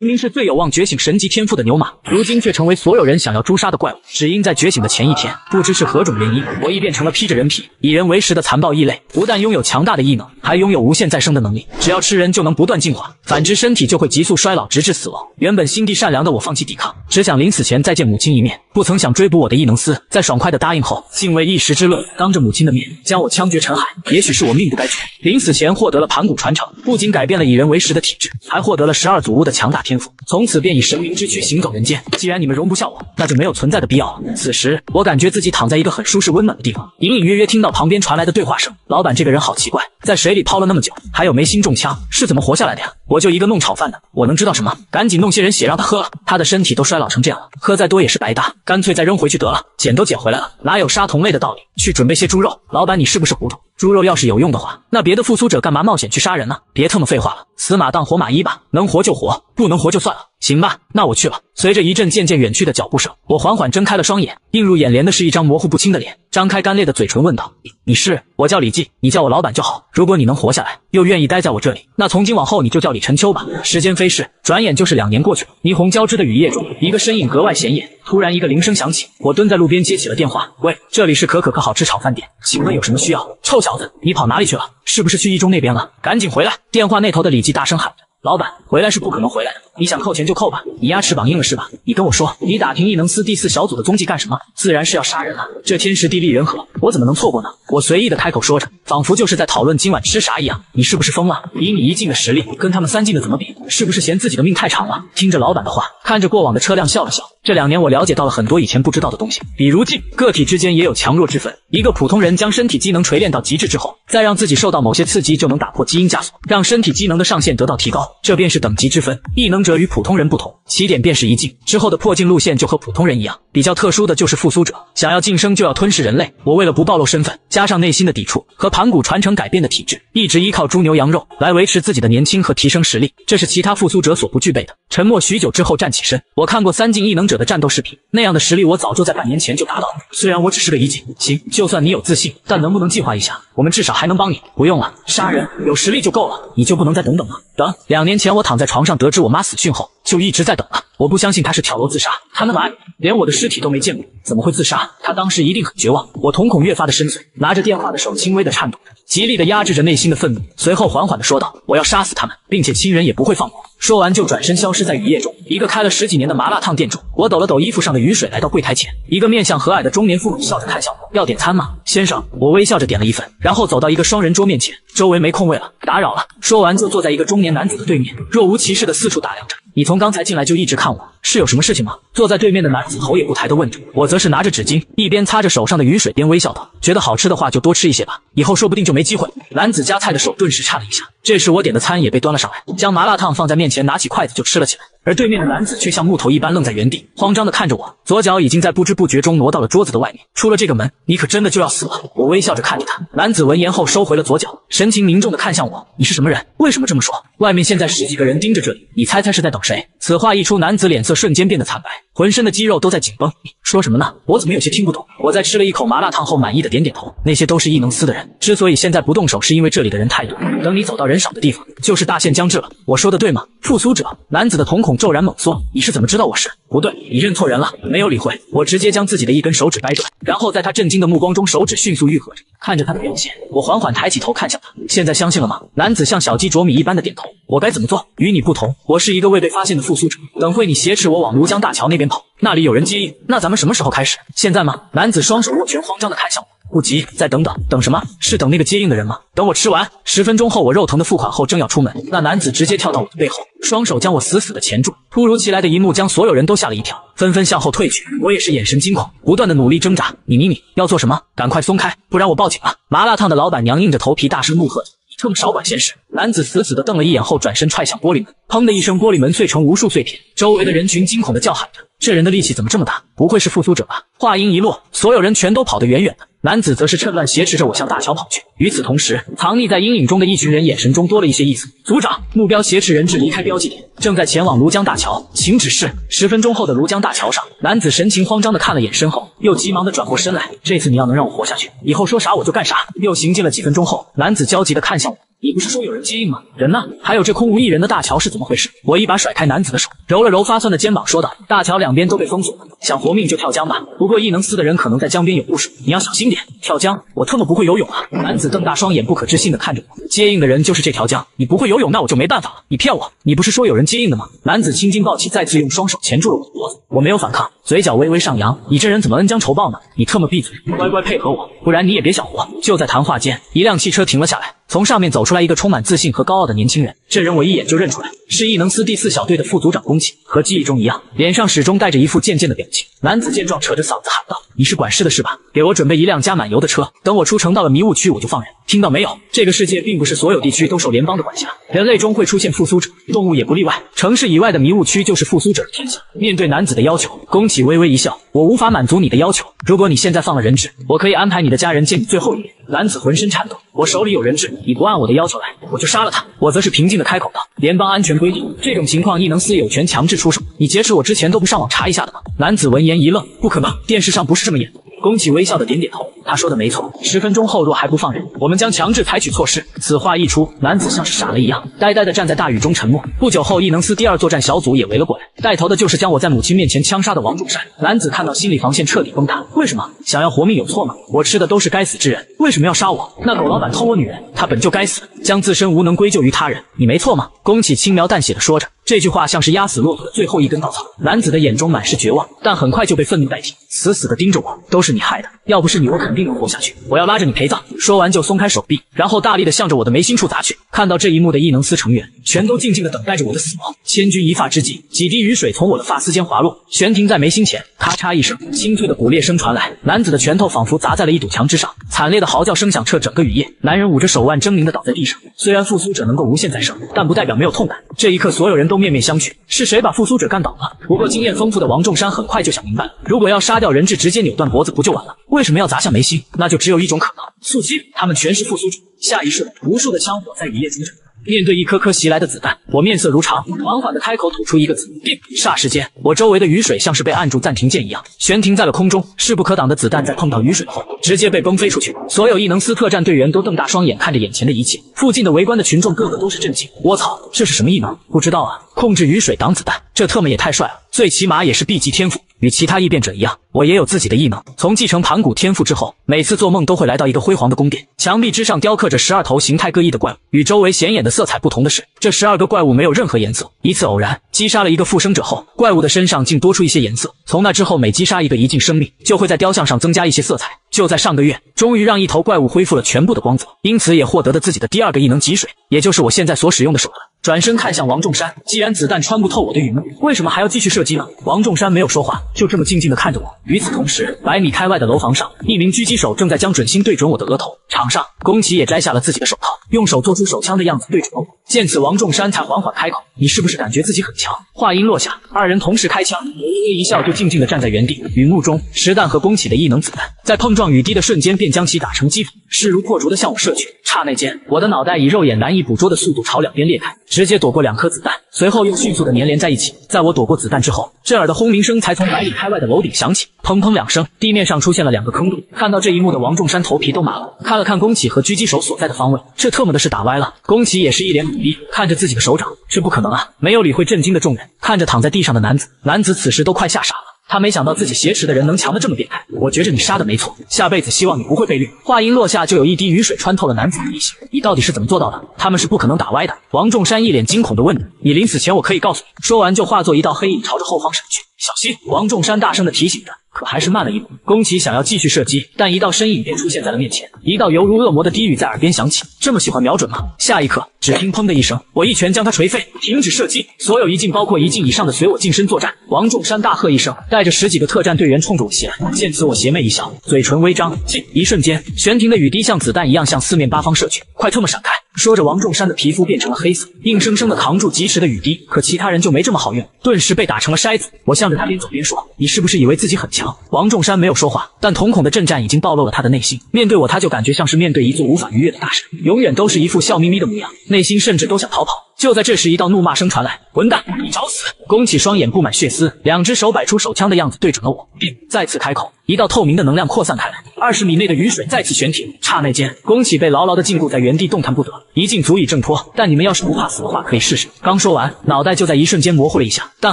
明明是最有望觉醒神级天赋的牛马，如今却成为所有人想要诛杀的怪物。只因在觉醒的前一天，不知是何种原因，我亦变成了披着人皮、以人为食的残暴异类。不但拥有强大的异能，还拥有无限再生的能力。只要吃人就能不断进化，反之身体就会急速衰老，直至死亡。原本心地善良的我放弃抵抗，只想临死前再见母亲一面。不曾想追捕我的异能司在爽快的答应后，竟为一时之乐，当着母亲的面将我枪决沉海。也许是我命不该绝，临死前获得了盘古传承，不仅改变了以人为食的体质，还获得了十二祖巫的强大。天赋，从此便以神明之躯行走人间。既然你们容不下我，那就没有存在的必要了。此时，我感觉自己躺在一个很舒适温暖的地方，隐隐约约听到旁边传来的对话声。老板这个人好奇怪，在水里泡了那么久，还有眉心中枪，是怎么活下来的呀？我就一个弄炒饭的，我能知道什么？赶紧弄些人血让他喝了，他的身体都衰老成这样了，喝再多也是白搭，干脆再扔回去得了。捡都捡回来了，哪有杀同类的道理？去准备些猪肉。老板，你是不是糊涂？猪肉要是有用的话，那别的复苏者干嘛冒险去杀人呢？别特么废话了，死马当活马医吧，能活就活，不能活就算了。行吧，那我去了。随着一阵渐渐远去的脚步声，我缓缓睁开了双眼，映入眼帘的是一张模糊不清的脸。张开干裂的嘴唇问道：“你是？我叫李记，你叫我老板就好。如果你能活下来，又愿意待在我这里，那从今往后你就叫李晨秋吧。”时间飞逝，转眼就是两年过去了。霓虹交织的雨夜中，一个身影格外显眼。突然，一个铃声响起，我蹲在路边接起了电话：“喂，这里是可可可好吃炒饭店，请问有什么需要？臭小子，你跑哪里去了？是不是去一中那边了？赶紧回来！”电话那头的李记大声喊。老板回来是不可能回来的，你想扣钱就扣吧，你鸭翅膀硬了是吧？你跟我说，你打听异能司第四小组的踪迹干什么？自然是要杀人了。这天时地利人和，我怎么能错过呢？我随意的开口说着，仿佛就是在讨论今晚吃啥一样。你是不是疯了？以你一境的实力，跟他们三境的怎么比？是不是嫌自己的命太长了？听着老板的话，看着过往的车辆笑了笑。这两年我了解到了很多以前不知道的东西，比如境个体之间也有强弱之分。一个普通人将身体机能锤炼到极致之后，再让自己受到某些刺激，就能打破基因枷锁，让身体机能的上限得到提高。这便是等级之分，异能者与普通人不同。起点便是一境，之后的破境路线就和普通人一样。比较特殊的就是复苏者，想要晋升就要吞噬人类。我为了不暴露身份，加上内心的抵触和盘古传承改变的体质，一直依靠猪牛羊肉来维持自己的年轻和提升实力，这是其他复苏者所不具备的。沉默许久之后站起身，我看过三境异能者的战斗视频，那样的实力我早就在半年前就达到了。虽然我只是个一境，行，就算你有自信，但能不能计划一下？我们至少还能帮你。不用了，杀人有实力就够了。你就不能再等等吗？等，两年前我躺在床上得知我妈死讯后。就一直在等了。我不相信他是跳楼自杀，他那么矮，连我的尸体都没见过，怎么会自杀？他当时一定很绝望。我瞳孔越发的深邃，拿着电话的手轻微的颤抖着，极力的压制着内心的愤怒，随后缓缓的说道：“我要杀死他们，并且亲人也不会放过。”说完就转身消失在雨夜中。一个开了十几年的麻辣烫店主，我抖了抖衣服上的雨水，来到柜台前，一个面相和蔼的中年妇女笑着看向我：“要点餐吗，先生？”我微笑着点了一份，然后走到一个双人桌面前，周围没空位了，打扰了。说完就坐在一个中年男子的对面，若无其事的四处打量着。你从刚才进来就一直看。看我是有什么事情吗？坐在对面的男子头也不抬地问着，我则是拿着纸巾，一边擦着手上的雨水，边微笑道：“觉得好吃的话就多吃一些吧，以后说不定就没机会。”男子夹菜的手顿时颤了一下。这时我点的餐也被端了上来，将麻辣烫放在面前，拿起筷子就吃了起来。而对面的男子却像木头一般愣在原地，慌张地看着我，左脚已经在不知不觉中挪到了桌子的外面。出了这个门，你可真的就要死了！我微笑着看着他。男子闻言后收回了左脚，神情凝重地看向我：“你是什么人？为什么这么说？”外面现在十几个人盯着这里，你猜猜是在等谁？此话一出，男子脸色瞬间变得惨白，浑身的肌肉都在紧绷。说什么呢？我怎么有些听不懂？我在吃了一口麻辣烫后，满意的点点头。那些都是异能司的人，之所以现在不动手，是因为这里的人太多。等你走到人少的地方，就是大限将至了。我说的对吗？复苏者，男子的瞳孔骤然猛缩。你是怎么知道我是？不对，你认错人了。没有理会我，直接将自己的一根手指掰断，然后在他震惊的目光中，手指迅速愈合着。看着他的表现，我缓缓抬起头看向他。现在相信了吗？男子像小鸡啄米一般的点头。我该怎么做？与你不同，我是一个未被发现的复苏者。等会你挟持我往庐江大桥那边跑，那里有人接应。那咱们什么时候开始？现在吗？男子双手握拳，慌张的看向我。不急，再等等。等什么？是等那个接应的人吗？等我吃完。十分钟后，我肉疼的付款后，正要出门，那男子直接跳到我的背后，双手将我死死的钳住。突如其来的一幕将所有人都吓了一跳，纷纷向后退去。我也是眼神惊恐，不断的努力挣扎。你你你要做什么？赶快松开，不然我报警了！麻辣烫的老板娘硬着头皮大声怒喝着。更少管闲事！男子死死地瞪了一眼后，转身踹向玻璃门，砰的一声，玻璃门碎成无数碎片。周围的人群惊恐地叫喊着：“这人的力气怎么这么大？不会是复苏者吧？”话音一落，所有人全都跑得远远的。男子则是趁乱挟持着我向大桥跑去。与此同时，藏匿在阴影中的一群人眼神中多了一些意思。组长，目标挟持人质离开标记点，正在前往庐江大桥，请指示。十分钟后的庐江大桥上，男子神情慌张的看了眼身后，又急忙的转过身来。这次你要能让我活下去，以后说啥我就干啥。又行进了几分钟后，男子焦急的看向我。你不是说有人接应吗？人呢？还有这空无一人的大桥是怎么回事？我一把甩开男子的手，揉了揉发酸的肩膀，说道：“大桥两边都被封锁了，想活命就跳江吧。不过异能司的人可能在江边有部署，你要小心点。跳江？我特么不会游泳啊！”男子瞪大双眼，不可置信的看着我。接应的人就是这条江，你不会游泳，那我就没办法了。你骗我？你不是说有人接应的吗？男子青筋暴起，再次用双手钳住了我的脖子。我没有反抗，嘴角微微上扬。你这人怎么恩将仇报呢？你特么闭嘴，乖乖配合我，不然你也别想活。就在谈话间，一辆汽车停了下来。从上面走出来一个充满自信和高傲的年轻人，这人我一眼就认出来，是异能司第四小队的副组长宫崎，和记忆中一样，脸上始终带着一副贱贱的表情。男子见状，扯着嗓子喊道：“你是管事的是吧？给我准备一辆加满油的车，等我出城到了迷雾区，我就放人。”听到没有？这个世界并不是所有地区都受联邦的管辖，人类中会出现复苏者，动物也不例外。城市以外的迷雾区就是复苏者的天下。面对男子的要求，宫崎微微一笑：“我无法满足你的要求。如果你现在放了人质，我可以安排你的家人见你最后一面。”男子浑身颤抖：“我手里有人质，你不按我的要求来，我就杀了他。”我则是平静的开口道：“联邦安全规定，这种情况异能司有权强制出手。你劫持我之前都不上网查一下的吗？”男子闻言一愣：“不可能，电视上不是这么演。”宫崎微笑的点点头，他说的没错。十分钟后若还不放人，我们将强制采取措施。此话一出，男子像是傻了一样，呆呆的站在大雨中沉默。不久后，异能司第二作战小组也围了过来，带头的就是将我在母亲面前枪杀的王主山。男子看到，心理防线彻底崩塌。为什么想要活命有错吗？我吃的都是该死之人，为什么要杀我？那狗老板偷我女人，他本就该死。将自身无能归咎于他人，你没错吗？宫崎轻描淡写的说着。这句话像是压死骆驼的最后一根稻草，男子的眼中满是绝望，但很快就被愤怒代替，死死的盯着我。都是你害的，要不是你，我肯定能活下去。我要拉着你陪葬。说完就松开手臂，然后大力的向着我的眉心处砸去。看到这一幕的异能司成员全都静静的等待着我的死亡。千钧一发之际，几滴雨水从我的发丝间滑落，悬停在眉心前。咔嚓一声，清脆的骨裂声传来，男子的拳头仿佛砸在了一堵墙之上，惨烈的嚎叫声响彻整个雨夜。男人捂着手腕，狰狞的倒在地上。虽然复苏者能够无限再生，但不代表没有痛感。这一刻，所有人。都面面相觑，是谁把复苏者干倒了？不过经验丰富的王仲山很快就想明白，如果要杀掉人质，直接扭断脖子不就完了？为什么要砸向眉心？那就只有一种可能，速击！他们全是复苏者。下一瞬，无数的枪火在雨夜中着。面对一颗颗袭来的子弹，我面色如常，缓缓地开口吐出一个字“定”。霎时间，我周围的雨水像是被按住暂停键一样，悬停在了空中。势不可挡的子弹在碰到雨水后，直接被崩飞出去。所有异能斯特战队员都瞪大双眼看着眼前的一切，附近的围观的群众个个都是震惊。我操，这是什么异能？不知道啊，控制雨水挡子弹，这特么也太帅了！最起码也是 B 级天赋，与其他异变者一样，我也有自己的异能。从继承盘古天赋之后，每次做梦都会来到一个辉煌的宫殿，墙壁之上雕刻着十二头形态各异的怪物。与周围显眼的色彩不同的是，这十二个怪物没有任何颜色。一次偶然击杀了一个复生者后，怪物的身上竟多出一些颜色。从那之后，每击杀一个一境生命，就会在雕像上增加一些色彩。就在上个月，终于让一头怪物恢复了全部的光泽，因此也获得了自己的第二个异能——极水，也就是我现在所使用的手段。转身看向王重山，既然子弹穿不透我的雨幕，为什么还要继续射击呢？王重山没有说话，就这么静静地看着我。与此同时，百米开外的楼房上，一名狙击手正在将准心对准我的额头。场上，宫崎也摘下了自己的手套，用手做出手枪的样子对准了我。见此，王重山才缓缓开口：“你是不是感觉自己很强？”话音落下，二人同时开枪。我微微一笑，就静静的站在原地。雨幕中，石弹和宫崎的异能子弹在碰撞雨滴的瞬间便将其打成齑粉，势如破竹的向我射去。刹那间，我的脑袋以肉眼难以捕捉的速度朝两边裂开。直接躲过两颗子弹，随后又迅速的粘连在一起。在我躲过子弹之后，震耳的轰鸣声才从百里开外的楼顶响起，砰砰两声，地面上出现了两个坑洞。看到这一幕的王仲山头皮都麻了，看了看宫崎和狙击手所在的方位，这特么的是打歪了。宫崎也是一脸懵逼，看着自己的手掌，这不可能啊！没有理会震惊的众人，看着躺在地上的男子，男子此时都快吓傻了。他没想到自己挟持的人能强得这么变态。我觉着你杀的没错，下辈子希望你不会被绿。话音落下，就有一滴雨水穿透了男子的衣袖。你到底是怎么做到的？他们是不可能打歪的。王重山一脸惊恐的问着。你临死前，我可以告诉你。说完就化作一道黑影，朝着后方闪去。小心！王重山大声的提醒着。可还是慢了一步，宫崎想要继续射击，但一道身影便出现在了面前，一道犹如恶魔的低语在耳边响起：“这么喜欢瞄准吗？”下一刻，只听砰的一声，我一拳将他锤废，停止射击，所有一进包括一进以上的随我近身作战。王仲山大喝一声，带着十几个特战队员冲着我袭来。见此，我邪魅一笑，嘴唇微张，进。一瞬间，悬停的雨滴像子弹一样向四面八方射去，快特么闪开！说着，王重山的皮肤变成了黑色，硬生生的扛住疾驰的雨滴。可其他人就没这么好运，顿时被打成了筛子。我向着他边走边说：“你是不是以为自己很强？”王重山没有说话，但瞳孔的震颤已经暴露了他的内心。面对我，他就感觉像是面对一座无法逾越的大山，永远都是一副笑眯眯的模样，内心甚至都想逃跑。就在这时，一道怒骂声传来：“混蛋，你找死！”弓起双眼，布满血丝，两只手摆出手枪的样子，对准了我，并再次开口。一道透明的能量扩散开来，二十米内的雨水再次悬停。刹那间，宫崎被牢牢地禁锢在原地，动弹不得。一进足以挣脱，但你们要是不怕死的话，可以试试。刚说完，脑袋就在一瞬间模糊了一下，但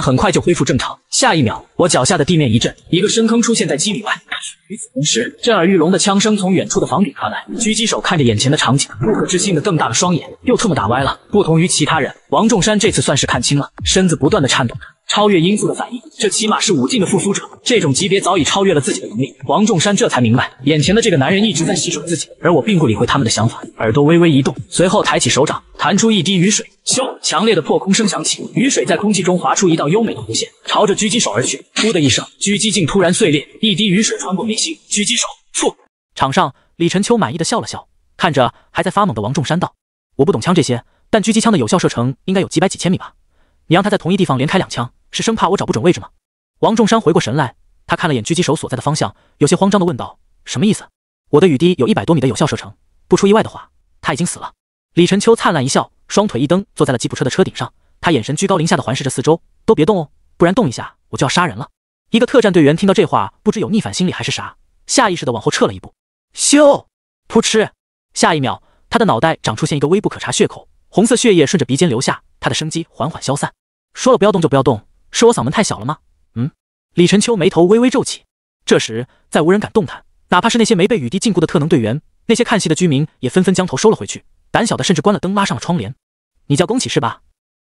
很快就恢复正常。下一秒，我脚下的地面一震，一个深坑出现在几米外。与此同时，震耳欲聋的枪声从远处的房顶传来。狙击手看着眼前的场景，不可置信地瞪大了双眼，又特么打歪了。不同于其他人，王仲山这次算是看清了，身子不断地颤抖着，超越音速的反应，这起码是武进的复苏者，这种级别早已超越了自己的。王仲山这才明白，眼前的这个男人一直在戏耍自己，而我并不理会他们的想法，耳朵微微一动，随后抬起手掌，弹出一滴雨水，咻！强烈的破空声响起，雨水在空气中划出一道优美的弧线，朝着狙击手而去。噗的一声，狙击镜突然碎裂，一滴雨水穿过眉心。狙击手，噗！场上，李晨秋满意的笑了笑，看着还在发懵的王仲山道：“我不懂枪这些，但狙击枪的有效射程应该有几百几千米吧？你让他在同一地方连开两枪，是生怕我找不准位置吗？”王仲山回过神来。他看了眼狙击手所在的方向，有些慌张地问道：“什么意思？我的雨滴有一百多米的有效射程，不出意外的话，他已经死了。”李晨秋灿烂一笑，双腿一蹬，坐在了吉普车的车顶上。他眼神居高临下地环视着四周：“都别动哦，不然动一下我就要杀人了。”一个特战队员听到这话，不知有逆反心理还是啥，下意识地往后撤了一步。咻，扑哧，下一秒，他的脑袋长出现一个微不可察血口，红色血液顺着鼻尖流下，他的生机缓缓消散。说了不要动就不要动，是我嗓门太小了吗？嗯。李晨秋眉头微微皱起，这时再无人敢动弹，哪怕是那些没被雨滴禁锢的特能队员，那些看戏的居民也纷纷将头收了回去，胆小的甚至关了灯，拉上了窗帘。你叫宫启是吧？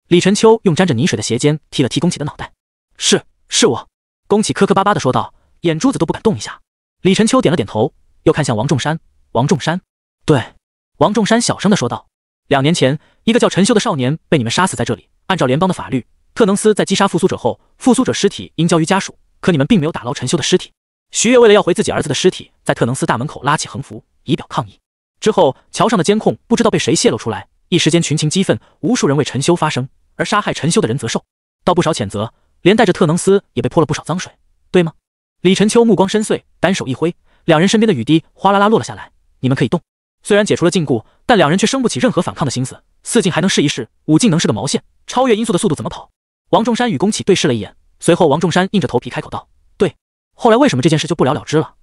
李晨秋用沾着泥水的鞋尖踢了踢宫启的脑袋。是，是我。宫启磕磕巴巴的说道，眼珠子都不敢动一下。李晨秋点了点头，又看向王仲山。王仲山，对，王仲山小声的说道。两年前，一个叫陈修的少年被你们杀死在这里，按照联邦的法律。特能斯在击杀复苏者后，复苏者尸体应交于家属。可你们并没有打捞陈修的尸体。徐悦为了要回自己儿子的尸体，在特能斯大门口拉起横幅，以表抗议。之后桥上的监控不知道被谁泄露出来，一时间群情激愤，无数人为陈修发声，而杀害陈修的人则受到不少谴责，连带着特能斯也被泼了不少脏水，对吗？李陈秋目光深邃，单手一挥，两人身边的雨滴哗啦啦落了下来。你们可以动，虽然解除了禁锢，但两人却生不起任何反抗的心思。四境还能试一试，五境能是个毛线？超越音速的速度怎么跑？王仲山与宫崎对视了一眼，随后王仲山硬着头皮开口道：“对，后来为什么这件事就不了了之了？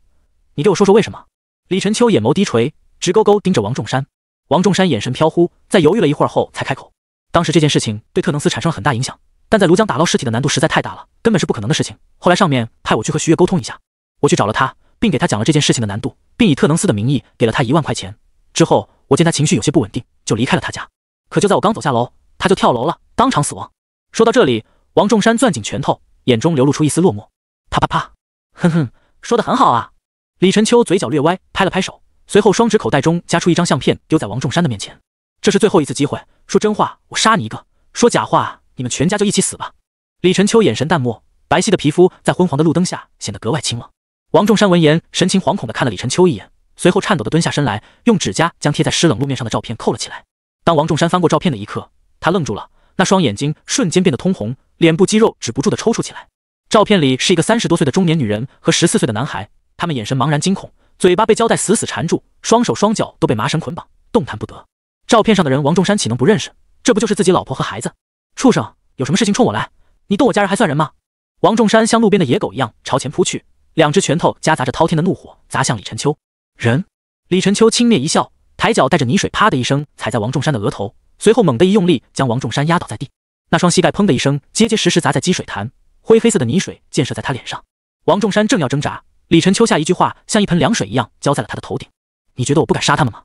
你给我说说为什么？”李晨秋眼眸低垂，直勾勾盯着王仲山。王仲山眼神飘忽，在犹豫了一会儿后才开口：“当时这件事情对特能斯产生了很大影响，但在庐江打捞尸体的难度实在太大了，根本是不可能的事情。后来上面派我去和徐悦沟通一下，我去找了他，并给他讲了这件事情的难度，并以特能斯的名义给了他一万块钱。之后我见他情绪有些不稳定，就离开了他家。可就在我刚走下楼，他就跳楼了，当场死亡。”说到这里，王仲山攥紧拳头，眼中流露出一丝落寞。啪啪啪，哼哼，说的很好啊！李晨秋嘴角略歪，拍了拍手，随后双指口袋中夹出一张相片，丢在王仲山的面前。这是最后一次机会，说真话，我杀你一个；说假话，你们全家就一起死吧！李晨秋眼神淡漠，白皙的皮肤在昏黄的路灯下显得格外清冷。王仲山闻言，神情惶恐地看了李晨秋一眼，随后颤抖地蹲下身来，用指甲将贴在湿冷路面上的照片扣了起来。当王仲山翻过照片的一刻，他愣住了。那双眼睛瞬间变得通红，脸部肌肉止不住的抽搐起来。照片里是一个三十多岁的中年女人和十四岁的男孩，他们眼神茫然惊恐，嘴巴被胶带死死缠住，双手双脚都被麻绳捆绑，动弹不得。照片上的人王仲山岂能不认识？这不就是自己老婆和孩子？畜生，有什么事情冲我来！你动我家人还算人吗？王仲山像路边的野狗一样朝前扑去，两只拳头夹杂着滔天的怒火砸向李晨秋。人，李晨秋轻蔑一笑，抬脚带着泥水，啪的一声踩在王仲山的额头。随后猛地一用力，将王仲山压倒在地，那双膝盖砰的一声，结结实实砸在积水潭，灰黑色的泥水溅射在他脸上。王仲山正要挣扎，李晨秋下一句话像一盆凉水一样浇在了他的头顶：“你觉得我不敢杀他们吗？”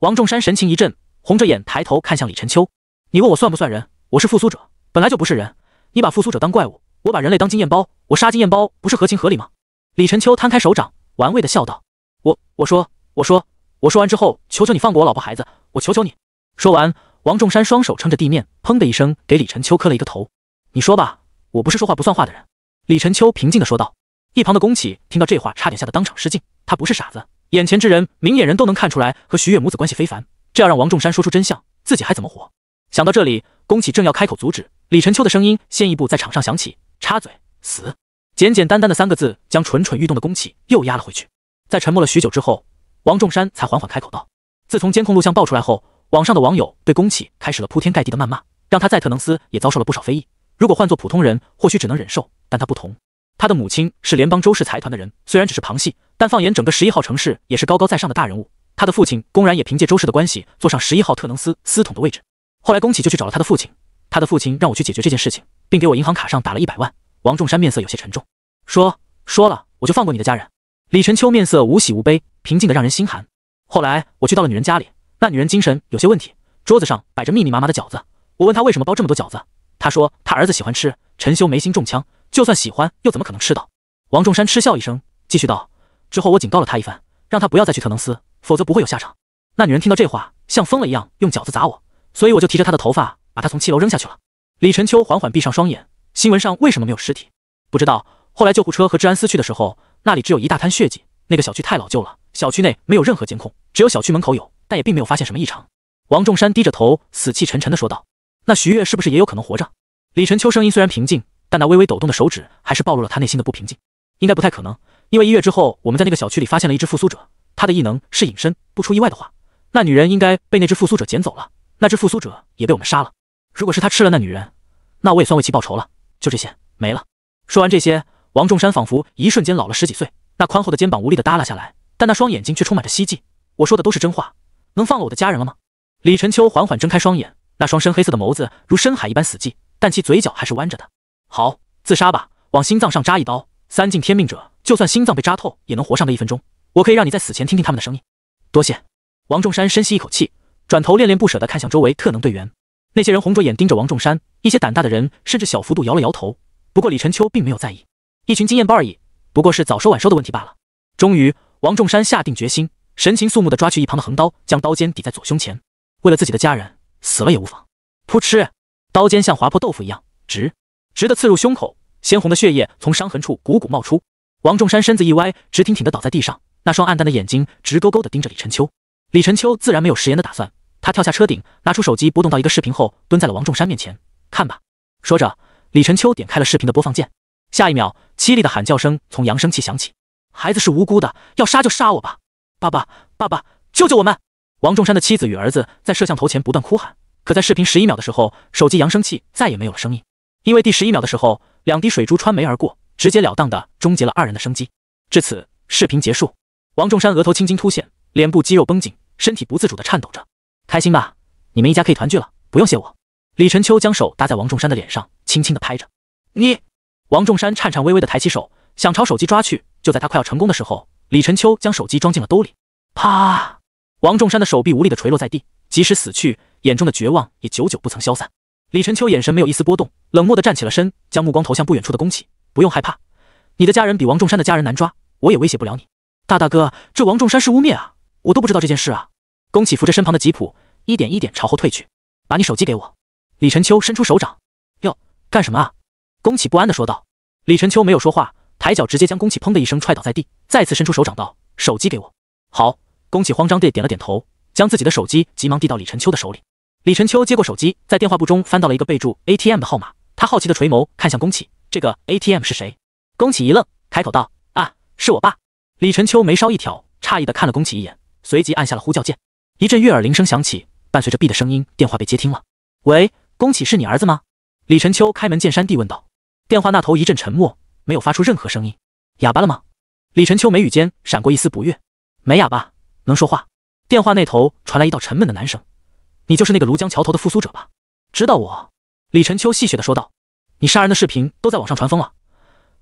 王仲山神情一震，红着眼抬头看向李晨秋：“你问我算不算人？我是复苏者，本来就不是人。你把复苏者当怪物，我把人类当经验包，我杀经验包不是合情合理吗？”李晨秋摊开手掌，玩味的笑道：“我我说我说我说完之后，求求你放过我老婆孩子，我求求你。”说完。王仲山双手撑着地面，砰的一声，给李晨秋磕了一个头。你说吧，我不是说话不算话的人。”李晨秋平静的说道。一旁的宫启听到这话，差点吓得当场失禁。他不是傻子，眼前之人明眼人都能看出来，和徐月母子关系非凡。这要让王仲山说出真相，自己还怎么活？想到这里，宫启正要开口阻止，李晨秋的声音先一步在场上响起：“插嘴，死！”简简单单的三个字，将蠢蠢欲动的宫启又压了回去。在沉默了许久之后，王仲山才缓缓开口道：“自从监控录像爆出来后。”网上的网友对宫崎开始了铺天盖地的谩骂，让他在特能斯也遭受了不少非议。如果换做普通人，或许只能忍受，但他不同。他的母亲是联邦周氏财团的人，虽然只是旁系，但放眼整个十一号城市，也是高高在上的大人物。他的父亲公然也凭借周氏的关系，坐上十一号特能斯司统的位置。后来宫崎就去找了他的父亲，他的父亲让我去解决这件事情，并给我银行卡上打了一百万。王仲山面色有些沉重，说：“说了我就放过你的家人。”李晨秋面色无喜无悲，平静的让人心寒。后来我去到了女人家里。那女人精神有些问题，桌子上摆着密密麻麻的饺子。我问她为什么包这么多饺子，她说她儿子喜欢吃。陈修眉心中枪，就算喜欢又怎么可能吃到？王仲山嗤笑一声，继续道：“之后我警告了他一番，让他不要再去特能斯，否则不会有下场。”那女人听到这话，像疯了一样，用饺子砸我，所以我就提着她的头发，把她从七楼扔下去了。李陈秋缓缓闭上双眼。新闻上为什么没有尸体？不知道。后来救护车和治安司去的时候，那里只有一大滩血迹。那个小区太老旧了，小区内没有任何监控，只有小区门口有。但也并没有发现什么异常。王重山低着头，死气沉沉地说道：“那徐悦是不是也有可能活着？”李晨秋声音虽然平静，但那微微抖动的手指还是暴露了他内心的不平静。应该不太可能，因为一月之后，我们在那个小区里发现了一只复苏者，他的异能是隐身。不出意外的话，那女人应该被那只复苏者捡走了。那只复苏者也被我们杀了。如果是他吃了那女人，那我也算为其报仇了。就这些，没了。说完这些，王重山仿佛一瞬间老了十几岁，那宽厚的肩膀无力的耷拉下来，但那双眼睛却充满着希冀。我说的都是真话。能放了我的家人了吗？李晨秋缓缓睁开双眼，那双深黑色的眸子如深海一般死寂，但其嘴角还是弯着的。好，自杀吧，往心脏上扎一刀。三尽天命者，就算心脏被扎透，也能活上个一分钟。我可以让你在死前听听他们的声音。多谢。王仲山深吸一口气，转头恋恋不舍地看向周围特能队员。那些人红着眼盯着王仲山，一些胆大的人甚至小幅度摇了摇头。不过李晨秋并没有在意，一群经验包而已，不过是早收晚收的问题罢了。终于，王仲山下定决心。神情肃穆地抓去一旁的横刀，将刀尖抵在左胸前。为了自己的家人，死了也无妨。噗嗤，刀尖像划破豆腐一样，直直的刺入胸口，鲜红的血液从伤痕处汩汩冒出。王仲山身子一歪，直挺挺的倒在地上，那双暗淡的眼睛直勾勾的盯着李晨秋。李晨秋自然没有食言的打算，他跳下车顶，拿出手机拨动到一个视频后，蹲在了王仲山面前，看吧。说着，李晨秋点开了视频的播放键。下一秒，凄厉的喊叫声从扬声器响起：“孩子是无辜的，要杀就杀我吧。”爸爸，爸爸，救救我们！王仲山的妻子与儿子在摄像头前不断哭喊，可在视频十一秒的时候，手机扬声器再也没有了声音，因为第十一秒的时候，两滴水珠穿眉而过，直截了当的终结了二人的生机。至此，视频结束。王仲山额头青筋突显，脸部肌肉绷紧，身体不自主的颤抖着。开心吧，你们一家可以团聚了，不用谢我。李晨秋将手搭在王仲山的脸上，轻轻的拍着你。王仲山颤颤巍巍的抬起手，想朝手机抓去，就在他快要成功的时候。李晨秋将手机装进了兜里。啪！王仲山的手臂无力的垂落在地，即使死去，眼中的绝望也久久不曾消散。李晨秋眼神没有一丝波动，冷漠的站起了身，将目光投向不远处的宫崎。不用害怕，你的家人比王仲山的家人难抓，我也威胁不了你。大大哥，这王仲山是污蔑啊，我都不知道这件事啊！宫崎扶着身旁的吉普，一点一点朝后退去。把你手机给我。李晨秋伸出手掌。哟，干什么啊？宫崎不安的说道。李晨秋没有说话。抬脚直接将宫崎砰的一声踹倒在地，再次伸出手掌道：“手机给我。”好，宫崎慌张地点了点头，将自己的手机急忙递到李晨秋的手里。李晨秋接过手机，在电话簿中翻到了一个备注 ATM 的号码，他好奇地垂眸看向宫崎：“这个 ATM 是谁？”宫崎一愣，开口道：“啊，是我爸。”李晨秋眉梢一挑，诧异地看了宫崎一眼，随即按下了呼叫键。一阵悦耳铃声响起，伴随着 B 的声音，电话被接听了。“喂，宫崎是你儿子吗？”李晨秋开门见山地问道。电话那头一阵沉默。没有发出任何声音，哑巴了吗？李晨秋眉宇间闪过一丝不悦。没哑巴，能说话。电话那头传来一道沉闷的男声：“你就是那个庐江桥头的复苏者吧？”知道我？李晨秋戏谑的说道：“你杀人的视频都在网上传疯了，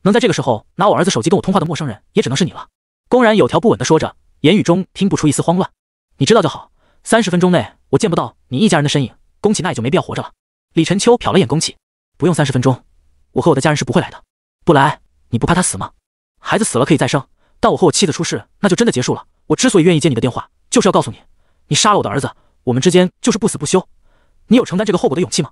能在这个时候拿我儿子手机跟我通话的陌生人，也只能是你了。”公然有条不紊的说着，言语中听不出一丝慌乱。“你知道就好，三十分钟内我见不到你一家人的身影，宫崎那也就没必要活着了。”李晨秋瞟了眼宫崎：“不用三十分钟，我和我的家人是不会来的。”不来，你不怕他死吗？孩子死了可以再生，但我和我妻子出事，那就真的结束了。我之所以愿意接你的电话，就是要告诉你，你杀了我的儿子，我们之间就是不死不休。你有承担这个后果的勇气吗？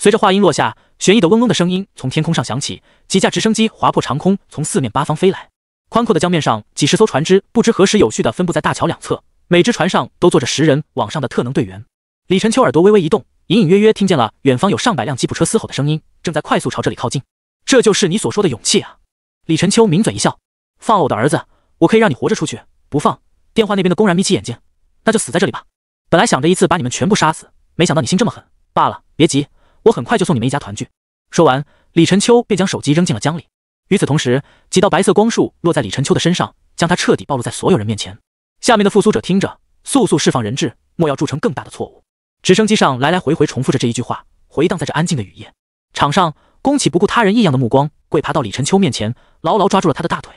随着话音落下，悬疑的嗡嗡的声音从天空上响起，几架直升机划破长空，从四面八方飞来。宽阔的江面上，几十艘船只不知何时有序的分布在大桥两侧，每只船上都坐着十人网上的特能队员。李晨秋耳朵微微一动，隐隐约约听见了远方有上百辆吉普车嘶吼的声音，正在快速朝这里靠近。这就是你所说的勇气啊！李晨秋抿嘴一笑，放了我的儿子，我可以让你活着出去。不放，电话那边的公然眯起眼睛，那就死在这里吧。本来想着一次把你们全部杀死，没想到你心这么狠。罢了，别急，我很快就送你们一家团聚。说完，李晨秋便将手机扔进了江里。与此同时，几道白色光束落在李晨秋的身上，将他彻底暴露在所有人面前。下面的复苏者听着，速速释放人质，莫要铸成更大的错误。直升机上来来回回重复着这一句话，回荡在这安静的雨夜。场上。宫崎不顾他人异样的目光，跪爬到李晨秋面前，牢牢抓住了他的大腿。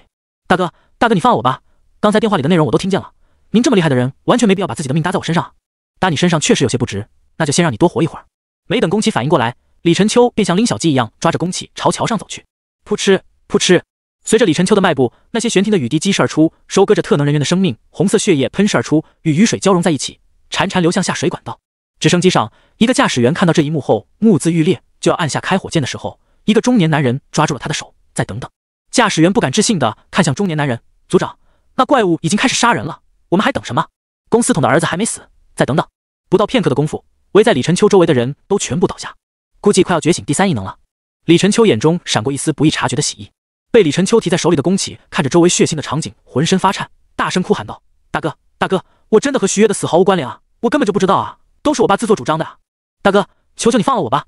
大哥，大哥，你放我吧！刚才电话里的内容我都听见了。您这么厉害的人，完全没必要把自己的命搭在我身上。搭你身上确实有些不值，那就先让你多活一会儿。没等宫崎反应过来，李晨秋便像拎小鸡一样抓着宫崎朝桥上走去。扑哧，扑哧，随着李晨秋的迈步，那些悬停的雨滴激射而出，收割着特能人员的生命。红色血液喷射而出，与雨水交融在一起，潺潺流向下水管道。直升机上，一个驾驶员看到这一幕后，目眦欲裂。就要按下开火键的时候，一个中年男人抓住了他的手，再等等。驾驶员不敢置信的看向中年男人，组长，那怪物已经开始杀人了，我们还等什么？公司统的儿子还没死，再等等。不到片刻的功夫，围在李晨秋周围的人都全部倒下，估计快要觉醒第三异能了。李晨秋眼中闪过一丝不易察觉的喜意。被李晨秋提在手里的宫崎看着周围血腥的场景，浑身发颤，大声哭喊道：“大哥，大哥，我真的和徐悦的死毫无关联啊，我根本就不知道啊，都是我爸自作主张的啊，大哥，求求你放了我吧。”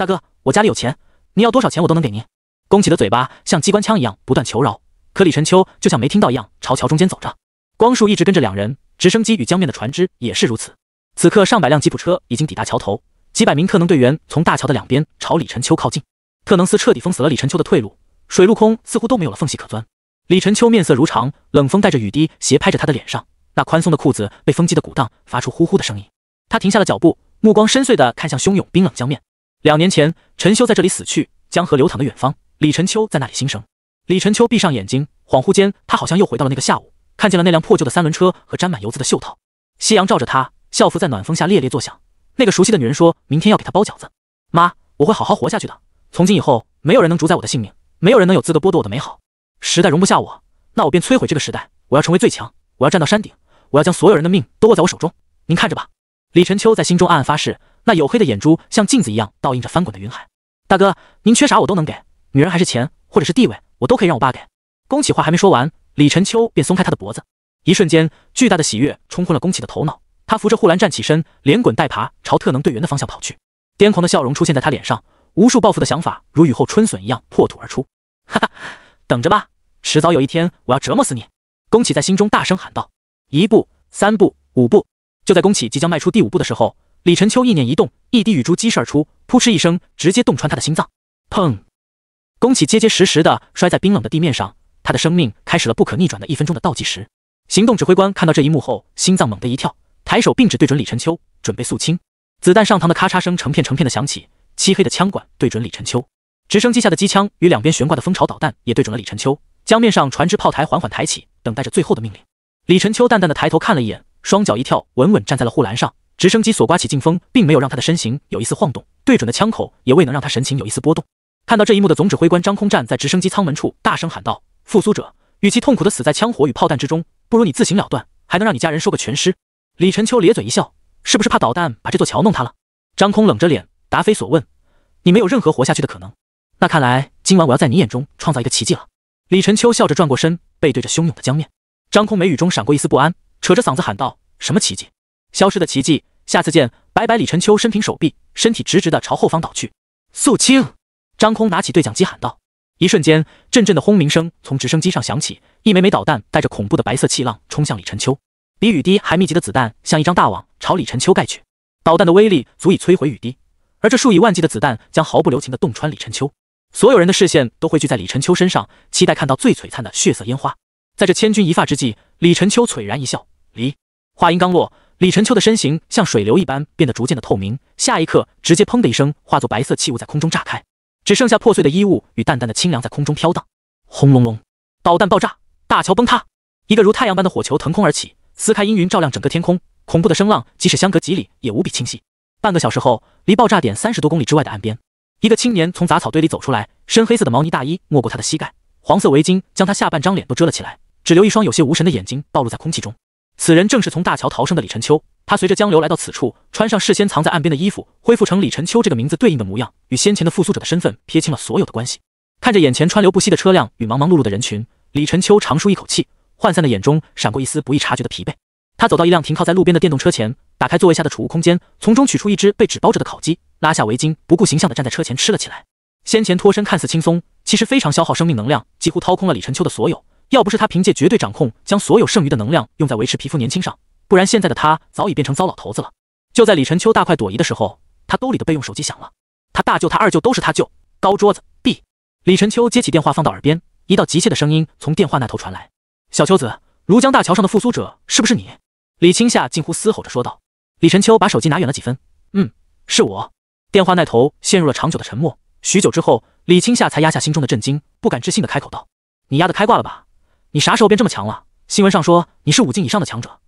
大哥，我家里有钱，你要多少钱我都能给您。弓起的嘴巴像机关枪一样不断求饶，可李晨秋就像没听到一样，朝桥中间走着。光束一直跟着两人，直升机与江面的船只也是如此。此刻，上百辆吉普车已经抵达桥头，几百名特能队员从大桥的两边朝李晨秋靠近。特能斯彻底封死了李晨秋的退路，水陆空似乎都没有了缝隙可钻。李晨秋面色如常，冷风带着雨滴斜拍着他的脸上，那宽松的裤子被风机得鼓荡，发出呼呼的声音。他停下了脚步，目光深邃地看向汹涌冰冷江面。两年前，陈修在这里死去。江河流淌的远方，李陈秋在那里新生。李陈秋闭上眼睛，恍惚间，他好像又回到了那个下午，看见了那辆破旧的三轮车和沾满油渍的袖套。夕阳照着他，校服在暖风下猎猎作响。那个熟悉的女人说：“明天要给他包饺子。”妈，我会好好活下去的。从今以后，没有人能主宰我的性命，没有人能有资格剥夺我的美好。时代容不下我，那我便摧毁这个时代。我要成为最强，我要站到山顶，我要将所有人的命都握在我手中。您看着吧。李陈秋在心中暗暗发誓。那黝黑的眼珠像镜子一样倒映着翻滚的云海。大哥，您缺啥我都能给，女人还是钱或者是地位，我都可以让我爸给。宫崎话还没说完，李晨秋便松开他的脖子。一瞬间，巨大的喜悦冲昏了宫崎的头脑，他扶着护栏站起身，连滚带爬朝特能队员的方向跑去。癫狂的笑容出现在他脸上，无数报复的想法如雨后春笋一样破土而出。哈哈，等着吧，迟早有一天我要折磨死你！宫崎在心中大声喊道。一步，三步，五步，就在宫崎即将迈出第五步的时候。李晨秋意念一动，一滴雨珠激射而出，扑哧一声，直接洞穿他的心脏。砰！宫崎结结实实的摔在冰冷的地面上，他的生命开始了不可逆转的一分钟的倒计时。行动指挥官看到这一幕后，心脏猛地一跳，抬手并指对准李晨秋，准备肃清。子弹上膛的咔嚓声成片成片的响起，漆黑的枪管对准李晨秋，直升机下的机枪与两边悬挂的蜂巢导弹也对准了李晨秋。江面上船只炮台缓缓抬起，等待着最后的命令。李晨秋淡淡的抬头看了一眼，双脚一跳，稳稳站在了护栏上。直升机所刮起劲风，并没有让他的身形有一丝晃动，对准的枪口也未能让他神情有一丝波动。看到这一幕的总指挥官张空站在直升机舱门处，大声喊道：“复苏者，与其痛苦的死在枪火与炮弹之中，不如你自行了断，还能让你家人收个全尸。”李晨秋咧嘴一笑：“是不是怕导弹把这座桥弄塌了？”张空冷着脸，答非所问：“你没有任何活下去的可能。那看来今晚我要在你眼中创造一个奇迹了。”李晨秋笑着转过身，背对着汹涌的江面。张空眉宇中闪过一丝不安，扯着嗓子喊道：“什么奇迹？”消失的奇迹，下次见，拜拜！李晨秋伸平手臂，身体直直的朝后方倒去。肃清，张空拿起对讲机喊道。一瞬间，阵阵的轰鸣声从直升机上响起，一枚枚导弹带着恐怖的白色气浪冲向李晨秋，比雨滴还密集的子弹像一张大网朝李晨秋盖去。导弹的威力足以摧毁雨滴，而这数以万计的子弹将毫不留情的洞穿李晨秋。所有人的视线都汇聚在李晨秋身上，期待看到最璀璨的血色烟花。在这千钧一发之际，李晨秋璀然一笑，离。话音刚落。李晨秋的身形像水流一般变得逐渐的透明，下一刻直接砰的一声化作白色气雾在空中炸开，只剩下破碎的衣物与淡淡的清凉在空中飘荡。轰隆隆，导弹爆炸，大桥崩塌，一个如太阳般的火球腾空而起，撕开阴云，照亮整个天空。恐怖的声浪即使相隔几里也无比清晰。半个小时后，离爆炸点三十多公里之外的岸边，一个青年从杂草堆里走出来，深黑色的毛呢大衣没过他的膝盖，黄色围巾将他下半张脸都遮了起来，只留一双有些无神的眼睛暴露在空气中。此人正是从大桥逃生的李晨秋。他随着江流来到此处，穿上事先藏在岸边的衣服，恢复成李晨秋这个名字对应的模样，与先前的复苏者的身份撇清了所有的关系。看着眼前川流不息的车辆与忙忙碌碌的人群，李晨秋长舒一口气，涣散的眼中闪过一丝不易察觉的疲惫。他走到一辆停靠在路边的电动车前，打开座位下的储物空间，从中取出一只被纸包着的烤鸡，拉下围巾，不顾形象的站在车前吃了起来。先前脱身看似轻松，其实非常消耗生命能量，几乎掏空了李晨秋的所有。要不是他凭借绝对掌控，将所有剩余的能量用在维持皮肤年轻上，不然现在的他早已变成糟老头子了。就在李晨秋大快朵颐的时候，他兜里的备用手机响了。他大舅、他二舅都是他舅。高桌子 B。李晨秋接起电话，放到耳边，一道急切的声音从电话那头传来：“小秋子，庐江大桥上的复苏者是不是你？”李青夏近乎嘶吼着说道。李晨秋把手机拿远了几分：“嗯，是我。”电话那头陷入了长久的沉默。许久之后，李青夏才压下心中的震惊，不敢置信的开口道：“你丫的开挂了吧？”你啥时候变这么强了？新闻上说你是五境以上的强者，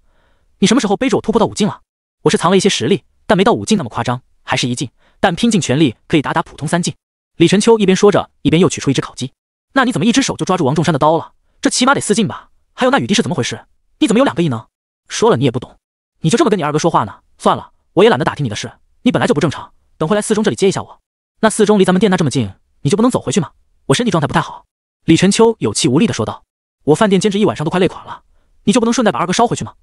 你什么时候背着我突破到五境了？我是藏了一些实力，但没到五境那么夸张，还是一境，但拼尽全力可以打打普通三境。李晨秋一边说着，一边又取出一只烤鸡。那你怎么一只手就抓住王仲山的刀了？这起码得四境吧？还有那雨滴是怎么回事？你怎么有两个异能？说了你也不懂。你就这么跟你二哥说话呢？算了，我也懒得打听你的事。你本来就不正常，等会来四中这里接一下我。那四中离咱们店那这么近，你就不能走回去吗？我身体状态不太好。李晨秋有气无力的说道。我饭店兼职一晚上都快累垮了，你就不能顺带把二哥捎回去吗？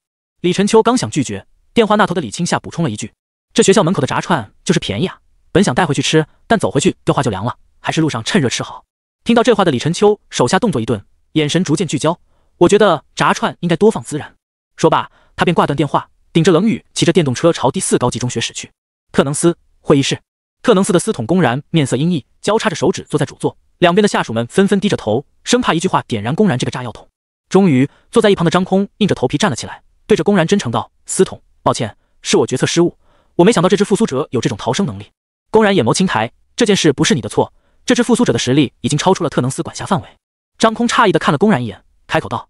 李晨秋刚想拒绝，电话那头的李青夏补充了一句：“这学校门口的炸串就是便宜啊，本想带回去吃，但走回去的话就凉了，还是路上趁热吃好。”听到这话的李晨秋手下动作一顿，眼神逐渐聚焦。我觉得炸串应该多放孜然。说罢，他便挂断电话，顶着冷雨骑着电动车朝第四高级中学驶去。特能斯会议室，特能斯的司统公然面色阴翳，交叉着手指坐在主座。两边的下属们纷纷低着头，生怕一句话点燃公然这个炸药桶。终于，坐在一旁的张空硬着头皮站了起来，对着公然真诚道：“司统，抱歉，是我决策失误，我没想到这只复苏者有这种逃生能力。”公然眼眸轻抬：“这件事不是你的错，这只复苏者的实力已经超出了特能司管辖范围。”张空诧异的看了公然一眼，开口道：“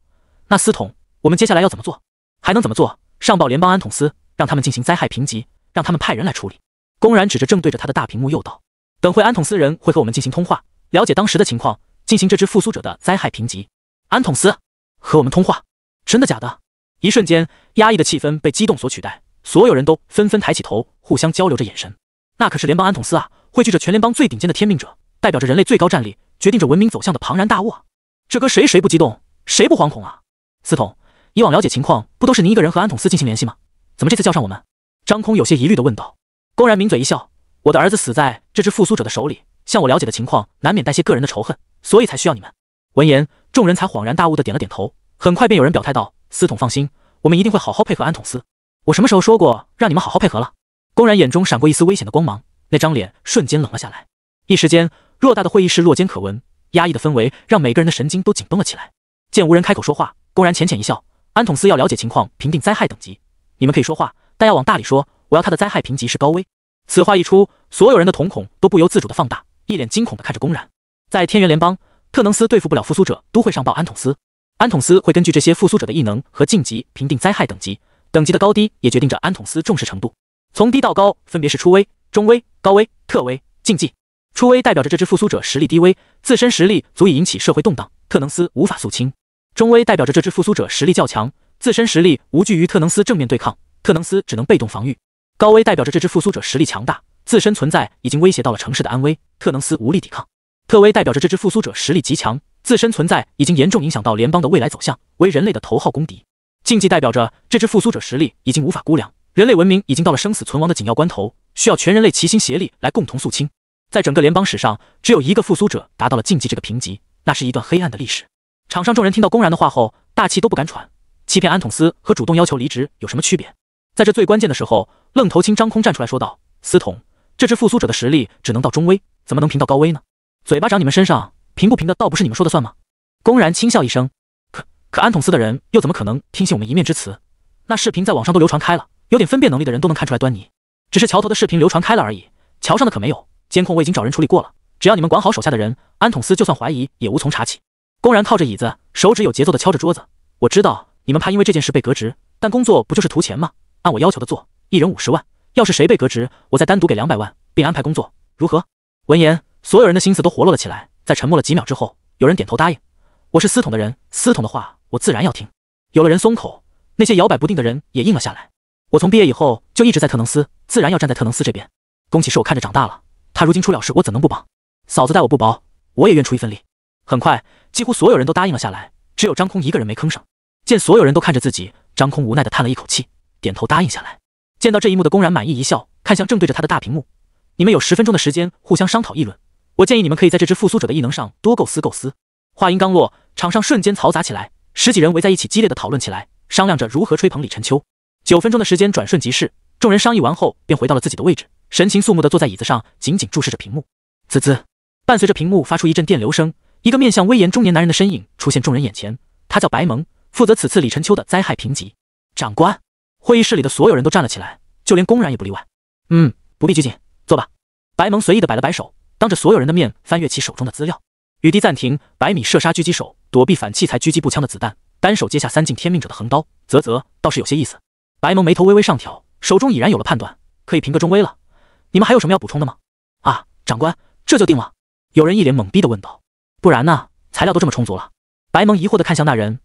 那司统，我们接下来要怎么做？还能怎么做？上报联邦安统司，让他们进行灾害评级，让他们派人来处理。”公然指着正对着他的大屏幕又道：“等会安统司人会和我们进行通话。”了解当时的情况，进行这只复苏者的灾害评级。安统司和我们通话，真的假的？一瞬间，压抑的气氛被激动所取代，所有人都纷纷抬起头，互相交流着眼神。那可是联邦安统司啊，汇聚着全联邦最顶尖的天命者，代表着人类最高战力，决定着文明走向的庞然大物啊！这搁谁谁不激动，谁不惶恐啊？司统，以往了解情况不都是您一个人和安统司进行联系吗？怎么这次叫上我们？张空有些疑虑地问道。公然抿嘴一笑，我的儿子死在这只复苏者的手里。向我了解的情况难免带些个人的仇恨，所以才需要你们。闻言，众人才恍然大悟的点了点头。很快便有人表态道：“司统放心，我们一定会好好配合安统司。”我什么时候说过让你们好好配合了？公然眼中闪过一丝危险的光芒，那张脸瞬间冷了下来。一时间，偌大的会议室若间可闻，压抑的氛围让每个人的神经都紧绷了起来。见无人开口说话，公然浅浅一笑：“安统司要了解情况，评定灾害等级，你们可以说话，但要往大里说。我要他的灾害评级是高危。”此话一出，所有人的瞳孔都不由自主的放大。一脸惊恐地看着公然，在天元联邦，特能斯对付不了复苏者，都会上报安统斯。安统斯会根据这些复苏者的异能和晋级评定灾害等级，等级的高低也决定着安统斯重视程度。从低到高分别是初危、中危、高危、特危、禁忌。初危代表着这支复苏者实力低微，自身实力足以引起社会动荡，特能斯无法肃清。中危代表着这支复苏者实力较强，自身实力无惧于特能斯正面对抗，特能斯只能被动防御。高危代表着这支复苏者实力强大。自身存在已经威胁到了城市的安危，特能斯无力抵抗。特威代表着这支复苏者实力极强，自身存在已经严重影响到联邦的未来走向，为人类的头号公敌。禁忌代表着这支复苏者实力已经无法估量，人类文明已经到了生死存亡的紧要关头，需要全人类齐心协力来共同肃清。在整个联邦史上，只有一个复苏者达到了禁忌这个评级，那是一段黑暗的历史。场上众人听到公然的话后，大气都不敢喘。欺骗安统司和主动要求离职有什么区别？在这最关键的时候，愣头青张空站出来说道：“司统。”这支复苏者的实力只能到中危，怎么能评到高危呢？嘴巴长你们身上，评不评的倒不是你们说的算吗？公然轻笑一声，可可安统司的人又怎么可能听信我们一面之词？那视频在网上都流传开了，有点分辨能力的人都能看出来端倪。只是桥头的视频流传开了而已，桥上的可没有监控。我已经找人处理过了，只要你们管好手下的人，安统司就算怀疑也无从查起。公然靠着椅子，手指有节奏的敲着桌子。我知道你们怕因为这件事被革职，但工作不就是图钱吗？按我要求的做，一人五十万。要是谁被革职，我再单独给两百万，并安排工作，如何？闻言，所有人的心思都活络了起来。在沉默了几秒之后，有人点头答应。我是司统的人，司统的话我自然要听。有了人松口，那些摇摆不定的人也应了下来。我从毕业以后就一直在特能司，自然要站在特能司这边。恭喜是我看着长大了，他如今出了事，我怎能不帮？嫂子待我不薄，我也愿出一份力。很快，几乎所有人都答应了下来，只有张空一个人没吭声。见所有人都看着自己，张空无奈地叹了一口气，点头答应下来。见到这一幕的公然满意一笑，看向正对着他的大屏幕：“你们有十分钟的时间互相商讨议论，我建议你们可以在这只复苏者的异能上多构思构思。”话音刚落，场上瞬间嘈杂起来，十几人围在一起激烈的讨论起来，商量着如何吹捧李晨秋。九分钟的时间转瞬即逝，众人商议完后便回到了自己的位置，神情肃穆的坐在椅子上，紧紧注视着屏幕。滋滋，伴随着屏幕发出一阵电流声，一个面向威严中年男人的身影出现众人眼前，他叫白萌，负责此次李晨秋的灾害评级。长官。会议室里的所有人都站了起来，就连公然也不例外。嗯，不必拘谨，坐吧。白萌随意的摆了摆手，当着所有人的面翻阅起手中的资料。雨滴暂停，百米射杀狙击手，躲避反器材狙击步枪的子弹，单手接下三境天命者的横刀。啧啧，倒是有些意思。白萌眉头微微上挑，手中已然有了判断，可以评个中微了。你们还有什么要补充的吗？啊，长官，这就定了。有人一脸懵逼的问道。不然呢？材料都这么充足了。白萌疑惑的看向那人，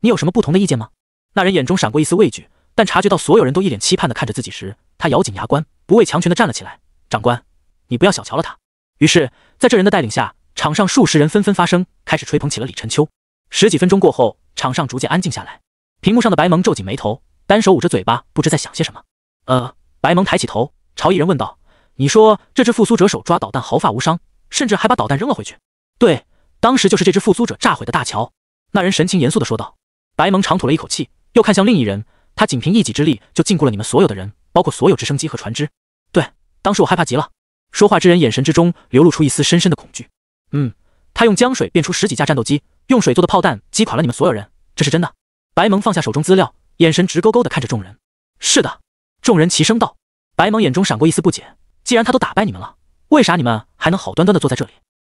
你有什么不同的意见吗？那人眼中闪过一丝畏惧。但察觉到所有人都一脸期盼地看着自己时，他咬紧牙关，不畏强权地站了起来。长官，你不要小瞧了他。于是，在这人的带领下，场上数十人纷纷发声，开始吹捧起了李晨秋。十几分钟过后，场上逐渐安静下来。屏幕上的白萌皱紧眉头，单手捂着嘴巴，不知在想些什么。呃，白萌抬起头，朝一人问道：“你说这只复苏者手抓导弹毫发无伤，甚至还把导弹扔了回去？”“对，当时就是这只复苏者炸毁的大桥。”那人神情严肃地说道。白萌长吐了一口气，又看向另一人。他仅凭一己之力就禁锢了你们所有的人，包括所有直升机和船只。对，当时我害怕极了。说话之人眼神之中流露出一丝深深的恐惧。嗯，他用江水变出十几架战斗机，用水做的炮弹击垮了你们所有人，这是真的。白蒙放下手中资料，眼神直勾勾的看着众人。是的，众人齐声道。白蒙眼中闪过一丝不解：既然他都打败你们了，为啥你们还能好端端的坐在这里？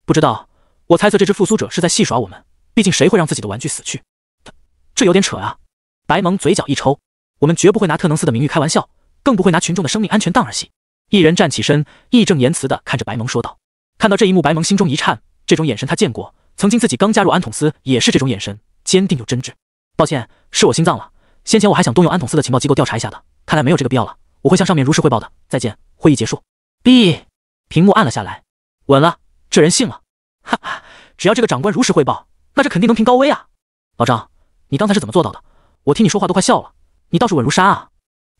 不知道，我猜测这只复苏者是在戏耍我们。毕竟谁会让自己的玩具死去？这有点扯啊。白蒙嘴角一抽，我们绝不会拿特能斯的名誉开玩笑，更不会拿群众的生命安全当儿戏。一人站起身，义正言辞的看着白蒙说道。看到这一幕，白蒙心中一颤，这种眼神他见过，曾经自己刚加入安统司也是这种眼神，坚定又真挚。抱歉，是我心脏了。先前我还想动用安统司的情报机构调查一下的，看来没有这个必要了。我会向上面如实汇报的。再见。会议结束。B 屏幕暗了下来，稳了，这人信了。哈哈，只要这个长官如实汇报，那这肯定能评高危啊。老张，你刚才是怎么做到的？我听你说话都快笑了，你倒是稳如山啊！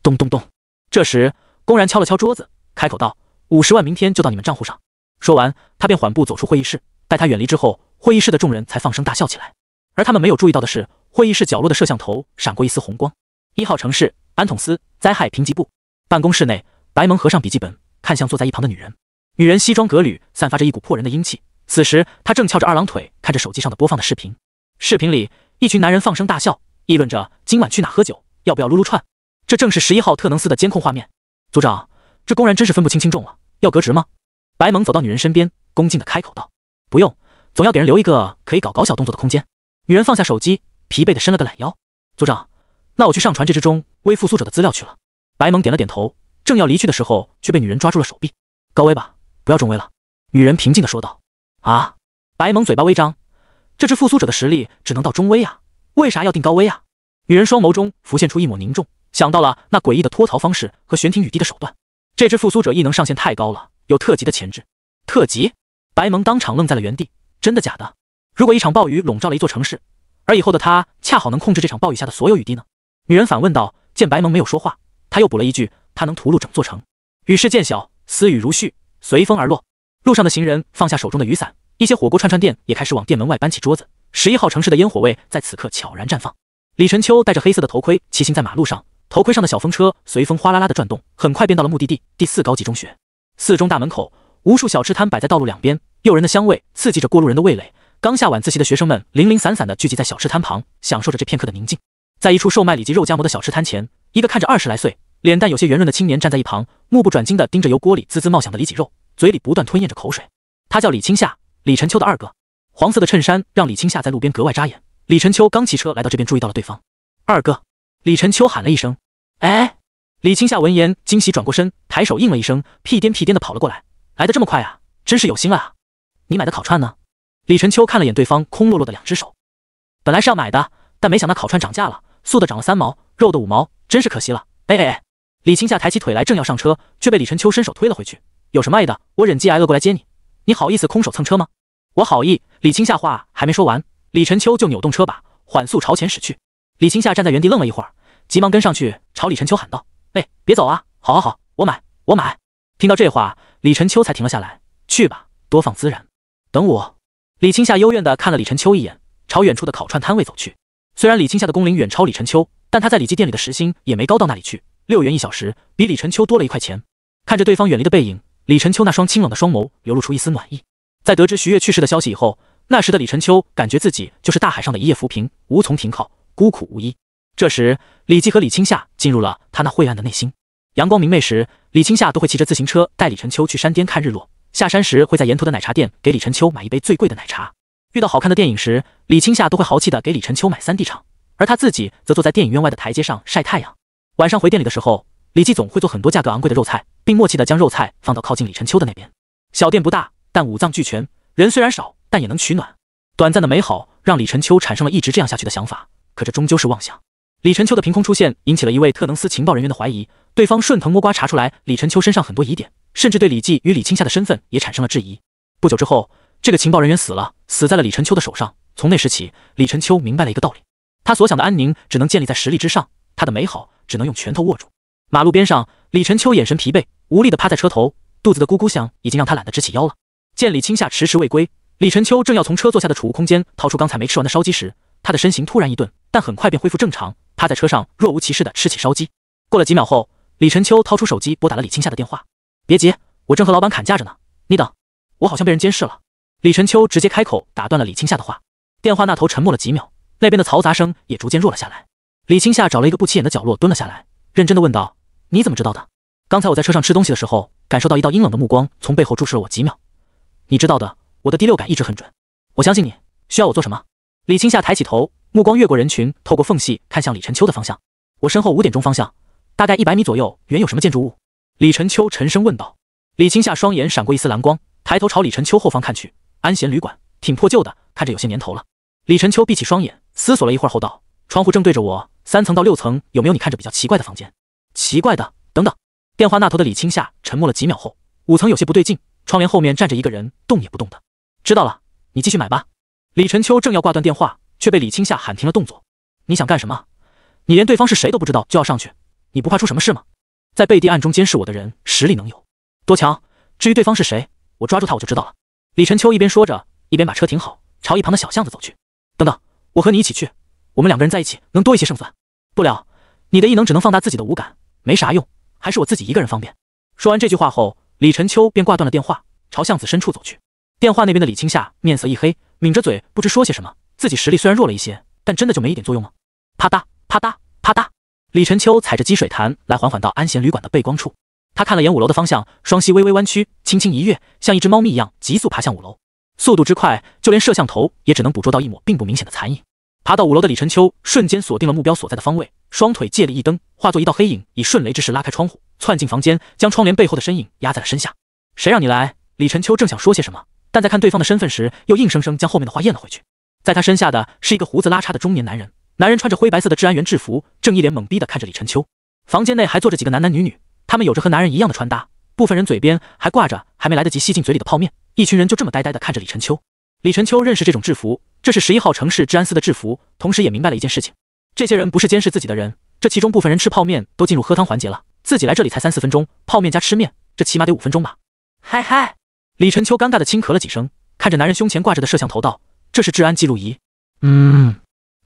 咚咚咚，这时公然敲了敲桌子，开口道：“五十万，明天就到你们账户上。”说完，他便缓步走出会议室。待他远离之后，会议室的众人才放声大笑起来。而他们没有注意到的是，会议室角落的摄像头闪过一丝红光。一号城市安统司灾害评级部办公室内，白蒙合上笔记本，看向坐在一旁的女人。女人西装革履，散发着一股破人的英气。此时，她正翘着二郎腿，看着手机上的播放的视频。视频里，一群男人放声大笑。议论着今晚去哪喝酒，要不要撸撸串？这正是十一号特能司的监控画面。组长，这公然真是分不清轻重了，要革职吗？白萌走到女人身边，恭敬的开口道：“不用，总要给人留一个可以搞搞小动作的空间。”女人放下手机，疲惫的伸了个懒腰。组长，那我去上传这只中微复苏者的资料去了。白萌点了点头，正要离去的时候，却被女人抓住了手臂。“高威吧，不要中威了。”女人平静的说道。啊！白萌嘴巴微张，这只复苏者的实力只能到中威啊。为啥要定高危啊？女人双眸中浮现出一抹凝重，想到了那诡异的脱逃方式和玄庭雨滴的手段。这只复苏者异能上限太高了，有特级的潜质。特级？白萌当场愣在了原地。真的假的？如果一场暴雨笼罩了一座城市，而以后的他恰好能控制这场暴雨下的所有雨滴呢？女人反问道。见白萌没有说话，他又补了一句：他能屠戮整座城。雨势渐小，思雨如絮，随风而落。路上的行人放下手中的雨伞，一些火锅串串店也开始往店门外搬起桌子。十一号城市的烟火味在此刻悄然绽放。李晨秋戴着黑色的头盔，骑行在马路上，头盔上的小风车随风哗啦啦的转动。很快便到了目的地——第四高级中学四中大门口。无数小吃摊摆在道路两边，诱人的香味刺激着过路人的味蕾。刚下晚自习的学生们零零散散的聚集在小吃摊旁，享受着这片刻的宁静。在一处售卖里脊肉夹馍的小吃摊前，一个看着二十来岁、脸蛋有些圆润的青年站在一旁，目不转睛地盯着油锅里滋滋冒响的里脊肉，嘴里不断吞咽着口水。他叫李青夏，李晨秋的二哥。黄色的衬衫让李青夏在路边格外扎眼。李晨秋刚骑车来到这边，注意到了对方。二哥，李晨秋喊了一声。哎！李青夏闻言惊喜，转过身，抬手应了一声，屁颠屁颠的跑了过来。来的这么快啊，真是有心了啊！你买的烤串呢？李晨秋看了眼对方空落落的两只手，本来是要买的，但没想到烤串涨价了，素的涨了三毛，肉的五毛，真是可惜了。哎哎哎！李青夏抬起腿来，正要上车，却被李晨秋伸手推了回去。有什么碍的？我忍饥挨饿过来接你，你好意思空手蹭车吗？我好意，李青夏话还没说完，李晨秋就扭动车把，缓速朝前驶去。李青夏站在原地愣了一会儿，急忙跟上去，朝李晨秋喊道：“哎，别走啊！好，好，好，我买，我买。”听到这话，李晨秋才停了下来：“去吧，多放孜然，等我。”李青夏幽怨地看了李晨秋一眼，朝远处的烤串摊位走去。虽然李青夏的工龄远超李晨秋，但他在李记店里的时薪也没高到那里去，六元一小时，比李晨秋多了一块钱。看着对方远离的背影，李晨秋那双清冷的双眸流露出一丝暖意。在得知徐月去世的消息以后，那时的李晨秋感觉自己就是大海上的一叶浮萍，无从停靠，孤苦无依。这时，李继和李青夏进入了他那晦暗的内心。阳光明媚时，李青夏都会骑着自行车带李晨秋去山巅看日落，下山时会在沿途的奶茶店给李晨秋买一杯最贵的奶茶。遇到好看的电影时，李青夏都会豪气的给李晨秋买三 D 场，而他自己则坐在电影院外的台阶上晒太阳。晚上回店里的时候，李继总会做很多价格昂贵的肉菜，并默契的将肉菜放到靠近李晨秋的那边。小店不大。但五脏俱全，人虽然少，但也能取暖。短暂的美好让李晨秋产生了一直这样下去的想法，可这终究是妄想。李晨秋的凭空出现引起了一位特能司情报人员的怀疑，对方顺藤摸瓜查出来李晨秋身上很多疑点，甚至对李记与李青夏的身份也产生了质疑。不久之后，这个情报人员死了，死在了李晨秋的手上。从那时起，李晨秋明白了一个道理：他所想的安宁只能建立在实力之上，他的美好只能用拳头握住。马路边上，李晨秋眼神疲惫，无力地趴在车头，肚子的咕咕响已经让他懒得直起腰了。见李青夏迟迟未归，李晨秋正要从车座下的储物空间掏出刚才没吃完的烧鸡时，他的身形突然一顿，但很快便恢复正常，趴在车上若无其事地吃起烧鸡。过了几秒后，李晨秋掏出手机拨打了李青夏的电话：“别急，我正和老板砍价着呢，你等。我好像被人监视了。”李晨秋直接开口打断了李青夏的话。电话那头沉默了几秒，那边的嘈杂声也逐渐弱了下来。李青夏找了一个不起眼的角落蹲了下来，认真的问道：“你怎么知道的？刚才我在车上吃东西的时候，感受到一道阴冷的目光从背后注视了我几秒。”你知道的，我的第六感一直很准，我相信你。需要我做什么？李青夏抬起头，目光越过人群，透过缝隙看向李晨秋的方向。我身后五点钟方向，大概一百米左右，原有什么建筑物？李晨秋沉声问道。李青夏双眼闪过一丝蓝光，抬头朝李晨秋后方看去。安闲旅馆挺破旧的，看着有些年头了。李晨秋闭起双眼，思索了一会儿后道：“窗户正对着我，三层到六层有没有你看着比较奇怪的房间？奇怪的，等等。”电话那头的李青夏沉默了几秒后，五层有些不对劲。窗帘后面站着一个人，动也不动的。知道了，你继续买吧。李晨秋正要挂断电话，却被李青夏喊停了动作。你想干什么？你连对方是谁都不知道就要上去，你不怕出什么事吗？在背地暗中监视我的人实力能有多强？至于对方是谁，我抓住他我就知道了。李晨秋一边说着，一边把车停好，朝一旁的小巷子走去。等等，我和你一起去，我们两个人在一起能多一些胜算。不了，你的异能只能放大自己的五感，没啥用，还是我自己一个人方便。说完这句话后。李晨秋便挂断了电话，朝巷子深处走去。电话那边的李青夏面色一黑，抿着嘴不知说些什么。自己实力虽然弱了一些，但真的就没一点作用吗？啪嗒，啪嗒，啪嗒！李晨秋踩着积水潭，来缓缓到安贤旅馆的背光处。他看了眼五楼的方向，双膝微微弯曲，轻轻一跃，像一只猫咪一样急速爬向五楼。速度之快，就连摄像头也只能捕捉到一抹并不明显的残影。爬到五楼的李晨秋瞬间锁定了目标所在的方位。双腿借力一蹬，化作一道黑影，以迅雷之势拉开窗户，窜进房间，将窗帘背后的身影压在了身下。谁让你来？李晨秋正想说些什么，但在看对方的身份时，又硬生生将后面的话咽了回去。在他身下的是一个胡子拉碴的中年男人，男人穿着灰白色的治安员制服，正一脸懵逼的看着李晨秋。房间内还坐着几个男男女女，他们有着和男人一样的穿搭，部分人嘴边还挂着还没来得及吸进嘴里的泡面。一群人就这么呆呆的看着李晨秋。李晨秋认识这种制服，这是十一号城市治安司的制服，同时也明白了一件事情。这些人不是监视自己的人，这其中部分人吃泡面都进入喝汤环节了。自己来这里才三四分钟，泡面加吃面，这起码得五分钟吧？嗨嗨，李晨秋尴尬的轻咳了几声，看着男人胸前挂着的摄像头道：“这是治安记录仪。”嗯，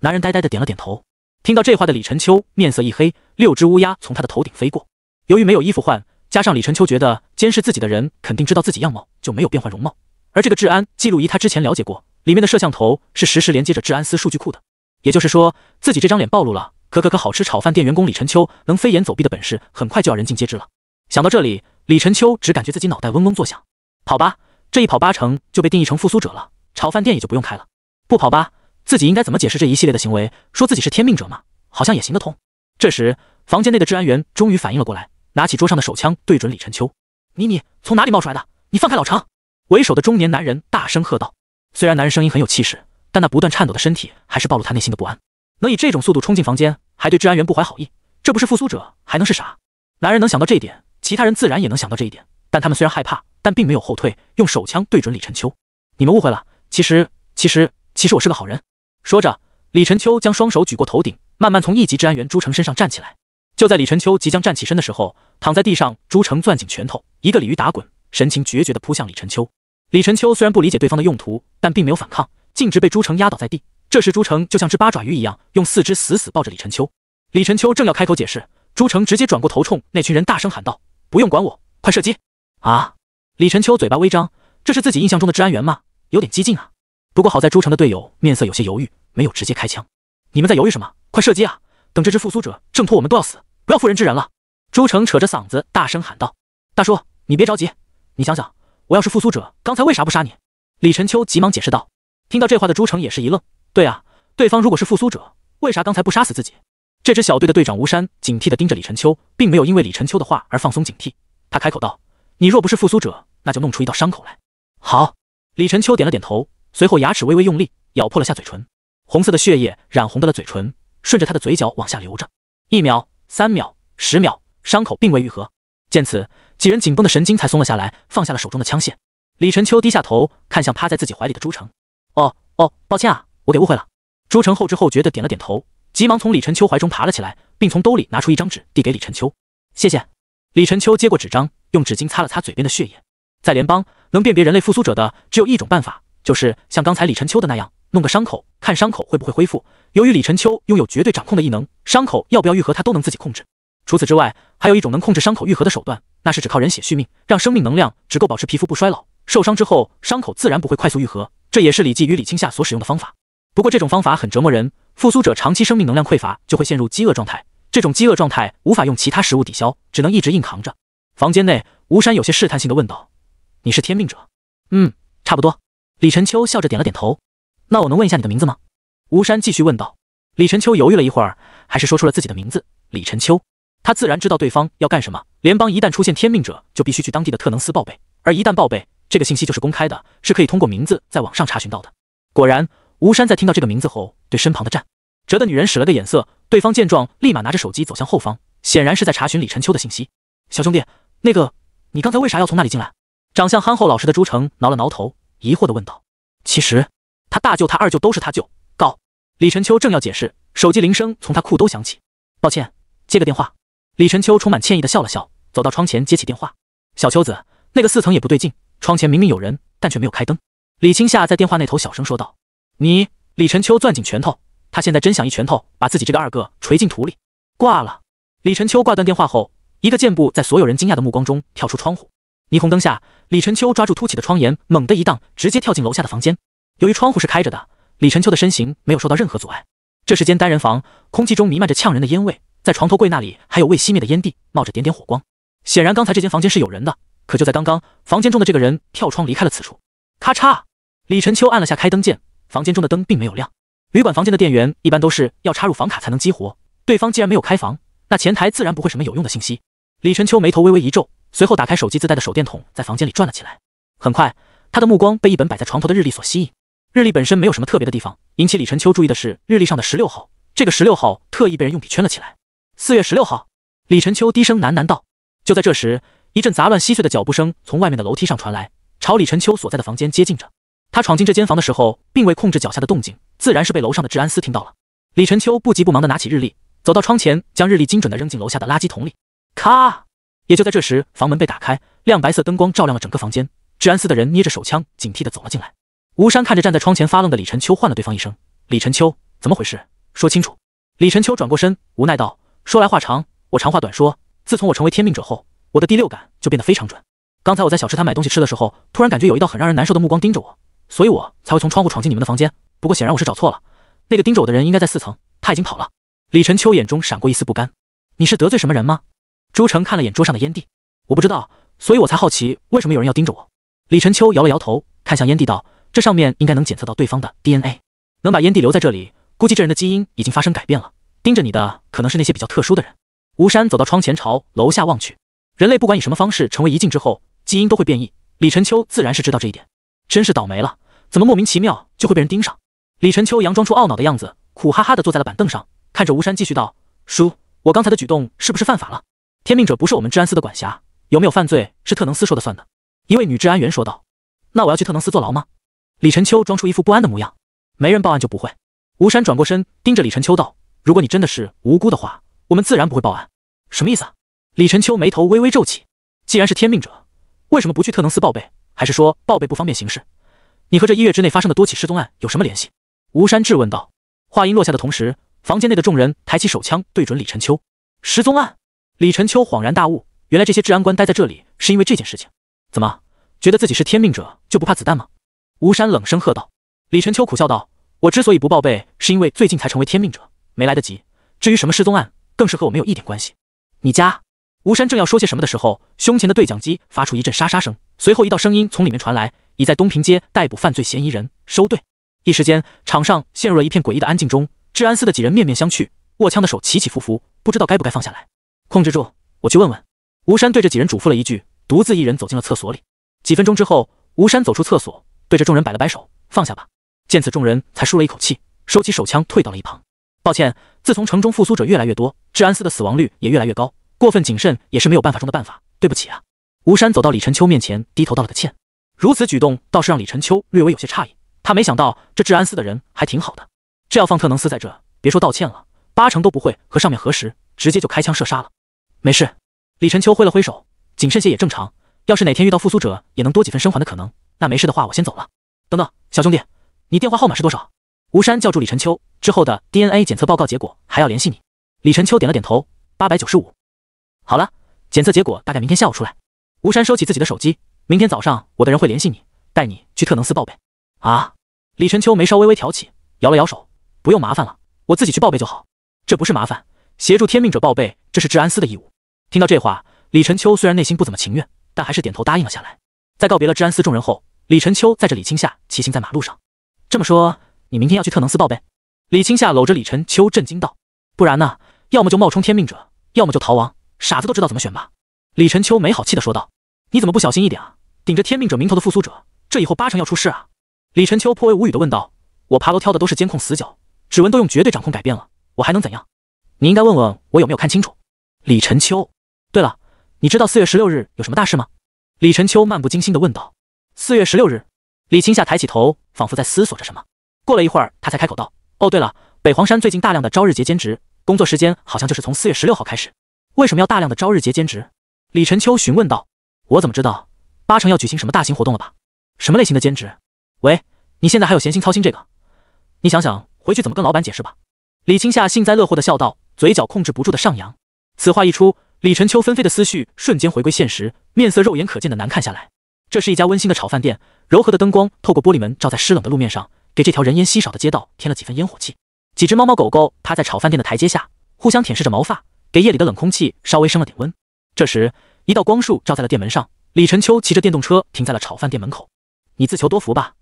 男人呆呆的点了点头。听到这话的李晨秋面色一黑，六只乌鸦从他的头顶飞过。由于没有衣服换，加上李晨秋觉得监视自己的人肯定知道自己样貌，就没有变换容貌。而这个治安记录仪他之前了解过，里面的摄像头是实时连接着治安司数据库的。也就是说，自己这张脸暴露了，可可可好吃炒饭店员工李晨秋能飞檐走壁的本事，很快就要人尽皆知了。想到这里，李晨秋只感觉自己脑袋嗡嗡作响。跑吧，这一跑八成就被定义成复苏者了，炒饭店也就不用开了。不跑吧，自己应该怎么解释这一系列的行为？说自己是天命者吗？好像也行得通。这时，房间内的治安员终于反应了过来，拿起桌上的手枪对准李晨秋：“你你从哪里冒出来的？你放开老常！”为首的中年男人大声喝道。虽然男人声音很有气势。但那不断颤抖的身体，还是暴露他内心的不安。能以这种速度冲进房间，还对治安员不怀好意，这不是复苏者还能是啥？男人能想到这一点，其他人自然也能想到这一点。但他们虽然害怕，但并没有后退，用手枪对准李晨秋。你们误会了，其实，其实，其实我是个好人。说着，李晨秋将双手举过头顶，慢慢从一级治安员朱成身上站起来。就在李晨秋即将站起身的时候，躺在地上，朱成攥紧拳头，一个鲤鱼打滚，神情决绝地扑向李晨秋。李晨秋虽然不理解对方的用途，但并没有反抗。径直被朱成压倒在地。这时，朱成就像只八爪鱼一样，用四肢死死抱着李晨秋。李晨秋正要开口解释，朱成直接转过头冲那群人大声喊道：“不用管我，快射击！”啊！李晨秋嘴巴微张，这是自己印象中的治安员吗？有点激进啊。不过好在朱成的队友面色有些犹豫，没有直接开枪。你们在犹豫什么？快射击啊！等这只复苏者挣脱我们都要死，不要妇人之仁了！朱成扯着嗓子大声喊道：“大叔，你别着急，你想想，我要是复苏者，刚才为啥不杀你？”李晨秋急忙解释道。听到这话的朱诚也是一愣。对啊，对方如果是复苏者，为啥刚才不杀死自己？这支小队的队长吴山警惕地盯着李晨秋，并没有因为李晨秋的话而放松警惕。他开口道：“你若不是复苏者，那就弄出一道伤口来。”好。李晨秋点了点头，随后牙齿微微用力，咬破了下嘴唇，红色的血液染红的了嘴唇，顺着他的嘴角往下流着。一秒，三秒，十秒，伤口并未愈合。见此，几人紧绷的神经才松了下来，放下了手中的枪械。李晨秋低下头，看向趴在自己怀里的朱诚。哦，抱歉啊，我给误会了。朱成后知后觉的点了点头，急忙从李晨秋怀中爬了起来，并从兜里拿出一张纸递给李晨秋：“谢谢。”李晨秋接过纸张，用纸巾擦了擦嘴边的血液。在联邦，能辨别人类复苏者的只有一种办法，就是像刚才李晨秋的那样，弄个伤口，看伤口会不会恢复。由于李晨秋拥有绝对掌控的异能，伤口要不要愈合，他都能自己控制。除此之外，还有一种能控制伤口愈合的手段，那是只靠人血续命，让生命能量只够保持皮肤不衰老。受伤之后，伤口自然不会快速愈合。这也是李记与李青夏所使用的方法，不过这种方法很折磨人。复苏者长期生命能量匮乏，就会陷入饥饿状态。这种饥饿状态无法用其他食物抵消，只能一直硬扛着。房间内，吴山有些试探性的问道：“你是天命者？”“嗯，差不多。”李晨秋笑着点了点头。“那我能问一下你的名字吗？”吴山继续问道。李晨秋犹豫了一会儿，还是说出了自己的名字：李晨秋。他自然知道对方要干什么。联邦一旦出现天命者，就必须去当地的特能司报备，而一旦报备，这个信息就是公开的，是可以通过名字在网上查询到的。果然，吴山在听到这个名字后，对身旁的站着的女人使了个眼色，对方见状，立马拿着手机走向后方，显然是在查询李晨秋的信息。小兄弟，那个，你刚才为啥要从那里进来？长相憨厚老实的朱成挠了挠头，疑惑地问道。其实，他大舅他二舅都是他舅。告。李晨秋正要解释，手机铃声从他裤兜响起。抱歉，接个电话。李晨秋充满歉意地笑了笑，走到窗前接起电话。小秋子。那个四层也不对劲，窗前明明有人，但却没有开灯。李青夏在电话那头小声说道：“你！”李晨秋攥紧拳头，他现在真想一拳头把自己这个二哥锤进土里。挂了。李晨秋挂断电话后，一个箭步在所有人惊讶的目光中跳出窗户。霓虹灯下，李晨秋抓住凸起的窗沿，猛地一荡，直接跳进楼下的房间。由于窗户是开着的，李晨秋的身形没有受到任何阻碍。这是间单人房，空气中弥漫着呛人的烟味，在床头柜那里还有未熄灭的烟蒂，冒着点点火光。显然，刚才这间房间是有人的。可就在刚刚，房间中的这个人跳窗离开了此处。咔嚓，李晨秋按了下开灯键，房间中的灯并没有亮。旅馆房间的电源一般都是要插入房卡才能激活。对方既然没有开房，那前台自然不会什么有用的信息。李晨秋眉头微微一皱，随后打开手机自带的手电筒，在房间里转了起来。很快，他的目光被一本摆在床头的日历所吸引。日历本身没有什么特别的地方，引起李晨秋注意的是日历上的十六号。这个十六号特意被人用笔圈了起来。四月十六号，李晨秋低声喃喃道。就在这时。一阵杂乱稀碎的脚步声从外面的楼梯上传来，朝李晨秋所在的房间接近着。他闯进这间房的时候，并未控制脚下的动静，自然是被楼上的治安司听到了。李晨秋不急不忙地拿起日历，走到窗前，将日历精准地扔进楼下的垃圾桶里。咔！也就在这时，房门被打开，亮白色灯光照亮了整个房间。治安司的人捏着手枪，警惕地走了进来。吴山看着站在窗前发愣的李晨秋，唤了对方一声：“李晨秋，怎么回事？说清楚。”李晨秋转过身，无奈道：“说来话长，我长话短说。自从我成为天命者后……”我的第六感就变得非常准。刚才我在小吃摊买东西吃的时候，突然感觉有一道很让人难受的目光盯着我，所以我才会从窗户闯进你们的房间。不过显然我是找错了，那个盯着我的人应该在四层，他已经跑了。李晨秋眼中闪过一丝不甘：“你是得罪什么人吗？”朱成看了眼桌上的烟蒂，我不知道，所以我才好奇为什么有人要盯着我。李晨秋摇了摇头，看向烟蒂道：“这上面应该能检测到对方的 DNA，能把烟蒂留在这里，估计这人的基因已经发生改变了。盯着你的可能是那些比较特殊的人。”吴山走到窗前，朝楼下望去。人类不管以什么方式成为一境之后，基因都会变异。李晨秋自然是知道这一点。真是倒霉了，怎么莫名其妙就会被人盯上？李晨秋佯装出懊恼的样子，苦哈哈的坐在了板凳上，看着吴山继续道：“叔，我刚才的举动是不是犯法了？”“天命者不是我们治安司的管辖，有没有犯罪是特能斯说的算的。”一位女治安员说道。“那我要去特能斯坐牢吗？”李晨秋装出一副不安的模样。“没人报案就不会。”吴山转过身盯着李晨秋道：“如果你真的是无辜的话，我们自然不会报案。什么意思？”啊？李晨秋眉头微微皱起，既然是天命者，为什么不去特能寺报备？还是说报备不方便行事？你和这一月之内发生的多起失踪案有什么联系？吴山质问道。话音落下的同时，房间内的众人抬起手枪对准李晨秋。失踪案？李晨秋恍然大悟，原来这些治安官待在这里是因为这件事情。怎么，觉得自己是天命者就不怕子弹吗？吴山冷声喝道。李晨秋苦笑道：“我之所以不报备，是因为最近才成为天命者，没来得及。至于什么失踪案，更是和我没有一点关系。”你家？吴山正要说些什么的时候，胸前的对讲机发出一阵沙沙声，随后一道声音从里面传来：“已在东平街逮捕犯罪嫌疑人，收队。”一时间，场上陷入了一片诡异的安静中。治安司的几人面面相觑，握枪的手起起伏伏，不知道该不该放下来。控制住，我去问问。”吴山对着几人嘱咐了一句，独自一人走进了厕所里。几分钟之后，吴山走出厕所，对着众人摆了摆手：“放下吧。”见此，众人才舒了一口气，收起手枪，退到了一旁。抱歉，自从城中复苏者越来越多，治安司的死亡率也越来越高。过分谨慎也是没有办法中的办法。对不起啊，吴山走到李晨秋面前，低头道了个歉。如此举动倒是让李晨秋略微有些诧异，他没想到这治安司的人还挺好的。这要放特能司在这，别说道歉了，八成都不会和上面核实，直接就开枪射杀了。没事，李晨秋挥了挥手，谨慎些也正常。要是哪天遇到复苏者，也能多几分生还的可能。那没事的话，我先走了。等等，小兄弟，你电话号码是多少？吴山叫住李晨秋之后的 DNA 检测报告结果还要联系你。李晨秋点了点头，八百九十五。好了，检测结果大概明天下午出来。吴山收起自己的手机，明天早上我的人会联系你，带你去特能斯报备。啊！李晨秋眉梢微微挑起，摇了摇手，不用麻烦了，我自己去报备就好。这不是麻烦，协助天命者报备，这是治安司的义务。听到这话，李晨秋虽然内心不怎么情愿，但还是点头答应了下来。在告别了治安司众人后，李晨秋载着李青夏骑行在马路上。这么说，你明天要去特能斯报备？李青夏搂着李晨秋，震惊道：“不然呢？要么就冒充天命者，要么就逃亡。”傻子都知道怎么选吧？李晨秋没好气的说道：“你怎么不小心一点啊？顶着天命者名头的复苏者，这以后八成要出事啊！”李晨秋颇为无语的问道：“我爬楼挑的都是监控死角，指纹都用绝对掌控改变了，我还能怎样？你应该问问我有没有看清楚。”李晨秋。对了，你知道四月十六日有什么大事吗？李晨秋漫不经心的问道。四月十六日，李青夏抬起头，仿佛在思索着什么。过了一会儿，他才开口道：“哦，对了，北黄山最近大量的招日结兼职，工作时间好像就是从四月十六号开始。”为什么要大量的招日结兼职？李晨秋询问道。我怎么知道？八成要举行什么大型活动了吧？什么类型的兼职？喂，你现在还有闲心操心这个？你想想回去怎么跟老板解释吧。李青夏幸灾乐祸的笑道，嘴角控制不住的上扬。此话一出，李晨秋纷飞的思绪瞬间回归现实，面色肉眼可见的难看下来。这是一家温馨的炒饭店，柔和的灯光透过玻璃门照在湿冷的路面上，给这条人烟稀少的街道添了几分烟火气。几只猫猫狗狗趴在炒饭店的台阶下，互相舔舐着毛发。给夜里的冷空气稍微升了点温。这时，一道光束照在了店门上，李晨秋骑着电动车停在了炒饭店门口。你自求多福吧。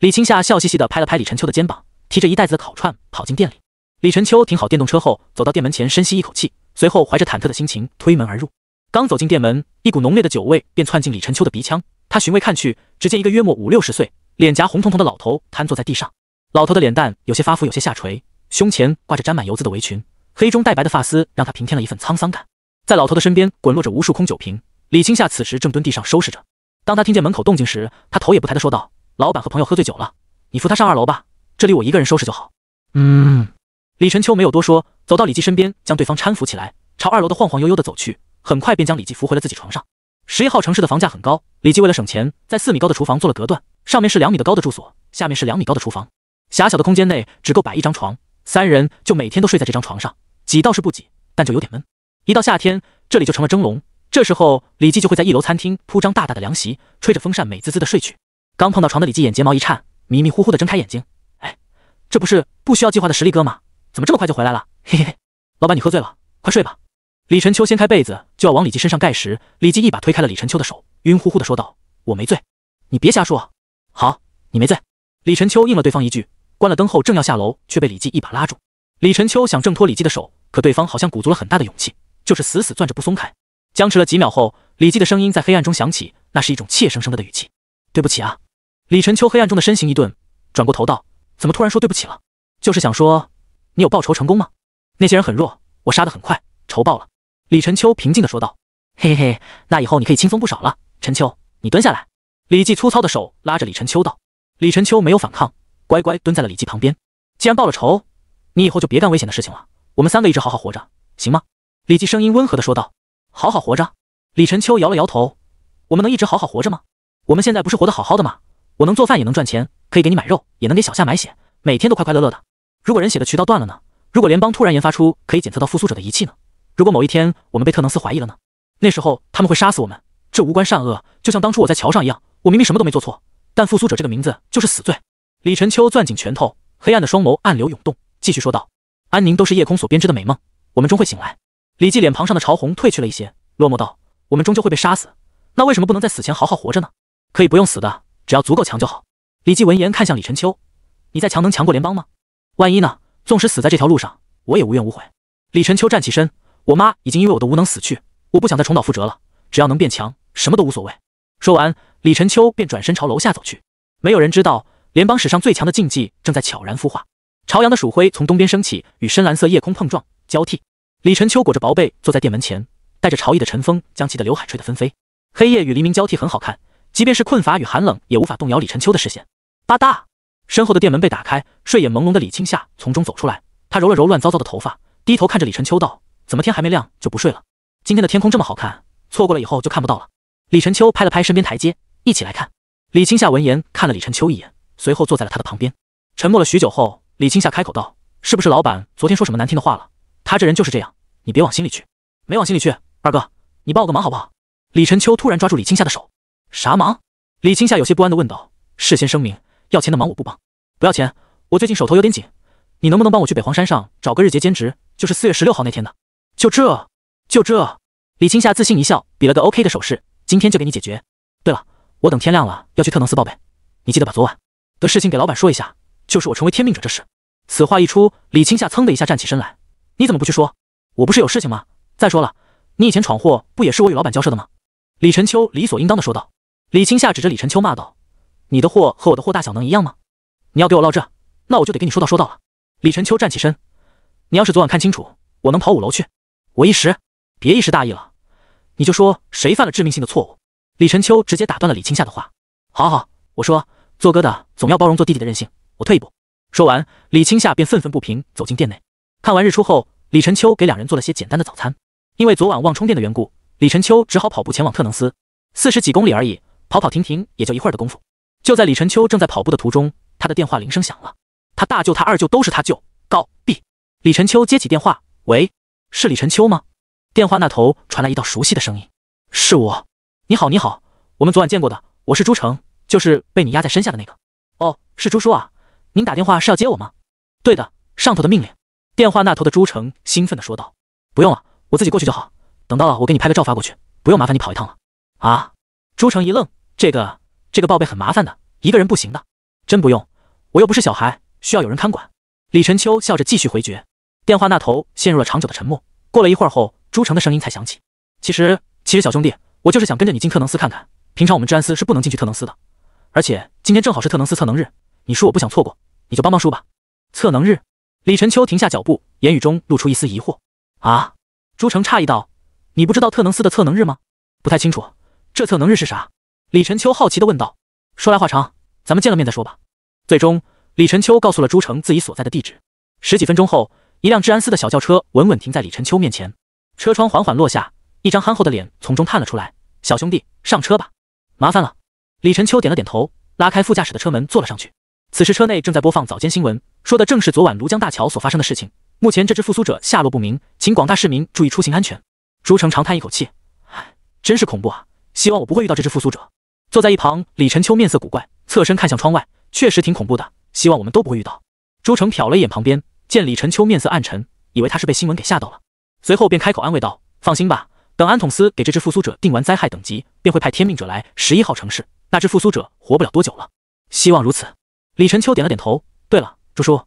李青夏笑嘻嘻地拍了拍李晨秋的肩膀，提着一袋子的烤串跑进店里。李晨秋停好电动车后，走到店门前，深吸一口气，随后怀着忐忑的心情推门而入。刚走进店门，一股浓烈的酒味便窜进李晨秋的鼻腔。他寻味看去，只见一个约莫五六十岁、脸颊红彤彤的老头瘫坐在地上。老头的脸蛋有些发福，有些下垂，胸前挂着沾满油渍的围裙。黑中带白的发丝让他平添了一份沧桑感。在老头的身边滚落着无数空酒瓶，李青夏此时正蹲地上收拾着。当他听见门口动静时，他头也不抬的说道：“老板和朋友喝醉酒了，你扶他上二楼吧，这里我一个人收拾就好。”嗯。李晨秋没有多说，走到李记身边，将对方搀扶起来，朝二楼的晃晃悠悠的走去。很快便将李记扶回了自己床上。十一号城市的房价很高，李记为了省钱，在四米高的厨房做了隔断，上面是两米的高的住所，下面是两米高的厨房。狭小的空间内只够摆一张床。三人就每天都睡在这张床上，挤倒是不挤，但就有点闷。一到夏天，这里就成了蒸笼。这时候，李记就会在一楼餐厅铺张大大的凉席，吹着风扇，美滋滋的睡去。刚碰到床的李记眼睫毛一颤，迷迷糊糊的睁开眼睛，哎，这不是不需要计划的实力哥吗？怎么这么快就回来了？嘿嘿嘿，老板你喝醉了，快睡吧。李晨秋掀开被子就要往李记身上盖时，李记一把推开了李晨秋的手，晕乎乎的说道：“我没醉，你别瞎说。”“好，你没醉。”李晨秋应了对方一句。关了灯后，正要下楼，却被李绩一把拉住。李晨秋想挣脱李绩的手，可对方好像鼓足了很大的勇气，就是死死攥着不松开。僵持了几秒后，李绩的声音在黑暗中响起，那是一种怯生生的的语气：“对不起啊。”李晨秋黑暗中的身形一顿，转过头道：“怎么突然说对不起了？就是想说，你有报仇成功吗？那些人很弱，我杀的很快，仇报了。”李晨秋平静的说道：“嘿嘿嘿，那以后你可以轻松不少了。陈秋，你蹲下来。”李绩粗糙的手拉着李晨秋道。李晨秋没有反抗。乖乖蹲在了李记旁边。既然报了仇，你以后就别干危险的事情了。我们三个一直好好活着，行吗？李记声音温和的说道：“好好活着。”李晨秋摇了摇头：“我们能一直好好活着吗？我们现在不是活得好好的吗？我能做饭，也能赚钱，可以给你买肉，也能给小夏买血，每天都快快乐乐的。如果人血的渠道断了呢？如果联邦突然研发出可以检测到复苏者的仪器呢？如果某一天我们被特能斯怀疑了呢？那时候他们会杀死我们。这无关善恶，就像当初我在桥上一样，我明明什么都没做错，但复苏者这个名字就是死罪。”李晨秋攥紧拳头，黑暗的双眸暗流涌动，继续说道：“安宁都是夜空所编织的美梦，我们终会醒来。”李记脸庞上的潮红褪去了一些，落寞道：“我们终究会被杀死，那为什么不能在死前好好活着呢？可以不用死的，只要足够强就好。”李记闻言看向李晨秋：“你再强能强过联邦吗？万一呢？纵使死在这条路上，我也无怨无悔。”李晨秋站起身：“我妈已经因为我的无能死去，我不想再重蹈覆辙了。只要能变强，什么都无所谓。”说完，李晨秋便转身朝楼下走去。没有人知道。联邦史上最强的禁忌正在悄然孵化。朝阳的曙辉从东边升起，与深蓝色夜空碰撞交替。李晨秋裹着薄被坐在店门前，带着朝意的晨风将其的刘海吹得纷飞。黑夜与黎明交替很好看，即便是困乏与寒冷也无法动摇李晨秋的视线。吧嗒，身后的店门被打开，睡眼朦胧的李青夏从中走出来。他揉了揉乱糟糟的头发，低头看着李晨秋道：“怎么天还没亮就不睡了？今天的天空这么好看，错过了以后就看不到了。”李晨秋拍了拍身边台阶，一起来看。李青夏闻言看了李晨秋一眼。随后坐在了他的旁边，沉默了许久后，李青夏开口道：“是不是老板昨天说什么难听的话了？他这人就是这样，你别往心里去。”“没往心里去，二哥，你帮我个忙好不好？”李晨秋突然抓住李青夏的手。“啥忙？”李青夏有些不安的问道。“事先声明，要钱的忙我不帮，不要钱，我最近手头有点紧，你能不能帮我去北荒山上找个日结兼职？就是四月十六号那天的。”“就这？就这？”李青夏自信一笑，比了个 OK 的手势：“今天就给你解决。对了，我等天亮了要去特能斯报备，你记得把昨晚。”的事情给老板说一下，就是我成为天命者这事。此话一出，李青夏噌的一下站起身来。你怎么不去说？我不是有事情吗？再说了，你以前闯祸不也是我与老板交涉的吗？李晨秋理所应当的说道。李青夏指着李晨秋骂道：“你的祸和我的祸大小能一样吗？你要给我落这，那我就得跟你说道说道了。”李晨秋站起身：“你要是昨晚看清楚，我能跑五楼去？我一时别一时大意了。你就说谁犯了致命性的错误？”李晨秋直接打断了李青夏的话：“好好，我说。”做哥的总要包容做弟弟的任性，我退一步。说完，李青夏便愤愤不平走进店内。看完日出后，李晨秋给两人做了些简单的早餐。因为昨晚忘充电的缘故，李晨秋只好跑步前往特能斯，四十几公里而已，跑跑停停也就一会儿的功夫。就在李晨秋正在跑步的途中，他的电话铃声响了。他大舅他二舅都是他舅，告毕。李晨秋接起电话，喂，是李晨秋吗？电话那头传来一道熟悉的声音，是我。你好你好，我们昨晚见过的，我是朱成。就是被你压在身下的那个，哦，是朱叔啊！您打电话是要接我吗？对的，上头的命令。电话那头的朱成兴奋的说道：“不用了，我自己过去就好。等到了，我给你拍个照发过去，不用麻烦你跑一趟了。”啊！朱成一愣：“这个，这个报备很麻烦的，一个人不行的。”真不用，我又不是小孩，需要有人看管。”李晨秋笑着继续回绝。电话那头陷入了长久的沉默。过了一会儿后，朱成的声音才响起：“其实，其实小兄弟，我就是想跟着你进特能司看看。平常我们治安司是不能进去特能司的。”而且今天正好是特能斯测能日，你说我不想错过，你就帮帮叔吧。测能日，李晨秋停下脚步，言语中露出一丝疑惑。啊！朱成诧异道：“你不知道特能斯的测能日吗？”“不太清楚，这测能日是啥？”李晨秋好奇的问道。“说来话长，咱们见了面再说吧。”最终，李晨秋告诉了朱成自己所在的地址。十几分钟后，一辆治安司的小轿车稳稳停在李晨秋面前，车窗缓缓落下，一张憨厚的脸从中探了出来。“小兄弟，上车吧。”“麻烦了。”李晨秋点了点头，拉开副驾驶的车门坐了上去。此时车内正在播放早间新闻，说的正是昨晚庐江大桥所发生的事情。目前这只复苏者下落不明，请广大市民注意出行安全。朱成长叹一口气，唉，真是恐怖啊！希望我不会遇到这只复苏者。坐在一旁，李晨秋面色古怪，侧身看向窗外，确实挺恐怖的。希望我们都不会遇到。朱成瞟了一眼旁边，见李晨秋面色暗沉，以为他是被新闻给吓到了，随后便开口安慰道：“放心吧。”等安统司给这只复苏者定完灾害等级，便会派天命者来十一号城市。那只复苏者活不了多久了，希望如此。李晨秋点了点头。对了，朱叔，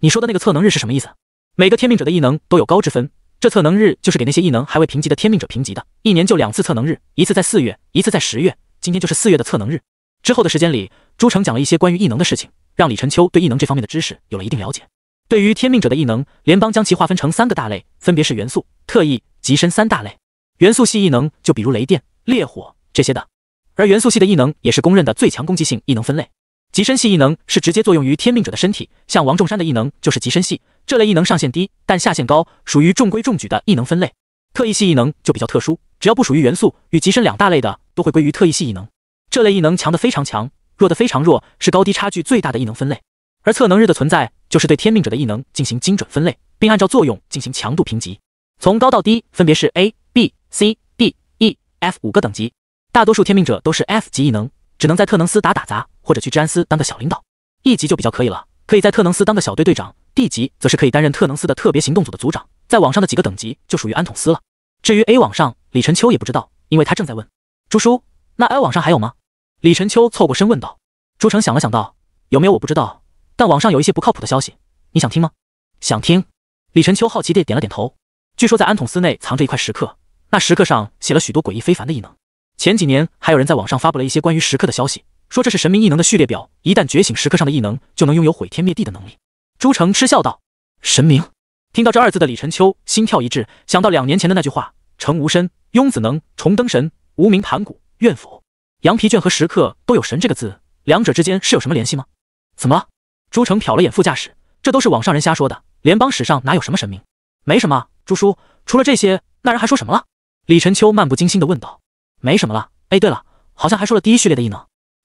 你说的那个测能日是什么意思？每个天命者的异能都有高之分，这测能日就是给那些异能还未评级的天命者评级的。一年就两次测能日，一次在四月，一次在十月。今天就是四月的测能日。之后的时间里，朱成讲了一些关于异能的事情，让李晨秋对异能这方面的知识有了一定了解。对于天命者的异能，联邦将其划分成三个大类，分别是元素、特异、极深三大类。元素系异能就比如雷电、烈火这些的，而元素系的异能也是公认的最强攻击性异能分类。极身系异能是直接作用于天命者的身体，像王重山的异能就是极身系。这类异能上限低，但下限高，属于中规中矩的异能分类。特异系异能就比较特殊，只要不属于元素与极身两大类的，都会归于特异系异能。这类异能强的非常强，弱的非常弱，是高低差距最大的异能分类。而测能日的存在就是对天命者的异能进行精准分类，并按照作用进行强度评级，从高到低分别是 A。C、D、E、F 五个等级，大多数天命者都是 F 级异能，只能在特能斯打打杂，或者去治安司当个小领导。E 级就比较可以了，可以在特能斯当个小队队长。D 级则是可以担任特能斯的特别行动组的组长。在网上的几个等级就属于安统司了。至于 A 网上，李晨秋也不知道，因为他正在问朱叔，那 A 网上还有吗？李晨秋凑过身问道。朱成想了想道：“有没有我不知道，但网上有一些不靠谱的消息，你想听吗？”“想听。”李晨秋好奇地点了点头。据说在安统司内藏着一块石刻。那石刻上写了许多诡异非凡的异能。前几年还有人在网上发布了一些关于石刻的消息，说这是神明异能的序列表，一旦觉醒，石刻上的异能就能拥有毁天灭地的能力。朱成嗤笑道：“神明！”听到这二字的李晨秋心跳一滞，想到两年前的那句话：“成无身，庸子能重登神，无名盘古怨否？”羊皮卷和石刻都有“神”这个字，两者之间是有什么联系吗？怎么？朱成瞟了眼副驾驶，这都是网上人瞎说的。联邦史上哪有什么神明？没什么，朱叔，除了这些，那人还说什么了？李晨秋漫不经心地问道：“没什么了。哎，对了，好像还说了第一序列的异能，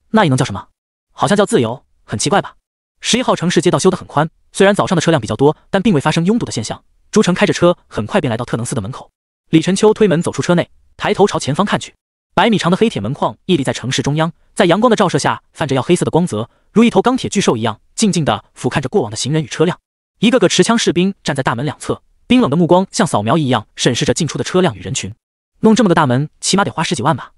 那异能叫什么？好像叫自由，很奇怪吧？”十一号城市街道修得很宽，虽然早上的车辆比较多，但并未发生拥堵的现象。朱成开着车，很快便来到特能寺的门口。李晨秋推门走出车内，抬头朝前方看去，百米长的黑铁门框屹立在城市中央，在阳光的照射下泛着耀黑色的光泽，如一头钢铁巨兽一样静静地俯瞰着过往的行人与车辆。一个个持枪士兵站在大门两侧，冰冷的目光像扫描一样审视着进出的车辆与人群。弄这么个大门，起码得花十几万吧？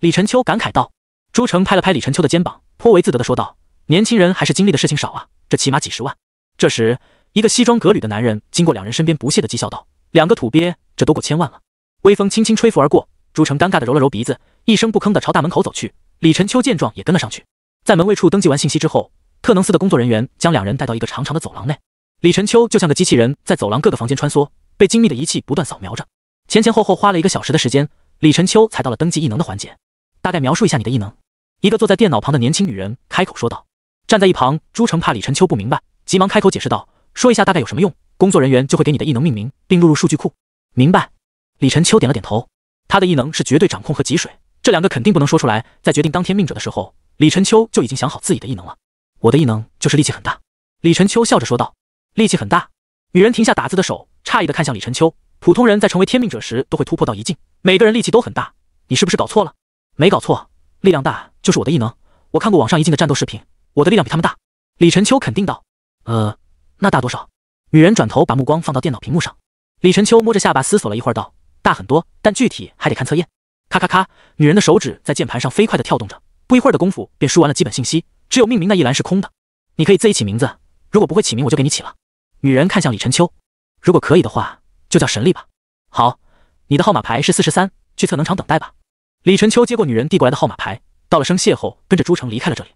李晨秋感慨道。朱成拍了拍李晨秋的肩膀，颇为自得的说道：“年轻人还是经历的事情少啊，这起码几十万。”这时，一个西装革履的男人经过两人身边，不屑的讥笑道：“两个土鳖，这都过千万了。”微风轻轻吹拂而过，朱成尴尬的揉了揉鼻子，一声不吭的朝大门口走去。李晨秋见状也跟了上去。在门卫处登记完信息之后，特能斯的工作人员将两人带到一个长长的走廊内。李晨秋就像个机器人，在走廊各个房间穿梭，被精密的仪器不断扫描着。前前后后花了一个小时的时间，李晨秋才到了登记异能的环节。大概描述一下你的异能。一个坐在电脑旁的年轻女人开口说道。站在一旁，朱成怕李晨秋不明白，急忙开口解释道：“说一下大概有什么用，工作人员就会给你的异能命名并录入数据库。”明白。李晨秋点了点头。他的异能是绝对掌控和给水，这两个肯定不能说出来。在决定当天命者的时候，李晨秋就已经想好自己的异能了。我的异能就是力气很大。李晨秋笑着说道。力气很大。女人停下打字的手，诧异的看向李晨秋。普通人在成为天命者时都会突破到一境，每个人力气都很大。你是不是搞错了？没搞错，力量大就是我的异能。我看过网上一境的战斗视频，我的力量比他们大。李晨秋肯定道：“呃，那大多少？”女人转头把目光放到电脑屏幕上。李晨秋摸着下巴思索了一会儿，道：“大很多，但具体还得看测验。”咔咔咔，女人的手指在键盘上飞快地跳动着，不一会儿的功夫便输完了基本信息，只有命名那一栏是空的。你可以自己起名字，如果不会起名，我就给你起了。女人看向李晨秋：“如果可以的话。”就叫神力吧。好，你的号码牌是四十三，去测能场等待吧。李晨秋接过女人递过来的号码牌，道了声谢后，跟着朱成离开了这里。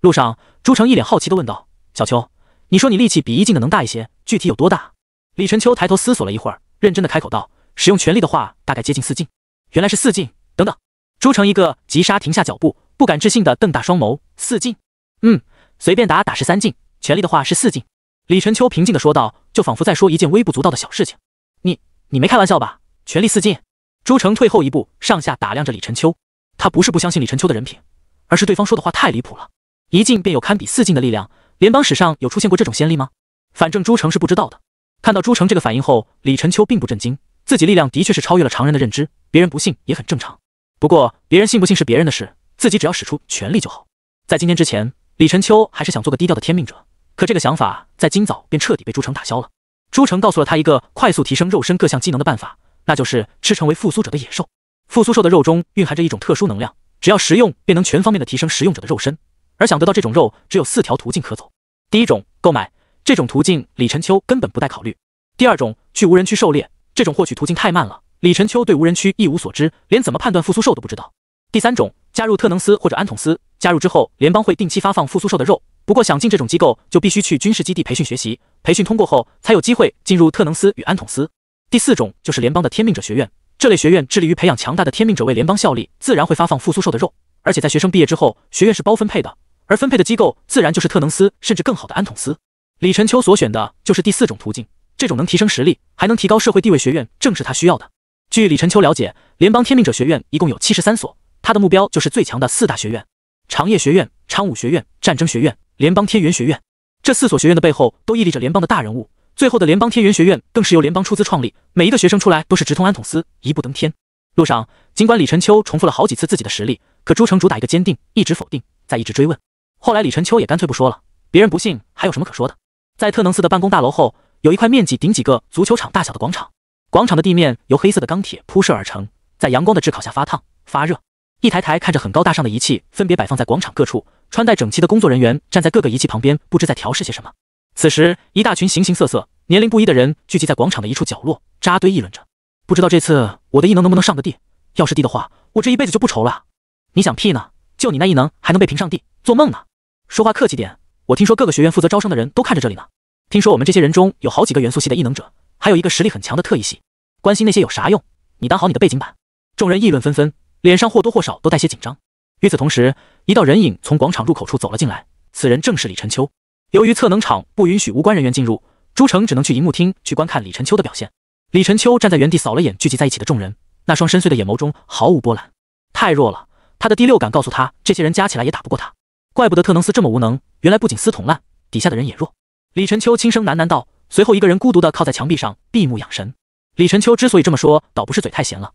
路上，朱成一脸好奇的问道：“小秋，你说你力气比一进的能大一些，具体有多大？”李晨秋抬头思索了一会儿，认真的开口道：“使用全力的话，大概接近四进。原来是四进。等等。”朱成一个急刹，停下脚步，不敢置信的瞪大双眸。四进？嗯，随便打打是三进，全力的话是四进。李晨秋平静的说道，就仿佛在说一件微不足道的小事情。你你没开玩笑吧？全力四进，朱成退后一步，上下打量着李晨秋。他不是不相信李晨秋的人品，而是对方说的话太离谱了。一进便有堪比四进的力量，联邦史上有出现过这种先例吗？反正朱成是不知道的。看到朱成这个反应后，李晨秋并不震惊，自己力量的确是超越了常人的认知，别人不信也很正常。不过别人信不信是别人的事，自己只要使出全力就好。在今天之前，李晨秋还是想做个低调的天命者，可这个想法在今早便彻底被朱成打消了。朱成告诉了他一个快速提升肉身各项技能的办法，那就是吃成为复苏者的野兽。复苏兽的肉中蕴含着一种特殊能量，只要食用便能全方面的提升食用者的肉身。而想得到这种肉，只有四条途径可走。第一种，购买这种途径，李晨秋根本不带考虑。第二种，去无人区狩猎，这种获取途径太慢了。李晨秋对无人区一无所知，连怎么判断复苏兽都不知道。第三种，加入特能斯或者安统斯，加入之后联邦会定期发放复苏兽的肉。不过，想进这种机构，就必须去军事基地培训学习，培训通过后，才有机会进入特能斯与安统斯。第四种就是联邦的天命者学院，这类学院致力于培养强大的天命者为联邦效力，自然会发放复苏兽的肉，而且在学生毕业之后，学院是包分配的，而分配的机构自然就是特能斯，甚至更好的安统斯。李晨秋所选的就是第四种途径，这种能提升实力，还能提高社会地位，学院正是他需要的。据李晨秋了解，联邦天命者学院一共有七十三所，他的目标就是最强的四大学院——长夜学院。昌武学院、战争学院、联邦天元学院，这四所学院的背后都屹立着联邦的大人物。最后的联邦天元学院更是由联邦出资创立，每一个学生出来都是直通安统司，一步登天。路上，尽管李晨秋重复了好几次自己的实力，可朱成主打一个坚定，一直否定，再一直追问。后来李晨秋也干脆不说了，别人不信还有什么可说的？在特能寺的办公大楼后，有一块面积顶几个足球场大小的广场，广场的地面由黑色的钢铁铺设而成，在阳光的炙烤下发烫发热。一台台看着很高大上的仪器分别摆放在广场各处，穿戴整齐的工作人员站在各个仪器旁边，不知在调试些什么。此时，一大群形形色色、年龄不一的人聚集在广场的一处角落，扎堆议论着。不知道这次我的异能能不能上个帝，要是帝的话，我这一辈子就不愁了。你想屁呢？就你那异能，还能被评上帝？做梦呢！说话客气点，我听说各个学院负责招生的人都看着这里呢。听说我们这些人中有好几个元素系的异能者，还有一个实力很强的特异系。关心那些有啥用？你当好你的背景板。众人议论纷纷。脸上或多或少都带些紧张。与此同时，一道人影从广场入口处走了进来，此人正是李晨秋。由于测能场不允许无关人员进入，朱成只能去荧幕厅去观看李晨秋的表现。李晨秋站在原地扫了眼聚集在一起的众人，那双深邃的眼眸中毫无波澜。太弱了，他的第六感告诉他，这些人加起来也打不过他。怪不得特能斯这么无能，原来不仅私统烂，底下的人也弱。李晨秋轻声喃喃道，随后一个人孤独地靠在墙壁上闭目养神。李晨秋之所以这么说，倒不是嘴太闲了。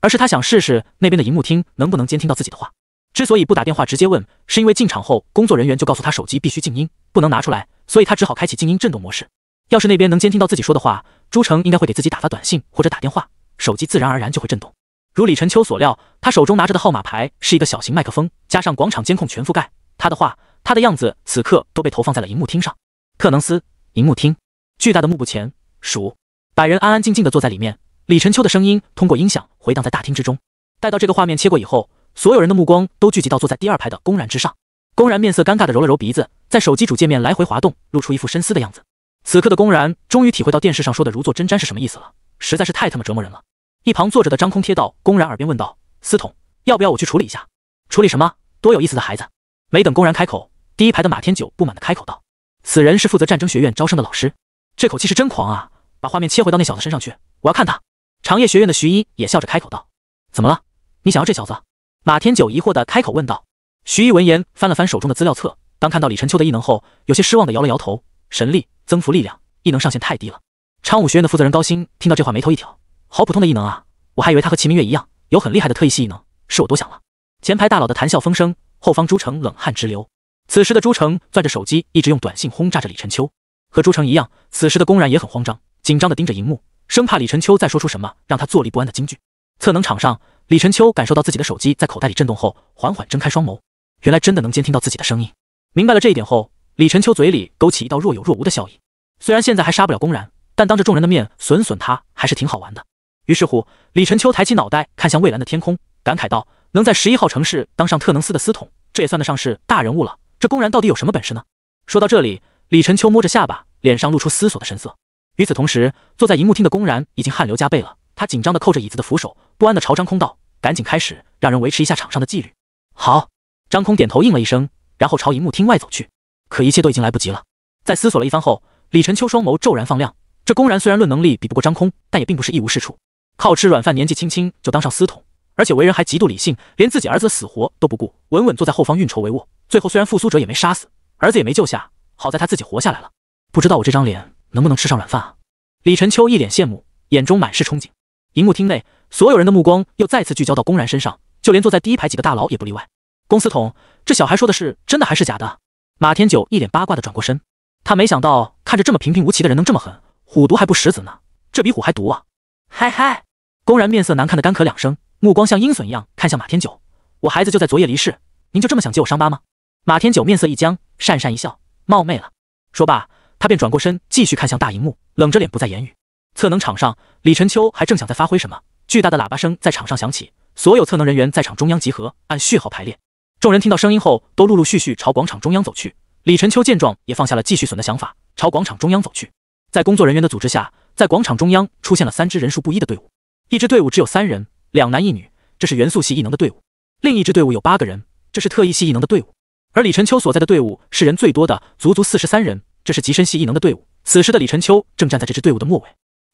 而是他想试试那边的荧幕厅能不能监听到自己的话。之所以不打电话直接问，是因为进场后工作人员就告诉他手机必须静音，不能拿出来，所以他只好开启静音震动模式。要是那边能监听到自己说的话，朱成应该会给自己打发短信或者打电话，手机自然而然就会震动。如李晨秋所料，他手中拿着的号码牌是一个小型麦克风，加上广场监控全覆盖，他的话、他的样子此刻都被投放在了荧幕厅上。特能斯荧幕厅，巨大的幕布前，数百人安安静静的坐在里面。李晨秋的声音通过音响回荡在大厅之中。待到这个画面切过以后，所有人的目光都聚集到坐在第二排的公然之上。公然面色尴尬的揉了揉鼻子，在手机主界面来回滑动，露出一副深思的样子。此刻的公然终于体会到电视上说的“如坐针毡”是什么意思了，实在是太他妈折磨人了。一旁坐着的张空贴到公然耳边问道：“司统，要不要我去处理一下？”“处理什么？多有意思的孩子！”没等公然开口，第一排的马天九不满的开口道：“此人是负责战争学院招生的老师，这口气是真狂啊！把画面切回到那小子身上去，我要看他。”长夜学院的徐一也笑着开口道：“怎么了？你想要这小子？”马天九疑惑地开口问道。徐一闻言，翻了翻手中的资料册，当看到李晨秋的异能后，有些失望地摇了摇头：“神力，增幅力量，异能上限太低了。”昌武学院的负责人高鑫听到这话，眉头一挑：“好普通的异能啊！我还以为他和齐明月一样，有很厉害的特异系异能，是我多想了。”前排大佬的谈笑风生，后方朱成冷汗直流。此时的朱成攥着手机，一直用短信轰炸着李晨秋。和朱成一样，此时的公然也很慌张，紧张地盯着荧幕。生怕李晨秋再说出什么让他坐立不安的金句。测能场上，李晨秋感受到自己的手机在口袋里震动后，缓缓睁开双眸。原来真的能监听到自己的声音。明白了这一点后，李晨秋嘴里勾起一道若有若无的笑意。虽然现在还杀不了公然，但当着众人的面损损他还是挺好玩的。于是乎，李晨秋抬起脑袋看向蔚蓝的天空，感慨道：“能在十一号城市当上特能司的司统，这也算得上是大人物了。这公然到底有什么本事呢？”说到这里，李晨秋摸着下巴，脸上露出思索的神色。与此同时，坐在荧幕厅的公然已经汗流浃背了。他紧张地扣着椅子的扶手，不安地朝张空道：“赶紧开始，让人维持一下场上的纪律。”好，张空点头应了一声，然后朝荧幕厅外走去。可一切都已经来不及了。在思索了一番后，李晨秋双眸骤然放亮。这公然虽然论能力比不过张空，但也并不是一无是处。靠吃软饭，年纪轻轻就当上司统，而且为人还极度理性，连自己儿子的死活都不顾，稳稳坐在后方运筹帷幄。最后虽然复苏者也没杀死，儿子也没救下，好在他自己活下来了。不知道我这张脸。能不能吃上软饭啊？李晨秋一脸羡慕，眼中满是憧憬。荧幕厅内，所有人的目光又再次聚焦到公然身上，就连坐在第一排几个大佬也不例外。公司统这小孩说的是真的还是假的？马天九一脸八卦的转过身，他没想到看着这么平平无奇的人能这么狠，虎毒还不食子呢，这比虎还毒啊！嗨嗨，公然面色难看的干咳两声，目光像鹰隼一样看向马天九。我孩子就在昨夜离世，您就这么想揭我伤疤吗？马天九面色一僵，讪讪一笑，冒昧了。说罢。他便转过身，继续看向大荧幕，冷着脸不再言语。测能场上，李晨秋还正想再发挥什么，巨大的喇叭声在场上响起，所有测能人员在场中央集合，按序号排列。众人听到声音后，都陆陆续续朝广场中央走去。李晨秋见状，也放下了继续损的想法，朝广场中央走去。在工作人员的组织下，在广场中央出现了三支人数不一的队伍。一支队伍只有三人，两男一女，这是元素系异能的队伍；另一支队伍有八个人，这是特异系异能的队伍。而李晨秋所在的队伍是人最多的，足足四十三人。这是极深系异能的队伍。此时的李晨秋正站在这支队伍的末尾。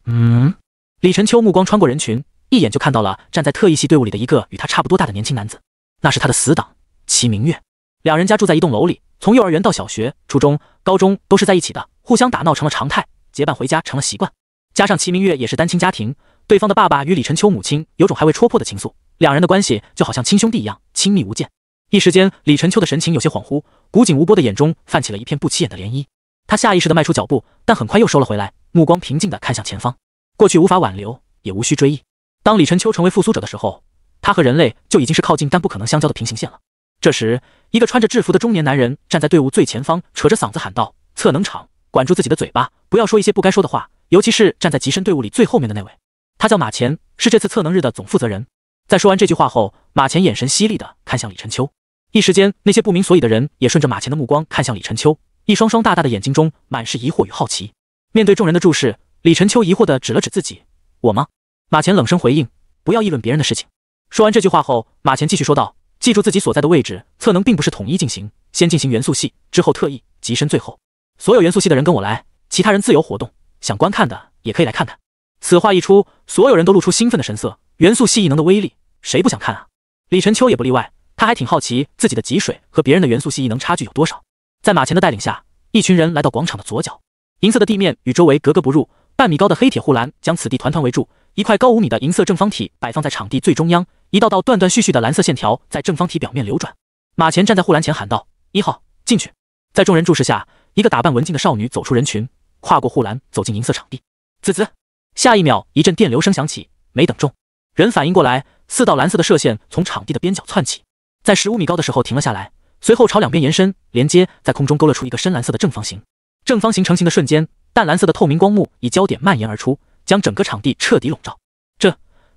嗯，李晨秋目光穿过人群，一眼就看到了站在特异系队伍里的一个与他差不多大的年轻男子，那是他的死党齐明月。两人家住在一栋楼里，从幼儿园到小学、初中、高中都是在一起的，互相打闹成了常态，结伴回家成了习惯。加上齐明月也是单亲家庭，对方的爸爸与李晨秋母亲有种还未戳破的情愫，两人的关系就好像亲兄弟一样亲密无间。一时间，李晨秋的神情有些恍惚，古井无波的眼中泛起了一片不起眼的涟漪。他下意识地迈出脚步，但很快又收了回来，目光平静地看向前方。过去无法挽留，也无需追忆。当李晨秋成为复苏者的时候，他和人类就已经是靠近但不可能相交的平行线了。这时，一个穿着制服的中年男人站在队伍最前方，扯着嗓子喊道：“测能场，管住自己的嘴巴，不要说一些不该说的话，尤其是站在极深队伍里最后面的那位。”他叫马前，是这次测能日的总负责人。在说完这句话后，马前眼神犀利的看向李晨秋，一时间，那些不明所以的人也顺着马前的目光看向李晨秋。一双双大大的眼睛中满是疑惑与好奇。面对众人的注视，李晨秋疑惑地指了指自己：“我吗？”马前冷声回应：“不要议论别人的事情。”说完这句话后，马前继续说道：“记住自己所在的位置。测能并不是统一进行，先进行元素系，之后特异、极深，最后所有元素系的人跟我来。其他人自由活动，想观看的也可以来看看。”此话一出，所有人都露出兴奋的神色。元素系异能的威力，谁不想看啊？李晨秋也不例外，他还挺好奇自己的极水和别人的元素系异能差距有多少。在马前的带领下，一群人来到广场的左角。银色的地面与周围格格不入，半米高的黑铁护栏将此地团团围住。一块高五米的银色正方体摆放在场地最中央，一道道断断续续的蓝色线条在正方体表面流转。马前站在护栏前喊道：“一号，进去！”在众人注视下，一个打扮文静的少女走出人群，跨过护栏，走进银色场地。滋滋，下一秒，一阵电流声响起，没等众人反应过来，四道蓝色的射线从场地的边角窜起，在十五米高的时候停了下来。随后朝两边延伸，连接在空中勾勒出一个深蓝色的正方形。正方形成型的瞬间，淡蓝色的透明光幕以焦点蔓延而出，将整个场地彻底笼罩。这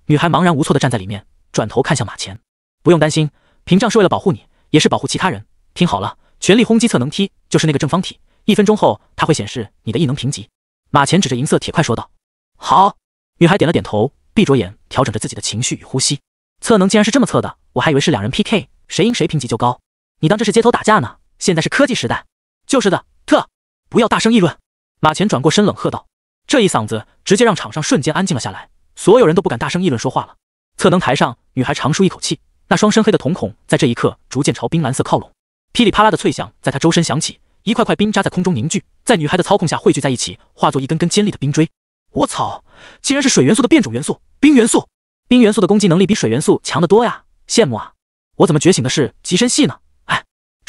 女孩茫然无措地站在里面，转头看向马前：“不用担心，屏障是为了保护你，也是保护其他人。听好了，全力轰击测能梯，就是那个正方体。一分钟后，它会显示你的异能评级。”马前指着银色铁块说道：“好。”女孩点了点头，闭着眼调整着自己的情绪与呼吸。测能竟然是这么测的，我还以为是两人 PK，谁赢谁评级就高。你当这是街头打架呢？现在是科技时代，就是的。特不要大声议论！马前转过身冷喝道，这一嗓子直接让场上瞬间安静了下来，所有人都不敢大声议论说话了。测能台上，女孩长舒一口气，那双深黑的瞳孔在这一刻逐渐朝冰蓝色靠拢。噼里啪啦的脆响在她周身响起，一块块冰渣在空中凝聚，在女孩的操控下汇聚在一起，化作一根根尖利的冰锥。我操，竟然是水元素的变种元素——冰元素！冰元素的攻击能力比水元素强得多呀！羡慕啊，我怎么觉醒的是极深系呢？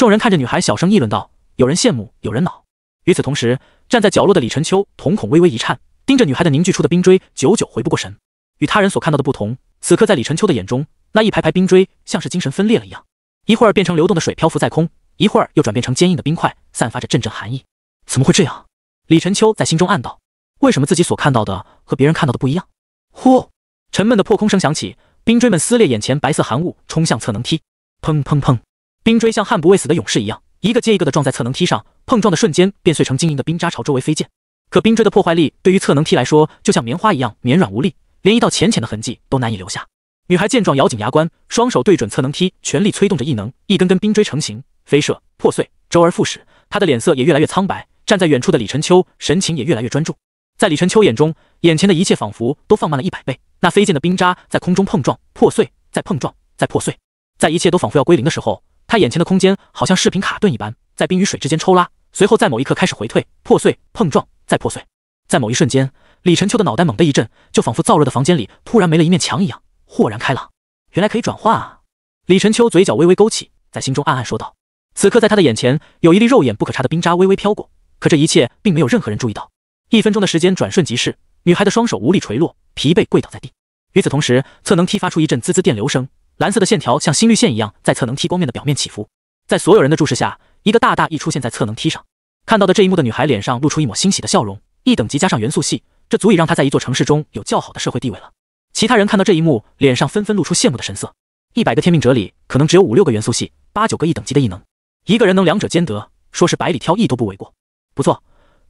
众人看着女孩，小声议论道：“有人羡慕，有人恼。”与此同时，站在角落的李晨秋瞳孔微微一颤，盯着女孩的凝聚出的冰锥，久久回不过神。与他人所看到的不同，此刻在李晨秋的眼中，那一排排冰锥像是精神分裂了一样，一会儿变成流动的水漂浮在空，一会儿又转变成坚硬的冰块，散发着阵阵寒意。怎么会这样？李晨秋在心中暗道：“为什么自己所看到的和别人看到的不一样？”呼，沉闷的破空声响起，冰锥们撕裂眼前白色寒雾，冲向测能梯。砰砰砰！冰锥像悍不畏死的勇士一样，一个接一个的撞在侧能梯上，碰撞的瞬间便碎成晶莹的冰渣，朝周围飞溅。可冰锥的破坏力对于侧能梯来说，就像棉花一样绵软无力，连一道浅浅的痕迹都难以留下。女孩见状，咬紧牙关，双手对准侧能梯，全力催动着异能，一根根冰锥成型、飞射、破碎，周而复始。她的脸色也越来越苍白。站在远处的李晨秋神情也越来越专注。在李晨秋眼中，眼前的一切仿佛都放慢了一百倍。那飞溅的冰渣在空中碰撞、破碎，再碰撞、再破碎，在一切都仿佛要归零的时候。他眼前的空间好像视频卡顿一般，在冰与水之间抽拉，随后在某一刻开始回退、破碎、碰撞，再破碎。在某一瞬间，李晨秋的脑袋猛地一震，就仿佛燥热的房间里突然没了一面墙一样，豁然开朗。原来可以转换啊！李晨秋嘴角微微勾起，在心中暗暗说道。此刻在他的眼前，有一粒肉眼不可察的冰渣微微飘过，可这一切并没有任何人注意到。一分钟的时间转瞬即逝，女孩的双手无力垂落，疲惫跪倒在地。与此同时，侧能踢发出一阵滋滋电流声。蓝色的线条像心率线一样在测能梯光面的表面起伏，在所有人的注视下，一个大大一出现在测能梯上。看到的这一幕的女孩脸上露出一抹欣喜的笑容。一等级加上元素系，这足以让她在一座城市中有较好的社会地位了。其他人看到这一幕，脸上纷纷露出羡慕的神色。一百个天命者里，可能只有五六个元素系，八九个一等级的异能。一个人能两者兼得，说是百里挑一都不为过。不错，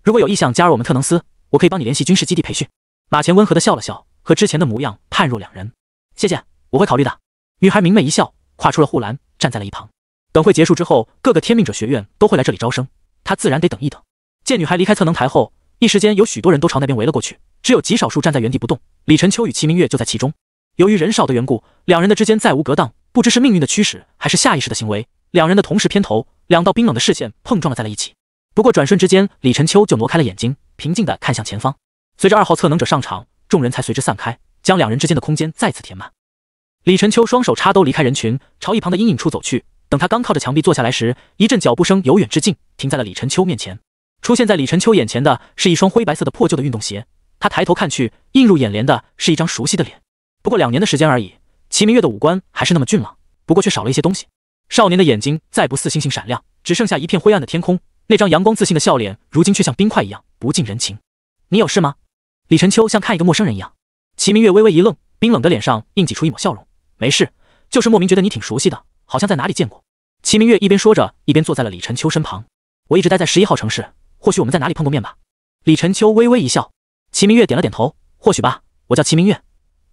如果有意向加入我们特能斯，我可以帮你联系军事基地培训。马前温和的笑了笑，和之前的模样判若两人。谢谢，我会考虑的。女孩明媚一笑，跨出了护栏，站在了一旁。等会结束之后，各个天命者学院都会来这里招生，她自然得等一等。见女孩离开测能台后，一时间有许多人都朝那边围了过去，只有极少数站在原地不动。李晨秋与齐明月就在其中。由于人少的缘故，两人的之间再无隔档。不知是命运的驱使，还是下意识的行为，两人的同时偏头，两道冰冷的视线碰撞了在了一起。不过转瞬之间，李晨秋就挪开了眼睛，平静的看向前方。随着二号测能者上场，众人才随之散开，将两人之间的空间再次填满。李晨秋双手插兜离开人群，朝一旁的阴影处走去。等他刚靠着墙壁坐下来时，一阵脚步声由远至近，停在了李晨秋面前。出现在李晨秋眼前的是一双灰白色的破旧的运动鞋。他抬头看去，映入眼帘的是一张熟悉的脸。不过两年的时间而已，齐明月的五官还是那么俊朗，不过却少了一些东西。少年的眼睛再不似星星闪亮，只剩下一片灰暗的天空。那张阳光自信的笑脸，如今却像冰块一样不近人情。你有事吗？李晨秋像看一个陌生人一样。齐明月微微一愣，冰冷的脸上硬挤出一抹笑容。没事，就是莫名觉得你挺熟悉的，好像在哪里见过。齐明月一边说着，一边坐在了李晨秋身旁。我一直待在十一号城市，或许我们在哪里碰过面吧？李晨秋微微一笑，齐明月点了点头，或许吧。我叫齐明月，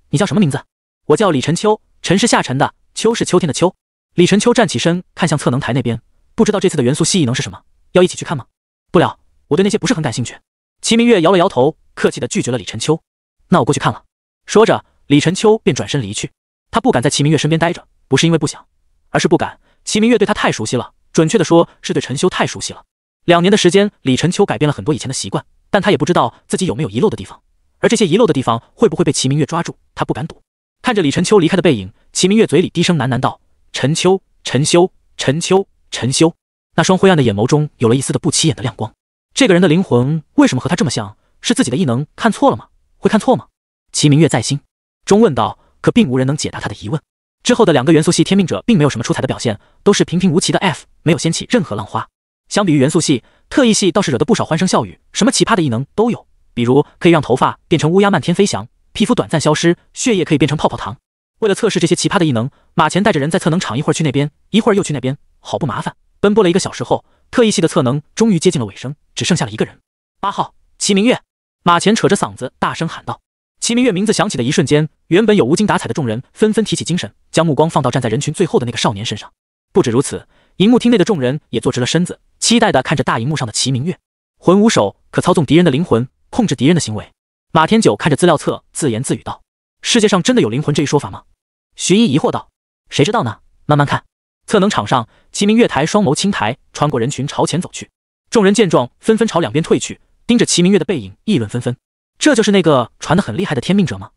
你叫什么名字？我叫李晨秋，晨是下沉的，秋是秋天的秋。李晨秋站起身，看向测能台那边，不知道这次的元素系异能是什么，要一起去看吗？不了，我对那些不是很感兴趣。齐明月摇了摇头，客气的拒绝了李晨秋。那我过去看了。说着，李晨秋便转身离去。他不敢在齐明月身边待着，不是因为不想，而是不敢。齐明月对他太熟悉了，准确的说，是对陈修太熟悉了。两年的时间，李陈秋改变了很多以前的习惯，但他也不知道自己有没有遗漏的地方，而这些遗漏的地方会不会被齐明月抓住，他不敢赌。看着李陈秋离开的背影，齐明月嘴里低声喃喃道：“陈秋，陈修，陈秋，陈修。”那双灰暗的眼眸中有了一丝的不起眼的亮光。这个人的灵魂为什么和他这么像？是自己的异能看错了吗？会看错吗？齐明月在心中问道。可并无人能解答他的疑问。之后的两个元素系天命者并没有什么出彩的表现，都是平平无奇的 F，没有掀起任何浪花。相比于元素系，特异系倒是惹得不少欢声笑语，什么奇葩的异能都有，比如可以让头发变成乌鸦漫天飞翔，皮肤短暂消失，血液可以变成泡泡糖。为了测试这些奇葩的异能，马前带着人在测能场一会儿去那边，一会儿又去那边，好不麻烦。奔波了一个小时后，特异系的测能终于接近了尾声，只剩下了一个人。八号齐明月，马前扯着嗓子大声喊道。齐明月名字响起的一瞬间，原本有无精打采的众人纷纷提起精神，将目光放到站在人群最后的那个少年身上。不止如此，荧幕厅内的众人也坐直了身子，期待地看着大荧幕上的齐明月。魂无手可操纵敌人的灵魂，控制敌人的行为。马天九看着资料册，自言自语道：“世界上真的有灵魂这一说法吗？”徐一疑惑道：“谁知道呢？慢慢看。”测能场上，齐明月抬双眸轻抬，穿过人群朝前走去。众人见状，纷纷朝两边退去，盯着齐明月的背影议论纷纷。这就是那个传得很厉害的天命者吗？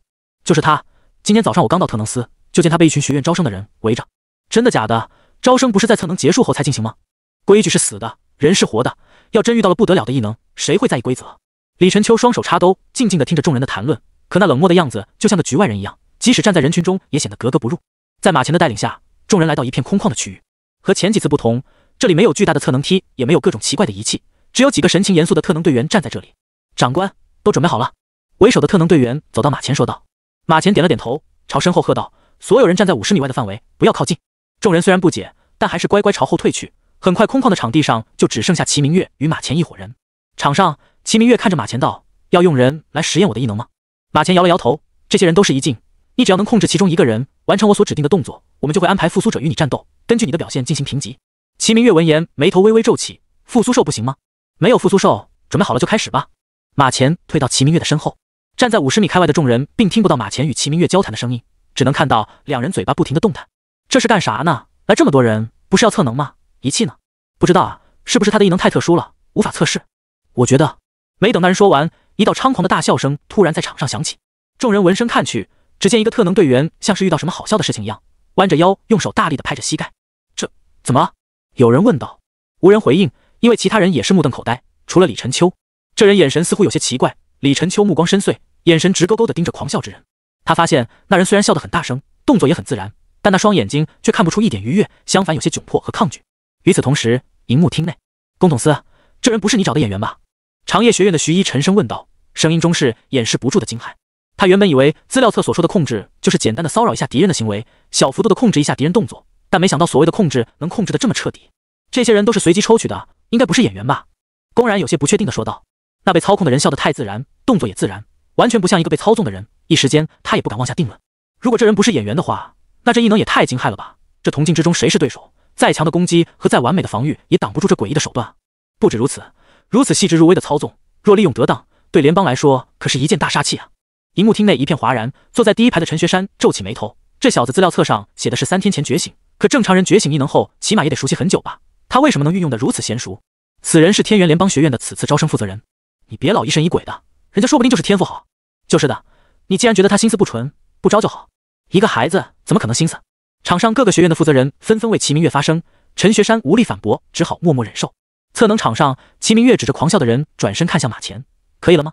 就是他。今天早上我刚到特能斯，就见他被一群学院招生的人围着。真的假的？招生不是在测能结束后才进行吗？规矩是死的，人是活的。要真遇到了不得了的异能，谁会在意规则？李晨秋双手插兜，静静的听着众人的谈论，可那冷漠的样子就像个局外人一样，即使站在人群中也显得格格不入。在马前的带领下，众人来到一片空旷的区域。和前几次不同，这里没有巨大的测能梯，也没有各种奇怪的仪器，只有几个神情严肃的特能队员站在这里。长官。都准备好了。为首的特能队员走到马前说道：“马前点了点头，朝身后喝道：‘所有人站在五十米外的范围，不要靠近。’”众人虽然不解，但还是乖乖朝后退去。很快，空旷的场地上就只剩下齐明月与马前一伙人。场上，齐明月看着马前道：“要用人来实验我的异能吗？”马前摇了摇头：“这些人都是一境，你只要能控制其中一个人完成我所指定的动作，我们就会安排复苏者与你战斗，根据你的表现进行评级。”齐明月闻言，眉头微微皱起：“复苏兽不行吗？没有复苏兽，准备好了就开始吧。”马前退到齐明月的身后，站在五十米开外的众人并听不到马前与齐明月交谈的声音，只能看到两人嘴巴不停的动弹。这是干啥呢？来这么多人，不是要测能吗？仪器呢？不知道啊，是不是他的异能太特殊了，无法测试？我觉得……没等那人说完，一道猖狂的大笑声突然在场上响起。众人闻声看去，只见一个特能队员像是遇到什么好笑的事情一样，弯着腰，用手大力的拍着膝盖。这怎么？有人问道。无人回应，因为其他人也是目瞪口呆，除了李晨秋。这人眼神似乎有些奇怪，李晨秋目光深邃，眼神直勾勾地盯着狂笑之人。他发现那人虽然笑得很大声，动作也很自然，但那双眼睛却看不出一点愉悦，相反有些窘迫和抗拒。与此同时，荧幕厅内，工董司，这人不是你找的演员吧？长夜学院的徐一沉声问道，声音中是掩饰不住的惊骇。他原本以为资料册所说的控制，就是简单的骚扰一下敌人的行为，小幅度的控制一下敌人动作，但没想到所谓的控制能控制的这么彻底。这些人都是随机抽取的，应该不是演员吧？公然有些不确定的说道。那被操控的人笑得太自然，动作也自然，完全不像一个被操纵的人。一时间，他也不敢妄下定论。如果这人不是演员的话，那这异能也太惊骇了吧？这铜镜之中谁是对手？再强的攻击和再完美的防御也挡不住这诡异的手段。不止如此，如此细致入微的操纵，若利用得当，对联邦来说可是一件大杀器啊！荧幕厅内一片哗然。坐在第一排的陈学山皱起眉头，这小子资料册上写的是三天前觉醒，可正常人觉醒异能后，起码也得熟悉很久吧？他为什么能运用的如此娴熟？此人是天元联邦学院的此次招生负责人。你别老疑神疑鬼的，人家说不定就是天赋好。就是的，你既然觉得他心思不纯，不招就好。一个孩子怎么可能心思？场上各个学院的负责人纷纷为齐明月发声，陈学山无力反驳，只好默默忍受。测能场上，齐明月指着狂笑的人，转身看向马乾：“可以了吗？”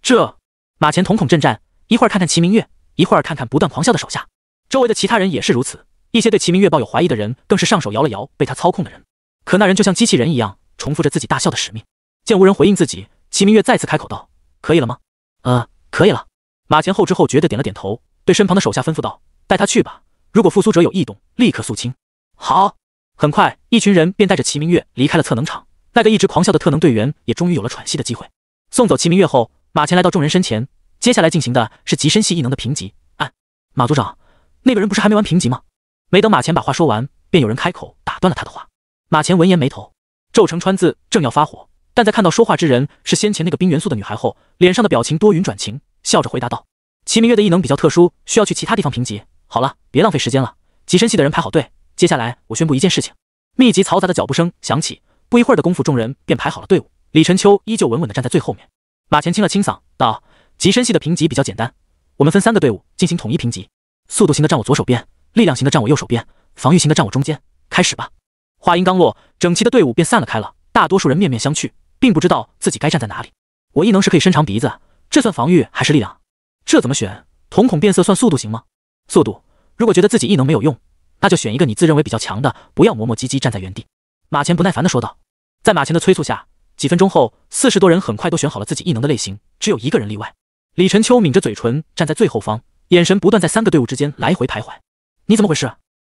这马乾瞳孔震颤，一会儿看看齐明月，一会儿看看不断狂笑的手下。周围的其他人也是如此，一些对齐明月抱有怀疑的人更是上手摇了摇被他操控的人，可那人就像机器人一样，重复着自己大笑的使命。见无人回应自己。齐明月再次开口道：“可以了吗？”“呃，可以了。”马前后知后觉的点了点头，对身旁的手下吩咐道：“带他去吧。如果复苏者有异动，立刻肃清。”“好。”很快，一群人便带着齐明月离开了测能场。那个一直狂笑的特能队员也终于有了喘息的机会。送走齐明月后，马前来到众人身前。接下来进行的是极深系异能的评级。哎，马组长，那个人不是还没完评级吗？没等马前把话说完，便有人开口打断了他的话。马前闻言，眉头皱成川字，正要发火。但在看到说话之人是先前那个冰元素的女孩后，脸上的表情多云转晴，笑着回答道：“齐明月的异能比较特殊，需要去其他地方评级。好了，别浪费时间了，极深系的人排好队。接下来我宣布一件事情。”密集嘈杂的脚步声响起，不一会儿的功夫，众人便排好了队伍。李晨秋依旧稳稳的站在最后面。马前清了清嗓，道：“极深系的评级比较简单，我们分三个队伍进行统一评级。速度型的站我左手边，力量型的站我右手边，防御型的站我中间。开始吧。”话音刚落，整齐的队伍便散了开了，大多数人面面相觑。并不知道自己该站在哪里。我异能是可以伸长鼻子，这算防御还是力量？这怎么选？瞳孔变色算速度行吗？速度。如果觉得自己异能没有用，那就选一个你自认为比较强的，不要磨磨唧唧站在原地。马前不耐烦地说道。在马前的催促下，几分钟后，四十多人很快都选好了自己异能的类型，只有一个人例外。李晨秋抿着嘴唇，站在最后方，眼神不断在三个队伍之间来回徘徊。你怎么回事？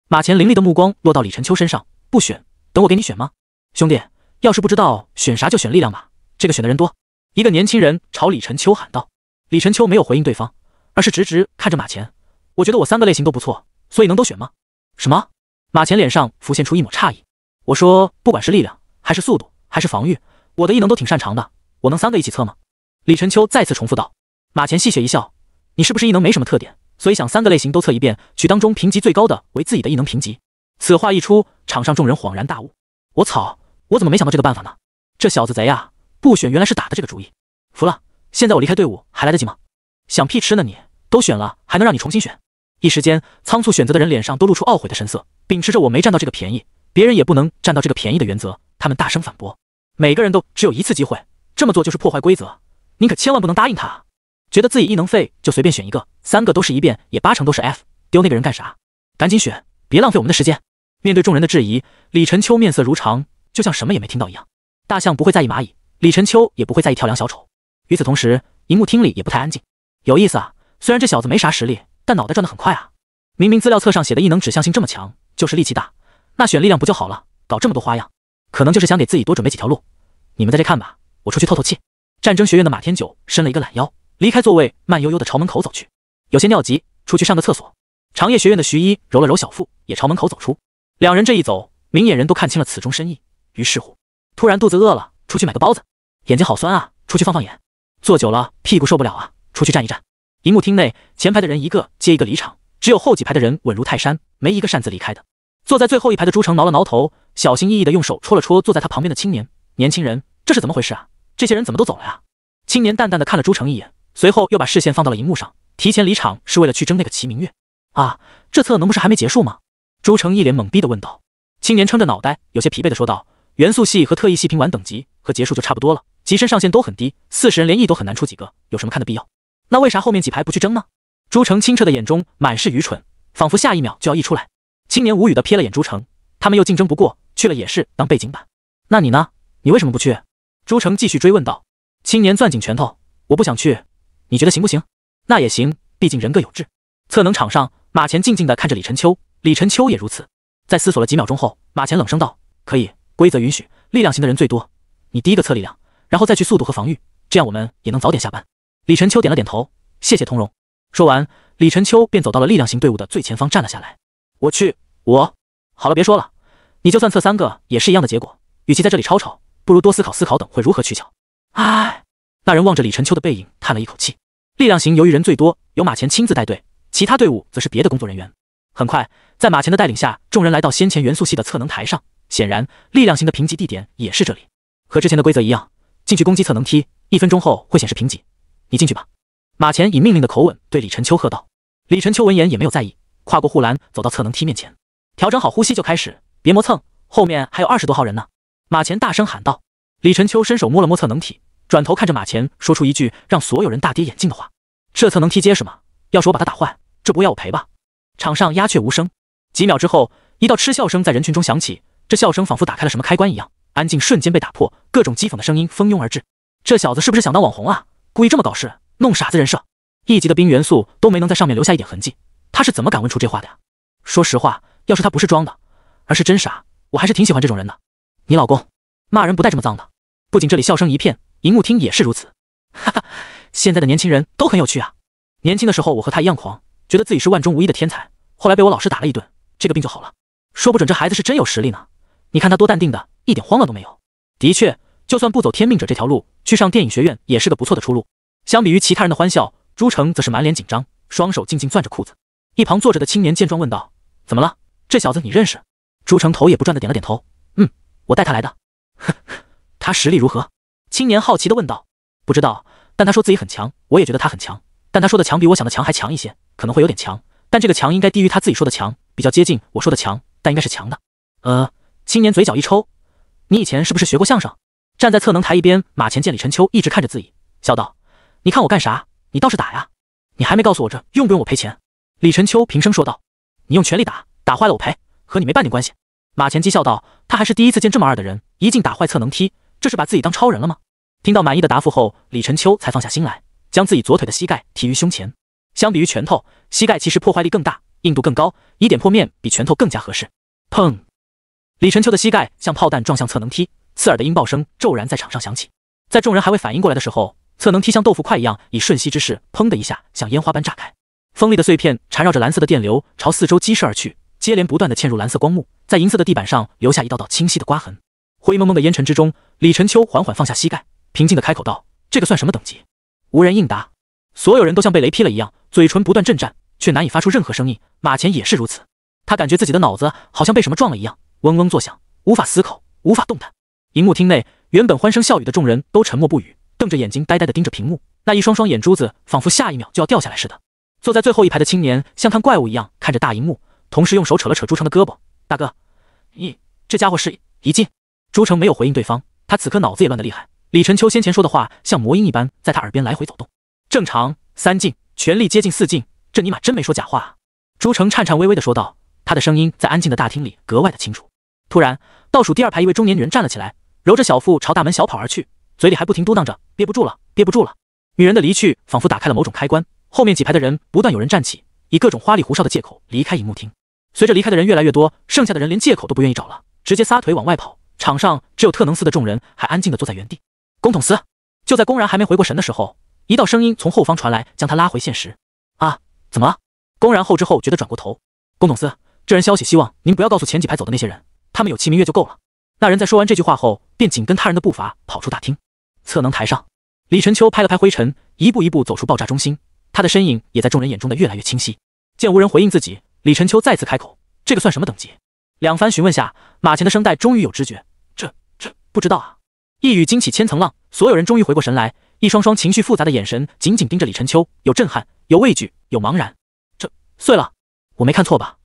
马前凌厉的目光落到李晨秋身上，不选，等我给你选吗，兄弟？要是不知道选啥就选力量吧，这个选的人多。一个年轻人朝李晨秋喊道。李晨秋没有回应对方，而是直直看着马前。我觉得我三个类型都不错，所以能都选吗？什么？马前脸上浮现出一抹诧异。我说，不管是力量，还是速度，还是防御，我的异能都挺擅长的，我能三个一起测吗？李晨秋再次重复道。马前戏谑一笑，你是不是异能没什么特点，所以想三个类型都测一遍，取当中评级最高的为自己的异能评级？此话一出，场上众人恍然大悟。我操！我怎么没想到这个办法呢？这小子贼啊，不选原来是打的这个主意，服了！现在我离开队伍还来得及吗？想屁吃呢！你都选了，还能让你重新选？一时间，仓促选择的人脸上都露出懊悔的神色，秉持着我没占到这个便宜，别人也不能占到这个便宜的原则，他们大声反驳。每个人都只有一次机会，这么做就是破坏规则，您可千万不能答应他！觉得自己异能废就随便选一个，三个都是一遍，也八成都是 F，丢那个人干啥？赶紧选，别浪费我们的时间！面对众人的质疑，李晨秋面色如常。就像什么也没听到一样，大象不会在意蚂蚁，李晨秋也不会在意跳梁小丑。与此同时，荧幕厅里也不太安静。有意思啊，虽然这小子没啥实力，但脑袋转得很快啊。明明资料册上写的异能指向性这么强，就是力气大，那选力量不就好了？搞这么多花样，可能就是想给自己多准备几条路。你们在这看吧，我出去透透气。战争学院的马天九伸了一个懒腰，离开座位，慢悠悠地朝门口走去。有些尿急，出去上个厕所。长夜学院的徐一揉了揉小腹，也朝门口走出。两人这一走，明眼人都看清了此中深意。于是乎，突然肚子饿了，出去买个包子；眼睛好酸啊，出去放放眼；坐久了屁股受不了啊，出去站一站。荧幕厅内，前排的人一个接一个离场，只有后几排的人稳如泰山，没一个擅自离开的。坐在最后一排的朱成挠了挠头，小心翼翼的用手戳了戳坐在他旁边的青年。年轻人，这是怎么回事啊？这些人怎么都走了呀？青年淡淡的看了朱成一眼，随后又把视线放到了荧幕上。提前离场是为了去争那个齐明月啊？这测能不是还没结束吗？朱成一脸懵逼的问道。青年撑着脑袋，有些疲惫的说道。元素系和特异系平完等级和结束就差不多了，极身上限都很低，四十人连亿都很难出几个，有什么看的必要？那为啥后面几排不去争呢？朱成清澈的眼中满是愚蠢，仿佛下一秒就要溢出来。青年无语的瞥了眼朱成，他们又竞争不过，去了也是当背景板。那你呢？你为什么不去？朱成继续追问道。青年攥紧拳头，我不想去。你觉得行不行？那也行，毕竟人各有志。测能场上，马乾静静的看着李晨秋，李晨秋也如此，在思索了几秒钟后，马乾冷声道：“可以。”规则允许，力量型的人最多。你第一个测力量，然后再去速度和防御，这样我们也能早点下班。李晨秋点了点头，谢谢通融。说完，李晨秋便走到了力量型队伍的最前方站了下来。我去，我好了，别说了，你就算测三个也是一样的结果。与其在这里吵吵，不如多思考思考，等会如何取巧。哎，那人望着李晨秋的背影，叹了一口气。力量型由于人最多，由马前亲自带队，其他队伍则是别的工作人员。很快，在马前的带领下，众人来到先前元素系的测能台上。显然，力量型的评级地点也是这里，和之前的规则一样，进去攻击测能踢，一分钟后会显示评级。你进去吧。马前以命令的口吻对李晨秋喝道。李晨秋闻言也没有在意，跨过护栏走到测能踢面前，调整好呼吸就开始，别磨蹭，后面还有二十多号人呢。马前大声喊道。李晨秋伸手摸了摸测能体，转头看着马前，说出一句让所有人大跌眼镜的话：“这测能踢结实吗？要是我把它打坏，这不会要我赔吧？”场上鸦雀无声，几秒之后，一道嗤笑声在人群中响起。这笑声仿佛打开了什么开关一样，安静瞬间被打破，各种讥讽的声音蜂拥而至。这小子是不是想当网红啊？故意这么搞事，弄傻子人设。一级的冰元素都没能在上面留下一点痕迹，他是怎么敢问出这话的？呀？说实话，要是他不是装的，而是真傻，我还是挺喜欢这种人的。你老公骂人不带这么脏的。不仅这里笑声一片，荧幕厅也是如此。哈哈，现在的年轻人都很有趣啊。年轻的时候我和他一样狂，觉得自己是万中无一的天才。后来被我老师打了一顿，这个病就好了。说不准这孩子是真有实力呢。你看他多淡定的，一点慌乱都没有。的确，就算不走天命者这条路，去上电影学院也是个不错的出路。相比于其他人的欢笑，朱成则是满脸紧张，双手静静攥着裤子。一旁坐着的青年见状问道：“怎么了？这小子你认识？”朱成头也不转的点了点头：“嗯，我带他来的。”“呵，他实力如何？”青年好奇的问道。“不知道，但他说自己很强，我也觉得他很强。但他说的强比我想的强还强一些，可能会有点强。但这个强应该低于他自己说的强，比较接近我说的强，但应该是强的。”呃。青年嘴角一抽，你以前是不是学过相声？站在侧能台一边，马前见李晨秋一直看着自己，笑道：“你看我干啥？你倒是打呀！你还没告诉我这用不用我赔钱。”李晨秋平声说道：“你用全力打，打坏了我赔，和你没半点关系。”马前讥笑道：“他还是第一次见这么二的人，一劲打坏侧能踢，这是把自己当超人了吗？”听到满意的答复后，李晨秋才放下心来，将自己左腿的膝盖提于胸前。相比于拳头，膝盖其实破坏力更大，硬度更高，以点破面比拳头更加合适。砰！李晨秋的膝盖像炮弹撞向侧能梯，刺耳的音爆声骤然在场上响起。在众人还未反应过来的时候，侧能梯像豆腐块一样，以瞬息之势，砰的一下，像烟花般炸开，锋利的碎片缠绕着蓝色的电流，朝四周激射而去，接连不断的嵌入蓝色光幕，在银色的地板上留下一道道清晰的刮痕。灰蒙蒙的烟尘之中，李晨秋缓缓放下膝盖，平静的开口道：“这个算什么等级？”无人应答，所有人都像被雷劈了一样，嘴唇不断震颤，却难以发出任何声音。马前也是如此，他感觉自己的脑子好像被什么撞了一样。嗡嗡作响，无法思考，无法动弹。荧幕厅内，原本欢声笑语的众人都沉默不语，瞪着眼睛，呆呆地盯着屏幕，那一双双眼珠子仿佛下一秒就要掉下来似的。坐在最后一排的青年像看怪物一样看着大荧幕，同时用手扯了扯朱成的胳膊：“大哥，你这家伙是一进。”朱成没有回应对方，他此刻脑子也乱得厉害。李晨秋先前说的话像魔音一般在他耳边来回走动。正常三进，全力接近四进，这尼玛真没说假话啊！朱成颤颤巍巍地说道，他的声音在安静的大厅里格外的清楚。突然，倒数第二排一位中年女人站了起来，揉着小腹朝大门小跑而去，嘴里还不停嘟囔着：“憋不住了，憋不住了。”女人的离去仿佛打开了某种开关，后面几排的人不断有人站起，以各种花里胡哨的借口离开荧幕厅。随着离开的人越来越多，剩下的人连借口都不愿意找了，直接撒腿往外跑。场上只有特能司的众人还安静地坐在原地。工统司就在公然还没回过神的时候，一道声音从后方传来，将他拉回现实。“啊，怎么了？”公然后知后觉地转过头。工统司，这人消息，希望您不要告诉前几排走的那些人。他们有齐明月就够了。那人在说完这句话后，便紧跟他人的步伐跑出大厅。测能台上，李晨秋拍了拍灰尘，一步一步走出爆炸中心。他的身影也在众人眼中的越来越清晰。见无人回应自己，李晨秋再次开口：“这个算什么等级？”两番询问下，马前的声带终于有知觉：“这、这不知道啊。”一语惊起千层浪，所有人终于回过神来，一双双情绪复杂的眼神紧紧盯着李晨秋，有震撼，有畏惧，有茫然。这碎了，我没看错吧？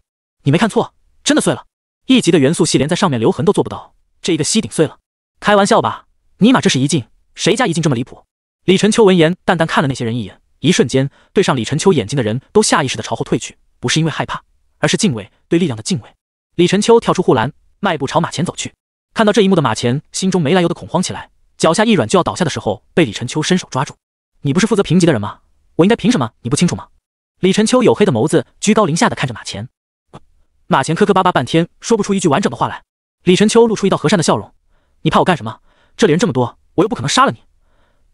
你没看错，真的碎了。一级的元素系连在上面留痕都做不到，这一个吸顶碎了，开玩笑吧？尼玛，这是一境，谁家一境这么离谱？李晨秋闻言淡淡看了那些人一眼，一瞬间，对上李晨秋眼睛的人都下意识的朝后退去，不是因为害怕，而是敬畏，对力量的敬畏。李晨秋跳出护栏，迈步朝马前走去。看到这一幕的马前，心中没来由的恐慌起来，脚下一软就要倒下的时候，被李晨秋伸手抓住。你不是负责评级的人吗？我应该凭什么？你不清楚吗？李晨秋黝黑的眸子居高临下的看着马前，马前磕磕巴巴半天说不出一句完整的话来，李晨秋露出一道和善的笑容：“你怕我干什么？这里人这么多，我又不可能杀了你，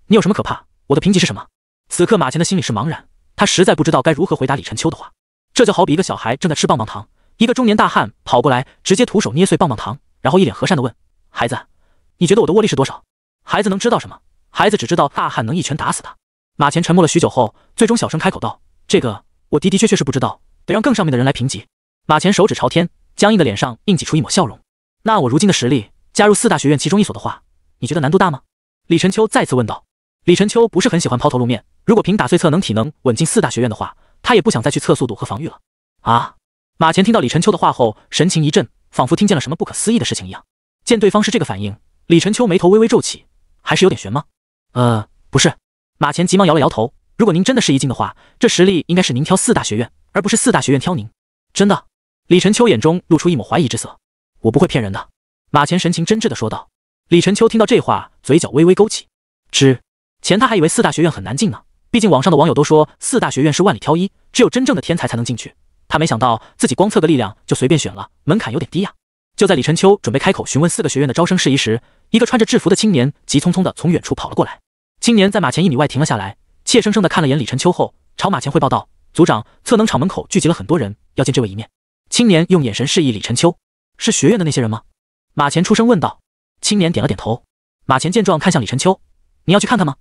你有什么可怕？我的评级是什么？”此刻马前的心里是茫然，他实在不知道该如何回答李晨秋的话。这就好比一个小孩正在吃棒棒糖，一个中年大汉跑过来，直接徒手捏碎棒棒糖，然后一脸和善的问：“孩子，你觉得我的握力是多少？”孩子能知道什么？孩子只知道大汉能一拳打死他。马前沉默了许久后，最终小声开口道：“这个，我的的确确是不知道，得让更上面的人来评级。”马前手指朝天，僵硬的脸上硬挤出一抹笑容。那我如今的实力，加入四大学院其中一所的话，你觉得难度大吗？李晨秋再次问道。李晨秋不是很喜欢抛头露面，如果凭打碎测能体能稳进四大学院的话，他也不想再去测速度和防御了。啊！马前听到李晨秋的话后，神情一震，仿佛听见了什么不可思议的事情一样。见对方是这个反应，李晨秋眉头微微皱起，还是有点悬吗？呃，不是。马前急忙摇了摇头。如果您真的是一进的话，这实力应该是您挑四大学院，而不是四大学院挑您。真的？李晨秋眼中露出一抹怀疑之色，“我不会骗人的。”马前神情真挚的说道。李晨秋听到这话，嘴角微微勾起。之前他还以为四大学院很难进呢，毕竟网上的网友都说四大学院是万里挑一，只有真正的天才才能进去。他没想到自己光测个力量就随便选了，门槛有点低呀。就在李晨秋准备开口询问四个学院的招生事宜时，一个穿着制服的青年急匆匆的从远处跑了过来。青年在马前一米外停了下来，怯生生的看了眼李晨秋后，朝马前汇报道：“组长，测能场门口聚集了很多人，要见这位一面。”青年用眼神示意李晨秋，是学院的那些人吗？马前出声问道。青年点了点头。马前见状，看向李晨秋：“你要去看看吗？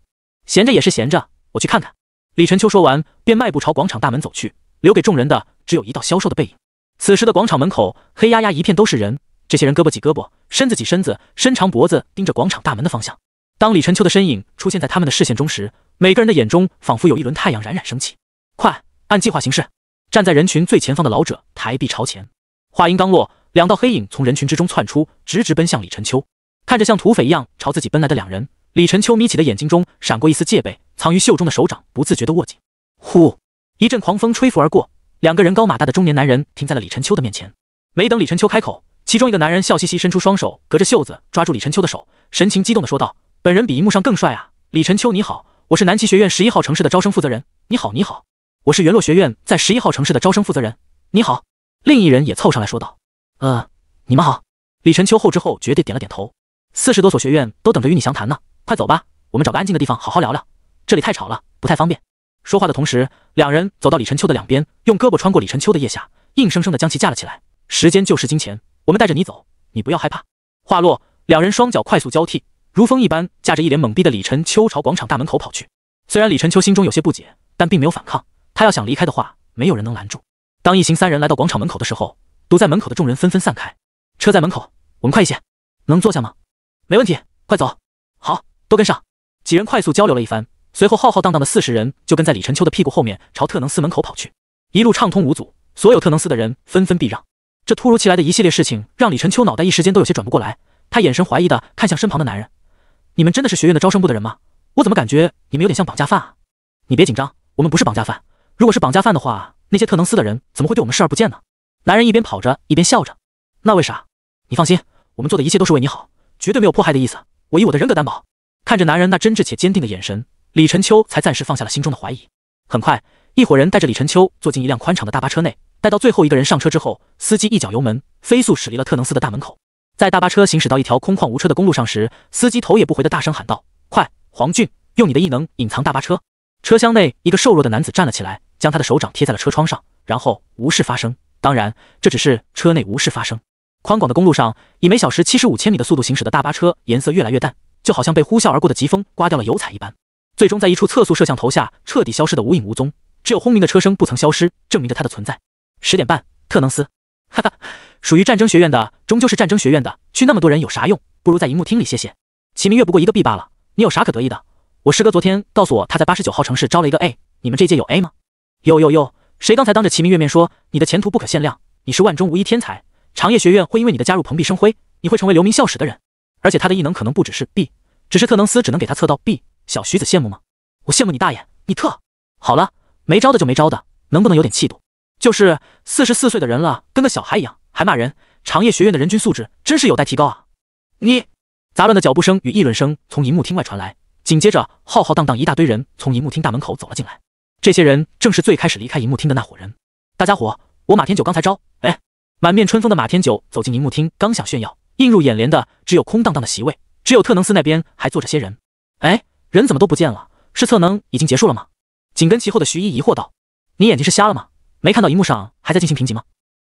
闲着也是闲着，我去看看。”李晨秋说完，便迈步朝广场大门走去，留给众人的只有一道消瘦的背影。此时的广场门口黑压压一片，都是人。这些人胳膊挤胳膊，身子挤身子，伸长脖子盯着广场大门的方向。当李晨秋的身影出现在他们的视线中时，每个人的眼中仿佛有一轮太阳冉冉升起。快，按计划行事。站在人群最前方的老者抬臂朝前，话音刚落，两道黑影从人群之中窜出，直直奔向李晨秋。看着像土匪一样朝自己奔来的两人，李晨秋眯起的眼睛中闪过一丝戒备，藏于袖中的手掌不自觉地握紧。呼，一阵狂风吹拂而过，两个人高马大的中年男人停在了李晨秋的面前。没等李晨秋开口，其中一个男人笑嘻嘻伸出双手，隔着袖子抓住李晨秋的手，神情激动地说道：“本人比荧幕上更帅啊！李晨秋你好，我是南齐学院十一号城市的招生负责人，你好你好。”我是元洛学院在十一号城市的招生负责人，你好。另一人也凑上来说道：“呃，你们好。”李晨秋后知后觉地点了点头。四十多所学院都等着与你详谈呢，快走吧，我们找个安静的地方好好聊聊，这里太吵了，不太方便。说话的同时，两人走到李晨秋的两边，用胳膊穿过李晨秋的腋下，硬生生的将其架了起来。时间就是金钱，我们带着你走，你不要害怕。话落，两人双脚快速交替，如风一般架着一脸懵逼的李晨秋朝广场大门口跑去。虽然李晨秋心中有些不解，但并没有反抗。他要想离开的话，没有人能拦住。当一行三人来到广场门口的时候，堵在门口的众人纷纷散开。车在门口，我们快一些。能坐下吗？没问题，快走。好，都跟上。几人快速交流了一番，随后浩浩荡荡的四十人就跟在李晨秋的屁股后面朝特能寺门口跑去，一路畅通无阻。所有特能寺的人纷纷避让。这突如其来的一系列事情让李晨秋脑袋一时间都有些转不过来，他眼神怀疑的看向身旁的男人：“你们真的是学院的招生部的人吗？我怎么感觉你们有点像绑架犯啊？”“你别紧张，我们不是绑架犯。”如果是绑架犯的话，那些特能斯的人怎么会对我们视而不见呢？男人一边跑着一边笑着。那为啥？你放心，我们做的一切都是为你好，绝对没有迫害的意思。我以我的人格担保。看着男人那真挚且坚定的眼神，李晨秋才暂时放下了心中的怀疑。很快，一伙人带着李晨秋坐进一辆宽敞的大巴车内。待到最后一个人上车之后，司机一脚油门，飞速驶离了特能斯的大门口。在大巴车行驶到一条空旷无车的公路上时，司机头也不回的大声喊道：“快，黄俊，用你的异能隐藏大巴车。”车厢内，一个瘦弱的男子站了起来。将他的手掌贴在了车窗上，然后无事发生。当然，这只是车内无事发生。宽广的公路上，以每小时七十五千米的速度行驶的大巴车颜色越来越淡，就好像被呼啸而过的疾风刮掉了油彩一般。最终，在一处测速摄像头下彻底消失的无影无踪，只有轰鸣的车声不曾消失，证明着它的存在。十点半，特能斯，哈哈，属于战争学院的终究是战争学院的，去那么多人有啥用？不如在荧幕厅里歇歇。齐明月不过一个 B 罢了，你有啥可得意的？我师哥昨天告诉我，他在八十九号城市招了一个 A，你们这届有 A 吗？呦呦呦，谁刚才当着齐明月面说你的前途不可限量，你是万中无一天才，长夜学院会因为你的加入蓬荜生辉，你会成为留名校史的人？而且他的异能可能不只是 B，只是特能斯只能给他测到 B。小徐子羡慕吗？我羡慕你大爷！你特好了，没招的就没招的，能不能有点气度？就是四十四岁的人了，跟个小孩一样，还骂人。长夜学院的人均素质真是有待提高啊！你杂乱的脚步声与议论声从银幕厅外传来，紧接着浩浩荡荡一大堆人从银幕厅大门口走了进来。这些人正是最开始离开银幕厅的那伙人。大家伙，我马天九刚才招哎！满面春风的马天九走进银幕厅，刚想炫耀，映入眼帘的只有空荡荡的席位，只有特能斯那边还坐着些人。哎，人怎么都不见了？是测能已经结束了吗？紧跟其后的徐一疑惑道：“你眼睛是瞎了吗？没看到银幕上还在进行评级吗？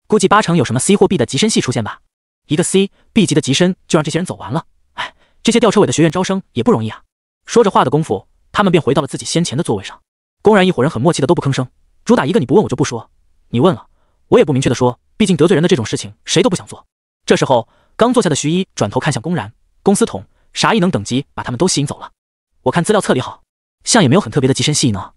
估计八成有什么 C 或 B 的极深系出现吧。一个 C B 级的极深就让这些人走完了。哎，这些吊车尾的学院招生也不容易啊。”说着话的功夫，他们便回到了自己先前的座位上。公然一伙人很默契的都不吭声，主打一个你不问我就不说，你问了我也不明确的说，毕竟得罪人的这种事情谁都不想做。这时候刚坐下的徐一转头看向公然，公司统啥异能等级把他们都吸引走了？我看资料册里好像也没有很特别的极深系异能。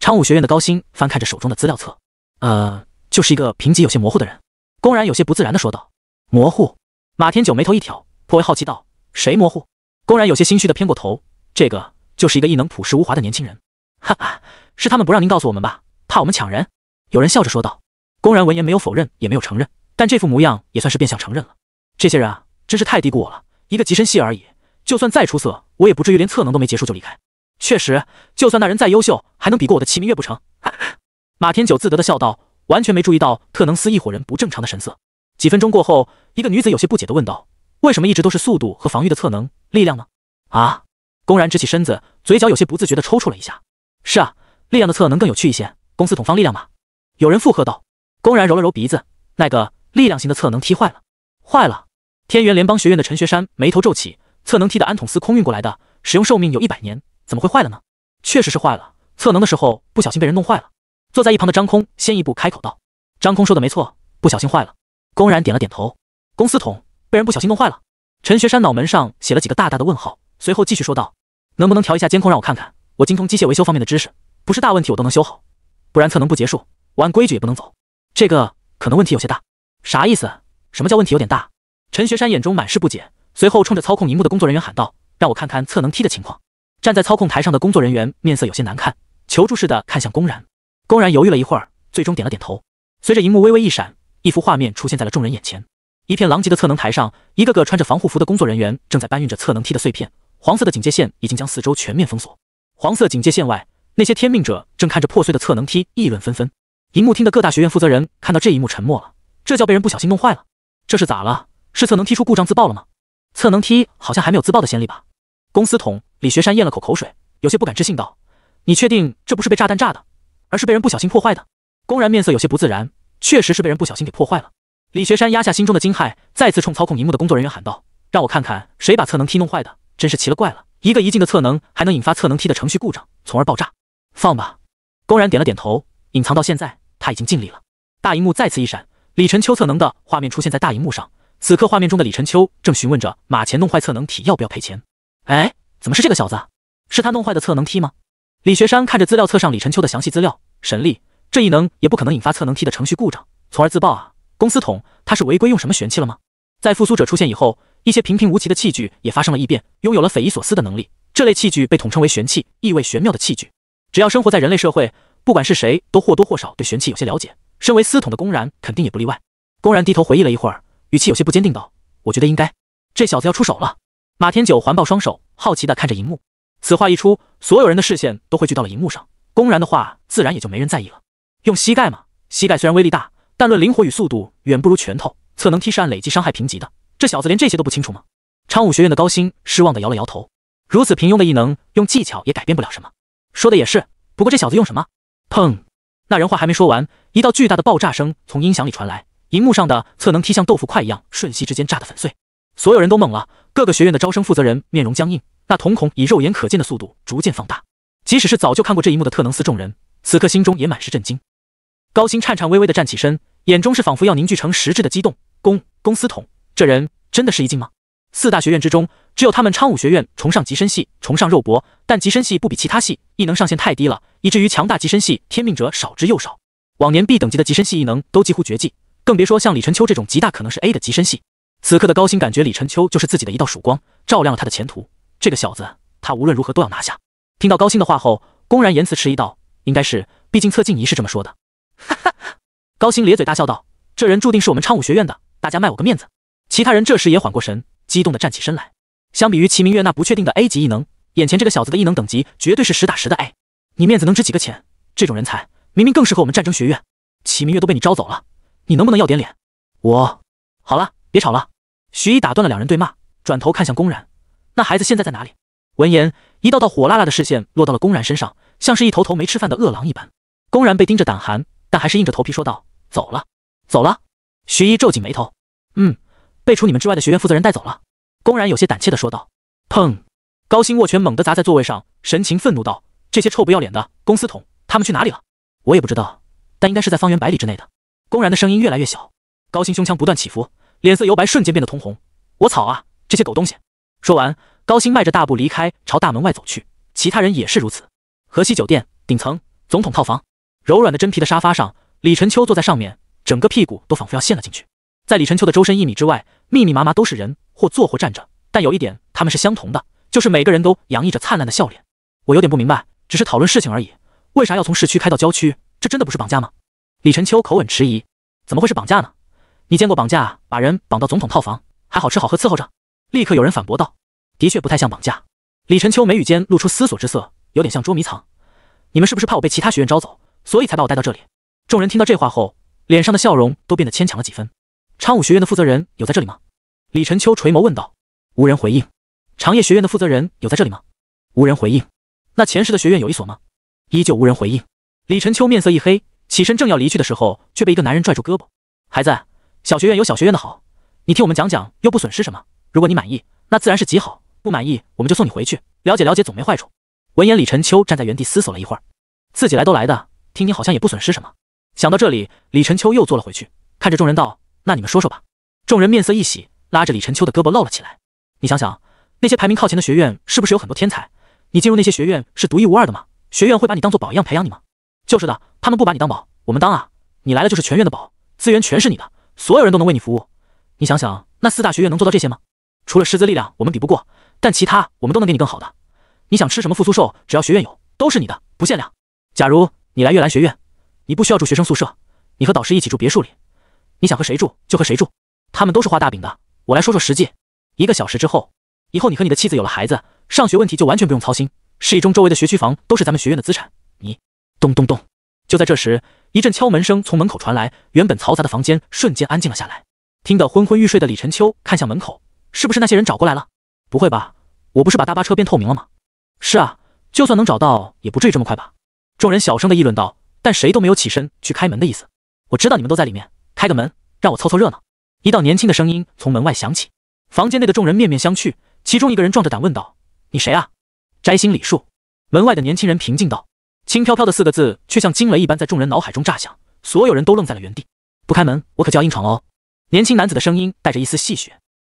昌武学院的高星翻看着手中的资料册，呃，就是一个评级有些模糊的人。公然有些不自然的说道：“模糊。”马天九眉头一挑，颇为好奇道：“谁模糊？”公然有些心虚的偏过头：“这个就是一个异能朴实无华的年轻人。”哈哈。是他们不让您告诉我们吧？怕我们抢人。有人笑着说道。公然闻言没有否认，也没有承认，但这副模样也算是变相承认了。这些人啊，真是太低估我了。一个极深系而已，就算再出色，我也不至于连测能都没结束就离开。确实，就算那人再优秀，还能比过我的齐明月不成？马天九自得的笑道，完全没注意到特能斯一伙人不正常的神色。几分钟过后，一个女子有些不解的问道：“为什么一直都是速度和防御的测能力量呢？”啊！公然直起身子，嘴角有些不自觉的抽搐了一下。是啊。力量的测能更有趣一些。公司统方力量吗？有人附和道。公然揉了揉鼻子，那个力量型的测能踢坏了，坏了。天元联邦学院的陈学山眉头皱起，测能踢的安统司空运过来的，使用寿命有一百年，怎么会坏了呢？确实是坏了，测能的时候不小心被人弄坏了。坐在一旁的张空先一步开口道：“张空说的没错，不小心坏了。”公然点了点头。公司统被人不小心弄坏了。陈学山脑门上写了几个大大的问号，随后继续说道：“能不能调一下监控，让我看看？我精通机械维修方面的知识。”不是大问题，我都能修好。不然测能不结束，我按规矩也不能走。这个可能问题有些大，啥意思？什么叫问题有点大？陈学山眼中满是不解，随后冲着操控荧幕的工作人员喊道：“让我看看测能梯的情况。”站在操控台上的工作人员面色有些难看，求助似的看向公然。公然犹豫了一会儿，最终点了点头。随着荧幕微微一闪，一幅画面出现在了众人眼前：一片狼藉的测能台上，一个个穿着防护服的工作人员正在搬运着测能梯的碎片。黄色的警戒线已经将四周全面封锁。黄色警戒线外。那些天命者正看着破碎的测能梯议论纷纷。银幕厅的各大学院负责人看到这一幕，沉默了。这叫被人不小心弄坏了？这是咋了？是测能梯出故障自爆了吗？测能梯好像还没有自爆的先例吧？公司统李学山咽了口口水，有些不敢置信道：“你确定这不是被炸弹炸的，而是被人不小心破坏的？”公然面色有些不自然，确实是被人不小心给破坏了。李学山压下心中的惊骇，再次冲操控荧幕的工作人员喊道：“让我看看谁把测能梯弄坏的！真是奇了怪了，一个一进的测能还能引发测能梯的程序故障，从而爆炸。”放吧，公然点了点头。隐藏到现在，他已经尽力了。大荧幕再次一闪，李晨秋测能的画面出现在大荧幕上。此刻画面中的李晨秋正询问着马前弄坏测能体要不要赔钱。哎，怎么是这个小子？是他弄坏的测能梯吗？李学山看着资料册上李晨秋的详细资料，神力这异能也不可能引发测能梯的程序故障，从而自爆啊！公司统他是违规用什么玄器了吗？在复苏者出现以后，一些平平无奇的器具也发生了异变，拥有了匪夷所思的能力。这类器具被统称为玄器，意味玄妙的器具。只要生活在人类社会，不管是谁，都或多或少对玄气有些了解。身为司统的公然肯定也不例外。公然低头回忆了一会儿，语气有些不坚定道：“我觉得应该，这小子要出手了。”马天九环抱双手，好奇地看着荧幕。此话一出，所有人的视线都汇聚到了荧幕上。公然的话自然也就没人在意了。用膝盖嘛，膝盖虽然威力大，但论灵活与速度，远不如拳头。测能踢是按累计伤害评级的，这小子连这些都不清楚吗？昌武学院的高星失望地摇了摇头。如此平庸的异能，用技巧也改变不了什么。说的也是，不过这小子用什么？砰！那人话还没说完，一道巨大的爆炸声从音响里传来，银幕上的测能踢像豆腐块一样，瞬息之间炸得粉碎。所有人都懵了，各个学院的招生负责人面容僵硬，那瞳孔以肉眼可见的速度逐渐放大。即使是早就看过这一幕的特能司众人，此刻心中也满是震惊。高星颤颤巍巍地站起身，眼中是仿佛要凝聚成实质的激动。公公司统，这人真的是一进吗？四大学院之中，只有他们昌武学院崇尚极身系，崇尚肉搏，但极身系不比其他系异能上限太低了，以至于强大极身系天命者少之又少。往年 B 等级的极身系异能都几乎绝迹，更别说像李晨秋这种极大可能是 A 的极身系。此刻的高鑫感觉李晨秋就是自己的一道曙光，照亮了他的前途。这个小子，他无论如何都要拿下。听到高鑫的话后，公然言辞迟疑道：“应该是，毕竟侧静仪是这么说的。”哈哈，高鑫咧嘴大笑道：“这人注定是我们昌武学院的，大家卖我个面子。”其他人这时也缓过神。激动的站起身来，相比于齐明月那不确定的 A 级异能，眼前这个小子的异能等级绝对是实打实的 A。你面子能值几个钱？这种人才明明更适合我们战争学院，齐明月都被你招走了，你能不能要点脸？我好了，别吵了。徐一打断了两人对骂，转头看向公然，那孩子现在在哪里？闻言，一道道火辣辣的视线落到了公然身上，像是一头头没吃饭的饿狼一般。公然被盯着胆寒，但还是硬着头皮说道：“走了，走了。”徐一皱紧眉头，嗯。被除你们之外的学院负责人带走了，公然有些胆怯的说道。砰！高鑫握拳猛地砸在座位上，神情愤怒道：“这些臭不要脸的公司统，他们去哪里了？我也不知道，但应该是在方圆百里之内的。”公然的声音越来越小，高鑫胸腔不断起伏，脸色由白瞬间变得通红。我草啊！这些狗东西！说完，高鑫迈着大步离开，朝大门外走去。其他人也是如此。河西酒店顶层总统套房，柔软的真皮的沙发上，李晨秋坐在上面，整个屁股都仿佛要陷了进去。在李晨秋的周身一米之外，密密麻麻都是人，或坐或站着。但有一点，他们是相同的，就是每个人都洋溢着灿烂的笑脸。我有点不明白，只是讨论事情而已，为啥要从市区开到郊区？这真的不是绑架吗？李晨秋口吻迟疑，怎么会是绑架呢？你见过绑架把人绑到总统套房，还好吃好喝伺候着？立刻有人反驳道：“的确不太像绑架。”李晨秋眉宇间露出思索之色，有点像捉迷藏。你们是不是怕我被其他学院招走，所以才把我带到这里？众人听到这话后，脸上的笑容都变得牵强了几分。昌武学院的负责人有在这里吗？李晨秋垂眸问道，无人回应。长夜学院的负责人有在这里吗？无人回应。那前世的学院有一所吗？依旧无人回应。李晨秋面色一黑，起身正要离去的时候，却被一个男人拽住胳膊：“孩子，小学院有小学院的好，你听我们讲讲，又不损失什么。如果你满意，那自然是极好；不满意，我们就送你回去。了解了解总没坏处。”闻言，李晨秋站在原地思索了一会儿，自己来都来的，听听好像也不损失什么。想到这里，李晨秋又坐了回去，看着众人道。那你们说说吧。众人面色一喜，拉着李晨秋的胳膊唠了起来。你想想，那些排名靠前的学院，是不是有很多天才？你进入那些学院是独一无二的吗？学院会把你当做宝一样培养你吗？就是的，他们不把你当宝，我们当啊！你来了就是全院的宝，资源全是你的，所有人都能为你服务。你想想，那四大学院能做到这些吗？除了师资力量，我们比不过，但其他我们都能给你更好的。你想吃什么复苏兽，只要学院有，都是你的，不限量。假如你来月兰学院，你不需要住学生宿舍，你和导师一起住别墅里。你想和谁住就和谁住，他们都是画大饼的。我来说说实际。一个小时之后，以后你和你的妻子有了孩子，上学问题就完全不用操心。市一中周围的学区房都是咱们学院的资产。你咚咚咚，就在这时，一阵敲门声从门口传来，原本嘈杂的房间瞬间安静了下来。听得昏昏欲睡的李晨秋看向门口，是不是那些人找过来了？不会吧，我不是把大巴车变透明了吗？是啊，就算能找到，也不至于这么快吧？众人小声的议论道，但谁都没有起身去开门的意思。我知道你们都在里面。开个门，让我凑凑热闹。一道年轻的声音从门外响起，房间内的众人面面相觑。其中一个人壮着胆问道：“你谁啊？”摘星李树。门外的年轻人平静道：“轻飘飘的四个字，却像惊雷一般在众人脑海中炸响。所有人都愣在了原地。不开门，我可就要硬闯喽！”年轻男子的声音带着一丝戏谑。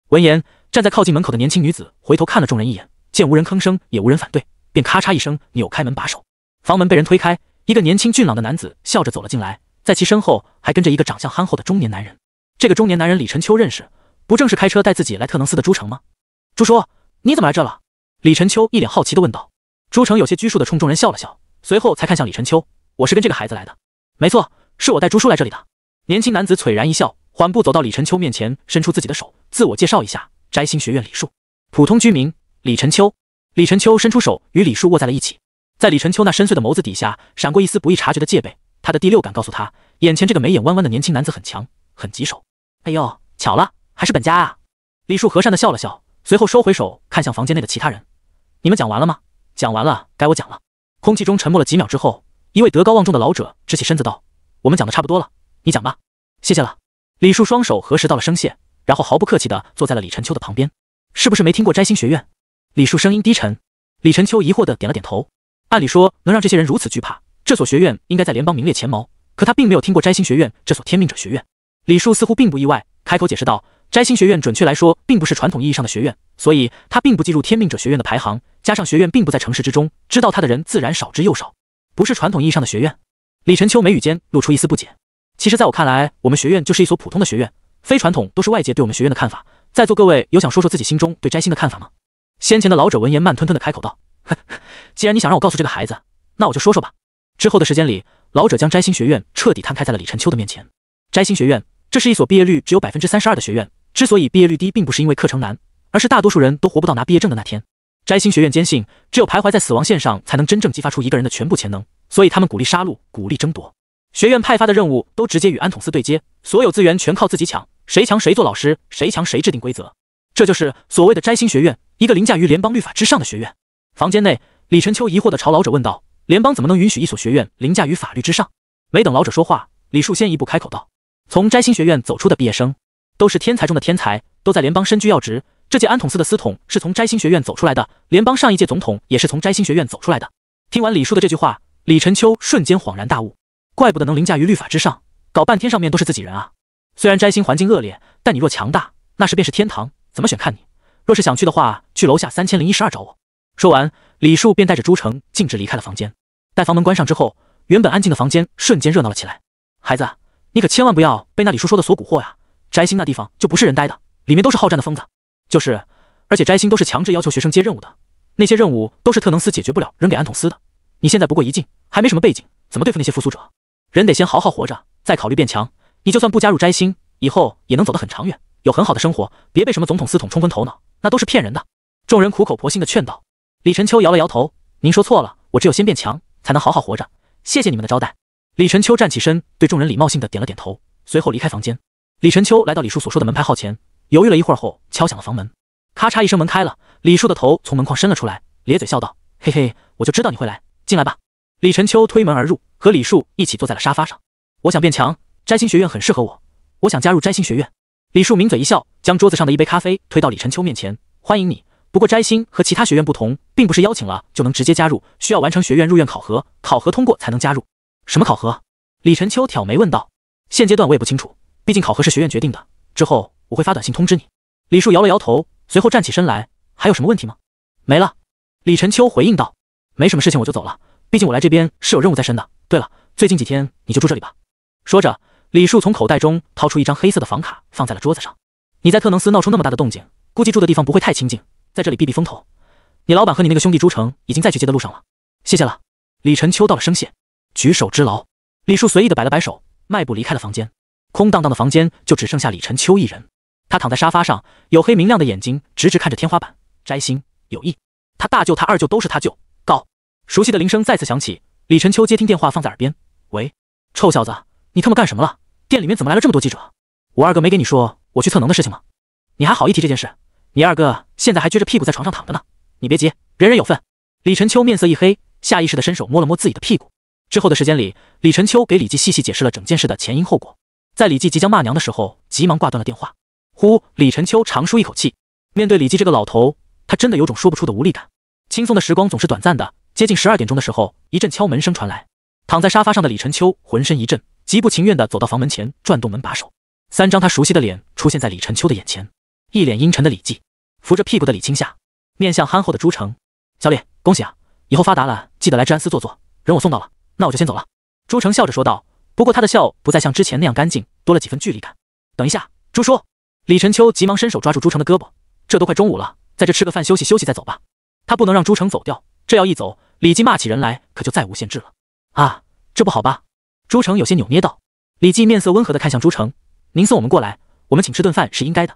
闻言，站在靠近门口的年轻女子回头看了众人一眼，见无人吭声，也无人反对，便咔嚓一声扭开门把手。房门被人推开，一个年轻俊朗的男子笑着走了进来。在其身后还跟着一个长相憨厚的中年男人，这个中年男人李晨秋认识，不正是开车带自己来特能斯的朱城吗？朱叔，你怎么来这了？李晨秋一脸好奇的问道。朱城有些拘束的冲众人笑了笑，随后才看向李晨秋：“我是跟这个孩子来的，没错，是我带朱叔来这里的。”年轻男子璀然一笑，缓步走到李晨秋面前，伸出自己的手，自我介绍一下：“摘星学院李树，普通居民李晨秋。”李晨秋伸出手与李树握在了一起，在李晨秋那深邃的眸子底下闪过一丝不易察觉的戒备。他的第六感告诉他，眼前这个眉眼弯弯的年轻男子很强，很棘手。哎呦，巧了，还是本家啊！李树和善的笑了笑，随后收回手，看向房间内的其他人：“你们讲完了吗？讲完了，该我讲了。”空气中沉默了几秒之后，一位德高望重的老者直起身子道：“我们讲的差不多了，你讲吧。”谢谢了。李树双手合十，道了声谢，然后毫不客气地坐在了李晨秋的旁边。“是不是没听过摘星学院？”李树声音低沉。李晨秋疑惑地点了点头。按理说，能让这些人如此惧怕。这所学院应该在联邦名列前茅，可他并没有听过摘星学院这所天命者学院。李树似乎并不意外，开口解释道：“摘星学院，准确来说，并不是传统意义上的学院，所以他并不计入天命者学院的排行。加上学院并不在城市之中，知道他的人自然少之又少。不是传统意义上的学院？”李晨秋眉宇间露出一丝不解。其实，在我看来，我们学院就是一所普通的学院，非传统都是外界对我们学院的看法。在座各位有想说说自己心中对摘星的看法吗？先前的老者闻言，慢吞吞的开口道：“既然你想让我告诉这个孩子，那我就说说吧。”之后的时间里，老者将摘星学院彻底摊开在了李晨秋的面前。摘星学院，这是一所毕业率只有百分之三十二的学院。之所以毕业率低，并不是因为课程难，而是大多数人都活不到拿毕业证的那天。摘星学院坚信，只有徘徊在死亡线上，才能真正激发出一个人的全部潜能。所以，他们鼓励杀戮，鼓励争夺。学院派发的任务都直接与安统司对接，所有资源全靠自己抢，谁强谁做老师，谁强谁制定规则。这就是所谓的摘星学院，一个凌驾于联邦律法之上的学院。房间内，李晨秋疑惑的朝老者问道。联邦怎么能允许一所学院凌驾于法律之上？没等老者说话，李树先一步开口道：“从摘星学院走出的毕业生，都是天才中的天才，都在联邦身居要职。这届安统司的司统是从摘星学院走出来的，联邦上一届总统也是从摘星学院走出来的。”听完李树的这句话，李晨秋瞬间恍然大悟，怪不得能凌驾于律法之上，搞半天上面都是自己人啊！虽然摘星环境恶劣，但你若强大，那时便是天堂。怎么选？看你。若是想去的话，去楼下三千零一十二找我。说完。李树便带着朱成径直离开了房间。待房门关上之后，原本安静的房间瞬间热闹了起来。孩子，你可千万不要被那李叔说的所蛊惑呀！摘星那地方就不是人待的，里面都是好战的疯子。就是，而且摘星都是强制要求学生接任务的，那些任务都是特能司解决不了扔给安统司的。你现在不过一境，还没什么背景，怎么对付那些复苏者？人得先好好活着，再考虑变强。你就算不加入摘星，以后也能走得很长远，有很好的生活。别被什么总统司统冲昏头脑，那都是骗人的。众人苦口婆心的劝道。李晨秋摇了摇头，您说错了，我只有先变强，才能好好活着。谢谢你们的招待。李晨秋站起身，对众人礼貌性的点了点头，随后离开房间。李晨秋来到李树所说的门牌号前，犹豫了一会儿后，敲响了房门。咔嚓一声，门开了，李树的头从门框伸了出来，咧嘴笑道：“嘿嘿，我就知道你会来，进来吧。”李晨秋推门而入，和李树一起坐在了沙发上。我想变强，摘星学院很适合我，我想加入摘星学院。李树抿嘴一笑，将桌子上的一杯咖啡推到李晨秋面前，欢迎你。不过摘星和其他学院不同，并不是邀请了就能直接加入，需要完成学院入院考核，考核通过才能加入。什么考核？李晨秋挑眉问道。现阶段我也不清楚，毕竟考核是学院决定的。之后我会发短信通知你。李树摇了摇头，随后站起身来。还有什么问题吗？没了。李晨秋回应道。没什么事情我就走了，毕竟我来这边是有任务在身的。对了，最近几天你就住这里吧。说着，李树从口袋中掏出一张黑色的房卡，放在了桌子上。你在特能斯闹出那么大的动静，估计住的地方不会太清静，在这里避避风头。你老板和你那个兄弟朱成已经在去接的路上了。谢谢了，李晨秋，道了，声谢，举手之劳。李叔随意的摆了摆手，迈步离开了房间。空荡荡的房间就只剩下李晨秋一人。他躺在沙发上，黝黑明亮的眼睛直直看着天花板。摘星有意，他大舅他二舅都是他舅。告，熟悉的铃声再次响起。李晨秋接听电话，放在耳边。喂，臭小子，你他妈干什么了？店里面怎么来了这么多记者？我二哥没给你说我去测能的事情吗？你还好意提这件事？你二哥现在还撅着屁股在床上躺着呢，你别急，人人有份。李晨秋面色一黑，下意识的伸手摸了摸自己的屁股。之后的时间里，李晨秋给李记细细解释了整件事的前因后果。在李记即将骂娘的时候，急忙挂断了电话。呼，李晨秋长舒一口气。面对李记这个老头，他真的有种说不出的无力感。轻松的时光总是短暂的。接近十二点钟的时候，一阵敲门声传来。躺在沙发上的李晨秋浑身一震，极不情愿的走到房门前，转动门把手。三张他熟悉的脸出现在李晨秋的眼前。一脸阴沉的李记，扶着屁股的李青夏，面向憨厚的朱成，小李，恭喜啊！以后发达了记得来治安司坐坐。人我送到了，那我就先走了。”朱成笑着说道。不过他的笑不再像之前那样干净，多了几分距离感。等一下，朱叔！”李晨秋急忙伸手抓住朱成的胳膊，“这都快中午了，在这吃个饭休息休息再走吧。他不能让朱成走掉，这要一走，李记骂起人来可就再无限制了啊！这不好吧？”朱成有些扭捏道。李记面色温和的看向朱成，“您送我们过来，我们请吃顿饭是应该的。”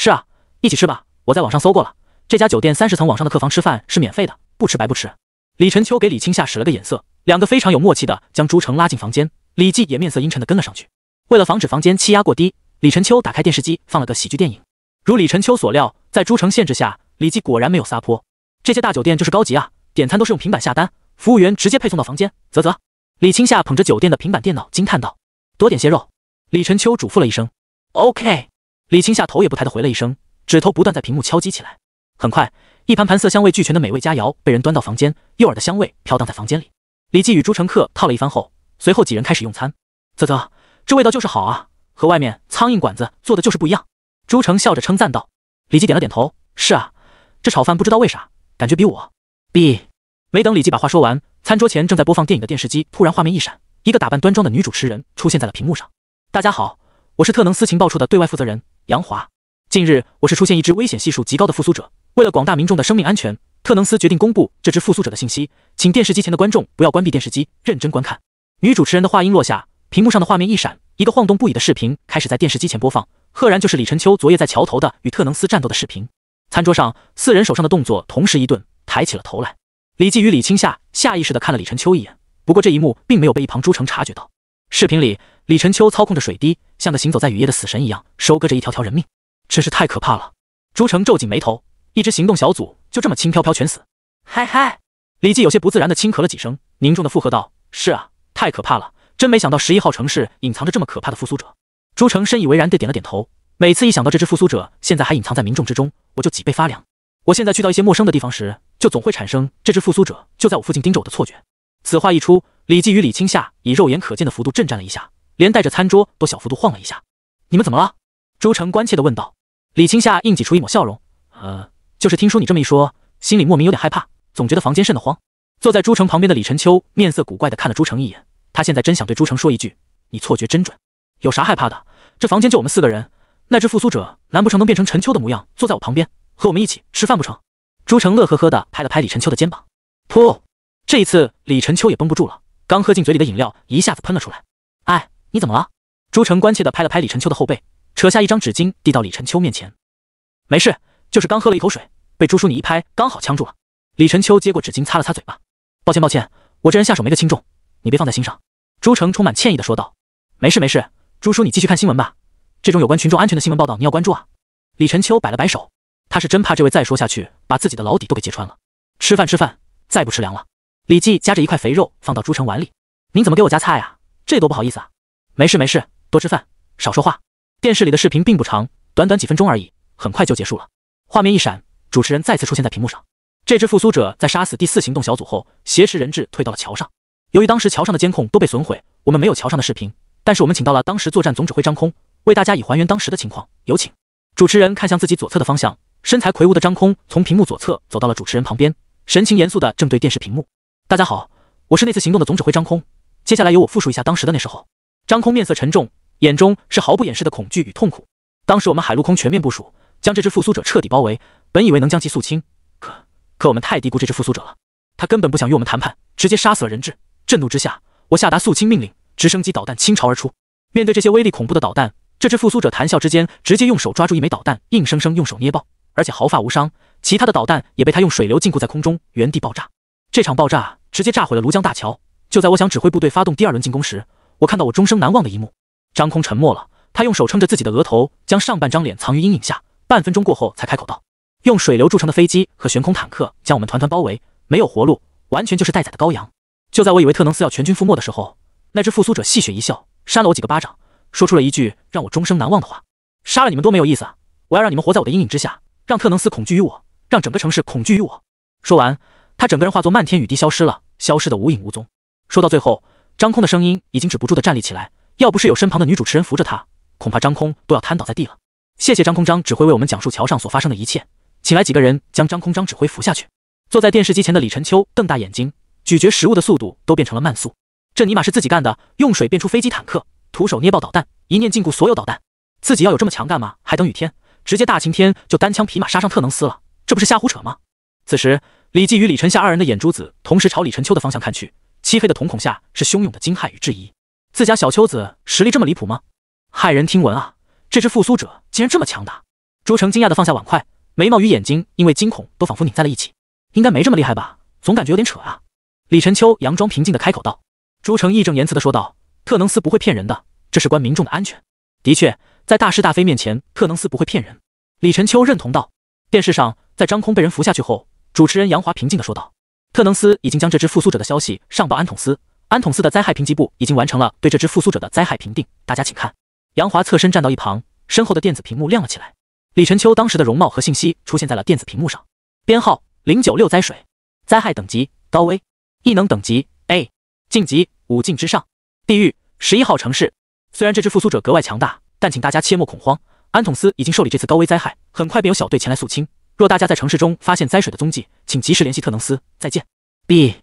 是啊，一起吃吧。我在网上搜过了，这家酒店三十层网上的客房吃饭是免费的，不吃白不吃。李晨秋给李青夏使了个眼色，两个非常有默契的将朱成拉进房间。李记也面色阴沉的跟了上去。为了防止房间气压过低，李晨秋打开电视机放了个喜剧电影。如李晨秋所料，在朱成限制下，李记果然没有撒泼。这些大酒店就是高级啊，点餐都是用平板下单，服务员直接配送到房间。啧啧，李青夏捧着酒店的平板电脑惊叹道：“多点些肉。”李晨秋嘱咐了一声：“OK。”李青夏头也不抬地回了一声，指头不断在屏幕敲击起来。很快，一盘盘色香味俱全的美味佳肴被人端到房间，诱饵的香味飘荡在房间里。李记与朱成客套了一番后，随后几人开始用餐。啧啧，这味道就是好啊，和外面苍蝇馆子做的就是不一样。朱成笑着称赞道。李记点了点头，是啊，这炒饭不知道为啥感觉比我比……没等李记把话说完，餐桌前正在播放电影的电视机突然画面一闪，一个打扮端庄的女主持人出现在了屏幕上。大家好，我是特能司情报处的对外负责人。杨华，近日我市出现一只危险系数极高的复苏者，为了广大民众的生命安全，特能斯决定公布这只复苏者的信息，请电视机前的观众不要关闭电视机，认真观看。女主持人的话音落下，屏幕上的画面一闪，一个晃动不已的视频开始在电视机前播放，赫然就是李晨秋昨夜在桥头的与特能斯战斗的视频。餐桌上四人手上的动作同时一顿，抬起了头来。李绩与李青夏下意识地看了李晨秋一眼，不过这一幕并没有被一旁朱成察觉到。视频里，李晨秋操控着水滴，像个行走在雨夜的死神一样，收割着一条条人命，真是太可怕了。朱成皱紧眉头，一支行动小组就这么轻飘飘全死。嗨嗨，李记有些不自然的轻咳了几声，凝重的附和道：“是啊，太可怕了，真没想到十一号城市隐藏着这么可怕的复苏者。”朱成深以为然的点了点头。每次一想到这只复苏者现在还隐藏在民众之中，我就脊背发凉。我现在去到一些陌生的地方时，就总会产生这只复苏者就在我附近盯着我的错觉。此话一出。李记与李青夏以肉眼可见的幅度震颤了一下，连带着餐桌都小幅度晃了一下。你们怎么了？朱成关切地问道。李青夏硬挤出一抹笑容：“呃，就是听说你这么一说，心里莫名有点害怕，总觉得房间瘆得慌。”坐在朱成旁边的李陈秋面色古怪地看了朱成一眼，他现在真想对朱成说一句：“你错觉真准。”有啥害怕的？这房间就我们四个人，那只复苏者难不成能变成陈秋的模样坐在我旁边，和我们一起吃饭不成？朱成乐呵呵地拍了拍李陈秋的肩膀。噗！这一次李陈秋也绷不住了。刚喝进嘴里的饮料一下子喷了出来，哎，你怎么了？朱成关切地拍了拍李晨秋的后背，扯下一张纸巾递到李晨秋面前。没事，就是刚喝了一口水，被朱叔你一拍刚好呛住了。李晨秋接过纸巾擦了擦嘴巴，抱歉抱歉，我这人下手没个轻重，你别放在心上。朱成充满歉意的说道。没事没事，朱叔你继续看新闻吧，这种有关群众安全的新闻报道你要关注啊。李晨秋摆了摆手，他是真怕这位再说下去把自己的老底都给揭穿了。吃饭吃饭，再不吃凉了。李记夹着一块肥肉放到朱晨碗里，您怎么给我夹菜啊？这多不好意思啊！没事没事，多吃饭，少说话。电视里的视频并不长，短短几分钟而已，很快就结束了。画面一闪，主持人再次出现在屏幕上。这只复苏者在杀死第四行动小组后，挟持人质退到了桥上。由于当时桥上的监控都被损毁，我们没有桥上的视频，但是我们请到了当时作战总指挥张空，为大家以还原当时的情况。有请。主持人看向自己左侧的方向，身材魁梧的张空从屏幕左侧走到了主持人旁边，神情严肃的正对电视屏幕。大家好，我是那次行动的总指挥张空。接下来由我复述一下当时的那时候。张空面色沉重，眼中是毫不掩饰的恐惧与痛苦。当时我们海陆空全面部署，将这只复苏者彻底包围。本以为能将其肃清，可可我们太低估这只复苏者了。他根本不想与我们谈判，直接杀死了人质。震怒之下，我下达肃清命令，直升机导弹倾巢而出。面对这些威力恐怖的导弹，这只复苏者谈笑之间直接用手抓住一枚导弹，硬生生用手捏爆，而且毫发无伤。其他的导弹也被他用水流禁锢在空中，原地爆炸。这场爆炸。直接炸毁了卢江大桥。就在我想指挥部队发动第二轮进攻时，我看到我终生难忘的一幕。张空沉默了，他用手撑着自己的额头，将上半张脸藏于阴影下。半分钟过后，才开口道：“用水流铸成的飞机和悬空坦克将我们团团包围，没有活路，完全就是待宰的羔羊。”就在我以为特能斯要全军覆没的时候，那只复苏者戏谑一笑，扇了我几个巴掌，说出了一句让我终生难忘的话：“杀了你们多没有意思，我要让你们活在我的阴影之下，让特能斯恐惧于我，让整个城市恐惧于我。”说完。他整个人化作漫天雨滴消失了，消失的无影无踪。说到最后，张空的声音已经止不住的站立起来，要不是有身旁的女主持人扶着他，恐怕张空都要瘫倒在地了。谢谢张空张指挥为我们讲述桥上所发生的一切，请来几个人将张空张指挥扶下去。坐在电视机前的李晨秋瞪大眼睛，咀嚼食物的速度都变成了慢速。这尼玛是自己干的，用水变出飞机坦克，徒手捏爆导弹，一念禁锢所有导弹，自己要有这么强干嘛？还等雨天，直接大晴天就单枪匹马杀上特能斯了，这不是瞎胡扯吗？此时。李继与李晨夏二人的眼珠子同时朝李晨秋的方向看去，漆黑的瞳孔下是汹涌的惊骇与质疑。自家小秋子实力这么离谱吗？骇人听闻啊！这只复苏者竟然这么强大！朱成惊讶的放下碗筷，眉毛与眼睛因为惊恐都仿佛拧在了一起。应该没这么厉害吧？总感觉有点扯啊！李晨秋佯装平静的开口道。朱成义正言辞的说道：“特能斯不会骗人的，这是关民众的安全。”的确，在大是大非面前，特能斯不会骗人。李晨秋认同道。电视上，在张空被人扶下去后。主持人杨华平静地说道：“特能斯已经将这只复苏者的消息上报安统司，安统司的灾害评级部已经完成了对这只复苏者的灾害评定。大家请看。”杨华侧身站到一旁，身后的电子屏幕亮了起来，李晨秋当时的容貌和信息出现在了电子屏幕上。编号零九六灾水，灾害等级高危，异能等级 A，晋级五境之上，地狱十一号城市。虽然这只复苏者格外强大，但请大家切莫恐慌，安统司已经受理这次高危灾害，很快便有小队前来肃清。若大家在城市中发现灾水的踪迹，请及时联系特能斯。再见。B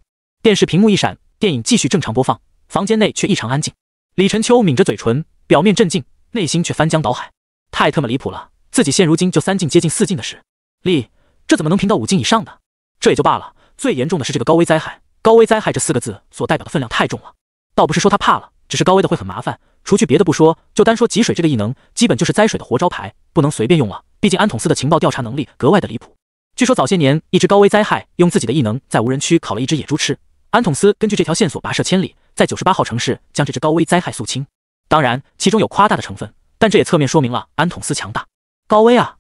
电视屏幕一闪，电影继续正常播放，房间内却异常安静。李晨秋抿着嘴唇，表面镇静，内心却翻江倒海。太特么离谱了！自己现如今就三境接近四境的事，力，这怎么能评到五境以上的？这也就罢了，最严重的是这个高危灾害。高危灾害这四个字所代表的分量太重了。倒不是说他怕了，只是高危的会很麻烦。除去别的不说，就单说集水这个异能，基本就是灾水的活招牌，不能随便用了。毕竟安统司的情报调查能力格外的离谱。据说早些年，一只高危灾害用自己的异能在无人区烤了一只野猪吃。安统司根据这条线索跋涉千里，在九十八号城市将这只高危灾害肃清。当然，其中有夸大的成分，但这也侧面说明了安统司强大。高危啊！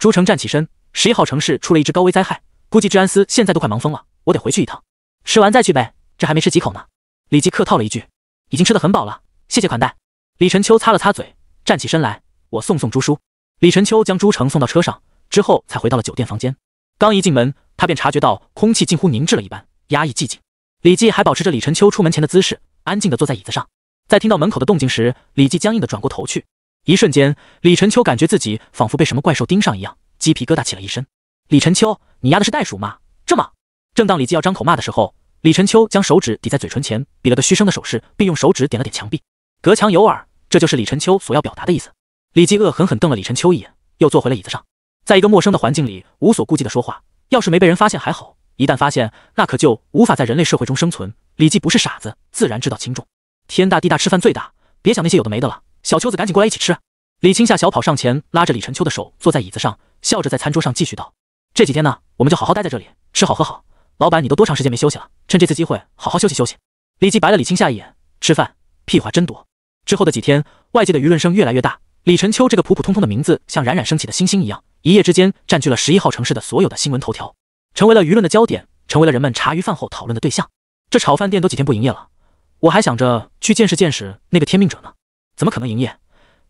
朱成站起身，十一号城市出了一只高危灾害，估计治安司现在都快忙疯了。我得回去一趟，吃完再去呗。这还没吃几口呢。李吉客套了一句：“已经吃的很饱了，谢谢款待。”李晨秋擦了擦嘴，站起身来：“我送送朱叔。”李晨秋将朱成送到车上之后，才回到了酒店房间。刚一进门，他便察觉到空气近乎凝滞了一般，压抑寂静。李记还保持着李晨秋出门前的姿势，安静地坐在椅子上。在听到门口的动静时，李记僵硬地转过头去。一瞬间，李晨秋感觉自己仿佛被什么怪兽盯上一样，鸡皮疙瘩起了一身。李晨秋，你压的是袋鼠吗？这么，正当李记要张口骂的时候，李晨秋将手指抵在嘴唇前，比了个嘘声的手势，并用手指点了点墙壁。隔墙有耳，这就是李晨秋所要表达的意思。李继恶狠狠瞪了李晨秋一眼，又坐回了椅子上。在一个陌生的环境里，无所顾忌的说话，要是没被人发现还好，一旦发现，那可就无法在人类社会中生存。李继不是傻子，自然知道轻重。天大地大，吃饭最大，别想那些有的没的了。小秋子，赶紧过来一起吃。李青夏小跑上前，拉着李晨秋的手，坐在椅子上，笑着在餐桌上继续道：“这几天呢，我们就好好待在这里，吃好喝好。老板，你都多长时间没休息了？趁这次机会，好好休息休息。”李继白了李青夏一眼：“吃饭，屁话真多。”之后的几天，外界的舆论声越来越大。李晨秋这个普普通通的名字，像冉冉升起的星星一样，一夜之间占据了十一号城市的所有的新闻头条，成为了舆论的焦点，成为了人们茶余饭后讨论的对象。这炒饭店都几天不营业了，我还想着去见识见识那个天命者呢，怎么可能营业？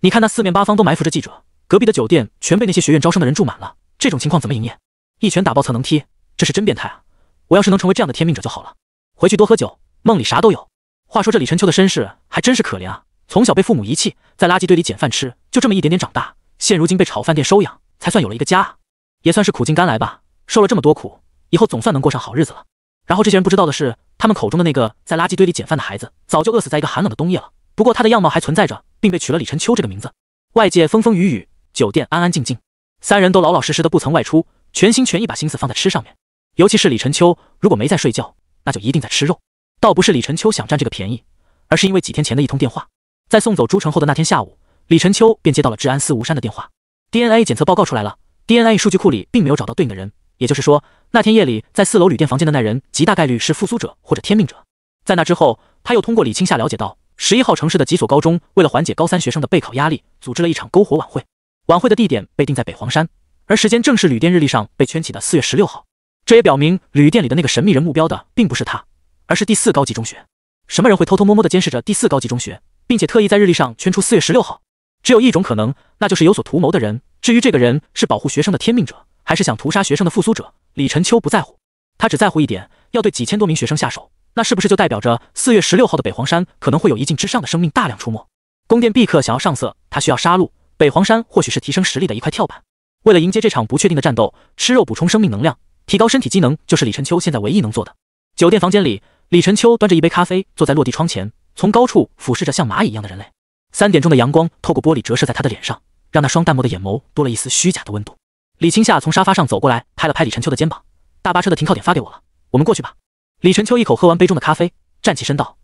你看那四面八方都埋伏着记者，隔壁的酒店全被那些学院招生的人住满了，这种情况怎么营业？一拳打爆侧能踢，这是真变态啊！我要是能成为这样的天命者就好了。回去多喝酒，梦里啥都有。话说这李晨秋的身世还真是可怜啊。从小被父母遗弃，在垃圾堆里捡饭吃，就这么一点点长大。现如今被炒饭店收养，才算有了一个家，也算是苦尽甘来吧。受了这么多苦，以后总算能过上好日子了。然后这些人不知道的是，他们口中的那个在垃圾堆里捡饭的孩子，早就饿死在一个寒冷的冬夜了。不过他的样貌还存在着，并被取了李晨秋这个名字。外界风风雨雨，酒店安安静静，三人都老老实实的，不曾外出，全心全意把心思放在吃上面。尤其是李晨秋，如果没在睡觉，那就一定在吃肉。倒不是李晨秋想占这个便宜，而是因为几天前的一通电话。在送走朱成后的那天下午，李晨秋便接到了治安司吴山的电话。DNA 检测报告出来了，DNA 数据库里并没有找到对应的人，也就是说，那天夜里在四楼旅店房间的那人极大概率是复苏者或者天命者。在那之后，他又通过李青夏了解到，十一号城市的几所高中为了缓解高三学生的备考压力，组织了一场篝火晚会。晚会的地点被定在北黄山，而时间正是旅店日历上被圈起的四月十六号。这也表明旅店里的那个神秘人目标的并不是他，而是第四高级中学。什么人会偷偷摸摸地监视着第四高级中学？并且特意在日历上圈出四月十六号，只有一种可能，那就是有所图谋的人。至于这个人是保护学生的天命者，还是想屠杀学生的复苏者，李晨秋不在乎，他只在乎一点：要对几千多名学生下手，那是不是就代表着四月十六号的北黄山可能会有一境之上的生命大量出没？宫殿毕克想要上色，他需要杀戮。北黄山或许是提升实力的一块跳板。为了迎接这场不确定的战斗，吃肉补充生命能量，提高身体机能，就是李晨秋现在唯一能做的。酒店房间里，李晨秋端着一杯咖啡，坐在落地窗前。从高处俯视着像蚂蚁一样的人类，三点钟的阳光透过玻璃折射在他的脸上，让那双淡漠的眼眸多了一丝虚假的温度。李青夏从沙发上走过来，拍了拍李晨秋的肩膀：“大巴车的停靠点发给我了，我们过去吧。”李晨秋一口喝完杯中的咖啡，站起身道：“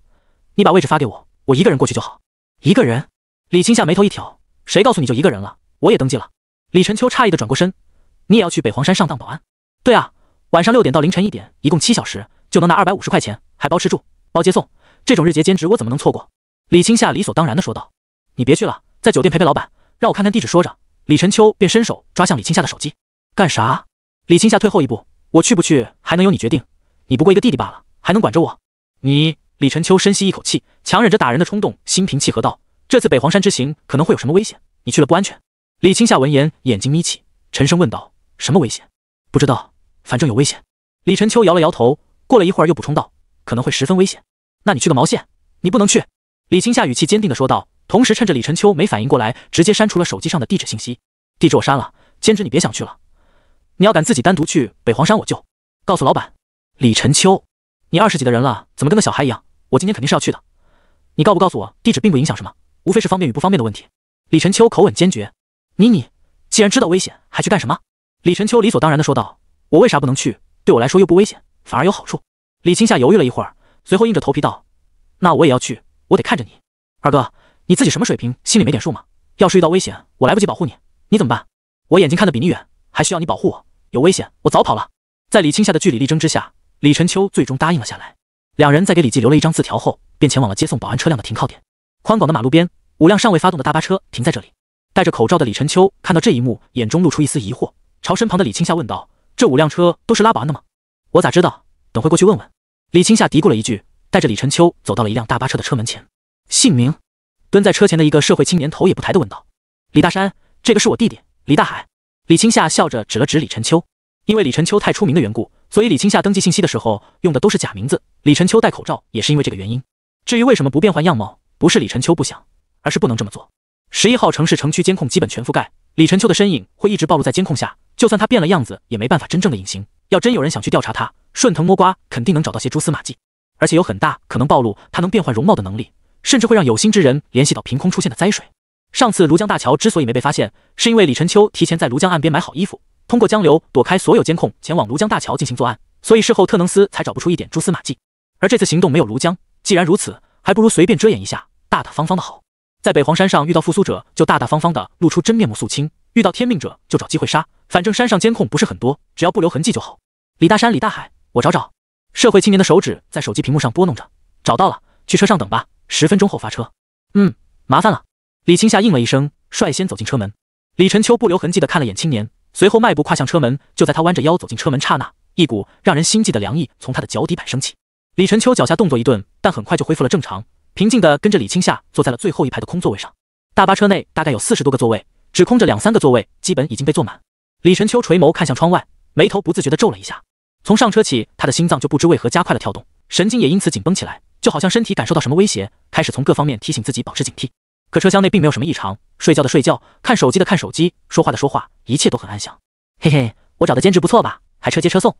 你把位置发给我，我一个人过去就好。”一个人？李青夏眉头一挑：“谁告诉你就一个人了？我也登记了。”李晨秋诧异的转过身：“你也要去北黄山上当保安？”“对啊，晚上六点到凌晨一点，一共七小时，就能拿二百五十块钱，还包吃住，包接送。”这种日结兼职我怎么能错过？李青夏理所当然的说道：“你别去了，在酒店陪陪老板，让我看看地址。”说着，李晨秋便伸手抓向李青夏的手机，干啥？李青夏退后一步：“我去不去还能由你决定，你不过一个弟弟罢了，还能管着我？”你李晨秋深吸一口气，强忍着打人的冲动，心平气和道：“这次北黄山之行可能会有什么危险，你去了不安全。”李青夏闻言，眼睛眯起，沉声问道：“什么危险？不知道，反正有危险。”李晨秋摇了摇头，过了一会儿又补充道：“可能会十分危险。”那你去个毛线！你不能去！李青夏语气坚定的说道，同时趁着李晨秋没反应过来，直接删除了手机上的地址信息。地址我删了，兼职你别想去了。你要敢自己单独去北黄山，我就告诉老板。李晨秋，你二十几的人了，怎么跟个小孩一样？我今天肯定是要去的。你告不告诉我地址，并不影响什么，无非是方便与不方便的问题。李晨秋口吻坚决。你你，既然知道危险，还去干什么？李晨秋理所当然的说道。我为啥不能去？对我来说又不危险，反而有好处。李青夏犹豫了一会儿。随后硬着头皮道：“那我也要去，我得看着你。二哥，你自己什么水平，心里没点数吗？要是遇到危险，我来不及保护你，你怎么办？我眼睛看得比你远，还需要你保护我？有危险，我早跑了。”在李青夏的据理力争之下，李晨秋最终答应了下来。两人在给李记留了一张字条后，便前往了接送保安车辆的停靠点。宽广的马路边，五辆尚未发动的大巴车停在这里。戴着口罩的李晨秋看到这一幕，眼中露出一丝疑惑，朝身旁的李青夏问道：“这五辆车都是拉保安的吗？我咋知道？等会过去问问。”李青夏嘀咕了一句，带着李晨秋走到了一辆大巴车的车门前。姓名，蹲在车前的一个社会青年头也不抬的问道：“李大山，这个是我弟弟李大海。”李青夏笑着指了指李晨秋。因为李晨秋太出名的缘故，所以李青夏登记信息的时候用的都是假名字。李晨秋戴口罩也是因为这个原因。至于为什么不变换样貌，不是李晨秋不想，而是不能这么做。十一号城市城区监控基本全覆盖，李晨秋的身影会一直暴露在监控下，就算他变了样子，也没办法真正的隐形。要真有人想去调查他。顺藤摸瓜，肯定能找到些蛛丝马迹，而且有很大可能暴露他能变换容貌的能力，甚至会让有心之人联系到凭空出现的灾水。上次庐江大桥之所以没被发现，是因为李晨秋提前在庐江岸边买好衣服，通过江流躲开所有监控，前往庐江大桥进行作案，所以事后特能斯才找不出一点蛛丝马迹。而这次行动没有庐江，既然如此，还不如随便遮掩一下，大大方方的好。在北黄山上遇到复苏者，就大大方方的露出真面目肃清；遇到天命者，就找机会杀。反正山上监控不是很多，只要不留痕迹就好。李大山，李大海。我找找，社会青年的手指在手机屏幕上拨弄着，找到了，去车上等吧，十分钟后发车。嗯，麻烦了。李青夏应了一声，率先走进车门。李晨秋不留痕迹的看了眼青年，随后迈步跨向车门。就在他弯着腰走进车门刹那，一股让人心悸的凉意从他的脚底板升起。李晨秋脚下动作一顿，但很快就恢复了正常，平静的跟着李青夏坐在了最后一排的空座位上。大巴车内大概有四十多个座位，只空着两三个座位，基本已经被坐满。李晨秋垂眸看向窗外，眉头不自觉的皱了一下。从上车起，他的心脏就不知为何加快了跳动，神经也因此紧绷起来，就好像身体感受到什么威胁，开始从各方面提醒自己保持警惕。可车厢内并没有什么异常，睡觉的睡觉，看手机的看手机，说话的说话，一切都很安详。嘿嘿，我找的兼职不错吧？还车接车送。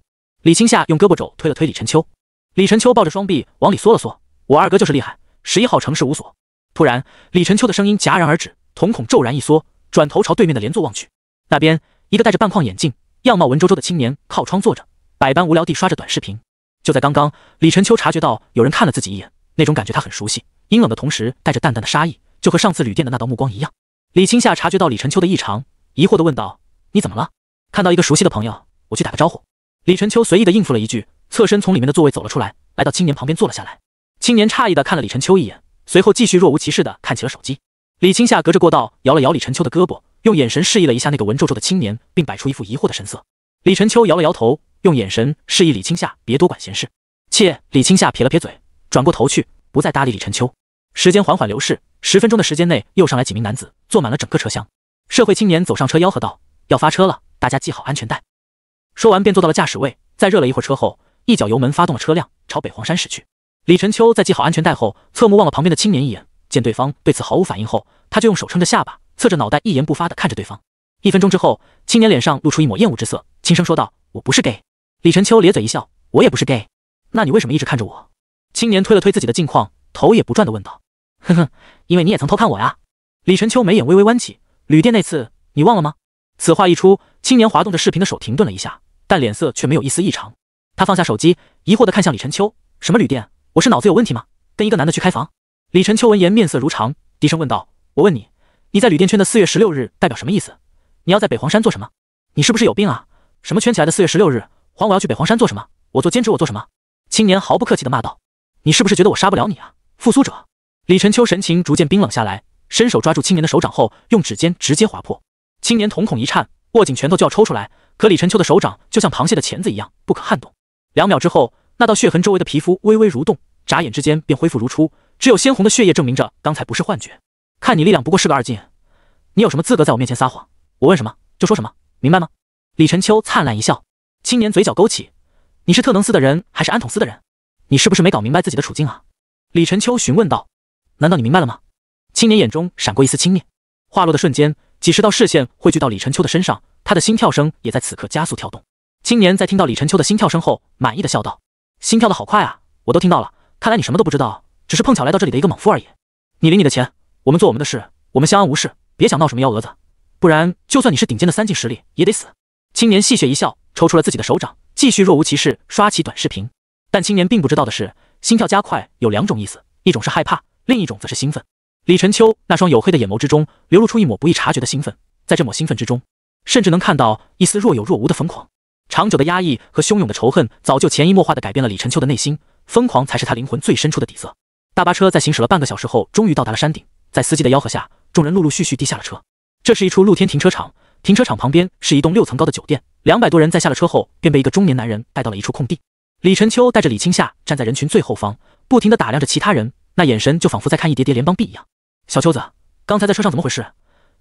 李青夏用胳膊肘推了推李晨秋，李晨秋抱着双臂往里缩了缩。我二哥就是厉害。十一号城市无所。突然，李晨秋的声音戛然而止，瞳孔骤然一缩，转头朝对面的连座望去。那边，一个戴着半框眼镜、样貌文绉绉的青年靠窗坐着。百般无聊地刷着短视频，就在刚刚，李晨秋察觉到有人看了自己一眼，那种感觉他很熟悉，阴冷的同时带着淡淡的杀意，就和上次旅店的那道目光一样。李青夏察觉到李晨秋的异常，疑惑地问道：“你怎么了？”看到一个熟悉的朋友，我去打个招呼。”李晨秋随意地应付了一句，侧身从里面的座位走了出来，来到青年旁边坐了下来。青年诧异地看了李晨秋一眼，随后继续若无其事地看起了手机。李青夏隔着过道摇了摇李晨秋的胳膊，用眼神示意了一下那个文绉绉的青年，并摆出一副疑惑的神色。李晨秋摇了摇头。用眼神示意李青夏别多管闲事。切！李青夏撇了撇嘴，转过头去，不再搭理李晨秋。时间缓缓流逝，十分钟的时间内，又上来几名男子，坐满了整个车厢。社会青年走上车，吆喝道：“要发车了，大家系好安全带。”说完便坐到了驾驶位。在热了一会儿车后，一脚油门发动了车辆，朝北黄山驶去。李晨秋在系好安全带后，侧目望了旁边的青年一眼，见对方对此毫无反应后，他就用手撑着下巴，侧着脑袋，一言不发地看着对方。一分钟之后，青年脸上露出一抹厌恶之色，轻声说道：“我不是 gay。”李晨秋咧嘴一笑，我也不是 gay，那你为什么一直看着我？青年推了推自己的镜框，头也不转的问道：“哼哼，因为你也曾偷看我呀。”李晨秋眉眼微微弯起，旅店那次你忘了吗？此话一出，青年滑动着视频的手停顿了一下，但脸色却没有一丝异常。他放下手机，疑惑的看向李晨秋：“什么旅店？我是脑子有问题吗？跟一个男的去开房？”李晨秋闻言面色如常，低声问道：“我问你，你在旅店圈的四月十六日代表什么意思？你要在北黄山做什么？你是不是有病啊？什么圈起来的四月十六日？”还我要去北黄山做什么？我做兼职，我做什么？青年毫不客气地骂道：“你是不是觉得我杀不了你啊？”复苏者李晨秋神情逐渐冰冷下来，伸手抓住青年的手掌后，用指尖直接划破。青年瞳孔一颤，握紧拳头就要抽出来，可李晨秋的手掌就像螃蟹的钳子一样不可撼动。两秒之后，那道血痕周围的皮肤微微蠕动，眨眼之间便恢复如初，只有鲜红的血液证明着刚才不是幻觉。看你力量不过是个二进，你有什么资格在我面前撒谎？我问什么就说什么，明白吗？李晨秋灿烂一笑。青年嘴角勾起：“你是特能司的人还是安统司的人？你是不是没搞明白自己的处境啊？”李晨秋询问道。“难道你明白了吗？”青年眼中闪过一丝轻蔑。话落的瞬间，几十道视线汇聚到李晨秋的身上，他的心跳声也在此刻加速跳动。青年在听到李晨秋的心跳声后，满意的笑道：“心跳的好快啊，我都听到了。看来你什么都不知道，只是碰巧来到这里的一个莽夫而已。你领你的钱，我们做我们的事，我们相安无事，别想闹什么幺蛾子。不然，就算你是顶尖的三境实力，也得死。”青年戏谑一笑。抽出了自己的手掌，继续若无其事刷起短视频。但青年并不知道的是，心跳加快有两种意思，一种是害怕，另一种则是兴奋。李晨秋那双黝黑的眼眸之中流露出一抹不易察觉的兴奋，在这抹兴奋之中，甚至能看到一丝若有若无的疯狂。长久的压抑和汹涌的仇恨早就潜移默化的改变了李晨秋的内心，疯狂才是他灵魂最深处的底色。大巴车在行驶了半个小时后，终于到达了山顶。在司机的吆喝下，众人陆陆续续地下了车。这是一处露天停车场。停车场旁边是一栋六层高的酒店，两百多人在下了车后便被一个中年男人带到了一处空地。李晨秋带着李青夏站在人群最后方，不停的打量着其他人，那眼神就仿佛在看一叠叠联邦币一样。小秋子，刚才在车上怎么回事？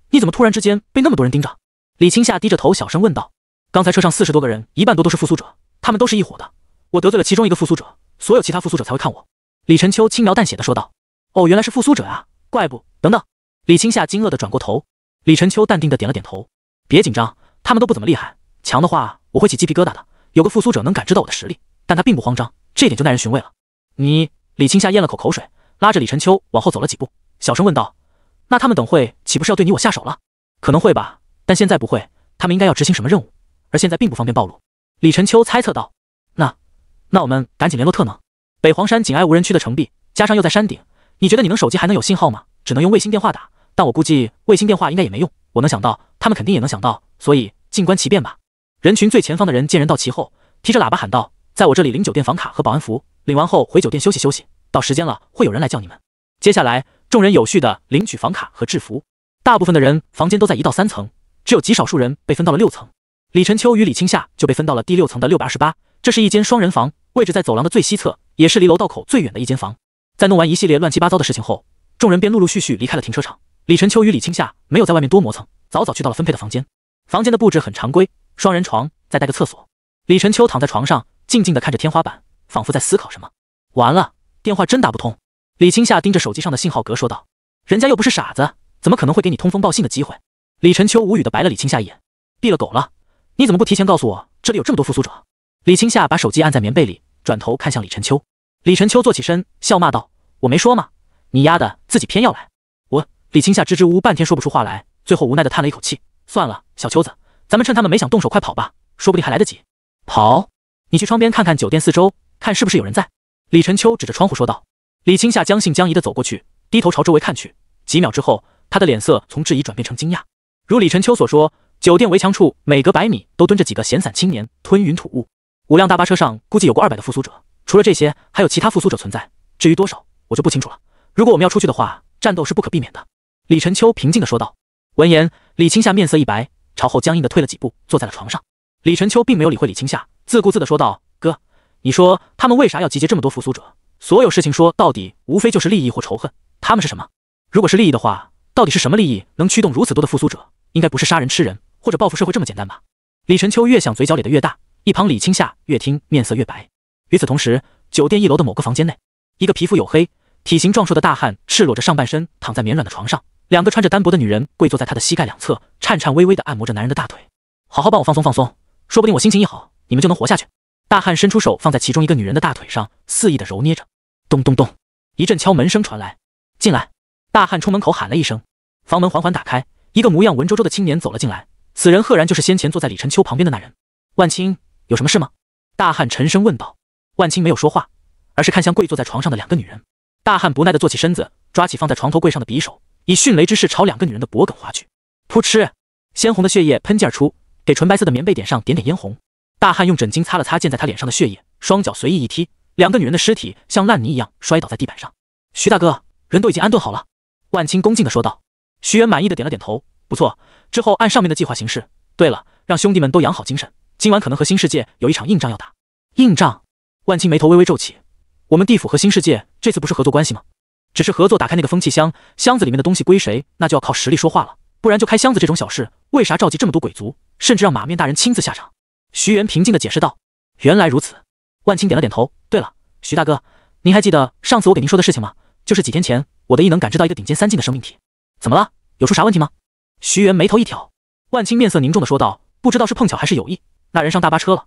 你怎么突然之间被那么多人盯着？李青夏低着头小声问道。刚才车上四十多个人，一半多都是复苏者，他们都是一伙的。我得罪了其中一个复苏者，所有其他复苏者才会看我。李晨秋轻描淡写的说道。哦，原来是复苏者啊，怪不……等等！李青夏惊愕的转过头，李晨秋淡定的点了点头。别紧张，他们都不怎么厉害。强的话，我会起鸡皮疙瘩的。有个复苏者能感知到我的实力，但他并不慌张，这点就耐人寻味了。你，李青夏咽了口口水，拉着李晨秋往后走了几步，小声问道：“那他们等会岂不是要对你我下手了？”“可能会吧，但现在不会。他们应该要执行什么任务，而现在并不方便暴露。”李晨秋猜测道。“那，那我们赶紧联络特能。北黄山紧挨无人区的城壁，加上又在山顶，你觉得你能手机还能有信号吗？只能用卫星电话打，但我估计卫星电话应该也没用。我能想到。”他们肯定也能想到，所以静观其变吧。人群最前方的人见人到齐后，提着喇叭喊道：“在我这里领酒店房卡和保安服，领完后回酒店休息休息。到时间了会有人来叫你们。”接下来，众人有序的领取房卡和制服。大部分的人房间都在一到三层，只有极少数人被分到了六层。李晨秋与李青夏就被分到了第六层的六2十八，这是一间双人房，位置在走廊的最西侧，也是离楼道口最远的一间房。在弄完一系列乱七八糟的事情后，众人便陆陆续续离开了停车场。李晨秋与李青夏没有在外面多磨蹭。早早去到了分配的房间，房间的布置很常规，双人床再带个厕所。李晨秋躺在床上，静静地看着天花板，仿佛在思考什么。完了，电话真打不通。李青夏盯着手机上的信号格说道：“人家又不是傻子，怎么可能会给你通风报信的机会？”李晨秋无语的白了李青夏一眼：“毙了狗了，你怎么不提前告诉我这里有这么多复苏者？”李青夏把手机按在棉被里，转头看向李晨秋。李晨秋坐起身，笑骂道：“我没说吗？你丫的自己偏要来！”我李青夏支支吾吾半天说不出话来。最后无奈的叹了一口气，算了，小秋子，咱们趁他们没想动手，快跑吧，说不定还来得及。跑？你去窗边看看酒店四周，看是不是有人在。李晨秋指着窗户说道。李青夏将信将疑的走过去，低头朝周围看去。几秒之后，他的脸色从质疑转变成惊讶。如李晨秋所说，酒店围墙处每隔百米都蹲着几个闲散青年，吞云吐雾。五辆大巴车上估计有过二百的复苏者，除了这些，还有其他复苏者存在。至于多少，我就不清楚了。如果我们要出去的话，战斗是不可避免的。李晨秋平静地说道。闻言，李青夏面色一白，朝后僵硬的退了几步，坐在了床上。李晨秋并没有理会李青夏，自顾自的说道：“哥，你说他们为啥要集结这么多复苏者？所有事情说到底，无非就是利益或仇恨。他们是什么？如果是利益的话，到底是什么利益能驱动如此多的复苏者？应该不是杀人吃人或者报复社会这么简单吧？”李晨秋越想，嘴角咧得越大。一旁李青夏越听，面色越白。与此同时，酒店一楼的某个房间内，一个皮肤黝黑、体型壮硕的大汉赤裸着上半身，躺在绵软的床上。两个穿着单薄的女人跪坐在他的膝盖两侧，颤颤巍巍地按摩着男人的大腿。好好帮我放松放松，说不定我心情一好，你们就能活下去。大汉伸出手放在其中一个女人的大腿上，肆意地揉捏着。咚咚咚，一阵敲门声传来。进来！大汉冲门口喊了一声。房门缓缓打开，一个模样文绉绉的青年走了进来。此人赫然就是先前坐在李晨秋旁边的那人。万青，有什么事吗？大汉沉声问道。万青没有说话，而是看向跪坐在床上的两个女人。大汉不耐地坐起身子，抓起放在床头柜上的匕首。以迅雷之势朝两个女人的脖颈划去，噗嗤，鲜红的血液喷溅而出，给纯白色的棉被点上点点嫣红。大汉用枕巾擦了擦溅在他脸上的血液，双脚随意一踢，两个女人的尸体像烂泥一样摔倒在地板上。徐大哥，人都已经安顿好了。”万青恭敬的说道。徐元满意的点了点头，不错。之后按上面的计划行事。对了，让兄弟们都养好精神，今晚可能和新世界有一场硬仗要打。硬仗？万青眉头微微皱起。我们地府和新世界这次不是合作关系吗？只是合作打开那个风气箱，箱子里面的东西归谁，那就要靠实力说话了。不然就开箱子这种小事，为啥召集这么多鬼族，甚至让马面大人亲自下场？徐元平静的解释道：“原来如此。”万青点了点头。对了，徐大哥，您还记得上次我给您说的事情吗？就是几天前，我的异能感知到一个顶尖三境的生命体，怎么了？有出啥问题吗？徐元眉头一挑，万青面色凝重的说道：“不知道是碰巧还是有意，那人上大巴车了，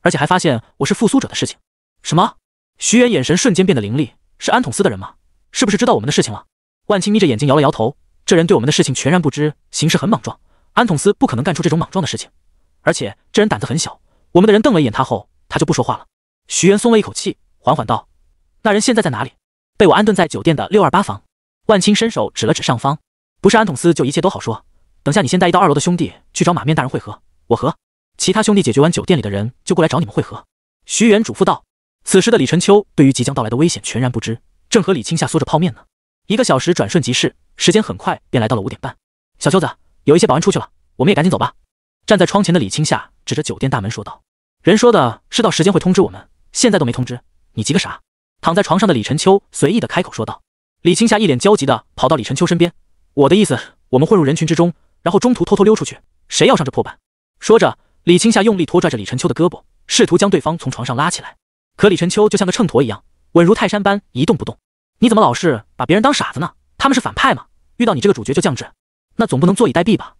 而且还发现我是复苏者的事情。”什么？徐元眼神瞬间变得凌厉：“是安统司的人吗？”是不是知道我们的事情了？万青眯着眼睛摇了摇头，这人对我们的事情全然不知，行事很莽撞。安统司不可能干出这种莽撞的事情，而且这人胆子很小。我们的人瞪了一眼他后，他就不说话了。徐渊松了一口气，缓缓道：“那人现在在哪里？”被我安顿在酒店的六二八房。万青伸手指了指上方，不是安统司，就一切都好说。等下你先带一到二楼的兄弟去找马面大人会合，我和其他兄弟解决完酒店里的人，就过来找你们会合。”徐渊嘱咐道。此时的李晨秋对于即将到来的危险全然不知。正和李青夏嗦着泡面呢，一个小时转瞬即逝，时间很快便来到了五点半。小秋子，有一些保安出去了，我们也赶紧走吧。站在窗前的李青夏指着酒店大门说道：“人说的是到时间会通知我们，现在都没通知，你急个啥？”躺在床上的李陈秋随意的开口说道。李青夏一脸焦急的跑到李陈秋身边：“我的意思，我们混入人群之中，然后中途偷偷溜出去，谁要上这破班？”说着，李青夏用力拖拽着李陈秋的胳膊，试图将对方从床上拉起来，可李陈秋就像个秤砣一样。稳如泰山般一动不动，你怎么老是把别人当傻子呢？他们是反派吗？遇到你这个主角就降智？那总不能坐以待毙吧？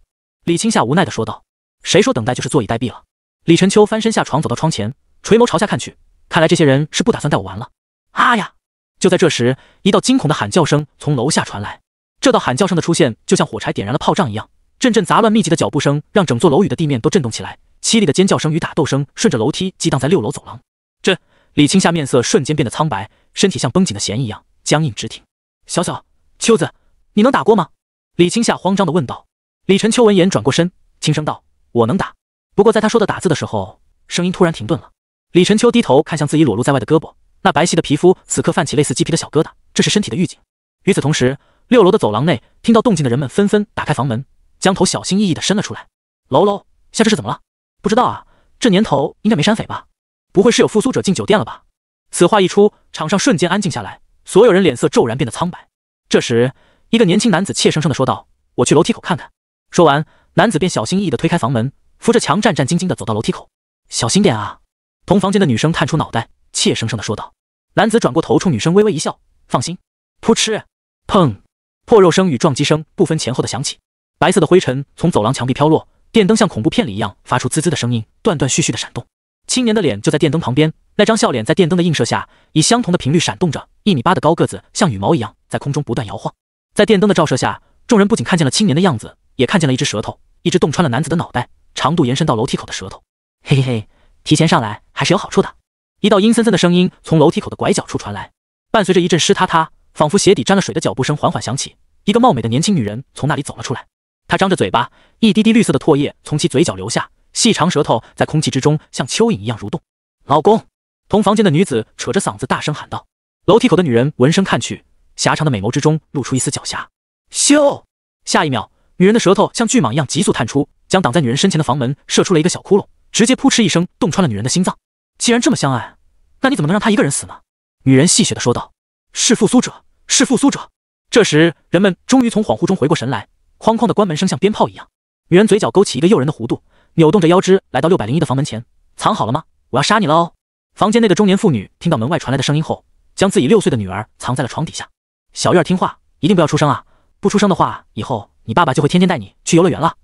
李青夏无奈地说道：“谁说等待就是坐以待毙了？”李晨秋翻身下床，走到窗前，垂眸朝下看去，看来这些人是不打算带我玩了。啊呀！就在这时，一道惊恐的喊叫声从楼下传来。这道喊叫声的出现，就像火柴点燃了炮仗一样，阵阵杂乱密集的脚步声让整座楼宇的地面都震动起来，凄厉的尖叫声与打斗声顺着楼梯激荡在六楼走廊。这。李青夏面色瞬间变得苍白，身体像绷紧的弦一样僵硬直挺。小小秋子，你能打过吗？李青夏慌张地问道。李晨秋闻言转过身，轻声道：“我能打。”不过在他说的“打字”的时候，声音突然停顿了。李晨秋低头看向自己裸露在外的胳膊，那白皙的皮肤此刻泛起类似鸡皮的小疙瘩，这是身体的预警。与此同时，六楼的走廊内听到动静的人们纷纷打开房门，将头小心翼翼地伸了出来。楼楼，夏这是怎么了？不知道啊，这年头应该没山匪吧？不会是有复苏者进酒店了吧？此话一出，场上瞬间安静下来，所有人脸色骤然变得苍白。这时，一个年轻男子怯生生的说道：“我去楼梯口看看。”说完，男子便小心翼翼的推开房门，扶着墙战战兢兢的走到楼梯口。“小心点啊！”同房间的女生探出脑袋，怯生生的说道。男子转过头，冲女生微微一笑：“放心。”扑哧，砰，破肉声与撞击声不分前后的响起，白色的灰尘从走廊墙壁飘落，电灯像恐怖片里一样发出滋滋的声音，断断续续的闪动。青年的脸就在电灯旁边，那张笑脸在电灯的映射下，以相同的频率闪动着。一米八的高个子像羽毛一样在空中不断摇晃。在电灯的照射下，众人不仅看见了青年的样子，也看见了一只舌头，一只洞穿了男子的脑袋，长度延伸到楼梯口的舌头。嘿嘿嘿，提前上来还是有好处的。一道阴森森的声音从楼梯口的拐角处传来，伴随着一阵湿塌塌，仿佛鞋底沾了水的脚步声缓缓响起。一个貌美的年轻女人从那里走了出来，她张着嘴巴，一滴滴绿色的唾液从其嘴角流下。细长舌头在空气之中像蚯蚓一样蠕动，老公同房间的女子扯着嗓子大声喊道。楼梯口的女人闻声看去，狭长的美眸之中露出一丝狡黠。咻！下一秒，女人的舌头像巨蟒一样急速探出，将挡在女人身前的房门射出了一个小窟窿，直接扑哧一声洞穿了女人的心脏。既然这么相爱，那你怎么能让她一个人死呢？女人戏谑的说道。是复苏者，是复苏者。这时，人们终于从恍惚中回过神来，哐哐的关门声像鞭炮一样。女人嘴角勾起一个诱人的弧度。扭动着腰肢来到六百零一的房门前，藏好了吗？我要杀你了哦！房间内的中年妇女听到门外传来的声音后，将自己六岁的女儿藏在了床底下。小月儿听话，一定不要出声啊！不出声的话，以后你爸爸就会天天带你去游乐园了。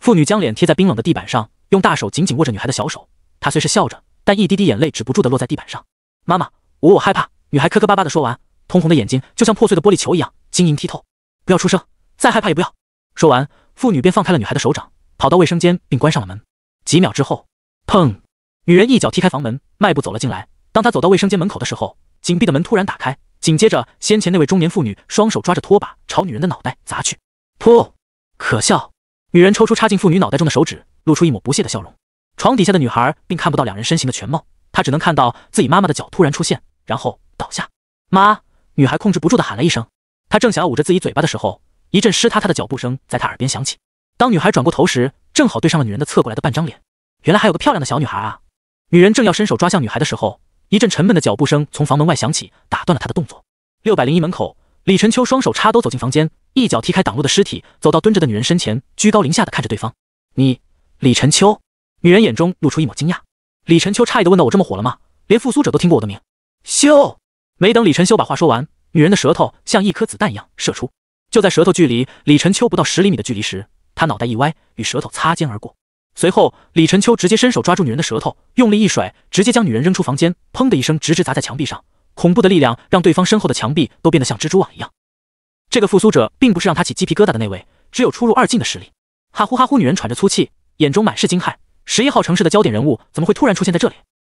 妇女将脸贴在冰冷的地板上，用大手紧紧握着女孩的小手。她虽是笑着，但一滴滴眼泪止不住的落在地板上。妈妈，我我害怕。女孩磕磕巴巴的说完，通红的眼睛就像破碎的玻璃球一样晶莹剔透。不要出声，再害怕也不要。说完，妇女便放开了女孩的手掌。跑到卫生间并关上了门。几秒之后，砰！女人一脚踢开房门，迈步走了进来。当她走到卫生间门口的时候，紧闭的门突然打开。紧接着，先前那位中年妇女双手抓着拖把朝女人的脑袋砸去。噗！可笑！女人抽出插进妇女脑袋中的手指，露出一抹不屑的笑容。床底下的女孩并看不到两人身形的全貌，她只能看到自己妈妈的脚突然出现，然后倒下。妈！女孩控制不住地喊了一声。她正想要捂着自己嘴巴的时候，一阵湿塌塌的脚步声在她耳边响起。当女孩转过头时，正好对上了女人的侧过来的半张脸。原来还有个漂亮的小女孩啊！女人正要伸手抓向女孩的时候，一阵沉闷的脚步声从房门外响起，打断了她的动作。六百零一门口，李晨秋双手插兜走进房间，一脚踢开挡路的尸体，走到蹲着的女人身前，居高临下的看着对方。你，李晨秋。女人眼中露出一抹惊讶。李晨秋诧异的问道：“我这么火了吗？连复苏者都听过我的名？”羞！没等李晨秋把话说完，女人的舌头像一颗子弹一样射出，就在舌头距离李晨秋不到十厘米的距离时。他脑袋一歪，与舌头擦肩而过。随后，李晨秋直接伸手抓住女人的舌头，用力一甩，直接将女人扔出房间，砰的一声，直直砸在墙壁上。恐怖的力量让对方身后的墙壁都变得像蜘蛛网一样。这个复苏者并不是让他起鸡皮疙瘩的那位，只有初入二境的实力。哈呼哈呼，女人喘着粗气，眼中满是惊骇。十一号城市的焦点人物怎么会突然出现在这里？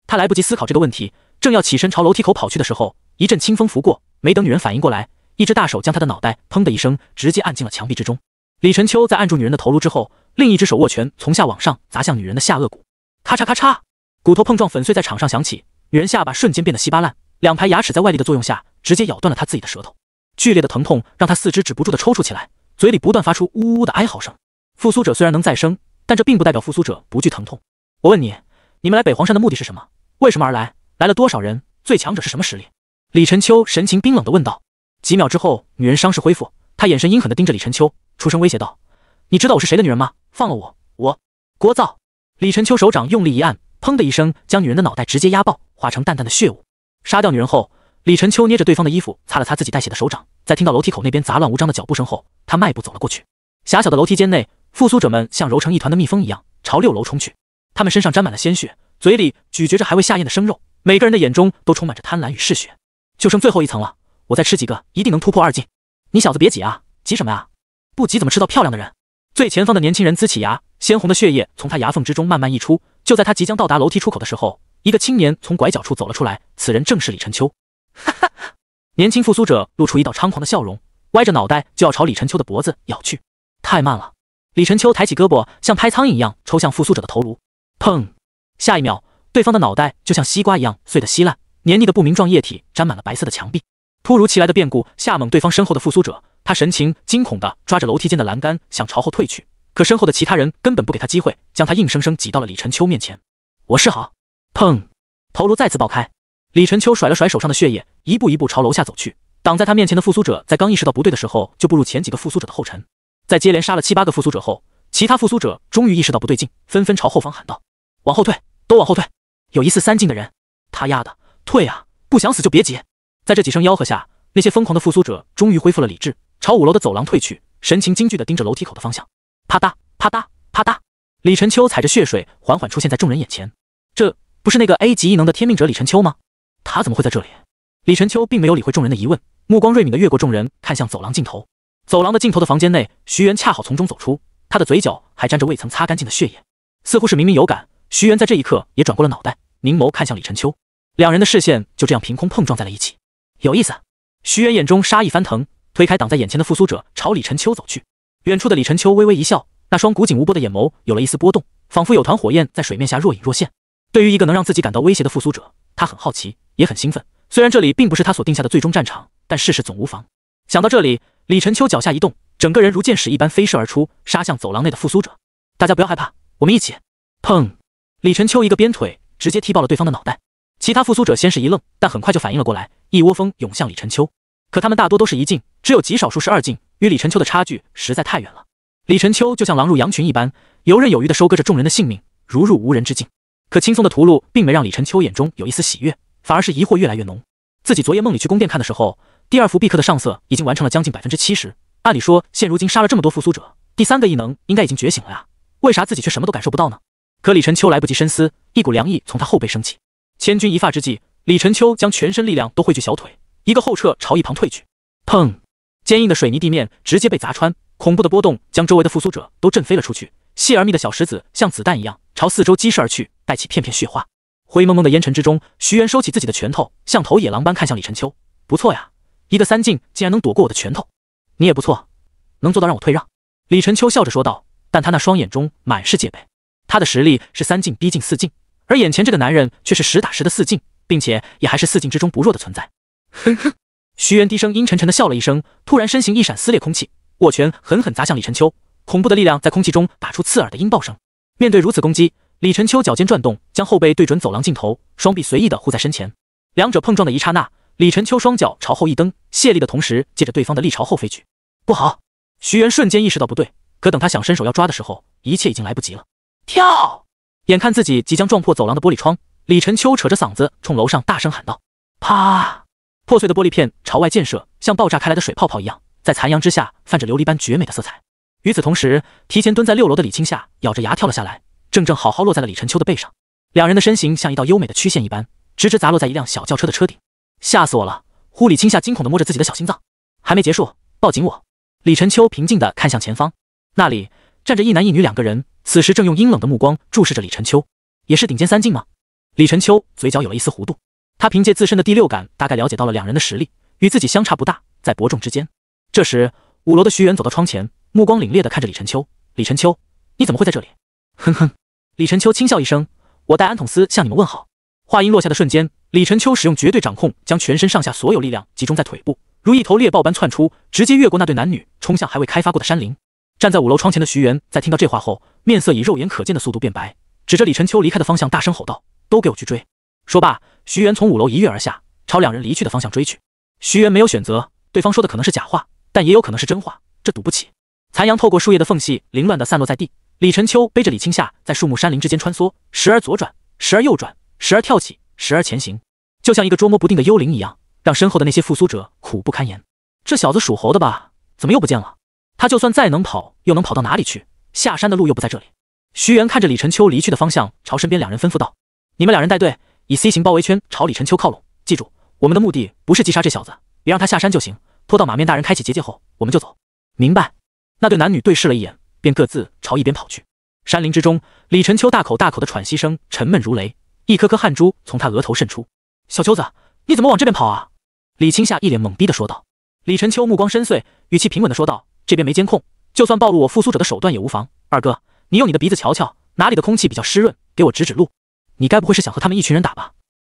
他来不及思考这个问题，正要起身朝楼梯口跑去的时候，一阵清风拂过，没等女人反应过来，一只大手将她的脑袋砰的一声直接按进了墙壁之中。李晨秋在按住女人的头颅之后，另一只手握拳从下往上砸向女人的下颚骨，咔嚓咔嚓，骨头碰撞粉碎在场上响起。女人下巴瞬间变得稀巴烂，两排牙齿在外力的作用下直接咬断了她自己的舌头。剧烈的疼痛让她四肢止不住的抽搐起来，嘴里不断发出呜呜的哀嚎声。复苏者虽然能再生，但这并不代表复苏者不惧疼痛。我问你，你们来北黄山的目的是什么？为什么而来？来了多少人？最强者是什么实力？李晨秋神情冰冷的问道。几秒之后，女人伤势恢复。他眼神阴狠地盯着李晨秋，出声威胁道：“你知道我是谁的女人吗？放了我！我……聒噪！”李晨秋手掌用力一按，砰的一声，将女人的脑袋直接压爆，化成淡淡的血雾。杀掉女人后，李晨秋捏着对方的衣服，擦了擦自己带血的手掌。在听到楼梯口那边杂乱无章的脚步声后，他迈步走了过去。狭小的楼梯间内，复苏者们像揉成一团的蜜蜂一样朝六楼冲去。他们身上沾满了鲜血，嘴里咀嚼着还未下咽的生肉，每个人的眼中都充满着贪婪与嗜血。就剩最后一层了，我再吃几个，一定能突破二境。你小子别挤啊！挤什么啊？不挤怎么吃到漂亮的人？最前方的年轻人呲起牙，鲜红的血液从他牙缝之中慢慢溢出。就在他即将到达楼梯出口的时候，一个青年从拐角处走了出来，此人正是李晨秋。哈哈！年轻复苏者露出一道猖狂的笑容，歪着脑袋就要朝李晨秋的脖子咬去。太慢了！李晨秋抬起胳膊，像拍苍蝇一样抽向复苏者的头颅。砰！下一秒，对方的脑袋就像西瓜一样碎得稀烂，黏腻的不明状液体沾满了白色的墙壁。突如其来的变故吓懵对方身后的复苏者，他神情惊恐地抓着楼梯间的栏杆，想朝后退去。可身后的其他人根本不给他机会，将他硬生生挤到了李晨秋面前。我示好，砰，头颅再次爆开。李晨秋甩了甩手上的血液，一步一步朝楼下走去。挡在他面前的复苏者，在刚意识到不对的时候，就步入前几个复苏者的后尘。在接连杀了七八个复苏者后，其他复苏者终于意识到不对劲，纷纷朝后方喊道：“往后退，都往后退！有一次三进的人，他丫的，退啊！不想死就别急。”在这几声吆喝下，那些疯狂的复苏者终于恢复了理智，朝五楼的走廊退去，神情惊惧地盯着楼梯口的方向。啪嗒，啪嗒，啪嗒！李晨秋踩着血水缓缓出现在众人眼前，这不是那个 A 级异能的天命者李晨秋吗？他怎么会在这里？李晨秋并没有理会众人的疑问，目光锐敏地越过众人，看向走廊尽头。走廊的尽头的房间内，徐元恰好从中走出，他的嘴角还沾着未曾擦干净的血液，似乎是明明有感，徐元在这一刻也转过了脑袋，凝眸看向李晨秋，两人的视线就这样凭空碰撞在了一起。有意思，徐渊眼中杀意翻腾，推开挡在眼前的复苏者，朝李晨秋走去。远处的李晨秋微微一笑，那双古井无波的眼眸有了一丝波动，仿佛有团火焰在水面下若隐若现。对于一个能让自己感到威胁的复苏者，他很好奇，也很兴奋。虽然这里并不是他所定下的最终战场，但试试总无妨。想到这里，李晨秋脚下一动，整个人如箭矢一般飞射而出，杀向走廊内的复苏者。大家不要害怕，我们一起！砰！李晨秋一个鞭腿，直接踢爆了对方的脑袋。其他复苏者先是一愣，但很快就反应了过来，一窝蜂涌向李晨秋。可他们大多都是一境，只有极少数是二境，与李晨秋的差距实在太远了。李晨秋就像狼入羊群一般，游刃有余的收割着众人的性命，如入无人之境。可轻松的屠戮，并没让李晨秋眼中有一丝喜悦，反而是疑惑越来越浓。自己昨夜梦里去宫殿看的时候，第二幅壁刻的上色已经完成了将近百分之七十。按理说，现如今杀了这么多复苏者，第三个异能应该已经觉醒了呀，为啥自己却什么都感受不到呢？可李晨秋来不及深思，一股凉意从他后背升起。千钧一发之际，李晨秋将全身力量都汇聚小腿，一个后撤朝一旁退去。砰！坚硬的水泥地面直接被砸穿，恐怖的波动将周围的复苏者都震飞了出去。细而密的小石子像子弹一样朝四周激射而去，带起片片血花。灰蒙蒙的烟尘之中，徐元收起自己的拳头，像头野狼般看向李晨秋：“不错呀，一个三境竟然能躲过我的拳头，你也不错，能做到让我退让。”李晨秋笑着说道，但他那双眼中满是戒备。他的实力是三境，逼近四境。而眼前这个男人却是实打实的四境，并且也还是四境之中不弱的存在。哼哼，徐渊低声阴沉沉的笑了一声，突然身形一闪，撕裂空气，握拳狠狠砸向李晨秋。恐怖的力量在空气中打出刺耳的音爆声。面对如此攻击，李晨秋脚尖转动，将后背对准走廊尽头，双臂随意的护在身前。两者碰撞的一刹那，李晨秋双脚朝后一蹬，卸力的同时借着对方的力朝后飞去。不好！徐渊瞬间意识到不对，可等他想伸手要抓的时候，一切已经来不及了。跳！眼看自己即将撞破走廊的玻璃窗，李晨秋扯着嗓子冲楼上大声喊道：“啪！”破碎的玻璃片朝外溅射，像爆炸开来的水泡泡一样，在残阳之下泛着琉璃般绝美的色彩。与此同时，提前蹲在六楼的李青夏咬着牙跳了下来，正正好好落在了李晨秋的背上，两人的身形像一道优美的曲线一般，直直砸落在一辆小轿车的车顶。吓死我了！呼，李青夏惊恐地摸着自己的小心脏。还没结束，抱紧我！李晨秋平静地看向前方，那里站着一男一女两个人。此时正用阴冷的目光注视着李晨秋，也是顶尖三境吗？李晨秋嘴角有了一丝弧度，他凭借自身的第六感大概了解到了两人的实力，与自己相差不大，在伯仲之间。这时五楼的徐元走到窗前，目光凛冽的看着李晨秋。李晨秋，你怎么会在这里？哼哼，李晨秋轻笑一声，我代安统司向你们问好。话音落下的瞬间，李晨秋使用绝对掌控，将全身上下所有力量集中在腿部，如一头猎豹般窜出，直接越过那对男女，冲向还未开发过的山林。站在五楼窗前的徐元，在听到这话后，面色以肉眼可见的速度变白，指着李晨秋离开的方向，大声吼道：“都给我去追！”说罢，徐元从五楼一跃而下，朝两人离去的方向追去。徐元没有选择，对方说的可能是假话，但也有可能是真话，这赌不起。残阳透过树叶的缝隙，凌乱的散落在地。李晨秋背着李青夏，在树木山林之间穿梭，时而左转，时而右转，时而跳起，时而前行，就像一个捉摸不定的幽灵一样，让身后的那些复苏者苦不堪言。这小子属猴的吧？怎么又不见了？他就算再能跑，又能跑到哪里去？下山的路又不在这里。徐元看着李晨秋离去的方向，朝身边两人吩咐道：“你们两人带队，以 C 型包围圈朝李晨秋靠拢。记住，我们的目的不是击杀这小子，别让他下山就行。拖到马面大人开启结界后，我们就走。”明白？那对男女对视了一眼，便各自朝一边跑去。山林之中，李晨秋大口大口的喘息声沉闷如雷，一颗颗汗珠从他额头渗出。“小秋子，你怎么往这边跑啊？”李青夏一脸懵逼的说道。李晨秋目光深邃，语气平稳的说道。这边没监控，就算暴露我复苏者的手段也无妨。二哥，你用你的鼻子瞧瞧，哪里的空气比较湿润，给我指指路。你该不会是想和他们一群人打吧？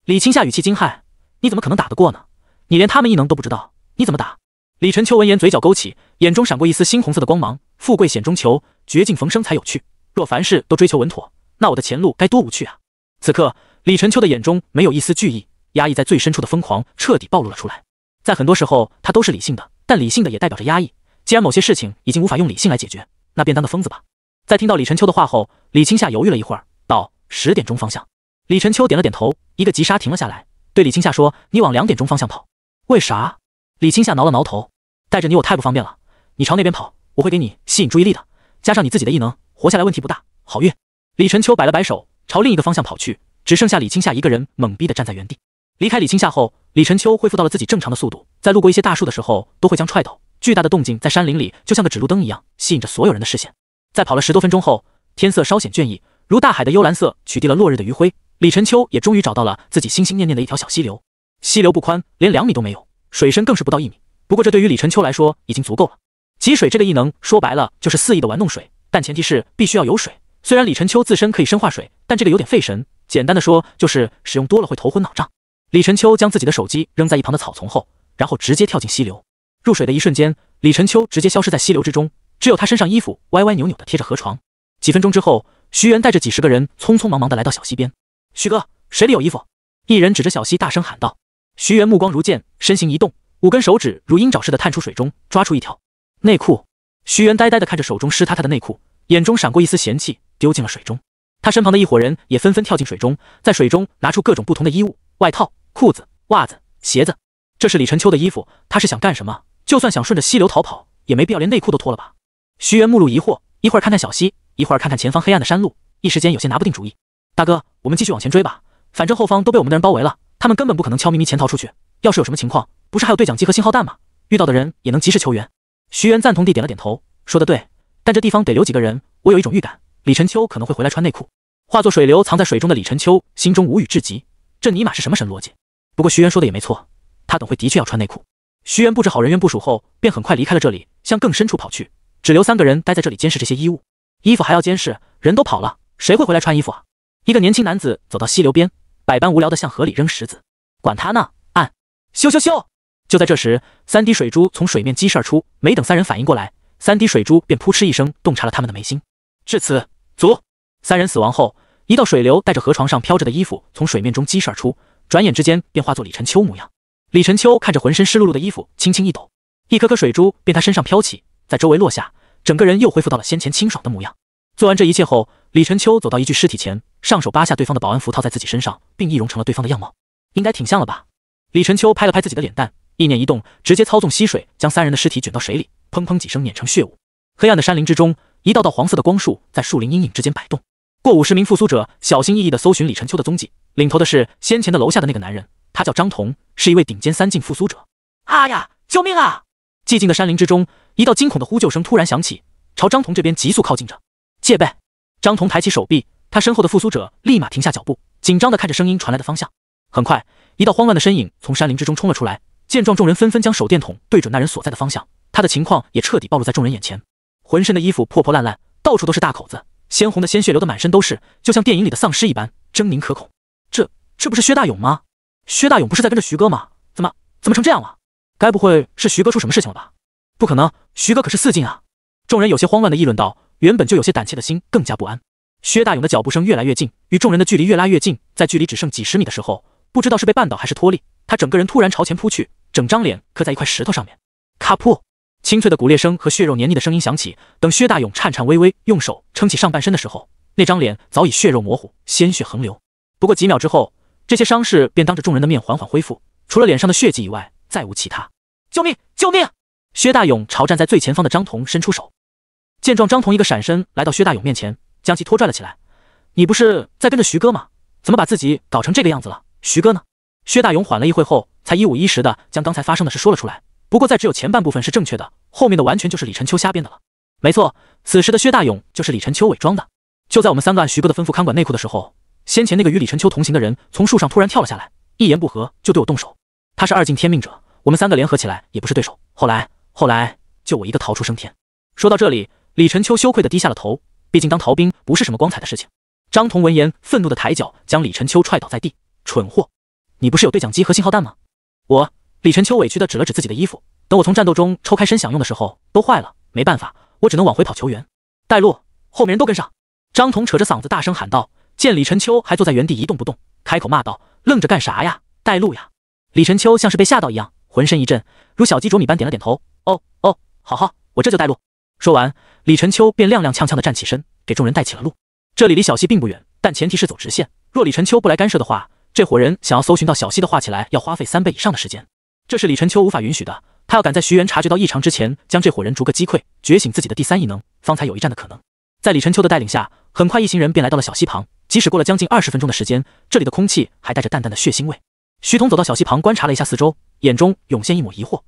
李青夏语气惊骇：“你怎么可能打得过呢？你连他们异能都不知道，你怎么打？”李晨秋闻言，嘴角勾起，眼中闪过一丝猩红色的光芒。富贵险中求，绝境逢生才有趣。若凡事都追求稳妥，那我的前路该多无趣啊！此刻，李晨秋的眼中没有一丝惧意，压抑在最深处的疯狂彻底暴露了出来。在很多时候，他都是理性的，但理性的也代表着压抑。既然某些事情已经无法用理性来解决，那便当个疯子吧。在听到李晨秋的话后，李青夏犹豫了一会儿，到十点钟方向。李晨秋点了点头，一个急刹停了下来，对李青夏说：“你往两点钟方向跑，为啥？”李青夏挠了挠头，带着你我太不方便了。你朝那边跑，我会给你吸引注意力的，加上你自己的异能，活下来问题不大。好运。李晨秋摆了摆手，朝另一个方向跑去，只剩下李青夏一个人懵逼的站在原地。离开李青夏后，李晨秋恢复到了自己正常的速度，在路过一些大树的时候，都会将踹倒。巨大的动静在山林里，就像个指路灯一样，吸引着所有人的视线。在跑了十多分钟后，天色稍显倦意，如大海的幽蓝色取缔了落日的余晖。李晨秋也终于找到了自己心心念念的一条小溪流。溪流不宽，连两米都没有，水深更是不到一米。不过，这对于李晨秋来说已经足够了。汲水这个异能，说白了就是肆意的玩弄水，但前提是必须要有水。虽然李晨秋自身可以生化水，但这个有点费神。简单的说，就是使用多了会头昏脑胀。李晨秋将自己的手机扔在一旁的草丛后，然后直接跳进溪流。入水的一瞬间，李晨秋直接消失在溪流之中，只有他身上衣服歪歪扭扭的贴着河床。几分钟之后，徐元带着几十个人匆匆忙忙的来到小溪边。徐哥，水里有衣服！一人指着小溪大声喊道。徐元目光如箭，身形一动，五根手指如鹰爪似的探出水中，抓出一条内裤。徐元呆呆的看着手中湿塌塌的内裤，眼中闪过一丝嫌弃，丢进了水中。他身旁的一伙人也纷纷跳进水中，在水中拿出各种不同的衣物、外套、裤子、袜子、鞋子。这是李晨秋的衣服，他是想干什么？就算想顺着溪流逃跑，也没必要连内裤都脱了吧？徐元目露疑惑，一会儿看看小溪，一会儿看看前方黑暗的山路，一时间有些拿不定主意。大哥，我们继续往前追吧，反正后方都被我们的人包围了，他们根本不可能悄咪咪潜逃出去。要是有什么情况，不是还有对讲机和信号弹吗？遇到的人也能及时求援。徐元赞同地点了点头，说的对，但这地方得留几个人。我有一种预感，李晨秋可能会回来穿内裤。化作水流藏在水中的李晨秋心中无语至极，这尼玛是什么神逻辑？不过徐元说的也没错。他等会的确要穿内裤。徐元布置好人员部署后，便很快离开了这里，向更深处跑去，只留三个人待在这里监视这些衣物。衣服还要监视，人都跑了，谁会回来穿衣服啊？一个年轻男子走到溪流边，百般无聊地向河里扔石子，管他呢！按，咻咻咻！就在这时，三滴水珠从水面激射而出，没等三人反应过来，三滴水珠便扑哧一声洞察了他们的眉心。至此，足三人死亡后，一道水流带着河床上飘着的衣服从水面中激射而出，转眼之间便化作李晨秋模样。李晨秋看着浑身湿漉漉的衣服，轻轻一抖，一颗颗水珠便他身上飘起，在周围落下，整个人又恢复到了先前清爽的模样。做完这一切后，李晨秋走到一具尸体前，上手扒下对方的保安服套在自己身上，并易容成了对方的样貌，应该挺像了吧？李晨秋拍了拍自己的脸蛋，意念一动，直接操纵溪水将三人的尸体卷到水里，砰砰几声碾成血雾。黑暗的山林之中，一道道黄色的光束在树林阴影之间摆动。过五十名复苏者小心翼翼地搜寻李晨秋的踪迹，领头的是先前的楼下的那个男人。他叫张彤，是一位顶尖三境复苏者。啊呀！救命啊！寂静的山林之中，一道惊恐的呼救声突然响起，朝张彤这边急速靠近着。戒备！张彤抬起手臂，他身后的复苏者立马停下脚步，紧张的看着声音传来的方向。很快，一道慌乱的身影从山林之中冲了出来。见状，众人纷纷将手电筒对准那人所在的方向，他的情况也彻底暴露在众人眼前。浑身的衣服破破烂烂，到处都是大口子，鲜红的鲜血流得满身都是，就像电影里的丧尸一般狰狞可恐。这这不是薛大勇吗？薛大勇不是在跟着徐哥吗？怎么怎么成这样了？该不会是徐哥出什么事情了吧？不可能，徐哥可是四进啊！众人有些慌乱的议论道，原本就有些胆怯的心更加不安。薛大勇的脚步声越来越近，与众人的距离越拉越近。在距离只剩几十米的时候，不知道是被绊倒还是脱力，他整个人突然朝前扑去，整张脸磕在一块石头上面，咔噗！清脆的骨裂声和血肉黏腻的声音响起。等薛大勇颤颤巍巍用手撑起上半身的时候，那张脸早已血肉模糊，鲜血横流。不过几秒之后。这些伤势便当着众人的面缓缓恢复，除了脸上的血迹以外，再无其他。救命！救命！薛大勇朝站在最前方的张彤伸出手，见状，张彤一个闪身来到薛大勇面前，将其拖拽了起来。你不是在跟着徐哥吗？怎么把自己搞成这个样子了？徐哥呢？薛大勇缓了一会后，才一五一十的将刚才发生的事说了出来。不过，在只有前半部分是正确的，后面的完全就是李晨秋瞎编的了。没错，此时的薛大勇就是李晨秋伪装的。就在我们三个按徐哥的吩咐看管内裤的时候。先前那个与李晨秋同行的人从树上突然跳了下来，一言不合就对我动手。他是二境天命者，我们三个联合起来也不是对手。后来，后来就我一个逃出升天。说到这里，李晨秋羞愧的低下了头，毕竟当逃兵不是什么光彩的事情。张彤闻言，愤怒的抬脚将李晨秋踹倒在地。蠢货，你不是有对讲机和信号弹吗？我，李晨秋委屈的指了指自己的衣服。等我从战斗中抽开身享用的时候，都坏了，没办法，我只能往回跑求援。带路，后面人都跟上！张彤扯着嗓子大声喊道。见李晨秋还坐在原地一动不动，开口骂道：“愣着干啥呀？带路呀！”李晨秋像是被吓到一样，浑身一震，如小鸡啄米般点了点头：“哦哦，好好，我这就带路。”说完，李晨秋便踉踉跄跄地站起身，给众人带起了路。这里离小溪并不远，但前提是走直线。若李晨秋不来干涉的话，这伙人想要搜寻到小溪的话起来要花费三倍以上的时间，这是李晨秋无法允许的。他要赶在徐元察觉到异常之前，将这伙人逐个击溃，觉醒自己的第三异能，方才有一战的可能。在李晨秋的带领下，很快一行人便来到了小溪旁。即使过了将近二十分钟的时间，这里的空气还带着淡淡的血腥味。徐桐走到小溪旁观察了一下四周，眼中涌现一抹疑惑：“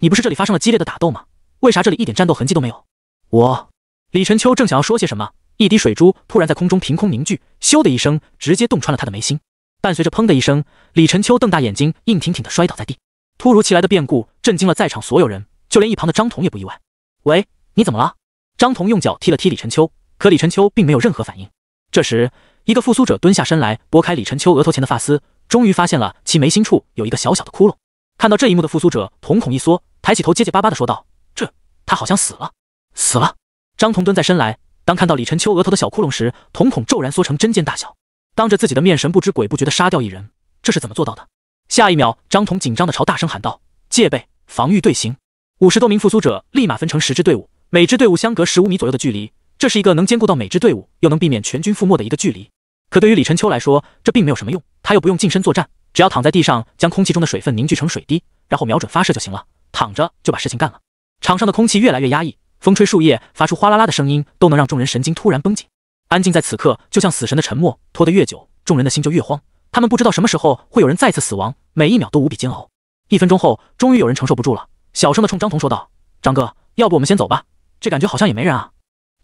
你不是这里发生了激烈的打斗吗？为啥这里一点战斗痕迹都没有？”我李晨秋正想要说些什么，一滴水珠突然在空中凭空凝聚，咻的一声直接洞穿了他的眉心，伴随着砰的一声，李晨秋瞪大眼睛，硬挺挺的摔倒在地。突如其来的变故震惊了在场所有人，就连一旁的张彤也不意外。“喂，你怎么了？”张彤用脚踢了踢李晨秋，可李晨秋并没有任何反应。这时，一个复苏者蹲下身来，拨开李晨秋额头前的发丝，终于发现了其眉心处有一个小小的窟窿。看到这一幕的复苏者，瞳孔一缩，抬起头，结结巴巴的说道：“这，他好像死了，死了。”张彤蹲在身来，当看到李晨秋额头的小窟窿时，瞳孔骤然缩成针尖大小。当着自己的面，神不知鬼不觉地杀掉一人，这是怎么做到的？下一秒，张彤紧张的朝大声喊道：“戒备，防御队形！”五十多名复苏者立马分成十支队伍，每支队伍相隔十五米左右的距离。这是一个能兼顾到每支队伍，又能避免全军覆没的一个距离。可对于李晨秋来说，这并没有什么用，他又不用近身作战，只要躺在地上，将空气中的水分凝聚成水滴，然后瞄准发射就行了。躺着就把事情干了。场上的空气越来越压抑，风吹树叶发出哗啦啦的声音，都能让众人神经突然绷紧。安静在此刻就像死神的沉默，拖得越久，众人的心就越慌。他们不知道什么时候会有人再次死亡，每一秒都无比煎熬。一分钟后，终于有人承受不住了，小声的冲张彤说道：“张哥，要不我们先走吧，这感觉好像也没人啊。”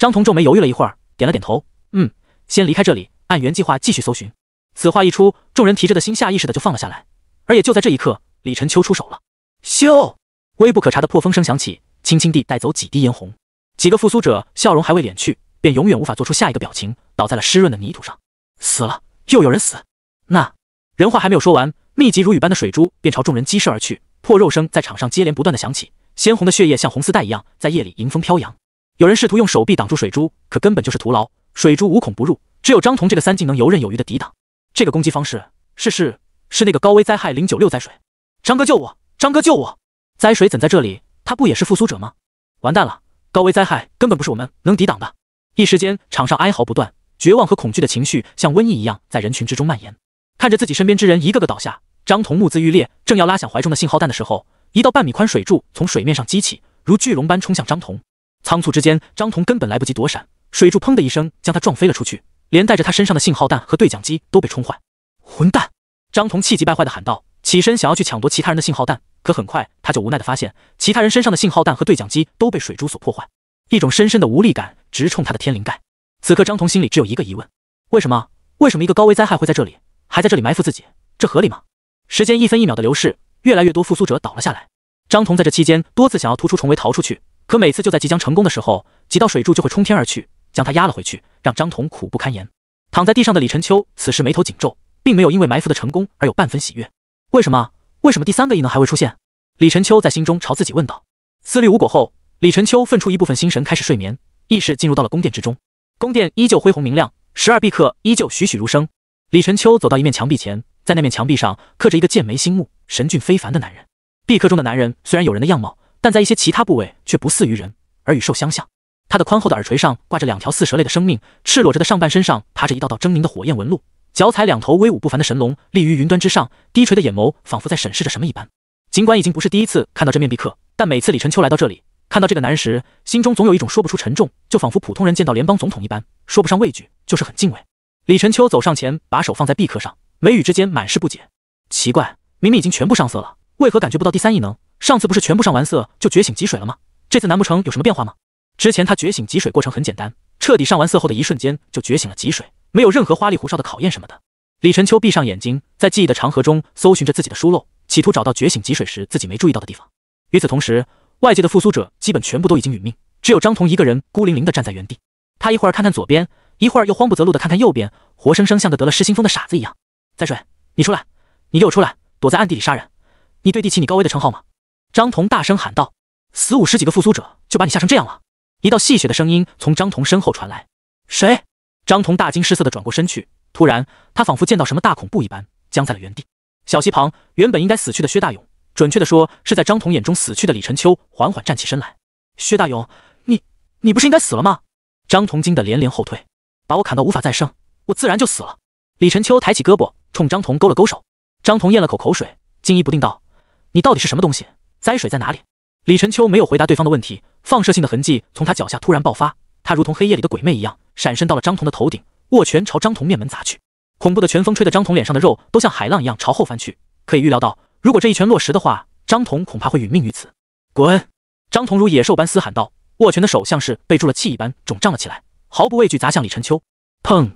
张彤皱眉，犹豫了一会儿，点了点头。嗯，先离开这里，按原计划继续搜寻。此话一出，众人提着的心下意识的就放了下来。而也就在这一刻，李晨秋出手了。咻，微不可察的破风声响起，轻轻地带走几滴嫣红。几个复苏者笑容还未敛去，便永远无法做出下一个表情，倒在了湿润的泥土上，死了。又有人死。那人话还没有说完，密集如雨般的水珠便朝众人激射而去，破肉声在场上接连不断的响起，鲜红的血液像红丝带一样在夜里迎风飘扬。有人试图用手臂挡住水珠，可根本就是徒劳。水珠无孔不入，只有张彤这个三技能游刃有余的抵挡。这个攻击方式是是是那个高危灾害零九六灾水，张哥救我！张哥救我！灾水怎在这里？他不也是复苏者吗？完蛋了！高危灾害根本不是我们能抵挡的。一时间，场上哀嚎不断，绝望和恐惧的情绪像瘟疫一样在人群之中蔓延。看着自己身边之人一个个倒下，张彤目眦欲裂，正要拉响怀中的信号弹的时候，一道半米宽水柱从水面上激起，如巨龙般冲向张彤。仓促之间，张彤根本来不及躲闪，水柱砰的一声将他撞飞了出去，连带着他身上的信号弹和对讲机都被冲坏。混蛋！张彤气急败坏地喊道，起身想要去抢夺其他人的信号弹，可很快他就无奈地发现，其他人身上的信号弹和对讲机都被水珠所破坏，一种深深的无力感直冲他的天灵盖。此刻，张彤心里只有一个疑问：为什么？为什么一个高危灾害会在这里，还在这里埋伏自己？这合理吗？时间一分一秒的流逝，越来越多复苏者倒了下来。张彤在这期间多次想要突出重围逃出去。可每次就在即将成功的时候，几道水柱就会冲天而去，将他压了回去，让张彤苦不堪言。躺在地上的李晨秋此时眉头紧皱，并没有因为埋伏的成功而有半分喜悦。为什么？为什么第三个异能还未出现？李晨秋在心中朝自己问道。思虑无果后，李晨秋分出一部分心神开始睡眠，意识进入到了宫殿之中。宫殿依旧恢宏明亮，十二壁刻依旧栩栩如生。李晨秋走到一面墙壁前，在那面墙壁上刻着一个剑眉星目、神俊非凡的男人。壁刻中的男人虽然有人的样貌。但在一些其他部位却不似于人，而与兽相像。他的宽厚的耳垂上挂着两条似蛇类的生命，赤裸着的上半身上爬着一道道狰狞的火焰纹路，脚踩两头威武不凡的神龙，立于云端之上，低垂的眼眸仿佛在审视着什么一般。尽管已经不是第一次看到这面壁刻，但每次李晨秋来到这里，看到这个男人时，心中总有一种说不出沉重，就仿佛普通人见到联邦总统一般，说不上畏惧，就是很敬畏。李晨秋走上前，把手放在壁刻上，眉宇之间满是不解。奇怪，明明已经全部上色了，为何感觉不到第三异能？上次不是全部上完色就觉醒极水了吗？这次难不成有什么变化吗？之前他觉醒极水过程很简单，彻底上完色后的一瞬间就觉醒了极水，没有任何花里胡哨的考验什么的。李晨秋闭上眼睛，在记忆的长河中搜寻着自己的疏漏，企图找到觉醒极水时自己没注意到的地方。与此同时，外界的复苏者基本全部都已经殒命，只有张彤一个人孤零零的站在原地。他一会儿看看左边，一会儿又慌不择路的看看右边，活生生像个得了失心疯的傻子一样。在水，你出来，你给我出来，躲在暗地里杀人，你对得起你高威的称号吗？张彤大声喊道：“死五十几个复苏者，就把你吓成这样了！”一道戏谑的声音从张彤身后传来：“谁？”张彤大惊失色的转过身去，突然，他仿佛见到什么大恐怖一般，僵在了原地。小溪旁，原本应该死去的薛大勇，准确的说是在张彤眼中死去的李晨秋，缓缓站起身来。“薛大勇，你，你不是应该死了吗？”张彤惊得连连后退。“把我砍到无法再生，我自然就死了。”李晨秋抬起胳膊，冲张彤勾了勾手。张彤咽了口口水，惊疑不定道：“你到底是什么东西？”灾水在哪里？李晨秋没有回答对方的问题。放射性的痕迹从他脚下突然爆发，他如同黑夜里的鬼魅一样，闪身到了张彤的头顶，握拳朝张彤面门砸去。恐怖的拳风吹得张彤脸上的肉都像海浪一样朝后翻去。可以预料到，如果这一拳落实的话，张彤恐怕会殒命于此。滚！张彤如野兽般嘶喊道，握拳的手像是被注了气一般肿胀了起来，毫不畏惧砸向李晨秋。砰！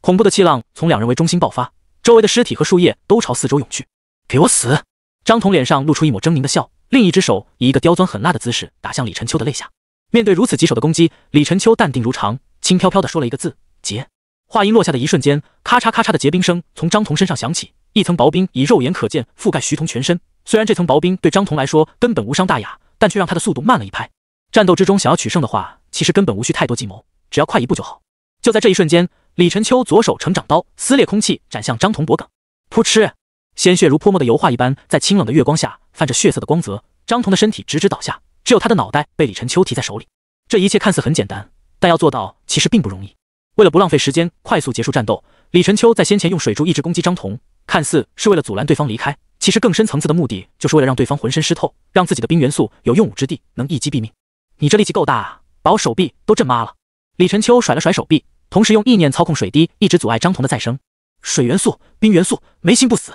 恐怖的气浪从两人为中心爆发，周围的尸体和树叶都朝四周涌去。给我死！张彤脸上露出一抹狰狞的笑。另一只手以一个刁钻狠辣的姿势打向李晨秋的肋下，面对如此棘手的攻击，李晨秋淡定如常，轻飘飘地说了一个字“结”。话音落下的一瞬间，咔嚓咔嚓的结冰声从张彤身上响起，一层薄冰以肉眼可见覆盖徐彤全身。虽然这层薄冰对张彤来说根本无伤大雅，但却让他的速度慢了一拍。战斗之中，想要取胜的话，其实根本无需太多计谋，只要快一步就好。就在这一瞬间，李晨秋左手成掌刀，撕裂空气，斩向张彤脖颈。扑哧。鲜血如泼墨的油画一般，在清冷的月光下泛着血色的光泽。张彤的身体直直倒下，只有他的脑袋被李晨秋提在手里。这一切看似很简单，但要做到其实并不容易。为了不浪费时间，快速结束战斗，李晨秋在先前用水柱一直攻击张彤，看似是为了阻拦对方离开，其实更深层次的目的就是为了让对方浑身湿透，让自己的冰元素有用武之地，能一击毙命。你这力气够大啊，把我手臂都震麻了。李晨秋甩了甩手臂，同时用意念操控水滴，一直阻碍张彤的再生。水元素、冰元素，没心不死。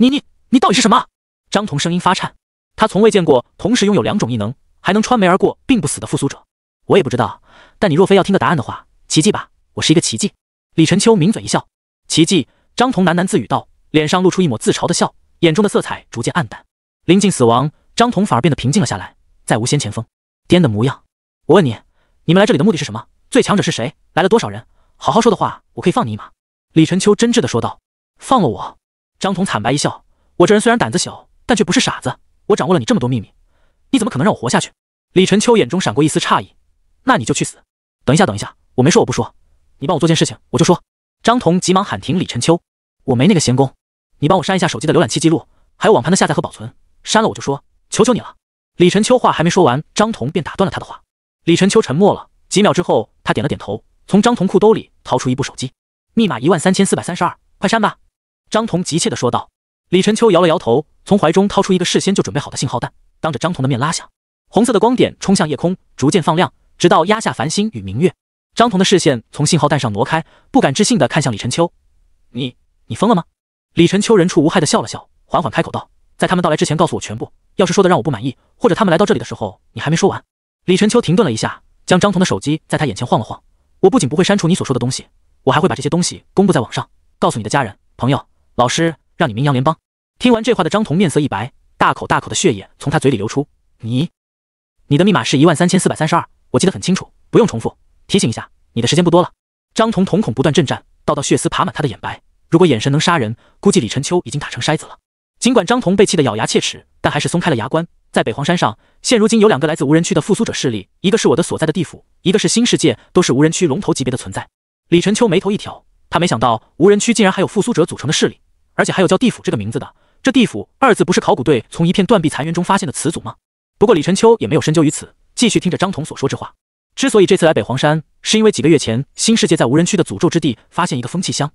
你你你到底是什么？张彤声音发颤，他从未见过同时拥有两种异能，还能穿眉而过并不死的复苏者。我也不知道，但你若非要听个答案的话，奇迹吧。我是一个奇迹。李晨秋抿嘴一笑。奇迹。张彤喃喃自语道，脸上露出一抹自嘲的笑，眼中的色彩逐渐暗淡。临近死亡，张彤反而变得平静了下来，再无先前锋癫的模样。我问你，你们来这里的目的是什么？最强者是谁？来了多少人？好好说的话，我可以放你一马。李晨秋真挚的说道。放了我。张彤惨白一笑：“我这人虽然胆子小，但却不是傻子。我掌握了你这么多秘密，你怎么可能让我活下去？”李晨秋眼中闪过一丝诧异：“那你就去死！”等一下，等一下，我没说我不说，你帮我做件事情，我就说。”张彤急忙喊停李晨秋：“我没那个闲工你帮我删一下手机的浏览器记录，还有网盘的下载和保存，删了我就说。求求你了！”李晨秋话还没说完，张彤便打断了他的话。李晨秋沉默了几秒之后，他点了点头，从张彤裤兜里掏出一部手机，密码一万三千四百三十二，快删吧。张彤急切地说道：“李晨秋摇了摇头，从怀中掏出一个事先就准备好的信号弹，当着张彤的面拉响。红色的光点冲向夜空，逐渐放亮，直到压下繁星与明月。张彤的视线从信号弹上挪开，不敢置信地看向李晨秋：‘你，你疯了吗？’李晨秋人畜无害地笑了笑，缓缓开口道：‘在他们到来之前告诉我全部。要是说的让我不满意，或者他们来到这里的时候你还没说完。’李晨秋停顿了一下，将张彤的手机在他眼前晃了晃：‘我不仅不会删除你所说的东西，我还会把这些东西公布在网上，告诉你的家人、朋友。’”老师让你名扬联邦。听完这话的张彤面色一白，大口大口的血液从他嘴里流出。你，你的密码是一万三千四百三十二，我记得很清楚，不用重复。提醒一下，你的时间不多了。张彤瞳孔不断震颤，道道血丝爬满他的眼白。如果眼神能杀人，估计李晨秋已经打成筛子了。尽管张彤被气得咬牙切齿，但还是松开了牙关。在北荒山上，现如今有两个来自无人区的复苏者势力，一个是我的所在的地府，一个是新世界，都是无人区龙头级别的存在。李晨秋眉头一挑，他没想到无人区竟然还有复苏者组成的势力。而且还有叫地府这个名字的，这“地府”二字不是考古队从一片断壁残垣中发现的词组吗？不过李晨秋也没有深究于此，继续听着张彤所说之话。之所以这次来北黄山，是因为几个月前新世界在无人区的诅咒之地发现一个风气箱。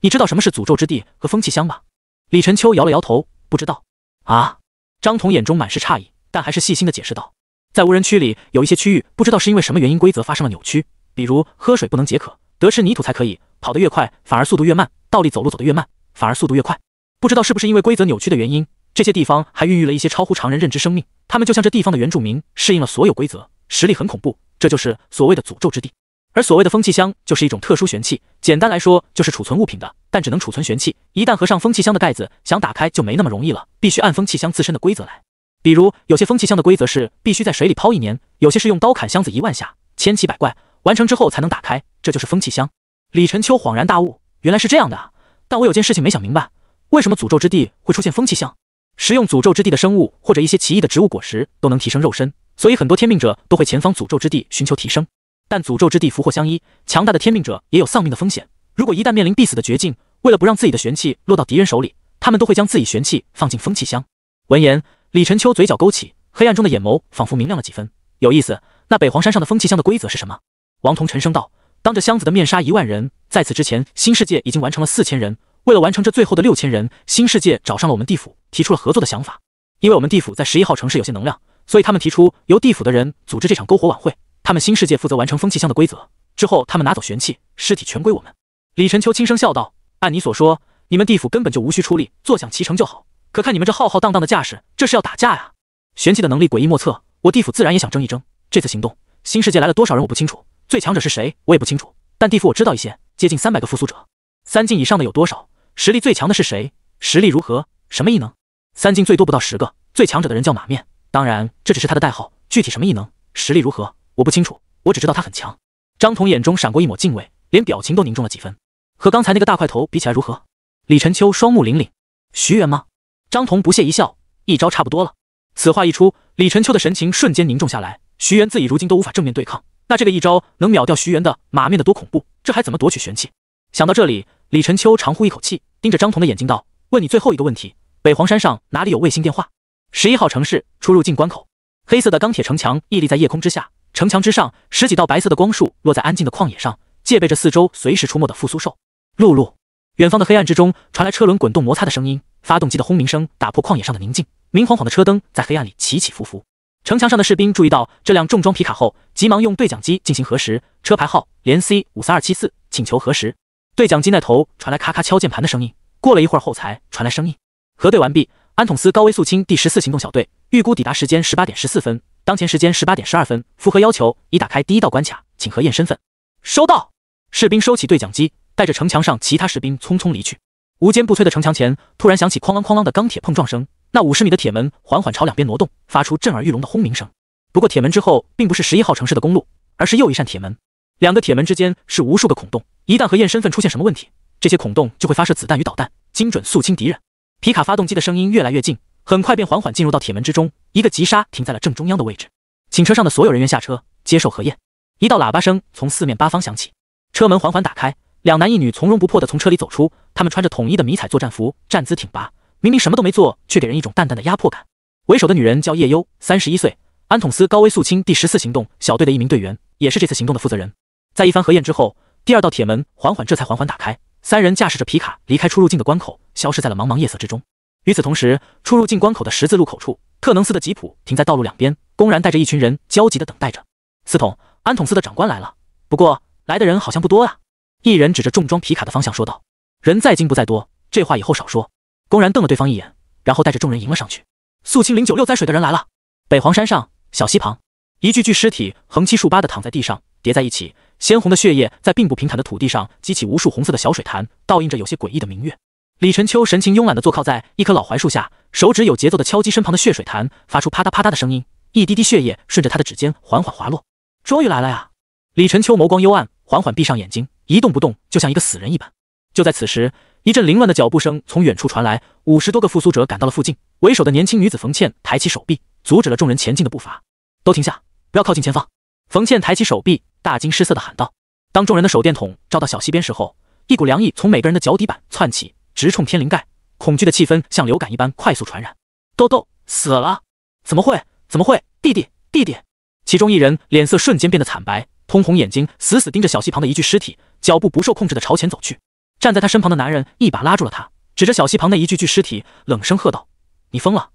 你知道什么是诅咒之地和风气箱吧？李晨秋摇了摇头，不知道。啊！张彤眼中满是诧异，但还是细心的解释道：“在无人区里有一些区域，不知道是因为什么原因规则发生了扭曲，比如喝水不能解渴，得吃泥土才可以；跑得越快反而速度越慢，倒立走路走得越慢。”反而速度越快，不知道是不是因为规则扭曲的原因，这些地方还孕育了一些超乎常人认知生命。他们就像这地方的原住民，适应了所有规则，实力很恐怖。这就是所谓的诅咒之地。而所谓的风气箱，就是一种特殊玄器，简单来说就是储存物品的，但只能储存玄器。一旦合上风气箱的盖子，想打开就没那么容易了，必须按风气箱自身的规则来。比如有些风气箱的规则是必须在水里泡一年，有些是用刀砍箱子一万下，千奇百怪，完成之后才能打开。这就是风气箱。李晨秋恍然大悟，原来是这样的。但我有件事情没想明白，为什么诅咒之地会出现风气箱？食用诅咒之地的生物或者一些奇异的植物果实都能提升肉身，所以很多天命者都会前方诅咒之地寻求提升。但诅咒之地福祸相依，强大的天命者也有丧命的风险。如果一旦面临必死的绝境，为了不让自己的玄气落到敌人手里，他们都会将自己玄气放进风气箱。闻言，李晨秋嘴角勾起，黑暗中的眼眸仿佛明亮了几分。有意思，那北黄山上的风气箱的规则是什么？王彤沉声道。当着箱子的面杀一万人，在此之前，新世界已经完成了四千人。为了完成这最后的六千人，新世界找上了我们地府，提出了合作的想法。因为我们地府在十一号城市有些能量，所以他们提出由地府的人组织这场篝火晚会，他们新世界负责完成风气箱的规则。之后，他们拿走玄器，尸体全归我们。李晨秋轻声笑道：“按你所说，你们地府根本就无需出力，坐享其成就好。可看你们这浩浩荡荡的架势，这是要打架呀！”玄器的能力诡异莫测，我地府自然也想争一争。这次行动，新世界来了多少人，我不清楚。最强者是谁？我也不清楚。但地府我知道一些，接近三百个复苏者，三境以上的有多少？实力最强的是谁？实力如何？什么异能？三境最多不到十个，最强者的人叫马面，当然这只是他的代号，具体什么异能、实力如何，我不清楚。我只知道他很强。张彤眼中闪过一抹敬畏，连表情都凝重了几分。和刚才那个大块头比起来，如何？李晨秋双目凛凛：“徐元吗？”张彤不屑一笑：“一招差不多了。”此话一出，李晨秋的神情瞬间凝重下来。徐元自己如今都无法正面对抗。那这个一招能秒掉徐元的马面的多恐怖？这还怎么夺取玄器？想到这里，李晨秋长呼一口气，盯着张彤的眼睛道：“问你最后一个问题，北黄山上哪里有卫星电话？”十一号城市出入境关口，黑色的钢铁城墙屹立在夜空之下，城墙之上十几道白色的光束落在安静的旷野上，戒备着四周随时出没的复苏兽。露露，远方的黑暗之中传来车轮滚动摩擦的声音，发动机的轰鸣声打破旷野上的宁静，明晃晃的车灯在黑暗里起起伏伏。城墙上的士兵注意到这辆重装皮卡后，急忙用对讲机进行核实。车牌号连 C 五三二七四，请求核实。对讲机那头传来咔咔敲键盘的声音，过了一会儿后才传来声音。核对完毕，安统司高危肃清第十四行动小队，预估抵达时间十八点十四分，当前时间十八点十二分，符合要求，已打开第一道关卡，请核验身份。收到。士兵收起对讲机，带着城墙上其他士兵匆匆离去。无坚不摧的城墙前，突然响起哐啷哐啷的钢铁碰撞声。那五十米的铁门缓缓朝两边挪动，发出震耳欲聋的轰鸣声。不过，铁门之后并不是十一号城市的公路，而是又一扇铁门。两个铁门之间是无数个孔洞，一旦核验身份出现什么问题，这些孔洞就会发射子弹与导弹，精准肃清敌人。皮卡发动机的声音越来越近，很快便缓缓进入到铁门之中，一个急刹停在了正中央的位置。请车上的所有人员下车，接受核验。一道喇叭声从四面八方响起，车门缓缓打开，两男一女从容不迫地从车里走出。他们穿着统一的迷彩作战服，站姿挺拔。明明什么都没做，却给人一种淡淡的压迫感。为首的女人叫叶优，三十一岁，安统司高危肃清第十四行动小队的一名队员，也是这次行动的负责人。在一番核验之后，第二道铁门缓缓这才缓缓打开，三人驾驶着皮卡离开出入境的关口，消失在了茫茫夜色之中。与此同时，出入境关口的十字路口处，特能斯的吉普停在道路两边，公然带着一群人焦急地等待着。司统，安统司的长官来了，不过来的人好像不多啊。一人指着重装皮卡的方向说道：“人在精不在多，这话以后少说。”公然瞪了对方一眼，然后带着众人迎了上去。肃清零九六灾水的人来了。北皇山上，小溪旁，一具具尸体横七竖八的躺在地上，叠在一起，鲜红的血液在并不平坦的土地上激起无数红色的小水潭，倒映着有些诡异的明月。李晨秋神情慵懒的坐靠在一棵老槐树下，手指有节奏的敲击身旁的血水潭，发出啪嗒啪嗒的声音，一滴滴血液顺着他的指尖缓缓滑落。终于来了呀！李晨秋眸光幽暗，缓缓闭上眼睛，一动不动，就像一个死人一般。就在此时，一阵凌乱的脚步声从远处传来，五十多个复苏者赶到了附近。为首的年轻女子冯倩抬起手臂，阻止了众人前进的步伐：“都停下，不要靠近前方！”冯倩抬起手臂，大惊失色地喊道。当众人的手电筒照到小溪边时候，一股凉意从每个人的脚底板窜起，直冲天灵盖。恐惧的气氛像流感一般快速传染。豆豆死了？怎么会？怎么会？弟弟，弟弟！其中一人脸色瞬间变得惨白，通红眼睛死死盯着小溪旁的一具尸体，脚步不受控制的朝前走去。站在他身旁的男人一把拉住了他，指着小溪旁那一具具尸体，冷声喝道：“你疯了？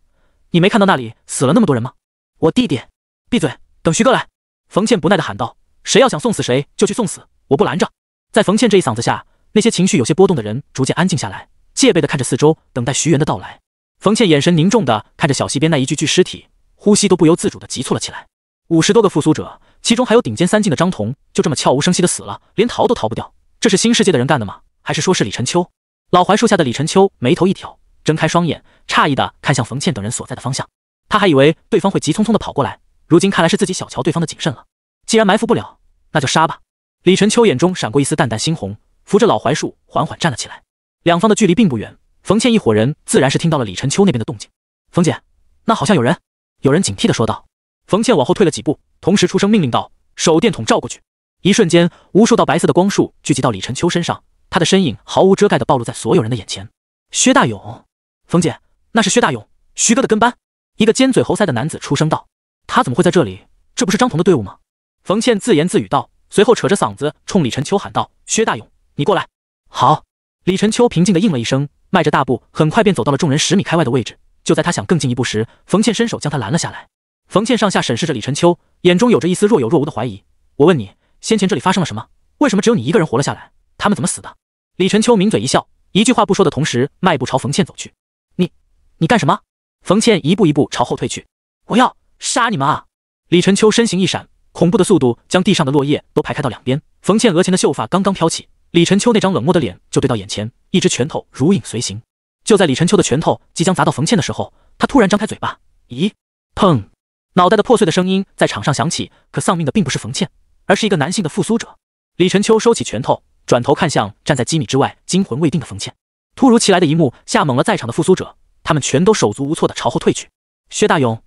你没看到那里死了那么多人吗？”“我弟弟。”“闭嘴，等徐哥来。”冯倩不耐的喊道：“谁要想送死，谁就去送死，我不拦着。”在冯倩这一嗓子下，那些情绪有些波动的人逐渐安静下来，戒备的看着四周，等待徐元的到来。冯倩眼神凝重的看着小溪边那一具具尸体，呼吸都不由自主的急促了起来。五十多个复苏者，其中还有顶尖三境的张彤，就这么悄无声息的死了，连逃都逃不掉。这是新世界的人干的吗？还是说是李晨秋？老槐树下的李晨秋眉头一挑，睁开双眼，诧异的看向冯倩等人所在的方向。他还以为对方会急匆匆的跑过来，如今看来是自己小瞧对方的谨慎了。既然埋伏不了，那就杀吧！李晨秋眼中闪过一丝淡淡猩红，扶着老槐树缓缓站了起来。两方的距离并不远，冯倩一伙人自然是听到了李晨秋那边的动静。冯姐，那好像有人！有人警惕的说道。冯倩往后退了几步，同时出声命令道：“手电筒照过去！”一瞬间，无数道白色的光束聚集到李晨秋身上。他的身影毫无遮盖的暴露在所有人的眼前。薛大勇，冯姐，那是薛大勇，徐哥的跟班。一个尖嘴猴腮的男子出声道：“他怎么会在这里？这不是张鹏的队伍吗？”冯倩自言自语道，随后扯着嗓子冲李晨秋喊道：“薛大勇，你过来！”好。李晨秋平静的应了一声，迈着大步，很快便走到了众人十米开外的位置。就在他想更进一步时，冯倩伸手将他拦了下来。冯倩上下审视着李晨秋，眼中有着一丝若有若无的怀疑：“我问你，先前这里发生了什么？为什么只有你一个人活了下来？他们怎么死的？”李晨秋抿嘴一笑，一句话不说的同时，迈步朝冯倩走去。你，你干什么？冯倩一步一步朝后退去。我要杀你们啊！李晨秋身形一闪，恐怖的速度将地上的落叶都排开到两边。冯倩额前的秀发刚刚飘起，李晨秋那张冷漠的脸就对到眼前，一只拳头如影随形。就在李晨秋的拳头即将砸到冯倩的时候，他突然张开嘴巴。咦？砰！脑袋的破碎的声音在场上响起。可丧命的并不是冯倩，而是一个男性的复苏者。李晨秋收起拳头。转头看向站在几米之外惊魂未定的冯倩。突如其来的一幕吓懵了在场的复苏者，他们全都手足无措的朝后退去。薛大勇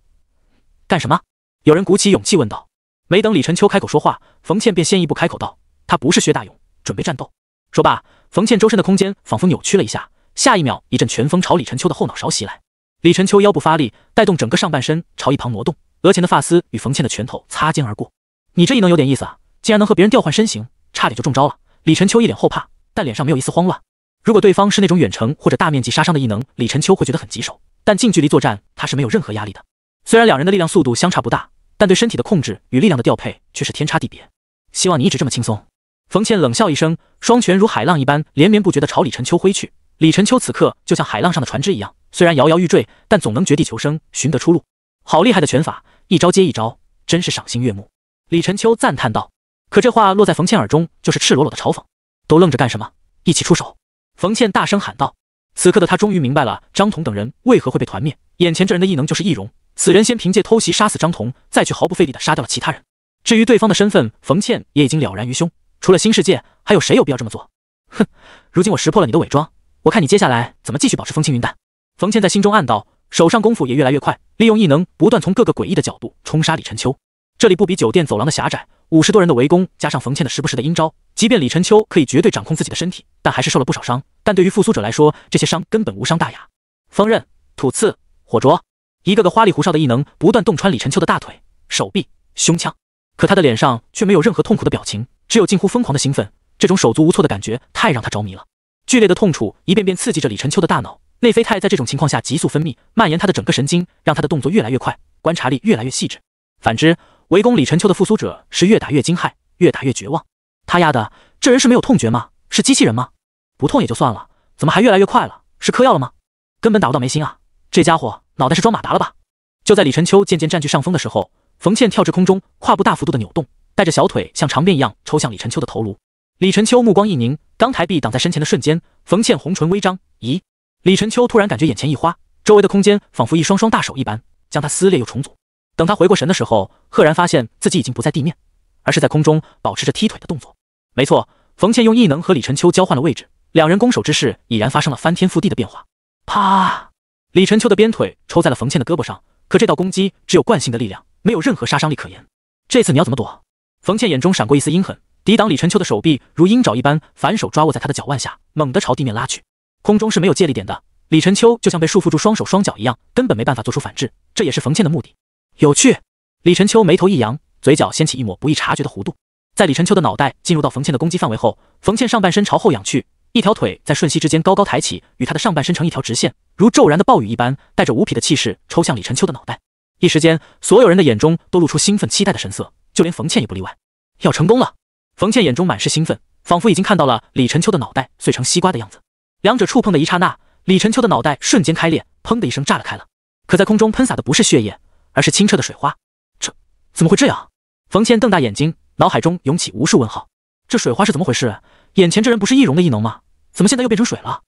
干什么？有人鼓起勇气问道。没等李晨秋开口说话，冯倩便先一步开口道：“他不是薛大勇，准备战斗。”说罢，冯倩周身的空间仿佛扭曲了一下，下一秒，一阵拳风朝李晨秋的后脑勺袭来。李晨秋腰部发力，带动整个上半身朝一旁挪动，额前的发丝与冯倩的拳头擦肩而过。你这异能有点意思啊，竟然能和别人调换身形，差点就中招了。李晨秋一脸后怕，但脸上没有一丝慌乱。如果对方是那种远程或者大面积杀伤的异能，李晨秋会觉得很棘手；但近距离作战，他是没有任何压力的。虽然两人的力量、速度相差不大，但对身体的控制与力量的调配却是天差地别。希望你一直这么轻松。”冯倩冷笑一声，双拳如海浪一般连绵不绝地朝李晨秋挥去。李晨秋此刻就像海浪上的船只一样，虽然摇摇欲坠，但总能绝地求生，寻得出路。好厉害的拳法，一招接一招，真是赏心悦目。”李晨秋赞叹道。可这话落在冯倩耳中，就是赤裸裸的嘲讽。都愣着干什么？一起出手！冯倩大声喊道。此刻的她终于明白了张彤等人为何会被团灭。眼前这人的异能就是易容。此人先凭借偷袭杀死张彤，再去毫不费力的杀掉了其他人。至于对方的身份，冯倩也已经了然于胸。除了新世界，还有谁有必要这么做？哼，如今我识破了你的伪装，我看你接下来怎么继续保持风轻云淡。冯倩在心中暗道，手上功夫也越来越快，利用异能不断从各个诡异的角度冲杀李晨秋。这里不比酒店走廊的狭窄。五十多人的围攻，加上冯倩的时不时的阴招，即便李晨秋可以绝对掌控自己的身体，但还是受了不少伤。但对于复苏者来说，这些伤根本无伤大雅。锋刃、土刺、火灼，一个个花里胡哨的异能不断洞穿李晨秋的大腿、手臂、胸腔，可他的脸上却没有任何痛苦的表情，只有近乎疯狂的兴奋。这种手足无措的感觉太让他着迷了。剧烈的痛楚一遍遍刺激着李晨秋的大脑，内啡肽在这种情况下急速分泌，蔓延他的整个神经，让他的动作越来越快，观察力越来越细致。反之。围攻李晨秋的复苏者是越打越惊骇，越打越绝望。他丫的，这人是没有痛觉吗？是机器人吗？不痛也就算了，怎么还越来越快了？是嗑药了吗？根本打不到眉心啊！这家伙脑袋是装马达了吧？就在李晨秋渐渐占据上风的时候，冯倩跳至空中，胯部大幅度的扭动，带着小腿像长鞭一样抽向李晨秋的头颅。李晨秋目光一凝，刚抬臂挡在身前的瞬间，冯倩红唇微张。咦？李晨秋突然感觉眼前一花，周围的空间仿佛一双双大手一般，将他撕裂又重组。等他回过神的时候，赫然发现自己已经不在地面，而是在空中保持着踢腿的动作。没错，冯倩用异能和李晨秋交换了位置，两人攻守之势已然发生了翻天覆地的变化。啪！李晨秋的鞭腿抽在了冯倩的胳膊上，可这道攻击只有惯性的力量，没有任何杀伤力可言。这次你要怎么躲？冯倩眼中闪过一丝阴狠，抵挡李晨秋的手臂如鹰爪一般反手抓握在他的脚腕下，猛地朝地面拉去。空中是没有借力点的，李晨秋就像被束缚住双手双脚一样，根本没办法做出反制。这也是冯倩的目的。有趣，李晨秋眉头一扬，嘴角掀起一抹不易察觉的弧度。在李晨秋的脑袋进入到冯倩的攻击范围后，冯倩上半身朝后仰去，一条腿在瞬息之间高高抬起，与她的上半身成一条直线，如骤然的暴雨一般，带着无匹的气势抽向李晨秋的脑袋。一时间，所有人的眼中都露出兴奋期待的神色，就连冯倩也不例外。要成功了！冯倩眼中满是兴奋，仿佛已经看到了李晨秋的脑袋碎成西瓜的样子。两者触碰的一刹那，李晨秋的脑袋瞬间开裂，砰的一声炸了开了。可在空中喷洒的不是血液。而是清澈的水花，这怎么会这样？冯倩瞪大眼睛，脑海中涌起无数问号。这水花是怎么回事？眼前这人不是易容的异能吗？怎么现在又变成水了？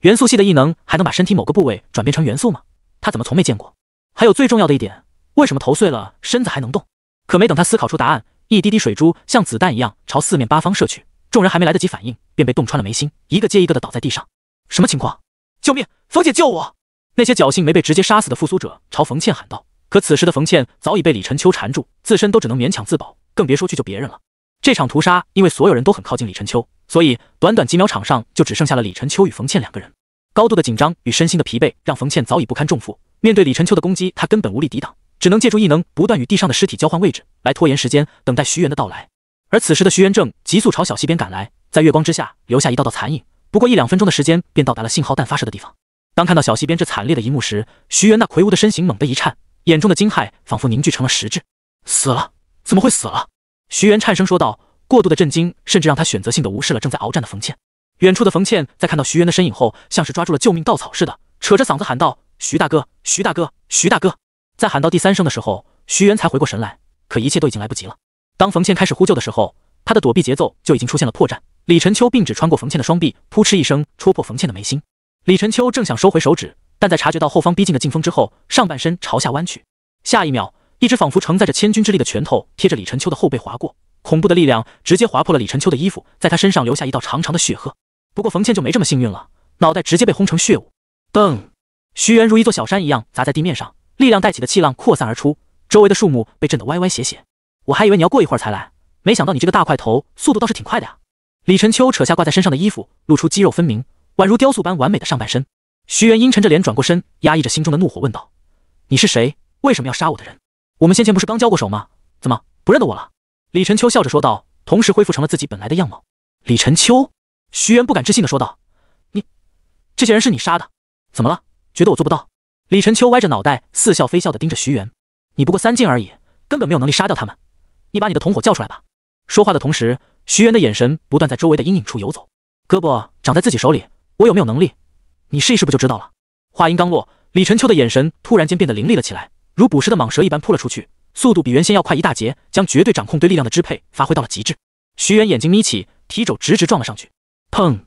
元素系的异能还能把身体某个部位转变成元素吗？他怎么从没见过？还有最重要的一点，为什么头碎了身子还能动？可没等他思考出答案，一滴滴水珠像子弹一样朝四面八方射去，众人还没来得及反应，便被冻穿了眉心，一个接一个的倒在地上。什么情况？救命！冯姐救我！那些侥幸没被直接杀死的复苏者朝冯倩喊道。可此时的冯倩早已被李晨秋缠住，自身都只能勉强自保，更别说去救别人了。这场屠杀，因为所有人都很靠近李晨秋，所以短短几秒，场上就只剩下了李晨秋与冯倩两个人。高度的紧张与身心的疲惫，让冯倩早已不堪重负。面对李晨秋的攻击，她根本无力抵挡，只能借助异能，不断与地上的尸体交换位置，来拖延时间，等待徐元的到来。而此时的徐元正急速朝小溪边赶来，在月光之下留下一道道残影。不过一两分钟的时间，便到达了信号弹发射的地方。当看到小溪边这惨烈的一幕时，徐元那魁梧的身形猛地一颤。眼中的惊骇仿佛凝聚成了实质，死了？怎么会死了？徐元颤声说道。过度的震惊甚至让他选择性的无视了正在鏖战的冯倩。远处的冯倩在看到徐元的身影后，像是抓住了救命稻草似的，扯着嗓子喊道：“徐大哥，徐大哥，徐大哥！”在喊到第三声的时候，徐元才回过神来，可一切都已经来不及了。当冯倩开始呼救的时候，他的躲避节奏就已经出现了破绽。李晨秋并指穿过冯倩的双臂，扑哧一声戳破冯倩的眉心。李晨秋正想收回手指。但在察觉到后方逼近的劲风之后，上半身朝下弯曲，下一秒，一只仿佛承载着千钧之力的拳头贴着李晨秋的后背划过，恐怖的力量直接划破了李晨秋的衣服，在他身上留下一道长长的血痕。不过冯倩就没这么幸运了，脑袋直接被轰成血雾。噔！徐元如一座小山一样砸在地面上，力量带起的气浪扩散而出，周围的树木被震得歪歪斜斜。我还以为你要过一会儿才来，没想到你这个大块头速度倒是挺快的呀！李晨秋扯下挂在身上的衣服，露出肌肉分明、宛如雕塑般完美的上半身。徐元阴沉着脸转过身，压抑着心中的怒火问道：“你是谁？为什么要杀我的人？我们先前不是刚交过手吗？怎么不认得我了？”李晨秋笑着说道，同时恢复成了自己本来的样貌。李晨秋，徐元不敢置信的说道：“你这些人是你杀的？怎么了？觉得我做不到？”李晨秋歪着脑袋，似笑非笑的盯着徐元：“你不过三境而已，根本没有能力杀掉他们。你把你的同伙叫出来吧。”说话的同时，徐元的眼神不断在周围的阴影处游走，胳膊长在自己手里，我有没有能力？你试一试不就知道了？话音刚落，李晨秋的眼神突然间变得凌厉了起来，如捕食的蟒蛇一般扑了出去，速度比原先要快一大截，将绝对掌控对力量的支配发挥到了极致。徐元眼睛眯起，提肘直直撞了上去，砰！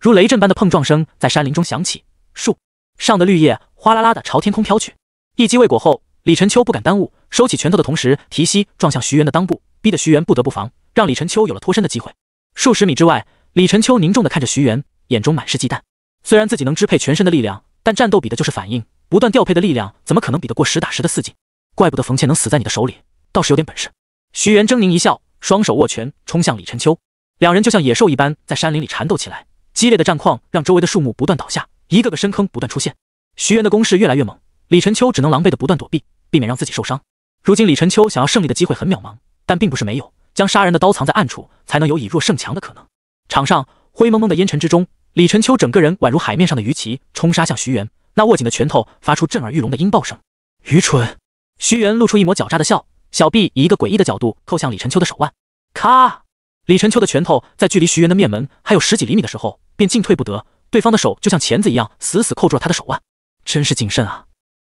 如雷震般的碰撞声在山林中响起，树上的绿叶哗啦啦的朝天空飘去。一击未果后，李晨秋不敢耽误，收起拳头的同时提膝撞向徐元的裆部，逼得徐元不得不防，让李晨秋有了脱身的机会。数十米之外，李晨秋凝重的看着徐元，眼中满是忌惮。虽然自己能支配全身的力量，但战斗比的就是反应，不断调配的力量怎么可能比得过实打实的四境？怪不得冯倩能死在你的手里，倒是有点本事。徐元狰狞一笑，双手握拳，冲向李晨秋。两人就像野兽一般，在山林里缠斗起来。激烈的战况让周围的树木不断倒下，一个个深坑不断出现。徐元的攻势越来越猛，李晨秋只能狼狈的不断躲避，避免让自己受伤。如今李晨秋想要胜利的机会很渺茫，但并不是没有。将杀人的刀藏在暗处，才能有以弱胜强的可能。场上灰蒙蒙的烟尘之中。李晨秋整个人宛如海面上的鱼鳍，冲杀向徐元。那握紧的拳头发出震耳欲聋的音爆声。愚蠢！徐元露出一抹狡诈的笑，小臂以一个诡异的角度扣向李晨秋的手腕。咔！李晨秋的拳头在距离徐元的面门还有十几厘米的时候便进退不得，对方的手就像钳子一样死死扣住了他的手腕。真是谨慎啊！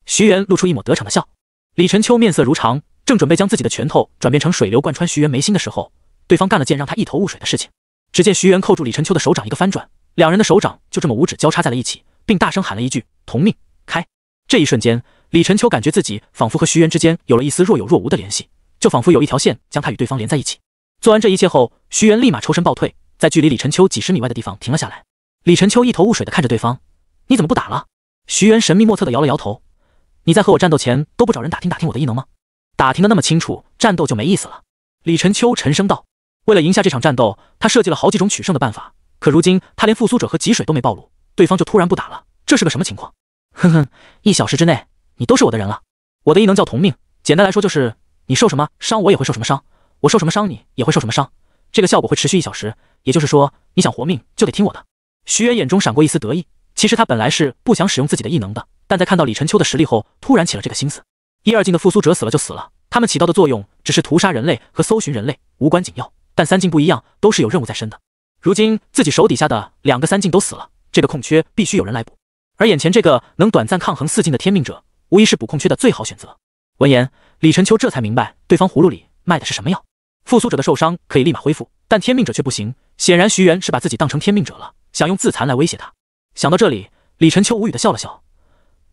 徐元露出一抹得逞的笑。李晨秋面色如常，正准备将自己的拳头转变成水流贯穿徐元眉心的时候，对方干了件让他一头雾水的事情。只见徐元扣住李晨秋的手掌，一个翻转。两人的手掌就这么五指交叉在了一起，并大声喊了一句：“同命开！”这一瞬间，李晨秋感觉自己仿佛和徐元之间有了一丝若有若无的联系，就仿佛有一条线将他与对方连在一起。做完这一切后，徐元立马抽身暴退，在距离李晨秋几十米外的地方停了下来。李晨秋一头雾水的看着对方：“你怎么不打了？”徐元神秘莫测的摇了摇头：“你在和我战斗前都不找人打听打听我的异能吗？打听的那么清楚，战斗就没意思了。”李晨秋沉声道：“为了赢下这场战斗，他设计了好几种取胜的办法。”可如今他连复苏者和脊水都没暴露，对方就突然不打了，这是个什么情况？哼哼，一小时之内，你都是我的人了。我的异能叫同命，简单来说就是你受什么伤，我也会受什么伤；我受什么伤，你也会受什么伤。这个效果会持续一小时，也就是说，你想活命就得听我的。徐远眼中闪过一丝得意。其实他本来是不想使用自己的异能的，但在看到李晨秋的实力后，突然起了这个心思。一二境的复苏者死了就死了，他们起到的作用只是屠杀人类和搜寻人类，无关紧要。但三境不一样，都是有任务在身的。如今自己手底下的两个三境都死了，这个空缺必须有人来补。而眼前这个能短暂抗衡四境的天命者，无疑是补空缺的最好选择。闻言，李晨秋这才明白对方葫芦里卖的是什么药。复苏者的受伤可以立马恢复，但天命者却不行。显然，徐元是把自己当成天命者了，想用自残来威胁他。想到这里，李晨秋无语的笑了笑。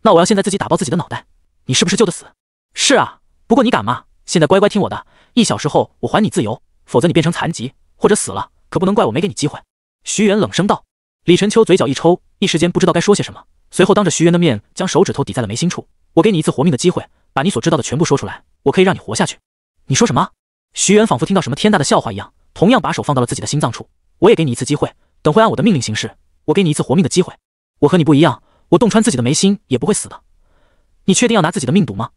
那我要现在自己打爆自己的脑袋，你是不是就得死？是啊，不过你敢吗？现在乖乖听我的，一小时后我还你自由，否则你变成残疾或者死了。可不能怪我没给你机会，徐元冷声道。李晨秋嘴角一抽，一时间不知道该说些什么。随后当着徐元的面，将手指头抵在了眉心处：“我给你一次活命的机会，把你所知道的全部说出来，我可以让你活下去。”你说什么？徐元仿佛听到什么天大的笑话一样，同样把手放到了自己的心脏处：“我也给你一次机会，等会按我的命令行事。我给你一次活命的机会。我和你不一样，我洞穿自己的眉心也不会死的。你确定要拿自己的命赌吗？”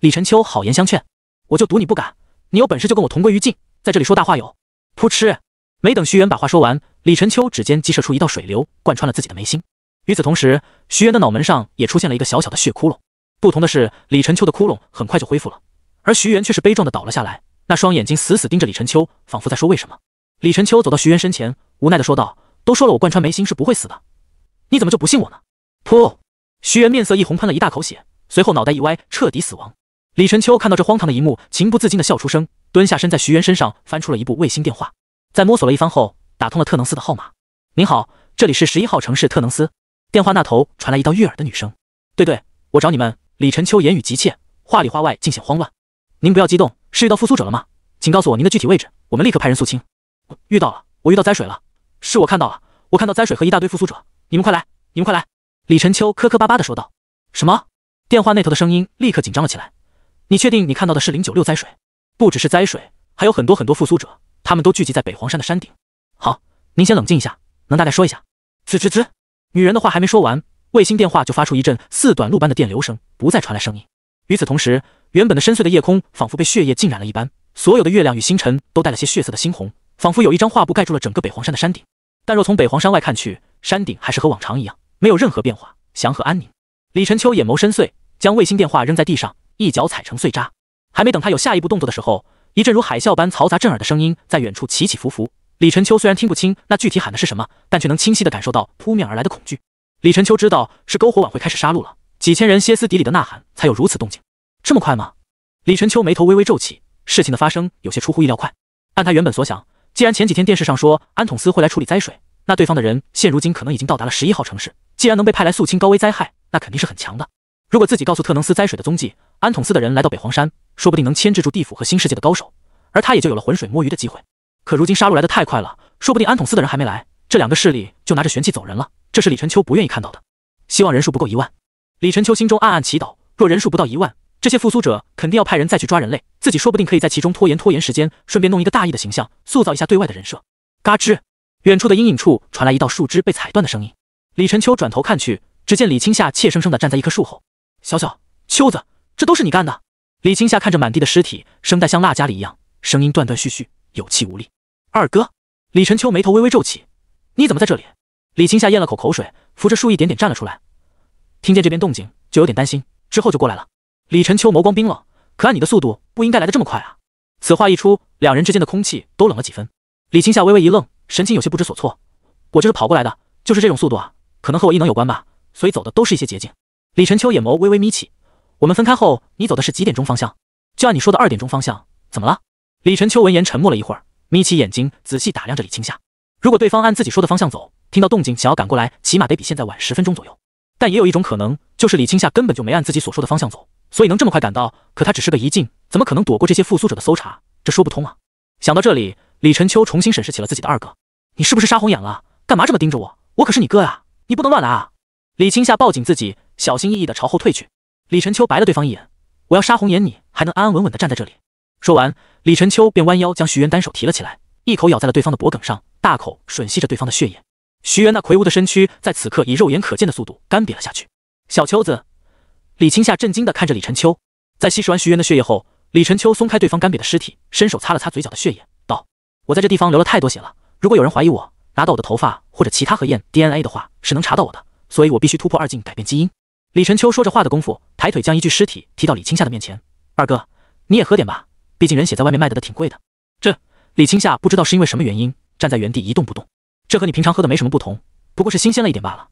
李晨秋好言相劝：“我就赌你不敢，你有本事就跟我同归于尽，在这里说大话有？”扑哧。没等徐元把话说完，李晨秋指尖激射出一道水流，贯穿了自己的眉心。与此同时，徐元的脑门上也出现了一个小小的血窟窿。不同的是，李晨秋的窟窿很快就恢复了，而徐元却是悲壮的倒了下来，那双眼睛死死盯着李晨秋，仿佛在说为什么。李晨秋走到徐元身前，无奈的说道：“都说了，我贯穿眉心是不会死的，你怎么就不信我呢？”噗！徐元面色一红，喷了一大口血，随后脑袋一歪，彻底死亡。李晨秋看到这荒唐的一幕，情不自禁的笑出声，蹲下身，在徐元身上翻出了一部卫星电话。在摸索了一番后，打通了特能斯的号码。您好，这里是十一号城市特能斯。电话那头传来一道悦耳的女声：“对对，我找你们。”李晨秋言语急切，话里话外尽显慌乱。您不要激动，是遇到复苏者了吗？请告诉我您的具体位置，我们立刻派人肃清。遇到了，我遇到灾水了，是我看到了，我看到灾水和一大堆复苏者，你们快来，你们快来！李晨秋磕磕巴巴地说道。什么？电话那头的声音立刻紧张了起来。你确定你看到的是零九六灾水？不只是灾水，还有很多很多复苏者。他们都聚集在北黄山的山顶。好，您先冷静一下，能大概说一下？吱吱吱，女人的话还没说完，卫星电话就发出一阵似短路般的电流声，不再传来声音。与此同时，原本的深邃的夜空仿佛被血液浸染了一般，所有的月亮与星辰都带了些血色的猩红，仿佛有一张画布盖住了整个北黄山的山顶。但若从北黄山外看去，山顶还是和往常一样，没有任何变化，祥和安宁。李晨秋眼眸深邃，将卫星电话扔在地上，一脚踩成碎渣。还没等他有下一步动作的时候，一阵如海啸般嘈杂震耳的声音在远处起起伏伏。李晨秋虽然听不清那具体喊的是什么，但却能清晰地感受到扑面而来的恐惧。李晨秋知道是篝火晚会开始杀戮了，几千人歇斯底里的呐喊才有如此动静。这么快吗？李晨秋眉头微微皱起，事情的发生有些出乎意料快。按他原本所想，既然前几天电视上说安统司会来处理灾水，那对方的人现如今可能已经到达了十一号城市。既然能被派来肃清高危灾害，那肯定是很强的。如果自己告诉特能斯灾水的踪迹，安统司的人来到北黄山。说不定能牵制住地府和新世界的高手，而他也就有了浑水摸鱼的机会。可如今杀戮来得太快了，说不定安统司的人还没来，这两个势力就拿着玄器走人了。这是李晨秋不愿意看到的。希望人数不够一万。李晨秋心中暗暗祈祷。若人数不到一万，这些复苏者肯定要派人再去抓人类，自己说不定可以在其中拖延拖延时间，顺便弄一个大义的形象，塑造一下对外的人设。嘎吱，远处的阴影处传来一道树枝被踩断的声音。李晨秋转头看去，只见李青夏怯生生地站在一棵树后。小小秋子，这都是你干的！李青夏看着满地的尸体，声带像辣椒里一样，声音断断续续，有气无力。二哥，李晨秋眉头微微皱起，你怎么在这里？李青夏咽了口口水，扶着树一点点站了出来。听见这边动静就有点担心，之后就过来了。李晨秋眸光冰冷，可按你的速度不应该来的这么快啊！此话一出，两人之间的空气都冷了几分。李青夏微微一愣，神情有些不知所措。我这是跑过来的，就是这种速度啊，可能和我异能有关吧，所以走的都是一些捷径。李晨秋眼眸微微眯起。我们分开后，你走的是几点钟方向？就按你说的二点钟方向。怎么了？李晨秋闻言沉默了一会儿，眯起眼睛仔细打量着李青夏。如果对方按自己说的方向走，听到动静想要赶过来，起码得比现在晚十分钟左右。但也有一种可能，就是李青夏根本就没按自己所说的方向走，所以能这么快赶到。可他只是个遗境，怎么可能躲过这些复苏者的搜查？这说不通啊！想到这里，李晨秋重新审视起了自己的二哥：“你是不是杀红眼了？干嘛这么盯着我？我可是你哥啊！你不能乱来啊！”李青夏抱紧自己，小心翼翼地朝后退去。李晨秋白了对方一眼：“我要杀红颜，你还能安安稳稳的站在这里？”说完，李晨秋便弯腰将徐渊单手提了起来，一口咬在了对方的脖颈上，大口吮吸着对方的血液。徐渊那魁梧的身躯在此刻以肉眼可见的速度干瘪了下去。小秋子，李青夏震惊地看着李晨秋。在吸食完徐渊的血液后，李晨秋松开对方干瘪的尸体，伸手擦了擦嘴角的血液，道：“我在这地方流了太多血了，如果有人怀疑我，拿到我的头发或者其他核验 DNA 的话，是能查到我的。所以我必须突破二境，改变基因。”李晨秋说着话的功夫，抬腿将一具尸体提到李青夏的面前。二哥，你也喝点吧，毕竟人血在外面卖的的挺贵的。这李青夏不知道是因为什么原因，站在原地一动不动。这和你平常喝的没什么不同，不过是新鲜了一点罢了。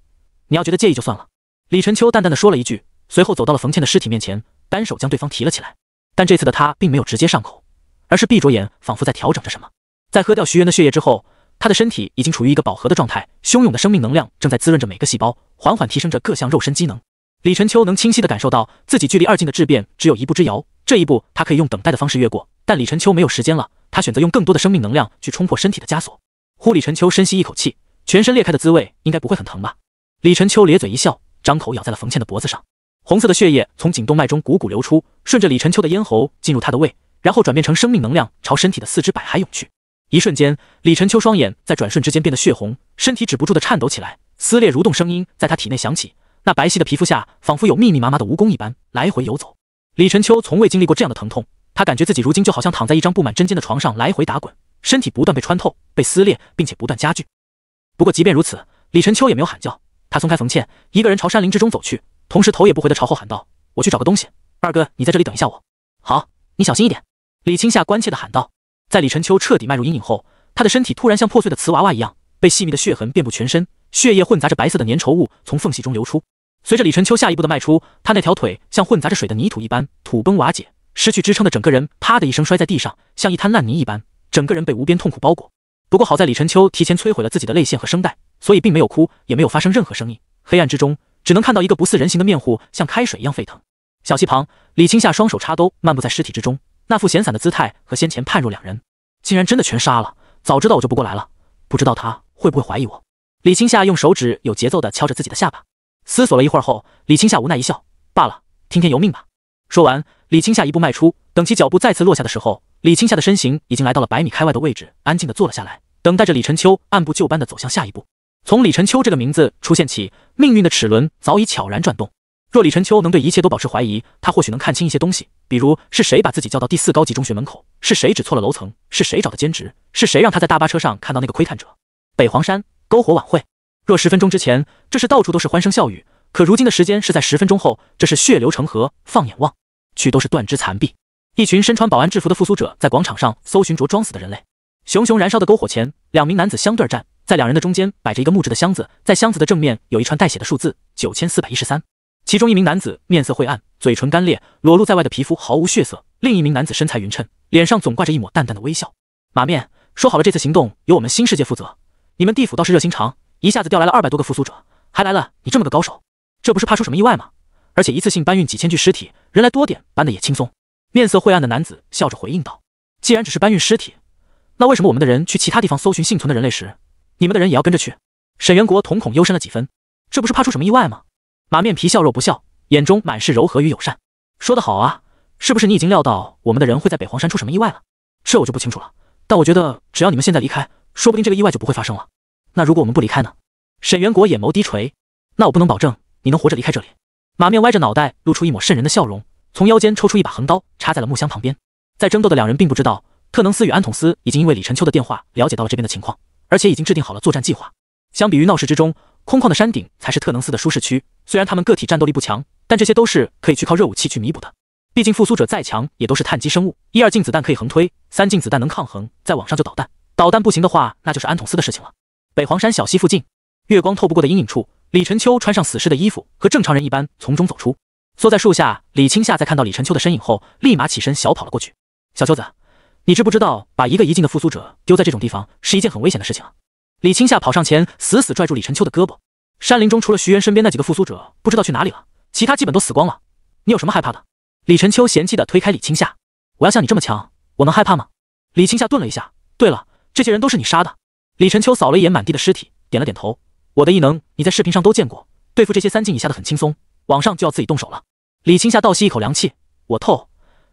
你要觉得介意就算了。李晨秋淡淡的说了一句，随后走到了冯倩的尸体面前，单手将对方提了起来。但这次的他并没有直接上口，而是闭着眼，仿佛在调整着什么。在喝掉徐元的血液之后，他的身体已经处于一个饱和的状态，汹涌的生命能量正在滋润着每个细胞，缓缓提升着各项肉身机能。李晨秋能清晰的感受到，自己距离二境的质变只有一步之遥。这一步，他可以用等待的方式越过。但李晨秋没有时间了，他选择用更多的生命能量去冲破身体的枷锁。呼，李晨秋深吸一口气，全身裂开的滋味应该不会很疼吧？李晨秋咧嘴一笑，张口咬在了冯倩的脖子上。红色的血液从颈动脉中汩汩流出，顺着李晨秋的咽喉进入他的胃，然后转变成生命能量，朝身体的四肢百骸涌去。一瞬间，李晨秋双眼在转瞬之间变得血红，身体止不住的颤抖起来，撕裂蠕动声音在他体内响起。那白皙的皮肤下，仿佛有密密麻麻的蜈蚣一般来回游走。李晨秋从未经历过这样的疼痛，他感觉自己如今就好像躺在一张布满针尖的床上，来回打滚，身体不断被穿透、被撕裂，并且不断加剧。不过，即便如此，李晨秋也没有喊叫。他松开冯倩，一个人朝山林之中走去，同时头也不回的朝后喊道：“我去找个东西，二哥，你在这里等一下我。”“好，你小心一点。”李青夏关切的喊道。在李晨秋彻底迈入阴影后，他的身体突然像破碎的瓷娃娃一样，被细密的血痕遍布全身，血液混杂着白色的粘稠物从缝隙中流出。随着李晨秋下一步的迈出，他那条腿像混杂着水的泥土一般土崩瓦解，失去支撑的整个人啪的一声摔在地上，像一滩烂泥一般，整个人被无边痛苦包裹。不过好在李晨秋提前摧毁了自己的泪腺和声带，所以并没有哭，也没有发生任何声音。黑暗之中，只能看到一个不似人形的面糊，像开水一样沸腾。小溪旁，李青夏双手插兜，漫步在尸体之中，那副闲散的姿态和先前判若两人，竟然真的全杀了。早知道我就不过来了，不知道他会不会怀疑我。李青夏用手指有节奏地敲着自己的下巴。思索了一会儿后，李青夏无奈一笑，罢了，听天由命吧。说完，李青夏一步迈出，等其脚步再次落下的时候，李青夏的身形已经来到了百米开外的位置，安静的坐了下来，等待着李晨秋按部就班的走向下一步。从李晨秋这个名字出现起，命运的齿轮早已悄然转动。若李晨秋能对一切都保持怀疑，他或许能看清一些东西，比如是谁把自己叫到第四高级中学门口，是谁指错了楼层，是谁找的兼职，是谁让他在大巴车上看到那个窥探者。北黄山篝火晚会。若十分钟之前，这是到处都是欢声笑语；可如今的时间是在十分钟后，这是血流成河。放眼望去，都是断肢残臂。一群身穿保安制服的复苏者在广场上搜寻着装死的人类。熊熊燃烧的篝火前，两名男子相对而站，在两人的中间摆着一个木质的箱子，在箱子的正面有一串带血的数字：九千四百一十三。其中一名男子面色晦暗，嘴唇干裂，裸露在外的皮肤毫无血色；另一名男子身材匀称，脸上总挂着一抹淡淡的微笑。马面说：“好了，这次行动由我们新世界负责，你们地府倒是热心肠。”一下子调来了二百多个复苏者，还来了你这么个高手，这不是怕出什么意外吗？而且一次性搬运几千具尸体，人来多点搬的也轻松。面色晦暗的男子笑着回应道：“既然只是搬运尸体，那为什么我们的人去其他地方搜寻幸存的人类时，你们的人也要跟着去？”沈元国瞳孔幽深了几分：“这不是怕出什么意外吗？”马面皮笑肉不笑，眼中满是柔和与友善：“说得好啊，是不是你已经料到我们的人会在北黄山出什么意外了？这我就不清楚了，但我觉得只要你们现在离开，说不定这个意外就不会发生了。”那如果我们不离开呢？沈元国眼眸低垂，那我不能保证你能活着离开这里。马面歪着脑袋，露出一抹渗人的笑容，从腰间抽出一把横刀，插在了木箱旁边。在争斗的两人并不知道，特能斯与安统斯已经因为李晨秋的电话了解到了这边的情况，而且已经制定好了作战计划。相比于闹市之中，空旷的山顶才是特能斯的舒适区。虽然他们个体战斗力不强，但这些都是可以去靠热武器去弥补的。毕竟复苏者再强，也都是碳基生物，一二进子弹可以横推，三进子弹能抗衡，在网上就导弹，导弹不行的话，那就是安统斯的事情了。北黄山小溪附近，月光透不过的阴影处，李晨秋穿上死尸的衣服，和正常人一般从中走出，缩在树下。李青夏在看到李晨秋的身影后，立马起身小跑了过去。小秋子，你知不知道把一个一境的复苏者丢在这种地方是一件很危险的事情啊？李青夏跑上前，死死拽住李晨秋的胳膊。山林中除了徐渊身边那几个复苏者不知道去哪里了，其他基本都死光了。你有什么害怕的？李晨秋嫌弃的推开李青夏。我要像你这么强，我能害怕吗？李青夏顿了一下，对了，这些人都是你杀的。李晨秋扫了一眼满地的尸体，点了点头。我的异能你在视频上都见过，对付这些三境以下的很轻松，网上就要自己动手了。李青夏倒吸一口凉气，我透，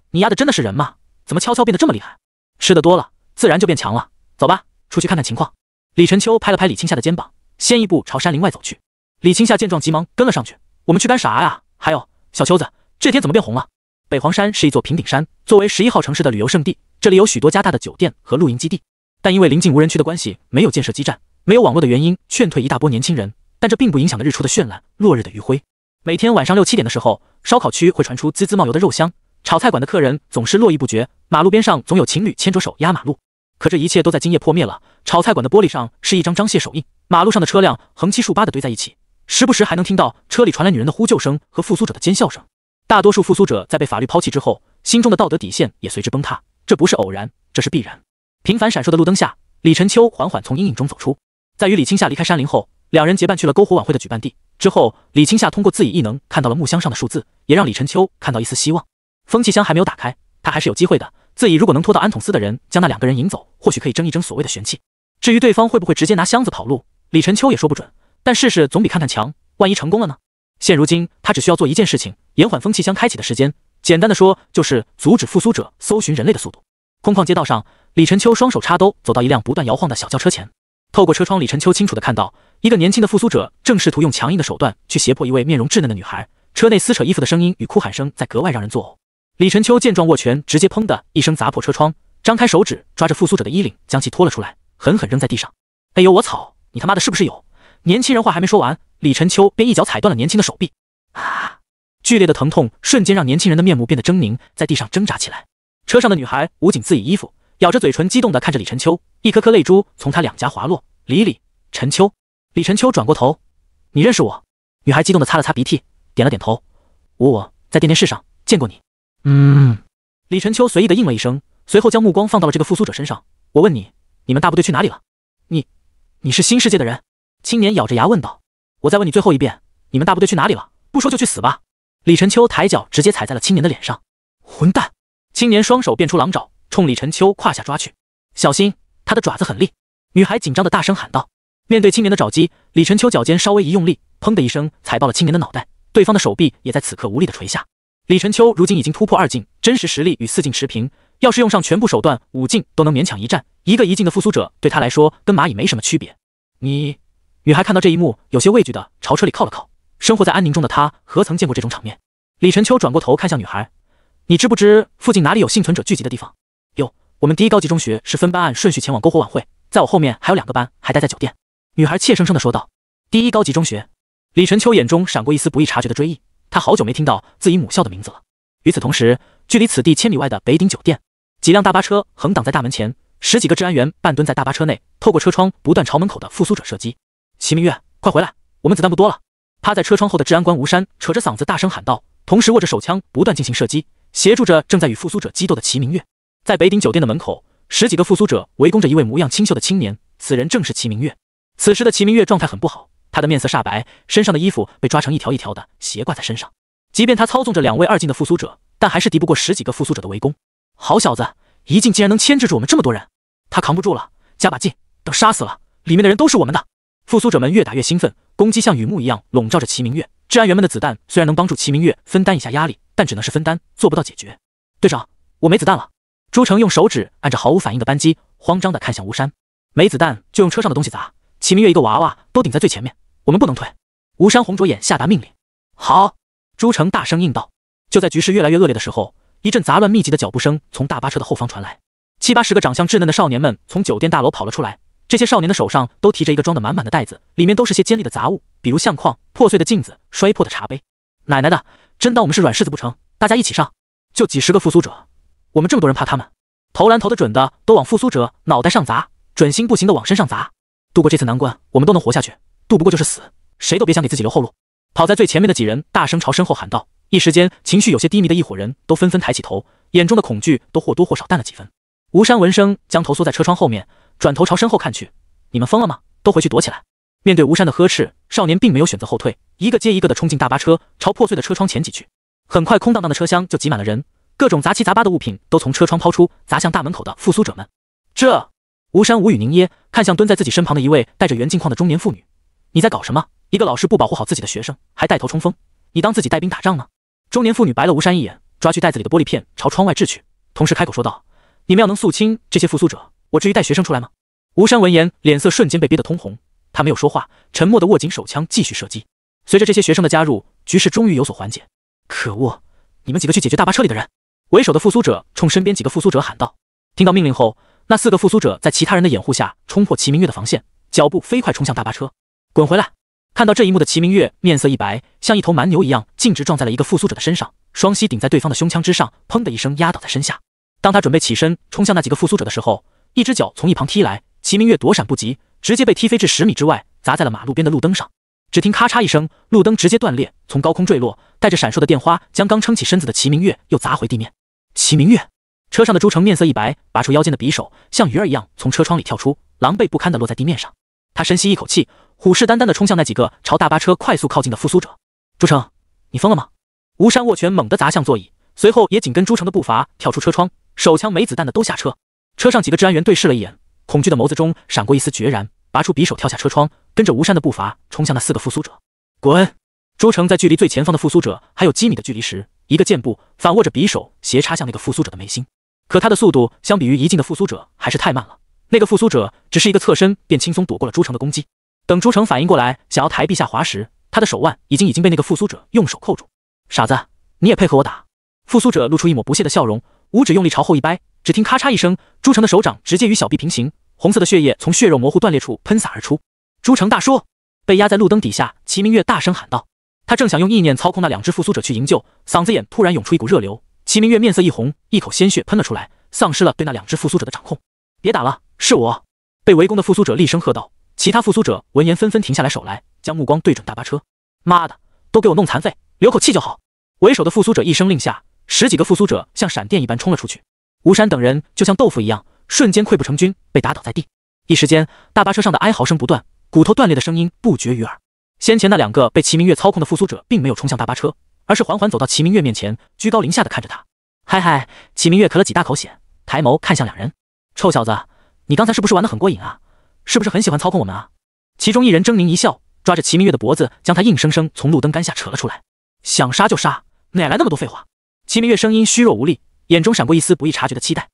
你丫的真的是人吗？怎么悄悄变得这么厉害？吃的多了自然就变强了。走吧，出去看看情况。李晨秋拍了拍李青夏的肩膀，先一步朝山林外走去。李青夏见状，急忙跟了上去。我们去干啥呀？还有小秋子，这天怎么变红了？北黄山是一座平顶山，作为十一号城市的旅游胜地，这里有许多加大的酒店和露营基地。但因为临近无人区的关系，没有建设基站，没有网络的原因，劝退一大波年轻人。但这并不影响的日出的绚烂，落日的余晖。每天晚上六七点的时候，烧烤区会传出滋滋冒油的肉香，炒菜馆的客人总是络绎不绝，马路边上总有情侣牵着手压马路。可这一切都在今夜破灭了。炒菜馆的玻璃上是一张张血手印，马路上的车辆横七竖八的堆在一起，时不时还能听到车里传来女人的呼救声和复苏者的尖笑声。大多数复苏者在被法律抛弃之后，心中的道德底线也随之崩塌。这不是偶然，这是必然。频繁闪烁的路灯下，李晨秋缓缓从阴影中走出。在与李青夏离开山林后，两人结伴去了篝火晚会的举办地。之后，李青夏通过自己异能看到了木箱上的数字，也让李晨秋看到一丝希望。风气箱还没有打开，他还是有机会的。自己如果能拖到安统司的人将那两个人引走，或许可以争一争所谓的玄器。至于对方会不会直接拿箱子跑路，李晨秋也说不准。但试试总比看看强，万一成功了呢？现如今，他只需要做一件事情：延缓风气箱开启的时间。简单的说，就是阻止复苏者搜寻人类的速度。空旷街道上，李晨秋双手插兜走到一辆不断摇晃的小轿车前。透过车窗，李晨秋清楚的看到，一个年轻的复苏者正试图用强硬的手段去胁迫一位面容稚嫩的女孩。车内撕扯衣服的声音与哭喊声在格外让人作呕。李晨秋见状握拳，直接砰的一声砸破车窗，张开手指抓着复苏者的衣领将其拖了出来，狠狠扔在地上。哎呦我草！你他妈的是不是有？年轻人话还没说完，李晨秋便一脚踩断了年轻的手臂。啊！剧烈的疼痛瞬间让年轻人的面目变得狰狞，在地上挣扎起来。车上的女孩捂紧自己衣服，咬着嘴唇，激动地看着李晨秋，一颗颗泪珠从她两颊滑落。李李晨秋，李晨秋转过头，你认识我？女孩激动地擦了擦鼻涕，点了点头。我我在电电视上见过你。嗯。李晨秋随意的应了一声，随后将目光放到了这个复苏者身上。我问你，你们大部队去哪里了？你，你是新世界的人？青年咬着牙问道。我再问你最后一遍，你们大部队去哪里了？不说就去死吧！李晨秋抬脚直接踩在了青年的脸上。混蛋！青年双手变出狼爪，冲李晨秋胯下抓去。小心，他的爪子很利！女孩紧张的大声喊道。面对青年的爪击，李晨秋脚尖稍微一用力，砰的一声踩爆了青年的脑袋。对方的手臂也在此刻无力的垂下。李晨秋如今已经突破二境，真实实力与四境持平。要是用上全部手段，五境都能勉强一战。一个一境的复苏者对他来说，跟蚂蚁没什么区别。你……女孩看到这一幕，有些畏惧的朝车里靠了靠。生活在安宁中的她，何曾见过这种场面？李晨秋转过头看向女孩。你知不知附近哪里有幸存者聚集的地方？哟，我们第一高级中学是分班按顺序前往篝火晚会，在我后面还有两个班还待在酒店。女孩怯生生地说道。第一高级中学，李晨秋眼中闪过一丝不易察觉的追忆，他好久没听到自己母校的名字了。与此同时，距离此地千里外的北鼎酒店，几辆大巴车横挡在大门前，十几个治安员半蹲在大巴车内，透过车窗不断朝门口的复苏者射击。齐明月，快回来，我们子弹不多了！趴在车窗后的治安官吴山扯着嗓子大声喊道，同时握着手枪不断进行射击。协助着正在与复苏者激斗的齐明月，在北鼎酒店的门口，十几个复苏者围攻着一位模样清秀的青年，此人正是齐明月。此时的齐明月状态很不好，他的面色煞白，身上的衣服被抓成一条一条的斜挂在身上。即便他操纵着两位二进的复苏者，但还是敌不过十几个复苏者的围攻。好小子，一进竟然能牵制住我们这么多人，他扛不住了，加把劲，等杀死了里面的人都是我们的。复苏者们越打越兴奋，攻击像雨幕一样笼罩着齐明月。治安员们的子弹虽然能帮助齐明月分担一下压力，但只能是分担，做不到解决。队长，我没子弹了。朱成用手指按着毫无反应的扳机，慌张地看向吴山。没子弹就用车上的东西砸。齐明月一个娃娃都顶在最前面，我们不能退。吴山红着眼下达命令。好，朱成大声应道。就在局势越来越恶劣的时候，一阵杂乱密集的脚步声从大巴车的后方传来。七八十个长相稚嫩的少年们从酒店大楼跑了出来。这些少年的手上都提着一个装的满满的袋子，里面都是些尖利的杂物，比如相框、破碎的镜子、摔破的茶杯。奶奶的，真当我们是软柿子不成？大家一起上！就几十个复苏者，我们这么多人怕他们？投篮投的准的都往复苏者脑袋上砸，准心不行的往身上砸。渡过这次难关，我们都能活下去；渡不过就是死，谁都别想给自己留后路。跑在最前面的几人大声朝身后喊道，一时间情绪有些低迷的一伙人都纷纷抬起头，眼中的恐惧都或多或少淡了几分。吴山闻声将头缩在车窗后面。转头朝身后看去，你们疯了吗？都回去躲起来！面对吴山的呵斥，少年并没有选择后退，一个接一个的冲进大巴车，朝破碎的车窗前挤去。很快，空荡荡的车厢就挤满了人，各种杂七杂八的物品都从车窗抛出，砸向大门口的复苏者们。这吴山无语凝噎，看向蹲在自己身旁的一位戴着圆镜框的中年妇女：“你在搞什么？一个老师不保护好自己的学生，还带头冲锋？你当自己带兵打仗吗？”中年妇女白了吴山一眼，抓去袋子里的玻璃片朝窗外掷去，同时开口说道：“你们要能肃清这些复苏者。”我至于带学生出来吗？吴山闻言，脸色瞬间被憋得通红。他没有说话，沉默的握紧手枪，继续射击。随着这些学生的加入，局势终于有所缓解。可恶！你们几个去解决大巴车里的人！为首的复苏者冲身边几个复苏者喊道。听到命令后，那四个复苏者在其他人的掩护下冲破齐明月的防线，脚步飞快冲向大巴车。滚回来！看到这一幕的齐明月面色一白，像一头蛮牛一样径直撞在了一个复苏者的身上，双膝顶在对方的胸腔之上，砰的一声压倒在身下。当他准备起身冲向那几个复苏者的时候，一只脚从一旁踢来，齐明月躲闪不及，直接被踢飞至十米之外，砸在了马路边的路灯上。只听咔嚓一声，路灯直接断裂，从高空坠落，带着闪烁的电花，将刚撑起身子的齐明月又砸回地面。齐明月车上的朱成面色一白，拔出腰间的匕首，像鱼儿一样从车窗里跳出，狼狈不堪的落在地面上。他深吸一口气，虎视眈眈的冲向那几个朝大巴车快速靠近的复苏者。朱成，你疯了吗？吴山握拳猛地砸向座椅，随后也紧跟朱成的步伐跳出车窗，手枪没子弹的都下车。车上几个治安员对视了一眼，恐惧的眸子中闪过一丝决然，拔出匕首跳下车窗，跟着吴山的步伐冲向那四个复苏者。滚！朱成在距离最前方的复苏者还有几米的距离时，一个箭步反握着匕首斜插向那个复苏者的眉心。可他的速度相比于一进的复苏者还是太慢了，那个复苏者只是一个侧身便轻松躲过了朱成的攻击。等朱成反应过来想要抬臂下滑时，他的手腕已经已经被那个复苏者用手扣住。傻子，你也配合我打？复苏者露出一抹不屑的笑容，五指用力朝后一掰。只听咔嚓一声，朱成的手掌直接与小臂平行，红色的血液从血肉模糊断裂处喷洒而出。朱成大叔被压在路灯底下，齐明月大声喊道：“他正想用意念操控那两只复苏者去营救，嗓子眼突然涌出一股热流，齐明月面色一红，一口鲜血喷了出来，丧失了对那两只复苏者的掌控。”“别打了，是我！”被围攻的复苏者厉声喝道。其他复苏者闻言纷纷停下来手来，将目光对准大巴车。“妈的，都给我弄残废，留口气就好！”为首的复苏者一声令下，十几个复苏者像闪电一般冲了出去。吴山等人就像豆腐一样，瞬间溃不成军，被打倒在地。一时间，大巴车上的哀嚎声不断，骨头断裂的声音不绝于耳。先前那两个被齐明月操控的复苏者，并没有冲向大巴车，而是缓缓走到齐明月面前，居高临下的看着他。嗨嗨，齐明月咳了几大口血，抬眸看向两人：“臭小子，你刚才是不是玩得很过瘾啊？是不是很喜欢操控我们啊？”其中一人狰狞一笑，抓着齐明月的脖子，将他硬生生从路灯杆下扯了出来。想杀就杀，哪来那么多废话？齐明月声音虚弱无力。眼中闪过一丝不易察觉的期待。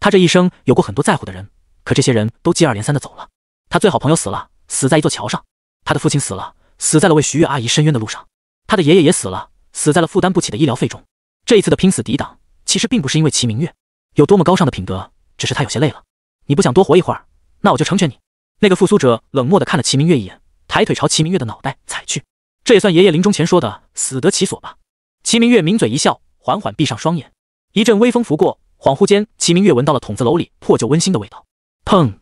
他这一生有过很多在乎的人，可这些人都接二连三的走了。他最好朋友死了，死在一座桥上；他的父亲死了，死在了为徐月阿姨伸冤的路上；他的爷爷也死了，死在了负担不起的医疗费中。这一次的拼死抵挡，其实并不是因为齐明月有多么高尚的品德，只是他有些累了。你不想多活一会儿，那我就成全你。那个复苏者冷漠的看了齐明月一眼，抬腿朝齐明月的脑袋踩去。这也算爷爷临终前说的“死得其所”吧？齐明月抿嘴一笑，缓缓闭上双眼。一阵微风拂过，恍惚间，齐明月闻到了筒子楼里破旧温馨的味道。砰！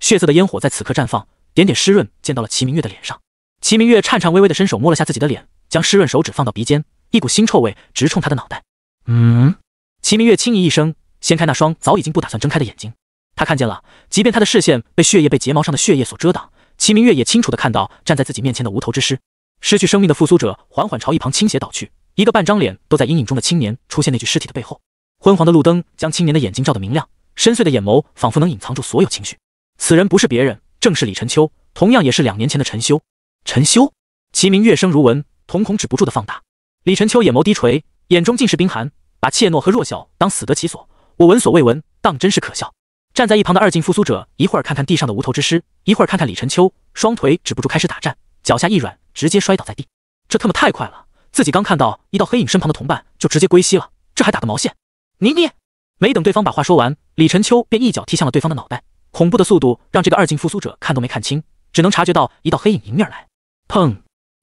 血色的烟火在此刻绽放，点点湿润溅到了齐明月的脸上。齐明月颤颤巍巍的伸手摸了下自己的脸，将湿润手指放到鼻尖，一股腥臭味直冲他的脑袋。嗯。齐明月轻咦一声，掀开那双早已经不打算睁开的眼睛，他看见了，即便他的视线被血液被睫毛上的血液所遮挡，齐明月也清楚的看到站在自己面前的无头之尸，失去生命的复苏者缓缓朝一旁倾斜倒去，一个半张脸都在阴影中的青年出现那具尸体的背后。昏黄的路灯将青年的眼睛照得明亮，深邃的眼眸仿佛能隐藏住所有情绪。此人不是别人，正是李晨秋，同样也是两年前的陈修。陈修，齐鸣，月声如闻，瞳孔止不住的放大。李晨秋眼眸低垂，眼中尽是冰寒，把怯懦和弱小当死得其所，我闻所未闻，当真是可笑。站在一旁的二进复苏者，一会儿看看地上的无头之尸，一会儿看看李晨秋，双腿止不住开始打颤，脚下一软，直接摔倒在地。这他妈太快了，自己刚看到一道黑影，身旁的同伴就直接归西了，这还打个毛线？你你……没等对方把话说完，李晨秋便一脚踢向了对方的脑袋。恐怖的速度让这个二境复苏者看都没看清，只能察觉到一道黑影迎面来。砰！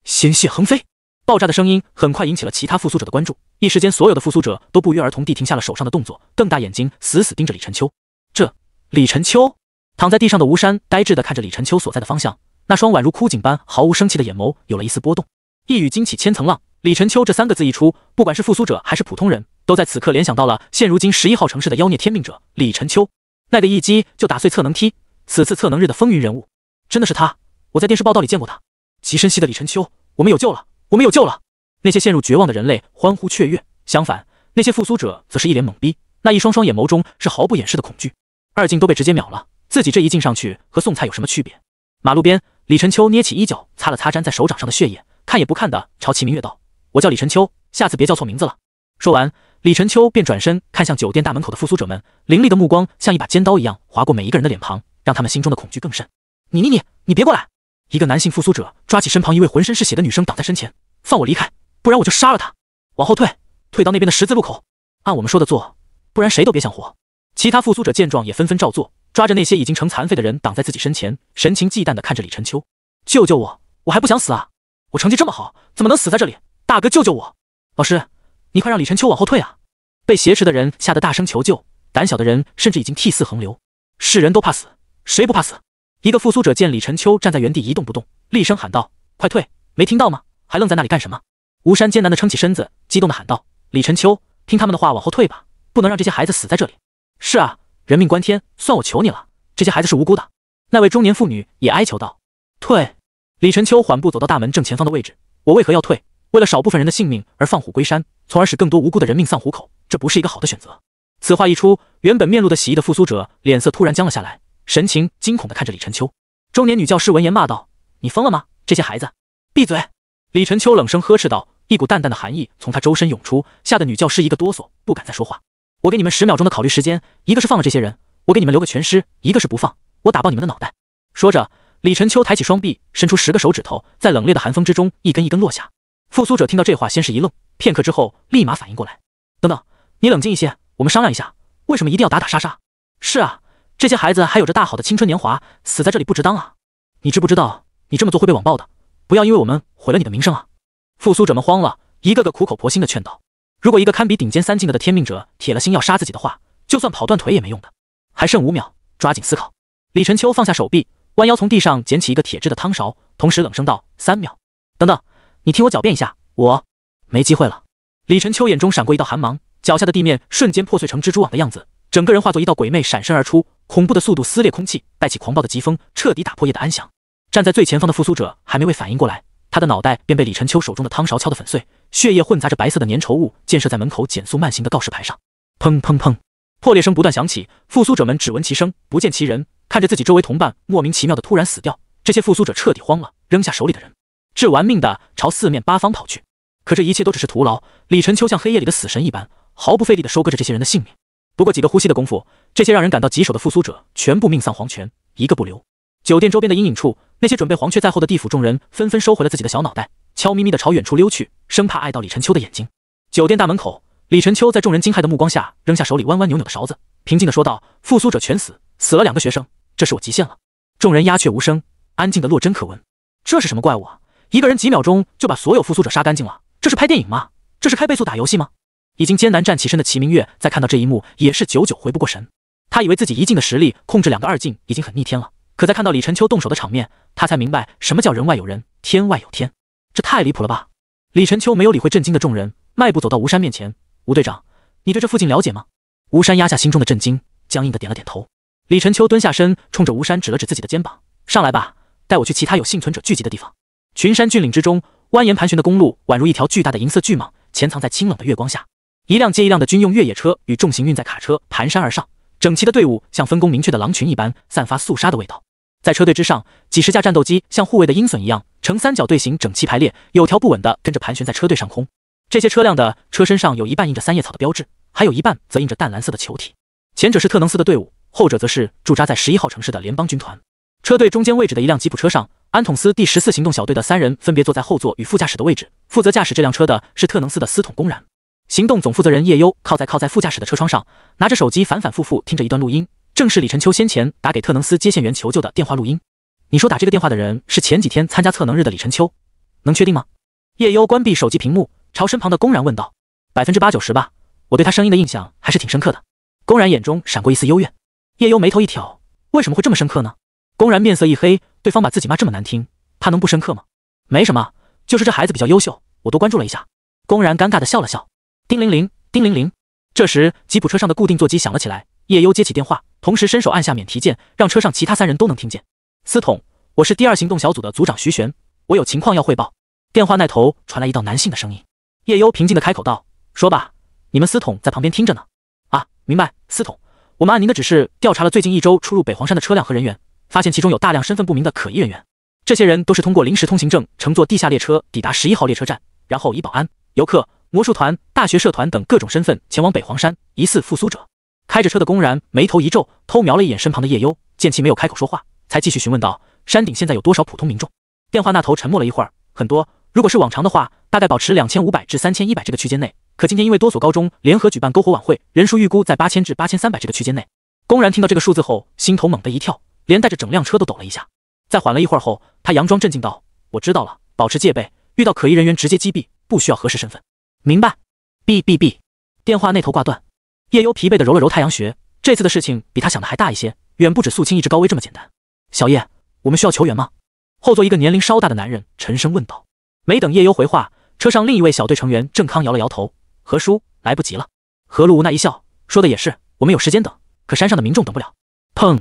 鲜血横飞，爆炸的声音很快引起了其他复苏者的关注。一时间，所有的复苏者都不约而同地停下了手上的动作，瞪大眼睛，死死盯着李晨秋。这李晨秋躺在地上的吴山呆滞地看着李晨秋所在的方向，那双宛如枯井般毫无生气的眼眸有了一丝波动。一语惊起千层浪，李晨秋这三个字一出，不管是复苏者还是普通人。都在此刻联想到了现如今十一号城市的妖孽天命者李晨秋，那个一击就打碎测能梯，此次测能日的风云人物，真的是他！我在电视报道里见过他。极深息的李晨秋，我们有救了！我们有救了！那些陷入绝望的人类欢呼雀跃，相反，那些复苏者则是一脸懵逼，那一双双眼眸中是毫不掩饰的恐惧。二进都被直接秒了，自己这一进上去和送菜有什么区别？马路边，李晨秋捏起衣角，擦了擦沾在手掌上的血液，看也不看的朝齐明月道：“我叫李晨秋，下次别叫错名字了。”说完。李晨秋便转身看向酒店大门口的复苏者们，凌厉的目光像一把尖刀一样划过每一个人的脸庞，让他们心中的恐惧更甚。你你你你别过来！一个男性复苏者抓起身旁一位浑身是血的女生，挡在身前，放我离开，不然我就杀了他。往后退，退到那边的十字路口，按我们说的做，不然谁都别想活。其他复苏者见状也纷纷照做，抓着那些已经成残废的人挡在自己身前，神情忌惮的看着李晨秋。救救我，我还不想死啊！我成绩这么好，怎么能死在这里？大哥救救我！老师。你快让李晨秋往后退啊！被挟持的人吓得大声求救，胆小的人甚至已经涕泗横流。是人都怕死，谁不怕死？一个复苏者见李晨秋站在原地一动不动，厉声喊道：“快退！没听到吗？还愣在那里干什么？”吴山艰难地撑起身子，激动地喊道：“李晨秋，听他们的话，往后退吧！不能让这些孩子死在这里！”是啊，人命关天，算我求你了。这些孩子是无辜的。那位中年妇女也哀求道：“退！”李晨秋缓步走到大门正前方的位置：“我为何要退？为了少部分人的性命而放虎归山？”从而使更多无辜的人命丧虎口，这不是一个好的选择。此话一出，原本面露的喜意的复苏者脸色突然僵了下来，神情惊恐地看着李晨秋。中年女教师闻言骂道：“你疯了吗？这些孩子，闭嘴！”李晨秋冷声呵斥道，一股淡淡的寒意从他周身涌出，吓得女教师一个哆嗦，不敢再说话。我给你们十秒钟的考虑时间，一个是放了这些人，我给你们留个全尸；一个是不放，我打爆你们的脑袋。说着，李晨秋抬起双臂，伸出十个手指头，在冷冽的寒风之中一根一根落下。复苏者听到这话，先是一愣。片刻之后，立马反应过来。等等，你冷静一些，我们商量一下，为什么一定要打打杀杀？是啊，这些孩子还有着大好的青春年华，死在这里不值当啊！你知不知道你这么做会被网暴的？不要因为我们毁了你的名声啊！复苏者们慌了，一个个苦口婆心的劝道：如果一个堪比顶尖三境的的天命者铁了心要杀自己的话，就算跑断腿也没用的。还剩五秒，抓紧思考！李晨秋放下手臂，弯腰从地上捡起一个铁质的汤勺，同时冷声道：三秒！等等，你听我狡辩一下，我。没机会了！李晨秋眼中闪过一道寒芒，脚下的地面瞬间破碎成蜘蛛网的样子，整个人化作一道鬼魅闪身而出，恐怖的速度撕裂空气，带起狂暴的疾风，彻底打破夜的安详。站在最前方的复苏者还没未反应过来，他的脑袋便被李晨秋手中的汤勺敲得粉碎，血液混杂着白色的粘稠物溅射在门口减速慢行的告示牌上。砰砰砰！破裂声不断响起，复苏者们只闻其声不见其人，看着自己周围同伴莫名其妙的突然死掉，这些复苏者彻底慌了，扔下手里的人，致玩命的朝四面八方跑去。可这一切都只是徒劳。李晨秋像黑夜里的死神一般，毫不费力的收割着这些人的性命。不过几个呼吸的功夫，这些让人感到棘手的复苏者全部命丧黄泉，一个不留。酒店周边的阴影处，那些准备黄雀在后的地府众人纷纷收回了自己的小脑袋，悄咪咪的朝远处溜去，生怕碍到李晨秋的眼睛。酒店大门口，李晨秋在众人惊骇的目光下，扔下手里弯弯扭扭的勺子，平静的说道：“复苏者全死，死了两个学生，这是我极限了。”众人鸦雀无声，安静的落针可闻。这是什么怪物啊！一个人几秒钟就把所有复苏者杀干净了！这是拍电影吗？这是开倍速打游戏吗？已经艰难站起身的齐明月，在看到这一幕也是久久回不过神。他以为自己一镜的实力控制两个二镜已经很逆天了，可在看到李晨秋动手的场面，他才明白什么叫人外有人，天外有天。这太离谱了吧！李晨秋没有理会震惊的众人，迈步走到吴山面前：“吴队长，你对这附近了解吗？”吴山压下心中的震惊，僵硬的点了点头。李晨秋蹲下身，冲着吴山指了指自己的肩膀：“上来吧，带我去其他有幸存者聚集的地方。”群山峻岭之中。蜿蜒盘旋的公路宛如一条巨大的银色巨蟒，潜藏在清冷的月光下。一辆接一辆的军用越野车与重型运载卡车盘山而上，整齐的队伍像分工明确的狼群一般，散发肃杀的味道。在车队之上，几十架战斗机像护卫的鹰隼一样，呈三角队形整齐排列，有条不紊地跟着盘旋在车队上空。这些车辆的车身上有一半印着三叶草的标志，还有一半则印着淡蓝色的球体。前者是特能斯的队伍，后者则是驻扎在十一号城市的联邦军团。车队中间位置的一辆吉普车上。安统司第十四行动小队的三人分别坐在后座与副驾驶的位置，负责驾驶这辆车的是特能司的司统公然。行动总负责人叶优靠在靠在副驾驶的车窗上，拿着手机反反复复听着一段录音，正是李晨秋先前打给特能司接线员求救的电话录音。你说打这个电话的人是前几天参加测能日的李晨秋，能确定吗？叶优关闭手机屏幕，朝身旁的公然问道：“百分之八九十吧，我对他声音的印象还是挺深刻的。”公然眼中闪过一丝幽怨。叶优眉头一挑：“为什么会这么深刻呢？”公然面色一黑。对方把自己骂这么难听，他能不深刻吗？没什么，就是这孩子比较优秀，我都关注了一下。公然尴尬的笑了笑。叮铃铃，叮铃铃。这时吉普车上的固定座机响了起来，叶优接起电话，同时伸手按下免提键，让车上其他三人都能听见。司统，我是第二行动小组的组长徐玄，我有情况要汇报。电话那头传来一道男性的声音。叶优平静的开口道：“说吧，你们司统在旁边听着呢。”啊，明白，司统，我们按您的指示调查了最近一周出入北黄山的车辆和人员。发现其中有大量身份不明的可疑人员，这些人都是通过临时通行证乘坐地下列车抵达十一号列车站，然后以保安、游客、魔术团、大学社团等各种身份前往北黄山。疑似复苏者开着车的公然眉头一皱，偷瞄了一眼身旁的叶幽，见其没有开口说话，才继续询问道：“山顶现在有多少普通民众？”电话那头沉默了一会儿，很多。如果是往常的话，大概保持两千五百至三千一百这个区间内。可今天因为多所高中联合举办篝火晚会，人数预估在八千至八千三百这个区间内。公然听到这个数字后，心头猛地一跳。连带着整辆车都抖了一下，在缓了一会儿后，他佯装镇静道：“我知道了，保持戒备，遇到可疑人员直接击毙，不需要核实身份，明白？”“哔哔哔。”电话那头挂断。夜幽疲惫地揉了揉太阳穴，这次的事情比他想的还大一些，远不止肃清一只高危这么简单。小叶，我们需要求援吗？后座一个年龄稍大的男人沉声问道。没等夜幽回话，车上另一位小队成员郑康摇了摇头：“何叔，来不及了。”何路无奈一笑，说的也是，我们有时间等，可山上的民众等不了。砰。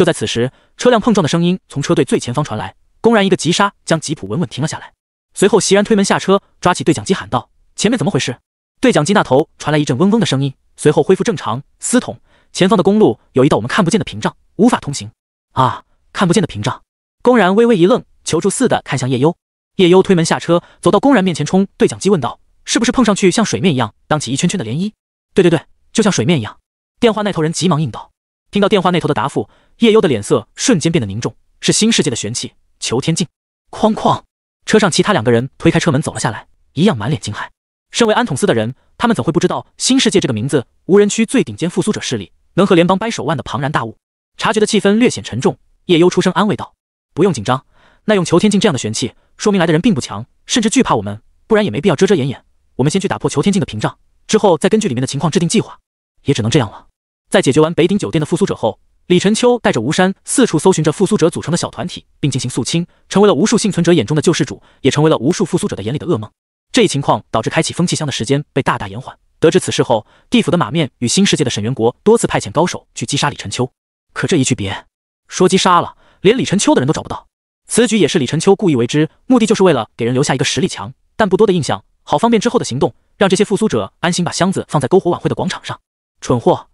就在此时，车辆碰撞的声音从车队最前方传来，公然一个急刹将吉普稳稳停了下来。随后，席然推门下车，抓起对讲机喊道：“前面怎么回事？”对讲机那头传来一阵嗡嗡的声音，随后恢复正常。司统，前方的公路有一道我们看不见的屏障，无法通行。啊，看不见的屏障！公然微微一愣，求助似的看向叶幽。叶幽推门下车，走到公然面前，冲对讲机问道：“是不是碰上去像水面一样，荡起一圈圈的涟漪？”“对对对，就像水面一样。”电话那头人急忙应道。听到电话那头的答复，叶幽的脸色瞬间变得凝重。是新世界的玄器求天境。哐哐，车上其他两个人推开车门走了下来，一样满脸惊骇。身为安统司的人，他们怎会不知道“新世界”这个名字？无人区最顶尖复苏者势力，能和联邦掰手腕的庞然大物。察觉的气氛略显沉重，叶幽出声安慰道：“不用紧张，那用求天境这样的玄器，说明来的人并不强，甚至惧怕我们，不然也没必要遮遮掩掩。我们先去打破求天境的屏障，之后再根据里面的情况制定计划。也只能这样了。”在解决完北鼎酒店的复苏者后，李晨秋带着吴山四处搜寻着复苏者组成的小团体，并进行肃清，成为了无数幸存者眼中的救世主，也成为了无数复苏者的眼里的噩梦。这一情况导致开启风气箱的时间被大大延缓。得知此事后，地府的马面与新世界的沈元国多次派遣高手去击杀李晨秋，可这一去别说击杀了，连李晨秋的人都找不到。此举也是李晨秋故意为之，目的就是为了给人留下一个实力强但不多的印象，好方便之后的行动，让这些复苏者安心把箱子放在篝火晚会的广场上。蠢货！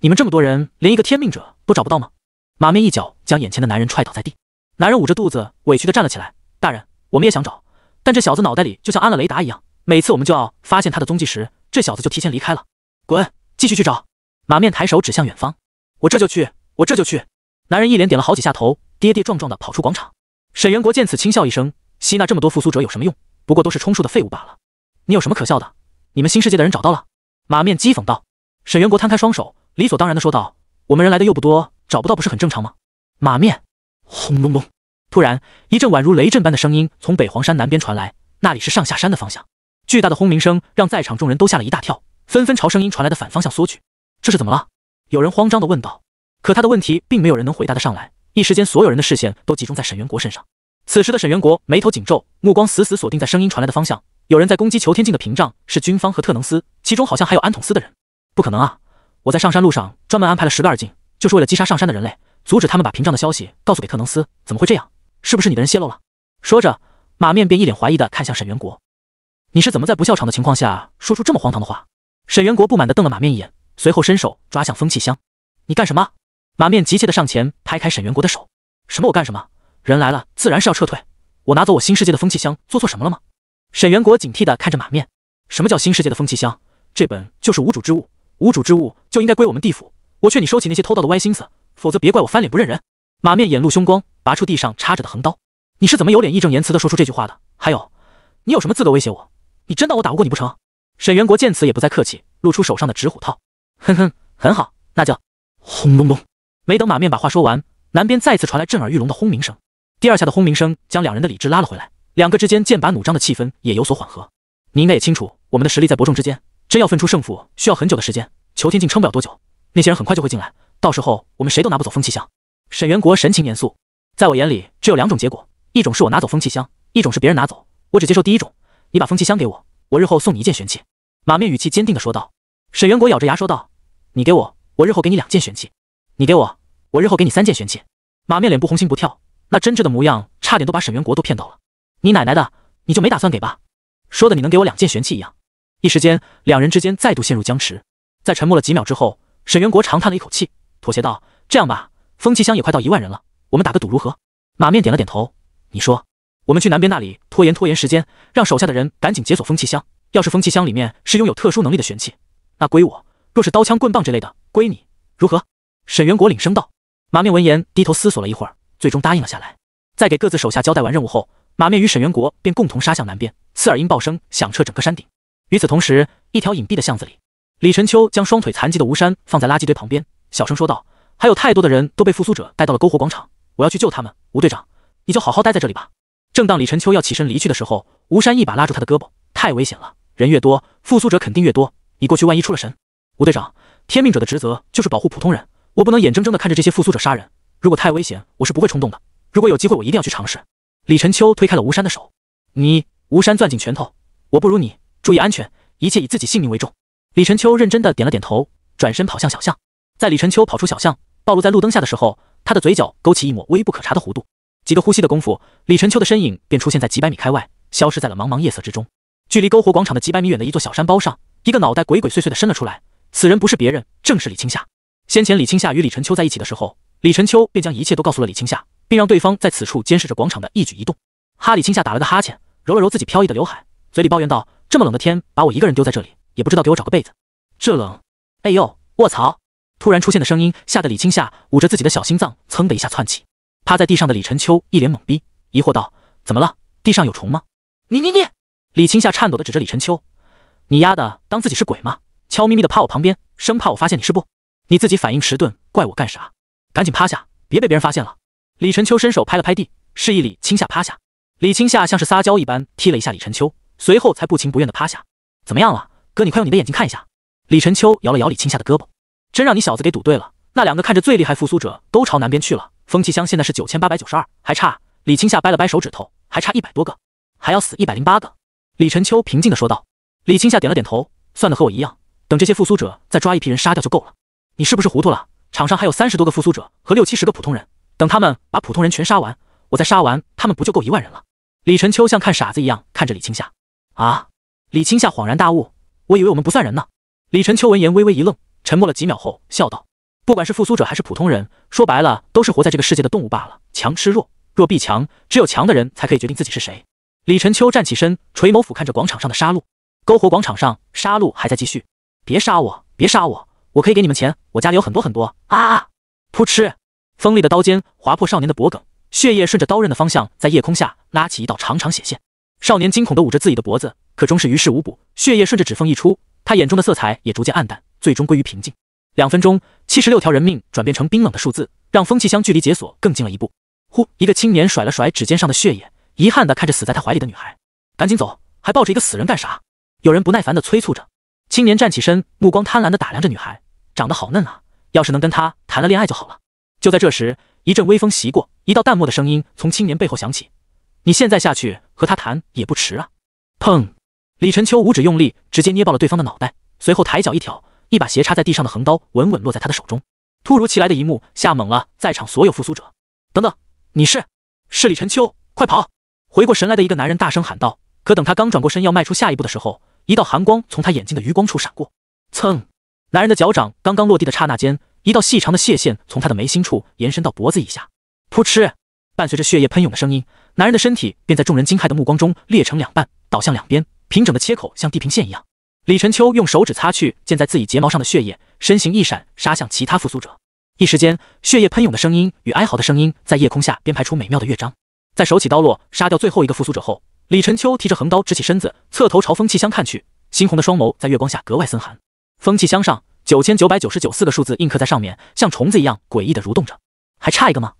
你们这么多人，连一个天命者都找不到吗？马面一脚将眼前的男人踹倒在地，男人捂着肚子，委屈的站了起来。大人，我们也想找，但这小子脑袋里就像安了雷达一样，每次我们就要发现他的踪迹时，这小子就提前离开了。滚，继续去找！马面抬手指向远方。我这就去，我这就去！男人一连点了好几下头，跌跌撞撞的跑出广场。沈元国见此，轻笑一声：吸纳这么多复苏者有什么用？不过都是充数的废物罢了。你有什么可笑的？你们新世界的人找到了？马面讥讽道。沈元国摊开双手。理所当然的说道：“我们人来的又不多，找不到不是很正常吗？”马面，轰隆隆！突然，一阵宛如雷震般的声音从北黄山南边传来，那里是上下山的方向。巨大的轰鸣声让在场众人都吓了一大跳，纷纷朝声音传来的反方向缩去。这是怎么了？有人慌张的问道。可他的问题并没有人能回答的上来。一时间，所有人的视线都集中在沈元国身上。此时的沈元国眉头紧皱，目光死死锁定在声音传来的方向。有人在攻击裘天境的屏障，是军方和特能司，其中好像还有安统司的人。不可能啊！我在上山路上专门安排了十个二进，就是为了击杀上山的人类，阻止他们把屏障的消息告诉给特能斯。怎么会这样？是不是你的人泄露了？说着，马面便一脸怀疑的看向沈元国：“你是怎么在不笑场的情况下说出这么荒唐的话？”沈元国不满的瞪了马面一眼，随后伸手抓向风气箱：“你干什么？”马面急切的上前拍开沈元国的手：“什么？我干什么？人来了，自然是要撤退。我拿走我新世界的风气箱，做错什么了吗？”沈元国警惕的看着马面：“什么叫新世界的风气箱？这本就是无主之物。”无主之物就应该归我们地府。我劝你收起那些偷盗的歪心思，否则别怪我翻脸不认人。马面眼露凶光，拔出地上插着的横刀。你是怎么有脸义正言辞的说出这句话的？还有，你有什么资格威胁我？你真当我打不过你不成？沈元国见此也不再客气，露出手上的纸虎套。哼哼，很好，那就……轰隆隆！没等马面把话说完，南边再次传来震耳欲聋的轰鸣声。第二下的轰鸣声将两人的理智拉了回来，两个之间剑拔弩张的气氛也有所缓和。你应该也清楚，我们的实力在伯仲之间。真要分出胜负，需要很久的时间。裘天境撑不了多久，那些人很快就会进来，到时候我们谁都拿不走风气箱。沈元国神情严肃，在我眼里只有两种结果：一种是我拿走风气箱，一种是别人拿走。我只接受第一种。你把风气箱给我，我日后送你一件玄器。马面语气坚定的说道。沈元国咬着牙说道：“你给我，我日后给你两件玄器；你给我，我日后给你三件玄器。”马面脸不红心不跳，那真挚的模样差点都把沈元国都骗到了。你奶奶的，你就没打算给吧？说的你能给我两件玄器一样。一时间，两人之间再度陷入僵持。在沉默了几秒之后，沈元国长叹了一口气，妥协道：“这样吧，风气箱也快到一万人了，我们打个赌如何？”马面点了点头：“你说，我们去南边那里拖延拖延时间，让手下的人赶紧解锁风气箱。要是风气箱里面是拥有特殊能力的玄器，那归我；若是刀枪棍棒这类的，归你，如何？”沈元国领声道。马面闻言低头思索了一会儿，最终答应了下来。在给各自手下交代完任务后，马面与沈元国便共同杀向南边。刺耳音爆声响彻整个山顶。与此同时，一条隐蔽的巷子里，李晨秋将双腿残疾的吴山放在垃圾堆旁边，小声说道：“还有太多的人都被复苏者带到了篝火广场，我要去救他们。吴队长，你就好好待在这里吧。”正当李晨秋要起身离去的时候，吴山一把拉住他的胳膊：“太危险了，人越多，复苏者肯定越多，你过去万一出了神……吴队长，天命者的职责就是保护普通人，我不能眼睁睁的看着这些复苏者杀人。如果太危险，我是不会冲动的。如果有机会，我一定要去尝试。”李晨秋推开了吴山的手，你吴山攥紧拳头：“我不如你。”注意安全，一切以自己性命为重。李晨秋认真的点了点头，转身跑向小巷。在李晨秋跑出小巷，暴露在路灯下的时候，他的嘴角勾起一抹微不可察的弧度。几个呼吸的功夫，李晨秋的身影便出现在几百米开外，消失在了茫茫夜色之中。距离篝火广场的几百米远的一座小山包上，一个脑袋鬼鬼祟祟的伸了出来。此人不是别人，正是李青夏。先前李青夏与李晨秋在一起的时候，李晨秋便将一切都告诉了李青夏，并让对方在此处监视着广场的一举一动。哈！李青夏打了个哈欠，揉了揉自己飘逸的刘海，嘴里抱怨道。这么冷的天，把我一个人丢在这里，也不知道给我找个被子，这冷！哎呦，卧槽！突然出现的声音吓得李青夏捂着自己的小心脏，噌的一下窜起。趴在地上的李晨秋一脸懵逼，疑惑道：“怎么了？地上有虫吗？”你你你！李青夏颤抖的指着李晨秋：“你丫的当自己是鬼吗？悄咪咪的趴我旁边，生怕我发现你是不？你自己反应迟钝，怪我干啥？赶紧趴下，别被别人发现了。”李晨秋伸手拍了拍地，示意李青夏趴下。李青夏像是撒娇一般踢了一下李晨秋。随后才不情不愿的趴下。怎么样了，哥？你快用你的眼睛看一下。李晨秋摇了摇李青夏的胳膊，真让你小子给赌对了。那两个看着最厉害复苏者都朝南边去了。风气乡现在是九千八百九十二，还差。李青夏掰了掰手指头，还差一百多个，还要死一百零八个。李晨秋平静的说道。李青夏点了点头，算的和我一样。等这些复苏者再抓一批人杀掉就够了。你是不是糊涂了？场上还有三十多个复苏者和六七十个普通人，等他们把普通人全杀完，我再杀完他们不就够一万人了？李晨秋像看傻子一样看着李青夏。啊！李青夏恍然大悟，我以为我们不算人呢。李晨秋闻言微微一愣，沉默了几秒后笑道：“不管是复苏者还是普通人，说白了都是活在这个世界的动物罢了。强吃弱，弱避强，只有强的人才可以决定自己是谁。”李晨秋站起身，垂眸俯瞰着广场上的杀戮。篝火广场上，杀戮还在继续。别杀我，别杀我，我可以给你们钱，我家里有很多很多。啊！噗嗤，锋利的刀尖划破少年的脖颈，血液顺着刀刃的方向，在夜空下拉起一道长长血线。少年惊恐地捂着自己的脖子，可终是于事无补，血液顺着指缝溢出，他眼中的色彩也逐渐暗淡，最终归于平静。两分钟，七十六条人命转变成冰冷的数字，让风气箱距离解锁更近了一步。呼，一个青年甩了甩指尖上的血液，遗憾地看着死在他怀里的女孩：“赶紧走，还抱着一个死人干啥？”有人不耐烦地催促着。青年站起身，目光贪婪地打量着女孩，长得好嫩啊，要是能跟她谈了恋爱就好了。就在这时，一阵微风袭过，一道淡漠的声音从青年背后响起。你现在下去和他谈也不迟啊！砰！李晨秋五指用力，直接捏爆了对方的脑袋，随后抬脚一挑，一把斜插在地上的横刀稳稳落在他的手中。突如其来的一幕吓懵了在场所有复苏者。等等，你是？是李晨秋！快跑！回过神来的一个男人大声喊道。可等他刚转过身要迈出下一步的时候，一道寒光从他眼睛的余光处闪过。蹭！男人的脚掌刚刚落地的刹那间，一道细长的血线从他的眉心处延伸到脖子以下。扑哧！伴随着血液喷涌的声音，男人的身体便在众人惊骇的目光中裂成两半，倒向两边，平整的切口像地平线一样。李晨秋用手指擦去溅在自己睫毛上的血液，身形一闪，杀向其他复苏者。一时间，血液喷涌的声音与哀嚎的声音在夜空下编排出美妙的乐章。在手起刀落杀掉最后一个复苏者后，李晨秋提着横刀直起身子，侧头朝风气箱看去，猩红的双眸在月光下格外森寒。风气箱上九千九百九十九四个数字印刻在上面，像虫子一样诡异的蠕动着。还差一个吗？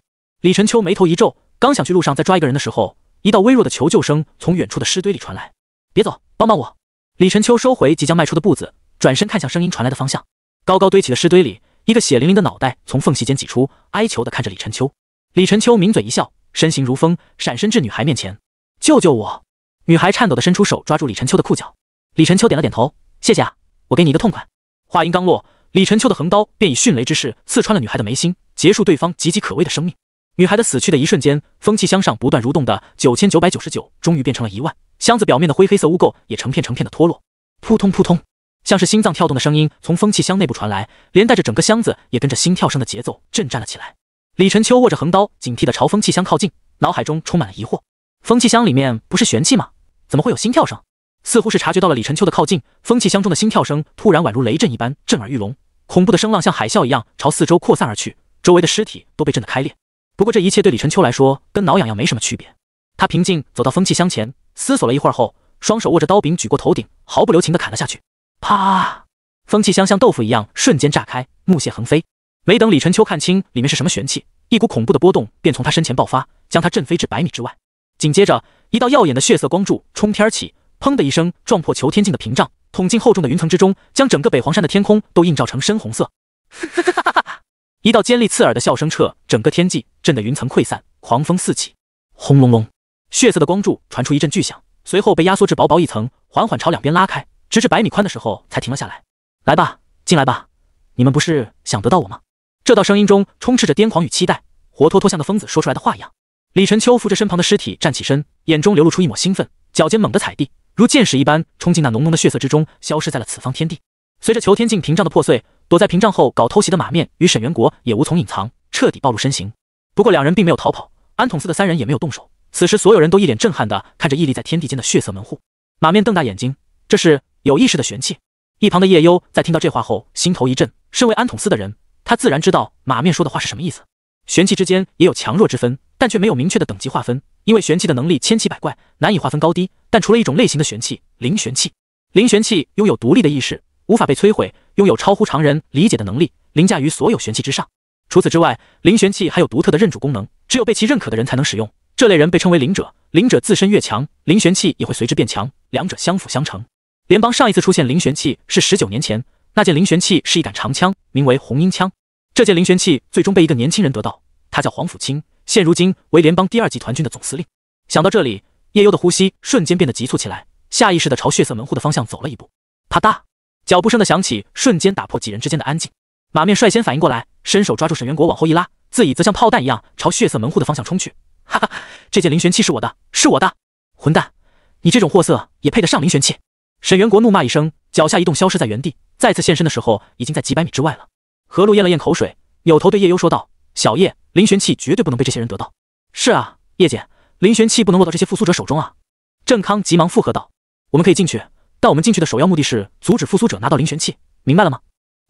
李晨秋眉头一皱，刚想去路上再抓一个人的时候，一道微弱的求救声从远处的尸堆里传来。别走，帮帮我！李晨秋收回即将迈出的步子，转身看向声音传来的方向。高高堆起的尸堆里，一个血淋淋的脑袋从缝隙间挤出，哀求地看着李晨秋。李晨秋抿嘴一笑，身形如风，闪身至女孩面前。救救我！女孩颤抖地伸出手，抓住李晨秋的裤脚。李晨秋点了点头，谢谢啊，我给你一个痛快。话音刚落，李晨秋的横刀便以迅雷之势刺穿了女孩的眉心，结束对方岌岌可危的生命。女孩的死去的一瞬间，风气箱上不断蠕动的九千九百九十九终于变成了一万，箱子表面的灰黑色污垢也成片成片的脱落。扑通扑通，像是心脏跳动的声音从风气箱内部传来，连带着整个箱子也跟着心跳声的节奏震颤了起来。李晨秋握着横刀，警惕的朝风气箱靠近，脑海中充满了疑惑：风气箱里面不是玄气吗？怎么会有心跳声？似乎是察觉到了李晨秋的靠近，风气箱中的心跳声突然宛如雷震一般震耳欲聋，恐怖的声浪像海啸一样朝四周扩散而去，周围的尸体都被震得开裂。不过这一切对李晨秋来说，跟挠痒痒没什么区别。他平静走到风气箱前，思索了一会儿后，双手握着刀柄举过头顶，毫不留情的砍了下去。啪！风气箱像豆腐一样瞬间炸开，木屑横飞。没等李晨秋看清里面是什么玄气，一股恐怖的波动便从他身前爆发，将他震飞至百米之外。紧接着，一道耀眼的血色光柱冲天而起，砰的一声撞破裘天境的屏障，捅进厚重的云层之中，将整个北黄山的天空都映照成深红色。一道尖利刺耳的笑声彻整个天际，震得云层溃散，狂风四起，轰隆隆，血色的光柱传出一阵巨响，随后被压缩至薄薄一层，缓缓朝两边拉开，直至百米宽的时候才停了下来。来吧，进来吧，你们不是想得到我吗？这道声音中充斥着癫狂与期待，活脱脱像个疯子说出来的话一样。李晨秋扶着身旁的尸体站起身，眼中流露出一抹兴奋，脚尖猛地踩地，如箭矢一般冲进那浓浓的血色之中，消失在了此方天地。随着裘天境屏障的破碎。躲在屏障后搞偷袭的马面与沈元国也无从隐藏，彻底暴露身形。不过两人并没有逃跑，安统司的三人也没有动手。此时所有人都一脸震撼的看着屹立在天地间的血色门户。马面瞪大眼睛：“这是有意识的玄气。”一旁的叶幽在听到这话后心头一震。身为安统司的人，他自然知道马面说的话是什么意思。玄气之间也有强弱之分，但却没有明确的等级划分，因为玄气的能力千奇百怪，难以划分高低。但除了一种类型的玄气——灵玄气，灵玄气拥有独立的意识，无法被摧毁。拥有超乎常人理解的能力，凌驾于所有玄器之上。除此之外，灵玄器还有独特的认主功能，只有被其认可的人才能使用。这类人被称为灵者，灵者自身越强，灵玄器也会随之变强，两者相辅相成。联邦上一次出现灵玄器是十九年前，那件灵玄器是一杆长枪，名为红缨枪。这件灵玄器最终被一个年轻人得到，他叫黄甫清，现如今为联邦第二集团军的总司令。想到这里，叶幽的呼吸瞬间变得急促起来，下意识地朝血色门户的方向走了一步。啪嗒。脚步声的响起，瞬间打破几人之间的安静。马面率先反应过来，伸手抓住沈元国，往后一拉，自己则像炮弹一样朝血色门户的方向冲去。哈哈，这件灵玄器是我的，是我的！混蛋，你这种货色也配得上灵玄器？沈元国怒骂一声，脚下一动，消失在原地。再次现身的时候，已经在几百米之外了。何路咽了咽口水，扭头对叶幽说道：“小叶，灵玄器绝对不能被这些人得到。”“是啊，叶姐，灵玄器不能落到这些复苏者手中啊！”郑康急忙附和道：“我们可以进去。”但我们进去的首要目的是阻止复苏者拿到灵玄器，明白了吗？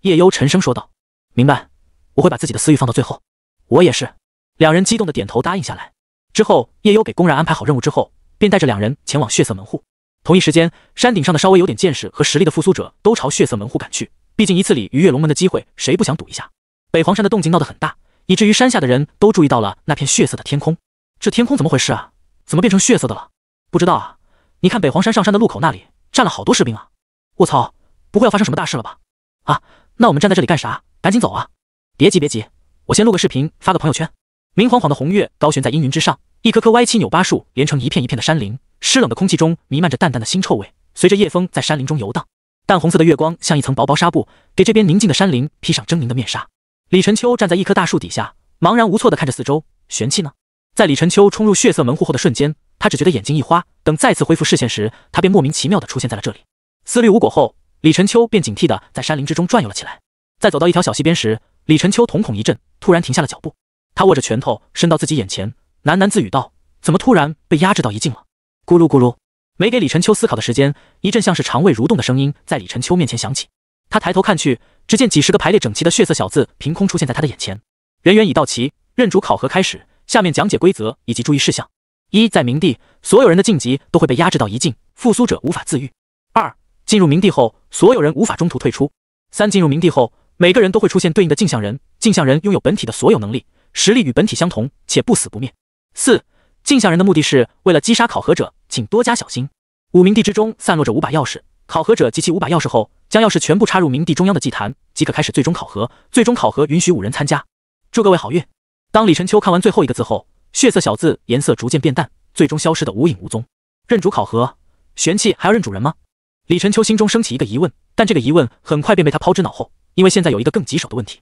叶幽沉声说道：“明白，我会把自己的私欲放到最后。”我也是。两人激动的点头答应下来。之后，叶幽给公然安排好任务之后，便带着两人前往血色门户。同一时间，山顶上的稍微有点见识和实力的复苏者都朝血色门户赶去。毕竟一次里鱼跃龙门的机会，谁不想赌一下？北黄山的动静闹得很大，以至于山下的人都注意到了那片血色的天空。这天空怎么回事啊？怎么变成血色的了？不知道啊？你看北黄山上山的路口那里。站了好多士兵啊！我操，不会要发生什么大事了吧？啊，那我们站在这里干啥？赶紧走啊！别急别急，我先录个视频发个朋友圈。明晃晃的红月高悬在阴云之上，一棵棵歪七扭八树连成一片一片的山林，湿冷的空气中弥漫着淡淡的腥臭味，随着夜风在山林中游荡。淡红色的月光像一层薄薄纱布，给这边宁静的山林披上狰狞的面纱。李晨秋站在一棵大树底下，茫然无措地看着四周。玄气呢？在李晨秋冲入血色门户后的瞬间。他只觉得眼睛一花，等再次恢复视线时，他便莫名其妙地出现在了这里。思虑无果后，李晨秋便警惕地在山林之中转悠了起来。在走到一条小溪边时，李晨秋瞳孔一震，突然停下了脚步。他握着拳头伸到自己眼前，喃喃自语道：“怎么突然被压制到一境了？”咕噜咕噜，没给李晨秋思考的时间，一阵像是肠胃蠕动的声音在李晨秋面前响起。他抬头看去，只见几十个排列整齐的血色小字凭空出现在他的眼前：“人员已到齐，认主考核开始。下面讲解规则以及注意事项。”一、在冥帝，所有人的晋级都会被压制到一境，复苏者无法自愈。二、进入冥帝后，所有人无法中途退出。三、进入冥帝后，每个人都会出现对应的镜像人，镜像人拥有本体的所有能力，实力与本体相同，且不死不灭。四、镜像人的目的是为了击杀考核者，请多加小心。五、冥帝之中散落着五把钥匙，考核者集齐五把钥匙后，将钥匙全部插入冥帝中央的祭坛，即可开始最终考核。最终考核允许五人参加，祝各位好运。当李晨秋看完最后一个字后。血色小字颜色逐渐变淡，最终消失的无影无踪。认主考核，玄器还要认主人吗？李晨秋心中升起一个疑问，但这个疑问很快便被他抛之脑后，因为现在有一个更棘手的问题。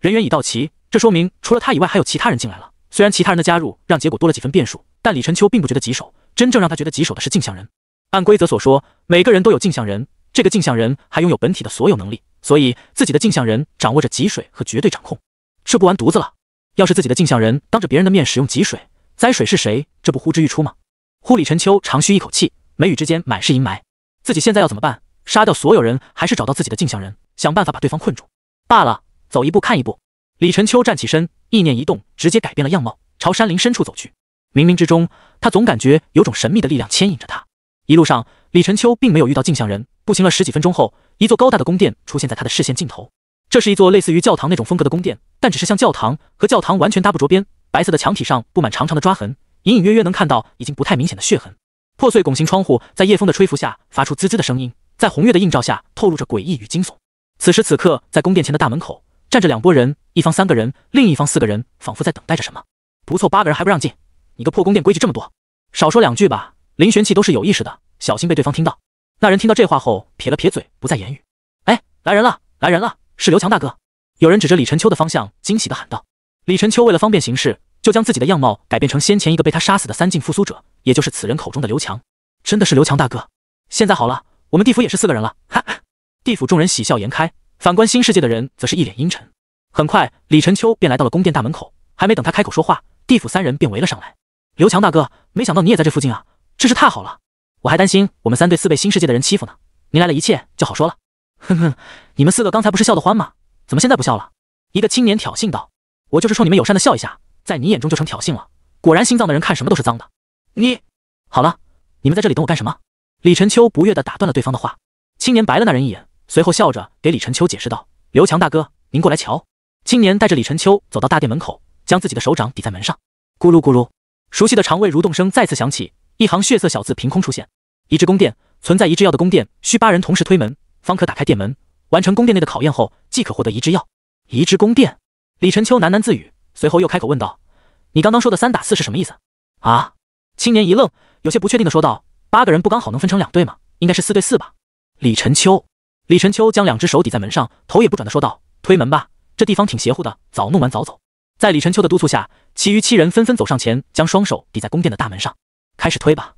人员已到齐，这说明除了他以外还有其他人进来了。虽然其他人的加入让结果多了几分变数，但李晨秋并不觉得棘手。真正让他觉得棘手的是镜像人。按规则所说，每个人都有镜像人，这个镜像人还拥有本体的所有能力，所以自己的镜像人掌握着极水和绝对掌控，这不完犊子了。要是自己的镜像人当着别人的面使用挤水灾水是谁？这不呼之欲出吗？呼！李晨秋长吁一口气，眉宇之间满是阴霾。自己现在要怎么办？杀掉所有人，还是找到自己的镜像人，想办法把对方困住？罢了，走一步看一步。李晨秋站起身，意念一动，直接改变了样貌，朝山林深处走去。冥冥之中，他总感觉有种神秘的力量牵引着他。一路上，李晨秋并没有遇到镜像人。步行了十几分钟后，一座高大的宫殿出现在他的视线尽头。这是一座类似于教堂那种风格的宫殿，但只是像教堂和教堂完全搭不着边。白色的墙体上布满长长的抓痕，隐隐约约能看到已经不太明显的血痕。破碎拱形窗户在夜风的吹拂下发出滋滋的声音，在红月的映照下透露着诡异与惊悚。此时此刻，在宫殿前的大门口站着两拨人，一方三个人，另一方四个人，仿佛在等待着什么。不错，八个人还不让进，你个破宫殿规矩这么多，少说两句吧。林玄气都是有意识的，小心被对方听到。那人听到这话后撇了撇嘴，不再言语。哎，来人了，来人了！是刘强大哥！有人指着李晨秋的方向，惊喜地喊道。李晨秋为了方便行事，就将自己的样貌改变成先前一个被他杀死的三境复苏者，也就是此人口中的刘强。真的是刘强大哥！现在好了，我们地府也是四个人了。哈，地府众人喜笑颜开，反观新世界的人则是一脸阴沉。很快，李晨秋便来到了宫殿大门口，还没等他开口说话，地府三人便围了上来。刘强大哥，没想到你也在这附近啊！真是太好了，我还担心我们三对四被新世界的人欺负呢。您来了一切就好说了。哼哼，你们四个刚才不是笑得欢吗？怎么现在不笑了？一个青年挑衅道：“我就是冲你们友善的笑一下，在你眼中就成挑衅了。果然，心脏的人看什么都是脏的。”你好了，你们在这里等我干什么？李晨秋不悦地打断了对方的话。青年白了那人一眼，随后笑着给李晨秋解释道：“刘强大哥，您过来瞧。”青年带着李晨秋走到大殿门口，将自己的手掌抵在门上，咕噜咕噜，熟悉的肠胃蠕动声再次响起，一行血色小字凭空出现：“一至宫殿存在一只药的宫殿，需八人同时推门。”方可打开殿门，完成宫殿内的考验后，即可获得移植药。移植宫殿，李晨秋喃喃自语，随后又开口问道：“你刚刚说的三打四是什么意思？”啊！青年一愣，有些不确定的说道：“八个人不刚好能分成两队吗？应该是四对四吧？”李晨秋，李晨秋将两只手抵在门上，头也不转的说道：“推门吧，这地方挺邪乎的，早弄完早走。”在李晨秋的督促下，其余七人纷纷走上前，将双手抵在宫殿的大门上，开始推吧。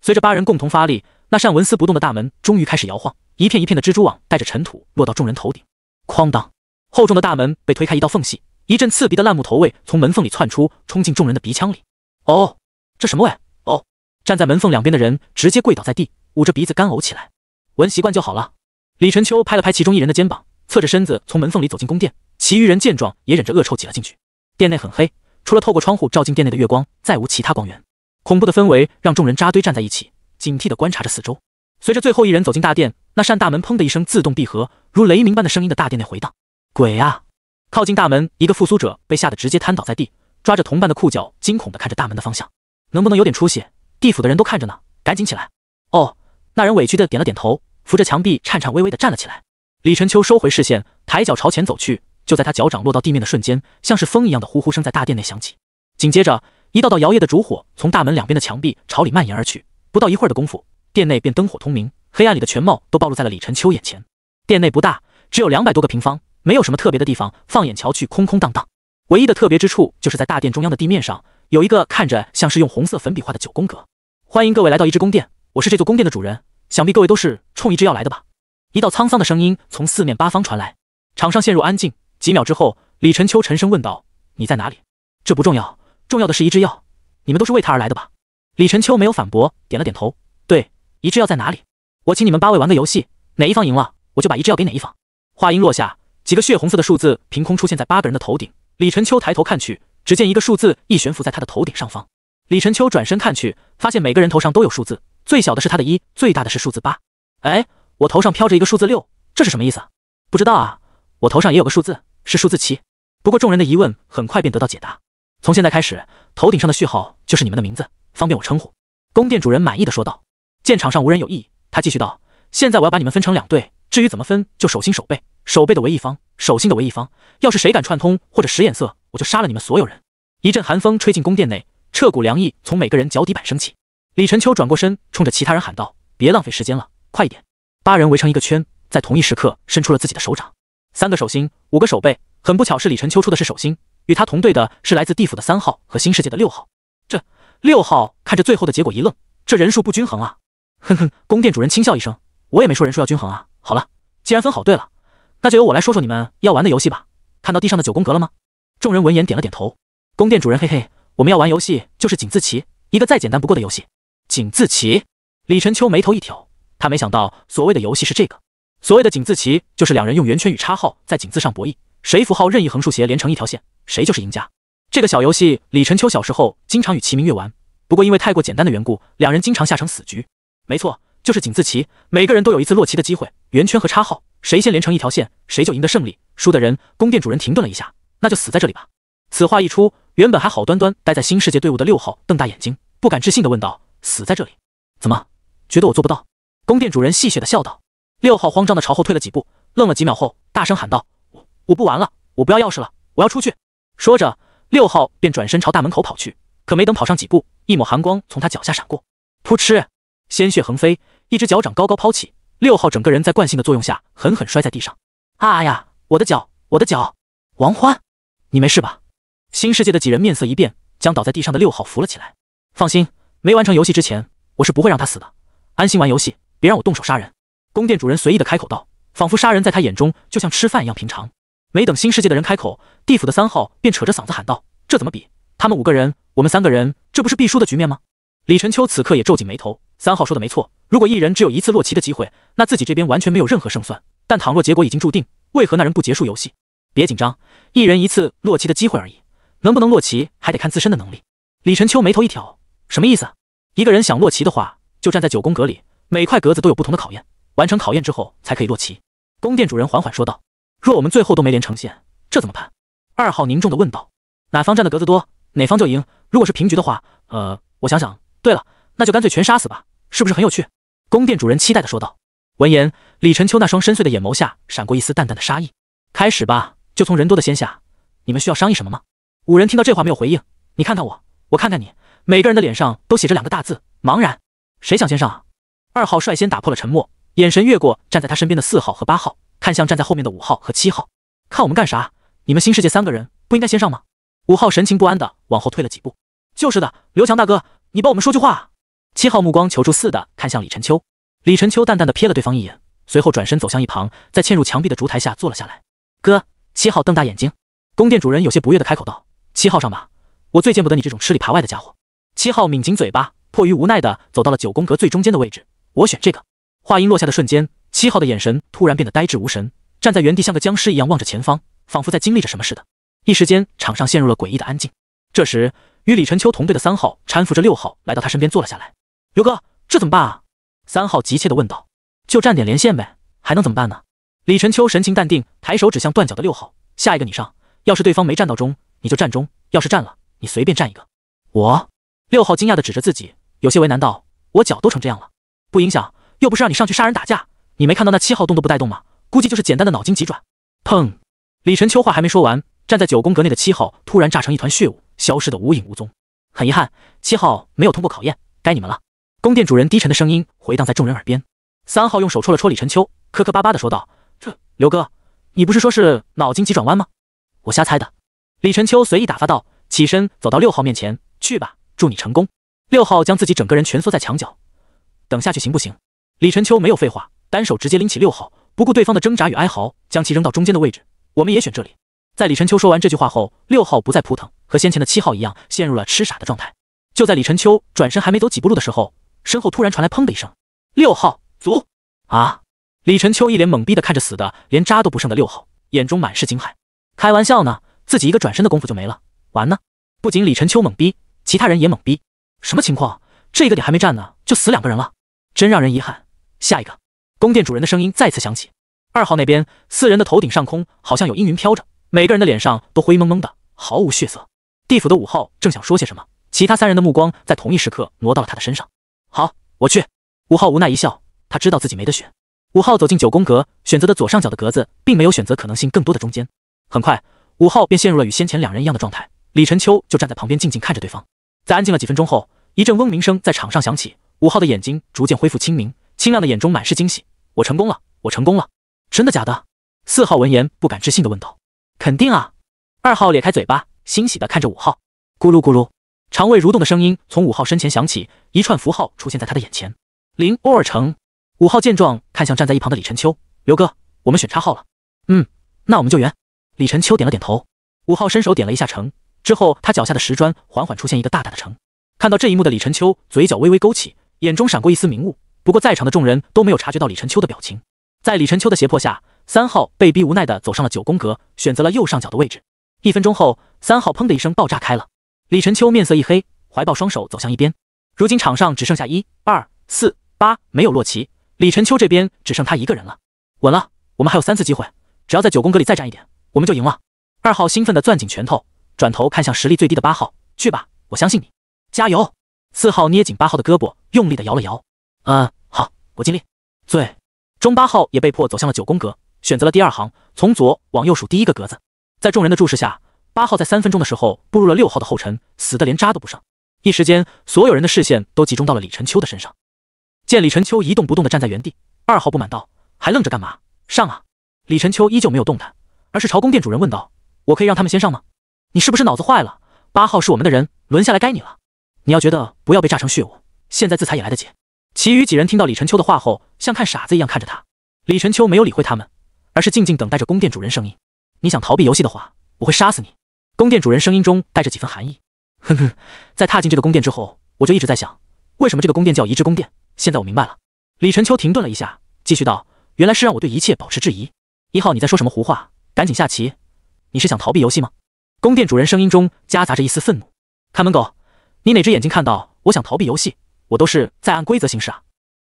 随着八人共同发力，那扇纹丝不动的大门终于开始摇晃。一片一片的蜘蛛网带着尘土落到众人头顶，哐当，厚重的大门被推开一道缝隙，一阵刺鼻的烂木头味从门缝里窜出，冲进众人的鼻腔里。哦，这什么味？哦，站在门缝两边的人直接跪倒在地，捂着鼻子干呕起来。闻习惯就好了。李晨秋拍了拍其中一人的肩膀，侧着身子从门缝里走进宫殿。其余人见状，也忍着恶臭挤了进去。殿内很黑，除了透过窗户照进殿内的月光，再无其他光源。恐怖的氛围让众人扎堆站在一起，警惕地观察着四周。随着最后一人走进大殿。那扇大门砰的一声自动闭合，如雷鸣般的声音在大殿内回荡。鬼呀！靠近大门，一个复苏者被吓得直接瘫倒在地，抓着同伴的裤脚，惊恐的看着大门的方向。能不能有点出息？地府的人都看着呢，赶紧起来！哦，那人委屈的点了点头，扶着墙壁，颤颤巍巍的站了起来。李晨秋收回视线，抬脚朝前走去。就在他脚掌落到地面的瞬间，像是风一样的呼呼声在大殿内响起。紧接着，一道道摇曳的烛火从大门两边的墙壁朝里蔓延而去。不到一会儿的功夫，殿内便灯火通明。黑暗里的全貌都暴露在了李晨秋眼前。殿内不大，只有两百多个平方，没有什么特别的地方。放眼瞧去，空空荡荡。唯一的特别之处就是在大殿中央的地面上有一个看着像是用红色粉笔画的九宫格。欢迎各位来到一只宫殿，我是这座宫殿的主人。想必各位都是冲一只药来的吧？一道沧桑的声音从四面八方传来，场上陷入安静。几秒之后，李晨秋沉声问道：“你在哪里？这不重要，重要的是一只药。你们都是为他而来的吧？”李晨秋没有反驳，点了点头：“对，一只药在哪里？”我请你们八位玩个游戏，哪一方赢了，我就把一只药给哪一方。话音落下，几个血红色的数字凭空出现在八个人的头顶。李晨秋抬头看去，只见一个数字一悬浮在他的头顶上方。李晨秋转身看去，发现每个人头上都有数字，最小的是他的一，最大的是数字八。哎，我头上飘着一个数字六，这是什么意思？不知道啊，我头上也有个数字，是数字七。不过众人的疑问很快便得到解答。从现在开始，头顶上的序号就是你们的名字，方便我称呼。宫殿主人满意的说道。见场上无人有异议。他继续道：“现在我要把你们分成两队，至于怎么分，就手心手背，手背的为一方，手心的为一方。要是谁敢串通或者使眼色，我就杀了你们所有人。”一阵寒风吹进宫殿内，彻骨凉意从每个人脚底板升起。李晨秋转过身，冲着其他人喊道：“别浪费时间了，快一点！”八人围成一个圈，在同一时刻伸出了自己的手掌，三个手心，五个手背。很不巧，是李晨秋出的是手心，与他同队的是来自地府的三号和新世界的六号。这六号看着最后的结果一愣：“这人数不均衡啊！”哼哼，宫殿主人轻笑一声，我也没说人数要均衡啊。好了，既然分好队了，那就由我来说说你们要玩的游戏吧。看到地上的九宫格了吗？众人闻言点了点头。宫殿主人嘿嘿，我们要玩游戏就是井字棋，一个再简单不过的游戏。井字棋，李晨秋眉头一挑，他没想到所谓的游戏是这个。所谓的井字棋就是两人用圆圈与叉号在井字上博弈，谁符号任意横竖斜连成一条线，谁就是赢家。这个小游戏李晨秋小时候经常与齐明月玩，不过因为太过简单的缘故，两人经常下成死局。没错，就是井字棋。每个人都有一次落棋的机会。圆圈和叉号，谁先连成一条线，谁就赢得胜利。输的人，宫殿主人停顿了一下，那就死在这里吧。此话一出，原本还好端端待在新世界队伍的六号瞪大眼睛，不敢置信的问道：“死在这里？怎么觉得我做不到？”宫殿主人戏谑的笑道。六号慌张的朝后退了几步，愣了几秒后，大声喊道：“我我不玩了，我不要钥匙了，我要出去！”说着，六号便转身朝大门口跑去。可没等跑上几步，一抹寒光从他脚下闪过，扑哧。鲜血横飞，一只脚掌高高抛起，六号整个人在惯性的作用下狠狠摔在地上。啊呀，我的脚，我的脚！王欢，你没事吧？新世界的几人面色一变，将倒在地上的六号扶了起来。放心，没完成游戏之前，我是不会让他死的。安心玩游戏，别让我动手杀人。宫殿主人随意的开口道，仿佛杀人在他眼中就像吃饭一样平常。没等新世界的人开口，地府的三号便扯着嗓子喊道：“这怎么比？他们五个人，我们三个人，这不是必输的局面吗？”李晨秋此刻也皱紧眉头。三号说的没错，如果一人只有一次落棋的机会，那自己这边完全没有任何胜算。但倘若结果已经注定，为何那人不结束游戏？别紧张，一人一次落棋的机会而已，能不能落棋还得看自身的能力。李晨秋眉头一挑，什么意思？一个人想落棋的话，就站在九宫格里，每块格子都有不同的考验，完成考验之后才可以落棋。宫殿主人缓缓说道：“若我们最后都没连成线，这怎么判？”二号凝重的问道：“哪方占的格子多，哪方就赢。如果是平局的话，呃，我想想，对了，那就干脆全杀死吧。”是不是很有趣？宫殿主人期待地说道。闻言，李晨秋那双深邃的眼眸下闪过一丝淡淡的杀意。开始吧，就从人多的先下。你们需要商议什么吗？五人听到这话没有回应。你看看我，我看看你，每个人的脸上都写着两个大字：茫然。谁想先上啊？二号率先打破了沉默，眼神越过站在他身边的四号和八号，看向站在后面的五号和七号。看我们干啥？你们新世界三个人不应该先上吗？五号神情不安的往后退了几步。就是的，刘强大哥，你帮我们说句话。七号目光求助似的看向李晨秋，李晨秋淡淡的瞥了对方一眼，随后转身走向一旁，在嵌入墙壁的烛台下坐了下来。哥，七号瞪大眼睛。宫殿主人有些不悦的开口道：“七号上吧，我最见不得你这种吃里扒外的家伙。”七号抿紧嘴巴，迫于无奈的走到了九宫格最中间的位置。我选这个。话音落下的瞬间，七号的眼神突然变得呆滞无神，站在原地像个僵尸一样望着前方，仿佛在经历着什么似的。一时间，场上陷入了诡异的安静。这时，与李晨秋同队的三号搀扶着六号来到他身边坐了下来。刘哥，这怎么办啊？三号急切地问道。就站点连线呗，还能怎么办呢？李晨秋神情淡定，抬手指向断脚的六号，下一个你上。要是对方没站到中，你就站中；要是站了，你随便站一个。我六号惊讶地指着自己，有些为难道：我脚都成这样了，不影响，又不是让你上去杀人打架。你没看到那七号动都不带动吗？估计就是简单的脑筋急转。砰！李晨秋话还没说完，站在九宫格内的七号突然炸成一团血雾，消失得无影无踪。很遗憾，七号没有通过考验，该你们了。宫殿主人低沉的声音回荡在众人耳边。三号用手戳了戳李晨秋，磕磕巴巴的说道：“这刘哥，你不是说是脑筋急转弯吗？我瞎猜的。”李晨秋随意打发道，起身走到六号面前：“去吧，祝你成功。”六号将自己整个人蜷缩在墙角，等下去行不行？李晨秋没有废话，单手直接拎起六号，不顾对方的挣扎与哀嚎，将其扔到中间的位置。我们也选这里。在李晨秋说完这句话后，六号不再扑腾，和先前的七号一样，陷入了痴傻的状态。就在李晨秋转身还没走几步路的时候，身后突然传来砰的一声，六号足啊！李晨秋一脸懵逼的看着死的连渣都不剩的六号，眼中满是惊骇。开玩笑呢，自己一个转身的功夫就没了，完呢！不仅李晨秋懵逼，其他人也懵逼。什么情况？这个点还没站呢，就死两个人了，真让人遗憾。下一个宫殿主人的声音再次响起。二号那边四人的头顶上空好像有阴云飘着，每个人的脸上都灰蒙蒙的，毫无血色。地府的五号正想说些什么，其他三人的目光在同一时刻挪到了他的身上。好，我去。五号无奈一笑，他知道自己没得选。五号走进九宫格，选择的左上角的格子，并没有选择可能性更多的中间。很快，五号便陷入了与先前两人一样的状态。李晨秋就站在旁边静静看着对方。在安静了几分钟后，一阵嗡鸣声在场上响起。五号的眼睛逐渐恢复清明，清亮的眼中满是惊喜：“我成功了，我成功了！”真的假的？四号闻言不敢置信的问道。“肯定啊！”二号咧开嘴巴，欣喜的看着五号，咕噜咕噜。肠胃蠕动的声音从五号身前响起，一串符号出现在他的眼前。零 or 城，五号见状，看向站在一旁的李晨秋：“刘哥，我们选叉号了。”“嗯，那我们就圆。”李晨秋点了点头。五号伸手点了一下城，之后他脚下的石砖缓缓出现一个大大的城。看到这一幕的李晨秋嘴角微微勾起，眼中闪过一丝明悟。不过在场的众人都没有察觉到李晨秋的表情。在李晨秋的胁迫下，三号被逼无奈的走上了九宫格，选择了右上角的位置。一分钟后，三号砰的一声爆炸开了。李晨秋面色一黑，怀抱双手走向一边。如今场上只剩下一、二、四、八，没有洛奇，李晨秋这边只剩他一个人了。稳了，我们还有三次机会，只要在九宫格里再占一点，我们就赢了。二号兴奋地攥紧拳头，转头看向实力最低的八号：“去吧，我相信你，加油！”四号捏紧八号的胳膊，用力地摇了摇：“嗯，好，我尽力。”最终八号也被迫走向了九宫格，选择了第二行，从左往右数第一个格子，在众人的注视下。八号在三分钟的时候步入了六号的后尘，死的连渣都不剩。一时间，所有人的视线都集中到了李晨秋的身上。见李晨秋一动不动的站在原地，二号不满道：“还愣着干嘛？上啊！”李晨秋依旧没有动弹，而是朝宫殿主人问道：“我可以让他们先上吗？你是不是脑子坏了？八号是我们的人，轮下来该你了。你要觉得不要被炸成血雾，现在自裁也来得及。”其余几人听到李晨秋的话后，像看傻子一样看着他。李晨秋没有理会他们，而是静静等待着宫殿主人声音。你想逃避游戏的话，我会杀死你。宫殿主人声音中带着几分寒意。哼哼，在踏进这个宫殿之后，我就一直在想，为什么这个宫殿叫移植宫殿？现在我明白了。李晨秋停顿了一下，继续道：“原来是让我对一切保持质疑。”一号，你在说什么胡话？赶紧下棋！你是想逃避游戏吗？宫殿主人声音中夹杂着一丝愤怒。看门狗，你哪只眼睛看到我想逃避游戏？我都是在按规则行事啊！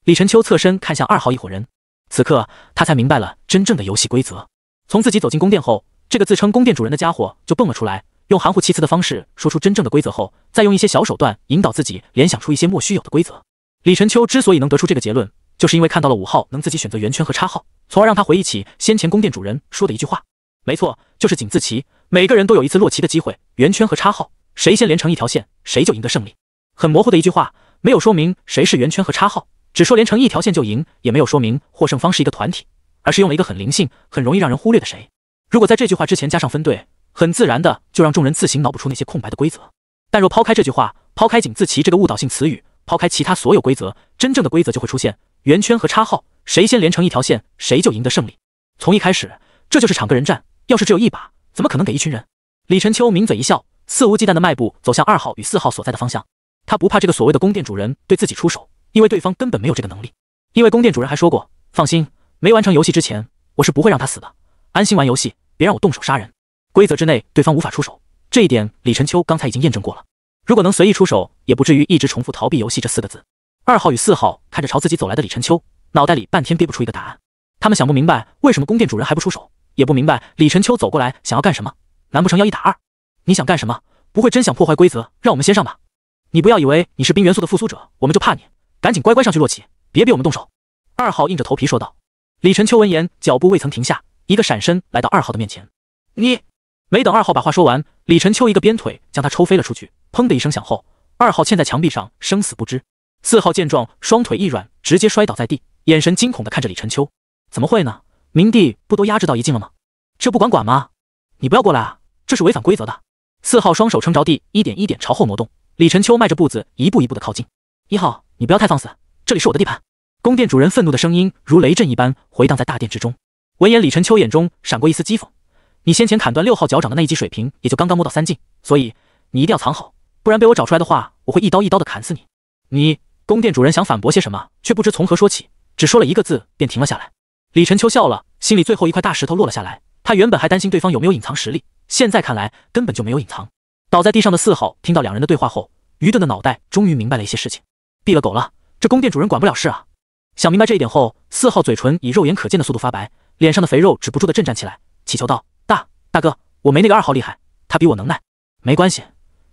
李晨秋侧身看向二号一伙人，此刻他才明白了真正的游戏规则。从自己走进宫殿后。这个自称宫殿主人的家伙就蹦了出来，用含糊其辞的方式说出真正的规则后，再用一些小手段引导自己联想出一些莫须有的规则。李晨秋之所以能得出这个结论，就是因为看到了五号能自己选择圆圈和叉号，从而让他回忆起先前宫殿主人说的一句话。没错，就是井字棋，每个人都有一次落棋的机会。圆圈和叉号，谁先连成一条线，谁就赢得胜利。很模糊的一句话，没有说明谁是圆圈和叉号，只说连成一条线就赢，也没有说明获胜方是一个团体，而是用了一个很灵性、很容易让人忽略的“谁”。如果在这句话之前加上“分队”，很自然的就让众人自行脑补出那些空白的规则。但若抛开这句话，抛开井字旗”这个误导性词语，抛开其他所有规则，真正的规则就会出现：圆圈和叉号，谁先连成一条线，谁就赢得胜利。从一开始，这就是场个人战。要是只有一把，怎么可能给一群人？李晨秋抿嘴一笑，肆无忌惮的迈步走向二号与四号所在的方向。他不怕这个所谓的宫殿主人对自己出手，因为对方根本没有这个能力。因为宫殿主人还说过：“放心，没完成游戏之前，我是不会让他死的。”安心玩游戏。别让我动手杀人，规则之内对方无法出手，这一点李晨秋刚才已经验证过了。如果能随意出手，也不至于一直重复逃避游戏这四个字。二号与四号看着朝自己走来的李晨秋，脑袋里半天憋不出一个答案。他们想不明白为什么宫殿主人还不出手，也不明白李晨秋走过来想要干什么。难不成要一打二？你想干什么？不会真想破坏规则，让我们先上吧？你不要以为你是冰元素的复苏者，我们就怕你。赶紧乖乖上去落棋，别逼我们动手。二号硬着头皮说道。李晨秋闻言，脚步未曾停下。一个闪身来到二号的面前，你没等二号把话说完，李晨秋一个鞭腿将他抽飞了出去，砰的一声响后，二号嵌在墙壁上，生死不知。四号见状，双腿一软，直接摔倒在地，眼神惊恐的看着李晨秋。怎么会呢？明帝不都压制到一境了吗？这不管管吗？你不要过来啊，这是违反规则的。四号双手撑着地，一点一点朝后挪动。李晨秋迈着步子，一步一步的靠近。一号，你不要太放肆，这里是我的地盘。宫殿主人愤怒的声音如雷震一般回荡在大殿之中。闻言，李晨秋眼中闪过一丝讥讽：“你先前砍断六号脚掌的那一击水平，也就刚刚摸到三境，所以你一定要藏好，不然被我找出来的话，我会一刀一刀的砍死你。”你宫殿主人想反驳些什么，却不知从何说起，只说了一个字，便停了下来。李晨秋笑了，心里最后一块大石头落了下来。他原本还担心对方有没有隐藏实力，现在看来根本就没有隐藏。倒在地上的四号听到两人的对话后，愚钝的脑袋终于明白了一些事情：毙了狗了，这宫殿主人管不了事啊！想明白这一点后，四号嘴唇以肉眼可见的速度发白。脸上的肥肉止不住的震颤起来，乞求道：“大大哥，我没那个二号厉害，他比我能耐。”“没关系，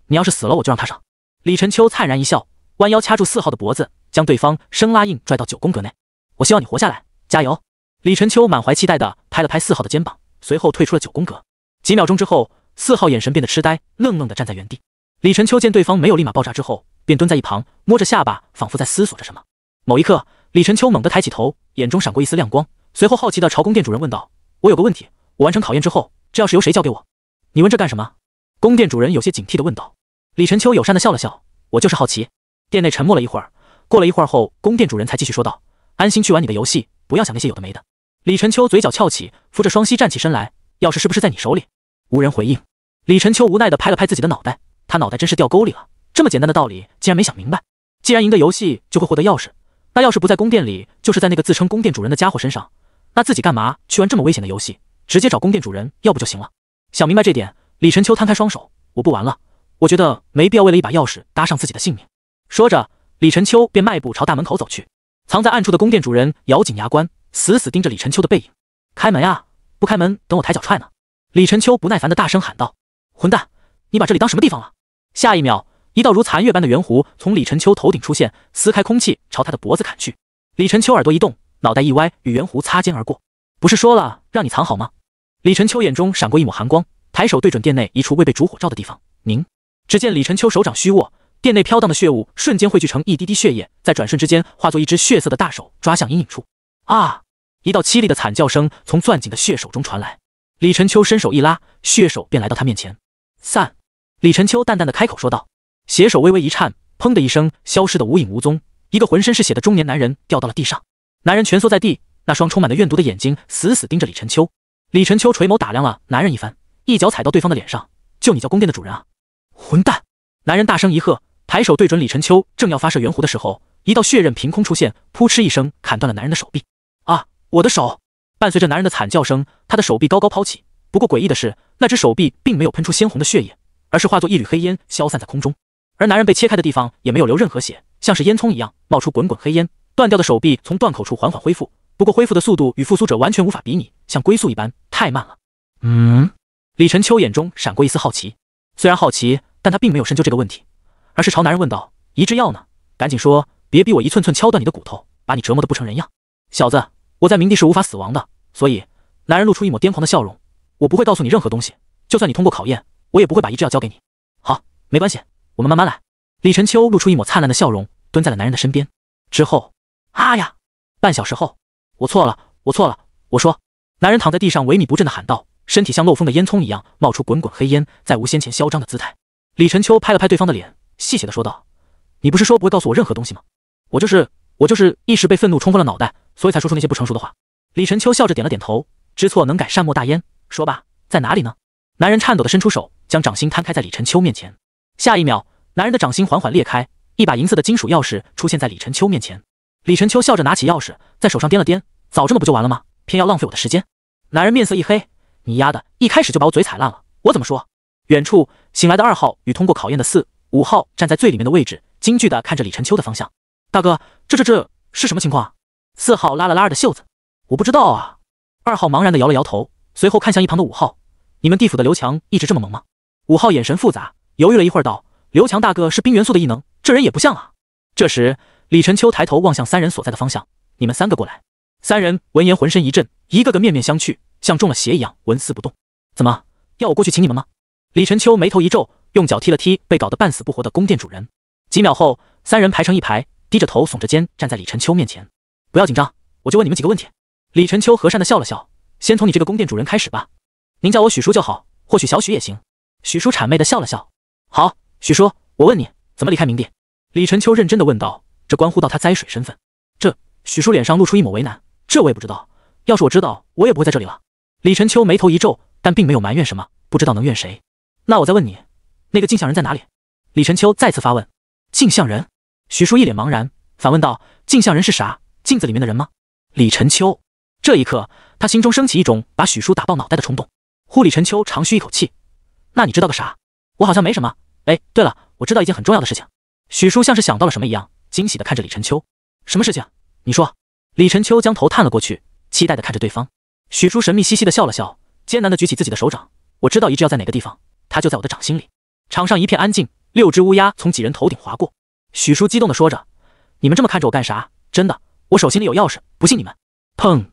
你要是死了，我就让他上。”李晨秋灿然一笑，弯腰掐住四号的脖子，将对方生拉硬拽到九宫格内。“我希望你活下来，加油！”李晨秋满怀期待的拍了拍四号的肩膀，随后退出了九宫格。几秒钟之后，四号眼神变得痴呆，愣愣的站在原地。李晨秋见对方没有立马爆炸之后，便蹲在一旁，摸着下巴，仿佛在思索着什么。某一刻，李晨秋猛地抬起头，眼中闪过一丝亮光。随后好奇的朝宫殿主人问道：“我有个问题，我完成考验之后，这钥匙由谁交给我？”你问这干什么？”宫殿主人有些警惕的问道。李晨秋友善的笑了笑：“我就是好奇。”殿内沉默了一会儿，过了一会儿后，宫殿主人才继续说道：“安心去玩你的游戏，不要想那些有的没的。”李晨秋嘴角翘起，扶着双膝站起身来：“钥匙是不是在你手里？”无人回应。李晨秋无奈的拍了拍自己的脑袋，他脑袋真是掉沟里了，这么简单的道理竟然没想明白。既然赢得游戏就会获得钥匙，那钥匙不在宫殿里，就是在那个自称宫殿主人的家伙身上。那自己干嘛去玩这么危险的游戏？直接找宫殿主人要不就行了。想明白这点，李晨秋摊开双手：“我不玩了，我觉得没必要为了一把钥匙搭上自己的性命。”说着，李晨秋便迈步朝大门口走去。藏在暗处的宫殿主人咬紧牙关，死死盯着李晨秋的背影：“开门啊！不开门，等我抬脚踹呢！”李晨秋不耐烦的大声喊道：“混蛋，你把这里当什么地方了？”下一秒，一道如残月般的圆弧从李晨秋头顶出现，撕开空气朝他的脖子砍去。李晨秋耳朵一动。脑袋一歪，与圆弧擦肩而过。不是说了让你藏好吗？李晨秋眼中闪过一抹寒光，抬手对准店内一处未被烛火照的地方。您只见李晨秋手掌虚握，店内飘荡的血雾瞬间汇聚成一滴滴血液，在转瞬之间化作一只血色的大手抓向阴影处。啊！一道凄厉的惨叫声从攥紧的血手中传来。李晨秋伸手一拉，血手便来到他面前。散。李晨秋淡淡的开口说道。血手微微一颤，砰的一声，消失的无影无踪。一个浑身是血的中年男人掉到了地上。男人蜷缩在地，那双充满了怨毒的眼睛死死盯着李晨秋。李晨秋垂眸打量了男人一番，一脚踩到对方的脸上：“就你叫宫殿的主人啊，混蛋！”男人大声一喝，抬手对准李晨秋，正要发射圆弧的时候，一道血刃凭空出现，扑哧一声砍断了男人的手臂。啊，我的手！伴随着男人的惨叫声，他的手臂高高抛起。不过诡异的是，那只手臂并没有喷出鲜红的血液，而是化作一缕黑烟消散在空中。而男人被切开的地方也没有流任何血，像是烟囱一样冒出滚滚黑烟。断掉的手臂从断口处缓缓恢复，不过恢复的速度与复苏者完全无法比拟，像龟速一般，太慢了。嗯，李晨秋眼中闪过一丝好奇，虽然好奇，但他并没有深究这个问题，而是朝男人问道：“一制药呢？赶紧说，别逼我一寸寸敲断你的骨头，把你折磨得不成人样。”小子，我在冥地是无法死亡的，所以，男人露出一抹癫狂的笑容：“我不会告诉你任何东西，就算你通过考验，我也不会把一制药交给你。”好，没关系，我们慢慢来。李晨秋露出一抹灿烂的笑容，蹲在了男人的身边，之后。啊呀！半小时后，我错了，我错了！我说，男人躺在地上萎靡不振的喊道，身体像漏风的烟囱一样冒出滚滚黑烟，再无先前嚣张的姿态。李晨秋拍了拍对方的脸，戏谑的说道：“你不是说不会告诉我任何东西吗？我就是我就是一时被愤怒冲昏了脑袋，所以才说出那些不成熟的话。”李晨秋笑着点了点头，知错能改善莫大焉。说吧，在哪里呢？男人颤抖的伸出手，将掌心摊开在李晨秋面前。下一秒，男人的掌心缓缓裂开，一把银色的金属钥匙出现在李晨秋面前。李晨秋笑着拿起钥匙，在手上掂了掂，早这么不就完了吗？偏要浪费我的时间。男人面色一黑：“你丫的，一开始就把我嘴踩烂了，我怎么说？”远处醒来的二号与通过考验的四五号站在最里面的位置，惊惧的看着李晨秋的方向：“大哥，这这这是什么情况？”四号拉了拉二的袖子：“我不知道啊。”二号茫然的摇了摇头，随后看向一旁的五号：“你们地府的刘强一直这么萌吗？”五号眼神复杂，犹豫了一会儿道：“刘强大哥是冰元素的异能，这人也不像啊。”这时。李晨秋抬头望向三人所在的方向：“你们三个过来。”三人闻言，浑身一震，一个个面面相觑，像中了邪一样纹丝不动。“怎么，要我过去请你们吗？”李晨秋眉头一皱，用脚踢了踢被搞得半死不活的宫殿主人。几秒后，三人排成一排，低着头，耸着肩，站在李晨秋面前。“不要紧张，我就问你们几个问题。”李晨秋和善的笑了笑：“先从你这个宫殿主人开始吧，您叫我许叔就好，或许小许也行。”许叔谄媚的笑了笑：“好，许叔，我问你怎么离开冥殿？李晨秋认真的问道。这关乎到他灾水身份，这许叔脸上露出一抹为难，这我也不知道，要是我知道，我也不会在这里了。李晨秋眉头一皱，但并没有埋怨什么，不知道能怨谁。那我再问你，那个镜像人在哪里？李晨秋再次发问。镜像人？许叔一脸茫然，反问道：镜像人是啥？镜子里面的人吗？李晨秋，这一刻他心中升起一种把许叔打爆脑袋的冲动。呼，李晨秋长吁一口气，那你知道个啥？我好像没什么。哎，对了，我知道一件很重要的事情。许叔像是想到了什么一样。惊喜地看着李晨秋，什么事情？你说。李晨秋将头探了过去，期待地看着对方。许叔神秘兮兮地笑了笑，艰难地举起自己的手掌：“我知道遗志要在哪个地方，它就在我的掌心里。”场上一片安静，六只乌鸦从几人头顶划过。许叔激动地说着：“你们这么看着我干啥？真的，我手心里有钥匙，不信你们！”砰！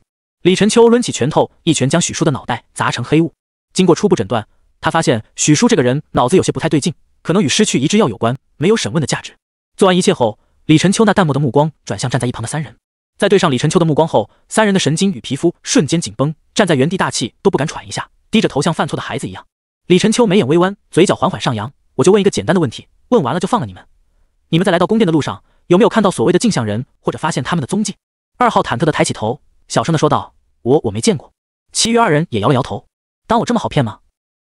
李晨秋抡起拳头，一拳将许叔的脑袋砸成黑雾。经过初步诊断，他发现许叔这个人脑子有些不太对劲，可能与失去遗志药有关，没有审问的价值。做完一切后。李晨秋那淡漠的目光转向站在一旁的三人，在对上李晨秋的目光后，三人的神经与皮肤瞬间紧绷，站在原地大气都不敢喘一下，低着头像犯错的孩子一样。李晨秋眉眼微弯，嘴角缓缓上扬，我就问一个简单的问题，问完了就放了你们。你们在来到宫殿的路上，有没有看到所谓的镜像人，或者发现他们的踪迹？二号忐忑的抬起头，小声的说道：“我我没见过。”其余二人也摇了摇头。当我这么好骗吗？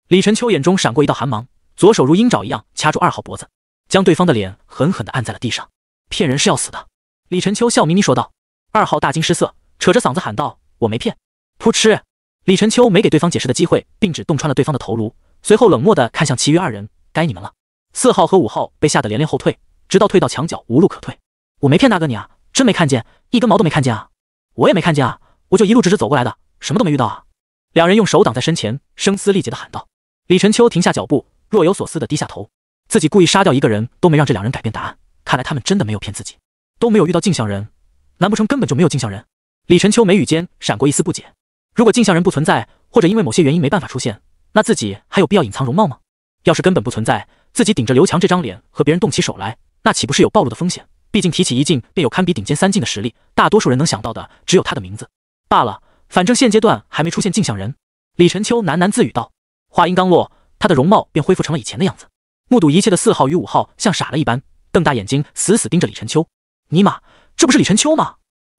李晨秋眼中闪过一道寒芒，左手如鹰爪一样掐住二号脖子，将对方的脸狠狠的按在了地上。骗人是要死的，李晨秋笑眯眯说道。二号大惊失色，扯着嗓子喊道：“我没骗！”扑哧，李晨秋没给对方解释的机会，并指洞穿了对方的头颅。随后冷漠的看向其余二人：“该你们了。”四号和五号被吓得连连后退，直到退到墙角无路可退。我没骗大哥你啊，真没看见，一根毛都没看见啊！我也没看见啊，我就一路直直走过来的，什么都没遇到啊！两人用手挡在身前，声嘶力竭的喊道。李晨秋停下脚步，若有所思的低下头，自己故意杀掉一个人都没让这两人改变答案。看来他们真的没有骗自己，都没有遇到镜像人，难不成根本就没有镜像人？李晨秋眉宇间闪过一丝不解。如果镜像人不存在，或者因为某些原因没办法出现，那自己还有必要隐藏容貌吗？要是根本不存在，自己顶着刘强这张脸和别人动起手来，那岂不是有暴露的风险？毕竟提起一镜便有堪比顶尖三镜的实力，大多数人能想到的只有他的名字。罢了，反正现阶段还没出现镜像人。李晨秋喃喃自语道。话音刚落，他的容貌便恢复成了以前的样子。目睹一切的四号与五号像傻了一般。瞪大眼睛，死死盯着李晨秋。尼玛，这不是李晨秋吗？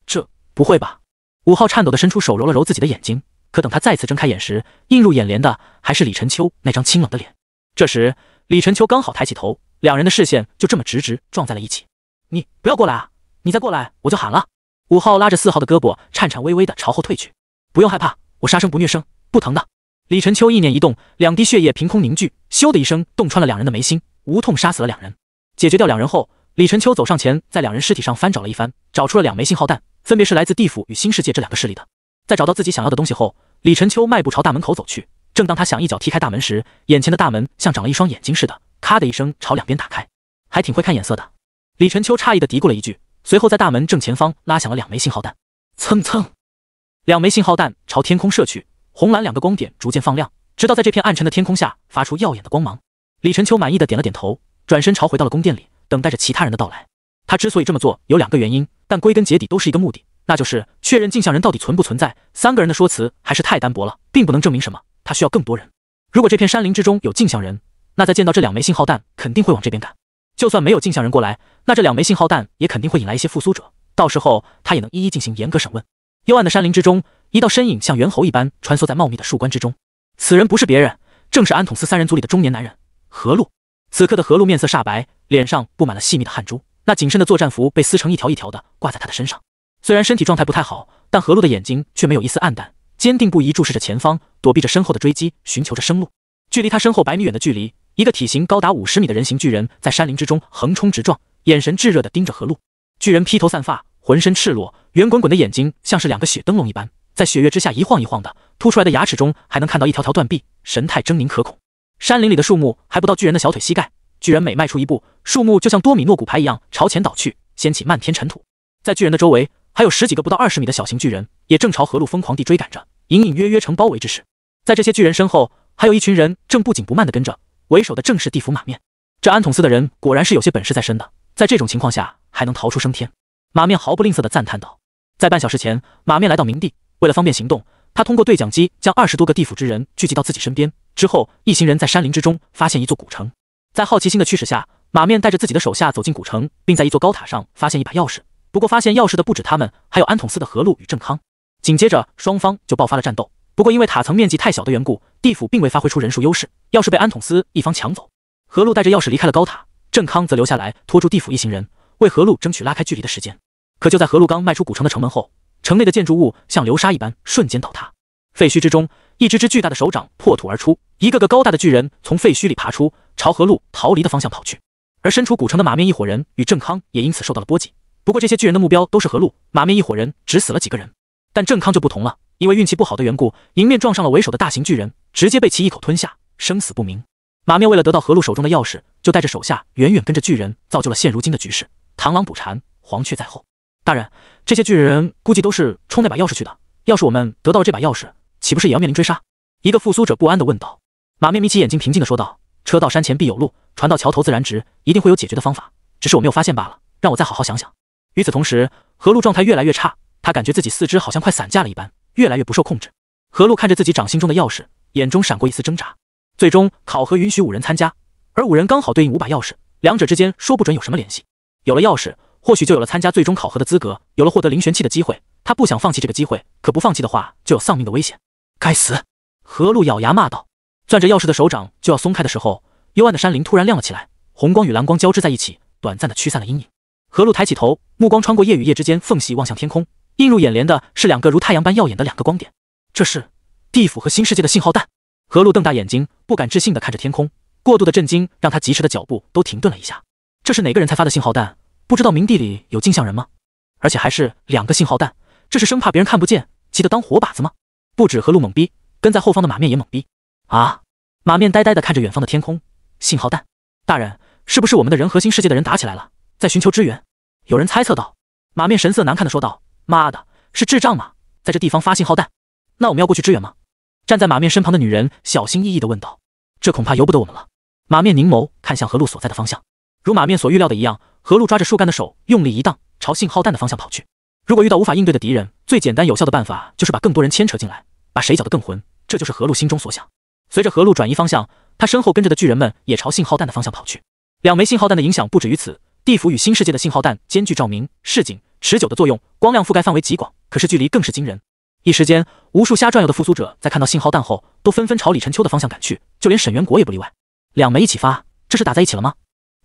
这不会吧？五号颤抖的伸出手，揉了揉自己的眼睛。可等他再次睁开眼时，映入眼帘的还是李晨秋那张清冷的脸。这时，李晨秋刚好抬起头，两人的视线就这么直直撞在了一起。你不要过来啊！你再过来，我就喊了。五号拉着四号的胳膊，颤颤巍巍的朝后退去。不用害怕，我杀生不虐生，不疼的。李晨秋意念一动，两滴血液凭空凝聚，咻的一声，洞穿了两人的眉心，无痛杀死了两人。解决掉两人后，李晨秋走上前，在两人尸体上翻找了一番，找出了两枚信号弹，分别是来自地府与新世界这两个势力的。在找到自己想要的东西后，李晨秋迈步朝大门口走去。正当他想一脚踢开大门时，眼前的大门像长了一双眼睛似的，咔的一声朝两边打开。还挺会看眼色的。李晨秋诧异的嘀咕了一句，随后在大门正前方拉响了两枚信号弹，蹭蹭，两枚信号弹朝天空射去，红蓝两个光点逐渐放亮，直到在这片暗沉的天空下发出耀眼的光芒。李晨秋满意的点了点头。转身朝回到了宫殿里，等待着其他人的到来。他之所以这么做，有两个原因，但归根结底都是一个目的，那就是确认镜像人到底存不存在。三个人的说辞还是太单薄了，并不能证明什么。他需要更多人。如果这片山林之中有镜像人，那在见到这两枚信号弹，肯定会往这边赶。就算没有镜像人过来，那这两枚信号弹也肯定会引来一些复苏者，到时候他也能一一进行严格审问。幽暗的山林之中，一道身影像猿猴一般穿梭在茂密的树冠之中。此人不是别人，正是安统司三人组里的中年男人何路。此刻的何露面色煞白，脸上布满了细密的汗珠，那紧身的作战服被撕成一条一条的挂在他的身上。虽然身体状态不太好，但何露的眼睛却没有一丝暗淡，坚定不移注视着前方，躲避着身后的追击，寻求着生路。距离他身后百米远的距离，一个体型高达五十米的人形巨人，在山林之中横冲直撞，眼神炙热的盯着何露。巨人披头散发，浑身赤裸，圆滚滚的眼睛像是两个血灯笼一般，在雪月之下一晃一晃的。凸出来的牙齿中还能看到一条条断臂，神态狰狞可恐。山林里的树木还不到巨人的小腿膝盖，巨人每迈出一步，树木就像多米诺骨牌一样朝前倒去，掀起漫天尘土。在巨人的周围，还有十几个不到二十米的小型巨人，也正朝河路疯狂地追赶着，隐隐约约呈包围之势。在这些巨人身后，还有一群人正不紧不慢地跟着，为首的正是地府马面。这安统司的人果然是有些本事在身的，在这种情况下还能逃出升天，马面毫不吝啬地赞叹道。在半小时前，马面来到冥地，为了方便行动，他通过对讲机将二十多个地府之人聚集到自己身边。之后，一行人在山林之中发现一座古城。在好奇心的驱使下，马面带着自己的手下走进古城，并在一座高塔上发现一把钥匙。不过，发现钥匙的不止他们，还有安统司的何路与郑康。紧接着，双方就爆发了战斗。不过，因为塔层面积太小的缘故，地府并未发挥出人数优势，钥匙被安统司一方抢走。何路带着钥匙离开了高塔，郑康则留下来拖住地府一行人，为何路争取拉开距离的时间。可就在何路刚迈出古城的城门后，城内的建筑物像流沙一般瞬间倒塌，废墟之中。一只只巨大的手掌破土而出，一个个高大的巨人从废墟里爬出，朝河路逃离的方向跑去。而身处古城的马面一伙人与郑康也因此受到了波及。不过，这些巨人的目标都是河路，马面一伙人只死了几个人，但郑康就不同了，因为运气不好的缘故，迎面撞上了为首的大型巨人，直接被其一口吞下，生死不明。马面为了得到河路手中的钥匙，就带着手下远远跟着巨人，造就了现如今的局势。螳螂捕蝉，黄雀在后。大人，这些巨人估计都是冲那把钥匙去的。要是我们得到了这把钥匙，岂不是也要面临追杀？一个复苏者不安地问道。马面眯起眼睛，平静地说道：“车到山前必有路，船到桥头自然直，一定会有解决的方法，只是我没有发现罢了。让我再好好想想。”与此同时，何路状态越来越差，他感觉自己四肢好像快散架了一般，越来越不受控制。何路看着自己掌心中的钥匙，眼中闪过一丝挣扎。最终考核允许五人参加，而五人刚好对应五把钥匙，两者之间说不准有什么联系。有了钥匙，或许就有了参加最终考核的资格，有了获得灵玄器的机会。他不想放弃这个机会，可不放弃的话，就有丧命的危险。该死！何露咬牙骂道，攥着钥匙的手掌就要松开的时候，幽暗的山林突然亮了起来，红光与蓝光交织在一起，短暂的驱散了阴影。何露抬起头，目光穿过夜与夜之间缝隙望向天空，映入眼帘的是两个如太阳般耀眼的两个光点。这是地府和新世界的信号弹？何露瞪大眼睛，不敢置信的看着天空，过度的震惊让他疾驰的脚步都停顿了一下。这是哪个人才发的信号弹？不知道冥地里有镜像人吗？而且还是两个信号弹，这是生怕别人看不见，急得当活靶子吗？不止和路懵逼，跟在后方的马面也懵逼。啊！马面呆呆的看着远方的天空，信号弹，大人，是不是我们的人和新世界的人打起来了，在寻求支援？有人猜测道。马面神色难看的说道：“妈的，是智障吗？在这地方发信号弹？那我们要过去支援吗？”站在马面身旁的女人小心翼翼的问道：“这恐怕由不得我们了。”马面凝眸看向何路所在的方向，如马面所预料的一样，何路抓着树干的手用力一荡，朝信号弹的方向跑去。如果遇到无法应对的敌人，最简单有效的办法就是把更多人牵扯进来，把谁搅得更浑。这就是何路心中所想。随着何路转移方向，他身后跟着的巨人们也朝信号弹的方向跑去。两枚信号弹的影响不止于此，地府与新世界的信号弹兼具照明、示警、持久的作用，光亮覆盖范围极广，可是距离更是惊人。一时间，无数瞎转悠的复苏者在看到信号弹后，都纷纷朝李晨秋的方向赶去，就连沈元国也不例外。两枚一起发，这是打在一起了吗？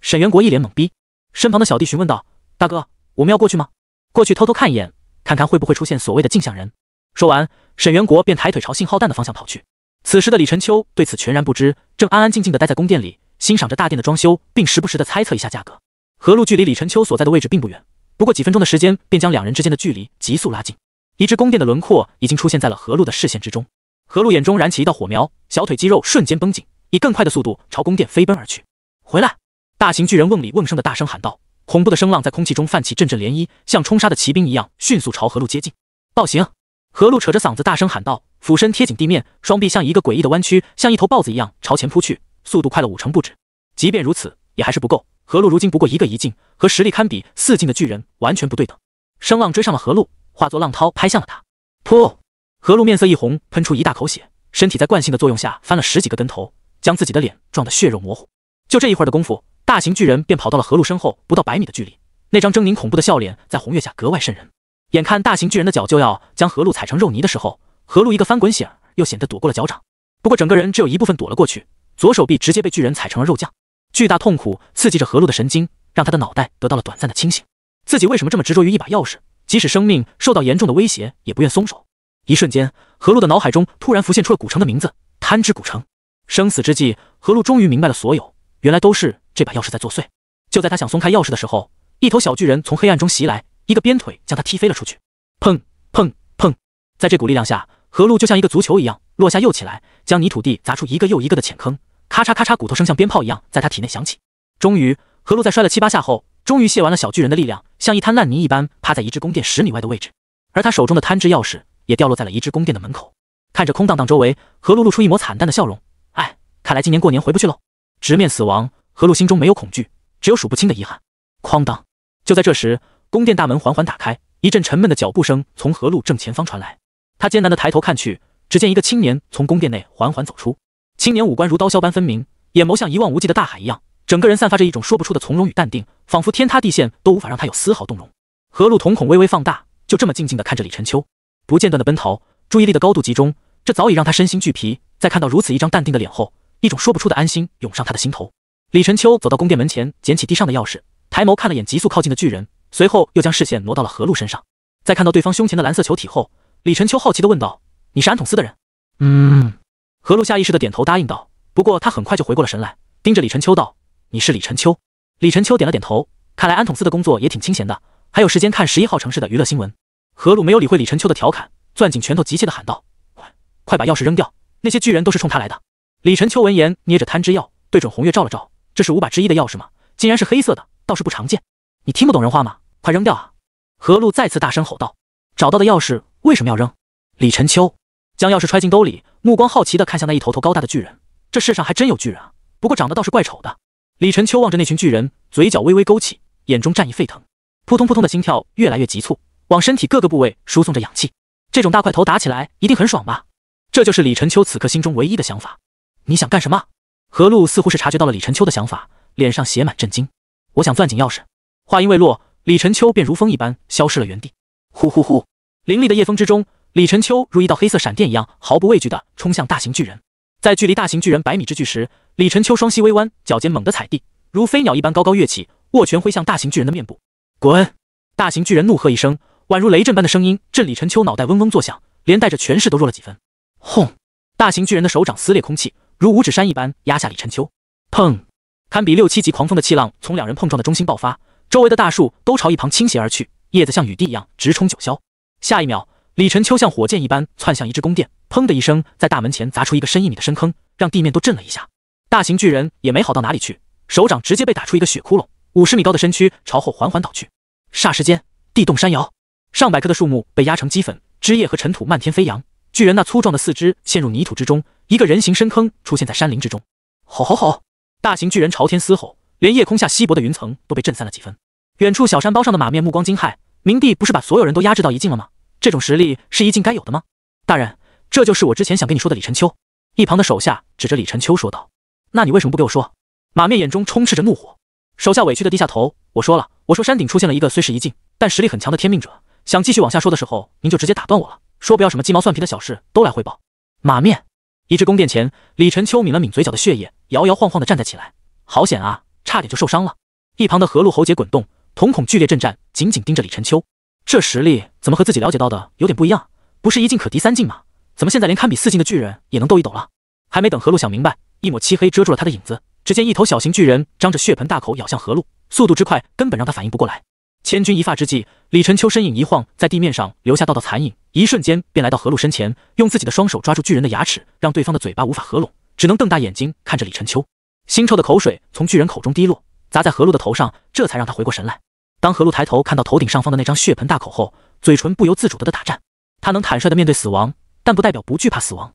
沈元国一脸懵逼，身旁的小弟询问道：“大哥，我们要过去吗？”过去偷偷看一眼，看看会不会出现所谓的镜像人。说完，沈元国便抬腿朝信号弹的方向跑去。此时的李晨秋对此全然不知，正安安静静的待在宫殿里，欣赏着大殿的装修，并时不时的猜测一下价格。何路距离李晨秋所在的位置并不远，不过几分钟的时间便将两人之间的距离急速拉近，一只宫殿的轮廓已经出现在了何路的视线之中。何路眼中燃起一道火苗，小腿肌肉瞬间绷紧，以更快的速度朝宫殿飞奔而去。回来！大型巨人瓮里瓮声的大声喊道。恐怖的声浪在空气中泛起阵阵涟漪，像冲杀的骑兵一样迅速朝何路接近。暴行！何路扯着嗓子大声喊道，俯身贴紧地面，双臂像一个诡异的弯曲，像一头豹子一样朝前扑去，速度快了五成不止。即便如此，也还是不够。何路如今不过一个一境，和实力堪比四境的巨人完全不对等。声浪追上了何路，化作浪涛拍向了他。噗！何路面色一红，喷出一大口血，身体在惯性的作用下翻了十几个跟头，将自己的脸撞得血肉模糊。就这一会儿的功夫。大型巨人便跑到了何路身后不到百米的距离，那张狰狞恐怖的笑脸在红月下格外瘆人。眼看大型巨人的脚就要将何路踩成肉泥的时候，何路一个翻滚，显又显得躲过了脚掌。不过整个人只有一部分躲了过去，左手臂直接被巨人踩成了肉酱。巨大痛苦刺激着何路的神经，让他的脑袋得到了短暂的清醒。自己为什么这么执着于一把钥匙？即使生命受到严重的威胁，也不愿松手。一瞬间，何路的脑海中突然浮现出了古城的名字——贪之古城。生死之际，何路终于明白了所有，原来都是。这把钥匙在作祟。就在他想松开钥匙的时候，一头小巨人从黑暗中袭来，一个鞭腿将他踢飞了出去。砰砰砰！在这股力量下，何露就像一个足球一样落下又起来，将泥土地砸出一个又一个的浅坑。咔嚓咔嚓，骨头声像鞭炮一样在他体内响起。终于，何露在摔了七八下后，终于卸完了小巨人的力量，像一滩烂泥一般趴在一只宫殿十米外的位置。而他手中的贪吃钥匙也掉落在了一只宫殿的门口。看着空荡荡周围，何露露出一抹惨淡的笑容。哎，看来今年过年回不去喽。直面死亡。何露心中没有恐惧，只有数不清的遗憾。哐当！就在这时，宫殿大门缓缓打开，一阵沉闷的脚步声从何路正前方传来。他艰难地抬头看去，只见一个青年从宫殿内缓缓走出。青年五官如刀削般分明，眼眸像一望无际的大海一样，整个人散发着一种说不出的从容与淡定，仿佛天塌地陷都无法让他有丝毫动容。何路瞳孔微微放大，就这么静静地看着李晨秋，不间断的奔逃，注意力的高度集中，这早已让他身心俱疲。在看到如此一张淡定的脸后，一种说不出的安心涌上他的心头。李晨秋走到宫殿门前，捡起地上的钥匙，抬眸看了眼急速靠近的巨人，随后又将视线挪到了何露身上。在看到对方胸前的蓝色球体后，李晨秋好奇地问道：“你是安统司的人？”嗯，何露下意识地点头答应道。不过他很快就回过了神来，盯着李晨秋道：“你是李晨秋？”李晨秋点了点头。看来安统司的工作也挺清闲的，还有时间看十一号城市的娱乐新闻。何露没有理会李晨秋的调侃，攥紧拳头，急切地喊道：“快，快把钥匙扔掉！那些巨人都是冲他来的！”李晨秋闻言，捏着贪吃药，对准红月照了照。这是五把之一的钥匙吗？竟然是黑色的，倒是不常见。你听不懂人话吗？快扔掉啊！何路再次大声吼道。找到的钥匙为什么要扔？李晨秋将钥匙揣进兜里，目光好奇的看向那一头头高大的巨人。这世上还真有巨人啊，不过长得倒是怪丑的。李晨秋望着那群巨人，嘴角微微勾起，眼中战意沸腾，扑通扑通的心跳越来越急促，往身体各个部位输送着氧气。这种大块头打起来一定很爽吧？这就是李晨秋此刻心中唯一的想法。你想干什么？何露似乎是察觉到了李晨秋的想法，脸上写满震惊。我想攥紧钥匙。话音未落，李晨秋便如风一般消失了原地。呼呼呼！凌厉的夜风之中，李晨秋如一道黑色闪电一样，毫不畏惧的冲向大型巨人。在距离大型巨人百米之距时，李晨秋双膝微弯，脚尖猛地踩地，如飞鸟一般高高跃起，握拳挥向大型巨人的面部。滚！大型巨人怒喝一声，宛如雷震般的声音震李晨秋脑袋嗡嗡作响，连带着拳势都弱了几分。轰！大型巨人的手掌撕裂空气。如五指山一般压下李晨秋，砰！堪比六七级狂风的气浪从两人碰撞的中心爆发，周围的大树都朝一旁倾斜而去，叶子像雨滴一样直冲九霄。下一秒，李晨秋像火箭一般窜向一只宫殿，砰的一声，在大门前砸出一个深一米的深坑，让地面都震了一下。大型巨人也没好到哪里去，手掌直接被打出一个血窟窿，五十米高的身躯朝后缓缓倒去。霎时间，地动山摇，上百棵的树木被压成齑粉，枝叶和尘土漫天飞扬。巨人那粗壮的四肢陷入泥土之中，一个人形深坑出现在山林之中。吼吼吼！大型巨人朝天嘶吼，连夜空下稀薄的云层都被震散了几分。远处小山包上的马面目光惊骇：“明帝不是把所有人都压制到一境了吗？这种实力是一境该有的吗？”大人，这就是我之前想跟你说的李晨秋。”一旁的手下指着李晨秋说道。“那你为什么不给我说？”马面眼中充斥着怒火，手下委屈的低下头：“我说了，我说山顶出现了一个虽是一境，但实力很强的天命者。想继续往下说的时候，您就直接打断我了。”说不要什么鸡毛蒜皮的小事都来汇报。马面，一至宫殿前，李晨秋抿了抿嘴角的血液，摇摇晃晃地站在起来。好险啊，差点就受伤了。一旁的何路喉结滚动，瞳孔剧烈震颤，紧紧盯着李晨秋。这实力怎么和自己了解到的有点不一样？不是一进可敌三进吗？怎么现在连堪比四进的巨人也能斗一斗了？还没等何路想明白，一抹漆黑遮住了他的影子。只见一头小型巨人张着血盆大口咬向何路，速度之快根本让他反应不过来。千钧一发之际，李晨秋身影一晃，在地面上留下道道残影，一瞬间便来到何露身前，用自己的双手抓住巨人的牙齿，让对方的嘴巴无法合拢，只能瞪大眼睛看着李晨秋。腥臭的口水从巨人口中滴落，砸在何露的头上，这才让他回过神来。当何露抬头看到头顶上方的那张血盆大口后，嘴唇不由自主的的打颤。他能坦率的面对死亡，但不代表不惧怕死亡。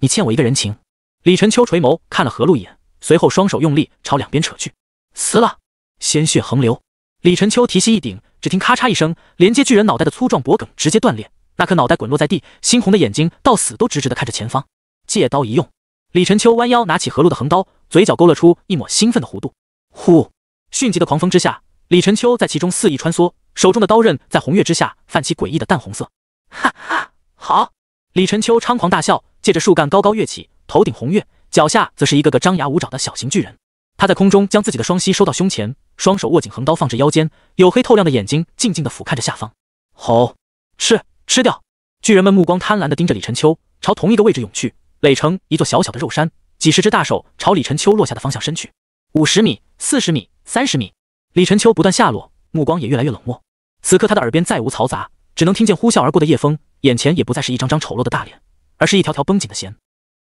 你欠我一个人情。李晨秋垂眸看了何露一眼，随后双手用力朝两边扯去，死了，鲜血横流。李晨秋提膝一顶，只听咔嚓一声，连接巨人脑袋的粗壮脖梗直接断裂，那颗脑袋滚落在地，猩红的眼睛到死都直直的看着前方。借刀一用，李晨秋弯腰拿起何路的横刀，嘴角勾勒出一抹兴奋的弧度。呼！迅疾的狂风之下，李晨秋在其中肆意穿梭，手中的刀刃在红月之下泛起诡异的淡红色。哈哈，好！李晨秋猖狂大笑，借着树干高高跃起，头顶红月，脚下则是一个个张牙舞爪的小型巨人。他在空中将自己的双膝收到胸前。双手握紧横刀，放至腰间，黝黑透亮的眼睛静静的俯瞰着下方。吼，吃，吃掉！巨人们目光贪婪的盯着李晨秋，朝同一个位置涌去，垒成一座小小的肉山。几十只大手朝李晨秋落下的方向伸去。五十米，四十米，三十米，李晨秋不断下落，目光也越来越冷漠。此刻他的耳边再无嘈杂，只能听见呼啸而过的夜风。眼前也不再是一张张丑陋的大脸，而是一条条绷紧的弦。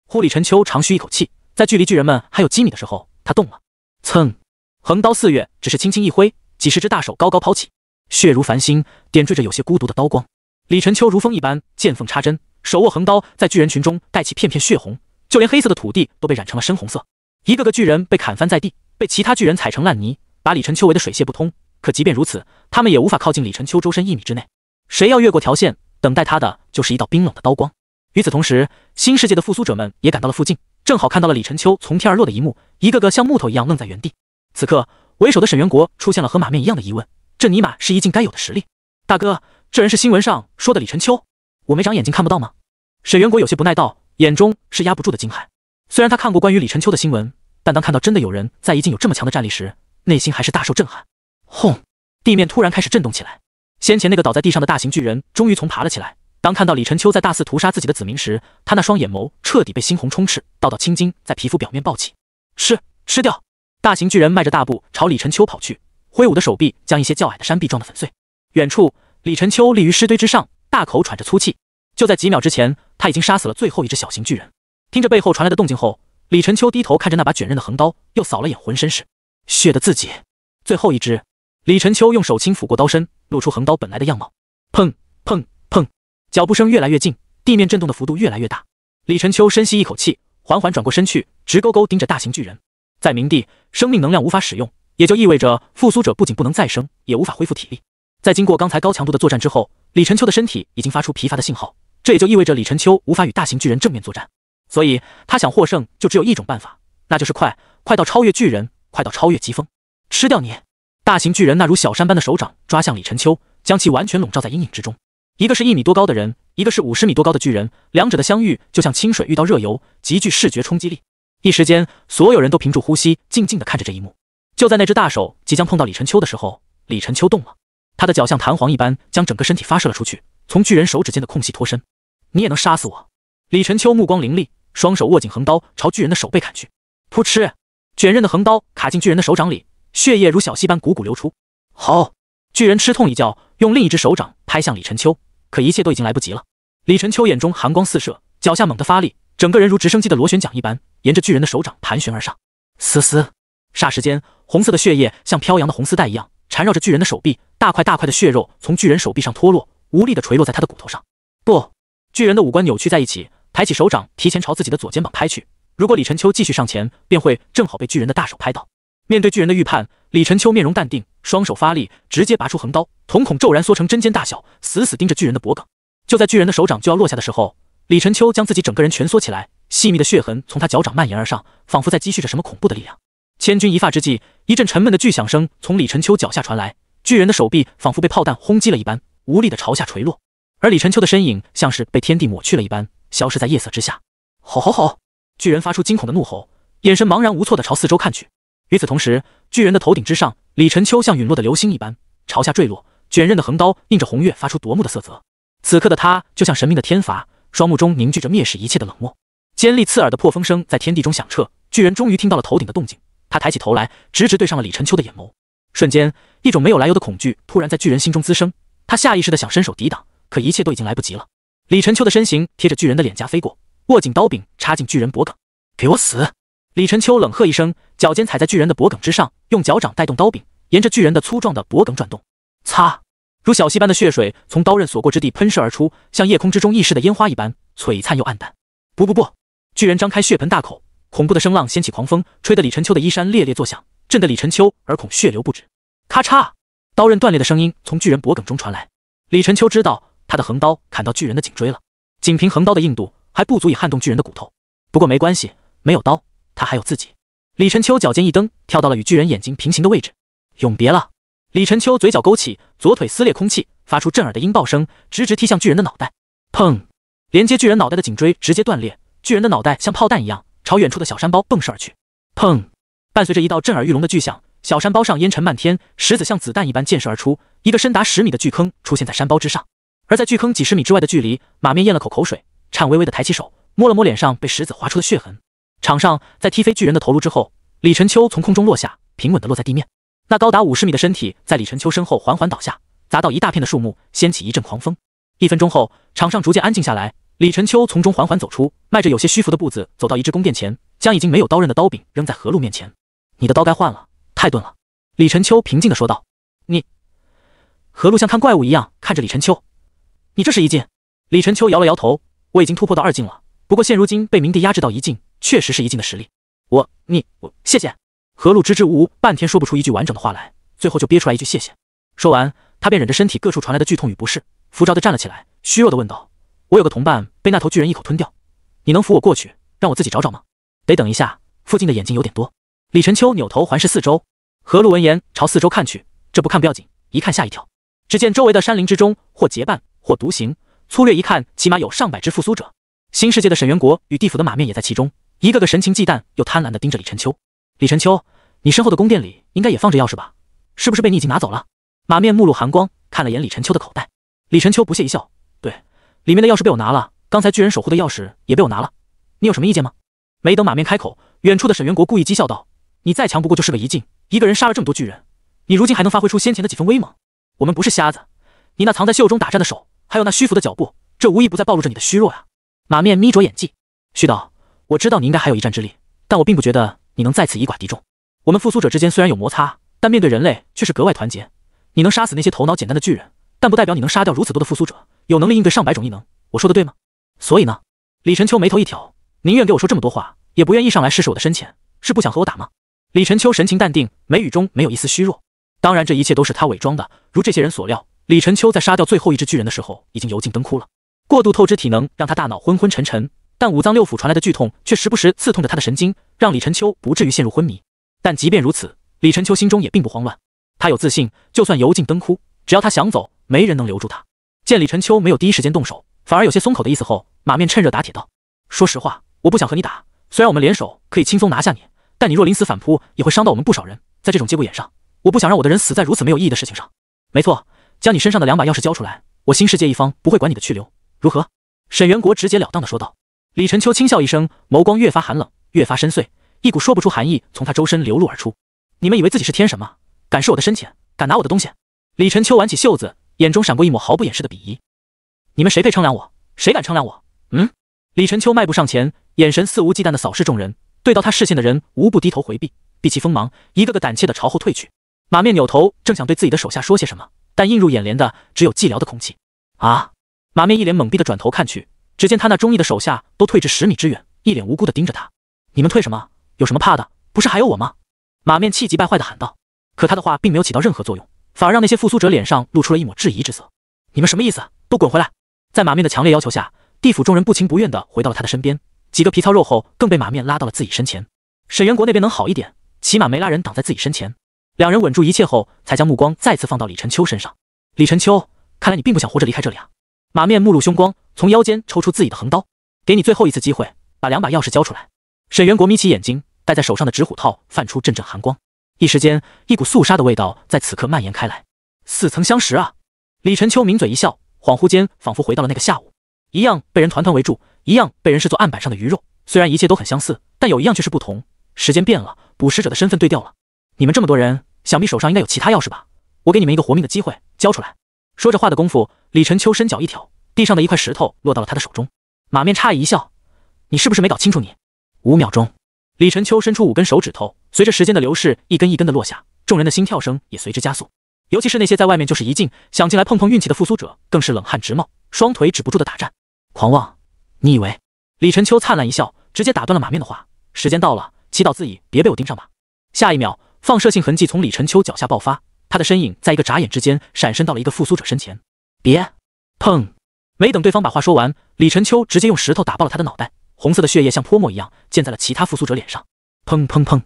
呼！李晨秋长吁一口气，在距离巨人们还有几米的时候，他动了，蹭。横刀四月只是轻轻一挥，几十只大手高高抛起，血如繁星点缀着有些孤独的刀光。李晨秋如风一般见缝插针，手握横刀在巨人群中带起片片血红，就连黑色的土地都被染成了深红色。一个个巨人被砍翻在地，被其他巨人踩成烂泥，把李晨秋围得水泄不通。可即便如此，他们也无法靠近李晨秋周身一米之内。谁要越过条线，等待他的就是一道冰冷的刀光。与此同时，新世界的复苏者们也赶到了附近，正好看到了李晨秋从天而落的一幕，一个个像木头一样愣在原地。此刻，为首的沈元国出现了和马面一样的疑问：这尼玛是一境该有的实力？大哥，这人是新闻上说的李晨秋，我没长眼睛看不到吗？沈元国有些不耐道，眼中是压不住的惊骇。虽然他看过关于李晨秋的新闻，但当看到真的有人在一境有这么强的战力时，内心还是大受震撼。轰！地面突然开始震动起来。先前那个倒在地上的大型巨人终于从爬了起来。当看到李晨秋在大肆屠杀自己的子民时，他那双眼眸彻底被猩红充斥，道道青筋在皮肤表面暴起。吃，吃掉！大型巨人迈着大步朝李晨秋跑去，挥舞的手臂将一些较矮的山壁撞得粉碎。远处，李晨秋立于尸堆之上，大口喘着粗气。就在几秒之前，他已经杀死了最后一只小型巨人。听着背后传来的动静后，李晨秋低头看着那把卷刃的横刀，又扫了眼浑身是血的自己。最后一只，李晨秋用手轻抚过刀身，露出横刀本来的样貌。砰砰砰！脚步声越来越近，地面震动的幅度越来越大。李晨秋深吸一口气，缓缓转过身去，直勾勾盯着大型巨人。在冥地，生命能量无法使用，也就意味着复苏者不仅不能再生，也无法恢复体力。在经过刚才高强度的作战之后，李晨秋的身体已经发出疲乏的信号，这也就意味着李晨秋无法与大型巨人正面作战。所以，他想获胜，就只有一种办法，那就是快，快到超越巨人，快到超越疾风，吃掉你！大型巨人那如小山般的手掌抓向李晨秋，将其完全笼罩在阴影之中。一个是一米多高的人，一个是五十米多高的巨人，两者的相遇就像清水遇到热油，极具视觉冲击力。一时间，所有人都屏住呼吸，静静地看着这一幕。就在那只大手即将碰到李晨秋的时候，李晨秋动了，他的脚像弹簧一般，将整个身体发射了出去，从巨人手指间的空隙脱身。你也能杀死我？李晨秋目光凌厉，双手握紧横刀，朝巨人的手背砍去。噗嗤，卷刃的横刀卡进巨人的手掌里，血液如小溪般汩汩流出。好，巨人吃痛一叫，用另一只手掌拍向李晨秋，可一切都已经来不及了。李晨秋眼中寒光四射，脚下猛地发力，整个人如直升机的螺旋桨一般。沿着巨人的手掌盘旋而上，嘶嘶！霎时间，红色的血液像飘扬的红丝带一样缠绕着巨人的手臂，大块大块的血肉从巨人手臂上脱落，无力的垂落在他的骨头上。不！巨人的五官扭曲在一起，抬起手掌，提前朝自己的左肩膀拍去。如果李晨秋继续上前，便会正好被巨人的大手拍到。面对巨人的预判，李晨秋面容淡定，双手发力，直接拔出横刀，瞳孔骤然缩成针尖大小，死死盯着巨人的脖颈。就在巨人的手掌就要落下的时候，李晨秋将自己整个人蜷缩起来。细密的血痕从他脚掌蔓延而上，仿佛在积蓄着什么恐怖的力量。千钧一发之际，一阵沉闷的巨响声从李晨秋脚下传来，巨人的手臂仿佛被炮弹轰击了一般，无力的朝下垂落。而李晨秋的身影像是被天地抹去了一般，消失在夜色之下。吼吼吼！巨人发出惊恐的怒吼，眼神茫然无措的朝四周看去。与此同时，巨人的头顶之上，李晨秋像陨落的流星一般朝下坠落，卷刃的横刀映着红月，发出夺目的色泽。此刻的他就像神明的天罚，双目中凝聚着蔑视一切的冷漠。尖利刺耳的破风声在天地中响彻，巨人终于听到了头顶的动静。他抬起头来，直直对上了李晨秋的眼眸。瞬间，一种没有来由的恐惧突然在巨人心中滋生。他下意识的想伸手抵挡，可一切都已经来不及了。李晨秋的身形贴着巨人的脸颊飞过，握紧刀柄插进巨人脖颈，“给我死！”李晨秋冷喝一声，脚尖踩在巨人的脖颈之上，用脚掌带动刀柄，沿着巨人的粗壮的脖颈转动。擦，如小溪般的血水从刀刃所过之地喷射而出，像夜空之中意识的烟花一般璀璨又暗淡。不不不！巨人张开血盆大口，恐怖的声浪掀起狂风，吹得李晨秋的衣衫猎猎作响，震得李晨秋耳孔血流不止。咔嚓，刀刃断裂的声音从巨人脖颈中传来。李晨秋知道，他的横刀砍到巨人的颈椎了。仅凭横刀的硬度还不足以撼动巨人的骨头。不过没关系，没有刀，他还有自己。李晨秋脚尖一蹬，跳到了与巨人眼睛平行的位置。永别了！李晨秋嘴角勾起，左腿撕裂空气，发出震耳的音爆声，直直踢向巨人的脑袋。砰！连接巨人脑袋的颈椎直接断裂。巨人的脑袋像炮弹一样朝远处的小山包迸射而去，砰！伴随着一道震耳欲聋的巨响，小山包上烟尘漫天，石子像子弹一般溅射而出，一个深达十米的巨坑出现在山包之上。而在巨坑几十米之外的距离，马面咽了口口水，颤巍巍地抬起手，摸了摸脸上被石子划出的血痕。场上在踢飞巨人的头颅之后，李晨秋从空中落下，平稳地落在地面。那高达五十米的身体在李晨秋身后缓缓倒下，砸到一大片的树木，掀起一阵狂风。一分钟后，场上逐渐安静下来。李晨秋从中缓缓走出，迈着有些虚浮的步子走到一只宫殿前，将已经没有刀刃的刀柄扔在何路面前。“你的刀该换了，太钝了。”李晨秋平静的说道。“你……”何路像看怪物一样看着李晨秋，“你这是一境？”李晨秋摇了摇头，“我已经突破到二境了，不过现如今被明帝压制到一境，确实是一境的实力。”“我……你……我……谢谢。”何路支支吾吾，半天说不出一句完整的话来，最后就憋出来一句“谢谢”。说完，他便忍着身体各处传来的剧痛与不适，扶着的站了起来，虚弱的问道。我有个同伴被那头巨人一口吞掉，你能扶我过去，让我自己找找吗？得等一下，附近的眼睛有点多。李晨秋扭头环视四周，何路闻言朝四周看去，这不看不要紧，一看吓一跳。只见周围的山林之中，或结伴，或独行，粗略一看起码有上百只复苏者。新世界的沈元国与地府的马面也在其中，一个个神情忌惮又贪婪的盯着李晨秋。李晨秋，你身后的宫殿里应该也放着钥匙吧？是不是被你已经拿走了？马面目露寒光，看了眼李晨秋的口袋。李晨秋不屑一笑，对。里面的钥匙被我拿了，刚才巨人守护的钥匙也被我拿了，你有什么意见吗？没等马面开口，远处的沈元国故意讥笑道：“你再强不过就是个遗境，一个人杀了这么多巨人，你如今还能发挥出先前的几分威猛？我们不是瞎子，你那藏在袖中打颤的手，还有那虚浮的脚步，这无一不在暴露着你的虚弱呀。”马面眯着眼睛，絮道：“我知道你应该还有一战之力，但我并不觉得你能再次以寡敌众。我们复苏者之间虽然有摩擦，但面对人类却是格外团结。你能杀死那些头脑简单的巨人，但不代表你能杀掉如此多的复苏者。”有能力应对上百种异能，我说的对吗？所以呢？李晨秋眉头一挑，宁愿给我说这么多话，也不愿意上来试试我的深浅，是不想和我打吗？李晨秋神情淡定，眉宇中没有一丝虚弱。当然，这一切都是他伪装的。如这些人所料，李晨秋在杀掉最后一只巨人的时候，已经油尽灯枯了。过度透支体能，让他大脑昏昏沉沉，但五脏六腑传来的剧痛却时不时刺痛着他的神经，让李晨秋不至于陷入昏迷。但即便如此，李晨秋心中也并不慌乱。他有自信，就算油尽灯枯，只要他想走，没人能留住他。见李晨秋没有第一时间动手，反而有些松口的意思后，马面趁热打铁道：“说实话，我不想和你打。虽然我们联手可以轻松拿下你，但你若临死反扑，也会伤到我们不少人。在这种节骨眼上，我不想让我的人死在如此没有意义的事情上。”“没错，将你身上的两把钥匙交出来，我新世界一方不会管你的去留，如何？”沈元国直截了当的说道。李晨秋轻笑一声，眸光越发寒冷，越发深邃，一股说不出寒意从他周身流露而出。“你们以为自己是天神吗？敢试我的深浅？敢拿我的东西？”李晨秋挽起袖子。眼中闪过一抹毫不掩饰的鄙夷，你们谁配称量我？谁敢称量我？嗯？李晨秋迈步上前，眼神肆无忌惮地扫视众人，对到他视线的人无不低头回避，避其锋芒，一个个胆怯地朝后退去。马面扭头，正想对自己的手下说些什么，但映入眼帘的只有寂寥的空气。啊！马面一脸懵逼地转头看去，只见他那中意的手下都退至十米之远，一脸无辜地盯着他。你们退什么？有什么怕的？不是还有我吗？马面气急败坏地喊道。可他的话并没有起到任何作用。反而让那些复苏者脸上露出了一抹质疑之色。你们什么意思？都滚回来！在马面的强烈要求下，地府众人不情不愿地回到了他的身边。几个皮糙肉厚更被马面拉到了自己身前。沈元国那边能好一点，起码没拉人挡在自己身前。两人稳住一切后，才将目光再次放到李晨秋身上。李晨秋，看来你并不想活着离开这里啊！马面目露凶光，从腰间抽出自己的横刀，给你最后一次机会，把两把钥匙交出来。沈元国眯起眼睛，戴在手上的纸虎套泛出阵阵寒光。一时间，一股肃杀的味道在此刻蔓延开来，似曾相识啊！李晨秋抿嘴一笑，恍惚间仿佛回到了那个下午，一样被人团团围住，一样被人视作案板上的鱼肉。虽然一切都很相似，但有一样却是不同，时间变了，捕食者的身份对调了。你们这么多人，想必手上应该有其他钥匙吧？我给你们一个活命的机会，交出来。说着话的功夫，李晨秋身脚一挑，地上的一块石头落到了他的手中。马面诧异一笑：“你是不是没搞清楚？你五秒钟。”李晨秋伸出五根手指头。随着时间的流逝，一根一根的落下，众人的心跳声也随之加速。尤其是那些在外面就是一进想进来碰碰运气的复苏者，更是冷汗直冒，双腿止不住的打颤。狂妄，你以为？李晨秋灿烂一笑，直接打断了马面的话。时间到了，祈祷自己别被我盯上吧。下一秒，放射性痕迹从李晨秋脚下爆发，他的身影在一个眨眼之间闪身到了一个复苏者身前。别！砰！没等对方把话说完，李晨秋直接用石头打爆了他的脑袋，红色的血液像泼墨一样溅在了其他复苏者脸上。砰砰砰！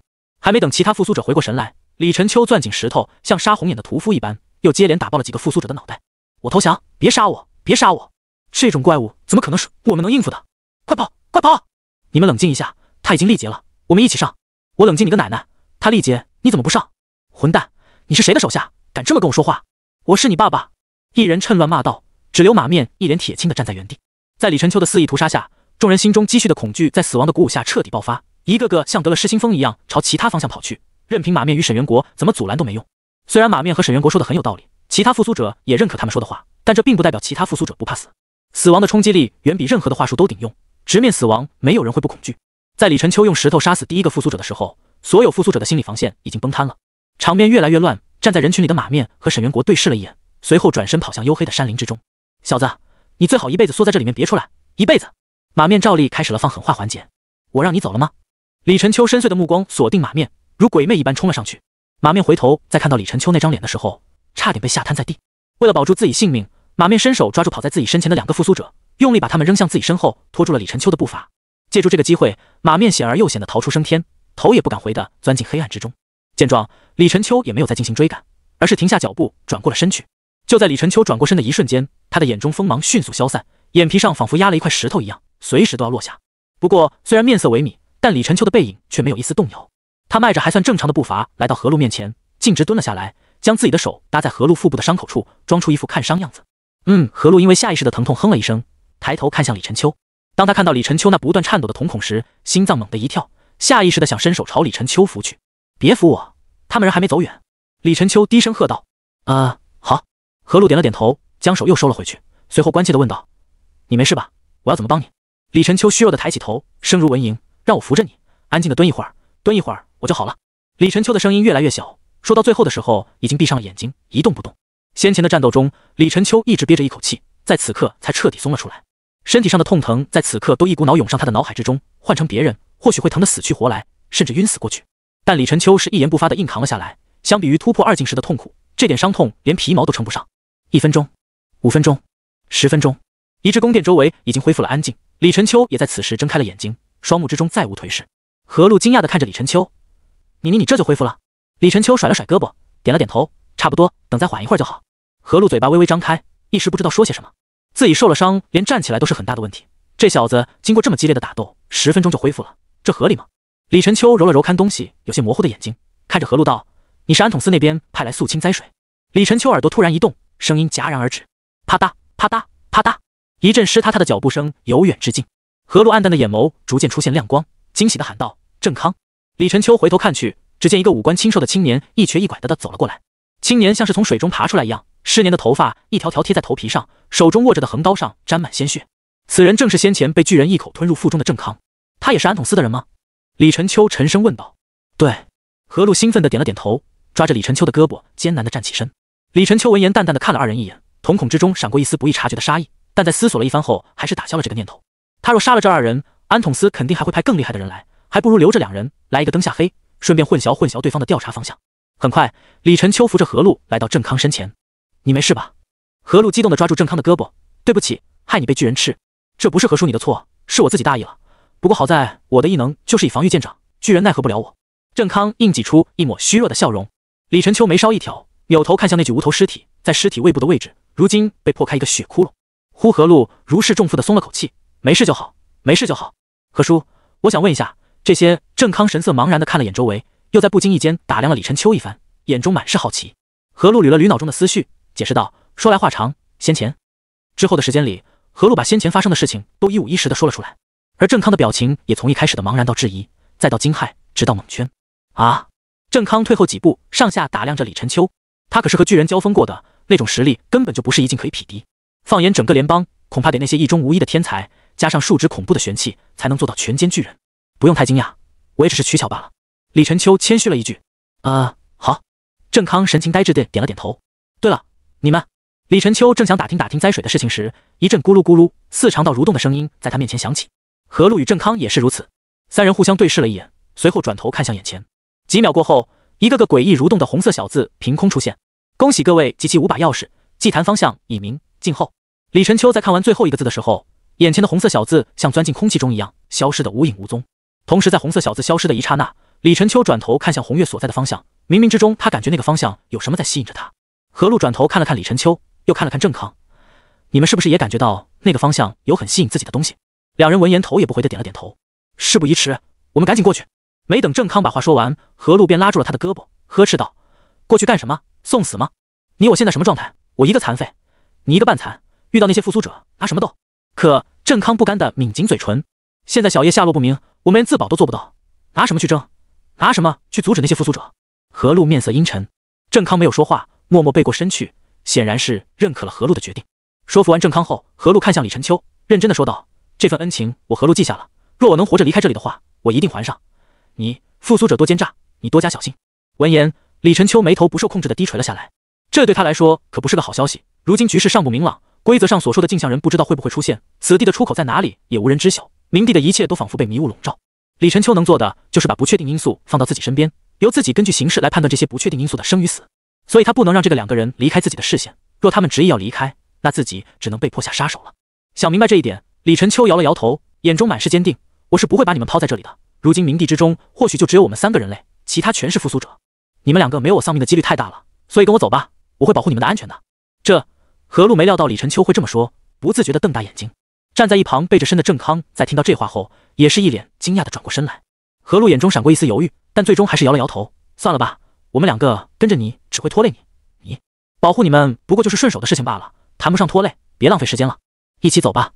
还没等其他复苏者回过神来，李晨秋攥紧石头，像杀红眼的屠夫一般，又接连打爆了几个复苏者的脑袋。我投降，别杀我，别杀我！这种怪物怎么可能是我们能应付的？快跑，快跑！你们冷静一下，他已经力竭了，我们一起上。我冷静，你个奶奶！他力竭，你怎么不上？混蛋，你是谁的手下？敢这么跟我说话？我是你爸爸！一人趁乱骂道，只留马面一脸铁青的站在原地。在李晨秋的肆意屠杀下，众人心中积蓄的恐惧在死亡的鼓舞下彻底爆发。一个个像得了失心疯一样朝其他方向跑去，任凭马面与沈元国怎么阻拦都没用。虽然马面和沈元国说的很有道理，其他复苏者也认可他们说的话，但这并不代表其他复苏者不怕死。死亡的冲击力远比任何的话术都顶用，直面死亡，没有人会不恐惧。在李晨秋用石头杀死第一个复苏者的时候，所有复苏者的心理防线已经崩塌了，场面越来越乱。站在人群里的马面和沈元国对视了一眼，随后转身跑向幽黑的山林之中。小子，你最好一辈子缩在这里面别出来，一辈子。马面照例开始了放狠话环节，我让你走了吗？李晨秋深邃的目光锁定马面，如鬼魅一般冲了上去。马面回头，在看到李晨秋那张脸的时候，差点被吓瘫在地。为了保住自己性命，马面伸手抓住跑在自己身前的两个复苏者，用力把他们扔向自己身后，拖住了李晨秋的步伐。借助这个机会，马面险而又险的逃出升天，头也不敢回的钻进黑暗之中。见状，李晨秋也没有再进行追赶，而是停下脚步，转过了身去。就在李晨秋转过身的一瞬间，他的眼中锋芒迅速消散，眼皮上仿佛压了一块石头一样，随时都要落下。不过，虽然面色萎靡，但李晨秋的背影却没有一丝动摇。他迈着还算正常的步伐来到何露面前，径直蹲了下来，将自己的手搭在何露腹部的伤口处，装出一副看伤样子。嗯，何露因为下意识的疼痛哼了一声，抬头看向李晨秋。当他看到李晨秋那不断颤抖的瞳孔时，心脏猛地一跳，下意识的想伸手朝李晨秋扶去。别扶我，他们人还没走远。李晨秋低声喝道：“啊，好。”何露点了点头，将手又收了回去，随后关切的问道：“你没事吧？我要怎么帮你？”李晨秋虚弱的抬起头，声如蚊蝇。让我扶着你，安静的蹲一会儿，蹲一会儿我就好了。李晨秋的声音越来越小，说到最后的时候，已经闭上了眼睛，一动不动。先前的战斗中，李晨秋一直憋着一口气，在此刻才彻底松了出来。身体上的痛疼在此刻都一股脑涌上他的脑海之中。换成别人，或许会疼得死去活来，甚至晕死过去。但李晨秋是一言不发的硬扛了下来。相比于突破二境时的痛苦，这点伤痛连皮毛都撑不上。一分钟，五分钟，十分钟，一至宫殿周围已经恢复了安静，李晨秋也在此时睁开了眼睛。双目之中再无颓势，何露惊讶地看着李晨秋：“你你你这就恢复了？”李晨秋甩了甩胳膊，点了点头：“差不多，等再缓一会儿就好。”何露嘴巴微微张开，一时不知道说些什么。自己受了伤，连站起来都是很大的问题。这小子经过这么激烈的打斗，十分钟就恢复了，这合理吗？李晨秋揉了揉看东西有些模糊的眼睛，看着何露道：“你是安统司那边派来肃清灾水？”李晨秋耳朵突然一动，声音戛然而止。啪嗒啪嗒啪嗒，一阵湿塌塌的脚步声由远至近。何露暗淡的眼眸逐渐出现亮光，惊喜的喊道：“郑康！”李晨秋回头看去，只见一个五官清瘦的青年一瘸一拐的的走了过来。青年像是从水中爬出来一样，失年的头发一条条贴在头皮上，手中握着的横刀上沾满鲜血。此人正是先前被巨人一口吞入腹中的郑康。他也是安统司的人吗？李晨秋沉声问道。对，何露兴奋的点了点头，抓着李晨秋的胳膊，艰难的站起身。李晨秋闻言淡淡的看了二人一眼，瞳孔之中闪过一丝不易察觉的杀意，但在思索了一番后，还是打消了这个念头。他若杀了这二人，安统司肯定还会派更厉害的人来，还不如留着两人，来一个灯下黑，顺便混淆混淆对方的调查方向。很快，李晨秋扶着何路来到郑康身前：“你没事吧？”何路激动地抓住郑康的胳膊：“对不起，害你被巨人吃。这不是何叔你的错，是我自己大意了。不过好在我的异能就是以防御见长，巨人奈何不了我。”郑康硬挤出一抹虚弱的笑容。李晨秋眉梢一挑，扭头看向那具无头尸体，在尸体胃部的位置，如今被破开一个血窟窿。呼，何路如释重负地松了口气。没事就好，没事就好。何叔，我想问一下。这些郑康神色茫然地看了眼周围，又在不经意间打量了李晨秋一番，眼中满是好奇。何路捋了捋脑中的思绪，解释道：“说来话长，先前之后的时间里，何路把先前发生的事情都一五一十地说了出来。而郑康的表情也从一开始的茫然到质疑，再到惊骇，直到蒙圈。啊！郑康退后几步，上下打量着李晨秋。他可是和巨人交锋过的，那种实力根本就不是一境可以匹敌。放眼整个联邦，恐怕得那些一中无一的天才。”加上数值恐怖的玄器，才能做到全歼巨人。不用太惊讶，我也只是取巧罢了。李晨秋谦虚了一句：“啊，好。”郑康神情呆滞地点了点头。对了，你们……李晨秋正想打听打听灾水的事情时，一阵咕噜咕噜、似肠道蠕动的声音在他面前响起。何路与郑康也是如此，三人互相对视了一眼，随后转头看向眼前。几秒过后，一个个诡异蠕动的红色小字凭空出现：“恭喜各位集齐五把钥匙，祭坛方向已明，静候。”李晨秋在看完最后一个字的时候。眼前的红色小字像钻进空气中一样消失的无影无踪。同时，在红色小字消失的一刹那，李晨秋转头看向红月所在的方向，冥冥之中，他感觉那个方向有什么在吸引着他。何路转头看了看李晨秋，又看了看郑康，你们是不是也感觉到那个方向有很吸引自己的东西？两人闻言，头也不回的点了点头。事不宜迟，我们赶紧过去。没等郑康把话说完，何路便拉住了他的胳膊，呵斥道：“过去干什么？送死吗？你我现在什么状态？我一个残废，你一个半残，遇到那些复苏者，拿什么斗？”可郑康不甘的抿紧嘴唇，现在小叶下落不明，我们连自保都做不到，拿什么去争？拿什么去阻止那些复苏者？何露面色阴沉，郑康没有说话，默默背过身去，显然是认可了何露的决定。说服完郑康后，何露看向李晨秋，认真的说道：“这份恩情我何露记下了，若我能活着离开这里的话，我一定还上。你复苏者多奸诈，你多加小心。”闻言，李晨秋眉头不受控制的低垂了下来，这对他来说可不是个好消息。如今局势尚不明朗。规则上所说的镜像人不知道会不会出现，此地的出口在哪里也无人知晓。冥帝的一切都仿佛被迷雾笼罩。李晨秋能做的就是把不确定因素放到自己身边，由自己根据形势来判断这些不确定因素的生与死。所以他不能让这个两个人离开自己的视线。若他们执意要离开，那自己只能被迫下杀手了。想明白这一点，李晨秋摇了摇头，眼中满是坚定：“我是不会把你们抛在这里的。如今冥地之中，或许就只有我们三个人类，其他全是复苏者。你们两个没有我丧命的几率太大了，所以跟我走吧，我会保护你们的安全的。”这。何露没料到李晨秋会这么说，不自觉地瞪大眼睛。站在一旁背着身的郑康，在听到这话后，也是一脸惊讶地转过身来。何露眼中闪过一丝犹豫，但最终还是摇了摇头：“算了吧，我们两个跟着你只会拖累你。你保护你们不过就是顺手的事情罢了，谈不上拖累。别浪费时间了，一起走吧。”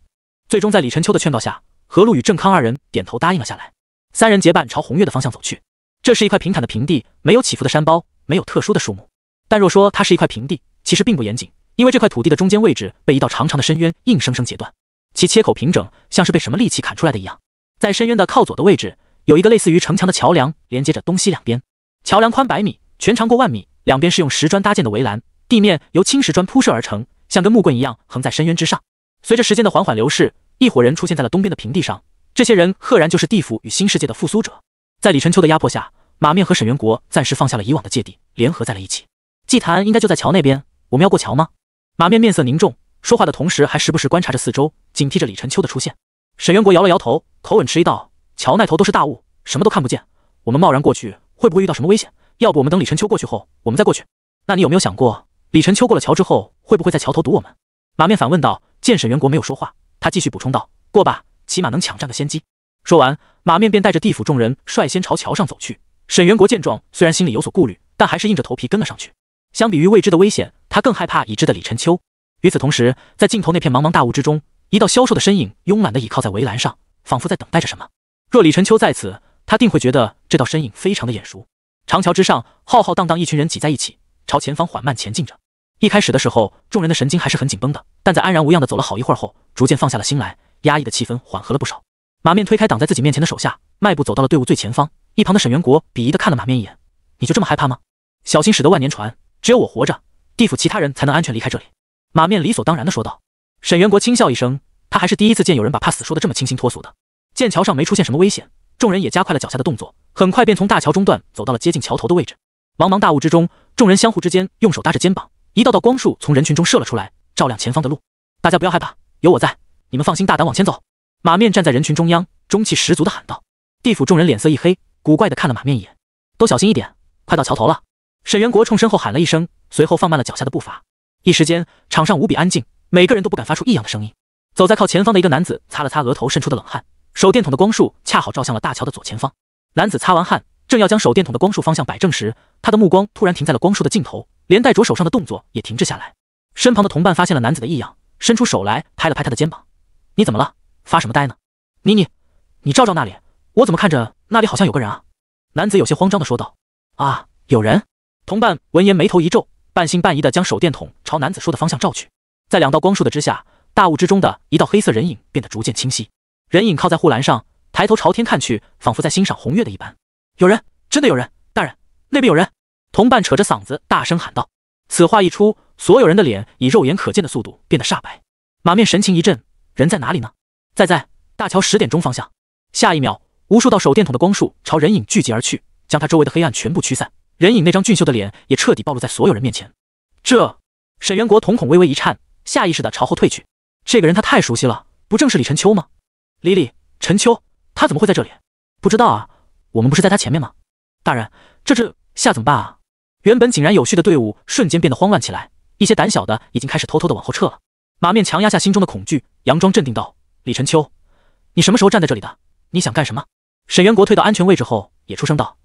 最终，在李晨秋的劝告下，何露与郑康二人点头答应了下来。三人结伴朝红月的方向走去。这是一块平坦的平地，没有起伏的山包，没有特殊的树木。但若说它是一块平地，其实并不严谨。因为这块土地的中间位置被一道长长的深渊硬生生截断，其切口平整，像是被什么利器砍出来的一样。在深渊的靠左的位置，有一个类似于城墙的桥梁连接着东西两边，桥梁宽百米，全长过万米，两边是用石砖搭建的围栏，地面由青石砖铺设而成，像根木棍一样横在深渊之上。随着时间的缓缓流逝，一伙人出现在了东边的平地上，这些人赫然就是地府与新世界的复苏者。在李春秋的压迫下，马面和沈元国暂时放下了以往的芥蒂，联合在了一起。祭坛应该就在桥那边，我们要过桥吗？马面面色凝重，说话的同时还时不时观察着四周，警惕着李晨秋的出现。沈元国摇了摇头，口吻迟疑道：“桥那头都是大雾，什么都看不见，我们贸然过去会不会遇到什么危险？要不我们等李晨秋过去后，我们再过去？”“那你有没有想过，李晨秋过了桥之后，会不会在桥头堵我们？”马面反问道。见沈元国没有说话，他继续补充道：“过吧，起码能抢占个先机。”说完，马面便带着地府众人率先朝桥上走去。沈元国见状，虽然心里有所顾虑，但还是硬着头皮跟了上去。相比于未知的危险，他更害怕已知的李晨秋。与此同时，在尽头那片茫茫大雾之中，一道消瘦的身影慵懒地倚靠在围栏上，仿佛在等待着什么。若李晨秋在此，他定会觉得这道身影非常的眼熟。长桥之上，浩浩荡荡一群人挤在一起，朝前方缓慢前进着。一开始的时候，众人的神经还是很紧绷的，但在安然无恙地走了好一会儿后，逐渐放下了心来，压抑的气氛缓和了不少。马面推开挡在自己面前的手下，迈步走到了队伍最前方。一旁的沈元国鄙夷地看了马面一眼：“你就这么害怕吗？小心驶得万年船。”只有我活着，地府其他人才能安全离开这里。马面理所当然的说道。沈元国轻笑一声，他还是第一次见有人把怕死说的这么清新脱俗的。剑桥上没出现什么危险，众人也加快了脚下的动作，很快便从大桥中段走到了接近桥头的位置。茫茫大雾之中，众人相互之间用手搭着肩膀，一道道光束从人群中射了出来，照亮前方的路。大家不要害怕，有我在，你们放心大胆往前走。马面站在人群中央，中气十足的喊道。地府众人脸色一黑，古怪的看了马面一眼。都小心一点，快到桥头了。沈元国冲身后喊了一声，随后放慢了脚下的步伐。一时间，场上无比安静，每个人都不敢发出异样的声音。走在靠前方的一个男子擦了擦额头渗出的冷汗，手电筒的光束恰好照向了大桥的左前方。男子擦完汗，正要将手电筒的光束方向摆正时，他的目光突然停在了光束的尽头，连带着手上的动作也停滞下来。身旁的同伴发现了男子的异样，伸出手来拍了拍他的肩膀：“你怎么了？发什么呆呢？”“妮妮，你照照那里，我怎么看着那里好像有个人啊？”男子有些慌张地说道：“啊，有人。”同伴闻言，眉头一皱，半信半疑地将手电筒朝男子说的方向照去。在两道光束的之下，大雾之中的一道黑色人影变得逐渐清晰。人影靠在护栏上，抬头朝天看去，仿佛在欣赏红月的一般。有人，真的有人！大人，那边有人！同伴扯着嗓子大声喊道。此话一出，所有人的脸以肉眼可见的速度变得煞白。马面神情一震，人在哪里呢？在在大桥十点钟方向。下一秒，无数道手电筒的光束朝人影聚集而去，将他周围的黑暗全部驱散。人影那张俊秀的脸也彻底暴露在所有人面前。这沈元国瞳孔微微一颤，下意识的朝后退去。这个人他太熟悉了，不正是李晨秋吗？李李陈秋，他怎么会在这里？不知道啊，我们不是在他前面吗？大人，这这下怎么办啊？原本井然有序的队伍瞬间变得慌乱起来，一些胆小的已经开始偷偷的往后撤了。马面强压下心中的恐惧，佯装镇定道：“李晨秋，你什么时候站在这里的？你想干什么？”沈元国退到安全位置后，也出声道：“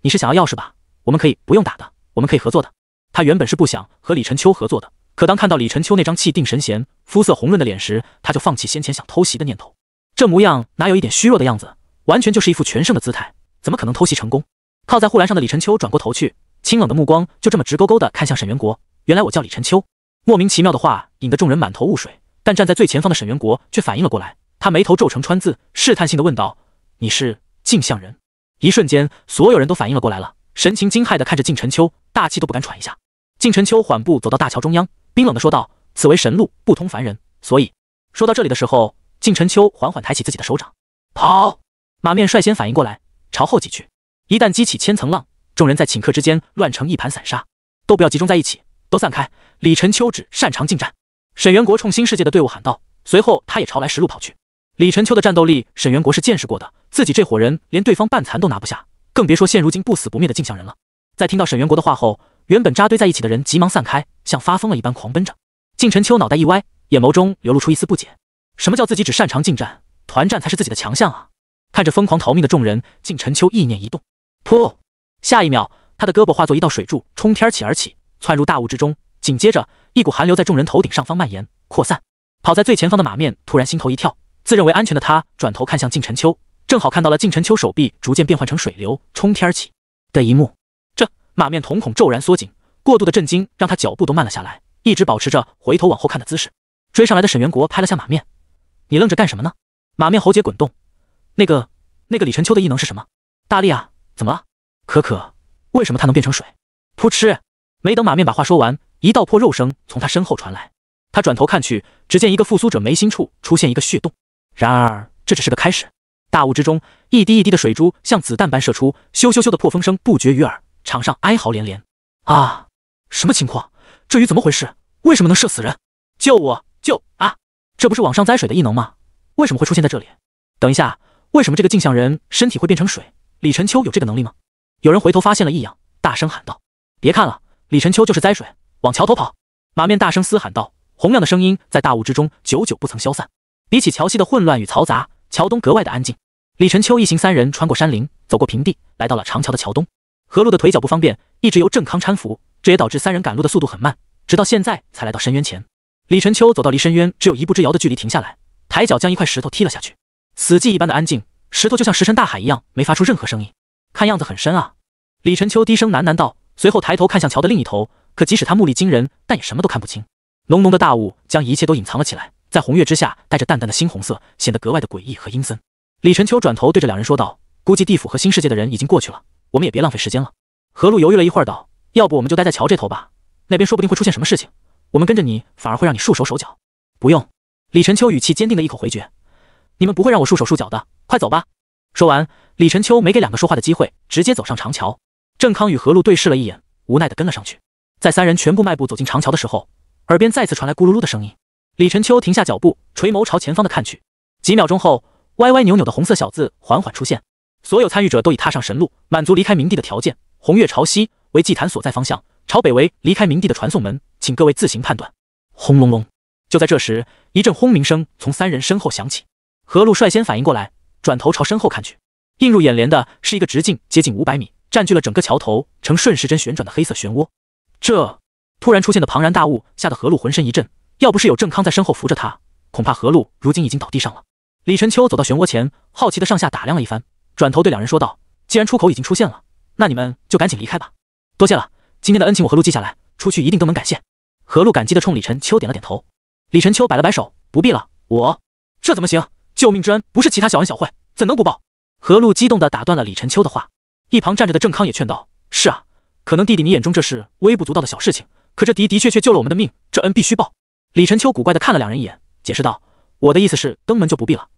你是想要钥匙吧？”我们可以不用打的，我们可以合作的。他原本是不想和李晨秋合作的，可当看到李晨秋那张气定神闲、肤色红润的脸时，他就放弃先前想偷袭的念头。这模样哪有一点虚弱的样子，完全就是一副全胜的姿态，怎么可能偷袭成功？靠在护栏上的李晨秋转过头去，清冷的目光就这么直勾勾的看向沈元国。原来我叫李晨秋。莫名其妙的话引得众人满头雾水，但站在最前方的沈元国却反应了过来，他眉头皱成川字，试探性的问道：“你是镜像人？”一瞬间，所有人都反应了过来。了。神情惊骇地看着靳晨秋，大气都不敢喘一下。靳晨秋缓步走到大桥中央，冰冷地说道：“此为神路，不通凡人。”所以，说到这里的时候，靳晨秋缓缓抬起自己的手掌，跑。马面率先反应过来，朝后挤去。一旦激起千层浪，众人在顷刻之间乱成一盘散沙，都不要集中在一起，都散开。李晨秋只擅长近战。沈元国冲新世界的队伍喊道，随后他也朝来石路跑去。李晨秋的战斗力，沈元国是见识过的，自己这伙人连对方半残都拿不下。更别说现如今不死不灭的镜像人了。在听到沈元国的话后，原本扎堆在一起的人急忙散开，像发疯了一般狂奔着。靳晨秋脑袋一歪，眼眸中流露出一丝不解：什么叫自己只擅长近战，团战才是自己的强项啊？看着疯狂逃命的众人，靳晨秋意念一动，噗！下一秒，他的胳膊化作一道水柱冲天起而起，窜入大雾之中。紧接着，一股寒流在众人头顶上方蔓延扩散。跑在最前方的马面突然心头一跳，自认为安全的他转头看向靳晨秋。正好看到了靳晨秋手臂逐渐变换成水流冲天而起的一幕，这马面瞳孔骤然缩紧，过度的震惊让他脚步都慢了下来，一直保持着回头往后看的姿势。追上来的沈元国拍了下马面：“你愣着干什么呢？”马面喉结滚动：“那个……那个李晨秋的异能是什么？大力啊，怎么了？可可，为什么他能变成水？”噗嗤！没等马面把话说完，一道破肉声从他身后传来。他转头看去，只见一个复苏者眉心处出现一个血洞。然而，这只是个开始。大雾之中，一滴一滴的水珠像子弹般射出，咻咻咻的破风声不绝于耳，场上哀嚎连连。啊！什么情况？这鱼怎么回事？为什么能射死人？救我！救啊！这不是网上栽水的异能吗？为什么会出现在这里？等一下，为什么这个镜像人身体会变成水？李晨秋有这个能力吗？有人回头发现了异样，大声喊道：“别看了，李晨秋就是灾水，往桥头跑！”马面大声嘶喊道，洪亮的声音在大雾之中久久不曾消散。比起桥西的混乱与嘈杂，桥东格外的安静。李晨秋一行三人穿过山林，走过平地，来到了长桥的桥东。何路的腿脚不方便，一直由郑康搀扶，这也导致三人赶路的速度很慢，直到现在才来到深渊前。李晨秋走到离深渊只有一步之遥的距离，停下来，抬脚将一块石头踢了下去。死寂一般的安静，石头就像石沉大海一样，没发出任何声音。看样子很深啊！李晨秋低声喃喃道，随后抬头看向桥的另一头。可即使他目力惊人，但也什么都看不清。浓浓的大雾将一切都隐藏了起来。在红月之下，带着淡淡的猩红色，显得格外的诡异和阴森。李晨秋转头对着两人说道：“估计地府和新世界的人已经过去了，我们也别浪费时间了。”何路犹豫了一会儿，道：“要不我们就待在桥这头吧，那边说不定会出现什么事情，我们跟着你反而会让你束手手脚。”不用。李晨秋语气坚定的一口回绝：“你们不会让我束手束脚的，快走吧！”说完，李晨秋没给两个说话的机会，直接走上长桥。郑康与何路对视了一眼，无奈的跟了上去。在三人全部迈步走进长桥的时候，耳边再次传来咕噜噜的声音。李晨秋停下脚步，垂眸朝前方的看去。几秒钟后，歪歪扭扭的红色小字缓缓出现。所有参与者都已踏上神路，满足离开冥地的条件。红月朝西为祭坛所在方向，朝北为离开冥地的传送门，请各位自行判断。轰隆隆！就在这时，一阵轰鸣声从三人身后响起。何路率先反应过来，转头朝身后看去，映入眼帘的是一个直径接近五百米、占据了整个桥头、呈顺时针旋转的黑色漩涡。这突然出现的庞然大物，吓得何路浑身一震。要不是有郑康在身后扶着他，恐怕何路如今已经倒地上了。李晨秋走到漩涡前，好奇的上下打量了一番，转头对两人说道：“既然出口已经出现了，那你们就赶紧离开吧。”多谢了，今天的恩情我和路记下来，出去一定都能感谢。何路感激的冲李晨秋点了点头。李晨秋摆了摆手：“不必了，我这怎么行？救命之恩不是其他小恩小惠，怎能不报？”何路激动的打断了李晨秋的话。一旁站着的郑康也劝道：“是啊，可能弟弟你眼中这是微不足道的小事情，可这的的确确救了我们的命，这恩必须报。”李陈秋古怪的看了两人一眼，解释道：“我的意思是登门就不必了，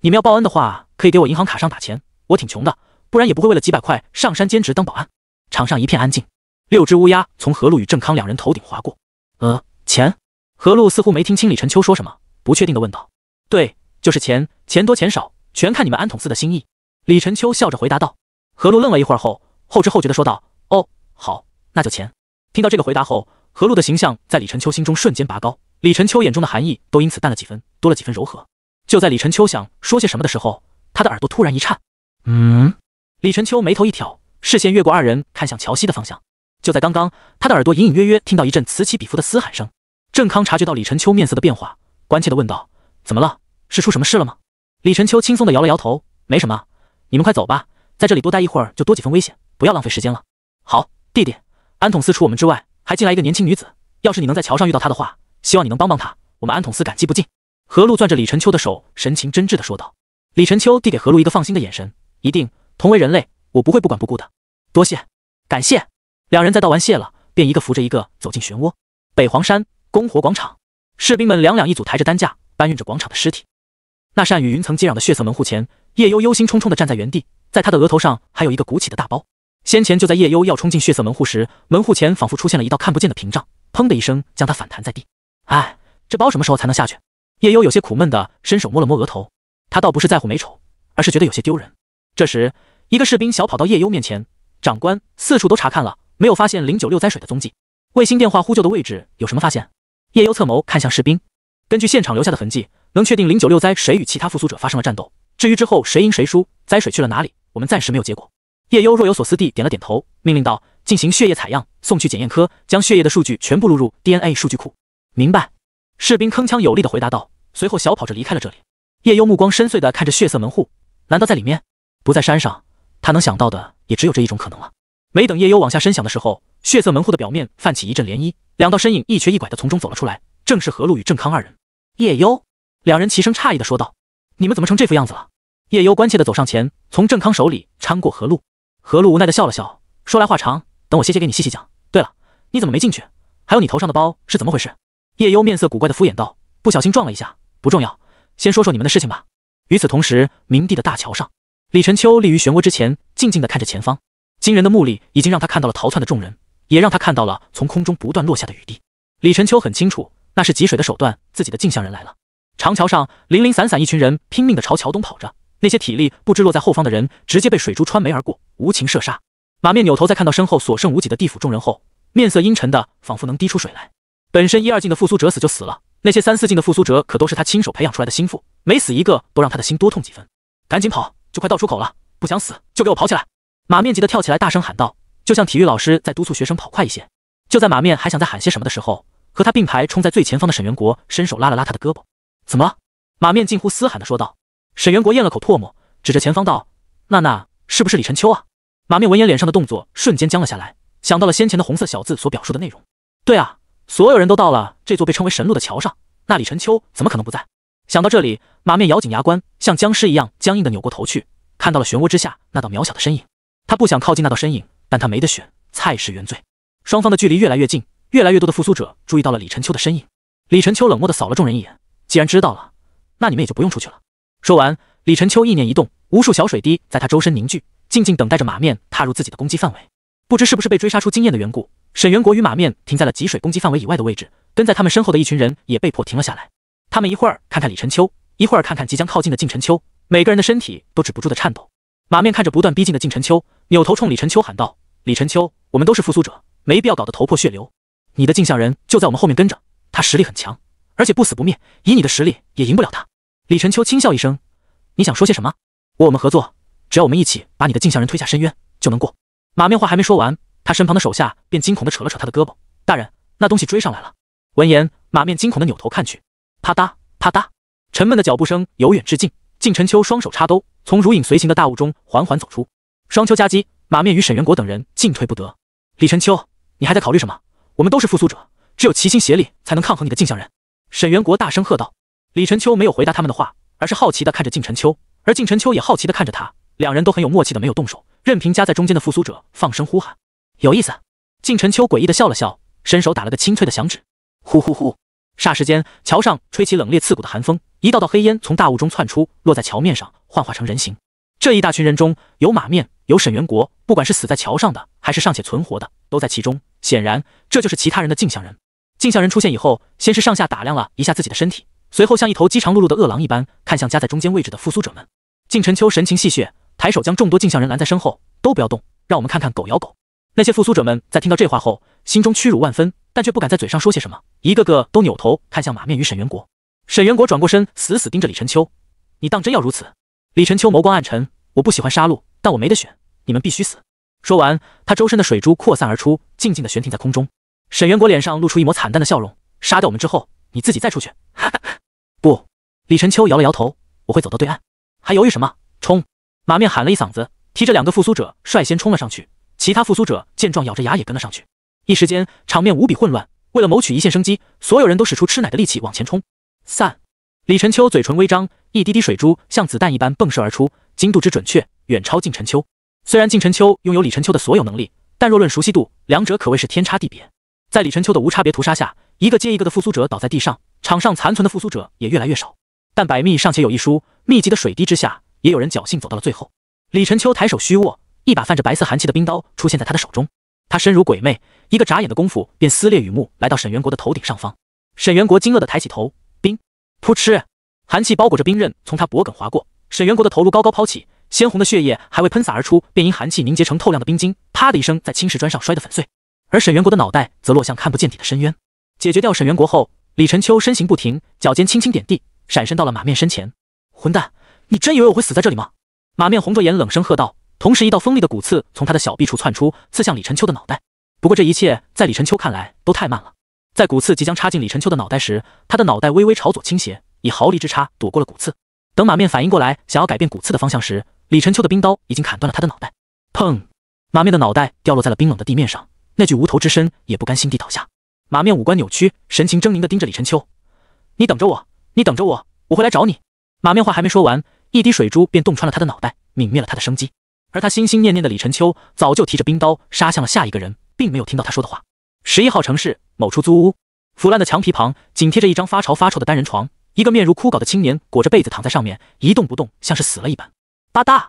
你们要报恩的话，可以给我银行卡上打钱，我挺穷的，不然也不会为了几百块上山兼职当保安。”场上一片安静，六只乌鸦从何路与郑康两人头顶划过。呃，钱？何路似乎没听清李陈秋说什么，不确定的问道：“对，就是钱，钱多钱少，全看你们安统寺的心意。”李陈秋笑着回答道。何路愣了一会儿后，后知后觉的说道：“哦，好，那就钱。”听到这个回答后，何路的形象在李陈秋心中瞬间拔高。李晨秋眼中的寒意都因此淡了几分，多了几分柔和。就在李晨秋想说些什么的时候，他的耳朵突然一颤。嗯，李晨秋眉头一挑，视线越过二人，看向桥西的方向。就在刚刚，他的耳朵隐隐约约听到一阵此起彼伏的嘶喊声。郑康察觉到李晨秋面色的变化，关切地问道：“怎么了？是出什么事了吗？”李晨秋轻松地摇了摇头：“没什么，你们快走吧，在这里多待一会儿就多几分危险，不要浪费时间了。”好，弟弟，安统司除我们之外，还进来一个年轻女子，要是你能在桥上遇到她的话。希望你能帮帮他，我们安统司感激不尽。何路攥着李晨秋的手，神情真挚的说道。李晨秋递给何路一个放心的眼神：“一定，同为人类，我不会不管不顾的。”多谢，感谢。两人在道完谢了，便一个扶着一个走进漩涡。北黄山公火广场，士兵们两两一组抬着担架，搬运着广场的尸体。那扇与云层接壤的血色门户前，叶幽忧心忡忡地站在原地，在他的额头上还有一个鼓起的大包。先前就在叶幽要冲进血色门户时，门户前仿佛出现了一道看不见的屏障，砰的一声将他反弹在地。哎，这包什么时候才能下去？叶幽有些苦闷的伸手摸了摸额头。他倒不是在乎美丑，而是觉得有些丢人。这时，一个士兵小跑到叶幽面前：“长官，四处都查看了，没有发现零九六灾水的踪迹。卫星电话呼救的位置有什么发现？”叶幽侧眸看向士兵，根据现场留下的痕迹，能确定零九六灾水与其他复苏者发生了战斗。至于之后谁赢谁输，灾水去了哪里，我们暂时没有结果。叶幽若有所思地点了点头，命令道：“进行血液采样，送去检验科，将血液的数据全部录入 DNA 数据库。”明白，士兵铿锵有力的回答道，随后小跑着离开了这里。叶幽目光深邃的看着血色门户，难道在里面？不在山上，他能想到的也只有这一种可能了。没等叶幽往下深想的时候，血色门户的表面泛起一阵涟漪，两道身影一瘸一拐的从中走了出来，正是何路与郑康二人。叶幽两人齐声诧异的说道：“你们怎么成这副样子了？”叶幽关切的走上前，从郑康手里搀过何路。何路无奈的笑了笑，说：“来话长，等我歇歇给你细细讲。对了，你怎么没进去？还有你头上的包是怎么回事？”叶幽面色古怪的敷衍道：“不小心撞了一下，不重要。先说说你们的事情吧。”与此同时，冥帝的大桥上，李晨秋立于漩涡之前，静静的看着前方。惊人的目力已经让他看到了逃窜的众人，也让他看到了从空中不断落下的雨滴。李晨秋很清楚，那是汲水的手段。自己的镜像人来了。长桥上，零零散散一群人拼命的朝桥东跑着，那些体力不知落在后方的人，直接被水珠穿眉而过，无情射杀。马面扭头，在看到身后所剩无几的地府众人后，面色阴沉的仿佛能滴出水来。本身一二境的复苏者死就死了，那些三四境的复苏者可都是他亲手培养出来的心腹，每死一个都让他的心多痛几分。赶紧跑，就快到出口了，不想死就给我跑起来！马面急得跳起来，大声喊道：“就像体育老师在督促学生跑快一些。”就在马面还想再喊些什么的时候，和他并排冲在最前方的沈元国伸手拉了拉他的胳膊：“怎么了？”马面近乎嘶喊的说道。沈元国咽了口唾沫，指着前方道：“娜娜，是不是李晨秋啊？”马面闻言，脸上的动作瞬间僵了下来，想到了先前的红色小字所表述的内容：“对啊。”所有人都到了这座被称为神路的桥上，那李晨秋怎么可能不在？想到这里，马面咬紧牙关，像僵尸一样僵硬的扭过头去，看到了漩涡之下那道渺小的身影。他不想靠近那道身影，但他没得选。菜是原罪。双方的距离越来越近，越来越多的复苏者注意到了李晨秋的身影。李晨秋冷漠的扫了众人一眼，既然知道了，那你们也就不用出去了。说完，李晨秋意念一动，无数小水滴在他周身凝聚，静静等待着马面踏入自己的攻击范围。不知是不是被追杀出经验的缘故。沈元国与马面停在了极水攻击范围以外的位置，跟在他们身后的一群人也被迫停了下来。他们一会儿看看李晨秋，一会儿看看即将靠近的靳晨秋，每个人的身体都止不住的颤抖。马面看着不断逼近的靳晨秋，扭头冲李晨秋喊道：“李晨秋，我们都是复苏者，没必要搞得头破血流。你的镜像人就在我们后面跟着，他实力很强，而且不死不灭，以你的实力也赢不了他。”李晨秋轻笑一声：“你想说些什么？我我们合作，只要我们一起把你的镜像人推下深渊，就能过。”马面话还没说完。他身旁的手下便惊恐地扯了扯他的胳膊，大人，那东西追上来了。闻言，马面惊恐地扭头看去，啪嗒啪嗒，沉闷的脚步声由远至近。靳晨秋双手插兜，从如影随形的大雾中缓缓走出，双秋夹击，马面与沈元国等人进退不得。李晨秋，你还在考虑什么？我们都是复苏者，只有齐心协力才能抗衡你的镜像人。沈元国大声喝道。李晨秋没有回答他们的话，而是好奇的看着靳晨秋，而靳晨秋也好奇的看着他，两人都很有默契的没有动手，任凭夹在中间的复苏者放声呼喊。有意思，靳晨秋诡异的笑了笑，伸手打了个清脆的响指，呼呼呼！霎时间，桥上吹起冷冽刺骨的寒风，一道道黑烟从大雾中窜出，落在桥面上，幻化成人形。这一大群人中有马面，有沈元国，不管是死在桥上的，还是尚且存活的，都在其中。显然，这就是其他人的镜像人。镜像人出现以后，先是上下打量了一下自己的身体，随后像一头饥肠辘辘的饿狼一般，看向夹在中间位置的复苏者们。靳晨秋神情戏谑，抬手将众多镜像人拦在身后，都不要动，让我们看看狗咬狗。那些复苏者们在听到这话后，心中屈辱万分，但却不敢在嘴上说些什么，一个个都扭头看向马面与沈元国。沈元国转过身，死死盯着李晨秋：“你当真要如此？”李晨秋眸光暗沉：“我不喜欢杀戮，但我没得选，你们必须死。”说完，他周身的水珠扩散而出，静静的悬停在空中。沈元国脸上露出一抹惨淡的笑容：“杀掉我们之后，你自己再出去。”“不！”李晨秋摇了摇头：“我会走到对岸。”“还犹豫什么？冲！”马面喊了一嗓子，提着两个复苏者率先冲了上去。其他复苏者见状，咬着牙也跟了上去。一时间，场面无比混乱。为了谋取一线生机，所有人都使出吃奶的力气往前冲。散！李晨秋嘴唇微张，一滴滴水珠像子弹一般迸射而出，精度之准确远超晋晨秋。虽然晋晨秋拥有李晨秋的所有能力，但若论熟悉度，两者可谓是天差地别。在李晨秋的无差别屠杀下，一个接一个的复苏者倒在地上，场上残存的复苏者也越来越少。但百密尚且有一疏，密集的水滴之下，也有人侥幸走到了最后。李晨秋抬手虚握。一把泛着白色寒气的冰刀出现在他的手中，他身如鬼魅，一个眨眼的功夫便撕裂雨幕，来到沈元国的头顶上方。沈元国惊愕地抬起头，冰扑哧，寒气包裹着冰刃从他脖梗划过，沈元国的头颅高高抛起，鲜红的血液还未喷洒而出，便因寒气凝结成透亮的冰晶，啪的一声在青石砖上摔得粉碎，而沈元国的脑袋则落向看不见底的深渊。解决掉沈元国后，李晨秋身形不停，脚尖轻轻点地，闪身到了马面身前。混蛋，你真以为我会死在这里吗？马面红着眼冷声喝道。同时，一道锋利的骨刺从他的小臂处窜出，刺向李晨秋的脑袋。不过，这一切在李晨秋看来都太慢了。在骨刺即将插进李晨秋的脑袋时，他的脑袋微微朝左倾斜，以毫厘之差躲过了骨刺。等马面反应过来，想要改变骨刺的方向时，李晨秋的冰刀已经砍断了他的脑袋。砰！马面的脑袋掉落在了冰冷的地面上，那具无头之身也不甘心地倒下。马面五官扭曲，神情狰狞地盯着李晨秋：“你等着我，你等着我，我会来找你。”马面话还没说完，一滴水珠便洞穿了他的脑袋，泯灭了他的生机。而他心心念念的李晨秋早就提着冰刀杀向了下一个人，并没有听到他说的话。十一号城市某出租屋，腐烂的墙皮旁紧贴着一张发潮发臭的单人床，一个面如枯槁的青年裹着被子躺在上面一动不动，像是死了一般。吧嗒，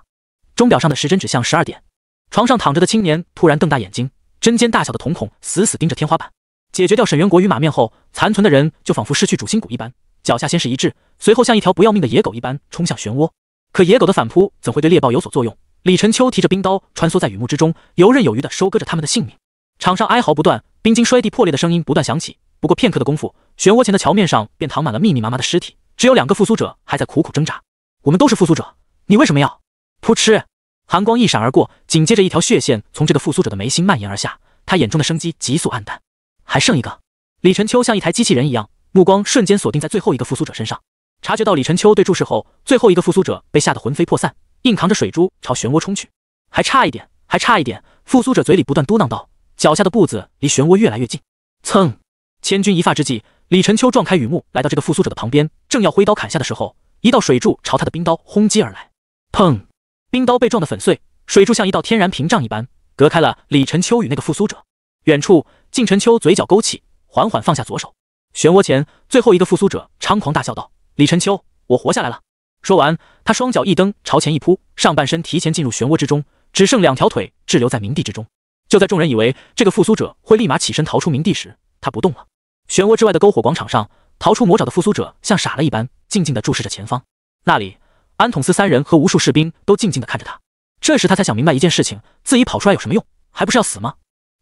钟表上的时针指向十二点，床上躺着的青年突然瞪大眼睛，针尖大小的瞳孔死死盯着天花板。解决掉沈元国与马面后，残存的人就仿佛失去主心骨一般，脚下先是一滞，随后像一条不要命的野狗一般冲向漩涡。可野狗的反扑怎会对猎豹有所作用？李晨秋提着冰刀穿梭在雨幕之中，游刃有余地收割着他们的性命。场上哀嚎不断，冰晶摔地破裂的声音不断响起。不过片刻的功夫，漩涡前的桥面上便躺满了密密麻麻的尸体，只有两个复苏者还在苦苦挣扎。我们都是复苏者，你为什么要？噗嗤，寒光一闪而过，紧接着一条血线从这个复苏者的眉心蔓延而下，他眼中的生机急速暗淡。还剩一个。李晨秋像一台机器人一样，目光瞬间锁定在最后一个复苏者身上。察觉到李晨秋对注视后，最后一个复苏者被吓得魂飞魄散。硬扛着水珠朝漩涡冲去，还差一点，还差一点！复苏者嘴里不断嘟囔道，脚下的步子离漩涡越来越近。蹭！千钧一发之际，李晨秋撞开雨幕，来到这个复苏者的旁边，正要挥刀砍下的时候，一道水柱朝他的冰刀轰击而来。砰！冰刀被撞得粉碎，水柱像一道天然屏障一般，隔开了李晨秋与那个复苏者。远处，晋晨秋嘴角勾起，缓缓放下左手。漩涡前，最后一个复苏者猖狂大笑道：“李晨秋，我活下来了。”说完，他双脚一蹬，朝前一扑，上半身提前进入漩涡之中，只剩两条腿滞留在冥地之中。就在众人以为这个复苏者会立马起身逃出冥地时，他不动了。漩涡之外的篝火广场上，逃出魔爪的复苏者像傻了一般，静静的注视着前方。那里，安统司三人和无数士兵都静静的看着他。这时他才想明白一件事情：自己跑出来有什么用？还不是要死吗？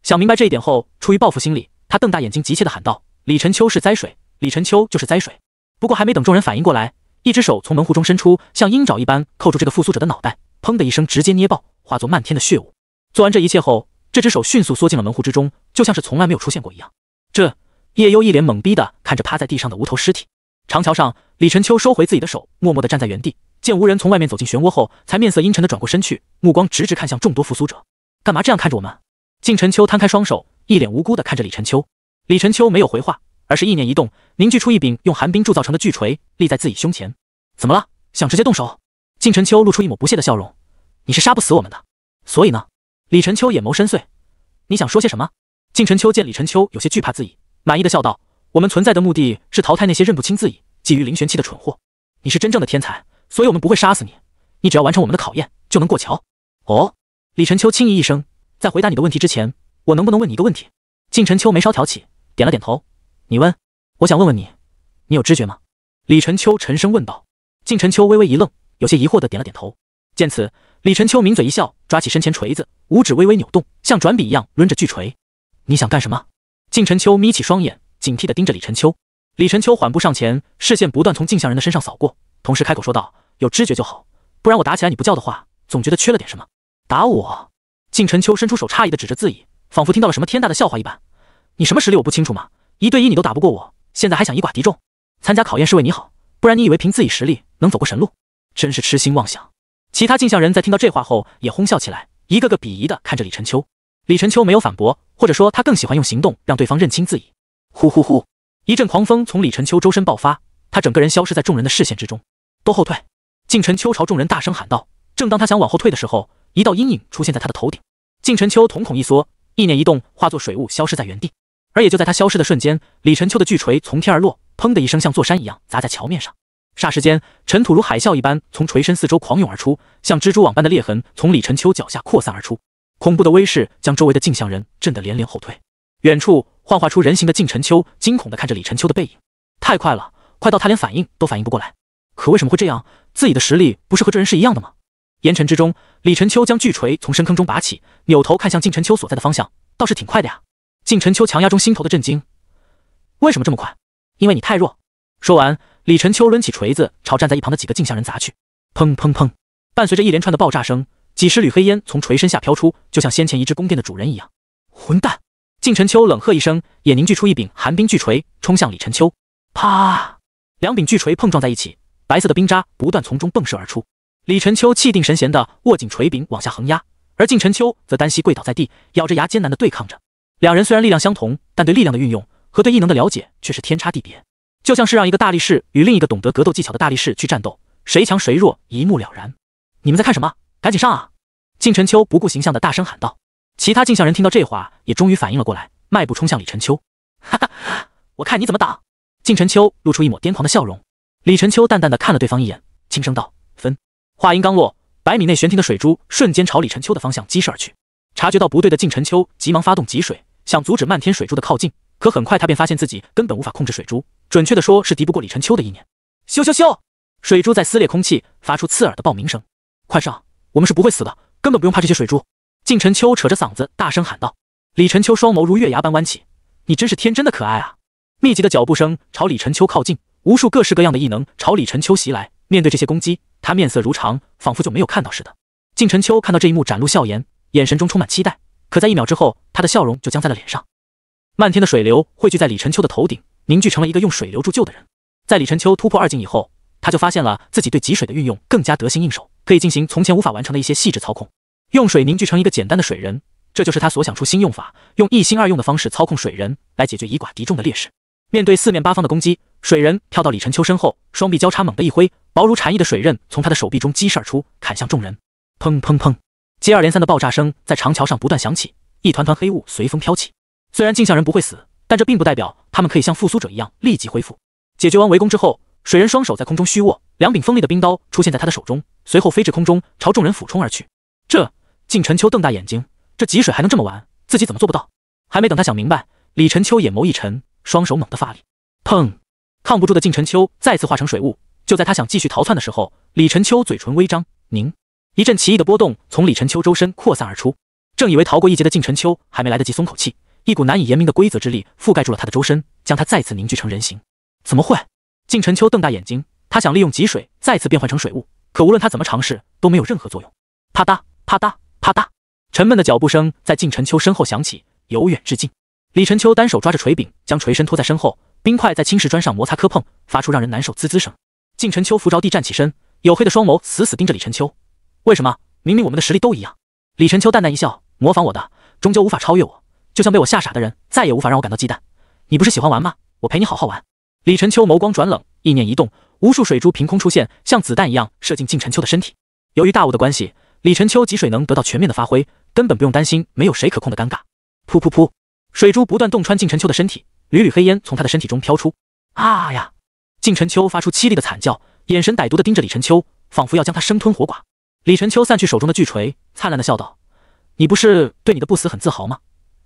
想明白这一点后，出于报复心理，他瞪大眼睛，急切的喊道：“李晨秋是灾水，李晨秋就是灾水。”不过还没等众人反应过来。一只手从门户中伸出，像鹰爪一般扣住这个复苏者的脑袋，砰的一声直接捏爆，化作漫天的血雾。做完这一切后，这只手迅速缩进了门户之中，就像是从来没有出现过一样。这叶优一脸懵逼的看着趴在地上的无头尸体。长桥上，李晨秋收回自己的手，默默的站在原地。见无人从外面走进漩涡后，才面色阴沉的转过身去，目光直直看向众多复苏者：“干嘛这样看着我们？”晋晨秋摊开双手，一脸无辜的看着李晨秋。李晨秋没有回话。而是意念一动，凝聚出一柄用寒冰铸造成的巨锤，立在自己胸前。怎么了？想直接动手？靳晨秋露出一抹不屑的笑容：“你是杀不死我们的。”所以呢？李晨秋眼眸深邃：“你想说些什么？”靳晨秋见李晨秋有些惧怕自己，满意的笑道：“我们存在的目的，是淘汰那些认不清自己、觊觎灵玄器的蠢货。你是真正的天才，所以我们不会杀死你。你只要完成我们的考验，就能过桥。”哦。李晨秋轻咦一声，在回答你的问题之前，我能不能问你一个问题？靳晨秋眉梢挑起，点了点头。你问，我想问问你，你有知觉吗？李晨秋沉声问道。靳晨秋微微一愣，有些疑惑的点了点头。见此，李晨秋抿嘴一笑，抓起身前锤子，五指微微扭动，像转笔一样抡着巨锤。你想干什么？靳晨秋眯起双眼，警惕的盯着李晨秋。李晨秋缓步上前，视线不断从镜像人的身上扫过，同时开口说道：“有知觉就好，不然我打起来你不叫的话，总觉得缺了点什么。”打我？靳晨秋伸出手，诧异的指着自己，仿佛听到了什么天大的笑话一般。你什么实力我不清楚吗？一对一你都打不过我，现在还想以寡敌众？参加考验是为你好，不然你以为凭自己实力能走过神路？真是痴心妄想！其他镜像人在听到这话后也哄笑起来，一个个鄙夷的看着李晨秋。李晨秋没有反驳，或者说他更喜欢用行动让对方认清自己。呼呼呼！一阵狂风从李晨秋周身爆发，他整个人消失在众人的视线之中。都后退！晋晨秋朝众人大声喊道。正当他想往后退的时候，一道阴影出现在他的头顶。晋晨秋瞳孔一缩，意念一动，化作水雾消失在原地。而也就在他消失的瞬间，李晨秋的巨锤从天而落，砰的一声，像座山一样砸在桥面上。霎时间，尘土如海啸一般从锤身四周狂涌而出，像蜘蛛网般的裂痕从李晨秋脚下扩散而出，恐怖的威势将周围的镜像人震得连连后退。远处幻化出人形的镜晨秋惊恐地看着李晨秋的背影，太快了，快到他连反应都反应不过来。可为什么会这样？自己的实力不是和这人是一样的吗？烟尘之中，李晨秋将巨锤从深坑中拔起，扭头看向镜晨秋所在的方向，倒是挺快的呀。靳辰秋强压中心头的震惊，为什么这么快？因为你太弱。说完，李陈秋抡起锤子朝站在一旁的几个镜像人砸去。砰砰砰！伴随着一连串的爆炸声，几十缕黑烟从锤身下飘出，就像先前一只宫殿的主人一样。混蛋！靳辰秋冷喝一声，也凝聚出一柄寒冰巨锤，冲向李陈秋。啪！两柄巨锤碰撞在一起，白色的冰渣不断从中迸射而出。李陈秋气定神闲的握紧锤柄往下横压，而靳辰秋则单膝跪倒在地，咬着牙艰难的对抗着。两人虽然力量相同，但对力量的运用和对异能的了解却是天差地别，就像是让一个大力士与另一个懂得格斗技巧的大力士去战斗，谁强谁弱一目了然。你们在看什么？赶紧上啊！靳晨秋不顾形象的大声喊道。其他镜像人听到这话，也终于反应了过来，迈步冲向李晨秋。哈哈，我看你怎么挡！靳晨秋露出一抹癫狂的笑容。李晨秋淡淡的看了对方一眼，轻声道：“分。”话音刚落，百米内悬停的水珠瞬间朝李晨秋的方向激射而去。察觉到不对的靳晨秋急忙发动急水。想阻止漫天水珠的靠近，可很快他便发现自己根本无法控制水珠，准确的说是敌不过李晨秋的意念。咻咻咻！水珠在撕裂空气，发出刺耳的爆鸣声。快上！我们是不会死的，根本不用怕这些水珠。靳晨秋扯着嗓子大声喊道。李晨秋双眸如月牙般弯起，你真是天真的可爱啊！密集的脚步声朝李晨秋靠近，无数各式各样的异能朝李晨秋袭来。面对这些攻击，他面色如常，仿佛就没有看到似的。靳晨秋看到这一幕，展露笑颜，眼神中充满期待。可在一秒之后，他的笑容就僵在了脸上。漫天的水流汇聚在李晨秋的头顶，凝聚成了一个用水流铸就的人。在李晨秋突破二境以后，他就发现了自己对极水的运用更加得心应手，可以进行从前无法完成的一些细致操控。用水凝聚成一个简单的水人，这就是他所想出新用法，用一心二用的方式操控水人来解决以寡敌众的劣势。面对四面八方的攻击，水人跳到李晨秋身后，双臂交叉猛地一挥，薄如蝉翼的水刃从他的手臂中激射而出，砍向众人。砰砰砰！接二连三的爆炸声在长桥上不断响起，一团团黑雾随风飘起。虽然镜像人不会死，但这并不代表他们可以像复苏者一样立即恢复。解决完围攻之后，水人双手在空中虚握，两柄锋利的冰刀出现在他的手中，随后飞至空中，朝众人俯冲而去。这，晋辰秋瞪大眼睛，这极水还能这么玩？自己怎么做不到？还没等他想明白，李晨秋眼眸一沉，双手猛地发力，砰！抗不住的晋辰秋再次化成水雾。就在他想继续逃窜的时候，李晨秋嘴唇微张，凝。一阵奇异的波动从李晨秋周身扩散而出，正以为逃过一劫的靳晨秋还没来得及松口气，一股难以言明的规则之力覆盖住了他的周身，将他再次凝聚成人形。怎么会？靳晨秋瞪大眼睛，他想利用极水再次变换成水雾，可无论他怎么尝试都没有任何作用。啪嗒啪嗒啪嗒，沉闷的脚步声在靳晨秋身后响起，由远至近。李晨秋单手抓着锤柄，将锤身托在身后，冰块在青石砖上摩擦磕碰，发出让人难受滋滋声。靳晨秋扶着地站起身，黝黑的双眸死死盯着李晨秋。为什么明明我们的实力都一样？李晨秋淡淡一笑，模仿我的终究无法超越我，就像被我吓傻的人，再也无法让我感到忌惮。你不是喜欢玩吗？我陪你好好玩。李晨秋眸光转冷，意念一动，无数水珠凭空出现，像子弹一样射进晋晨秋的身体。由于大雾的关系，李晨秋集水能得到全面的发挥，根本不用担心没有谁可控的尴尬。噗噗噗，水珠不断洞穿晋晨秋的身体，缕缕黑烟从他的身体中飘出。啊呀！晋晨秋发出凄厉的惨叫，眼神歹毒的盯着李晨秋，仿佛要将他生吞活剐。李晨秋散去手中的巨锤，灿烂的笑道：“你不是对你的不死很自豪吗？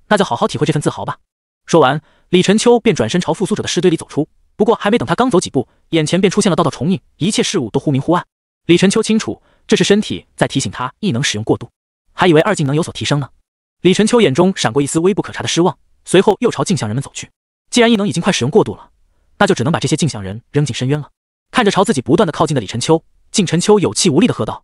那就好好体会这份自豪吧。”说完，李晨秋便转身朝复苏者的尸堆里走出。不过，还没等他刚走几步，眼前便出现了道道重影，一切事物都忽明忽暗。李晨秋清楚，这是身体在提醒他异能使用过度，还以为二技能有所提升呢。李晨秋眼中闪过一丝微不可察的失望，随后又朝镜像人们走去。既然异能已经快使用过度了，那就只能把这些镜像人扔进深渊了。看着朝自己不断的靠近的李晨秋，晋晨秋有气无力的喝道。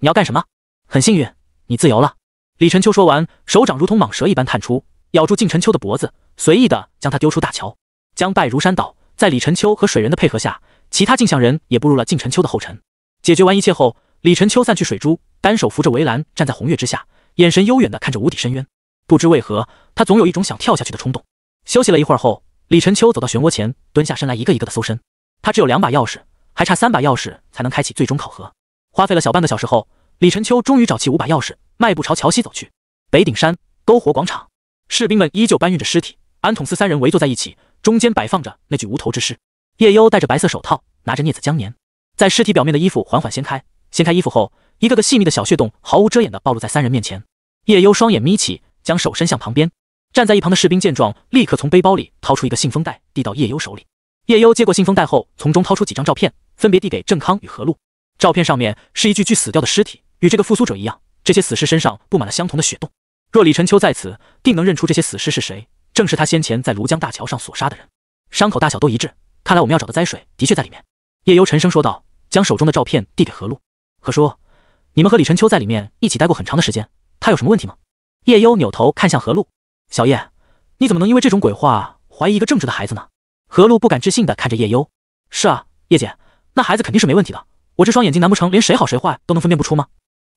你要干什么？很幸运，你自由了。李晨秋说完，手掌如同蟒蛇一般探出，咬住靳晨秋的脖子，随意的将他丢出大桥。将败如山倒，在李晨秋和水人的配合下，其他镜像人也步入了靳晨秋的后尘。解决完一切后，李晨秋散去水珠，单手扶着围栏，站在红月之下，眼神悠远的看着无底深渊。不知为何，他总有一种想跳下去的冲动。休息了一会儿后，李晨秋走到漩涡前，蹲下身来，一个一个的搜身。他只有两把钥匙，还差三把钥匙才能开启最终考核。花费了小半个小时后，李晨秋终于找齐五把钥匙，迈步朝桥西走去。北顶山篝火广场，士兵们依旧搬运着尸体。安统司三人围坐在一起，中间摆放着那具无头之尸。叶幽戴着白色手套，拿着镊子将粘在尸体表面的衣服缓缓掀开。掀开衣服后，一个个细密的小血洞毫无遮掩地暴露在三人面前。叶幽双眼眯起，将手伸向旁边站在一旁的士兵，见状立刻从背包里掏出一个信封袋，递到叶幽手里。叶幽接过信封袋后，从中掏出几张照片，分别递给郑康与何璐。照片上面是一具具死掉的尸体，与这个复苏者一样，这些死尸身上布满了相同的血洞。若李晨秋在此，定能认出这些死尸是谁，正是他先前在庐江大桥上所杀的人。伤口大小都一致，看来我们要找的灾水的确在里面。叶幽沉声说道，将手中的照片递给何路。何叔，你们和李晨秋在里面一起待过很长的时间，他有什么问题吗？叶幽扭头看向何路，小叶，你怎么能因为这种鬼话怀疑一个正直的孩子呢？何露不敢置信地看着叶幽。是啊，叶姐，那孩子肯定是没问题的。我这双眼睛，难不成连谁好谁坏都能分辨不出吗？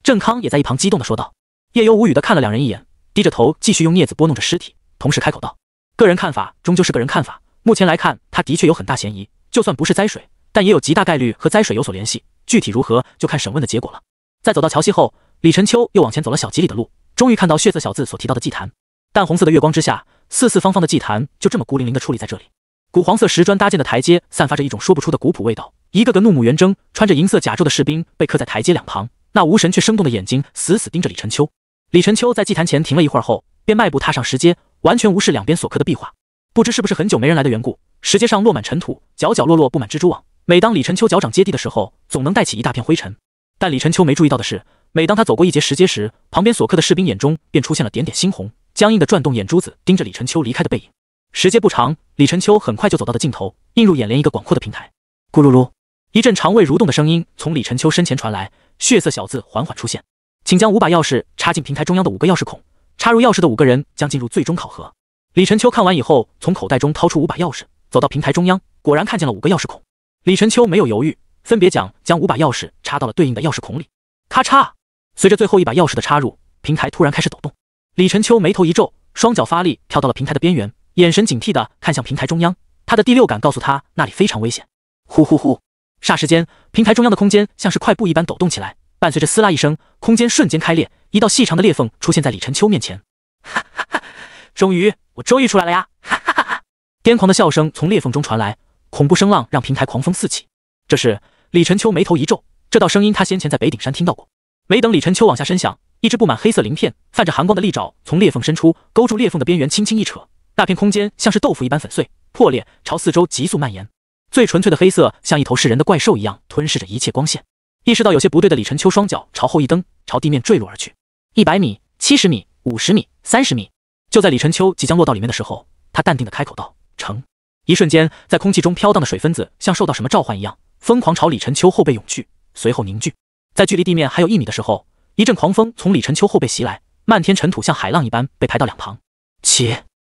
郑康也在一旁激动地说道。叶幽无语地看了两人一眼，低着头继续用镊子拨弄着尸体，同时开口道：“个人看法终究是个人看法。目前来看，他的确有很大嫌疑。就算不是灾水，但也有极大概率和灾水有所联系。具体如何，就看审问的结果了。”在走到桥西后，李晨秋又往前走了小几里的路，终于看到血色小字所提到的祭坛。淡红色的月光之下，四四方方的祭坛就这么孤零零地矗立在这里。古黄色石砖搭建的台阶，散发着一种说不出的古朴味道。一个个怒目圆睁、穿着银色甲胄的士兵被刻在台阶两旁，那无神却生动的眼睛死死盯着李晨秋。李晨秋在祭坛前停了一会儿后，便迈步踏上石阶，完全无视两边所刻的壁画。不知是不是很久没人来的缘故，石阶上落满尘土，角角落落布满蜘蛛网。每当李晨秋脚掌接地的时候，总能带起一大片灰尘。但李晨秋没注意到的是，每当他走过一节石阶时，旁边所刻的士兵眼中便出现了点点猩红，僵硬的转动眼珠子盯着李晨秋离开的背影。时间不长，李晨秋很快就走到了尽头，映入眼帘一个广阔的平台。咕噜噜。一阵肠胃蠕动的声音从李晨秋身前传来，血色小字缓缓出现：“请将五把钥匙插进平台中央的五个钥匙孔。插入钥匙的五个人将进入最终考核。”李晨秋看完以后，从口袋中掏出五把钥匙，走到平台中央，果然看见了五个钥匙孔。李晨秋没有犹豫，分别将将五把钥匙插到了对应的钥匙孔里。咔嚓！随着最后一把钥匙的插入，平台突然开始抖动。李晨秋眉头一皱，双脚发力跳到了平台的边缘，眼神警惕的看向平台中央。他的第六感告诉他那里非常危险。呼呼呼！霎时间，平台中央的空间像是快步一般抖动起来，伴随着撕拉一声，空间瞬间开裂，一道细长的裂缝出现在李晨秋面前。哈哈哈，终于，我终于出来了呀！哈哈哈！哈！癫狂的笑声从裂缝中传来，恐怖声浪让平台狂风四起。这时，李晨秋眉头一皱，这道声音他先前在北顶山听到过。没等李晨秋往下深想，一只布满黑色鳞片、泛着寒光的利爪从裂缝伸出，勾住裂缝的边缘，轻轻一扯，那片空间像是豆腐一般粉碎、破裂，朝四周急速蔓延。最纯粹的黑色像一头噬人的怪兽一样吞噬着一切光线。意识到有些不对的李晨秋双脚朝后一蹬，朝地面坠落而去。一百米，七十米，五十米，三十米。就在李晨秋即将落到里面的时候，他淡定的开口道：“成。”一瞬间，在空气中飘荡的水分子像受到什么召唤一样，疯狂朝李晨秋后背涌去，随后凝聚。在距离地面还有一米的时候，一阵狂风从李晨秋后背袭来，漫天尘土像海浪一般被排到两旁。起！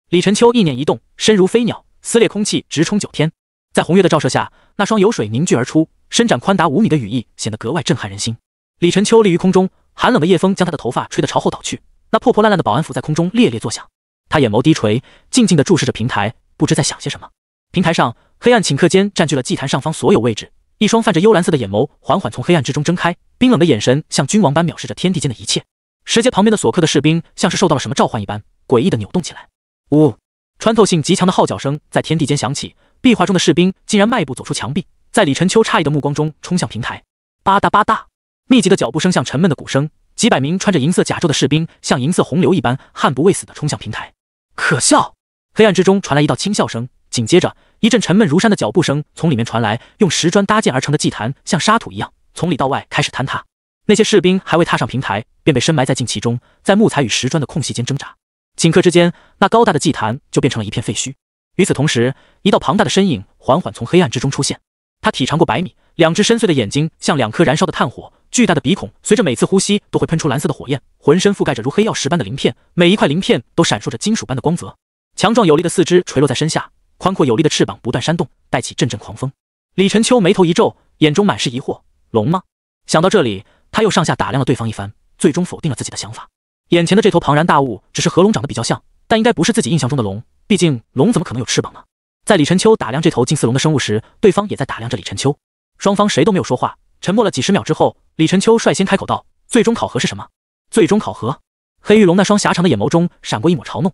李晨秋意念一动，身如飞鸟，撕裂空气，直冲九天。在红月的照射下，那双由水凝聚而出、伸展宽达五米的羽翼显得格外震撼人心。李晨秋立于空中，寒冷的夜风将他的头发吹得朝后倒去，那破破烂烂的保安服在空中猎猎作响。他眼眸低垂，静静地注视着平台，不知在想些什么。平台上，黑暗顷刻间占据了祭坛上方所有位置。一双泛着幽蓝色的眼眸缓缓从黑暗之中睁开，冰冷的眼神像君王般藐视着天地间的一切。石阶旁边的索克的士兵像是受到了什么召唤一般，诡异的扭动起来。呜，穿透性极强的号角声在天地间响起。壁画中的士兵竟然迈步走出墙壁，在李晨秋诧异的目光中冲向平台。吧嗒吧嗒，密集的脚步声像沉闷的鼓声。几百名穿着银色甲胄的士兵像银色洪流一般，悍不畏死的冲向平台。可笑！黑暗之中传来一道轻笑声，紧接着一阵沉闷如山的脚步声从里面传来。用石砖搭建而成的祭坛像沙土一样，从里到外开始坍塌。那些士兵还未踏上平台，便被深埋在禁其中，在木材与石砖的空隙间挣扎。顷刻之间，那高大的祭坛就变成了一片废墟。与此同时，一道庞大的身影缓缓从黑暗之中出现。他体长过百米，两只深邃的眼睛像两颗燃烧的炭火，巨大的鼻孔随着每次呼吸都会喷出蓝色的火焰，浑身覆盖着如黑曜石般的鳞片，每一块鳞片都闪烁着金属般的光泽。强壮有力的四肢垂落在身下，宽阔有力的翅膀不断扇动，带起阵阵狂风。李晨秋眉头一皱，眼中满是疑惑：“龙吗？”想到这里，他又上下打量了对方一番，最终否定了自己的想法。眼前的这头庞然大物只是和龙长得比较像，但应该不是自己印象中的龙。毕竟龙怎么可能有翅膀呢？在李晨秋打量这头近似龙的生物时，对方也在打量着李晨秋。双方谁都没有说话，沉默了几十秒之后，李晨秋率先开口道：“最终考核是什么？”“最终考核。”黑玉龙那双狭长的眼眸中闪过一抹嘲弄，“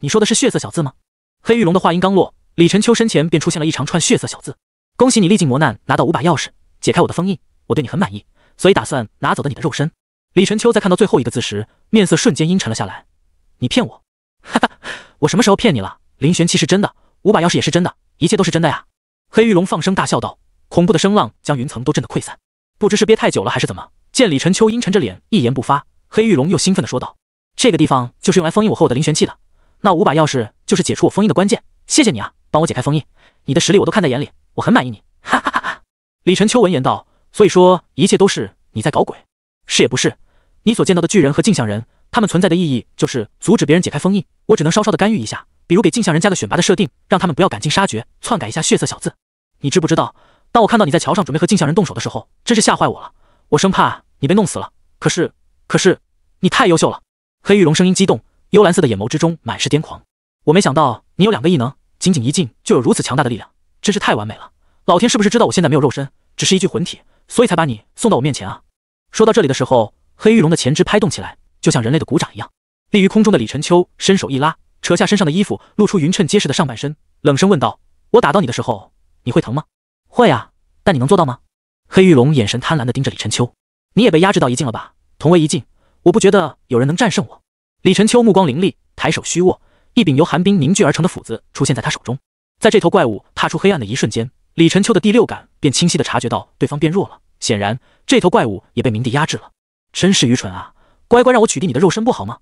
你说的是血色小字吗？”黑玉龙的话音刚落，李晨秋身前便出现了一长串血色小字：“恭喜你历尽磨难，拿到五把钥匙，解开我的封印。我对你很满意，所以打算拿走的你的肉身。”李晨秋在看到最后一个字时，面色瞬间阴沉了下来。“你骗我！”哈哈。我什么时候骗你了？林玄器是真的，五把钥匙也是真的，一切都是真的呀！黑玉龙放声大笑道，恐怖的声浪将云层都震得溃散。不知是憋太久了还是怎么，见李晨秋阴沉着脸一言不发，黑玉龙又兴奋地说道：“这个地方就是用来封印我和我的林玄器的，那五把钥匙就是解除我封印的关键。谢谢你啊，帮我解开封印，你的实力我都看在眼里，我很满意你。”哈哈哈！李晨秋闻言道：“所以说，一切都是你在搞鬼？是也不是？你所见到的巨人和镜像人。”他们存在的意义就是阻止别人解开封印，我只能稍稍的干预一下，比如给镜像人加个选拔的设定，让他们不要赶尽杀绝，篡改一下血色小字。你知不知道，当我看到你在桥上准备和镜像人动手的时候，真是吓坏我了，我生怕你被弄死了。可是，可是你太优秀了。黑玉龙声音激动，幽蓝色的眼眸之中满是癫狂。我没想到你有两个异能，仅仅一镜就有如此强大的力量，真是太完美了。老天是不是知道我现在没有肉身，只是一具魂体，所以才把你送到我面前啊？说到这里的时候，黑玉龙的前肢拍动起来。就像人类的鼓掌一样，立于空中的李晨秋伸手一拉，扯下身上的衣服，露出匀称结实的上半身，冷声问道：“我打到你的时候，你会疼吗？”“会啊，但你能做到吗？”黑玉龙眼神贪婪的盯着李晨秋，“你也被压制到一境了吧？同为一境，我不觉得有人能战胜我。”李晨秋目光凌厉，抬手虚握，一柄由寒冰凝聚而成的斧子出现在他手中。在这头怪物踏出黑暗的一瞬间，李晨秋的第六感便清晰的察觉到对方变弱了，显然这头怪物也被冥帝压制了。真是愚蠢啊！乖乖让我取缔你的肉身不好吗？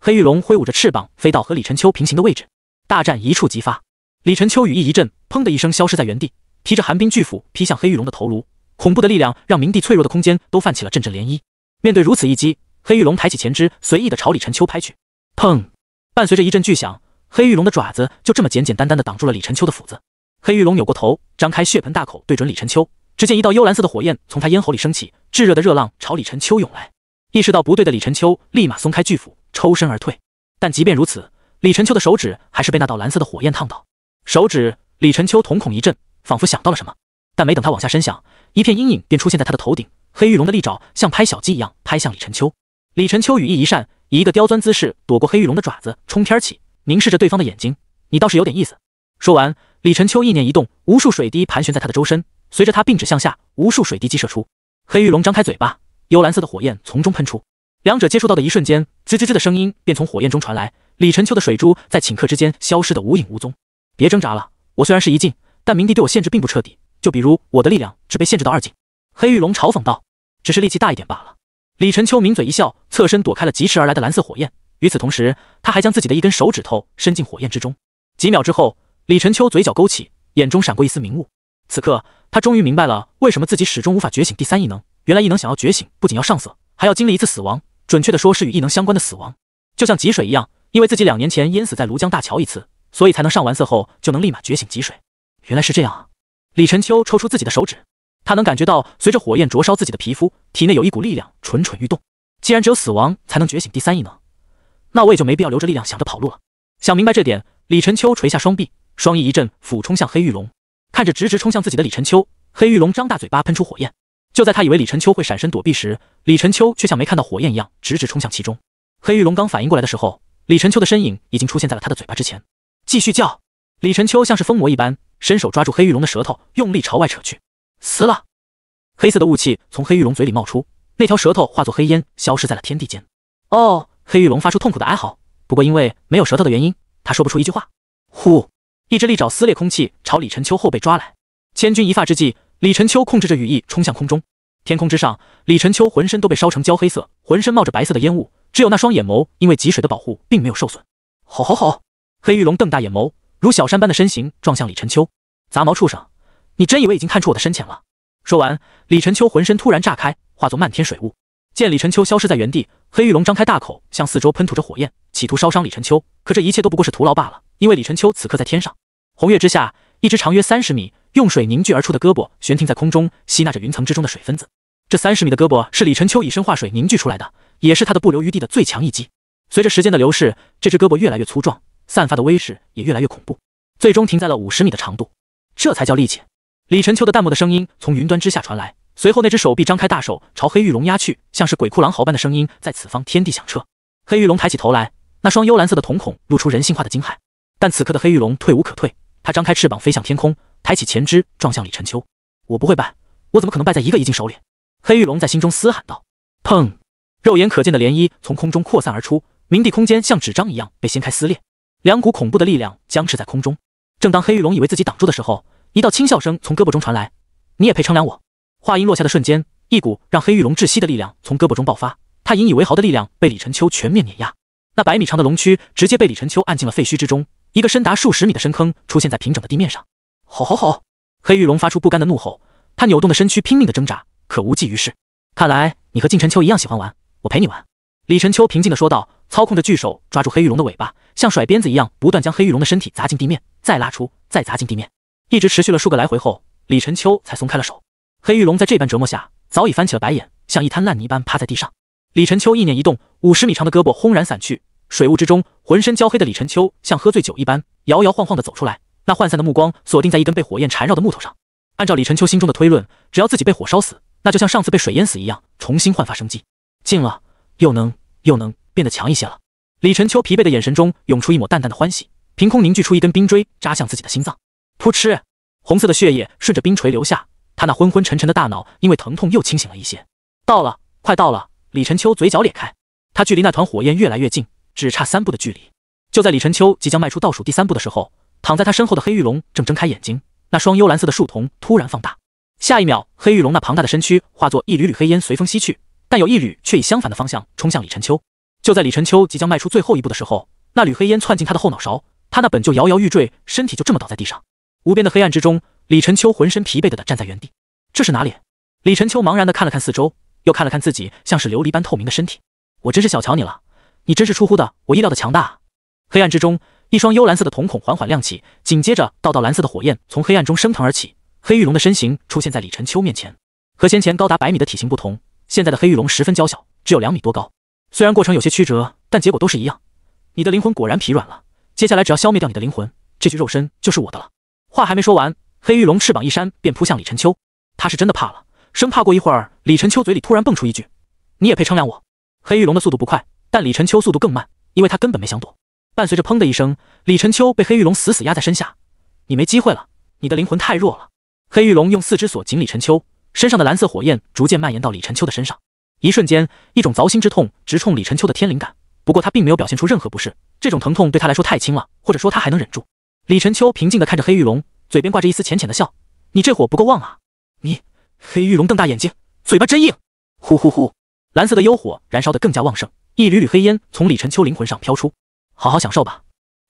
黑玉龙挥舞着翅膀飞到和李晨秋平行的位置，大战一触即发。李晨秋羽翼一震，砰的一声消失在原地，提着寒冰巨斧劈向黑玉龙的头颅。恐怖的力量让冥帝脆弱的空间都泛起了阵阵涟漪。面对如此一击，黑玉龙抬起前肢随意的朝李晨秋拍去，砰！伴随着一阵巨响，黑玉龙的爪子就这么简简单单的挡住了李晨秋的斧子。黑玉龙扭过头，张开血盆大口对准李晨秋。只见一道幽蓝色的火焰从他咽喉里升起，炙热的热浪朝李晨秋涌来。意识到不对的李晨秋立马松开巨斧，抽身而退。但即便如此，李晨秋的手指还是被那道蓝色的火焰烫到。手指，李晨秋瞳孔一震，仿佛想到了什么。但没等他往下深想，一片阴影便出现在他的头顶，黑玉龙的利爪像拍小鸡一样拍向李晨秋。李晨秋羽翼一扇，以一个刁钻姿势躲过黑玉龙的爪子，冲天起，凝视着对方的眼睛：“你倒是有点意思。”说完，李晨秋意念一动，无数水滴盘旋在他的周身，随着他并指向下，无数水滴激射出。黑玉龙张开嘴巴。幽蓝色的火焰从中喷出，两者接触到的一瞬间，吱吱吱的声音便从火焰中传来。李晨秋的水珠在顷刻之间消失的无影无踪。别挣扎了，我虽然是一境，但冥帝对我限制并不彻底，就比如我的力量只被限制到二境。黑玉龙嘲讽道：“只是力气大一点罢了。”李晨秋抿嘴一笑，侧身躲开了疾驰而来的蓝色火焰。与此同时，他还将自己的一根手指头伸进火焰之中。几秒之后，李晨秋嘴角勾起，眼中闪过一丝明悟。此刻，他终于明白了为什么自己始终无法觉醒第三异能。原来异能想要觉醒，不仅要上色，还要经历一次死亡，准确的说是与异能相关的死亡，就像汲水一样，因为自己两年前淹死在庐江大桥一次，所以才能上完色后就能立马觉醒汲水。原来是这样啊！李晨秋抽出自己的手指，他能感觉到随着火焰灼烧自己的皮肤，体内有一股力量蠢蠢欲动。既然只有死亡才能觉醒第三异能，那我也就没必要留着力量想着跑路了。想明白这点，李晨秋垂下双臂，双翼一阵俯冲向黑玉龙。看着直直冲向自己的李晨秋，黑玉龙张大嘴巴喷出火焰。就在他以为李晨秋会闪身躲避时，李晨秋却像没看到火焰一样，直直冲向其中。黑玉龙刚反应过来的时候，李晨秋的身影已经出现在了他的嘴巴之前，继续叫。李晨秋像是疯魔一般，伸手抓住黑玉龙的舌头，用力朝外扯去。死了！黑色的雾气从黑玉龙嘴里冒出，那条舌头化作黑烟，消失在了天地间。哦！黑玉龙发出痛苦的哀嚎，不过因为没有舌头的原因，他说不出一句话。呼！一只利爪撕裂空气，朝李晨秋后背抓来。千钧一发之际。李晨秋控制着羽翼冲向空中，天空之上，李晨秋浑身都被烧成焦黑色，浑身冒着白色的烟雾，只有那双眼眸因为极水的保护并没有受损。吼吼吼！黑玉龙瞪大眼眸，如小山般的身形撞向李晨秋。杂毛畜生，你真以为已经看出我的深浅了？说完，李晨秋浑身突然炸开，化作漫天水雾。见李晨秋消失在原地，黑玉龙张开大口向四周喷吐着火焰，企图烧伤李晨秋。可这一切都不过是徒劳罢了，因为李晨秋此刻在天上，红月之下。一只长约三十米、用水凝聚而出的胳膊悬停在空中，吸纳着云层之中的水分子。这三十米的胳膊是李晨秋以身化水凝聚出来的，也是他的不留余地的最强一击。随着时间的流逝，这只胳膊越来越粗壮，散发的威势也越来越恐怖，最终停在了五十米的长度。这才叫力气！李晨秋的淡漠的声音从云端之下传来，随后那只手臂张开大手朝黑玉龙压去，像是鬼哭狼嚎般的声音在此方天地响彻。黑玉龙抬起头来，那双幽蓝色的瞳孔露出人性化的惊骇，但此刻的黑玉龙退无可退。他张开翅膀飞向天空，抬起前肢撞向李晨秋。我不会败，我怎么可能败在一个一境手里？黑玉龙在心中嘶喊道。砰！肉眼可见的涟漪从空中扩散而出，冥帝空间像纸张一样被掀开撕裂。两股恐怖的力量僵持在空中。正当黑玉龙以为自己挡住的时候，一道轻笑声从胳膊中传来。你也配称量我？话音落下的瞬间，一股让黑玉龙窒息的力量从胳膊中爆发。他引以为豪的力量被李晨秋全面碾压。那百米长的龙躯直接被李晨秋按进了废墟之中。一个深达数十米的深坑出现在平整的地面上，吼吼吼！黑玉龙发出不甘的怒吼，他扭动的身躯拼命的挣扎，可无济于事。看来你和靳晨秋一样喜欢玩，我陪你玩。”李晨秋平静的说道，操控着巨手抓住黑玉龙的尾巴，像甩鞭子一样不断将黑玉龙的身体砸进地面，再拉出，再砸进地面，一直持续了数个来回后，李晨秋才松开了手。黑玉龙在这般折磨下早已翻起了白眼，像一滩烂泥般趴在地上。李晨秋意念一动，五十米长的胳膊轰然散去。水雾之中，浑身焦黑的李晨秋像喝醉酒一般，摇摇晃晃地走出来。那涣散的目光锁定在一根被火焰缠绕的木头上。按照李晨秋心中的推论，只要自己被火烧死，那就像上次被水淹死一样，重新焕发生机，近了，又能又能变得强一些了。李晨秋疲惫的眼神中涌出一抹淡淡的欢喜，凭空凝聚出一根冰锥扎向自己的心脏。噗嗤，红色的血液顺着冰锤流下。他那昏昏沉沉的大脑因为疼痛又清醒了一些。到了，快到了！李晨秋嘴角裂开，他距离那团火焰越来越近。只差三步的距离，就在李晨秋即将迈出倒数第三步的时候，躺在他身后的黑玉龙正睁开眼睛，那双幽蓝色的树瞳突然放大。下一秒，黑玉龙那庞大的身躯化作一缕缕黑烟随风吸去，但有一缕却以相反的方向冲向李晨秋。就在李晨秋即将迈出最后一步的时候，那缕黑烟窜进他的后脑勺，他那本就摇摇欲坠身体就这么倒在地上。无边的黑暗之中，李晨秋浑身疲惫的站在原地。这是哪里？李晨秋茫然的看了看四周，又看了看自己像是琉璃般透明的身体。我真是小瞧你了。你真是出乎的我意料的强大！黑暗之中，一双幽蓝色的瞳孔缓缓亮起，紧接着道道蓝色的火焰从黑暗中升腾而起，黑玉龙的身形出现在李晨秋面前。和先前高达百米的体型不同，现在的黑玉龙十分娇小，只有两米多高。虽然过程有些曲折，但结果都是一样。你的灵魂果然疲软了，接下来只要消灭掉你的灵魂，这具肉身就是我的了。话还没说完，黑玉龙翅膀一扇，便扑向李晨秋。他是真的怕了，生怕过一会儿李晨秋嘴里突然蹦出一句：“你也配称量我？”黑玉龙的速度不快。但李晨秋速度更慢，因为他根本没想躲。伴随着砰的一声，李晨秋被黑玉龙死死压在身下。你没机会了，你的灵魂太弱了。黑玉龙用四肢锁紧李晨秋，身上的蓝色火焰逐渐蔓延到李晨秋的身上。一瞬间，一种凿心之痛直冲李晨秋的天灵感。不过他并没有表现出任何不适，这种疼痛对他来说太轻了，或者说他还能忍住。李晨秋平静地看着黑玉龙，嘴边挂着一丝浅浅的笑。你这火不够旺啊！你黑玉龙瞪大眼睛，嘴巴真硬。呼呼呼，蓝色的幽火燃烧得更加旺盛。一缕缕黑烟从李晨秋灵魂上飘出，好好享受吧。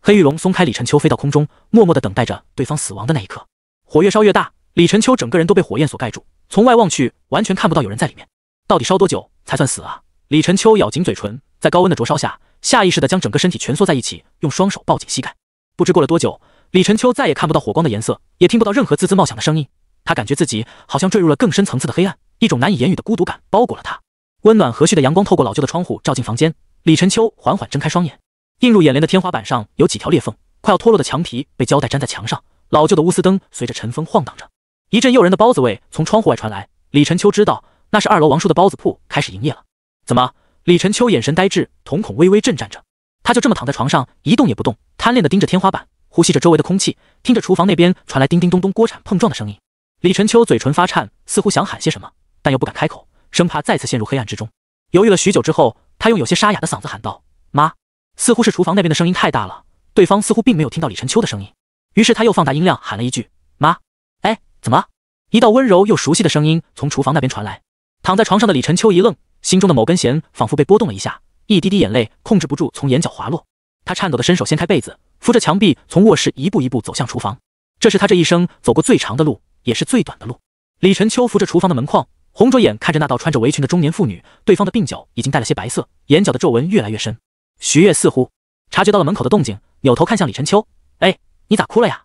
黑玉龙松开李晨秋，飞到空中，默默地等待着对方死亡的那一刻。火越烧越大，李晨秋整个人都被火焰所盖住，从外望去，完全看不到有人在里面。到底烧多久才算死啊？李晨秋咬紧嘴唇，在高温的灼烧下，下意识地将整个身体蜷缩在一起，用双手抱紧膝盖。不知过了多久，李晨秋再也看不到火光的颜色，也听不到任何滋滋冒响的声音。他感觉自己好像坠入了更深层次的黑暗，一种难以言喻的孤独感包裹了他。温暖和煦的阳光透过老旧的窗户照进房间，李晨秋缓缓睁开双眼，映入眼帘的天花板上有几条裂缝，快要脱落的墙皮被胶带粘在墙上，老旧的钨丝灯随着晨风晃荡着。一阵诱人的包子味从窗户外传来，李晨秋知道那是二楼王叔的包子铺开始营业了。怎么？李晨秋眼神呆滞，瞳孔微微震颤着，他就这么躺在床上一动也不动，贪恋的盯着天花板，呼吸着周围的空气，听着厨房那边传来叮叮咚咚锅铲碰撞的声音。李晨秋嘴唇发颤，似乎想喊些什么，但又不敢开口。生怕再次陷入黑暗之中，犹豫了许久之后，他用有些沙哑的嗓子喊道：“妈！”似乎是厨房那边的声音太大了，对方似乎并没有听到李晨秋的声音，于是他又放大音量喊了一句：“妈！”哎，怎么一道温柔又熟悉的声音从厨房那边传来。躺在床上的李晨秋一愣，心中的某根弦仿佛被拨动了一下，一滴滴眼泪控制不住从眼角滑落。他颤抖的伸手掀开被子，扶着墙壁从卧室一步一步走向厨房。这是他这一生走过最长的路，也是最短的路。李晨秋扶着厨房的门框。红着眼看着那道穿着围裙的中年妇女，对方的鬓角已经带了些白色，眼角的皱纹越来越深。徐月似乎察觉到了门口的动静，扭头看向李晨秋：“哎，你咋哭了呀？”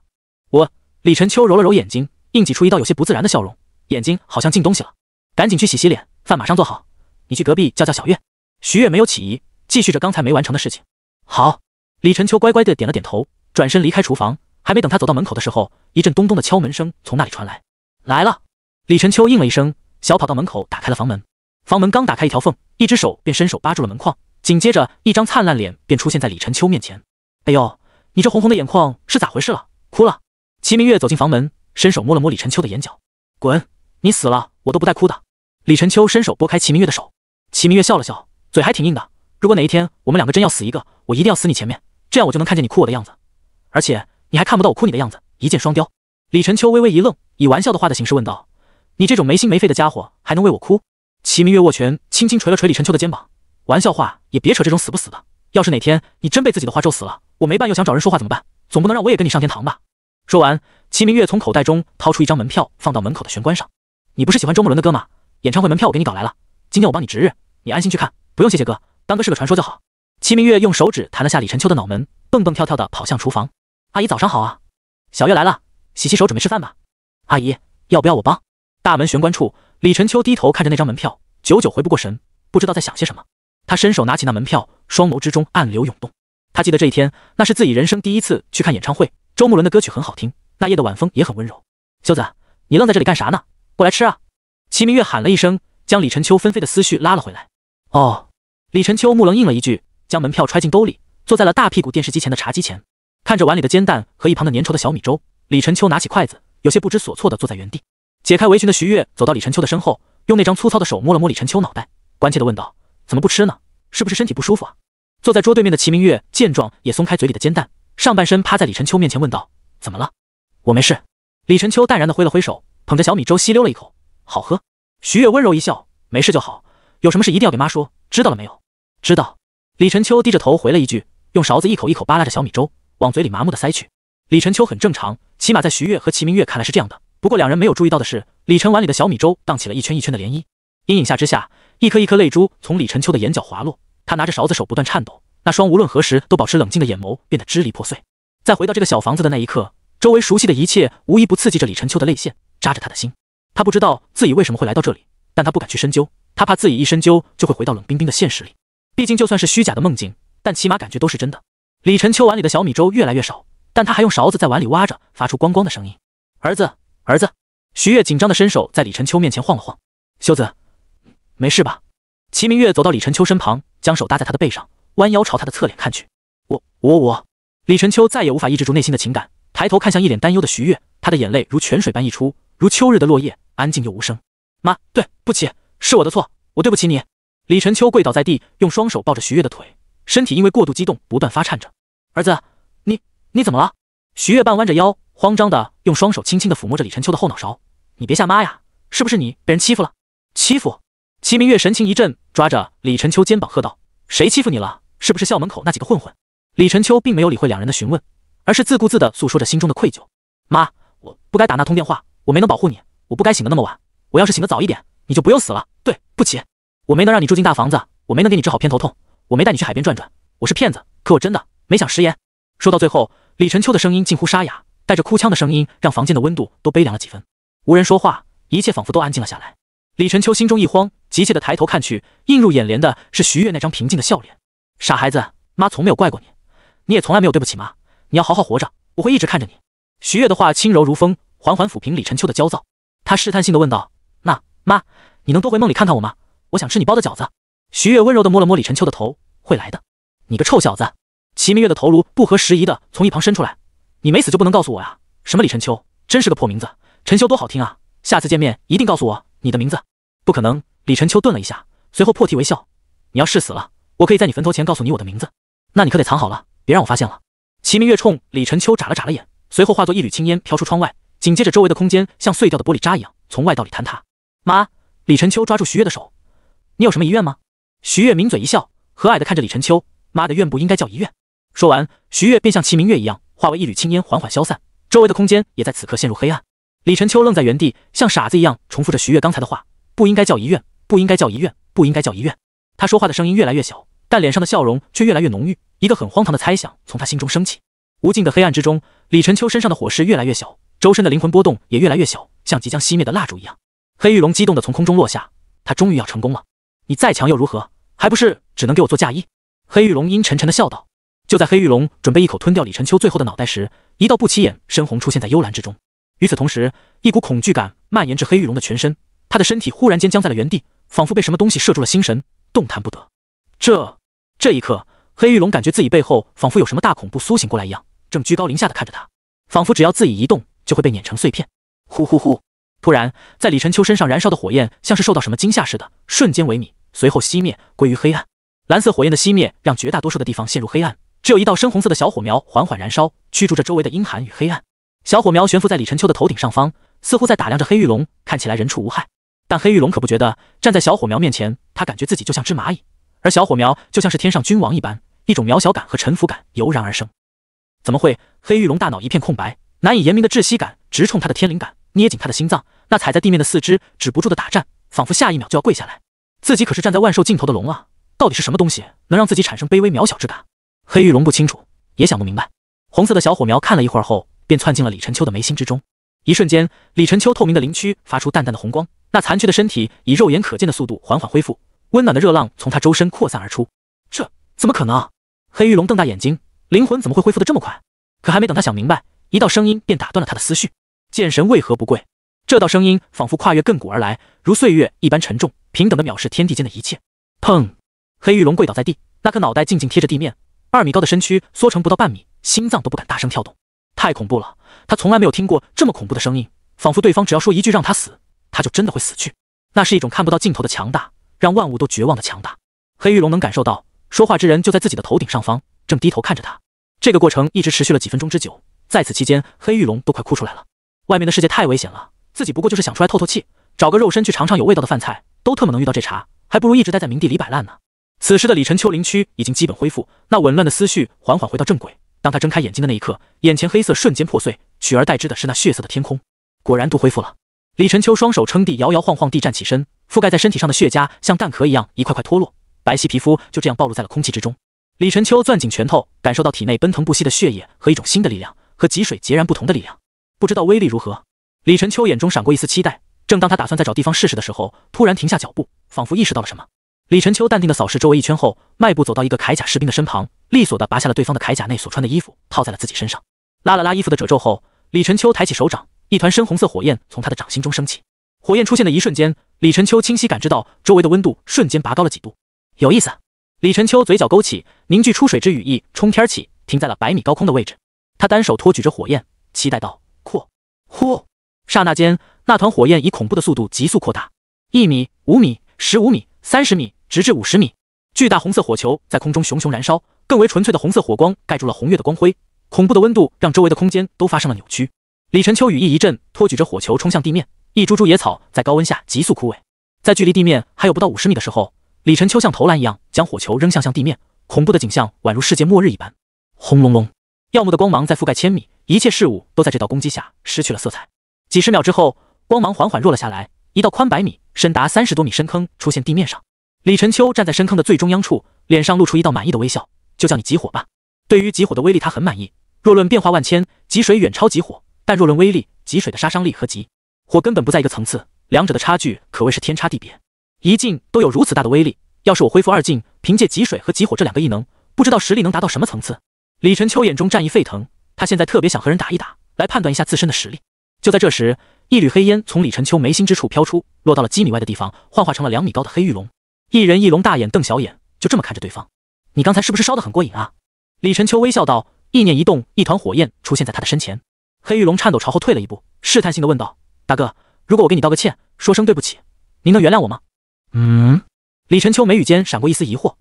我李晨秋揉了揉眼睛，硬挤出一道有些不自然的笑容，眼睛好像进东西了，赶紧去洗洗脸，饭马上做好，你去隔壁叫叫小月。徐月没有起疑，继续着刚才没完成的事情。好，李晨秋乖乖的点了点头，转身离开厨房。还没等他走到门口的时候，一阵咚咚的敲门声从那里传来。来了，李晨秋应了一声。小跑到门口，打开了房门。房门刚打开一条缝，一只手便伸手扒住了门框，紧接着一张灿烂脸便出现在李晨秋面前。哎呦，你这红红的眼眶是咋回事了？哭了？齐明月走进房门，伸手摸了摸李晨秋的眼角。滚，你死了我都不带哭的。李晨秋伸手拨开齐明月的手。齐明月笑了笑，嘴还挺硬的。如果哪一天我们两个真要死一个，我一定要死你前面，这样我就能看见你哭我的样子，而且你还看不到我哭你的样子，一箭双雕。李晨秋微微一愣，以玩笑的话的形式问道。你这种没心没肺的家伙，还能为我哭？齐明月握拳，轻轻捶了捶李晨秋的肩膀。玩笑话也别扯这种死不死的。要是哪天你真被自己的话咒死了，我没伴又想找人说话怎么办？总不能让我也跟你上天堂吧？说完，齐明月从口袋中掏出一张门票，放到门口的玄关上。你不是喜欢周莫伦的歌吗？演唱会门票我给你搞来了。今天我帮你值日，你安心去看，不用谢谢哥。当哥是个传说就好。齐明月用手指弹了下李晨秋的脑门，蹦蹦跳跳的跑向厨房。阿姨早上好啊，小月来了，洗洗手准备吃饭吧。阿姨，要不要我帮？大门玄关处，李晨秋低头看着那张门票，久久回不过神，不知道在想些什么。他伸手拿起那门票，双眸之中暗流涌动。他记得这一天，那是自己人生第一次去看演唱会。周慕伦的歌曲很好听，那夜的晚风也很温柔。秀子，你愣在这里干啥呢？过来吃啊！齐明月喊了一声，将李晨秋纷飞的思绪拉了回来。哦，李晨秋木愣应了一句，将门票揣进兜里，坐在了大屁股电视机前的茶几前，看着碗里的煎蛋和一旁的粘稠的小米粥。李晨秋拿起筷子，有些不知所措地坐在原地。解开围裙的徐月走到李晨秋的身后，用那张粗糙的手摸了摸李晨秋脑袋，关切地问道：“怎么不吃呢？是不是身体不舒服啊？”坐在桌对面的齐明月见状也松开嘴里的煎蛋，上半身趴在李晨秋面前问道：“怎么了？我没事。”李晨秋淡然地挥了挥手，捧着小米粥吸溜了一口：“好喝。”徐月温柔一笑：“没事就好，有什么事一定要给妈说，知道了没有？”“知道。”李晨秋低着头回了一句，用勺子一口一口扒拉着小米粥往嘴里麻木地塞去。李晨秋很正常，起码在徐月和齐明月看来是这样的。不过，两人没有注意到的是，李晨碗里的小米粥荡起了一圈一圈的涟漪。阴影下之下，一颗一颗泪珠从李晨秋的眼角滑落。他拿着勺子，手不断颤抖，那双无论何时都保持冷静的眼眸变得支离破碎。在回到这个小房子的那一刻，周围熟悉的一切无一不刺激着李晨秋的泪腺，扎着他的心。他不知道自己为什么会来到这里，但他不敢去深究，他怕自己一深究就会回到冷冰冰的现实里。毕竟，就算是虚假的梦境，但起码感觉都是真的。李晨秋碗里的小米粥越来越少，但他还用勺子在碗里挖着，发出光光的声音。儿子。儿子，徐月紧张的伸手在李晨秋面前晃了晃，修子，没事吧？齐明月走到李晨秋身旁，将手搭在他的背上，弯腰朝他的侧脸看去。我、我、我……李晨秋再也无法抑制住内心的情感，抬头看向一脸担忧的徐月，他的眼泪如泉水般溢出，如秋日的落叶，安静又无声。妈，对不起，是我的错，我对不起你。李晨秋跪倒在地，用双手抱着徐月的腿，身体因为过度激动不断发颤着。儿子，你你怎么了？徐月半弯着腰，慌张的用双手轻轻的抚摸着李晨秋的后脑勺：“你别吓妈呀，是不是你被人欺负了？”欺负？齐明月神情一震，抓着李晨秋肩膀喝道：“谁欺负你了？是不是校门口那几个混混？”李晨秋并没有理会两人的询问，而是自顾自的诉说着心中的愧疚：“妈，我不该打那通电话，我没能保护你，我不该醒的那么晚，我要是醒得早一点，你就不用死了。对不起，我没能让你住进大房子，我没能给你治好偏头痛，我没带你去海边转转。我是骗子，可我真的没想食言。”说到最后。李晨秋的声音近乎沙哑，带着哭腔的声音让房间的温度都悲凉了几分。无人说话，一切仿佛都安静了下来。李晨秋心中一慌，急切地抬头看去，映入眼帘的是徐月那张平静的笑脸。傻孩子，妈从没有怪过你，你也从来没有对不起妈。你要好好活着，我会一直看着你。徐月的话轻柔如风，缓缓抚平李晨秋的焦躁。他试探性地问道：“那妈，你能多回梦里看看我吗？我想吃你包的饺子。”徐月温柔地摸了摸李晨秋的头：“会来的，你个臭小子。”齐明月的头颅不合时宜的从一旁伸出来，你没死就不能告诉我呀？什么李晨秋，真是个破名字，陈秋多好听啊！下次见面一定告诉我你的名字。不可能！李晨秋顿了一下，随后破涕为笑。你要是死了，我可以在你坟头前告诉你我的名字。那你可得藏好了，别让我发现了。齐明月冲李晨秋眨了眨了眼，随后化作一缕青烟飘出窗外。紧接着，周围的空间像碎掉的玻璃渣一样从外到里坍塌。妈！李晨秋抓住徐月的手，你有什么遗愿吗？徐月抿嘴一笑，和蔼的看着李晨秋。妈的愿不应该叫遗愿。说完，徐月便像齐明月一样，化为一缕青烟，缓缓消散。周围的空间也在此刻陷入黑暗。李晨秋愣在原地，像傻子一样重复着徐月刚才的话：“不应该叫医愿，不应该叫医愿，不应该叫医愿。”他说话的声音越来越小，但脸上的笑容却越来越浓郁。一个很荒唐的猜想从他心中升起。无尽的黑暗之中，李晨秋身上的火势越来越小，周身的灵魂波动也越来越小，像即将熄灭的蜡烛一样。黑玉龙激动地从空中落下，他终于要成功了。你再强又如何，还不是只能给我做嫁衣？黑玉龙阴沉沉的笑道。就在黑玉龙准备一口吞掉李晨秋最后的脑袋时，一道不起眼深红出现在幽兰之中。与此同时，一股恐惧感蔓延至黑玉龙的全身，他的身体忽然间僵在了原地，仿佛被什么东西射住了心神，动弹不得。这这一刻，黑玉龙感觉自己背后仿佛有什么大恐怖苏醒过来一样，正居高临下的看着他，仿佛只要自己一动就会被碾成碎片。呼呼呼！突然，在李晨秋身上燃烧的火焰像是受到什么惊吓似的，瞬间萎靡，随后熄灭，归于黑暗。蓝色火焰的熄灭让绝大多数的地方陷入黑暗。只有一道深红色的小火苗缓缓燃烧，驱逐着周围的阴寒与黑暗。小火苗悬浮在李晨秋的头顶上方，似乎在打量着黑玉龙。看起来人畜无害，但黑玉龙可不觉得。站在小火苗面前，他感觉自己就像只蚂蚁，而小火苗就像是天上君王一般，一种渺小感和臣服感油然而生。怎么会？黑玉龙大脑一片空白，难以言明的窒息感直冲他的天灵感，捏紧他的心脏。那踩在地面的四肢止不住的打颤，仿佛下一秒就要跪下来。自己可是站在万兽尽头的龙啊！到底是什么东西能让自己产生卑微渺小之感？黑玉龙不清楚，也想不明白。红色的小火苗看了一会儿后，便窜进了李晨秋的眉心之中。一瞬间，李晨秋透明的灵躯发出淡淡的红光，那残缺的身体以肉眼可见的速度缓缓恢复，温暖的热浪从他周身扩散而出。这怎么可能？黑玉龙瞪大眼睛，灵魂怎么会恢复的这么快？可还没等他想明白，一道声音便打断了他的思绪：“剑神为何不跪？”这道声音仿佛跨越亘古而来，如岁月一般沉重，平等的藐视天地间的一切。砰！黑玉龙跪倒在地，那颗脑袋静静贴着地面。二米高的身躯缩成不到半米，心脏都不敢大声跳动，太恐怖了！他从来没有听过这么恐怖的声音，仿佛对方只要说一句让他死，他就真的会死去。那是一种看不到尽头的强大，让万物都绝望的强大。黑玉龙能感受到，说话之人就在自己的头顶上方，正低头看着他。这个过程一直持续了几分钟之久，在此期间，黑玉龙都快哭出来了。外面的世界太危险了，自己不过就是想出来透透气，找个肉身去尝尝有味道的饭菜，都特么能遇到这茬，还不如一直待在冥地里摆烂呢。此时的李晨秋林区已经基本恢复，那紊乱的思绪缓缓回到正轨。当他睁开眼睛的那一刻，眼前黑色瞬间破碎，取而代之的是那血色的天空。果然都恢复了。李晨秋双手撑地，摇摇晃晃地站起身，覆盖在身体上的血痂像蛋壳一样一块块脱落，白皙皮肤就这样暴露在了空气之中。李晨秋攥紧拳头，感受到体内奔腾不息的血液和一种新的力量，和脊水截然不同的力量，不知道威力如何。李晨秋眼中闪过一丝期待。正当他打算再找地方试试的时候，突然停下脚步，仿佛意识到了什么。李晨秋淡定地扫视周围一圈后，迈步走到一个铠甲士兵的身旁，利索地拔下了对方的铠甲内所穿的衣服，套在了自己身上。拉了拉衣服的褶皱后，李晨秋抬起手掌，一团深红色火焰从他的掌心中升起。火焰出现的一瞬间，李晨秋清晰感知到周围的温度瞬间拔高了几度。有意思，李晨秋嘴角勾起，凝聚出水之羽翼冲天起，停在了百米高空的位置。他单手托举着火焰，期待道：“扩！”“呼！”刹那间，那团火焰以恐怖的速度急速扩大，一米、五米、十五米、三十米。直至五十米，巨大红色火球在空中熊熊燃烧，更为纯粹的红色火光盖住了红月的光辉。恐怖的温度让周围的空间都发生了扭曲。李晨秋羽翼一震，托举着火球冲向地面，一株株野草在高温下急速枯萎。在距离地面还有不到五十米的时候，李晨秋像投篮一样将火球扔向向地面，恐怖的景象宛如世界末日一般。轰隆隆，耀目的光芒在覆盖千米，一切事物都在这道攻击下失去了色彩。几十秒之后，光芒缓缓落了下来，一道宽百米、深达三十多米深坑出现地面上。李晨秋站在深坑的最中央处，脸上露出一道满意的微笑。就叫你集火吧，对于集火的威力，他很满意。若论变化万千，集水远超集火；但若论威力，集水的杀伤力和集火根本不在一个层次，两者的差距可谓是天差地别。一境都有如此大的威力，要是我恢复二境，凭借集水和集火这两个异能，不知道实力能达到什么层次。李晨秋眼中战意沸腾，他现在特别想和人打一打，来判断一下自身的实力。就在这时，一缕黑烟从李晨秋眉心之处飘出，落到了几米外的地方，幻化成了两米高的黑玉龙。一人一龙大眼瞪小眼，就这么看着对方。你刚才是不是烧得很过瘾啊？李晨秋微笑道，意念一动，一团火焰出现在他的身前。黑玉龙颤抖朝后退了一步，试探性的问道：“大哥，如果我给你道个歉，说声对不起，您能原谅我吗？”嗯。李晨秋眉宇间闪过一丝疑惑：“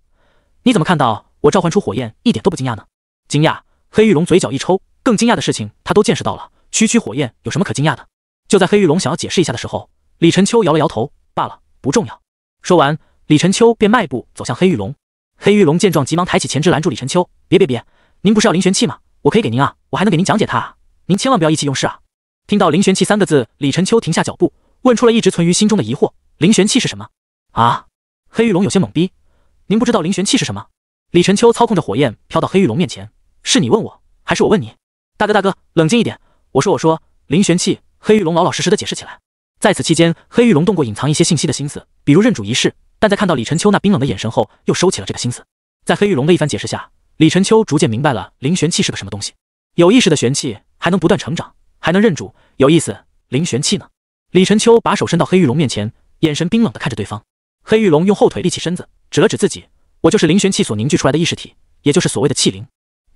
你怎么看到我召唤出火焰，一点都不惊讶呢？”惊讶。黑玉龙嘴角一抽，更惊讶的事情他都见识到了，区区火焰有什么可惊讶的？就在黑玉龙想要解释一下的时候，李晨秋摇了摇头：“罢了，不重要。”说完。李晨秋便迈步走向黑玉龙，黑玉龙见状，急忙抬起前肢拦住李晨秋：“别别别，您不是要灵玄器吗？我可以给您啊，我还能给您讲解它啊，您千万不要意气用事啊！”听到“灵玄器”三个字，李晨秋停下脚步，问出了一直存于心中的疑惑：“灵玄器是什么？”啊！黑玉龙有些懵逼：“您不知道灵玄器是什么？”李晨秋操控着火焰飘到黑玉龙面前：“是你问我，还是我问你？大哥，大哥，冷静一点！我说，我说，灵玄器。”黑玉龙老老实实的解释起来。在此期间，黑玉龙动过隐藏一些信息的心思，比如认主仪式。但在看到李晨秋那冰冷的眼神后，又收起了这个心思。在黑玉龙的一番解释下，李晨秋逐渐明白了灵玄气是个什么东西。有意识的玄气还能不断成长，还能认主，有意思。灵玄气呢？李晨秋把手伸到黑玉龙面前，眼神冰冷的看着对方。黑玉龙用后腿立起身子，指了指自己：“我就是灵玄气所凝聚出来的意识体，也就是所谓的气灵。”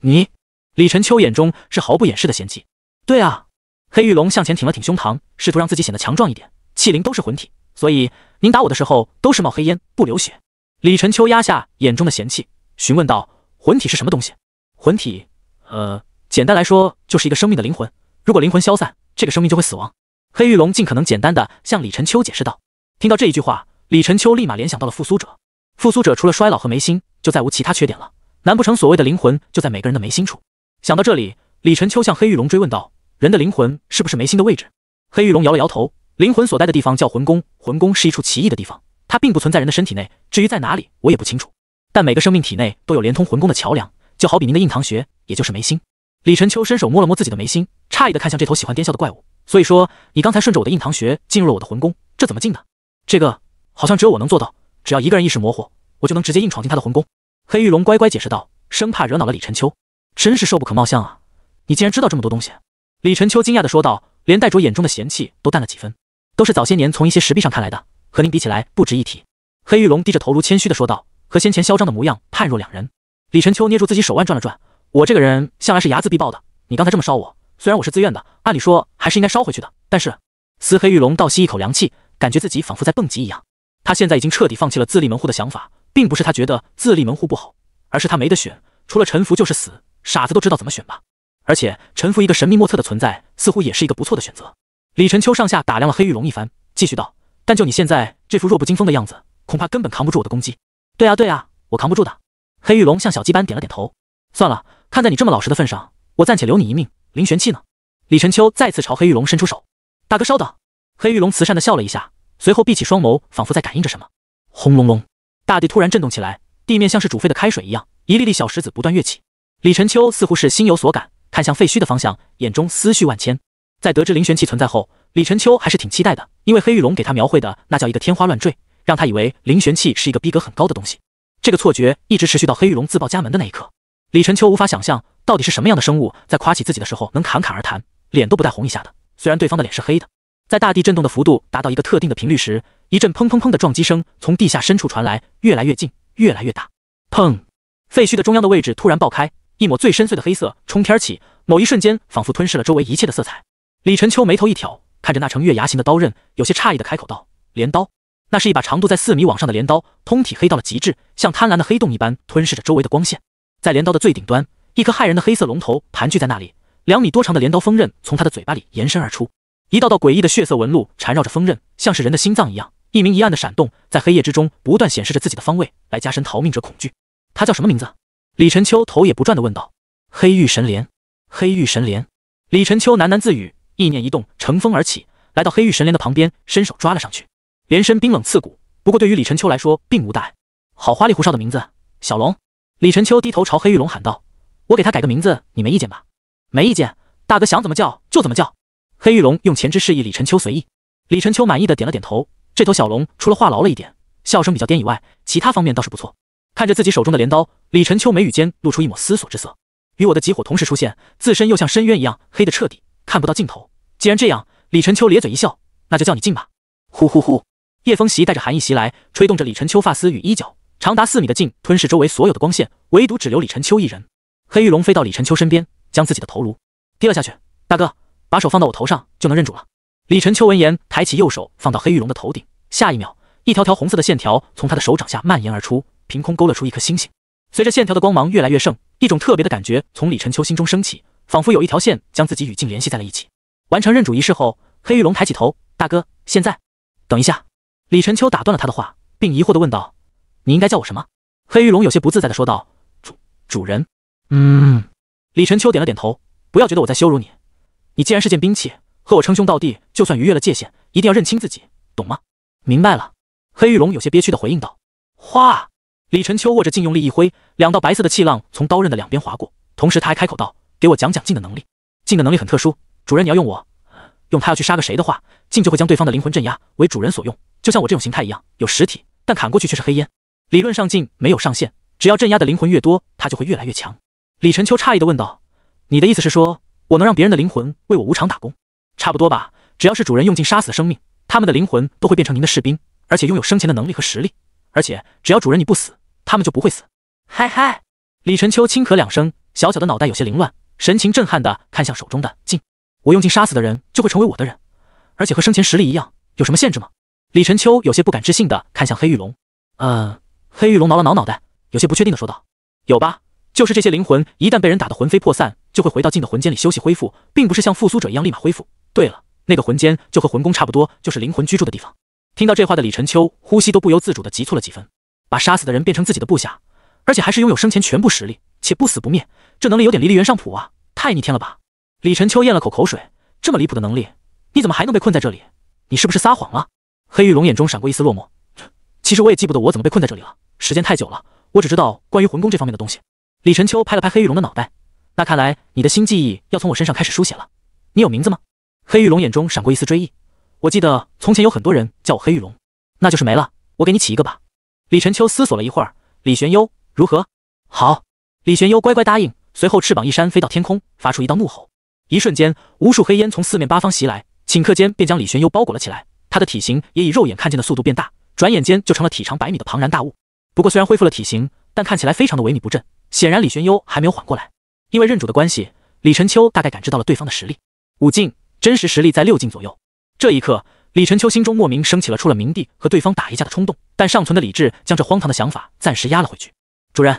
你？李晨秋眼中是毫不掩饰的嫌弃。对啊，黑玉龙向前挺了挺胸膛，试图让自己显得强壮一点。气灵都是魂体。所以您打我的时候都是冒黑烟不流血。李晨秋压下眼中的嫌弃，询问道：“魂体是什么东西？”魂体，呃，简单来说就是一个生命的灵魂。如果灵魂消散，这个生命就会死亡。黑玉龙尽可能简单的向李晨秋解释道。听到这一句话，李晨秋立马联想到了复苏者。复苏者除了衰老和眉心，就再无其他缺点了。难不成所谓的灵魂就在每个人的眉心处？想到这里，李晨秋向黑玉龙追问道：“人的灵魂是不是眉心的位置？”黑玉龙摇了摇头。灵魂所待的地方叫魂宫，魂宫是一处奇异的地方，它并不存在人的身体内。至于在哪里，我也不清楚。但每个生命体内都有连通魂宫的桥梁，就好比您的印堂穴，也就是眉心。李晨秋伸手摸了摸自己的眉心，诧异的看向这头喜欢癫笑的怪物。所以说，你刚才顺着我的印堂穴进入了我的魂宫，这怎么进的？这个好像只有我能做到，只要一个人意识模糊，我就能直接硬闯进他的魂宫。黑玉龙乖乖解释道，生怕惹恼了李晨秋。真是瘦不可貌相啊！你竟然知道这么多东西！李晨秋惊讶的说道，连带着眼中的嫌弃都淡了几分。都是早些年从一些石壁上看来的，和您比起来不值一提。黑玉龙低着头颅，谦虚的说道，和先前嚣张的模样判若两人。李晨秋捏住自己手腕转了转，我这个人向来是睚眦必报的，你刚才这么烧我，虽然我是自愿的，按理说还是应该烧回去的，但是……司黑玉龙倒吸一口凉气，感觉自己仿佛在蹦极一样。他现在已经彻底放弃了自立门户的想法，并不是他觉得自立门户不好，而是他没得选，除了臣服就是死，傻子都知道怎么选吧。而且臣服一个神秘莫测的存在，似乎也是一个不错的选择。李晨秋上下打量了黑玉龙一番，继续道：“但就你现在这副弱不禁风的样子，恐怕根本扛不住我的攻击。”“对啊，对啊，我扛不住的。”黑玉龙像小鸡般点了点头。算了，看在你这么老实的份上，我暂且留你一命。林玄气呢？李晨秋再次朝黑玉龙伸出手。“大哥，稍等。”黑玉龙慈善的笑了一下，随后闭起双眸，仿佛在感应着什么。轰隆隆！大地突然震动起来，地面像是煮沸的开水一样，一粒粒小石子不断跃起。李晨秋似乎是心有所感，看向废墟的方向，眼中思绪万千。在得知灵玄器存在后，李晨秋还是挺期待的，因为黑玉龙给他描绘的那叫一个天花乱坠，让他以为灵玄器是一个逼格很高的东西。这个错觉一直持续到黑玉龙自报家门的那一刻，李晨秋无法想象到底是什么样的生物在夸起自己的时候能侃侃而谈，脸都不带红一下的。虽然对方的脸是黑的，在大地震动的幅度达到一个特定的频率时，一阵砰砰砰的撞击声从地下深处传来，越来越近，越来越大。砰！废墟的中央的位置突然爆开，一抹最深邃的黑色冲天起，某一瞬间仿佛吞噬了周围一切的色彩。李晨秋眉头一挑，看着那呈月牙形的刀刃，有些诧异的开口道：“镰刀，那是一把长度在四米往上的镰刀，通体黑到了极致，像贪婪的黑洞一般吞噬着周围的光线。在镰刀的最顶端，一颗骇人的黑色龙头盘踞在那里，两米多长的镰刀锋刃从他的嘴巴里延伸而出，一道道诡异的血色纹路缠绕着锋刃，像是人的心脏一样，一明一暗的闪动，在黑夜之中不断显示着自己的方位，来加深逃命者恐惧。他叫什么名字？”李晨秋头也不转的问道。“黑玉神镰，黑玉神镰。”李晨秋喃喃自语。意念一动，乘风而起，来到黑玉神莲的旁边，伸手抓了上去。莲身冰冷刺骨，不过对于李晨秋来说并无大碍。好花里胡哨的名字，小龙！李晨秋低头朝黑玉龙喊道：“我给他改个名字，你没意见吧？”“没意见，大哥想怎么叫就怎么叫。”黑玉龙用前肢示意李晨秋随意。李晨秋满意的点了点头。这头小龙除了话痨了一点，笑声比较颠以外，其他方面倒是不错。看着自己手中的镰刀，李晨秋眉宇间露出一抹思索之色。与我的急火同时出现，自身又像深渊一样黑的彻底。看不到尽头。既然这样，李晨秋咧嘴一笑，那就叫你进吧。呼呼呼，夜风袭带着寒意袭来，吹动着李晨秋发丝与衣角。长达四米的镜吞噬周围所有的光线，唯独只留李晨秋一人。黑玉龙飞到李晨秋身边，将自己的头颅低了下去。大哥，把手放到我头上，就能认主了。李晨秋闻言，抬起右手放到黑玉龙的头顶，下一秒，一条条红色的线条从他的手掌下蔓延而出，凭空勾勒出一颗星星。随着线条的光芒越来越盛，一种特别的感觉从李晨秋心中升起。仿佛有一条线将自己与镜联系在了一起。完成认主仪式后，黑玉龙抬起头：“大哥，现在……等一下！”李晨秋打断了他的话，并疑惑地问道：“你应该叫我什么？”黑玉龙有些不自在地说道：“主，主人。”嗯，李晨秋点了点头：“不要觉得我在羞辱你。你既然是件兵器，和我称兄道弟，就算逾越了界限，一定要认清自己，懂吗？”明白了。黑玉龙有些憋屈地回应道：“哗！”李晨秋握着镜，用力一挥，两道白色的气浪从刀刃的两边划过，同时他还开口道。给我讲讲镜的能力。镜的能力很特殊，主人你要用我用它要去杀个谁的话，镜就会将对方的灵魂镇压为主人所用，就像我这种形态一样，有实体，但砍过去却是黑烟。理论上镜没有上限，只要镇压的灵魂越多，它就会越来越强。李晨秋诧异的问道：“你的意思是说，我能让别人的灵魂为我无偿打工？差不多吧，只要是主人用尽杀死的生命，他们的灵魂都会变成您的士兵，而且拥有生前的能力和实力。而且只要主人你不死，他们就不会死。”嗨嗨，李晨秋轻咳两声，小小的脑袋有些凌乱。神情震撼的看向手中的镜，我用镜杀死的人就会成为我的人，而且和生前实力一样，有什么限制吗？李晨秋有些不敢置信的看向黑玉龙，嗯，黑玉龙挠了挠脑袋，有些不确定的说道，有吧，就是这些灵魂一旦被人打得魂飞魄散，就会回到镜的魂间里休息恢复，并不是像复苏者一样立马恢复。对了，那个魂间就和魂宫差不多，就是灵魂居住的地方。听到这话的李晨秋呼吸都不由自主的急促了几分，把杀死的人变成自己的部下，而且还是拥有生前全部实力。且不死不灭，这能力有点离离原上谱啊，太逆天了吧！李晨秋咽了口口水，这么离谱的能力，你怎么还能被困在这里？你是不是撒谎了？黑玉龙眼中闪过一丝落寞，其实我也记不得我怎么被困在这里了，时间太久了，我只知道关于魂功这方面的东西。李晨秋拍了拍黑玉龙的脑袋，那看来你的新记忆要从我身上开始书写了。你有名字吗？黑玉龙眼中闪过一丝追忆，我记得从前有很多人叫我黑玉龙，那就是没了。我给你起一个吧。李晨秋思索了一会儿，李玄幽，如何？好。李玄悠乖乖答应，随后翅膀一扇，飞到天空，发出一道怒吼。一瞬间，无数黑烟从四面八方袭来，顷刻间便将李玄悠包裹了起来。他的体型也以肉眼看见的速度变大，转眼间就成了体长百米的庞然大物。不过，虽然恢复了体型，但看起来非常的萎靡不振，显然李玄悠还没有缓过来。因为认主的关系，李晨秋大概感知到了对方的实力，五境，真实实力在六境左右。这一刻，李晨秋心中莫名升起了出了冥地和对方打一架的冲动，但尚存的理智将这荒唐的想法暂时压了回去。主人。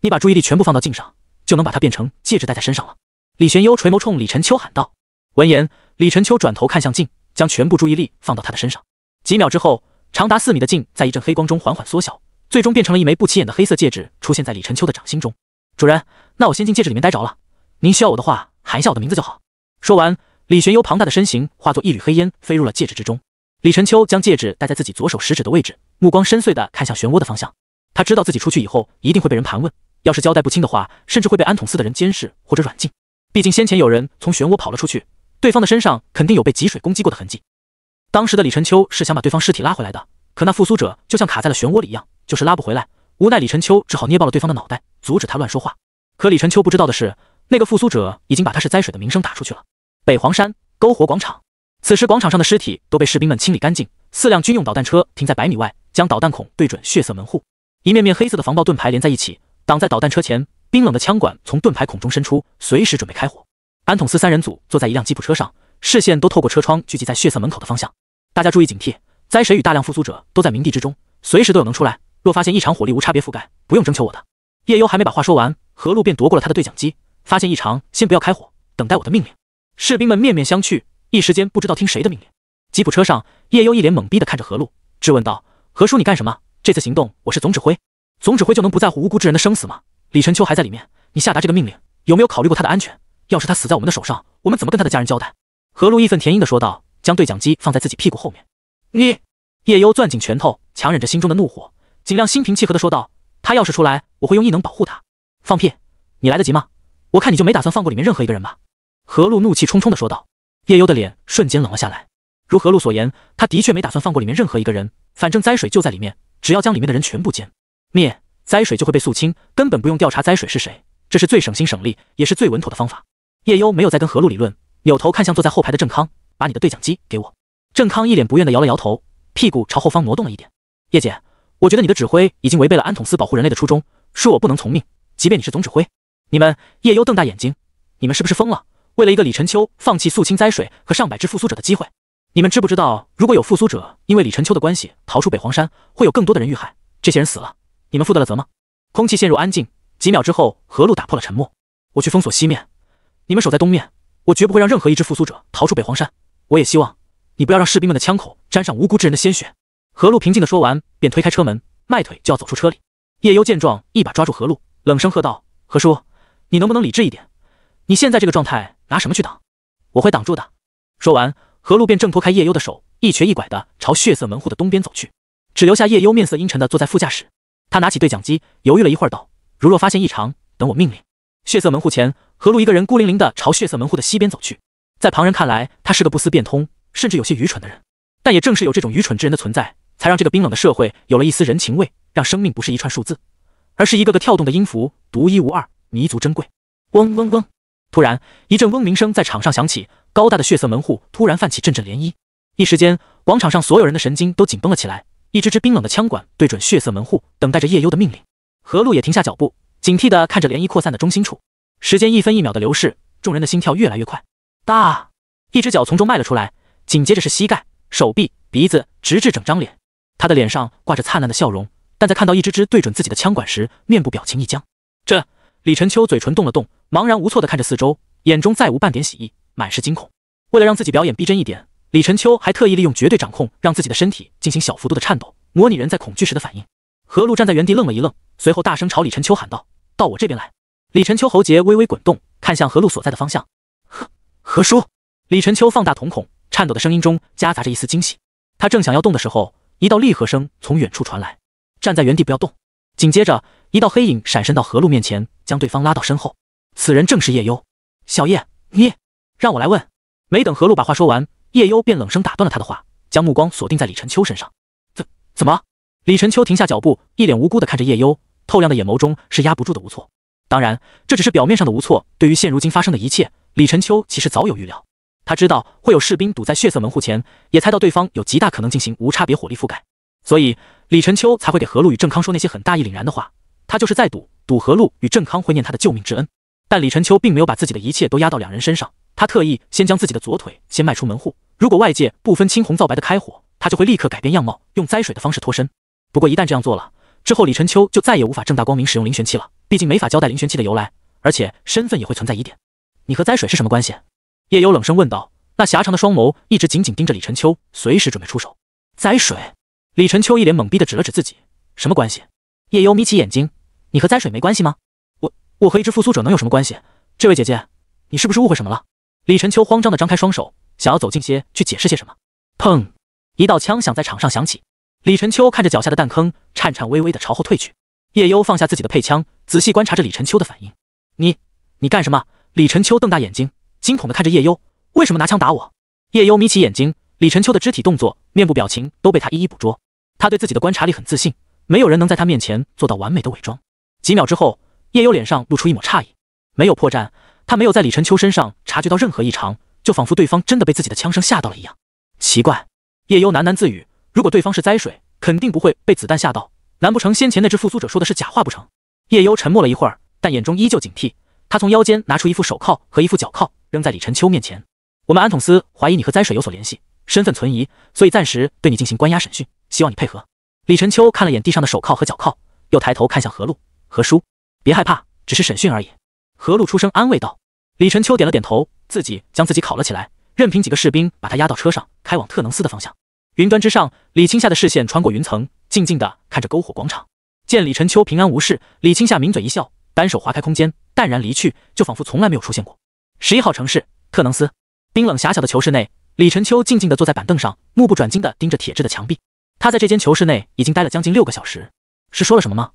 你把注意力全部放到镜上，就能把它变成戒指戴在身上了。李玄幽垂眸冲李晨秋喊道。闻言，李晨秋转头看向镜，将全部注意力放到他的身上。几秒之后，长达四米的镜在一阵黑光中缓缓缩小，最终变成了一枚不起眼的黑色戒指，出现在李晨秋的掌心中。主人，那我先进戒指里面待着了。您需要我的话，喊一下我的名字就好。说完，李玄幽庞大的身形化作一缕黑烟飞入了戒指之中。李晨秋将戒指戴在自己左手食指的位置，目光深邃的看向漩涡的方向。他知道自己出去以后一定会被人盘问。要是交代不清的话，甚至会被安统司的人监视或者软禁。毕竟先前有人从漩涡跑了出去，对方的身上肯定有被积水攻击过的痕迹。当时的李晨秋是想把对方尸体拉回来的，可那复苏者就像卡在了漩涡里一样，就是拉不回来。无奈李晨秋只好捏爆了对方的脑袋，阻止他乱说话。可李晨秋不知道的是，那个复苏者已经把他是灾水的名声打出去了。北黄山篝火广场，此时广场上的尸体都被士兵们清理干净，四辆军用导弹车停在百米外，将导弹孔对准血色门户，一面面黑色的防爆盾牌连在一起。挡在导弹车前，冰冷的枪管从盾牌孔中伸出，随时准备开火。安统斯三人组坐在一辆吉普车上，视线都透过车窗聚集在血色门口的方向。大家注意警惕，灾神与大量复苏者都在冥地之中，随时都有能出来。若发现异常，火力无差别覆盖，不用征求我的。叶幽还没把话说完，何路便夺过了他的对讲机，发现异常，先不要开火，等待我的命令。士兵们面面相觑，一时间不知道听谁的命令。吉普车上，叶幽一脸懵逼地看着何路，质问道：“何叔，你干什么？这次行动我是总指挥。”总指挥就能不在乎无辜之人的生死吗？李晨秋还在里面，你下达这个命令有没有考虑过他的安全？要是他死在我们的手上，我们怎么跟他的家人交代？何露义愤填膺地说道，将对讲机放在自己屁股后面。你，叶幽攥紧拳头，强忍着心中的怒火，尽量心平气和地说道：“他要是出来，我会用异能保护他。”放屁！你来得及吗？我看你就没打算放过里面任何一个人吧？何路怒气冲冲地说道。叶幽的脸瞬间冷了下来。如何路所言，他的确没打算放过里面任何一个人。反正灾水就在里面，只要将里面的人全部歼。灭灾水就会被肃清，根本不用调查灾水是谁，这是最省心省力，也是最稳妥的方法。叶幽没有再跟何路理论，扭头看向坐在后排的郑康，把你的对讲机给我。郑康一脸不愿的摇了摇头，屁股朝后方挪动了一点。叶姐，我觉得你的指挥已经违背了安统司保护人类的初衷，恕我不能从命。即便你是总指挥，你们……叶幽瞪大眼睛，你们是不是疯了？为了一个李晨秋，放弃肃清灾水和上百只复苏者的机会？你们知不知道，如果有复苏者因为李晨秋的关系逃出北黄山，会有更多的人遇害。这些人死了。你们负得了责吗？空气陷入安静，几秒之后，何路打破了沉默：“我去封锁西面，你们守在东面。我绝不会让任何一只复苏者逃出北黄山。我也希望你不要让士兵们的枪口沾上无辜之人的鲜血。”何路平静的说完，便推开车门，迈腿就要走出车里。叶幽见状，一把抓住何路，冷声喝道：“何叔，你能不能理智一点？你现在这个状态，拿什么去挡？”“我会挡住的。”说完，何路便挣脱开叶幽的手，一瘸一拐的朝血色门户的东边走去，只留下叶幽面色阴沉的坐在副驾驶。他拿起对讲机，犹豫了一会儿，道：“如若发现异常，等我命令。”血色门户前，何路一个人孤零零地朝血色门户的西边走去。在旁人看来，他是个不思变通，甚至有些愚蠢的人。但也正是有这种愚蠢之人的存在，才让这个冰冷的社会有了一丝人情味，让生命不是一串数字，而是一个个跳动的音符，独一无二，弥足珍贵。嗡嗡嗡！突然，一阵嗡鸣声在场上响起，高大的血色门户突然泛起阵阵涟漪，一时间，广场上所有人的神经都紧绷了起来。一支支冰冷的枪管对准血色门户，等待着夜幽的命令。何路也停下脚步，警惕地看着涟漪扩散的中心处。时间一分一秒的流逝，众人的心跳越来越快。哒，一只脚从中迈了出来，紧接着是膝盖、手臂、鼻子，直至整张脸。他的脸上挂着灿烂的笑容，但在看到一只只对准自己的枪管时，面部表情一僵。这李晨秋嘴唇动了动，茫然无措的看着四周，眼中再无半点喜意，满是惊恐。为了让自己表演逼真一点。李晨秋还特意利用绝对掌控，让自己的身体进行小幅度的颤抖，模拟人在恐惧时的反应。何路站在原地愣了一愣，随后大声朝李晨秋喊道：“到我这边来！”李晨秋喉结微微滚动，看向何路所在的方向。呵，何叔！李晨秋放大瞳孔，颤抖的声音中夹杂着一丝惊喜。他正想要动的时候，一道厉喝声从远处传来：“站在原地，不要动！”紧接着，一道黑影闪身到何路面前，将对方拉到身后。此人正是叶幽。小叶，你让我来问。没等何路把话说完。叶幽便冷声打断了他的话，将目光锁定在李晨秋身上。怎怎么？李晨秋停下脚步，一脸无辜的看着叶幽，透亮的眼眸中是压不住的无措。当然，这只是表面上的无措。对于现如今发生的一切，李晨秋其实早有预料。他知道会有士兵堵在血色门户前，也猜到对方有极大可能进行无差别火力覆盖，所以李晨秋才会给何路与郑康说那些很大义凛然的话。他就是在赌，赌何路与郑康会念他的救命之恩。但李晨秋并没有把自己的一切都压到两人身上。他特意先将自己的左腿先迈出门户，如果外界不分青红皂白的开火，他就会立刻改变样貌，用灾水的方式脱身。不过一旦这样做了之后，李晨秋就再也无法正大光明使用灵玄器了，毕竟没法交代灵玄器的由来，而且身份也会存在疑点。你和灾水是什么关系？叶幽冷声问道，那狭长的双眸一直紧紧盯着李晨秋，随时准备出手。灾水。李晨秋一脸懵逼的指了指自己，什么关系？叶幽眯起眼睛，你和灾水没关系吗？我，我和一只复苏者能有什么关系？这位姐姐，你是不是误会什么了？李晨秋慌张地张开双手，想要走近些去解释些什么。砰！一道枪响在场上响起，李晨秋看着脚下的弹坑，颤颤巍巍地朝后退去。叶幽放下自己的配枪，仔细观察着李晨秋的反应。你，你干什么？李晨秋瞪大眼睛，惊恐地看着叶幽，为什么拿枪打我？叶幽眯起眼睛，李晨秋的肢体动作、面部表情都被他一一捕捉。他对自己的观察力很自信，没有人能在他面前做到完美的伪装。几秒之后，叶幽脸上露出一抹诧异，没有破绽。他没有在李晨秋身上察觉到任何异常，就仿佛对方真的被自己的枪声吓到了一样。奇怪，叶优喃喃自语。如果对方是灾水，肯定不会被子弹吓到。难不成先前那只复苏者说的是假话不成？叶幽沉默了一会儿，但眼中依旧警惕。他从腰间拿出一副手铐和一副脚铐，扔在李晨秋面前。我们安统司怀疑你和灾水有所联系，身份存疑，所以暂时对你进行关押审讯，希望你配合。李晨秋看了眼地上的手铐和脚铐，又抬头看向何路何叔：“别害怕，只是审讯而已。”何路出声安慰道，李晨秋点了点头，自己将自己烤了起来，任凭几个士兵把他押到车上，开往特能斯的方向。云端之上，李青夏的视线穿过云层，静静的看着篝火广场。见李晨秋平安无事，李青夏抿嘴一笑，单手划开空间，淡然离去，就仿佛从来没有出现过。十一号城市，特能斯。冰冷狭小的囚室内，李晨秋静静的坐在板凳上，目不转睛的盯着铁质的墙壁。他在这间囚室内已经待了将近六个小时。是说了什么吗？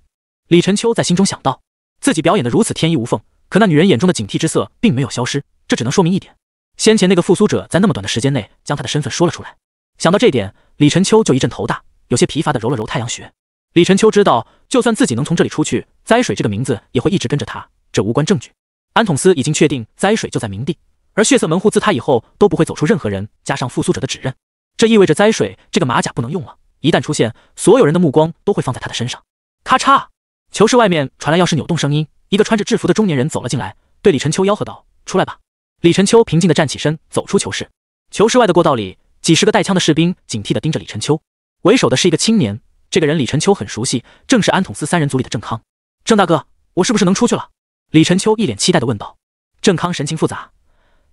李晨秋在心中想到，自己表演的如此天衣无缝。可那女人眼中的警惕之色并没有消失，这只能说明一点：先前那个复苏者在那么短的时间内将他的身份说了出来。想到这点，李晨秋就一阵头大，有些疲乏地揉了揉太阳穴。李晨秋知道，就算自己能从这里出去，灾水这个名字也会一直跟着他。这无关证据，安统司已经确定灾水就在冥地，而血色门户自他以后都不会走出任何人。加上复苏者的指认，这意味着灾水这个马甲不能用了。一旦出现，所有人的目光都会放在他的身上。咔嚓，囚室外面传来钥匙扭动声音。一个穿着制服的中年人走了进来，对李晨秋吆喝道：“出来吧！”李晨秋平静地站起身，走出囚室。囚室外的过道里，几十个带枪的士兵警惕地盯着李晨秋。为首的是一个青年，这个人李晨秋很熟悉，正是安统司三人组里的郑康。郑大哥，我是不是能出去了？李晨秋一脸期待地问道。郑康神情复杂：“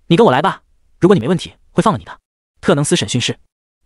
你跟我来吧，如果你没问题，会放了你的。”特能司审讯室。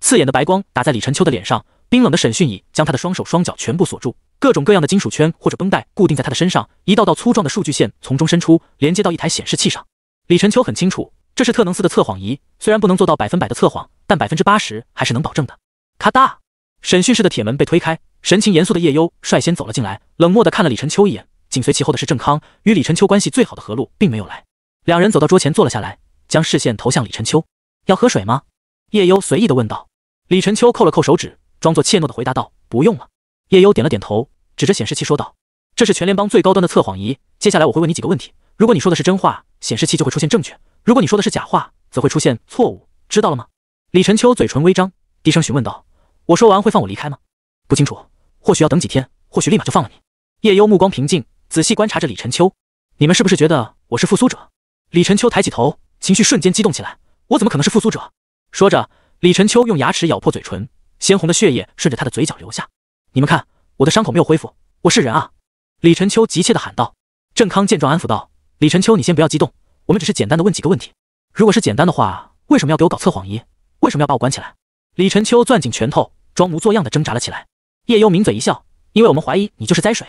刺眼的白光打在李晨秋的脸上，冰冷的审讯椅将他的双手双脚全部锁住，各种各样的金属圈或者绷带固定在他的身上，一道道粗壮的数据线从中伸出，连接到一台显示器上。李晨秋很清楚，这是特能斯的测谎仪，虽然不能做到百分百的测谎，但百分之八十还是能保证的。咔哒，审讯室的铁门被推开，神情严肃的叶优率先走了进来，冷漠的看了李晨秋一眼，紧随其后的是郑康，与李晨秋关系最好的何路并没有来，两人走到桌前坐了下来，将视线投向李晨秋，要喝水吗？叶优随意的问道，李晨秋扣了扣手指，装作怯懦的回答道：“不用了。”叶优点了点头，指着显示器说道：“这是全联邦最高端的测谎仪，接下来我会问你几个问题。如果你说的是真话，显示器就会出现正确；如果你说的是假话，则会出现错误。知道了吗？”李晨秋嘴唇微张，低声询问道：“我说完会放我离开吗？”“不清楚，或许要等几天，或许立马就放了你。”叶优目光平静，仔细观察着李晨秋：“你们是不是觉得我是复苏者？”李晨秋抬起头，情绪瞬间激动起来：“我怎么可能是复苏者？”说着，李晨秋用牙齿咬破嘴唇，鲜红的血液顺着他的嘴角流下。你们看，我的伤口没有恢复，我是人啊！李晨秋急切地喊道。郑康见状，安抚道：“李晨秋，你先不要激动，我们只是简单的问几个问题。如果是简单的话，为什么要给我搞测谎仪？为什么要把我关起来？”李晨秋攥紧拳头，装模作样的挣扎了起来。叶幽抿嘴一笑：“因为我们怀疑你就是灾水。”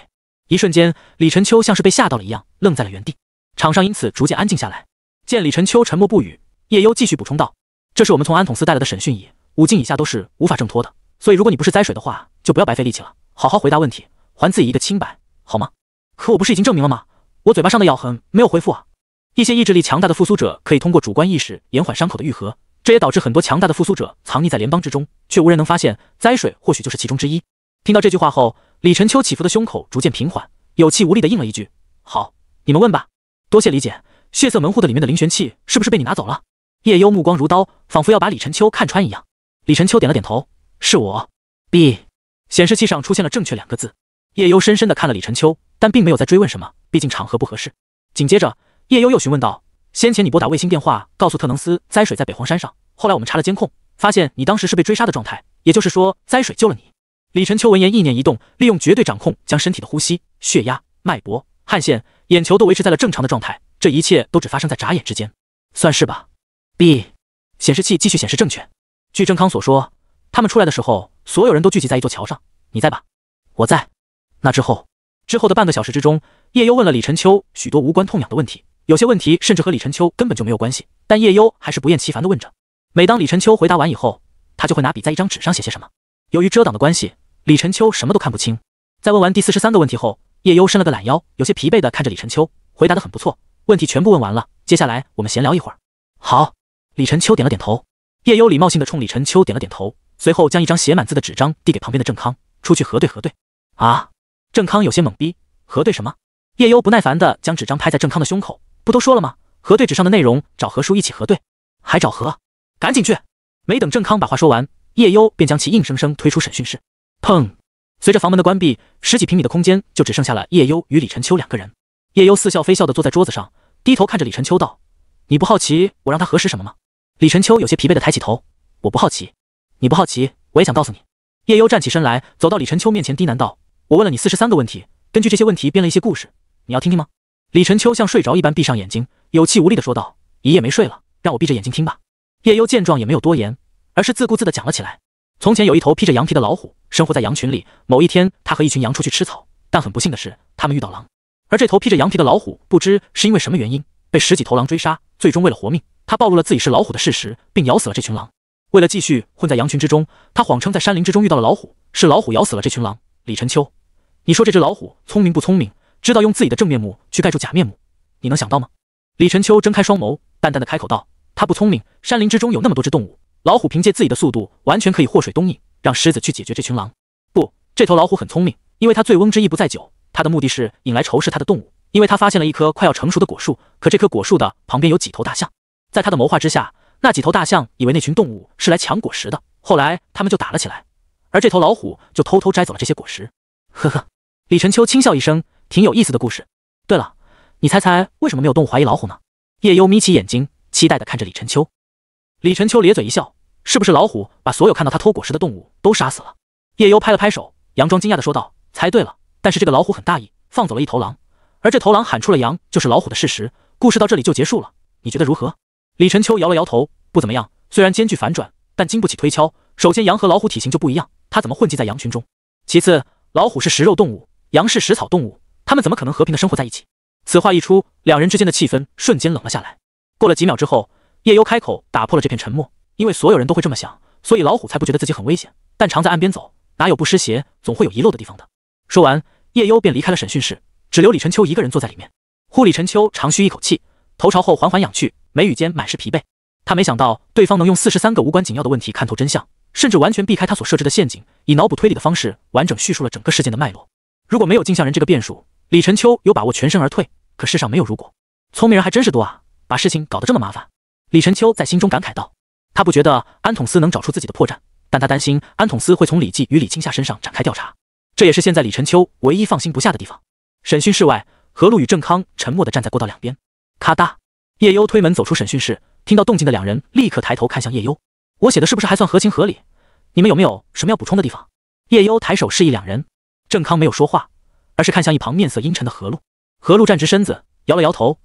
一瞬间，李晨秋像是被吓到了一样，愣在了原地。场上因此逐渐安静下来。见李晨秋沉默不语，叶幽继续补充道。这是我们从安统司带来的审讯仪，五境以下都是无法挣脱的。所以，如果你不是灾水的话，就不要白费力气了，好好回答问题，还自己一个清白，好吗？可我不是已经证明了吗？我嘴巴上的咬痕没有恢复啊！一些意志力强大的复苏者可以通过主观意识延缓伤口的愈合，这也导致很多强大的复苏者藏匿在联邦之中，却无人能发现。灾水或许就是其中之一。听到这句话后，李晨秋起伏的胸口逐渐平缓，有气无力的应了一句：“好，你们问吧。”多谢理解。血色门户的里面的灵玄器是不是被你拿走了？叶幽目光如刀，仿佛要把李晨秋看穿一样。李晨秋点了点头：“是我。” B 显示器上出现了“正确”两个字。叶幽深深的看了李晨秋，但并没有再追问什么，毕竟场合不合适。紧接着，叶幽又询问道：“先前你拨打卫星电话，告诉特能斯灾水在北荒山上。后来我们查了监控，发现你当时是被追杀的状态，也就是说，灾水救了你。”李晨秋闻言，意念一动，利用绝对掌控将身体的呼吸、血压、脉搏、汗腺、眼球都维持在了正常的状态。这一切都只发生在眨眼之间，算是吧。B，显示器继续显示正确。据郑康所说，他们出来的时候，所有人都聚集在一座桥上。你在吧？我在。那之后，之后的半个小时之中，叶优问了李晨秋许多无关痛痒的问题，有些问题甚至和李晨秋根本就没有关系，但叶优还是不厌其烦的问着。每当李晨秋回答完以后，他就会拿笔在一张纸上写些什么。由于遮挡的关系，李晨秋什么都看不清。在问完第四十三个问题后，叶优伸了个懒腰，有些疲惫的看着李晨秋，回答的很不错。问题全部问完了，接下来我们闲聊一会儿。好。李晨秋点了点头，叶幽礼貌性的冲李晨秋点了点头，随后将一张写满字的纸张递给旁边的郑康，出去核对核对。啊！郑康有些懵逼，核对什么？叶幽不耐烦的将纸张拍在郑康的胸口，不都说了吗？核对纸上的内容，找何叔一起核对，还找何？赶紧去！没等郑康把话说完，叶幽便将其硬生生推出审讯室。砰！随着房门的关闭，十几平米的空间就只剩下了叶幽与李晨秋两个人。叶幽似笑非笑的坐在桌子上，低头看着李晨秋道：“你不好奇我让他核实什么吗？”李晨秋有些疲惫地抬起头：“我不好奇，你不好奇，我也想告诉你。”叶优站起身来，走到李晨秋面前，低喃道：“我问了你四十三个问题，根据这些问题编了一些故事，你要听听吗？”李晨秋像睡着一般，闭上眼睛，有气无力地说道：“一夜没睡了，让我闭着眼睛听吧。”叶优见状也没有多言，而是自顾自地讲了起来：“从前有一头披着羊皮的老虎，生活在羊群里。某一天，他和一群羊出去吃草，但很不幸的是，他们遇到狼。而这头披着羊皮的老虎，不知是因为什么原因，被十几头狼追杀，最终为了活命。”他暴露了自己是老虎的事实，并咬死了这群狼。为了继续混在羊群之中，他谎称在山林之中遇到了老虎，是老虎咬死了这群狼。李晨秋，你说这只老虎聪明不聪明？知道用自己的正面目去盖住假面目，你能想到吗？李晨秋睁开双眸，淡淡的开口道：“他不聪明。山林之中有那么多只动物，老虎凭借自己的速度，完全可以祸水东引，让狮子去解决这群狼。不，这头老虎很聪明，因为他醉翁之意不在酒，他的目的是引来仇视他的动物。因为他发现了一棵快要成熟的果树，可这棵果树的旁边有几头大象。”在他的谋划之下，那几头大象以为那群动物是来抢果实的，后来他们就打了起来，而这头老虎就偷偷摘走了这些果实。呵呵，李晨秋轻笑一声，挺有意思的故事。对了，你猜猜为什么没有动物怀疑老虎呢？叶幽眯起眼睛，期待的看着李晨秋。李晨秋咧嘴一笑，是不是老虎把所有看到他偷果实的动物都杀死了？叶幽拍了拍手，佯装惊讶的说道：“猜对了，但是这个老虎很大意，放走了一头狼，而这头狼喊出了羊就是老虎的事实。故事到这里就结束了，你觉得如何？”李晨秋摇了摇头，不怎么样。虽然兼具反转，但经不起推敲。首先，羊和老虎体型就不一样，它怎么混迹在羊群中？其次，老虎是食肉动物，羊是食草动物，它们怎么可能和平的生活在一起？此话一出，两人之间的气氛瞬间冷了下来。过了几秒之后，叶优开口打破了这片沉默，因为所有人都会这么想，所以老虎才不觉得自己很危险。但常在岸边走，哪有不湿鞋？总会有遗漏的地方的。说完，叶优便离开了审讯室，只留李晨秋一个人坐在里面。呼，李晨秋长吁一口气。头朝后缓缓仰去，眉宇间满是疲惫。他没想到对方能用四十三个无关紧要的问题看透真相，甚至完全避开他所设置的陷阱，以脑补推理的方式完整叙述了整个事件的脉络。如果没有镜像人这个变数，李晨秋有把握全身而退。可世上没有如果，聪明人还真是多啊，把事情搞得这么麻烦。李晨秋在心中感慨道。他不觉得安统司能找出自己的破绽，但他担心安统司会从李记与李青夏身上展开调查，这也是现在李晨秋唯一放心不下的地方。审讯室外，何露与郑康沉默地站在过道两边。咔嗒，叶优推门走出审讯室，听到动静的两人立刻抬头看向叶优。我写的是不是还算合情合理？你们有没有什么要补充的地方？叶优抬手示意两人。郑康没有说话，而是看向一旁面色阴沉的何露。何露站直身子，摇了摇头。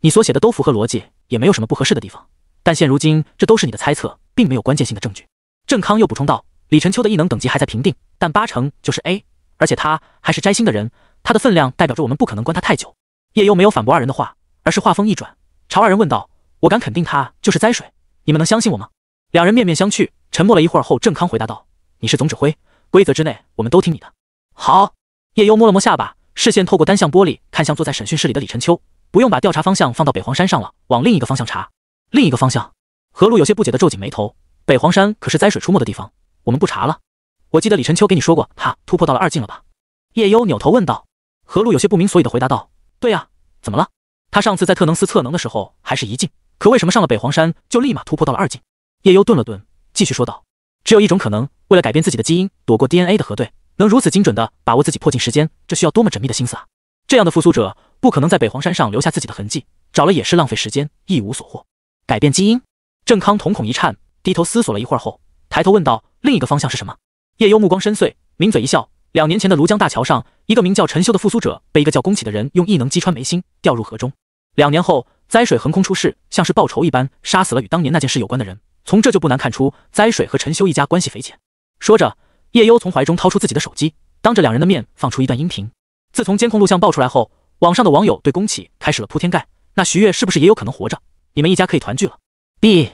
你所写的都符合逻辑，也没有什么不合适的地方。但现如今这都是你的猜测，并没有关键性的证据。郑康又补充道：“李晨秋的异能等级还在评定，但八成就是 A，而且他还是摘星的人，他的分量代表着我们不可能关他太久。”叶优没有反驳二人的话。而是话锋一转，朝二人问道：“我敢肯定他就是灾水，你们能相信我吗？”两人面面相觑，沉默了一会儿后，郑康回答道：“你是总指挥，规则之内，我们都听你的。”好。叶幽摸了摸下巴，视线透过单向玻璃看向坐在审讯室里的李晨秋：“不用把调查方向放到北黄山上了，往另一个方向查。”另一个方向？何路有些不解的皱紧眉头：“北黄山可是灾水出没的地方，我们不查了？”我记得李晨秋给你说过，他突破到了二境了吧？叶幽扭头问道。何路有些不明所以的回答道：“对呀，怎么了？”他上次在特能斯测能的时候还是一境，可为什么上了北黄山就立马突破到了二境？叶幽顿了顿，继续说道：“只有一种可能，为了改变自己的基因，躲过 DNA 的核对，能如此精准的把握自己破境时间，这需要多么缜密的心思啊！这样的复苏者不可能在北黄山上留下自己的痕迹，找了也是浪费时间，一无所获。改变基因？”郑康瞳孔一颤，低头思索了一会儿后，抬头问道：“另一个方向是什么？”叶幽目光深邃，抿嘴一笑：“两年前的庐江大桥上，一个名叫陈修的复苏者被一个叫宫启的人用异能击穿眉心，掉入河中。”两年后，灾水横空出世，像是报仇一般杀死了与当年那件事有关的人。从这就不难看出，灾水和陈修一家关系匪浅。说着，叶优从怀中掏出自己的手机，当着两人的面放出一段音频。自从监控录像爆出来后，网上的网友对宫崎开始了铺天盖。那徐月是不是也有可能活着？你们一家可以团聚了。B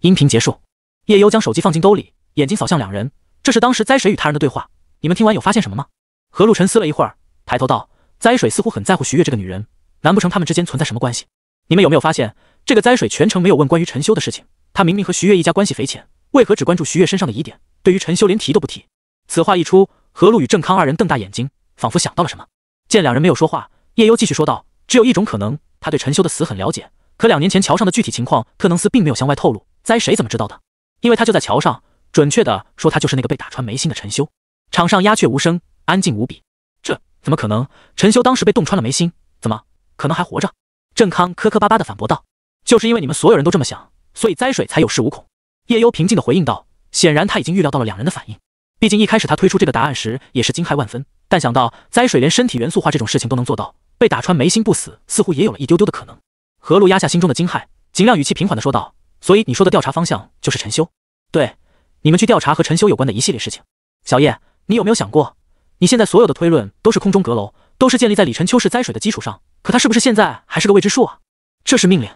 音频结束，叶优将手机放进兜里，眼睛扫向两人。这是当时灾水与他人的对话，你们听完有发现什么吗？何路沉思了一会儿，抬头道：“灾水似乎很在乎徐月这个女人。”难不成他们之间存在什么关系？你们有没有发现，这个灾水全程没有问关于陈修的事情？他明明和徐悦一家关系匪浅，为何只关注徐悦身上的疑点，对于陈修连提都不提？此话一出，何露与郑康二人瞪大眼睛，仿佛想到了什么。见两人没有说话，叶优继续说道：“只有一种可能，他对陈修的死很了解。可两年前桥上的具体情况，特能斯并没有向外透露，灾谁怎么知道的？因为他就在桥上，准确的说，他就是那个被打穿眉心的陈修。”场上鸦雀无声，安静无比。这怎么可能？陈修当时被洞穿了眉心，怎么？可能还活着，郑康磕磕巴巴的反驳道：“就是因为你们所有人都这么想，所以灾水才有恃无恐。”叶幽平静的回应道：“显然他已经预料到了两人的反应，毕竟一开始他推出这个答案时也是惊骇万分。但想到灾水连身体元素化这种事情都能做到，被打穿眉心不死，似乎也有了一丢丢的可能。”何路压下心中的惊骇，尽量语气平缓的说道：“所以你说的调查方向就是陈修，对，你们去调查和陈修有关的一系列事情。小叶，你有没有想过，你现在所有的推论都是空中阁楼，都是建立在李晨秋是灾水的基础上？”可他是不是现在还是个未知数啊？这是命令。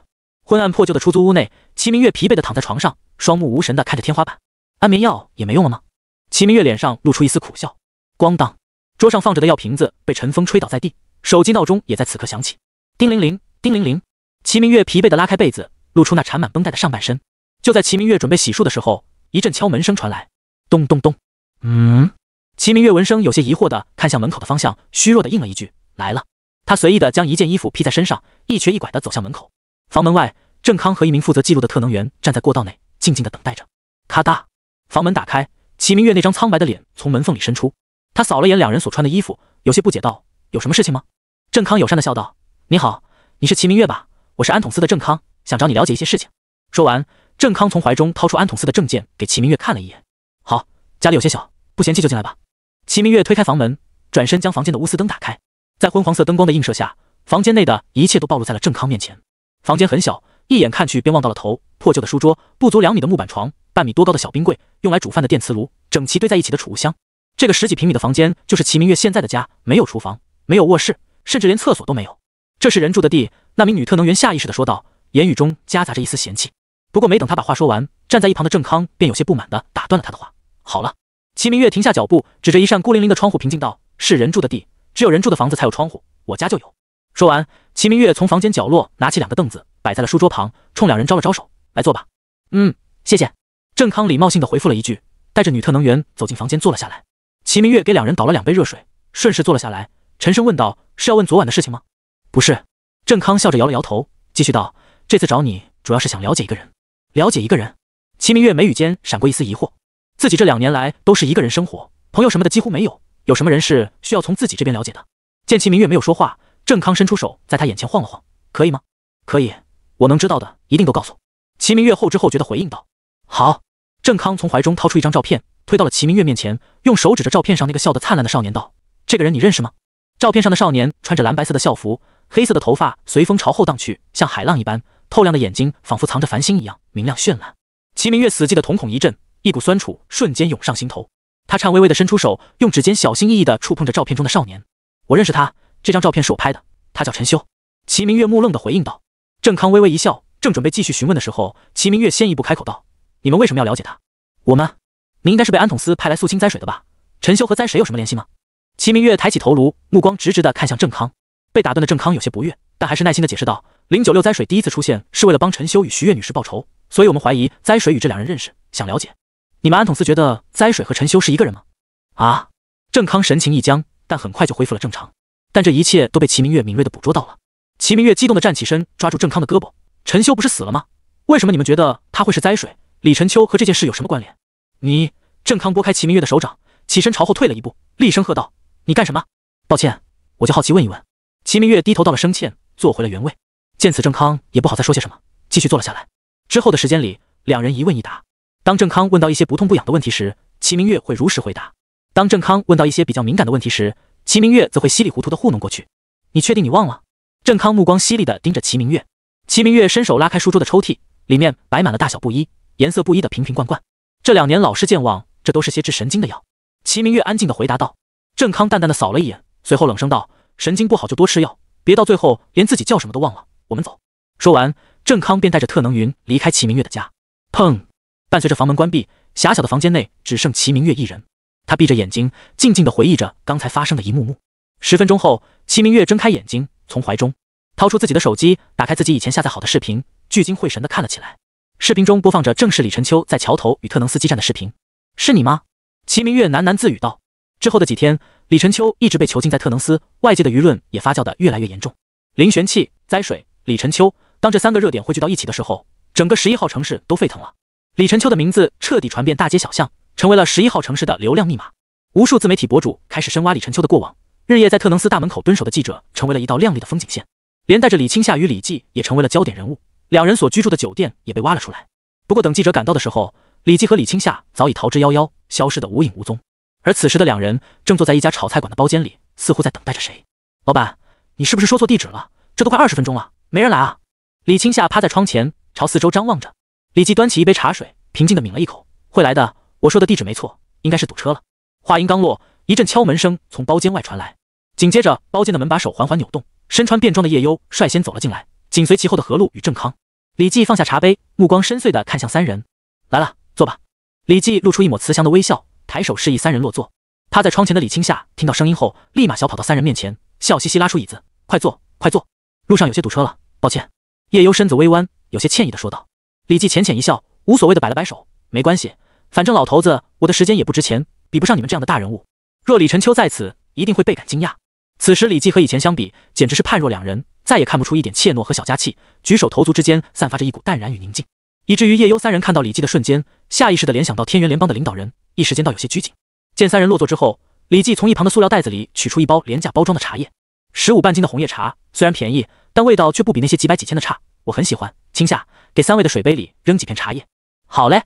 昏暗破旧的出租屋内，齐明月疲惫的躺在床上，双目无神的看着天花板。安眠药也没用了吗？齐明月脸上露出一丝苦笑。咣当，桌上放着的药瓶子被晨风吹倒在地，手机闹钟也在此刻响起。叮铃铃，叮铃铃。齐明月疲惫的拉开被子，露出那缠满绷带的上半身。就在齐明月准备洗漱的时候，一阵敲门声传来。咚咚咚。嗯？齐明月闻声有些疑惑的看向门口的方向，虚弱的应了一句：“来了。”他随意的将一件衣服披在身上，一瘸一拐的走向门口。房门外，郑康和一名负责记录的特能员站在过道内，静静的等待着。咔嗒，房门打开，齐明月那张苍白的脸从门缝里伸出。他扫了眼两人所穿的衣服，有些不解道：“有什么事情吗？”郑康友善的笑道：“你好，你是齐明月吧？我是安统司的郑康，想找你了解一些事情。”说完，郑康从怀中掏出安统司的证件给齐明月看了一眼。好，家里有些小，不嫌弃就进来吧。齐明月推开房门，转身将房间的钨丝灯打开。在昏黄色灯光的映射下，房间内的一切都暴露在了郑康面前。房间很小，一眼看去便望到了头。破旧的书桌，不足两米的木板床，半米多高的小冰柜，用来煮饭的电磁炉，整齐堆在一起的储物箱。这个十几平米的房间就是齐明月现在的家，没有厨房，没有卧室，甚至连厕所都没有。这是人住的地。那名女特能源下意识的说道，言语中夹杂着一丝嫌弃。不过没等她把话说完，站在一旁的郑康便有些不满的打断了她的话：“好了。”齐明月停下脚步，指着一扇孤零零的窗户，平静道：“是人住的地。”只有人住的房子才有窗户，我家就有。说完，齐明月从房间角落拿起两个凳子，摆在了书桌旁，冲两人招了招手：“来坐吧。”“嗯，谢谢。”郑康礼貌性的回复了一句，带着女特能源走进房间坐了下来。齐明月给两人倒了两杯热水，顺势坐了下来，沉声问道：“是要问昨晚的事情吗？”“不是。”郑康笑着摇了摇头，继续道：“这次找你主要是想了解一个人。”“了解一个人？”齐明月眉宇间闪过一丝疑惑，自己这两年来都是一个人生活，朋友什么的几乎没有。有什么人事需要从自己这边了解的？见齐明月没有说话，郑康伸出手，在他眼前晃了晃，可以吗？可以，我能知道的一定都告诉。齐明月后知后觉的回应道：“好。”郑康从怀中掏出一张照片，推到了齐明月面前，用手指着照片上那个笑得灿烂的少年道：“这个人你认识吗？”照片上的少年穿着蓝白色的校服，黑色的头发随风朝后荡去，像海浪一般，透亮的眼睛仿佛藏着繁星一样明亮绚烂。齐明月死寂的瞳孔一震，一股酸楚瞬间涌上心头。他颤巍巍地伸出手，用指尖小心翼翼地触碰着照片中的少年。我认识他，这张照片是我拍的。他叫陈修。齐明月木愣地回应道。郑康微微一笑，正准备继续询问的时候，齐明月先一步开口道：“你们为什么要了解他？”“我们，您应该是被安统司派来肃清灾水的吧？陈修和灾水有什么联系吗？”齐明月抬起头颅，目光直直地看向郑康。被打断的郑康有些不悦，但还是耐心地解释道：“零九六灾水第一次出现是为了帮陈修与徐悦女士报仇，所以我们怀疑灾水与这两人认识，想了解。”你们安统司觉得灾水和陈修是一个人吗？啊！郑康神情一僵，但很快就恢复了正常。但这一切都被齐明月敏锐的捕捉到了。齐明月激动的站起身，抓住郑康的胳膊。陈修不是死了吗？为什么你们觉得他会是灾水？李陈秋和这件事有什么关联？你！郑康拨开齐明月的手掌，起身朝后退了一步，厉声喝道：“你干什么？”抱歉，我就好奇问一问。齐明月低头道了声歉，坐回了原位。见此，郑康也不好再说些什么，继续坐了下来。之后的时间里，两人一问一答。当郑康问到一些不痛不痒的问题时，齐明月会如实回答；当郑康问到一些比较敏感的问题时，齐明月则会稀里糊涂的糊弄过去。你确定你忘了？郑康目光犀利的盯着齐明月。齐明月伸手拉开书桌的抽屉，里面摆满了大小不一、颜色不一的瓶瓶罐罐。这两年老是健忘，这都是些治神经的药。齐明月安静的回答道。郑康淡淡的扫了一眼，随后冷声道：“神经不好就多吃药，别到最后连自己叫什么都忘了。”我们走。说完，郑康便带着特能云离开齐明月的家。砰。伴随着房门关闭，狭小的房间内只剩齐明月一人。他闭着眼睛，静静地回忆着刚才发生的一幕幕。十分钟后，齐明月睁开眼睛，从怀中掏出自己的手机，打开自己以前下载好的视频，聚精会神地看了起来。视频中播放着正是李晨秋在桥头与特能斯激战的视频。是你吗？齐明月喃喃自语道。之后的几天，李晨秋一直被囚禁在特能斯，外界的舆论也发酵得越来越严重。林玄气、灾水、李晨秋，当这三个热点汇聚到一起的时候，整个十一号城市都沸腾了。李陈秋的名字彻底传遍大街小巷，成为了十一号城市的流量密码。无数自媒体博主开始深挖李陈秋的过往，日夜在特能斯大门口蹲守的记者成为了一道亮丽的风景线，连带着李青夏与李记也成为了焦点人物。两人所居住的酒店也被挖了出来。不过等记者赶到的时候，李记和李青夏早已逃之夭夭，消失得无影无踪。而此时的两人正坐在一家炒菜馆的包间里，似乎在等待着谁。老板，你是不是说错地址了？这都快二十分钟了，没人来啊！李青夏趴在窗前朝四周张望着。李记端起一杯茶水，平静地抿了一口。会来的，我说的地址没错，应该是堵车了。话音刚落，一阵敲门声从包间外传来，紧接着包间的门把手缓缓扭动，身穿便装的叶优率先走了进来，紧随其后的何路与郑康。李记放下茶杯，目光深邃地看向三人。来了，坐吧。李记露出一抹慈祥的微笑，抬手示意三人落座。趴在窗前的李青夏听到声音后，立马小跑到三人面前，笑嘻嘻拉出椅子，快坐，快坐。路上有些堵车了，抱歉。叶优身子微弯，有些歉意地说道。李记浅浅一笑，无所谓的摆了摆手，没关系，反正老头子我的时间也不值钱，比不上你们这样的大人物。若李晨秋在此，一定会倍感惊讶。此时李记和以前相比，简直是判若两人，再也看不出一点怯懦和小家气，举手投足之间散发着一股淡然与宁静，以至于叶幽三人看到李记的瞬间，下意识的联想到天元联邦的领导人，一时间倒有些拘谨。见三人落座之后，李记从一旁的塑料袋子里取出一包廉价包装的茶叶，十五半斤的红叶茶，虽然便宜，但味道却不比那些几百几千的差。我很喜欢青夏，给三位的水杯里扔几片茶叶。好嘞，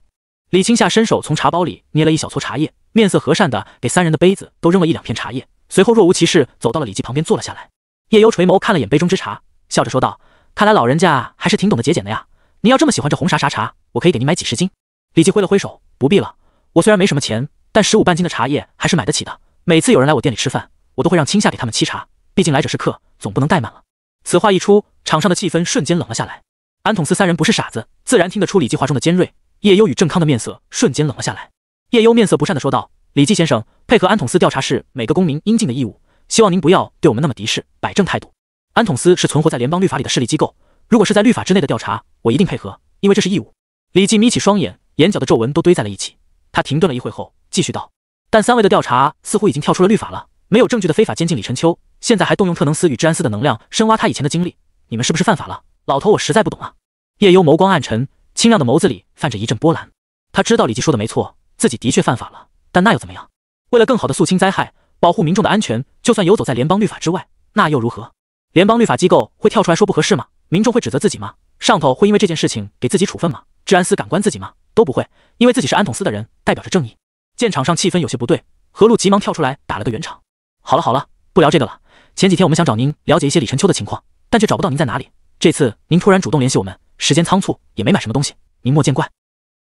李青夏伸手从茶包里捏了一小撮茶叶，面色和善的给三人的杯子都扔了一两片茶叶，随后若无其事走到了李记旁边坐了下来。叶幽垂眸看了眼杯中之茶，笑着说道：“看来老人家还是挺懂得节俭的呀，您要这么喜欢这红啥啥茶，我可以给您买几十斤。”李记挥了挥手，不必了，我虽然没什么钱，但十五半斤的茶叶还是买得起的。每次有人来我店里吃饭，我都会让青夏给他们沏茶，毕竟来者是客，总不能怠慢了。此话一出，场上的气氛瞬间冷了下来。安统司三人不是傻子，自然听得出李记话中的尖锐。叶幽与郑康的面色瞬间冷了下来。叶幽面色不善的说道：“李记先生，配合安统司调查是每个公民应尽的义务，希望您不要对我们那么敌视，摆正态度。”安统司是存活在联邦律法里的势力机构，如果是在律法之内的调查，我一定配合，因为这是义务。李记眯起双眼，眼角的皱纹都堆在了一起。他停顿了一会后，继续道：“但三位的调查似乎已经跳出了律法了，没有证据的非法监禁李晨秋。”现在还动用特能斯与治安司的能量，深挖他以前的经历，你们是不是犯法了？老头，我实在不懂啊。叶幽眸光暗沉，清亮的眸子里泛着一阵波澜。他知道李记说的没错，自己的确犯法了，但那又怎么样？为了更好的肃清灾害，保护民众的安全，就算游走在联邦律法之外，那又如何？联邦律法机构会跳出来说不合适吗？民众会指责自己吗？上头会因为这件事情给自己处分吗？治安司敢关自己吗？都不会，因为自己是安统司的人，代表着正义。见场上气氛有些不对，何路急忙跳出来打了个圆场。好了好了，不聊这个了。前几天我们想找您了解一些李晨秋的情况，但却找不到您在哪里。这次您突然主动联系我们，时间仓促也没买什么东西，您莫见怪。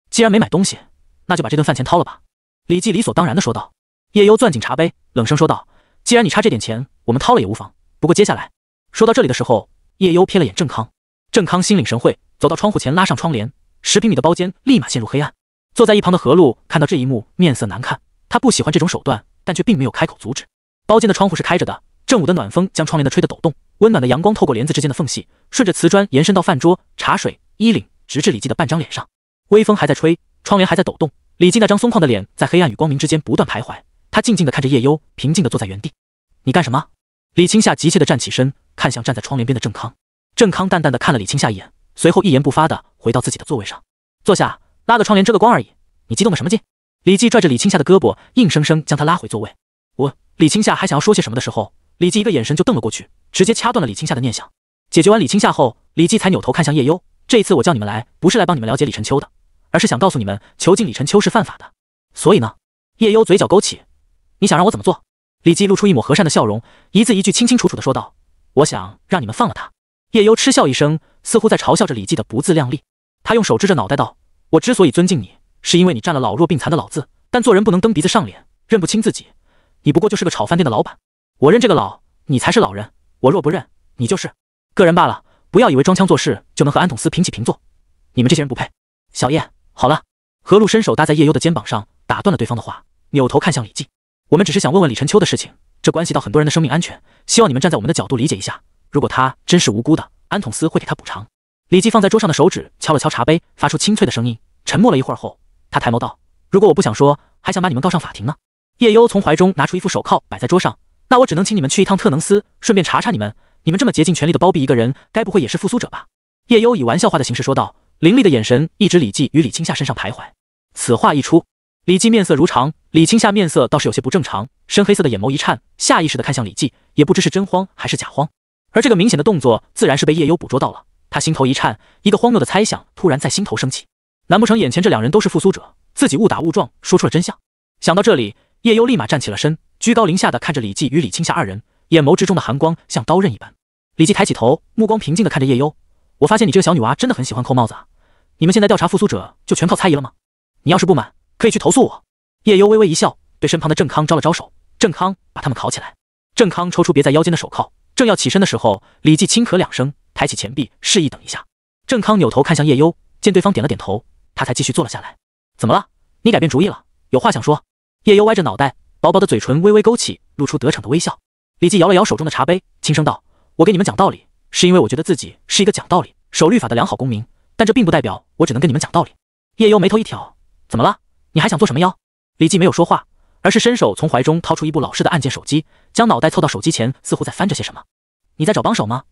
既然没买东西，那就把这顿饭钱掏了吧。”李记理所当然的说道。叶幽攥紧茶杯，冷声说道：“既然你差这点钱，我们掏了也无妨。不过接下来……”说到这里的时候，叶幽瞥了眼郑康，郑康心领神会，走到窗户前拉上窗帘。十平米的包间立马陷入黑暗。坐在一旁的何璐看到这一幕，面色难看。他不喜欢这种手段，但却并没有开口阻止。包间的窗户是开着的。正午的暖风将窗帘的吹得抖动，温暖的阳光透过帘子之间的缝隙，顺着瓷砖延伸到饭桌、茶水、衣领，直至李记的半张脸上。微风还在吹，窗帘还在抖动，李记那张松旷的脸在黑暗与光明之间不断徘徊。他静静地看着叶幽，平静地坐在原地。你干什么？李青夏急切地站起身，看向站在窗帘边的郑康。郑康淡淡地看了李青夏一眼，随后一言不发地回到自己的座位上，坐下，拉个窗帘遮个光而已。你激动个什么劲？李记拽着李青夏的胳膊，硬生生将他拉回座位。我李青夏还想要说些什么的时候。李记一个眼神就瞪了过去，直接掐断了李青夏的念想。解决完李青夏后，李记才扭头看向叶幽。这一次我叫你们来，不是来帮你们了解李晨秋的，而是想告诉你们，囚禁李晨秋是犯法的。所以呢？叶幽嘴角勾起，你想让我怎么做？李记露出一抹和善的笑容，一字一句清清楚楚的说道：“我想让你们放了他。”叶幽嗤笑一声，似乎在嘲笑着李记的不自量力。他用手支着脑袋道：“我之所以尊敬你，是因为你占了老弱病残的老字，但做人不能蹬鼻子上脸，认不清自己。你不过就是个炒饭店的老板。”我认这个老，你才是老人。我若不认，你就是个人罢了。不要以为装腔作势就能和安统司平起平坐，你们这些人不配。小叶，好了。何路伸手搭在叶幽的肩膀上，打断了对方的话，扭头看向李靖：“我们只是想问问李晨秋的事情，这关系到很多人的生命安全，希望你们站在我们的角度理解一下。如果他真是无辜的，安统司会给他补偿。”李靖放在桌上的手指敲了敲茶杯，发出清脆的声音。沉默了一会儿后，他抬眸道：“如果我不想说，还想把你们告上法庭呢？”叶幽从怀中拿出一副手铐，摆在桌上。那我只能请你们去一趟特能斯，顺便查查你们。你们这么竭尽全力的包庇一个人，该不会也是复苏者吧？叶幽以玩笑话的形式说道，凌厉的眼神一直李记与李青夏身上徘徊。此话一出，李记面色如常，李青夏面色倒是有些不正常，深黑色的眼眸一颤，下意识的看向李记，也不知是真慌还是假慌。而这个明显的动作，自然是被叶幽捕捉到了，他心头一颤，一个荒谬的猜想突然在心头升起，难不成眼前这两人都是复苏者，自己误打误撞说出了真相？想到这里。叶幽立马站起了身，居高临下的看着李继与李青夏二人，眼眸之中的寒光像刀刃一般。李继抬起头，目光平静的看着叶幽，我发现你这个小女娃真的很喜欢扣帽子啊！你们现在调查复苏者就全靠猜疑了吗？你要是不满，可以去投诉我。叶幽微微一笑，对身旁的郑康招了招手，郑康把他们铐起来。郑康抽出别在腰间的手铐，正要起身的时候，李继轻咳两声，抬起前臂示意等一下。郑康扭头看向叶幽，见对方点了点头，他才继续坐了下来。怎么了？你改变主意了？有话想说？叶幽歪着脑袋，薄薄的嘴唇微微勾起，露出得逞的微笑。李记摇了摇手中的茶杯，轻声道：“我给你们讲道理，是因为我觉得自己是一个讲道理、守律法的良好公民。但这并不代表我只能跟你们讲道理。”叶幽眉头一挑：“怎么了？你还想做什么妖？”李记没有说话，而是伸手从怀中掏出一部老式的按键手机，将脑袋凑到手机前，似乎在翻着些什么。“你在找帮手吗？”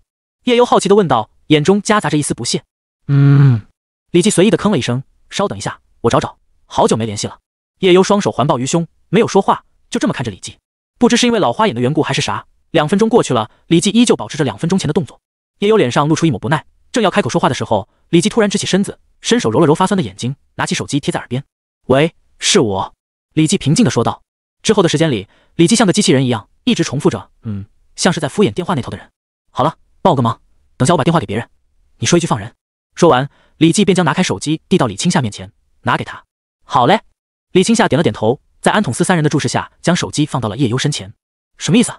叶幽好奇地问道，眼中夹杂着一丝不屑。“嗯。”李记随意地吭了一声，“稍等一下，我找找。好久没联系了。”叶优双手环抱于胸，没有说话，就这么看着李记。不知是因为老花眼的缘故还是啥，两分钟过去了，李记依旧保持着两分钟前的动作。叶优脸上露出一抹不耐，正要开口说话的时候，李记突然直起身子，伸手揉了揉发酸的眼睛，拿起手机贴在耳边：“喂，是我。”李记平静的说道。之后的时间里，李记像个机器人一样，一直重复着“嗯”，像是在敷衍电话那头的人。好了，帮我个忙，等下我把电话给别人，你说一句放人。说完，李记便将拿开手机递到李青夏面前，拿给她。好嘞。李青夏点了点头，在安统司三人的注视下，将手机放到了叶幽身前。什么意思？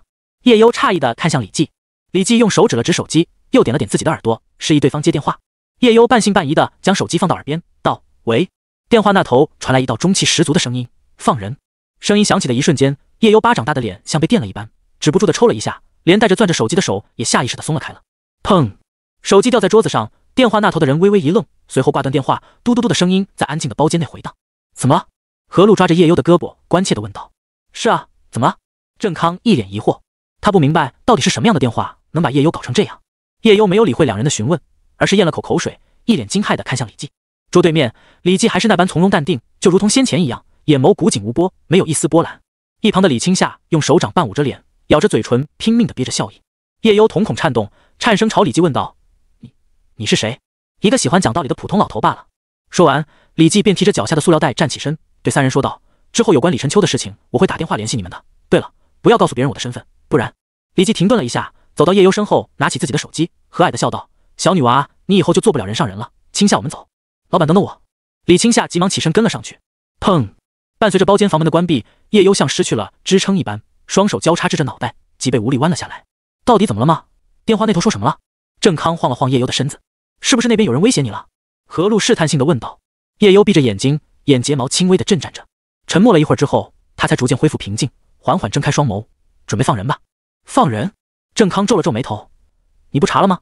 叶幽诧异的看向李记，李记用手指了指手机，又点了点自己的耳朵，示意对方接电话。叶幽半信半疑的将手机放到耳边，道：“喂。”电话那头传来一道中气十足的声音：“放人！”声音响起的一瞬间，叶幽巴掌大的脸像被电了一般，止不住的抽了一下，连带着攥着手机的手也下意识的松了开了。砰！手机掉在桌子上，电话那头的人微微一愣，随后挂断电话，嘟嘟嘟的声音在安静的包间内回荡。怎么？何露抓着叶优的胳膊，关切地问道：“是啊，怎么了？”郑康一脸疑惑，他不明白到底是什么样的电话能把叶优搞成这样。叶优没有理会两人的询问，而是咽了口口水，一脸惊骇地看向李记。桌对面，李记还是那般从容淡定，就如同先前一样，眼眸古井无波，没有一丝波澜。一旁的李青夏用手掌半捂着脸，咬着嘴唇，拼命地憋着笑意。叶优瞳孔颤动，颤声朝李记问道：“你，你是谁？一个喜欢讲道理的普通老头罢了。”说完，李记便提着脚下的塑料袋站起身。对三人说道：“之后有关李晨秋的事情，我会打电话联系你们的。对了，不要告诉别人我的身份，不然……”李记停顿了一下，走到叶幽身后，拿起自己的手机，和蔼的笑道：“小女娃，你以后就做不了人上人了。”青夏，我们走。老板，等等我！”李青夏急忙起身跟了上去。砰！伴随着包间房门的关闭，叶幽像失去了支撑一般，双手交叉支着脑袋，脊背无力弯了下来。到底怎么了吗？电话那头说什么了？郑康晃了晃叶幽的身子：“是不是那边有人威胁你了？”何路试探性的问道。叶幽闭着眼睛。眼睫毛轻微的震颤着，沉默了一会儿之后，他才逐渐恢复平静，缓缓睁开双眸，准备放人吧。放人？郑康皱了皱眉头，你不查了吗？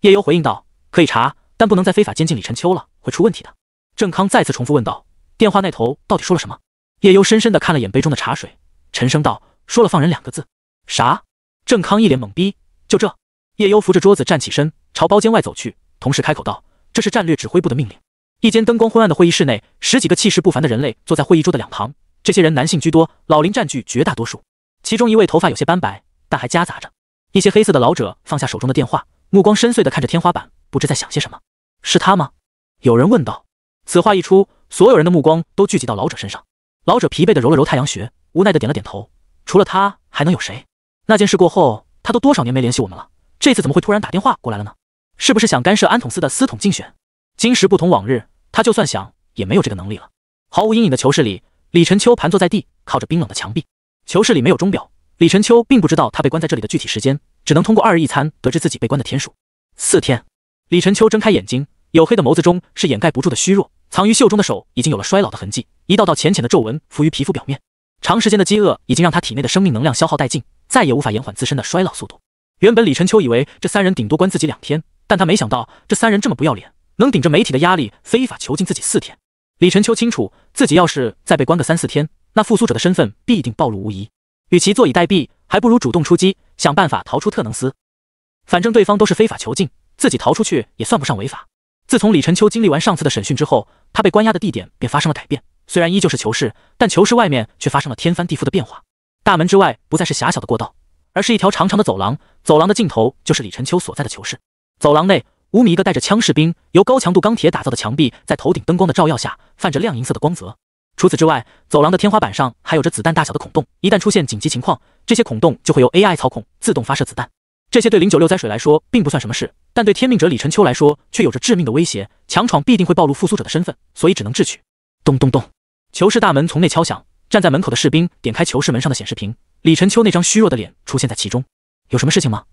叶幽回应道：“可以查，但不能再非法监禁李晨秋了，会出问题的。”郑康再次重复问道：“电话那头到底说了什么？”叶幽深深的看了眼杯中的茶水，沉声道：“说了放人两个字。”啥？郑康一脸懵逼。就这？叶幽扶着桌子站起身，朝包间外走去，同时开口道：“这是战略指挥部的命令。”一间灯光昏暗的会议室内，十几个气势不凡的人类坐在会议桌的两旁。这些人男性居多，老林占据绝大多数。其中一位头发有些斑白，但还夹杂着一些黑色的老者放下手中的电话，目光深邃的看着天花板，不知在想些什么。是他吗？有人问道。此话一出，所有人的目光都聚集到老者身上。老者疲惫的揉了揉太阳穴，无奈的点了点头。除了他还能有谁？那件事过后，他都多少年没联系我们了？这次怎么会突然打电话过来了呢？是不是想干涉安统司的司统竞选？今时不同往日。他就算想，也没有这个能力了。毫无阴影的囚室里，李晨秋盘坐在地，靠着冰冷的墙壁。囚室里没有钟表，李晨秋并不知道他被关在这里的具体时间，只能通过二日一餐得知自己被关的天数。四天。李晨秋睁开眼睛，黝黑的眸子中是掩盖不住的虚弱。藏于袖中的手已经有了衰老的痕迹，一道道浅浅的皱纹浮于皮肤表面。长时间的饥饿已经让他体内的生命能量消耗殆尽，再也无法延缓自身的衰老速度。原本李晨秋以为这三人顶多关自己两天，但他没想到这三人这么不要脸。能顶着媒体的压力非法囚禁自己四天，李晨秋清楚自己要是再被关个三四天，那复苏者的身份必定暴露无遗。与其坐以待毙，还不如主动出击，想办法逃出特能斯。反正对方都是非法囚禁，自己逃出去也算不上违法。自从李晨秋经历完上次的审讯之后，他被关押的地点便发生了改变。虽然依旧是囚室，但囚室外面却发生了天翻地覆的变化。大门之外不再是狭小的过道，而是一条长长的走廊，走廊的尽头就是李晨秋所在的囚室。走廊内。五米一个带着枪士兵，由高强度钢铁打造的墙壁，在头顶灯光的照耀下，泛着亮银色的光泽。除此之外，走廊的天花板上还有着子弹大小的孔洞，一旦出现紧急情况，这些孔洞就会由 AI 操控自动发射子弹。这些对零九六灾水来说并不算什么事，但对天命者李晨秋来说却有着致命的威胁。强闯必定会暴露复苏者的身份，所以只能智取。咚咚咚，囚室大门从内敲响。站在门口的士兵点开囚室门上的显示屏，李晨秋那张虚弱的脸出现在其中。有什么事情吗？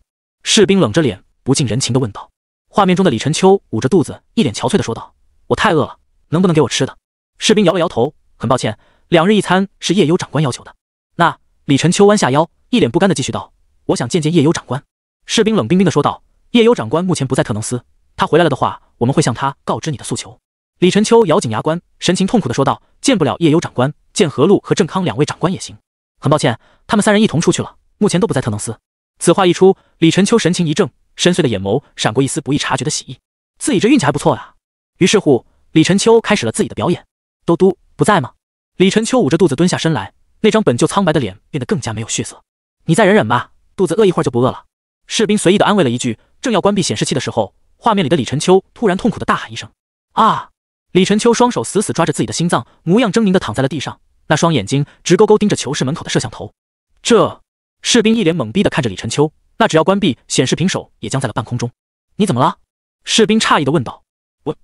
士兵冷着脸，不近人情的问道。画面中的李晨秋捂着肚子，一脸憔悴的说道：“我太饿了，能不能给我吃的？”士兵摇了摇头，很抱歉，两日一餐是夜幽长官要求的。那李晨秋弯下腰，一脸不甘的继续道：“我想见见夜幽长官。”士兵冷冰冰的说道：“夜幽长官目前不在特能斯，他回来了的话，我们会向他告知你的诉求。”李晨秋咬紧牙关，神情痛苦的说道：“见不了夜幽长官，见何路和郑康两位长官也行。很抱歉，他们三人一同出去了，目前都不在特能斯。”此话一出，李晨秋神情一怔。深邃的眼眸闪过一丝不易察觉的喜意，自己这运气还不错呀。于是乎，李晨秋开始了自己的表演。嘟嘟不在吗？李晨秋捂着肚子蹲下身来，那张本就苍白的脸变得更加没有血色。你再忍忍吧，肚子饿一会儿就不饿了。士兵随意的安慰了一句，正要关闭显示器的时候，画面里的李晨秋突然痛苦的大喊一声：“啊！”李晨秋双手死死抓着自己的心脏，模样狰狞的躺在了地上，那双眼睛直勾勾盯着囚室门口的摄像头。这士兵一脸懵逼的看着李晨秋。那只要关闭显示屏，手也僵在了半空中。你怎么了？士兵诧异的问道。我，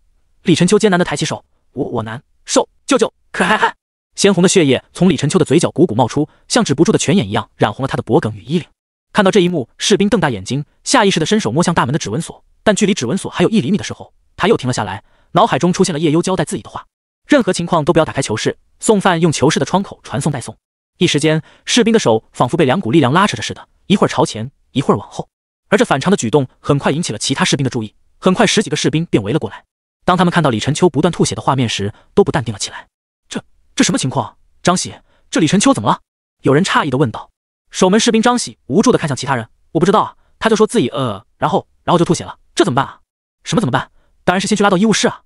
李晨秋艰难的抬起手。我我难受，救救可嗨嗨，鲜红的血液从李晨秋的嘴角汩汩冒出，像止不住的泉眼一样，染红了他的脖颈与衣领。看到这一幕，士兵瞪大眼睛，下意识的伸手摸向大门的指纹锁。但距离指纹锁还有一厘米的时候，他又停了下来。脑海中出现了叶幽交代自己的话：任何情况都不要打开囚室，送饭用囚室的窗口传送带送。一时间，士兵的手仿佛被两股力量拉扯着似的，一会儿朝前。一会儿往后，而这反常的举动很快引起了其他士兵的注意。很快，十几个士兵便围了过来。当他们看到李晨秋不断吐血的画面时，都不淡定了起来。这、这什么情况？张喜，这李晨秋怎么了？有人诧异的问道。守门士兵张喜无助的看向其他人：“我不知道啊，他就说自己饿，然后、然后就吐血了。这怎么办啊？什么怎么办？当然是先去拉到医务室啊！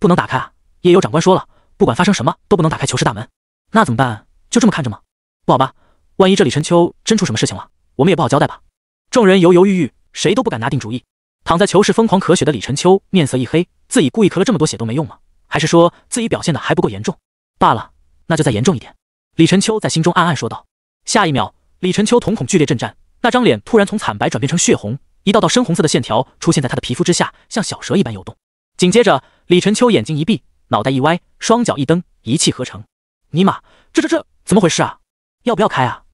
不能打开啊！夜游长官说了，不管发生什么都不能打开囚室大门。那怎么办？就这么看着吗？不好吧？万一这李晨秋真出什么事情了，我们也不好交代吧？”众人犹犹豫豫，谁都不敢拿定主意。躺在囚室疯狂咳血的李晨秋面色一黑，自己故意咳了这么多血都没用吗？还是说自己表现的还不够严重？罢了，那就再严重一点。李晨秋在心中暗暗说道。下一秒，李晨秋瞳孔剧烈震颤，那张脸突然从惨白转变成血红，一道道深红色的线条出现在他的皮肤之下，像小蛇一般游动。紧接着，李晨秋眼睛一闭，脑袋一歪，双脚一蹬，一气呵成。尼玛，这这这怎么回事啊？要不要开啊？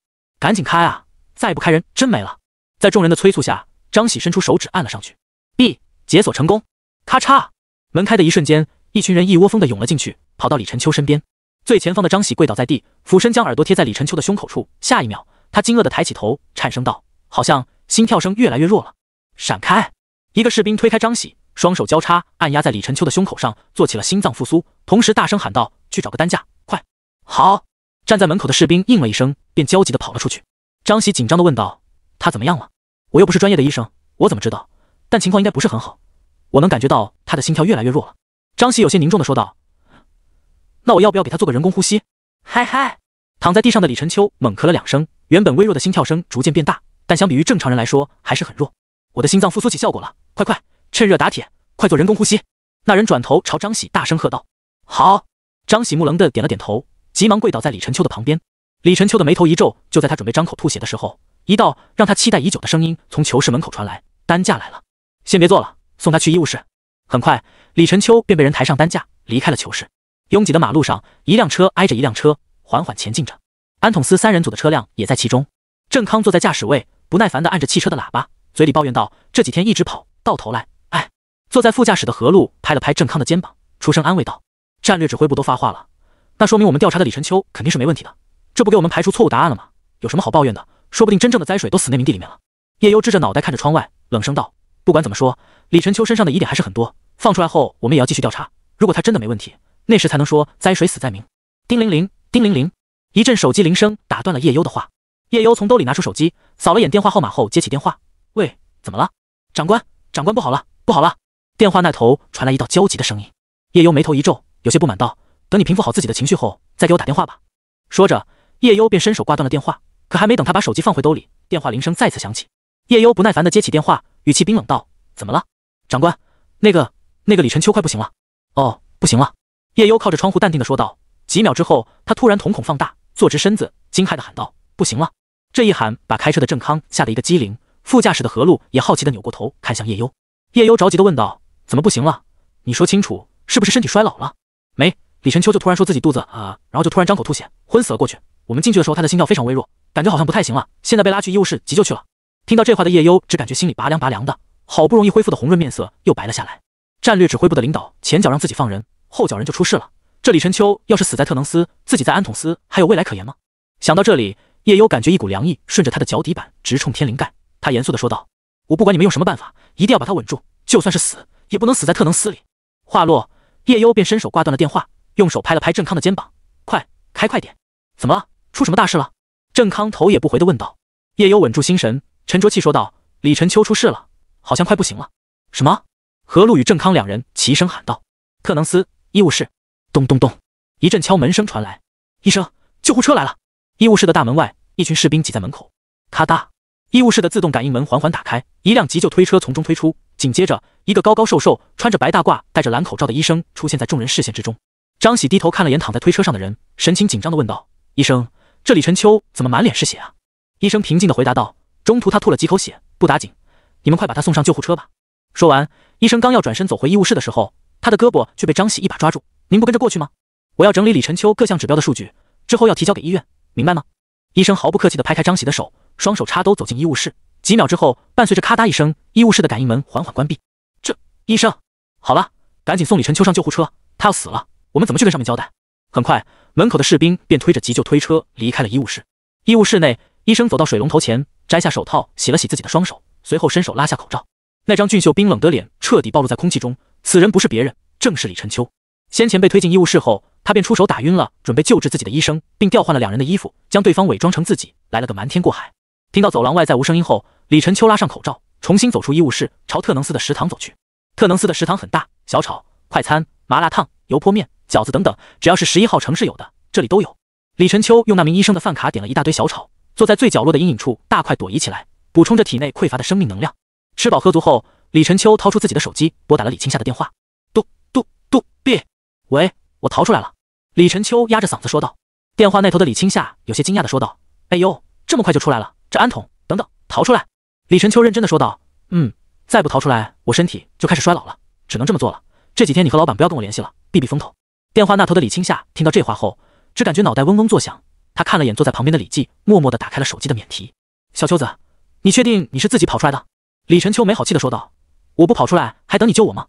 赶紧开啊！再不开人真没了。在众人的催促下，张喜伸出手指按了上去，B 解锁成功，咔嚓，门开的一瞬间，一群人一窝蜂的涌了进去，跑到李晨秋身边。最前方的张喜跪倒在地，俯身将耳朵贴在李晨秋的胸口处，下一秒，他惊愕的抬起头，颤声道：“好像心跳声越来越弱了。”闪开！一个士兵推开张喜，双手交叉按压在李晨秋的胸口上，做起了心脏复苏，同时大声喊道：“去找个担架，快！”好，站在门口的士兵应了一声，便焦急的跑了出去。张喜紧张的问道：“他怎么样了？”我又不是专业的医生，我怎么知道？但情况应该不是很好，我能感觉到他的心跳越来越弱了。张喜有些凝重的说道：“那我要不要给他做个人工呼吸？”嗨嗨，躺在地上的李晨秋猛咳了两声，原本微弱的心跳声逐渐变大，但相比于正常人来说还是很弱。我的心脏复苏起效果了，快快，趁热打铁，快做人工呼吸！那人转头朝张喜大声喝道：“好！”张喜木楞的点了点头，急忙跪倒在李晨秋的旁边。李晨秋的眉头一皱，就在他准备张口吐血的时候。一道让他期待已久的声音从囚室门口传来：“担架来了，先别坐了，送他去医务室。”很快，李晨秋便被人抬上担架，离开了囚室。拥挤的马路上，一辆车挨着一辆车，缓缓前进着。安统司三人组的车辆也在其中。郑康坐在驾驶位，不耐烦地按着汽车的喇叭，嘴里抱怨道：“这几天一直跑，到头来，哎。”坐在副驾驶的何路拍了拍郑康的肩膀，出声安慰道：“战略指挥部都发话了，那说明我们调查的李晨秋肯定是没问题的，这不给我们排除错误答案了吗？有什么好抱怨的？”说不定真正的灾水都死那名地里面了。叶幽支着脑袋看着窗外，冷声道：“不管怎么说，李晨秋身上的疑点还是很多。放出来后，我们也要继续调查。如果他真的没问题，那时才能说灾水死在明。”叮铃铃，叮铃铃，一阵手机铃声打断了叶幽的话。叶幽从兜里拿出手机，扫了眼电话号码后接起电话：“喂，怎么了，长官？长官不好了，不好了！”电话那头传来一道焦急的声音。叶幽眉头一皱，有些不满道：“等你平复好自己的情绪后再给我打电话吧。”说着，叶幽便伸手挂断了电话。可还没等他把手机放回兜里，电话铃声再次响起。叶优不耐烦的接起电话，语气冰冷道：“怎么了，长官？那个……那个李晨秋快不行了。”“哦，不行了。”叶优靠着窗户淡定的说道。几秒之后，他突然瞳孔放大，坐直身子，惊骇的喊道：“不行了！”这一喊把开车的郑康吓得一个机灵，副驾驶的何路也好奇的扭过头看向叶优。叶优着急的问道：“怎么不行了？你说清楚，是不是身体衰老了？没，李晨秋就突然说自己肚子……啊，然后就突然张口吐血，昏死了过去。我们进去的时候，他的心跳非常微弱。”感觉好像不太行了，现在被拉去医务室急救去了。听到这话的叶优只感觉心里拔凉拔凉的，好不容易恢复的红润面色又白了下来。战略指挥部的领导前脚让自己放人，后脚人就出事了。这李晨秋要是死在特能司，自己在安统司还有未来可言吗？想到这里，叶优感觉一股凉意顺着他的脚底板直冲天灵盖。他严肃的说道：“我不管你们用什么办法，一定要把他稳住，就算是死，也不能死在特能司里。”话落，叶优便伸手挂断了电话，用手拍了拍郑康的肩膀：“快开快点，怎么了？出什么大事了？”郑康头也不回地问道：“叶幽，稳住心神，沉着气说道：‘李晨秋出事了，好像快不行了。’什么？”何路与郑康两人齐声喊道：“特能斯医务室！”咚咚咚，一阵敲门声传来。医生，救护车来了！医务室的大门外，一群士兵挤在门口。咔嗒，医务室的自动感应门缓缓打开，一辆急救推车从中推出。紧接着，一个高高瘦瘦、穿着白大褂、戴着蓝口罩的医生出现在众人视线之中。张喜低头看了眼躺在推车上的人，神情紧张地问道：“医生。”这李晨秋怎么满脸是血啊？医生平静地回答道：“中途他吐了几口血，不打紧。你们快把他送上救护车吧。”说完，医生刚要转身走回医务室的时候，他的胳膊却被张喜一把抓住：“您不跟着过去吗？我要整理李晨秋各项指标的数据，之后要提交给医院，明白吗？”医生毫不客气地拍开张喜的手，双手插兜走进医务室。几秒之后，伴随着咔嗒一声，医务室的感应门缓缓关闭。这医生好了，赶紧送李晨秋上救护车，他要死了，我们怎么去跟上面交代？很快，门口的士兵便推着急救推车离开了医务室。医务室内，医生走到水龙头前，摘下手套，洗了洗自己的双手，随后伸手拉下口罩，那张俊秀冰冷的脸彻底暴露在空气中。此人不是别人，正是李晨秋。先前被推进医务室后，他便出手打晕了准备救治自己的医生，并调换了两人的衣服，将对方伪装成自己，来了个瞒天过海。听到走廊外再无声音后，李晨秋拉上口罩，重新走出医务室，朝特能斯的食堂走去。特能斯的食堂很大，小炒、快餐。麻辣烫、油泼面、饺子等等，只要是十一号城市有的，这里都有。李晨秋用那名医生的饭卡点了一大堆小炒，坐在最角落的阴影处，大快朵颐起来，补充着体内匮乏的生命能量。吃饱喝足后，李晨秋掏出自己的手机，拨打了李青夏的电话。嘟嘟嘟哔，喂，我逃出来了。李晨秋压着嗓子说道。电话那头的李青夏有些惊讶的说道：“哎呦，这么快就出来了？这安桶……等等，逃出来！”李晨秋认真的说道：“嗯，再不逃出来，我身体就开始衰老了，只能这么做了。”这几天你和老板不要跟我联系了，避避风头。电话那头的李青夏听到这话后，只感觉脑袋嗡嗡作响。他看了眼坐在旁边的李记，默默的打开了手机的免提。小秋子，你确定你是自己跑出来的？李晨秋没好气的说道：“我不跑出来，还等你救我吗？”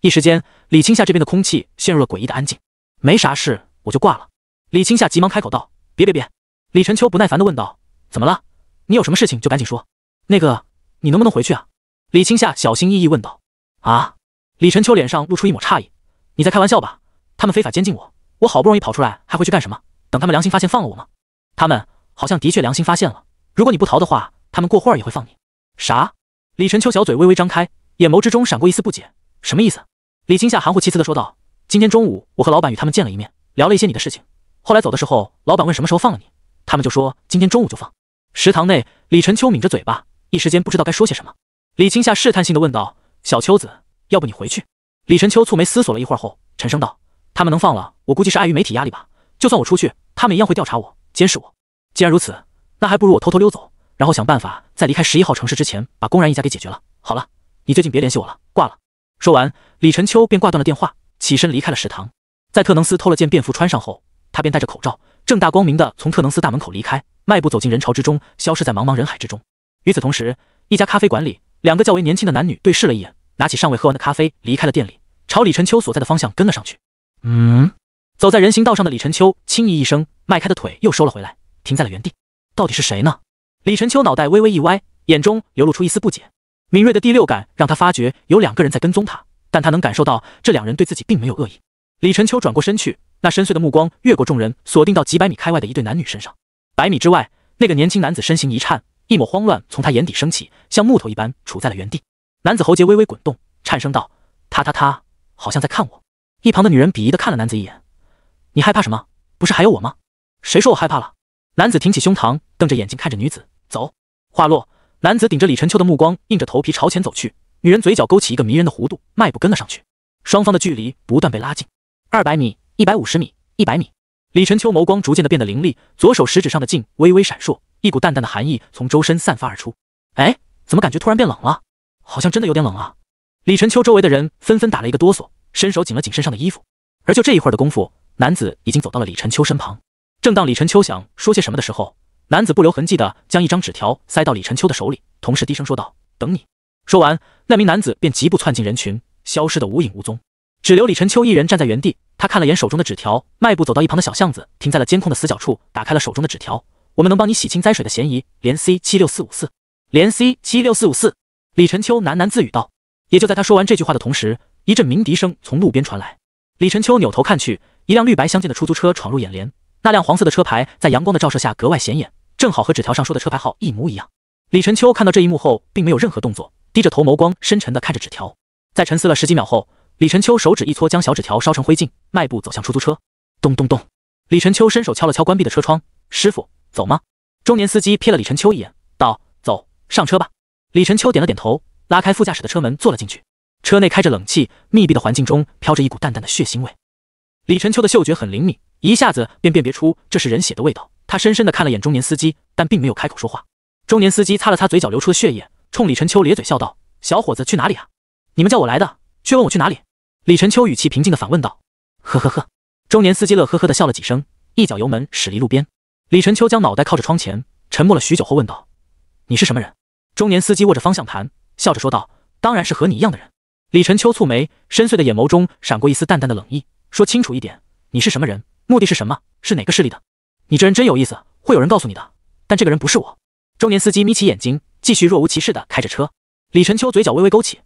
一时间，李青夏这边的空气陷入了诡异的安静。没啥事，我就挂了。李青夏急忙开口道：“别别别！”李晨秋不耐烦的问道：“怎么了？你有什么事情就赶紧说。那个，你能不能回去啊？”李青夏小心翼翼问道：“啊？”李晨秋脸上露出一抹诧异：“你在开玩笑吧？他们非法监禁我，我好不容易跑出来，还会去干什么？等他们良心发现放了我吗？他们好像的确良心发现了。如果你不逃的话，他们过会儿也会放你。”啥？李晨秋小嘴微微张开，眼眸之中闪过一丝不解：“什么意思？”李青夏含糊其辞的说道：“今天中午，我和老板与他们见了一面，聊了一些你的事情。后来走的时候，老板问什么时候放了你，他们就说今天中午就放。”食堂内，李晨秋抿着嘴巴，一时间不知道该说些什么。李青夏试探性的问道：“小秋子。”要不你回去？李晨秋蹙眉思索了一会儿后，沉声道：“他们能放了我，估计是碍于媒体压力吧。就算我出去，他们一样会调查我、监视我。既然如此，那还不如我偷偷溜走，然后想办法在离开十一号城市之前把公然一家给解决了。好了，你最近别联系我了，挂了。”说完，李晨秋便挂断了电话，起身离开了食堂。在特能斯偷了件便服穿上后，他便戴着口罩，正大光明的从特能斯大门口离开，迈步走进人潮之中，消失在茫茫人海之中。与此同时，一家咖啡馆里，两个较为年轻的男女对视了一眼。拿起尚未喝完的咖啡，离开了店里，朝李晨秋所在的方向跟了上去。嗯，走在人行道上的李晨秋轻咦一声，迈开的腿又收了回来，停在了原地。到底是谁呢？李晨秋脑袋微微一歪，眼中流露出一丝不解。敏锐的第六感让他发觉有两个人在跟踪他，但他能感受到这两人对自己并没有恶意。李晨秋转过身去，那深邃的目光越过众人，锁定到几百米开外的一对男女身上。百米之外，那个年轻男子身形一颤，一抹慌乱从他眼底升起，像木头一般杵在了原地。男子喉结微微滚动，颤声道：“他他他，好像在看我。”一旁的女人鄙夷的看了男子一眼：“你害怕什么？不是还有我吗？谁说我害怕了？”男子挺起胸膛，瞪着眼睛看着女子走。话落，男子顶着李晨秋的目光，硬着头皮朝前走去。女人嘴角勾起一个迷人的弧度，迈步跟了上去。双方的距离不断被拉近，二百米，一百五十米，一百米。李晨秋眸光逐渐的变得凌厉，左手食指上的劲微微闪烁，一股淡淡的寒意从周身散发而出。哎，怎么感觉突然变冷了？好像真的有点冷啊！李晨秋周围的人纷纷打了一个哆嗦，伸手紧了紧身上的衣服。而就这一会儿的功夫，男子已经走到了李晨秋身旁。正当李晨秋想说些什么的时候，男子不留痕迹的将一张纸条塞到李晨秋的手里，同时低声说道：“等你。”说完，那名男子便疾步窜进人群，消失的无影无踪，只留李晨秋一人站在原地。他看了眼手中的纸条，迈步走到一旁的小巷子，停在了监控的死角处，打开了手中的纸条：“我们能帮你洗清灾水的嫌疑，连 C 七六四五四，连 C 七六四五四。”李晨秋喃喃自语道：“也就在他说完这句话的同时，一阵鸣笛声从路边传来。李晨秋扭头看去，一辆绿白相间的出租车闯入眼帘。那辆黄色的车牌在阳光的照射下格外显眼，正好和纸条上说的车牌号一模一样。李晨秋看到这一幕后，并没有任何动作，低着头，眸光深沉的看着纸条。在沉思了十几秒后，李晨秋手指一搓，将小纸条烧成灰烬，迈步走向出租车。咚咚咚！李晨秋伸手敲了敲关闭的车窗，师傅，走吗？”中年司机瞥了李晨秋一眼，道：“走上车吧。”李晨秋点了点头，拉开副驾驶的车门坐了进去。车内开着冷气，密闭的环境中飘着一股淡淡的血腥味。李晨秋的嗅觉很灵敏，一下子便辨别出这是人血的味道。他深深的看了眼中年司机，但并没有开口说话。中年司机擦了擦嘴角流出的血液，冲李晨秋咧嘴笑道：“小伙子去哪里啊？你们叫我来的，却问我去哪里？”李晨秋语气平静的反问道：“呵呵呵。”中年司机乐呵呵的笑了几声，一脚油门驶离路边。李晨秋将脑袋靠着窗前，沉默了许久后问道：“你是什么人？”中年司机握着方向盘，笑着说道：“当然是和你一样的人。”李晨秋蹙眉，深邃的眼眸中闪过一丝淡淡的冷意，说：“清楚一点，你是什么人？目的是什么？是哪个势力的？”“你这人真有意思，会有人告诉你的，但这个人不是我。”中年司机眯起眼睛，继续若无其事的开着车。李晨秋嘴角微微勾起：“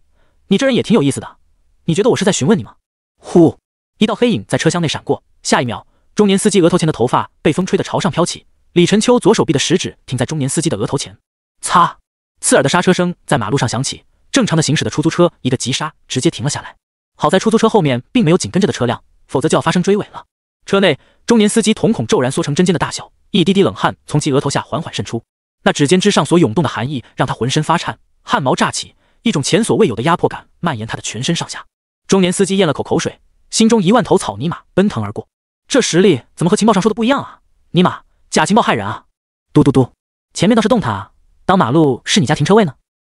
你这人也挺有意思的，你觉得我是在询问你吗？”呼，一道黑影在车厢内闪过，下一秒，中年司机额头前的头发被风吹得朝上飘起，李晨秋左手臂的食指停在中年司机的额头前，擦。刺耳的刹车声在马路上响起，正常的行驶的出租车一个急刹，直接停了下来。好在出租车后面并没有紧跟着的车辆，否则就要发生追尾了。车内中年司机瞳孔骤然缩成针尖的大小，一滴滴冷汗从其额头下缓缓渗出。那指尖之上所涌动的寒意让他浑身发颤，汗毛炸起，一种前所未有的压迫感蔓延他的全身上下。中年司机咽了口口水，心中一万头草泥马奔腾而过。这实力怎么和情报上说的不一样啊？尼玛，假情报害人啊！嘟嘟嘟，前面倒是动弹啊！马路是你家停车位呢？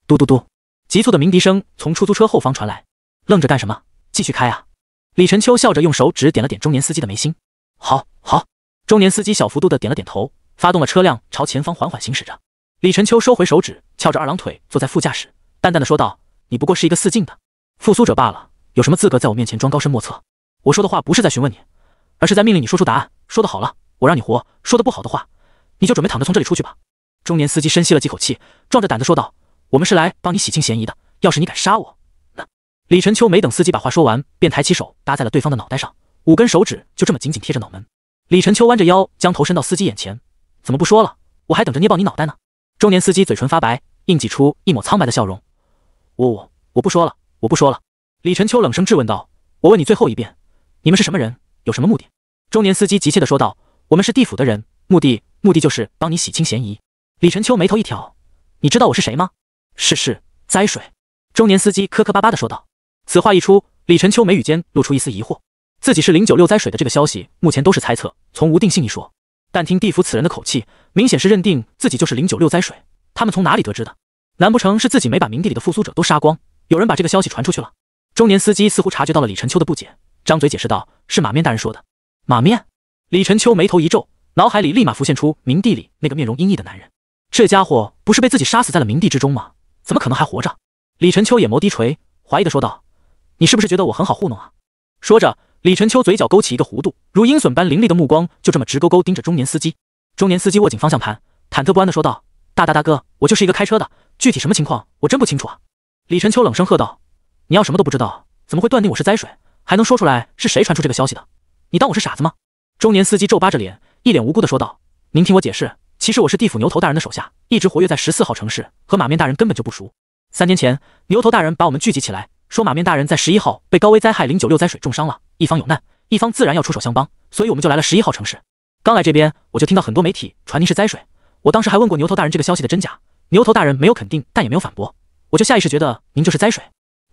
嘟嘟嘟，急促的鸣笛声从出租车后方传来。愣着干什么？继续开啊！李晨秋笑着用手指点了点中年司机的眉心。好，好。中年司机小幅度的点了点头，发动了车辆，朝前方缓缓行驶着。李晨秋收回手指，翘着二郎腿坐在副驾驶，淡淡的说道：“你不过是一个四境的复苏者罢了，有什么资格在我面前装高深莫测？我说的话不是在询问你，而是在命令你说出答案。说的好了，我让你活；说的不好的话，你就准备躺着从这里出去吧。”中年司机深吸了几口气，壮着胆子说道：“我们是来帮你洗清嫌疑的。要是你敢杀我，那……”李晨秋没等司机把话说完，便抬起手搭在了对方的脑袋上，五根手指就这么紧紧贴着脑门。李晨秋弯着腰，将头伸到司机眼前：“怎么不说了？我还等着捏爆你脑袋呢！”中年司机嘴唇发白，硬挤出一抹苍白的笑容：“我我我不说了，我不说了。”李晨秋冷声质问道：“我问你最后一遍，你们是什么人？有什么目的？”中年司机急切的说道：“我们是地府的人，目的目的就是帮你洗清嫌疑。”李晨秋眉头一挑，你知道我是谁吗？是是，灾水。中年司机磕磕巴巴的说道。此话一出，李晨秋眉宇间露出一丝疑惑。自己是零九六灾水的这个消息，目前都是猜测，从无定性一说。但听地府此人的口气，明显是认定自己就是零九六灾水。他们从哪里得知的？难不成是自己没把冥地里的复苏者都杀光，有人把这个消息传出去了？中年司机似乎察觉到了李晨秋的不解，张嘴解释道：“是马面大人说的。”马面？李晨秋眉头一皱，脑海里立马浮现出冥地里那个面容阴翳的男人。这家伙不是被自己杀死在了冥地之中吗？怎么可能还活着？李晨秋眼眸低垂，怀疑的说道：“你是不是觉得我很好糊弄啊？”说着，李晨秋嘴角勾起一个弧度，如鹰隼般凌厉的目光就这么直勾勾盯着中年司机。中年司机握紧方向盘，忐忑不安的说道：“大大大哥，我就是一个开车的，具体什么情况我真不清楚啊。”李晨秋冷声喝道：“你要什么都不知道，怎么会断定我是灾水？还能说出来是谁传出这个消息的？你当我是傻子吗？”中年司机皱巴着脸，一脸无辜的说道：“您听我解释。”其实我是地府牛头大人的手下，一直活跃在十四号城市，和马面大人根本就不熟。三年前，牛头大人把我们聚集起来，说马面大人在十一号被高危灾害零九六灾水重伤了，一方有难，一方自然要出手相帮，所以我们就来了十一号城市。刚来这边，我就听到很多媒体传您是灾水，我当时还问过牛头大人这个消息的真假，牛头大人没有肯定，但也没有反驳，我就下意识觉得您就是灾水。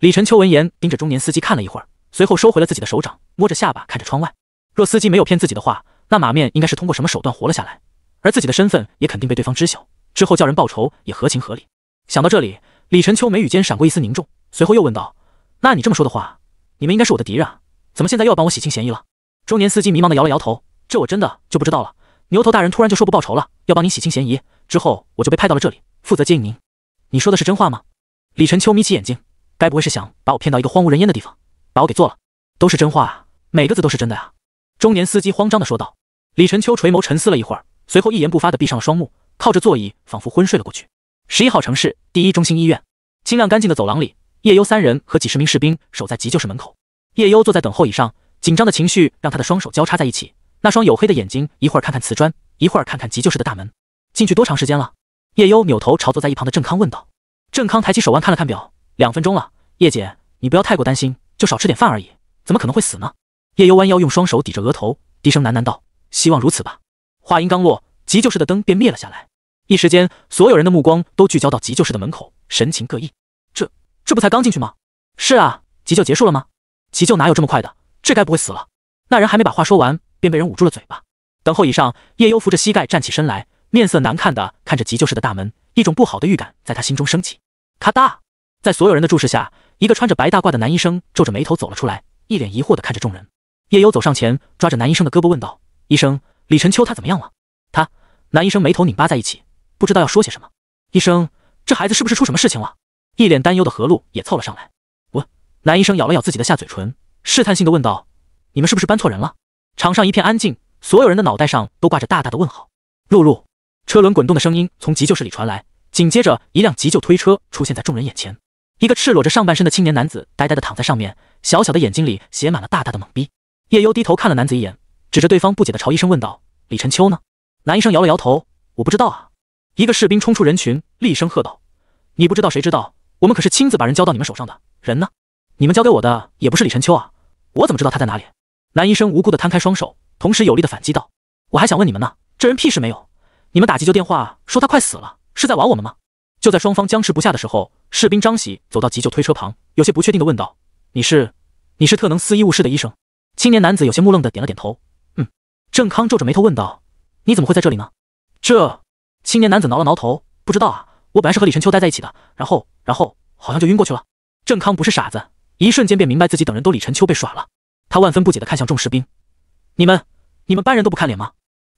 李晨秋闻言盯着中年司机看了一会儿，随后收回了自己的手掌，摸着下巴看着窗外。若司机没有骗自己的话，那马面应该是通过什么手段活了下来？而自己的身份也肯定被对方知晓，之后叫人报仇也合情合理。想到这里，李晨秋眉宇间闪过一丝凝重，随后又问道：“那你这么说的话，你们应该是我的敌人，怎么现在又要帮我洗清嫌疑了？”中年司机迷茫的摇了摇头：“这我真的就不知道了。牛头大人突然就说不报仇了，要帮您洗清嫌疑，之后我就被派到了这里，负责接应您。你说的是真话吗？”李晨秋眯起眼睛：“该不会是想把我骗到一个荒无人烟的地方，把我给做了？”“都是真话，每个字都是真的呀。”中年司机慌张的说道。李晨秋垂眸沉思了一会儿。随后一言不发的闭上了双目，靠着座椅，仿佛昏睡了过去。十一号城市第一中心医院，清亮干净的走廊里，叶优三人和几十名士兵守在急救室门口。叶优坐在等候椅上，紧张的情绪让他的双手交叉在一起，那双黝黑的眼睛一会儿看看瓷砖，一会儿看看急救室的大门。进去多长时间了？叶优扭头朝坐在一旁的郑康问道。郑康抬起手腕看了看表，两分钟了。叶姐，你不要太过担心，就少吃点饭而已，怎么可能会死呢？叶优弯腰用双手抵着额头，低声喃喃道：“希望如此吧。”话音刚落，急救室的灯便灭了下来。一时间，所有人的目光都聚焦到急救室的门口，神情各异。这这不才刚进去吗？是啊，急救结束了吗？急救哪有这么快的？这该不会死了？那人还没把话说完，便被人捂住了嘴巴。等候椅上，叶幽扶着膝盖站起身来，面色难看的看着急救室的大门，一种不好的预感在他心中升起。咔哒，在所有人的注视下，一个穿着白大褂的男医生皱着眉头走了出来，一脸疑惑的看着众人。叶幽走上前，抓着男医生的胳膊问道：“医生。”李晨秋他怎么样了？他，男医生眉头拧巴在一起，不知道要说些什么。医生，这孩子是不是出什么事情了？一脸担忧的何露也凑了上来，我男医生咬了咬自己的下嘴唇，试探性的问道：“你们是不是搬错人了？”场上一片安静，所有人的脑袋上都挂着大大的问号。露露，车轮滚动的声音从急救室里传来，紧接着一辆急救推车出现在众人眼前，一个赤裸着上半身的青年男子呆呆的躺在上面，小小的眼睛里写满了大大的懵逼。叶优低头看了男子一眼。指着对方不解的朝医生问道：“李晨秋呢？”男医生摇了摇头：“我不知道啊。”一个士兵冲出人群，厉声喝道：“你不知道谁知道？我们可是亲自把人交到你们手上的人呢！你们交给我的也不是李晨秋啊，我怎么知道他在哪里？”男医生无辜的摊开双手，同时有力的反击道：“我还想问你们呢，这人屁事没有？你们打急救电话说他快死了，是在玩我们吗？”就在双方僵持不下的时候，士兵张喜走到急救推车旁，有些不确定的问道：“你是？你是特能私医务室的医生？”青年男子有些木愣的点了点头。郑康皱着眉头问道：“你怎么会在这里呢？”这青年男子挠了挠头，不知道啊。我本来是和李晨秋待在一起的，然后，然后好像就晕过去了。郑康不是傻子，一瞬间便明白自己等人都李晨秋被耍了。他万分不解的看向众士兵：“你们，你们班人都不看脸吗？”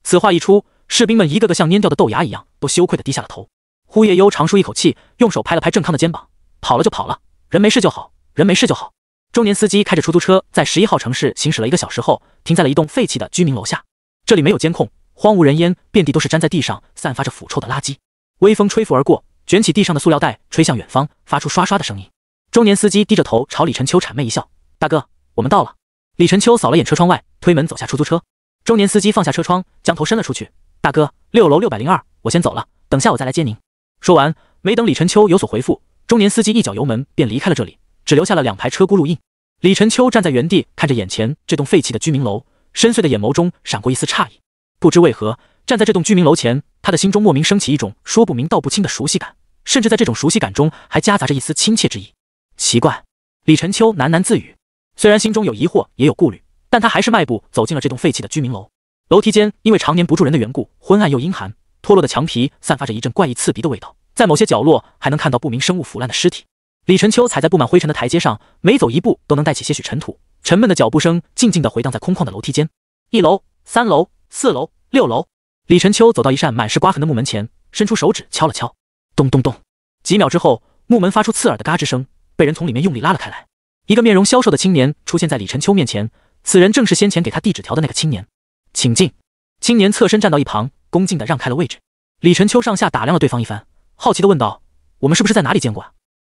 此话一出，士兵们一个个像蔫掉的豆芽一样，都羞愧的低下了头。呼叶幽长舒一口气，用手拍了拍郑康的肩膀：“跑了就跑了，人没事就好，人没事就好。”中年司机开着出租车在十一号城市行驶了一个小时后，停在了一栋废弃的居民楼下。这里没有监控，荒无人烟，遍地都是粘在地上、散发着腐臭的垃圾。微风吹拂而过，卷起地上的塑料袋，吹向远方，发出刷刷的声音。中年司机低着头朝李晨秋谄媚一笑：“大哥，我们到了。”李晨秋扫了眼车窗外，推门走下出租车。中年司机放下车窗，将头伸了出去：“大哥，六楼六百零二，我先走了，等下我再来接您。”说完，没等李晨秋有所回复，中年司机一脚油门便离开了这里，只留下了两排车轱辘印。李晨秋站在原地，看着眼前这栋废弃的居民楼，深邃的眼眸中闪过一丝诧异。不知为何，站在这栋居民楼前，他的心中莫名升起一种说不明道不清的熟悉感，甚至在这种熟悉感中还夹杂着一丝亲切之意。奇怪，李晨秋喃喃自语。虽然心中有疑惑，也有顾虑，但他还是迈步走进了这栋废弃的居民楼。楼梯间因为常年不住人的缘故，昏暗又阴寒，脱落的墙皮散发着一阵怪异刺鼻的味道，在某些角落还能看到不明生物腐烂的尸体。李晨秋踩在布满灰尘的台阶上，每走一步都能带起些许尘土。沉闷的脚步声静静的回荡在空旷的楼梯间。一楼、三楼、四楼、六楼，李晨秋走到一扇满是刮痕的木门前，伸出手指敲了敲，咚咚咚。几秒之后，木门发出刺耳的嘎吱声，被人从里面用力拉了开来。一个面容消瘦的青年出现在李晨秋面前，此人正是先前给他递纸条的那个青年。请进。青年侧身站到一旁，恭敬的让开了位置。李晨秋上下打量了对方一番，好奇的问道：“我们是不是在哪里见过？”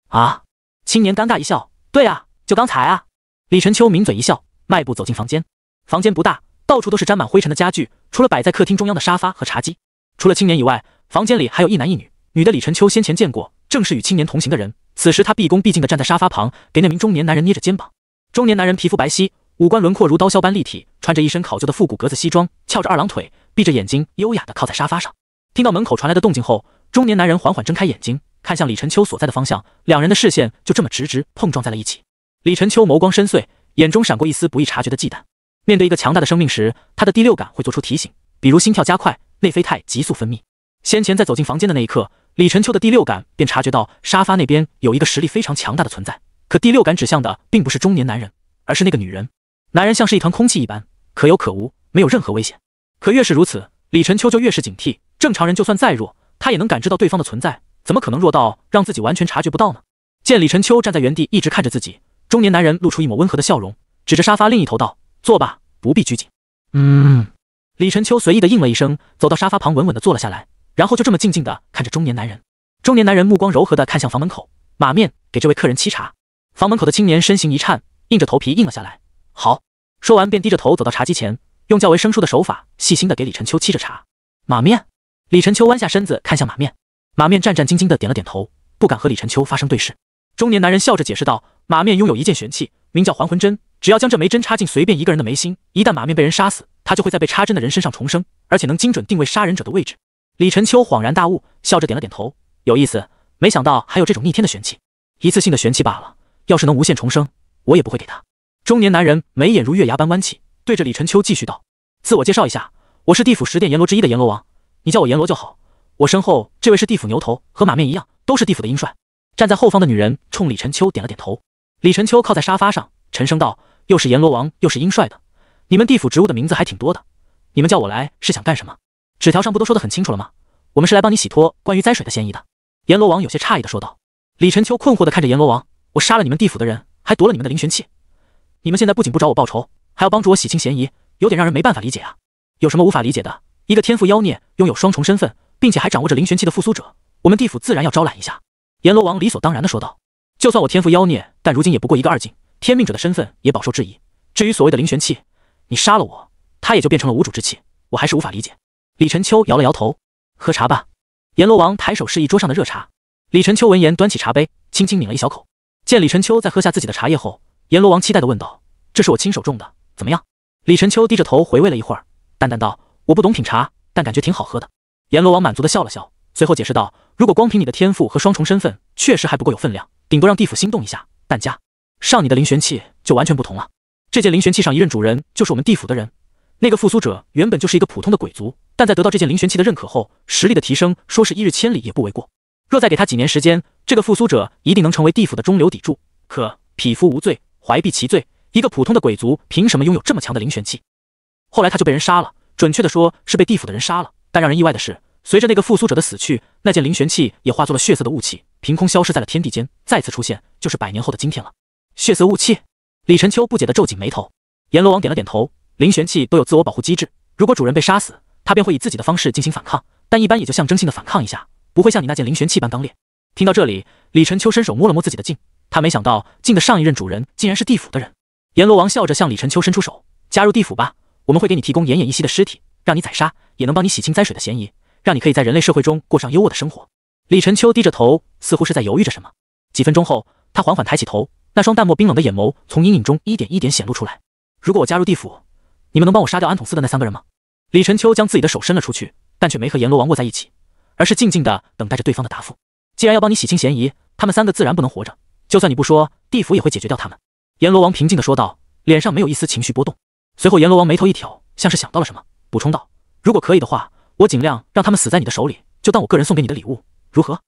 啊？青年尴尬一笑，对啊，就刚才啊。李晨秋抿嘴一笑，迈步走进房间。房间不大，到处都是沾满灰尘的家具，除了摆在客厅中央的沙发和茶几，除了青年以外，房间里还有一男一女，女的李晨秋先前见过，正是与青年同行的人。此时他毕恭毕敬的站在沙发旁，给那名中年男人捏着肩膀。中年男人皮肤白皙，五官轮廓如刀削般立体，穿着一身考究的复古格子西装，翘着二郎腿，闭着眼睛，优雅的靠在沙发上。听到门口传来的动静后，中年男人缓缓睁开眼睛，看向李晨秋所在的方向，两人的视线就这么直直碰撞在了一起。李晨秋眸光深邃，眼中闪过一丝不易察觉的忌惮。面对一个强大的生命时，他的第六感会做出提醒，比如心跳加快，内啡肽急速分泌。先前在走进房间的那一刻，李晨秋的第六感便察觉到沙发那边有一个实力非常强大的存在，可第六感指向的并不是中年男人，而是那个女人。男人像是一团空气一般，可有可无，没有任何危险。可越是如此，李晨秋就越是警惕。正常人就算再弱，他也能感知到对方的存在，怎么可能弱到让自己完全察觉不到呢？见李晨秋站在原地一直看着自己，中年男人露出一抹温和的笑容，指着沙发另一头道：“坐吧，不必拘谨。”嗯。李晨秋随意的应了一声，走到沙发旁稳稳的坐了下来，然后就这么静静的看着中年男人。中年男人目光柔和的看向房门口，马面给这位客人沏茶。房门口的青年身形一颤，硬着头皮应了下来：“好。”说完便低着头走到茶几前，用较为生疏的手法，细心的给李晨秋沏着茶。马面。李晨秋弯下身子看向马面，马面战战兢兢的点了点头，不敢和李晨秋发生对视。中年男人笑着解释道：“马面拥有一件玄器，名叫还魂针，只要将这枚针插进随便一个人的眉心，一旦马面被人杀死，他就会在被插针的人身上重生，而且能精准定位杀人者的位置。”李晨秋恍然大悟，笑着点了点头：“有意思，没想到还有这种逆天的玄器，一次性的玄器罢了，要是能无限重生，我也不会给他。”中年男人眉眼如月牙般弯起，对着李晨秋继续道：“自我介绍一下，我是地府十殿阎罗之一的阎罗王。”你叫我阎罗就好，我身后这位是地府牛头，和马面一样，都是地府的阴帅。站在后方的女人冲李晨秋点了点头。李晨秋靠在沙发上，沉声道：“又是阎罗王，又是阴帅的，你们地府职务的名字还挺多的。你们叫我来是想干什么？纸条上不都说得很清楚了吗？我们是来帮你洗脱关于灾水的嫌疑的。”阎罗王有些诧异的说道。李晨秋困惑的看着阎罗王：“我杀了你们地府的人，还夺了你们的灵玄器，你们现在不仅不找我报仇，还要帮助我洗清嫌疑，有点让人没办法理解啊。有什么无法理解的？”一个天赋妖孽，拥有双重身份，并且还掌握着灵玄气的复苏者，我们地府自然要招揽一下。阎罗王理所当然的说道：“就算我天赋妖孽，但如今也不过一个二境天命者的身份，也饱受质疑。至于所谓的灵玄气，你杀了我，它也就变成了无主之气，我还是无法理解。”李晨秋摇了摇头：“喝茶吧。”阎罗王抬手示意桌上的热茶。李晨秋闻言，端起茶杯，轻轻抿了一小口。见李晨秋在喝下自己的茶叶后，阎罗王期待的问道：“这是我亲手种的，怎么样？”李晨秋低着头回味了一会儿，淡淡道。我不懂品茶，但感觉挺好喝的。阎罗王满足的笑了笑，随后解释道：“如果光凭你的天赋和双重身份，确实还不够有分量，顶多让地府心动一下。但加上你的灵玄器就完全不同了。这件灵玄器上一任主人就是我们地府的人，那个复苏者原本就是一个普通的鬼族，但在得到这件灵玄器的认可后，实力的提升说是一日千里也不为过。若再给他几年时间，这个复苏者一定能成为地府的中流砥柱。可匹夫无罪，怀璧其罪，一个普通的鬼族凭什么拥有这么强的灵玄器？后来他就被人杀了。”准确的说，是被地府的人杀了。但让人意外的是，随着那个复苏者的死去，那件灵玄器也化作了血色的雾气，凭空消失在了天地间。再次出现，就是百年后的今天了。血色雾气，李晨秋不解的皱紧眉头。阎罗王点了点头。灵玄器都有自我保护机制，如果主人被杀死，他便会以自己的方式进行反抗，但一般也就象征性的反抗一下，不会像你那件灵玄器般刚烈。听到这里，李晨秋伸手摸了摸自己的镜，他没想到镜的上一任主人竟然是地府的人。阎罗王笑着向李晨秋伸出手：“加入地府吧。”我们会给你提供奄奄一息的尸体，让你宰杀，也能帮你洗清灾水的嫌疑，让你可以在人类社会中过上优渥的生活。李晨秋低着头，似乎是在犹豫着什么。几分钟后，他缓缓抬起头，那双淡漠冰冷的眼眸从阴影中一点一点显露出来。如果我加入地府，你们能帮我杀掉安统寺的那三个人吗？李晨秋将自己的手伸了出去，但却没和阎罗王握在一起，而是静静的等待着对方的答复。既然要帮你洗清嫌疑，他们三个自然不能活着。就算你不说，地府也会解决掉他们。阎罗王平静的说道，脸上没有一丝情绪波动。随后，阎罗王眉头一挑，像是想到了什么，补充道：“如果可以的话，我尽量让他们死在你的手里，就当我个人送给你的礼物，如何？”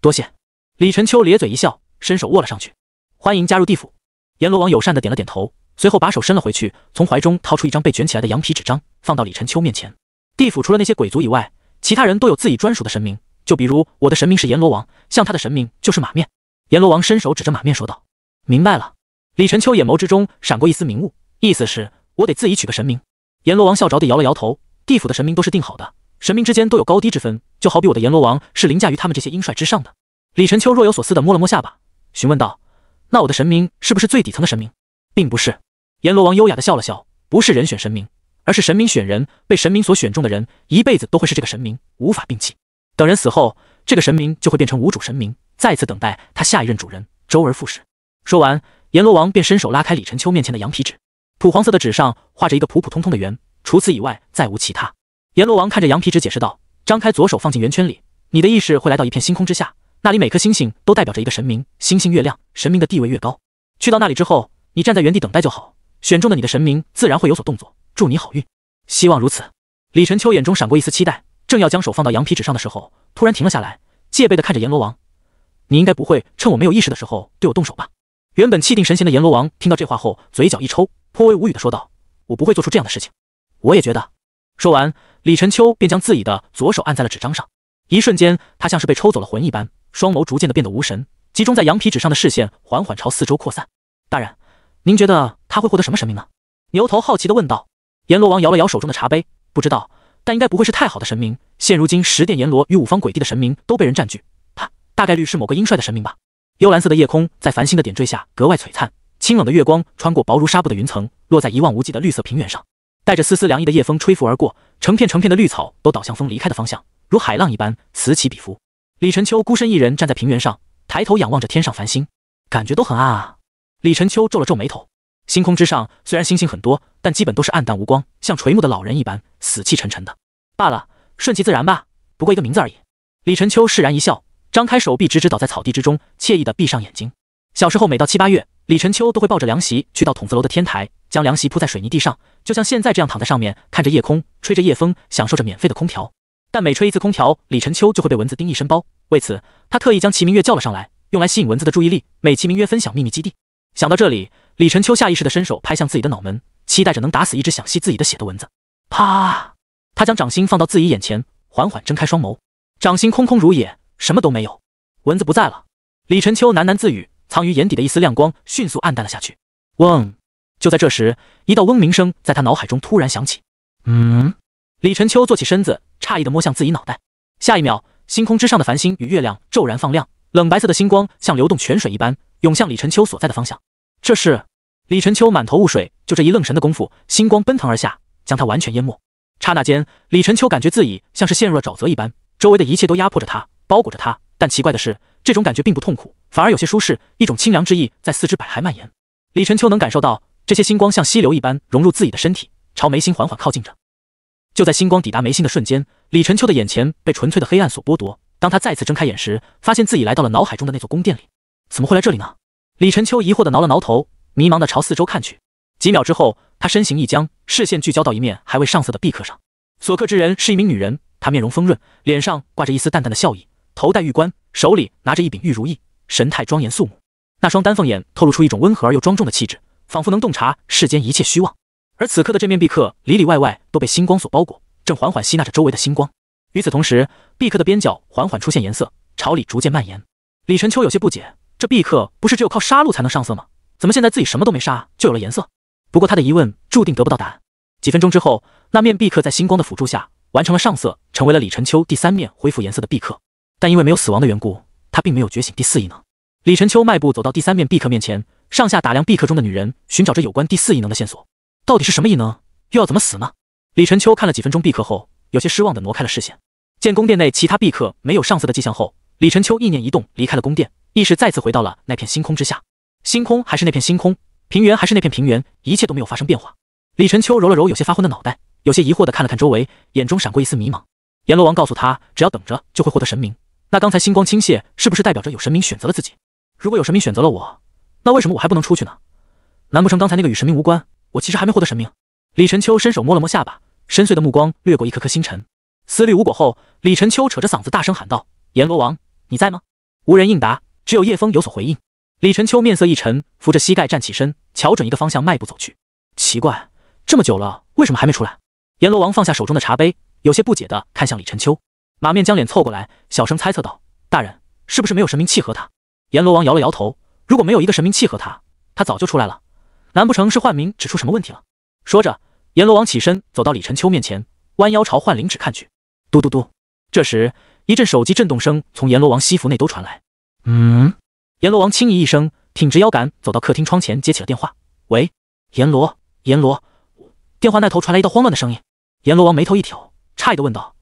多谢！李晨秋咧嘴一笑，伸手握了上去。欢迎加入地府！阎罗王友善的点了点头，随后把手伸了回去，从怀中掏出一张被卷起来的羊皮纸张，放到李晨秋面前。地府除了那些鬼族以外，其他人都有自己专属的神明，就比如我的神明是阎罗王，像他的神明就是马面。阎罗王伸手指着马面说道：“明白了。”李晨秋眼眸之中闪过一丝明悟，意思是。我得自己取个神名。阎罗王笑着地摇了摇头，地府的神明都是定好的，神明之间都有高低之分，就好比我的阎罗王是凌驾于他们这些阴帅之上的。李晨秋若有所思地摸了摸下巴，询问道：“那我的神明是不是最底层的神明？”“并不是。”阎罗王优雅地笑了笑，“不是人选神明，而是神明选人。被神明所选中的人，一辈子都会是这个神明，无法摒弃。等人死后，这个神明就会变成无主神明，再次等待他下一任主人，周而复始。”说完，阎罗王便伸手拉开李晨秋面前的羊皮纸。土黄色的纸上画着一个普普通通的圆，除此以外再无其他。阎罗王看着羊皮纸解释道：“张开左手放进圆圈里，你的意识会来到一片星空之下，那里每颗星星都代表着一个神明，星星越亮，神明的地位越高。去到那里之后，你站在原地等待就好，选中的你的神明自然会有所动作。祝你好运，希望如此。”李晨秋眼中闪过一丝期待，正要将手放到羊皮纸上的时候，突然停了下来，戒备的看着阎罗王：“你应该不会趁我没有意识的时候对我动手吧？”原本气定神闲的阎罗王听到这话后，嘴角一抽。颇为无语的说道：“我不会做出这样的事情。”我也觉得。说完，李晨秋便将自己的左手按在了纸张上。一瞬间，他像是被抽走了魂一般，双眸逐渐的变得无神，集中在羊皮纸上的视线缓缓朝四周扩散。大人，您觉得他会获得什么神明呢？”牛头好奇的问道。阎罗王摇了摇手中的茶杯，不知道，但应该不会是太好的神明。现如今，十殿阎罗与五方鬼帝的神明都被人占据，他大概率是某个阴帅的神明吧。幽蓝色的夜空在繁星的点缀下格外璀璨。清冷的月光穿过薄如纱布的云层，落在一望无际的绿色平原上。带着丝丝凉意的夜风吹拂而过，成片成片的绿草都倒向风离开的方向，如海浪一般此起彼伏。李晨秋孤身一人站在平原上，抬头仰望着天上繁星，感觉都很暗啊。李晨秋皱了皱眉头，星空之上虽然星星很多，但基本都是暗淡无光，像垂暮的老人一般死气沉沉的。罢了，顺其自然吧。不过一个名字而已。李晨秋释然一笑，张开手臂，直直倒在草地之中，惬意的闭上眼睛。小时候，每到七八月，李晨秋都会抱着凉席去到筒子楼的天台，将凉席铺在水泥地上，就像现在这样躺在上面，看着夜空，吹着夜风，享受着免费的空调。但每吹一次空调，李晨秋就会被蚊子叮一身包。为此，他特意将齐明月叫了上来，用来吸引蚊子的注意力，美其名曰分享秘密基地。想到这里，李晨秋下意识的伸手拍向自己的脑门，期待着能打死一只想吸自己的血的蚊子。啪！他将掌心放到自己眼前，缓缓睁开双眸，掌心空空如也，什么都没有，蚊子不在了。李晨秋喃喃自语。藏于眼底的一丝亮光迅速暗淡了下去。嗡！就在这时，一道嗡鸣声在他脑海中突然响起。嗯，李晨秋坐起身子，诧异的摸向自己脑袋。下一秒，星空之上的繁星与月亮骤然放亮，冷白色的星光像流动泉水一般涌向李晨秋所在的方向。这是？李晨秋满头雾水。就这一愣神的功夫，星光奔腾而下，将他完全淹没。刹那间，李晨秋感觉自己像是陷入了沼泽一般，周围的一切都压迫着他，包裹着他。但奇怪的是。这种感觉并不痛苦，反而有些舒适，一种清凉之意在四肢百骸蔓延。李晨秋能感受到这些星光像溪流一般融入自己的身体，朝眉心缓缓靠近着。就在星光抵达眉心的瞬间，李晨秋的眼前被纯粹的黑暗所剥夺。当他再次睁开眼时，发现自己来到了脑海中的那座宫殿里。怎么会来这里呢？李晨秋疑惑地挠了挠头，迷茫地朝四周看去。几秒之后，他身形一僵，视线聚焦到一面还未上色的壁刻上。所刻之人是一名女人，她面容丰润，脸上挂着一丝淡淡的笑意，头戴玉冠。手里拿着一柄玉如意，神态庄严肃穆。那双丹凤眼透露出一种温和而又庄重的气质，仿佛能洞察世间一切虚妄。而此刻的这面壁刻里里外外都被星光所包裹，正缓缓吸纳着周围的星光。与此同时，壁刻的边角缓缓出现颜色，朝里逐渐蔓延。李晨秋有些不解：这壁刻不是只有靠杀戮才能上色吗？怎么现在自己什么都没杀，就有了颜色？不过他的疑问注定得不到答案。几分钟之后，那面壁刻在星光的辅助下完成了上色，成为了李晨秋第三面恢复颜色的壁刻。但因为没有死亡的缘故，他并没有觉醒第四异能。李晨秋迈步走到第三面壁刻面前，上下打量壁刻中的女人，寻找着有关第四异能的线索。到底是什么异能？又要怎么死呢？李晨秋看了几分钟壁刻后，有些失望的挪开了视线。见宫殿内其他壁刻没有上色的迹象后，李晨秋意念一动，离开了宫殿，意识再次回到了那片星空之下。星空还是那片星空，平原还是那片平原，一切都没有发生变化。李晨秋揉了揉有些发昏的脑袋，有些疑惑的看了看周围，眼中闪过一丝迷茫。阎罗王告诉他，只要等着，就会获得神明。那刚才星光倾泻是不是代表着有神明选择了自己？如果有神明选择了我，那为什么我还不能出去呢？难不成刚才那个与神明无关？我其实还没获得神明。李晨秋伸手摸了摸下巴，深邃的目光掠过一颗颗星辰，思虑无果后，李晨秋扯着嗓子大声喊道：“阎罗王，你在吗？”无人应答，只有叶枫有所回应。李晨秋面色一沉，扶着膝盖站起身，瞧准一个方向迈步走去。奇怪，这么久了，为什么还没出来？阎罗王放下手中的茶杯，有些不解的看向李晨秋。马面将脸凑过来，小声猜测道：“大人是不是没有神明契合他？”阎罗王摇了摇头：“如果没有一个神明契合他，他早就出来了。难不成是幻灵指出什么问题了？”说着，阎罗王起身走到李晨秋面前，弯腰朝幻灵指看去。嘟嘟嘟，这时一阵手机震动声从阎罗王西服内兜传来。嗯，阎罗王轻咦一声，挺直腰杆走到客厅窗前接起了电话：“喂，阎罗，阎罗。”电话那头传来一道慌乱的声音。阎罗王眉头一挑，诧异的问道。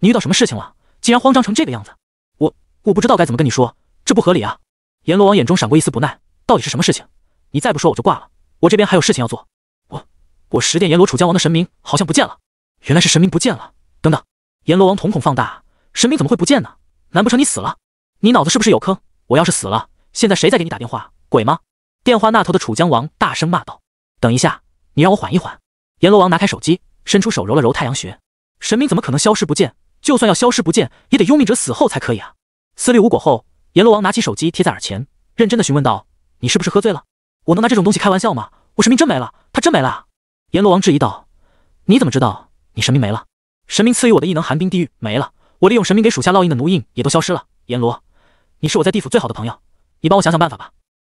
你遇到什么事情了，竟然慌张成这个样子？我我不知道该怎么跟你说，这不合理啊！阎罗王眼中闪过一丝不耐，到底是什么事情？你再不说我就挂了，我这边还有事情要做。我我十殿阎罗楚江王的神明好像不见了，原来是神明不见了。等等！阎罗王瞳孔放大，神明怎么会不见呢？难不成你死了？你脑子是不是有坑？我要是死了，现在谁在给你打电话？鬼吗？电话那头的楚江王大声骂道：“等一下，你让我缓一缓。”阎罗王拿开手机，伸出手揉了揉太阳穴，神明怎么可能消失不见？就算要消失不见，也得幽冥者死后才可以啊！思虑无果后，阎罗王拿起手机贴在耳前，认真的询问道：“你是不是喝醉了？我能拿这种东西开玩笑吗？我神明真没了，他真没了！”阎罗王质疑道：“你怎么知道你神明没了？神明赐予我的异能寒冰地狱没了，我利用神明给属下烙印的奴印也都消失了。阎罗，你是我在地府最好的朋友，你帮我想想办法吧。”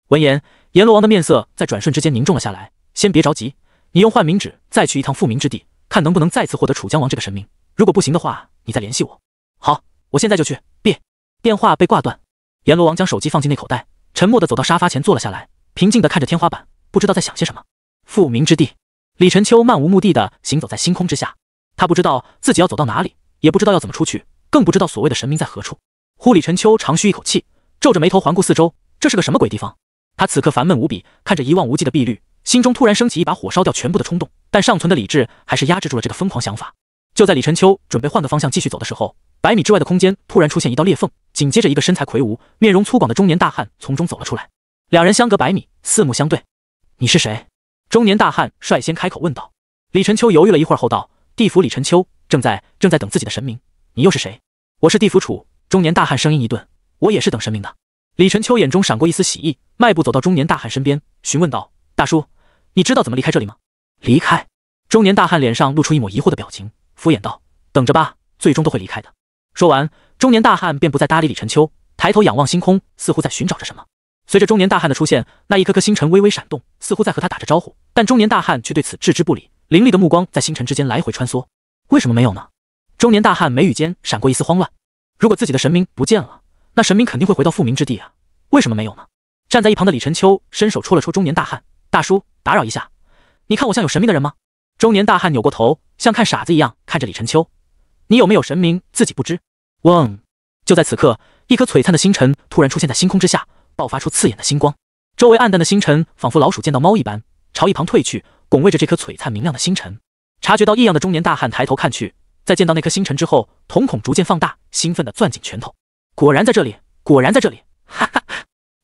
闻言，阎罗王的面色在转瞬之间凝重了下来。先别着急，你用换名纸再去一趟复明之地，看能不能再次获得楚江王这个神明。如果不行的话，你再联系我。好，我现在就去。B，电话被挂断。阎罗王将手机放进那口袋，沉默的走到沙发前坐了下来，平静的看着天花板，不知道在想些什么。复明之地。李晨秋漫无目的的行走在星空之下，他不知道自己要走到哪里，也不知道要怎么出去，更不知道所谓的神明在何处。忽，李晨秋长吁一口气，皱着眉头环顾四周，这是个什么鬼地方？他此刻烦闷无比，看着一望无际的碧绿，心中突然升起一把火烧掉全部的冲动，但尚存的理智还是压制住了这个疯狂想法。就在李晨秋准备换个方向继续走的时候，百米之外的空间突然出现一道裂缝，紧接着一个身材魁梧、面容粗犷的中年大汉从中走了出来。两人相隔百米，四目相对。你是谁？中年大汉率先开口问道。李晨秋犹豫了一会儿后道：“地府李晨秋正在正在等自己的神明，你又是谁？”“我是地府楚。”中年大汉声音一顿，“我也是等神明的。”李晨秋眼中闪过一丝喜意，迈步走到中年大汉身边，询问道：“大叔，你知道怎么离开这里吗？”“离开？”中年大汉脸上露出一抹疑惑的表情。敷衍道：“等着吧，最终都会离开的。”说完，中年大汉便不再搭理李晨秋，抬头仰望星空，似乎在寻找着什么。随着中年大汉的出现，那一颗颗星辰微微闪动，似乎在和他打着招呼，但中年大汉却对此置之不理，凌厉的目光在星辰之间来回穿梭。为什么没有呢？中年大汉眉宇间闪过一丝慌乱。如果自己的神明不见了，那神明肯定会回到复明之地啊！为什么没有呢？站在一旁的李晨秋伸手戳了戳中年大汉：“大叔，打扰一下，你看我像有神明的人吗？”中年大汉扭过头。像看傻子一样看着李晨秋，你有没有神明自己不知。嗡！就在此刻，一颗璀璨的星辰突然出现在星空之下，爆发出刺眼的星光，周围暗淡的星辰仿佛老鼠见到猫一般朝一旁退去，拱卫着这颗璀璨明亮的星辰。察觉到异样的中年大汉抬头看去，在见到那颗星辰之后，瞳孔逐渐放大，兴奋地攥紧拳头。果然在这里，果然在这里！哈哈！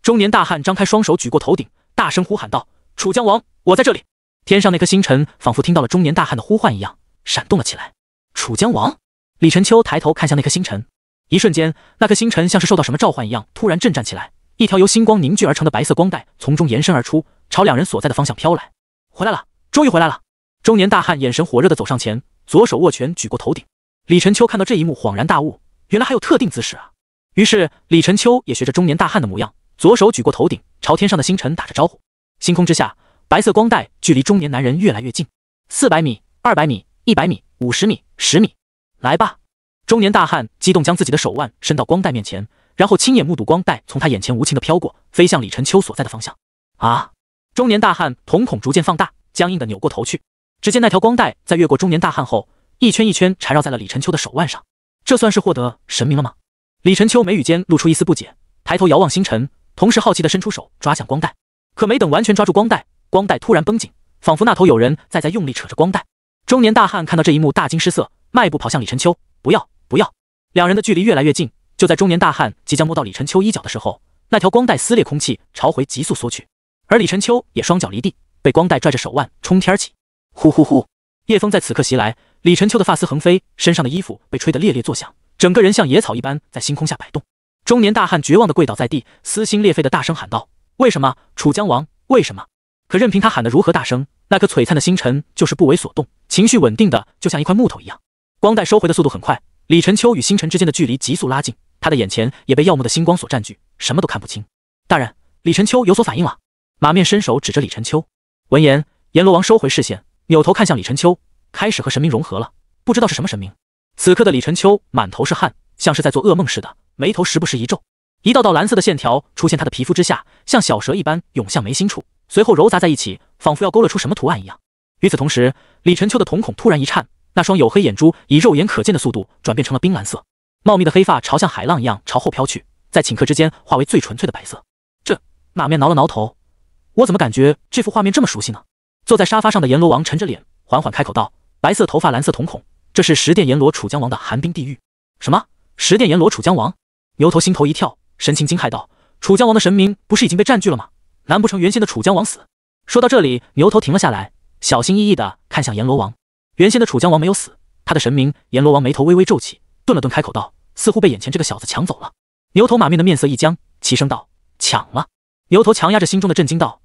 中年大汉张开双手举过头顶，大声呼喊道：“楚江王，我在这里！”天上那颗星辰仿佛听到了中年大汉的呼唤一样。闪动了起来。楚江王李晨秋抬头看向那颗星辰，一瞬间，那颗星辰像是受到什么召唤一样，突然震颤起来。一条由星光凝聚而成的白色光带从中延伸而出，朝两人所在的方向飘来。回来了，终于回来了！中年大汉眼神火热地走上前，左手握拳举过头顶。李晨秋看到这一幕，恍然大悟：原来还有特定姿势啊！于是李晨秋也学着中年大汉的模样，左手举过头顶，朝天上的星辰打着招呼。星空之下，白色光带距离中年男人越来越近，四百米，二百米。一百米，五十米，十米，来吧！中年大汉激动将自己的手腕伸到光带面前，然后亲眼目睹光带从他眼前无情的飘过，飞向李晨秋所在的方向。啊！中年大汉瞳孔逐渐放大，僵硬的扭过头去。只见那条光带在越过中年大汉后，一圈一圈缠绕在了李晨秋的手腕上。这算是获得神明了吗？李晨秋眉宇间露出一丝不解，抬头遥望星辰，同时好奇的伸出手抓向光带。可没等完全抓住光带，光带突然绷紧，仿佛那头有人在在用力扯着光带。中年大汉看到这一幕，大惊失色，迈步跑向李晨秋。不要，不要！两人的距离越来越近，就在中年大汉即将摸到李晨秋衣角的时候，那条光带撕裂空气，朝回急速缩去。而李晨秋也双脚离地，被光带拽着手腕冲天起。呼呼呼！夜风在此刻袭来，李晨秋的发丝横飞，身上的衣服被吹得猎猎作响，整个人像野草一般在星空下摆动。中年大汉绝望的跪倒在地，撕心裂肺的大声喊道：“为什么，楚江王？为什么？”可任凭他喊得如何大声，那颗璀璨的星辰就是不为所动。情绪稳定的就像一块木头一样，光带收回的速度很快，李晨秋与星辰之间的距离急速拉近，他的眼前也被耀目的星光所占据，什么都看不清。大人，李晨秋有所反应了。马面伸手指着李晨秋，闻言，阎罗王收回视线，扭头看向李晨秋，开始和神明融合了，不知道是什么神明。此刻的李晨秋满头是汗，像是在做噩梦似的，眉头时不时一皱，一道道蓝色的线条出现他的皮肤之下，像小蛇一般涌向眉心处，随后揉杂在一起，仿佛要勾勒出什么图案一样。与此同时，李陈秋的瞳孔突然一颤，那双黝黑眼珠以肉眼可见的速度转变成了冰蓝色，茂密的黑发朝向海浪一样朝后飘去，在顷刻之间化为最纯粹的白色。这马面挠了挠头，我怎么感觉这幅画面这么熟悉呢？坐在沙发上的阎罗王沉着脸，缓缓开口道：“白色头发，蓝色瞳孔，这是十殿阎罗楚江王的寒冰地狱。”什么？十殿阎罗楚江王？牛头心头一跳，神情惊骇道：“楚江王的神明不是已经被占据了吗？难不成原先的楚江王死？”说到这里，牛头停了下来。小心翼翼地看向阎罗王，原先的楚江王没有死，他的神明阎罗王眉头微微皱起，顿了顿，开口道：“似乎被眼前这个小子抢走了。”牛头马面的面色一僵，齐声道：“抢了！”牛头强压着心中的震惊道：“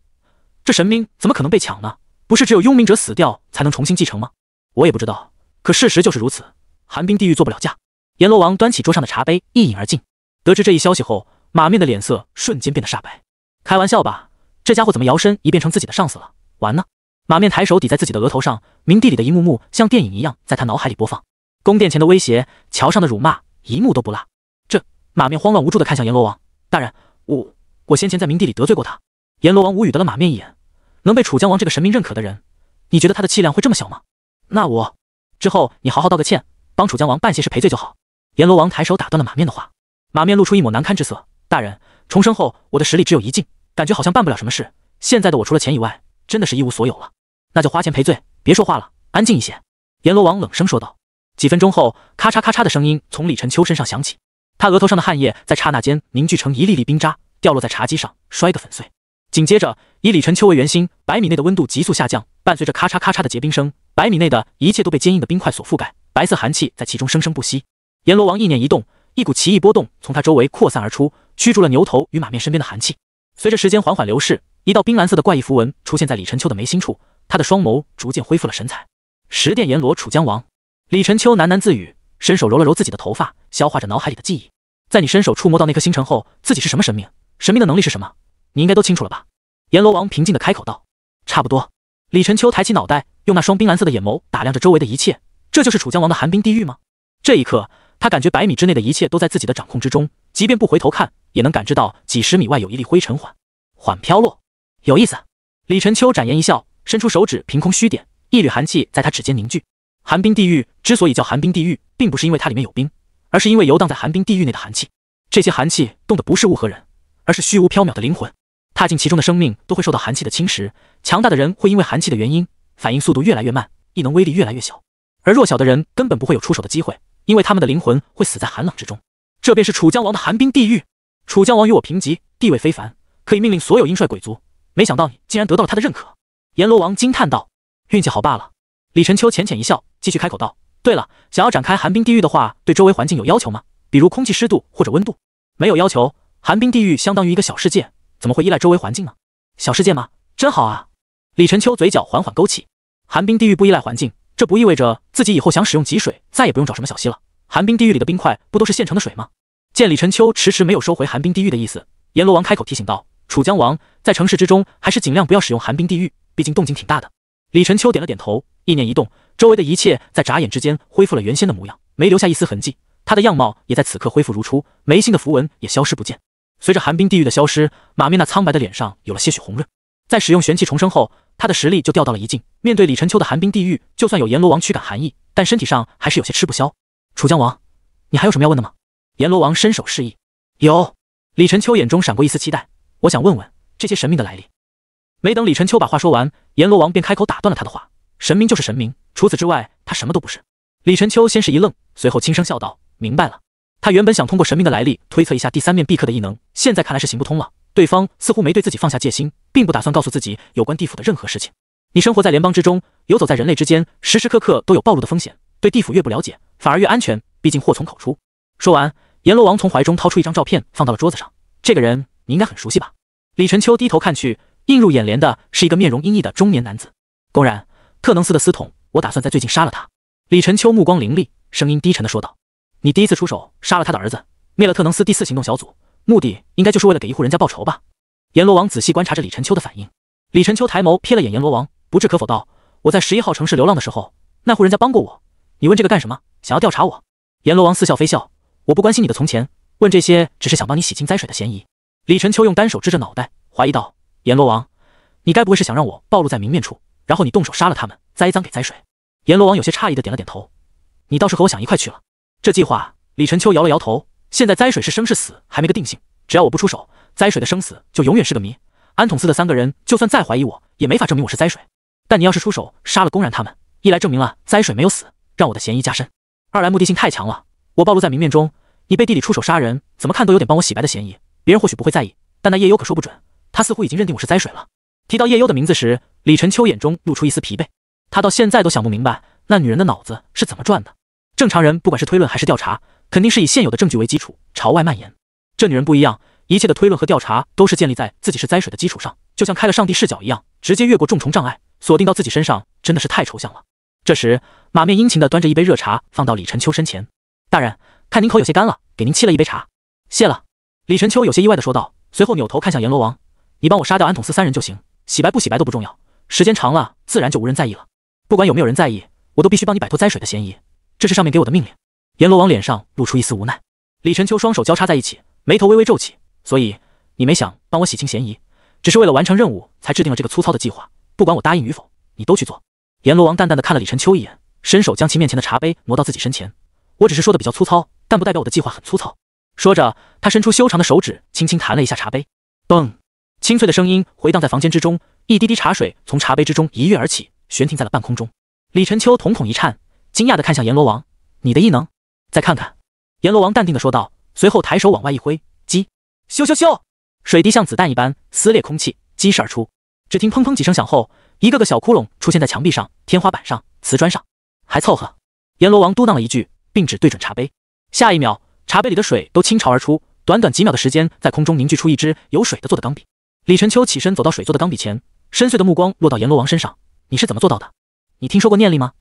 这神明怎么可能被抢呢？不是只有幽冥者死掉才能重新继承吗？我也不知道，可事实就是如此。寒冰地狱做不了假。”阎罗王端起桌上的茶杯，一饮而尽。得知这一消息后，马面的脸色瞬间变得煞白。开玩笑吧，这家伙怎么摇身一变成自己的上司了？完呢？马面抬手抵在自己的额头上，冥地里的一幕幕像电影一样在他脑海里播放。宫殿前的威胁，桥上的辱骂，一幕都不落。这马面慌乱无助地看向阎罗王大人：“我……我先前在冥地里得罪过他。”阎罗王无语的了马面一眼，能被楚江王这个神明认可的人，你觉得他的气量会这么小吗？那我之后你好好道个歉，帮楚江王办些事赔罪就好。阎罗王抬手打断了马面的话，马面露出一抹难堪之色：“大人重生后，我的实力只有一境，感觉好像办不了什么事。现在的我除了钱以外，真的是一无所有了。”那就花钱赔罪，别说话了，安静一些。”阎罗王冷声说道。几分钟后，咔嚓咔嚓的声音从李晨秋身上响起，他额头上的汗液在刹那间凝聚成一粒粒冰渣，掉落在茶几上，摔得粉碎。紧接着，以李晨秋为圆心，百米内的温度急速下降，伴随着咔嚓咔嚓的结冰声，百米内的一切都被坚硬的冰块所覆盖，白色寒气在其中生生不息。阎罗王意念一动，一股奇异波动从他周围扩散而出，驱逐了牛头与马面身边的寒气。随着时间缓缓流逝，一道冰蓝色的怪异符文出现在李晨秋的眉心处。他的双眸逐渐恢复了神采。十殿阎罗，楚江王，李晨秋喃喃自语，伸手揉了揉自己的头发，消化着脑海里的记忆。在你伸手触摸到那颗星辰后，自己是什么神明？神明的能力是什么？你应该都清楚了吧？阎罗王平静地开口道：“差不多。”李晨秋抬起脑袋，用那双冰蓝色的眼眸打量着周围的一切。这就是楚江王的寒冰地狱吗？这一刻，他感觉百米之内的一切都在自己的掌控之中，即便不回头看，也能感知到几十米外有一粒灰尘缓缓飘落。有意思。李晨秋展颜一笑。伸出手指，凭空虚点，一缕寒气在他指尖凝聚。寒冰地狱之所以叫寒冰地狱，并不是因为它里面有冰，而是因为游荡在寒冰地狱内的寒气。这些寒气冻的不是物和人，而是虚无缥缈的灵魂。踏进其中的生命都会受到寒气的侵蚀，强大的人会因为寒气的原因，反应速度越来越慢，异能威力越来越小；而弱小的人根本不会有出手的机会，因为他们的灵魂会死在寒冷之中。这便是楚江王的寒冰地狱。楚江王与我平级，地位非凡，可以命令所有阴帅鬼族。没想到你竟然得到了他的认可。阎罗王惊叹道：“运气好罢了。”李晨秋浅浅一笑，继续开口道：“对了，想要展开寒冰地狱的话，对周围环境有要求吗？比如空气湿度或者温度？”“没有要求，寒冰地狱相当于一个小世界，怎么会依赖周围环境呢？”“小世界吗？真好啊！”李晨秋嘴角缓缓勾起。寒冰地狱不依赖环境，这不意味着自己以后想使用极水再也不用找什么小溪了？寒冰地狱里的冰块不都是现成的水吗？见李晨秋迟迟没有收回寒冰地狱的意思，阎罗王开口提醒道：“楚江王，在城市之中还是尽量不要使用寒冰地狱。”毕竟动静挺大的。李晨秋点了点头，意念一动，周围的一切在眨眼之间恢复了原先的模样，没留下一丝痕迹。他的样貌也在此刻恢复如初，眉心的符文也消失不见。随着寒冰地狱的消失，马面那苍白的脸上有了些许红润。在使用玄气重生后，他的实力就掉到了一境。面对李晨秋的寒冰地狱，就算有阎罗王驱赶寒意，但身体上还是有些吃不消。楚江王，你还有什么要问的吗？阎罗王伸手示意。有。李晨秋眼中闪过一丝期待，我想问问这些神明的来历。没等李晨秋把话说完，阎罗王便开口打断了他的话：“神明就是神明，除此之外，他什么都不是。”李晨秋先是一愣，随后轻声笑道：“明白了。”他原本想通过神明的来历推测一下第三面必客的异能，现在看来是行不通了。对方似乎没对自己放下戒心，并不打算告诉自己有关地府的任何事情。你生活在联邦之中，游走在人类之间，时时刻刻都有暴露的风险。对地府越不了解，反而越安全。毕竟祸从口出。说完，阎罗王从怀中掏出一张照片，放到了桌子上：“这个人你应该很熟悉吧？”李晨秋低头看去。映入眼帘的是一个面容阴翳的中年男子，公然特能斯的司统，我打算在最近杀了他。李晨秋目光凌厉，声音低沉的说道：“你第一次出手杀了他的儿子，灭了特能斯第四行动小组，目的应该就是为了给一户人家报仇吧？”阎罗王仔细观察着李晨秋的反应。李晨秋抬眸瞥了眼阎罗王，不置可否道：“我在十一号城市流浪的时候，那户人家帮过我。你问这个干什么？想要调查我？”阎罗王似笑非笑：“我不关心你的从前，问这些只是想帮你洗清灾水的嫌疑。”李晨秋用单手支着脑袋，怀疑道。阎罗王，你该不会是想让我暴露在明面处，然后你动手杀了他们，栽赃给灾水？阎罗王有些诧异的点了点头。你倒是和我想一块去了。这计划，李晨秋摇了摇头。现在灾水是生是死还没个定性，只要我不出手，灾水的生死就永远是个谜。安统司的三个人就算再怀疑我，也没法证明我是灾水。但你要是出手杀了公然他们，一来证明了灾水没有死，让我的嫌疑加深；二来目的性太强了，我暴露在明面中，你背地里出手杀人，怎么看都有点帮我洗白的嫌疑。别人或许不会在意，但那叶幽可说不准。他似乎已经认定我是灾水了。提到叶幽的名字时，李晨秋眼中露出一丝疲惫。他到现在都想不明白那女人的脑子是怎么转的。正常人不管是推论还是调查，肯定是以现有的证据为基础朝外蔓延。这女人不一样，一切的推论和调查都是建立在自己是灾水的基础上，就像开了上帝视角一样，直接越过重重障碍锁定到自己身上，真的是太抽象了。这时，马面殷勤的端着一杯热茶放到李晨秋身前，大人，看您口有些干了，给您沏了一杯茶。谢了。李晨秋有些意外的说道，随后扭头看向阎罗王。你帮我杀掉安统司三人就行，洗白不洗白都不重要，时间长了自然就无人在意了。不管有没有人在意，我都必须帮你摆脱灾水的嫌疑，这是上面给我的命令。阎罗王脸上露出一丝无奈。李晨秋双手交叉在一起，眉头微微皱起。所以你没想帮我洗清嫌疑，只是为了完成任务才制定了这个粗糙的计划。不管我答应与否，你都去做。阎罗王淡淡的看了李晨秋一眼，伸手将其面前的茶杯挪到自己身前。我只是说的比较粗糙，但不代表我的计划很粗糙。说着，他伸出修长的手指，轻轻弹了一下茶杯，嘣。清脆的声音回荡在房间之中，一滴滴茶水从茶杯之中一跃而起，悬停在了半空中。李晨秋瞳孔一颤，惊讶的看向阎罗王：“你的异能？”再看看，阎罗王淡定的说道，随后抬手往外一挥，击！咻咻咻！水滴像子弹一般撕裂空气，击射而出。只听砰砰几声响后，一个个小窟窿出现在墙壁上、天花板上、瓷砖上。还凑合，阎罗王嘟囔了一句，并指对准茶杯。下一秒，茶杯里的水都倾巢而出。短短几秒的时间，在空中凝聚出一支有水的做的钢笔。李晨秋起身走到水做的钢笔前，深邃的目光落到阎罗王身上。你是怎么做到的？你听说过念力吗？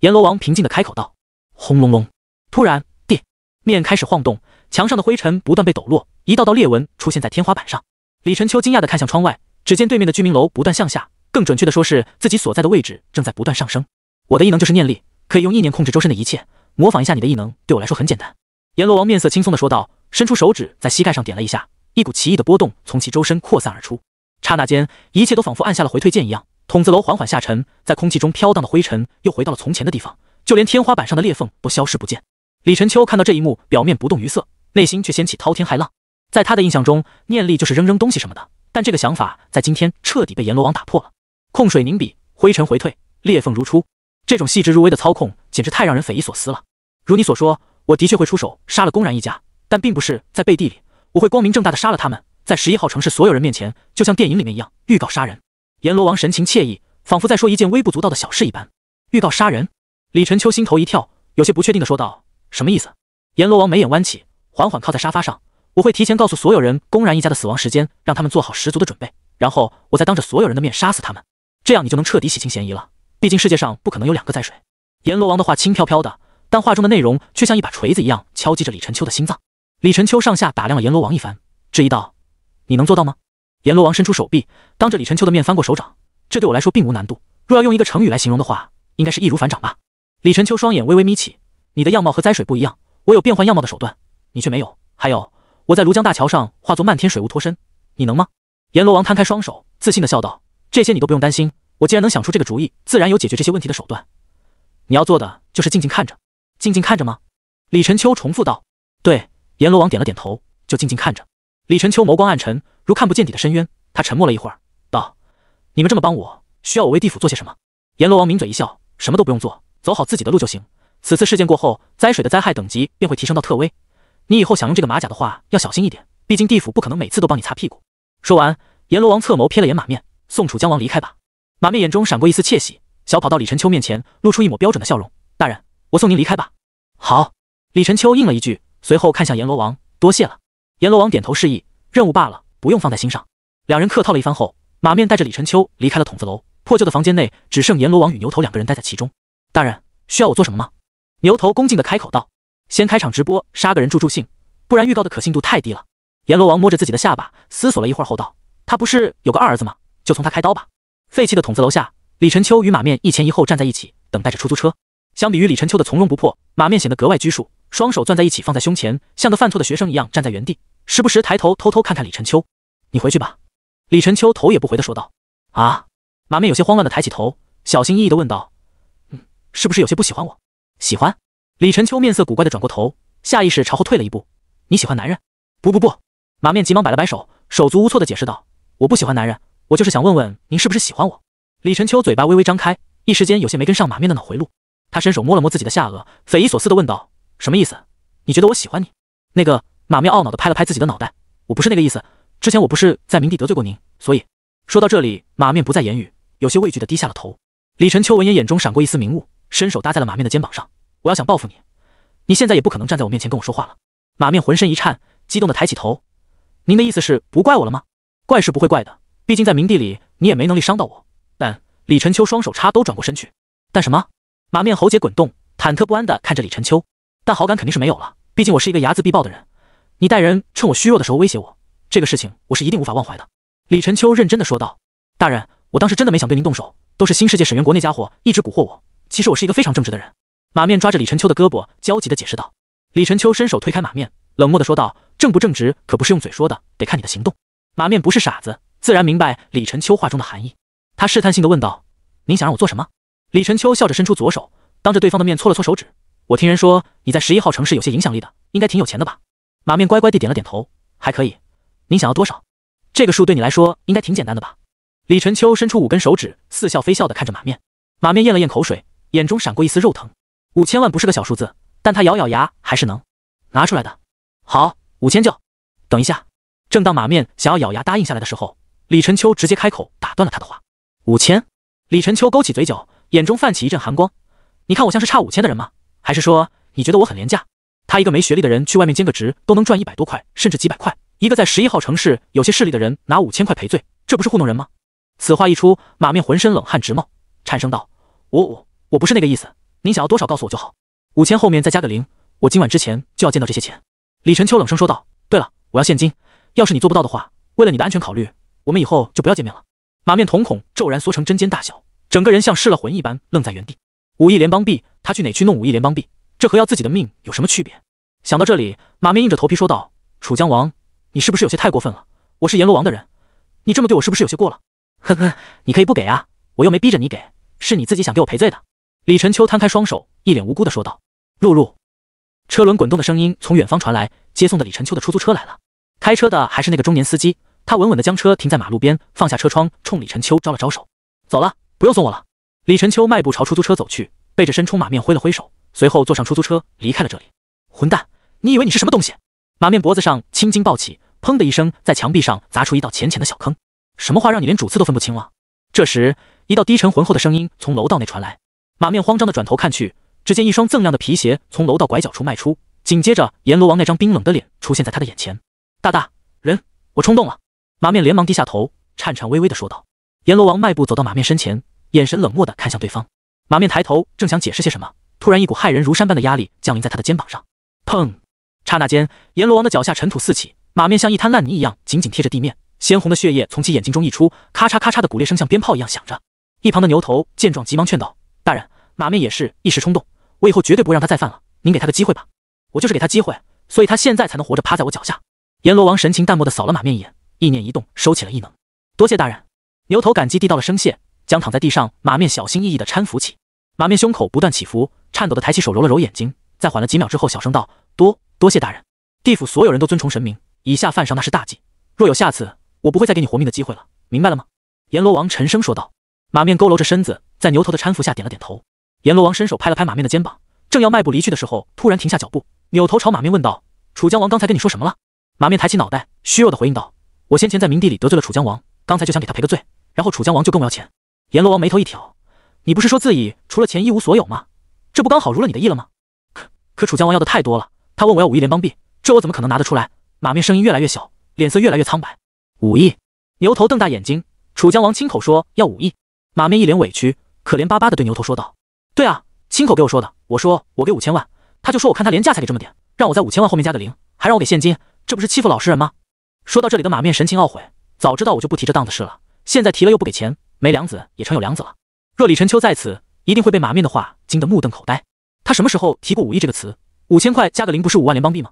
阎罗王平静的开口道。轰隆隆，突然地面开始晃动，墙上的灰尘不断被抖落，一道道裂纹出现在天花板上。李晨秋惊讶的看向窗外，只见对面的居民楼不断向下，更准确的说是自己所在的位置正在不断上升。我的异能就是念力，可以用意念控制周身的一切。模仿一下你的异能，对我来说很简单。阎罗王面色轻松的说道，伸出手指在膝盖上点了一下。一股奇异的波动从其周身扩散而出，刹那间，一切都仿佛按下了回退键一样。筒子楼缓缓下沉，在空气中飘荡的灰尘又回到了从前的地方，就连天花板上的裂缝都消失不见。李晨秋看到这一幕，表面不动于色，内心却掀起滔天骇浪。在他的印象中，念力就是扔扔东西什么的，但这个想法在今天彻底被阎罗王打破了。控水凝笔，灰尘回退，裂缝如初，这种细致入微的操控简直太让人匪夷所思了。如你所说，我的确会出手杀了公然一家，但并不是在背地里。我会光明正大的杀了他们，在十一号城市所有人面前，就像电影里面一样预告杀人。阎罗王神情惬意，仿佛在说一件微不足道的小事一般。预告杀人，李晨秋心头一跳，有些不确定的说道：“什么意思？”阎罗王眉眼弯起，缓缓靠在沙发上：“我会提前告诉所有人，公然一家的死亡时间，让他们做好十足的准备，然后我再当着所有人的面杀死他们，这样你就能彻底洗清嫌疑了。毕竟世界上不可能有两个在水。”阎罗王的话轻飘飘的，但话中的内容却像一把锤子一样敲击着李晨秋的心脏。李晨秋上下打量了阎罗王一番，质疑道：“你能做到吗？”阎罗王伸出手臂，当着李晨秋的面翻过手掌，这对我来说并无难度。若要用一个成语来形容的话，应该是易如反掌吧？李晨秋双眼微微眯起：“你的样貌和灾水不一样，我有变换样貌的手段，你却没有。还有，我在庐江大桥上化作漫天水雾脱身，你能吗？”阎罗王摊开双手，自信的笑道：“这些你都不用担心。我既然能想出这个主意，自然有解决这些问题的手段。你要做的就是静静看着，静静看着吗？”李晨秋重复道：“对。”阎罗王点了点头，就静静看着李晨秋，眸光暗沉，如看不见底的深渊。他沉默了一会儿，道：“你们这么帮我，需要我为地府做些什么？”阎罗王抿嘴一笑：“什么都不用做，走好自己的路就行。此次事件过后，灾水的灾害等级便会提升到特威。你以后想用这个马甲的话，要小心一点，毕竟地府不可能每次都帮你擦屁股。”说完，阎罗王侧眸瞥了眼马面，宋楚江，王离开吧。马面眼中闪过一丝窃喜，小跑到李晨秋面前，露出一抹标准的笑容：“大人，我送您离开吧。”好，李晨秋应了一句。随后看向阎罗王，多谢了。阎罗王点头示意，任务罢了，不用放在心上。两人客套了一番后，马面带着李晨秋离开了筒子楼。破旧的房间内，只剩阎罗王与牛头两个人待在其中。大人需要我做什么吗？牛头恭敬的开口道。先开场直播，杀个人助助兴，不然预告的可信度太低了。阎罗王摸着自己的下巴，思索了一会儿后道：“他不是有个二儿子吗？就从他开刀吧。”废弃的筒子楼下，李晨秋与马面一前一后站在一起，等待着出租车。相比于李晨秋的从容不迫，马面显得格外拘束。双手攥在一起，放在胸前，像个犯错的学生一样站在原地，时不时抬头偷偷看看李晨秋。你回去吧。”李晨秋头也不回的说道。“啊！”马面有些慌乱的抬起头，小心翼翼的问道，“嗯，是不是有些不喜欢我？”“喜欢。”李晨秋面色古怪的转过头，下意识朝后退了一步。“你喜欢男人？”“不不不！”马面急忙摆了摆手，手足无措的解释道，“我不喜欢男人，我就是想问问您是不是喜欢我。”李晨秋嘴巴微微张开，一时间有些没跟上马面的脑回路。他伸手摸了摸自己的下颚，匪夷所思的问道。什么意思？你觉得我喜欢你？那个马面懊恼的拍了拍自己的脑袋，我不是那个意思。之前我不是在冥帝得罪过您，所以说到这里，马面不再言语，有些畏惧的低下了头。李晨秋闻言，眼中闪过一丝明悟，伸手搭在了马面的肩膀上。我要想报复你，你现在也不可能站在我面前跟我说话了。马面浑身一颤，激动的抬起头。您的意思是不怪我了吗？怪是不会怪的，毕竟在冥帝里你也没能力伤到我。但李晨秋双手插兜，转过身去。但什么？马面喉结滚动，忐忑不安的看着李晨秋。但好感肯定是没有了，毕竟我是一个睚眦必报的人。你带人趁我虚弱的时候威胁我，这个事情我是一定无法忘怀的。”李晨秋认真的说道。“大人，我当时真的没想对您动手，都是新世界沈元国那家伙一直蛊惑我。其实我是一个非常正直的人。”马面抓着李晨秋的胳膊，焦急的解释道。李晨秋伸手推开马面，冷漠的说道：“正不正直可不是用嘴说的，得看你的行动。”马面不是傻子，自然明白李晨秋话中的含义。他试探性的问道：“您想让我做什么？”李晨秋笑着伸出左手，当着对方的面搓了搓手指。我听人说你在十一号城市有些影响力的，应该挺有钱的吧？马面乖乖地点了点头，还可以。您想要多少？这个数对你来说应该挺简单的吧？李晨秋伸出五根手指，似笑非笑地看着马面。马面咽了咽口水，眼中闪过一丝肉疼。五千万不是个小数字，但他咬咬牙还是能拿出来的。好，五千就。等一下！正当马面想要咬牙答应下来的时候，李晨秋直接开口打断了他的话。五千？李晨秋勾起嘴角，眼中泛起一阵寒光。你看我像是差五千的人吗？还是说你觉得我很廉价？他一个没学历的人去外面兼个职都能赚一百多块，甚至几百块；一个在十一号城市有些势力的人拿五千块赔罪，这不是糊弄人吗？此话一出，马面浑身冷汗直冒，颤声道：“我我我不是那个意思，您想要多少告诉我就好。五千后面再加个零，我今晚之前就要见到这些钱。”李晨秋冷声说道：“对了，我要现金。要是你做不到的话，为了你的安全考虑，我们以后就不要见面了。”马面瞳孔骤然缩成针尖大小，整个人像失了魂一般愣在原地。五亿联邦币，他去哪去弄五亿联邦币？这和要自己的命有什么区别？想到这里，马面硬着头皮说道：“楚江王，你是不是有些太过分了？我是阎罗王的人，你这么对我是不是有些过了？”呵呵，你可以不给啊，我又没逼着你给，是你自己想给我赔罪的。”李晨秋摊开双手，一脸无辜的说道：“露露。”车轮滚动的声音从远方传来，接送的李晨秋的出租车来了。开车的还是那个中年司机，他稳稳的将车停在马路边，放下车窗，冲李晨秋招了招手：“走了，不用送我了。”李沉秋迈步朝出租车走去，背着身冲马面挥了挥手，随后坐上出租车离开了这里。混蛋，你以为你是什么东西？马面脖子上青筋暴起，砰的一声在墙壁上砸出一道浅浅的小坑。什么话让你连主次都分不清了？这时，一道低沉浑厚的声音从楼道内传来。马面慌张的转头看去，只见一双锃亮的皮鞋从楼道拐角处迈出，紧接着阎罗王那张冰冷的脸出现在他的眼前。大大人，我冲动了。马面连忙低下头，颤颤巍巍的说道。阎罗王迈步走到马面身前。眼神冷漠地看向对方，马面抬头正想解释些什么，突然一股骇人如山般的压力降临在他的肩膀上，砰！刹那间，阎罗王的脚下尘土四起，马面像一滩烂泥一样紧紧贴着地面，鲜红的血液从其眼睛中溢出，咔嚓咔嚓的骨裂声像鞭炮一样响着。一旁的牛头见状，急忙劝道：“大人，马面也是一时冲动，我以后绝对不会让他再犯了，您给他个机会吧。”“我就是给他机会，所以他现在才能活着趴在我脚下。”阎罗王神情淡漠地扫了马面一眼，意念一动，收起了异能。“多谢大人。”牛头感激地道了声谢。将躺在地上马面小心翼翼地搀扶起，马面胸口不断起伏，颤抖地抬起手揉了揉眼睛，在缓了几秒之后，小声道：“多多谢大人，地府所有人都尊崇神明，以下犯上那是大忌。若有下次，我不会再给你活命的机会了，明白了吗？”阎罗王沉声说道。马面佝偻着身子，在牛头的搀扶下点了点头。阎罗王伸手拍了拍马面的肩膀，正要迈步离去的时候，突然停下脚步，扭头朝马面问道：“楚江王刚才跟你说什么了？”马面抬起脑袋，虚弱的回应道：“我先前在冥地里得罪了楚江王，刚才就想给他赔个罪，然后楚江王就跟我要钱。”阎罗王眉头一挑：“你不是说自己除了钱一无所有吗？这不刚好如了你的意了吗？”可可楚江王要的太多了，他问我要五亿联邦币，这我怎么可能拿得出来？马面声音越来越小，脸色越来越苍白。五亿！牛头瞪大眼睛。楚江王亲口说要五亿。马面一脸委屈，可怜巴巴的对牛头说道：“对啊，亲口给我说的。我说我给五千万，他就说我看他廉价才给这么点，让我在五千万后面加个零，还让我给现金，这不是欺负老实人吗？”说到这里，的马面神情懊悔，早知道我就不提这档子事了。现在提了又不给钱。没良子也成有良子了。若李晨秋在此，一定会被马面的话惊得目瞪口呆。他什么时候提过武艺这个词？五千块加个零不是五万联邦币吗？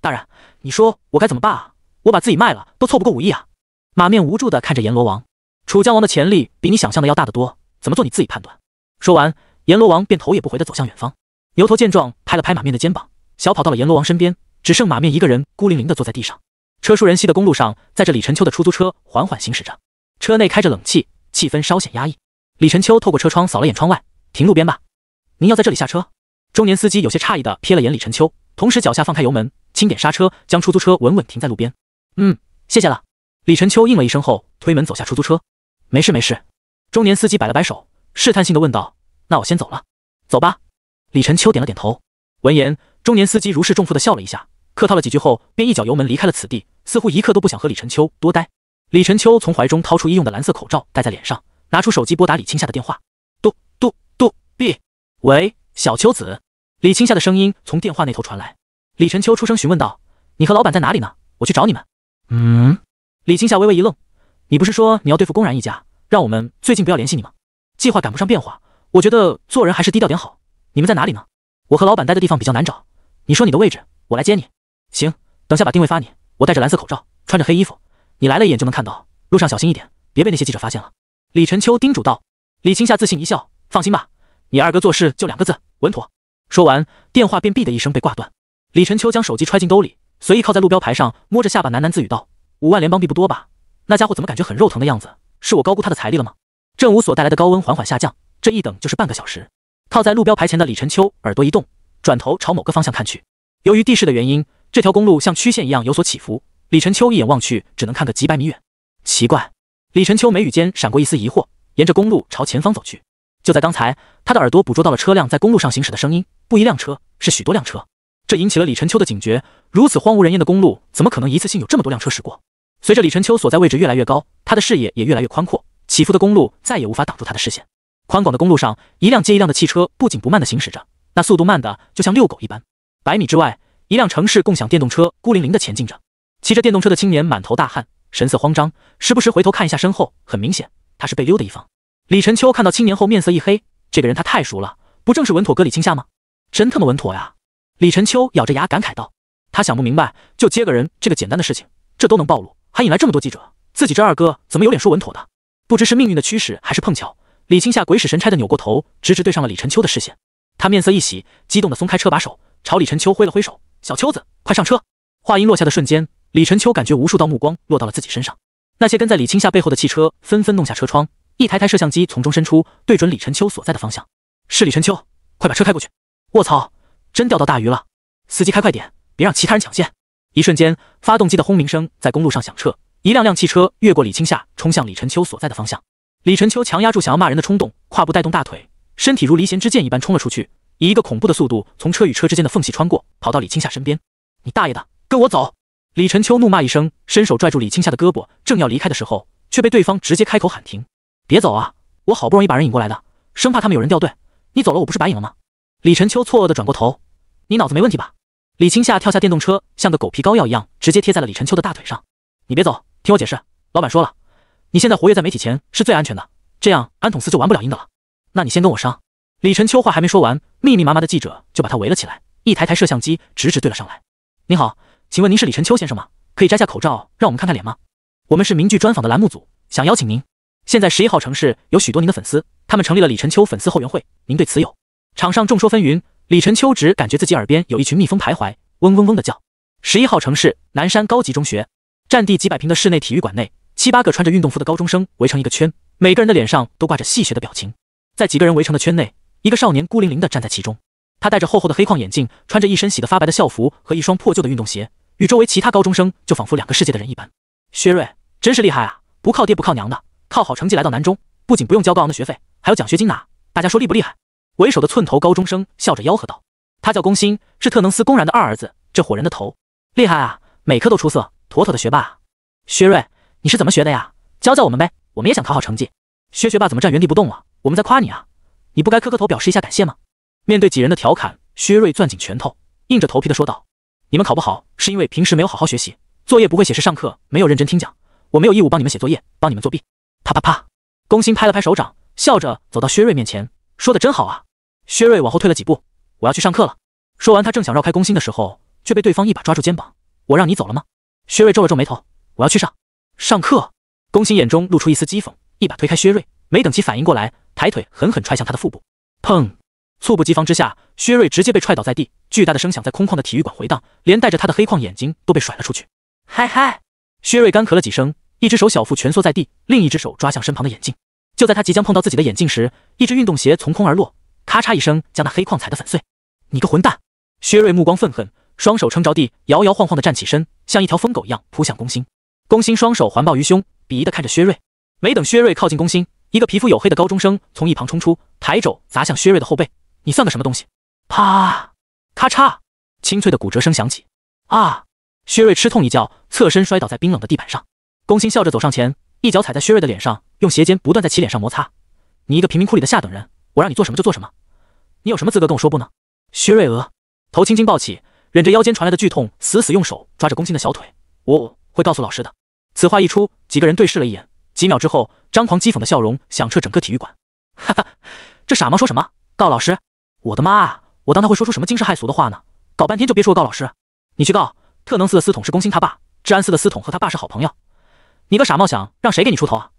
大人，你说我该怎么办啊？我把自己卖了都凑不够五亿啊！马面无助地看着阎罗王。楚江王的潜力比你想象的要大得多，怎么做你自己判断。说完，阎罗王便头也不回地走向远方。牛头见状，拍了拍马面的肩膀，小跑到了阎罗王身边。只剩马面一个人孤零零地坐在地上。车疏人稀的公路上，载着李晨秋的出租车缓缓行驶着，车内开着冷气。气氛稍显压抑，李晨秋透过车窗扫了眼窗外，停路边吧。您要在这里下车？中年司机有些诧异的瞥了眼李晨秋，同时脚下放开油门，轻点刹车，将出租车稳稳停在路边。嗯，谢谢了。李晨秋应了一声后，推门走下出租车。没事没事。中年司机摆了摆手，试探性的问道：“那我先走了。”走吧。李晨秋点了点头。闻言，中年司机如释重负的笑了一下，客套了几句后，便一脚油门离开了此地，似乎一刻都不想和李晨秋多待。李晨秋从怀中掏出医用的蓝色口罩，戴在脸上，拿出手机拨打李青夏的电话。嘟嘟嘟，B，喂，小秋子。李青夏的声音从电话那头传来。李晨秋出声询问道：“你和老板在哪里呢？我去找你们。”嗯。李青夏微微一愣：“你不是说你要对付公然一家，让我们最近不要联系你吗？计划赶不上变化，我觉得做人还是低调点好。你们在哪里呢？我和老板待的地方比较难找。你说你的位置，我来接你。行，等下把定位发你。我戴着蓝色口罩，穿着黑衣服。”你来了一眼就能看到，路上小心一点，别被那些记者发现了。”李晨秋叮嘱道。李青夏自信一笑：“放心吧，你二哥做事就两个字——稳妥。”说完，电话便“哔”的一声被挂断。李晨秋将手机揣进兜里，随意靠在路标牌上，摸着下巴喃喃自语道：“五万联邦币不多吧？那家伙怎么感觉很肉疼的样子？是我高估他的财力了吗？”正午所带来的高温缓缓下降，这一等就是半个小时。靠在路标牌前的李晨秋耳朵一动，转头朝某个方向看去。由于地势的原因，这条公路像曲线一样有所起伏。李晨秋一眼望去，只能看个几百米远。奇怪，李晨秋眉宇间闪过一丝疑惑，沿着公路朝前方走去。就在刚才，他的耳朵捕捉到了车辆在公路上行驶的声音，不，一辆车是许多辆车。这引起了李晨秋的警觉。如此荒无人烟的公路，怎么可能一次性有这么多辆车驶过？随着李晨秋所在位置越来越高，他的视野也越来越宽阔，起伏的公路再也无法挡住他的视线。宽广的公路上，一辆接一辆的汽车不紧不慢的行驶着，那速度慢的就像遛狗一般。百米之外，一辆城市共享电动车孤零零的前进着。骑着电动车的青年满头大汗，神色慌张，时不时回头看一下身后。很明显，他是被溜的一方。李晨秋看到青年后面色一黑，这个人他太熟了，不正是稳妥哥李青夏吗？真他妈稳妥呀！李晨秋咬着牙感慨道：“他想不明白，就接个人这个简单的事情，这都能暴露，还引来这么多记者，自己这二哥怎么有脸说稳妥的？”不知是命运的驱使还是碰巧，李青夏鬼使神差的扭过头，直直对上了李晨秋的视线。他面色一喜，激动的松开车把手，朝李晨秋挥了挥手：“小秋子，快上车！”话音落下的瞬间。李晨秋感觉无数道目光落到了自己身上，那些跟在李青夏背后的汽车纷纷弄下车窗，一台台摄像机从中伸出，对准李晨秋所在的方向。是李晨秋，快把车开过去！卧槽，真钓到大鱼了！司机开快点，别让其他人抢先！一瞬间，发动机的轰鸣声在公路上响彻，一辆辆汽车越过李青夏，冲向李晨秋所在的方向。李晨秋强压住想要骂人的冲动，跨步带动大腿，身体如离弦之箭一般冲了出去，以一个恐怖的速度从车与车之间的缝隙穿过，跑到李青夏身边。你大爷的，跟我走！李晨秋怒骂一声，伸手拽住李青夏的胳膊，正要离开的时候，却被对方直接开口喊停：“别走啊！我好不容易把人引过来的，生怕他们有人掉队，你走了，我不是白赢了吗？”李晨秋错愕的转过头：“你脑子没问题吧？”李青夏跳下电动车，像个狗皮膏药一样，直接贴在了李晨秋的大腿上：“你别走，听我解释。老板说了，你现在活跃在媒体前是最安全的，这样安统司就玩不了阴的了。那你先跟我商。”李晨秋话还没说完，密密麻麻的记者就把他围了起来，一台台摄像机直直对了上来。“你好。”请问您是李晨秋先生吗？可以摘下口罩，让我们看看脸吗？我们是《名剧专访》的栏目组，想邀请您。现在十一号城市有许多您的粉丝，他们成立了李晨秋粉丝后援会，您对此有？场上众说纷纭，李晨秋只感觉自己耳边有一群蜜蜂徘徊，嗡嗡嗡的叫。十一号城市南山高级中学，占地几百平的室内体育馆内，七八个穿着运动服的高中生围成一个圈，每个人的脸上都挂着戏谑的表情。在几个人围成的圈内，一个少年孤零零的站在其中，他戴着厚厚的黑框眼镜，穿着一身洗得发白的校服和一双破旧的运动鞋。与周围其他高中生就仿佛两个世界的人一般。薛瑞真是厉害啊！不靠爹不靠娘的，靠好成绩来到南中，不仅不用交高昂的学费，还有奖学金拿，大家说厉不厉害？为首的寸头高中生笑着吆喝道：“他叫龚鑫，是特能斯公然的二儿子，这伙人的头，厉害啊！每科都出色，妥妥的学霸。”薛瑞，你是怎么学的呀？教教我们呗，我们也想考好成绩。薛学霸怎么站原地不动了？我们在夸你啊，你不该磕磕头表示一下感谢吗？面对几人的调侃，薛瑞攥紧拳头，硬着头皮的说道。你们考不好是因为平时没有好好学习，作业不会写是上课没有认真听讲。我没有义务帮你们写作业，帮你们作弊。啪啪啪，宫心拍了拍手掌，笑着走到薛瑞面前，说的真好啊。薛瑞往后退了几步，我要去上课了。说完，他正想绕开宫心的时候，却被对方一把抓住肩膀。我让你走了吗？薛瑞皱了皱眉头，我要去上上课。宫心眼中露出一丝讥讽，一把推开薛瑞，没等其反应过来，抬腿狠狠踹向他的腹部，砰。猝不及防之下，薛瑞直接被踹倒在地，巨大的声响在空旷的体育馆回荡，连带着他的黑框眼睛都被甩了出去。嗨嗨！薛瑞干咳了几声，一只手小腹蜷缩在地，另一只手抓向身旁的眼镜。就在他即将碰到自己的眼镜时，一只运动鞋从空而落，咔嚓一声将那黑框踩得粉碎。你个混蛋！薛瑞目光愤恨，双手撑着地，摇摇晃晃地站起身，像一条疯狗一样扑向宫心。宫心双手环抱于胸，鄙夷地看着薛瑞。没等薛瑞靠近宫心，一个皮肤黝黑的高中生从一旁冲出，抬肘砸向薛瑞的后背。你算个什么东西？啪！咔嚓！清脆的骨折声响起。啊！薛瑞吃痛一叫，侧身摔倒在冰冷的地板上。宫心笑着走上前，一脚踩在薛瑞的脸上，用鞋尖不断在其脸上摩擦。你一个贫民窟里的下等人，我让你做什么就做什么，你有什么资格跟我说不呢？薛瑞额头轻轻抱起，忍着腰间传来的剧痛，死死用手抓着宫心的小腿。我会告诉老师的。此话一出，几个人对视了一眼，几秒之后，张狂讥讽的笑容响彻整个体育馆。哈哈！这傻猫说什么？告老师？我的妈！我当他会说出什么惊世骇俗的话呢？搞半天就憋出个告老师，你去告！特能寺的司统是宫心他爸，治安司的司统和他爸是好朋友，你个傻帽想让谁给你出头啊？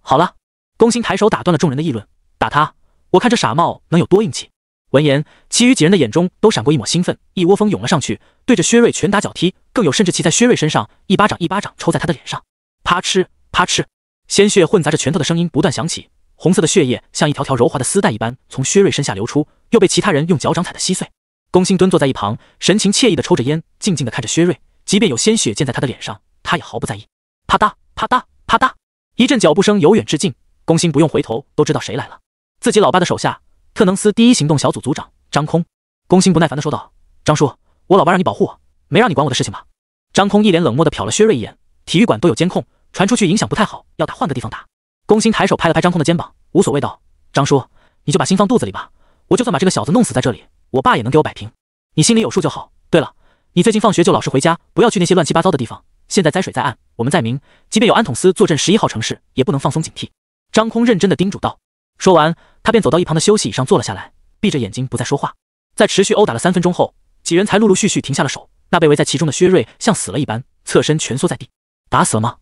好了，宫心抬手打断了众人的议论，打他！我看这傻帽能有多硬气？闻言，其余几人的眼中都闪过一抹兴奋，一窝蜂涌了上去，对着薛瑞拳打脚踢，更有甚至骑在薛瑞身上，一巴掌一巴掌抽在他的脸上，啪嗤啪嗤，鲜血混杂着拳头的声音不断响起。红色的血液像一条条柔滑的丝带一般从薛瑞身下流出，又被其他人用脚掌踩得稀碎。宫心蹲坐在一旁，神情惬意地抽着烟，静静地看着薛瑞。即便有鲜血溅在他的脸上，他也毫不在意。啪嗒，啪嗒，啪嗒，一阵脚步声由远至近，宫心不用回头都知道谁来了——自己老爸的手下，特能斯第一行动小组组长张空。宫心不耐烦地说道：“张叔，我老爸让你保护我，没让你管我的事情吧？”张空一脸冷漠地瞟了薛瑞一眼：“体育馆都有监控，传出去影响不太好，要打换个地方打。”龚心抬手拍了拍张空的肩膀，无所谓道：“张叔，你就把心放肚子里吧。我就算把这个小子弄死在这里，我爸也能给我摆平。你心里有数就好。对了，你最近放学就老实回家，不要去那些乱七八糟的地方。现在灾水，在暗，我们在明，即便有安统司坐镇十一号城市，也不能放松警惕。”张空认真的叮嘱道。说完，他便走到一旁的休息椅上坐了下来，闭着眼睛不再说话。在持续殴打了三分钟后，几人才陆陆续续停下了手。那被围在其中的薛瑞像死了一般，侧身蜷缩在地。打死了吗？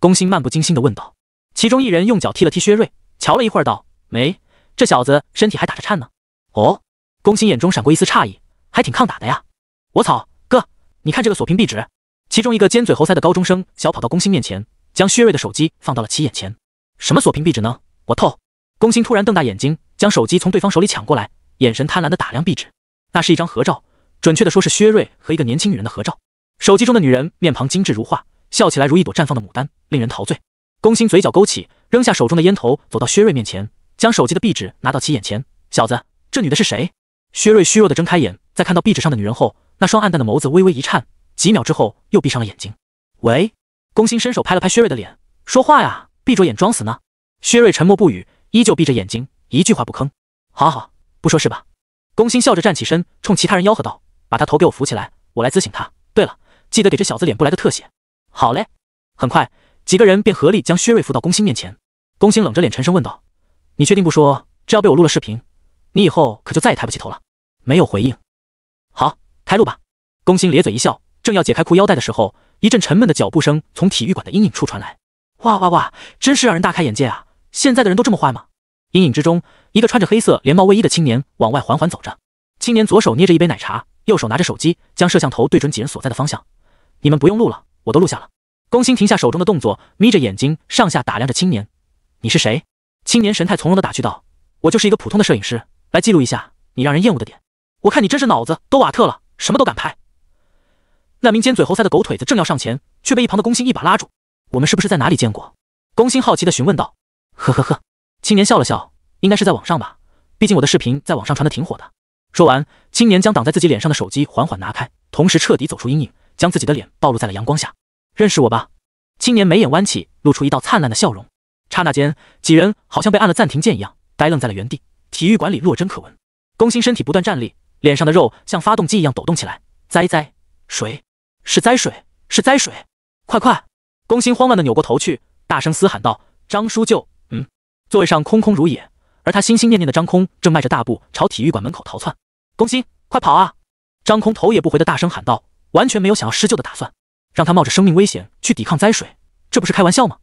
龚心漫不经心地问道。其中一人用脚踢了踢薛瑞，瞧了一会儿，道：“没，这小子身体还打着颤呢。”哦，宫心眼中闪过一丝诧异，还挺抗打的呀！我操，哥，你看这个锁屏壁纸！其中一个尖嘴猴腮的高中生小跑到宫心面前，将薛瑞的手机放到了其眼前。什么锁屏壁纸呢？我透！宫心突然瞪大眼睛，将手机从对方手里抢过来，眼神贪婪的打量壁纸。那是一张合照，准确的说是薛瑞和一个年轻女人的合照。手机中的女人面庞精致如画，笑起来如一朵绽放的牡丹，令人陶醉。龚鑫嘴角勾起，扔下手中的烟头，走到薛瑞面前，将手机的壁纸拿到其眼前。小子，这女的是谁？薛瑞虚弱的睁开眼，在看到壁纸上的女人后，那双暗淡的眸子微微一颤，几秒之后又闭上了眼睛。喂！龚鑫伸手拍了拍薛瑞的脸，说话呀，闭着眼装死呢？薛瑞沉默不语，依旧闭着眼睛，一句话不吭。好好，不说是吧？龚鑫笑着站起身，冲其他人吆喝道：“把他头给我扶起来，我来咨询他。对了，记得给这小子脸部来个特写。”好嘞。很快。几个人便合力将薛瑞扶到宫心面前。宫心冷着脸沉声问道：“你确定不说？这要被我录了视频，你以后可就再也抬不起头了。”没有回应。好，开录吧。宫心咧嘴一笑，正要解开裤腰带的时候，一阵沉闷的脚步声从体育馆的阴影处传来。哇哇哇！真是让人大开眼界啊！现在的人都这么坏吗？阴影之中，一个穿着黑色连帽卫衣的青年往外缓缓走着。青年左手捏着一杯奶茶，右手拿着手机，将摄像头对准几人所在的方向。你们不用录了，我都录下了。宫心停下手中的动作，眯着眼睛上下打量着青年：“你是谁？”青年神态从容的打趣道：“我就是一个普通的摄影师，来记录一下你让人厌恶的点。我看你真是脑子都瓦特了，什么都敢拍。”那名尖嘴猴腮的狗腿子正要上前，却被一旁的宫心一把拉住。“我们是不是在哪里见过？”宫心好奇的询问道。“呵呵呵。”青年笑了笑，“应该是在网上吧？毕竟我的视频在网上传的挺火的。”说完，青年将挡在自己脸上的手机缓缓拿开，同时彻底走出阴影，将自己的脸暴露在了阳光下。认识我吧，青年眉眼弯起，露出一道灿烂的笑容。刹那间，几人好像被按了暂停键一样，呆愣在了原地。体育馆里落针可闻，龚鑫身体不断站立，脸上的肉像发动机一样抖动起来。灾灾水，是灾水，是灾水！快快！龚鑫慌乱的扭过头去，大声嘶喊道：“张叔救！”嗯。座位上空空如也，而他心心念念的张空正迈着大步朝体育馆门口逃窜。龚鑫，快跑啊！张空头也不回的大声喊道，完全没有想要施救的打算。让他冒着生命危险去抵抗灾水，这不是开玩笑吗？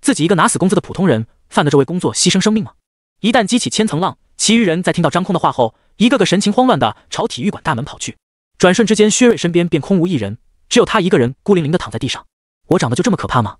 自己一个拿死工资的普通人，犯得着为工作牺牲生命吗？一旦激起千层浪，其余人在听到张空的话后，一个个神情慌乱的朝体育馆大门跑去。转瞬之间，薛瑞身边便空无一人，只有他一个人孤零零的躺在地上。我长得就这么可怕吗？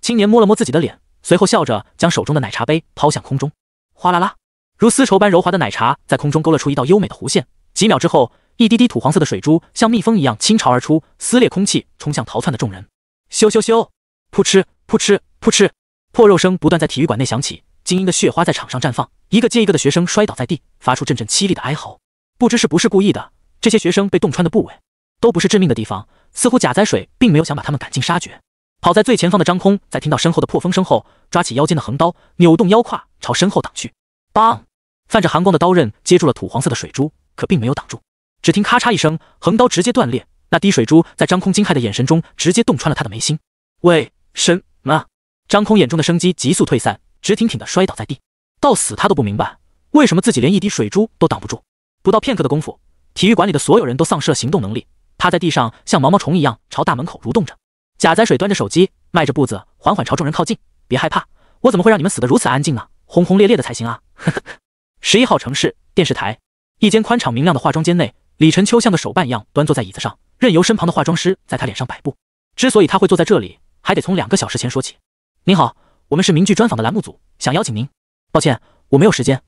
青年摸了摸自己的脸，随后笑着将手中的奶茶杯抛向空中，哗啦啦，如丝绸般柔滑的奶茶在空中勾勒出一道优美的弧线。几秒之后，一滴滴土黄色的水珠像蜜蜂一样倾巢而出，撕裂空气，冲向逃窜的众人。咻咻咻！噗嗤噗嗤噗嗤！破肉声不断在体育馆内响起，晶莹的血花在场上绽放，一个接一个的学生摔倒在地，发出阵阵凄厉的哀嚎。不知是不是故意的，这些学生被洞穿的部位都不是致命的地方，似乎贾灾水并没有想把他们赶尽杀绝。跑在最前方的张空在听到身后的破风声后，抓起腰间的横刀，扭动腰胯朝身后挡去。棒，泛着寒光的刀刃接住了土黄色的水珠。可并没有挡住，只听咔嚓一声，横刀直接断裂。那滴水珠在张空惊骇的眼神中，直接洞穿了他的眉心。喂，什么？张空眼中的生机急速退散，直挺挺的摔倒在地。到死他都不明白，为什么自己连一滴水珠都挡不住。不到片刻的功夫，体育馆里的所有人都丧失了行动能力，趴在地上像毛毛虫一样朝大门口蠕动着。贾载水端着手机，迈着步子，缓缓朝众人靠近。别害怕，我怎么会让你们死得如此安静呢？轰轰烈烈的才行啊！呵呵呵。十一号城市电视台。一间宽敞明亮的化妆间内，李晨秋像个手办一样端坐在椅子上，任由身旁的化妆师在他脸上摆布。之所以他会坐在这里，还得从两个小时前说起。您好，我们是名剧专访的栏目组，想邀请您。抱歉，我没有时间，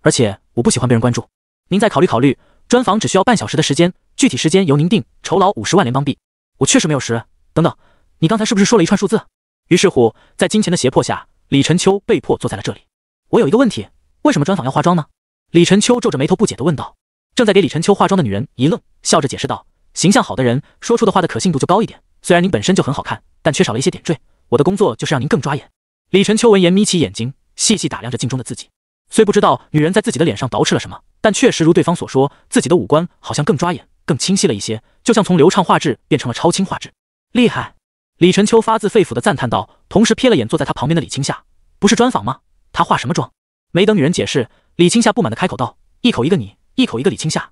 而且我不喜欢被人关注。您再考虑考虑，专访只需要半小时的时间，具体时间由您定，酬劳五十万联邦币。我确实没有时……等等，你刚才是不是说了一串数字？于是乎，在金钱的胁迫下，李晨秋被迫坐在了这里。我有一个问题，为什么专访要化妆呢？李晨秋皱着眉头，不解的问道：“正在给李晨秋化妆的女人一愣，笑着解释道：‘形象好的人，说出的话的可信度就高一点。虽然您本身就很好看，但缺少了一些点缀。我的工作就是让您更抓眼。’”李晨秋闻言眯起眼睛，细细打量着镜中的自己。虽不知道女人在自己的脸上捯饬了什么，但确实如对方所说，自己的五官好像更抓眼、更清晰了一些，就像从流畅画质变成了超清画质。厉害！李晨秋发自肺腑的赞叹道，同时瞥了眼坐在他旁边的李青夏：“不是专访吗？她化什么妆？”没等女人解释。李青夏不满的开口道：“一口一个你，一口一个李青夏，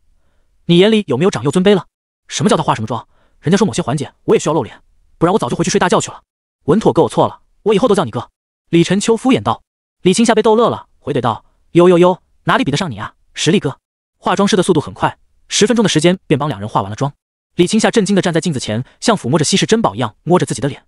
你眼里有没有长幼尊卑了？什么叫他化什么妆？人家说某些环节我也需要露脸，不然我早就回去睡大觉去了。”稳妥哥，我错了，我以后都叫你哥。”李晨秋敷衍道。李青夏被逗乐了，回怼道：“呦呦呦，哪里比得上你啊，实力哥？”化妆师的速度很快，十分钟的时间便帮两人化完了妆。李青夏震惊的站在镜子前，像抚摸着稀世珍宝一样摸着自己的脸：“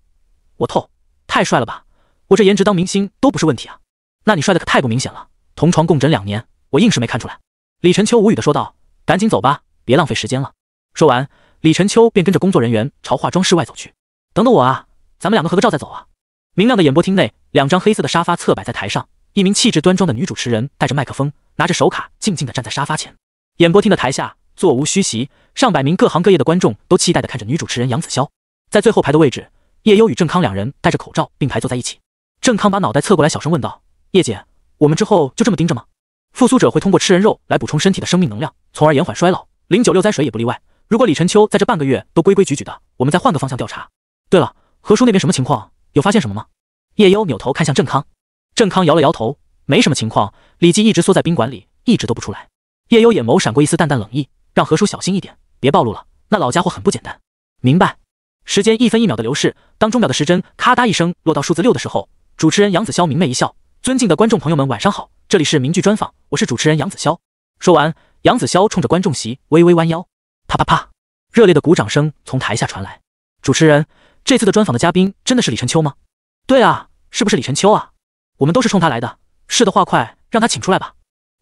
我透，太帅了吧！我这颜值当明星都不是问题啊！那你帅的可太不明显了。”同床共枕两年，我硬是没看出来。”李晨秋无语的说道，“赶紧走吧，别浪费时间了。”说完，李晨秋便跟着工作人员朝化妆室外走去。“等等我啊，咱们两个合个照再走啊！”明亮的演播厅内，两张黑色的沙发侧摆在台上，一名气质端庄的女主持人带着麦克风，拿着手卡，静静的站在沙发前。演播厅的台下座无虚席，上百名各行各业的观众都期待的看着女主持人杨子潇。在最后排的位置，叶悠与郑康两人戴着口罩并排坐在一起。郑康把脑袋侧过来，小声问道：“叶姐。”我们之后就这么盯着吗？复苏者会通过吃人肉来补充身体的生命能量，从而延缓衰老。零九六灾水也不例外。如果李晨秋在这半个月都规规矩矩的，我们再换个方向调查。对了，何叔那边什么情况？有发现什么吗？叶优扭头看向郑康，郑康摇了摇头，没什么情况。李记一直缩在宾馆里，一直都不出来。叶优眼眸闪过一丝淡淡冷意，让何叔小心一点，别暴露了。那老家伙很不简单。明白。时间一分一秒的流逝，当钟表的时针咔嗒一声落到数字六的时候，主持人杨子潇明媚一笑。尊敬的观众朋友们，晚上好，这里是名剧专访，我是主持人杨子潇。说完，杨子潇冲着观众席微微弯腰，啪啪啪，热烈的鼓掌声从台下传来。主持人，这次的专访的嘉宾真的是李晨秋吗？对啊，是不是李晨秋啊？我们都是冲他来的，是的话快让他请出来吧。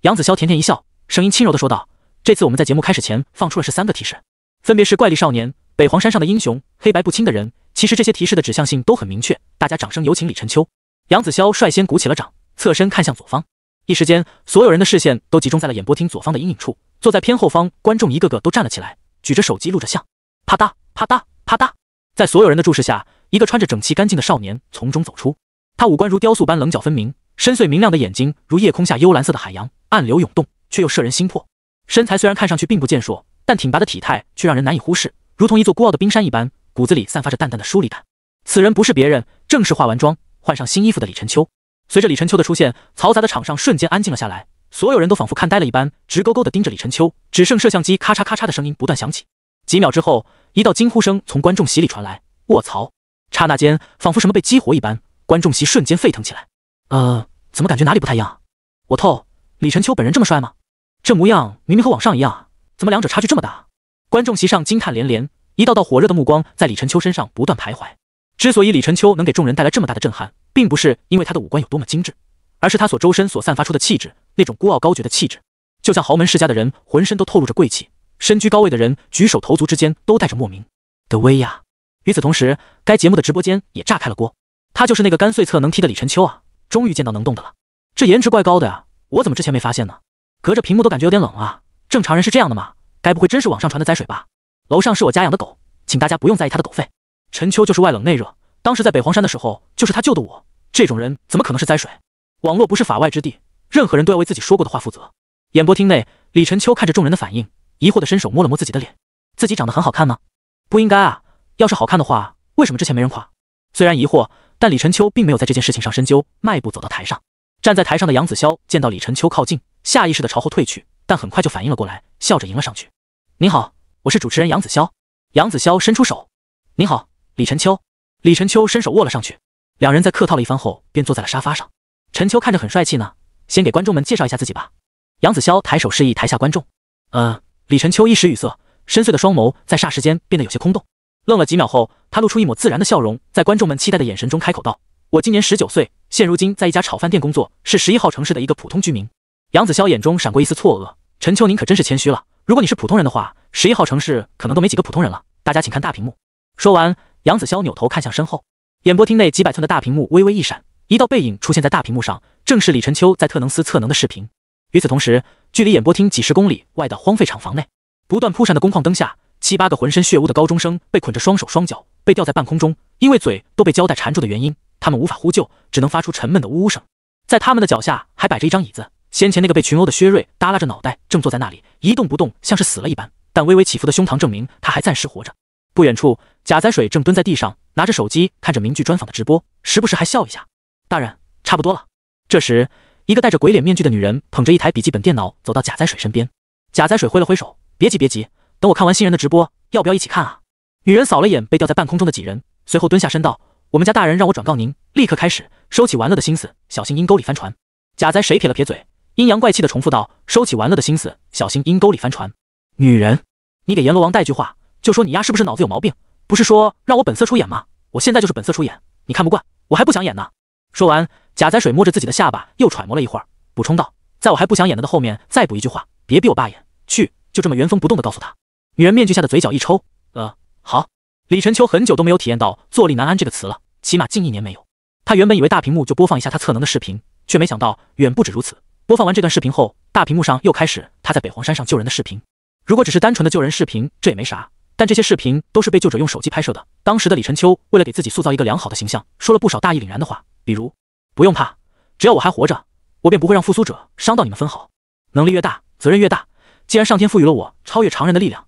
杨子潇甜甜一笑，声音轻柔的说道：“这次我们在节目开始前放出了是三个提示，分别是怪力少年、北黄山上的英雄、黑白不清的人。其实这些提示的指向性都很明确，大家掌声有请李晨秋。”杨子潇率先鼓起了掌，侧身看向左方。一时间，所有人的视线都集中在了演播厅左方的阴影处。坐在偏后方，观众一个个都站了起来，举着手机录着像。啪嗒啪嗒啪嗒，在所有人的注视下，一个穿着整齐干净的少年从中走出。他五官如雕塑般棱角分明，深邃明亮的眼睛如夜空下幽蓝色的海洋，暗流涌动却又摄人心魄。身材虽然看上去并不健硕，但挺拔的体态却让人难以忽视，如同一座孤傲的冰山一般，骨子里散发着淡淡的疏离感。此人不是别人，正是化完妆。换上新衣服的李晨秋，随着李晨秋的出现，嘈杂的场上瞬间安静了下来，所有人都仿佛看呆了一般，直勾勾的盯着李晨秋，只剩摄像机咔嚓咔嚓的声音不断响起。几秒之后，一道惊呼声从观众席里传来：“卧槽！”刹那间，仿佛什么被激活一般，观众席瞬间沸腾起来。呃，怎么感觉哪里不太一样我透，李晨秋本人这么帅吗？这模样明明和网上一样啊，怎么两者差距这么大？观众席上惊叹连连，一道道火热的目光在李晨秋身上不断徘徊。之所以李晨秋能给众人带来这么大的震撼，并不是因为他的五官有多么精致，而是他所周身所散发出的气质，那种孤傲高绝的气质，就像豪门世家的人浑身都透露着贵气，身居高位的人举手投足之间都带着莫名的威压。与此同时，该节目的直播间也炸开了锅，他就是那个干脆侧能踢的李晨秋啊！终于见到能动的了，这颜值怪高的呀，我怎么之前没发现呢？隔着屏幕都感觉有点冷啊，正常人是这样的吗？该不会真是网上传的灾水吧？楼上是我家养的狗，请大家不用在意它的狗吠。陈秋就是外冷内热，当时在北黄山的时候就是他救的我。这种人怎么可能是灾水？网络不是法外之地，任何人都要为自己说过的话负责。演播厅内，李陈秋看着众人的反应，疑惑的伸手摸了摸自己的脸，自己长得很好看吗？不应该啊，要是好看的话，为什么之前没人夸？虽然疑惑，但李陈秋并没有在这件事情上深究，迈步走到台上。站在台上的杨子潇见到李陈秋靠近，下意识的朝后退去，但很快就反应了过来，笑着迎了上去。您好，我是主持人杨子潇。杨子潇伸出手，您好。李晨秋，李晨秋伸手握了上去，两人在客套了一番后，便坐在了沙发上。陈秋看着很帅气呢，先给观众们介绍一下自己吧。杨子潇抬手示意台下观众，呃，李晨秋一时语塞，深邃的双眸在霎时间变得有些空洞，愣了几秒后，他露出一抹自然的笑容，在观众们期待的眼神中开口道：“我今年十九岁，现如今在一家炒饭店工作，是十一号城市的一个普通居民。”杨子潇眼中闪过一丝错愕：“陈秋，您可真是谦虚了。如果你是普通人的话，十一号城市可能都没几个普通人了。大家请看大屏幕。”说完。杨子潇扭头看向身后，演播厅内几百寸的大屏幕微微一闪，一道背影出现在大屏幕上，正是李晨秋在特能斯测能的视频。与此同时，距离演播厅几十公里外的荒废厂房内，不断扑闪的工矿灯下，七八个浑身血污的高中生被捆着双手双脚被吊在半空中，因为嘴都被胶带缠住的原因，他们无法呼救，只能发出沉闷的呜呜声。在他们的脚下还摆着一张椅子，先前那个被群殴的薛瑞耷拉着脑袋正坐在那里一动不动，像是死了一般，但微微起伏的胸膛证明他还暂时活着。不远处，贾在水正蹲在地上，拿着手机看着名剧专访的直播，时不时还笑一下。大人，差不多了。这时，一个戴着鬼脸面具的女人捧着一台笔记本电脑走到贾在水身边。贾在水挥了挥手，别急别急，等我看完新人的直播，要不要一起看啊？女人扫了眼被吊在半空中的几人，随后蹲下身道：“我们家大人让我转告您，立刻开始，收起玩乐的心思，小心阴沟里翻船。”贾在水撇了撇嘴，阴阳怪气的重复道：“收起玩乐的心思，小心阴沟里翻船。”女人，你给阎罗王带句话。就说你丫是不是脑子有毛病？不是说让我本色出演吗？我现在就是本色出演，你看不惯我还不想演呢。说完，贾载水摸着自己的下巴，又揣摩了一会儿，补充道：“在我还不想演的的后面再补一句话，别逼我罢演去，就这么原封不动的告诉他。”女人面具下的嘴角一抽，呃，好。李晨秋很久都没有体验到坐立难安这个词了，起码近一年没有。他原本以为大屏幕就播放一下他测能的视频，却没想到远不止如此。播放完这段视频后，大屏幕上又开始他在北黄山上救人的视频。如果只是单纯的救人视频，这也没啥。但这些视频都是被救者用手机拍摄的。当时的李晨秋为了给自己塑造一个良好的形象，说了不少大义凛然的话，比如：“不用怕，只要我还活着，我便不会让复苏者伤到你们分毫。能力越大，责任越大。既然上天赋予了我超越常人的力量，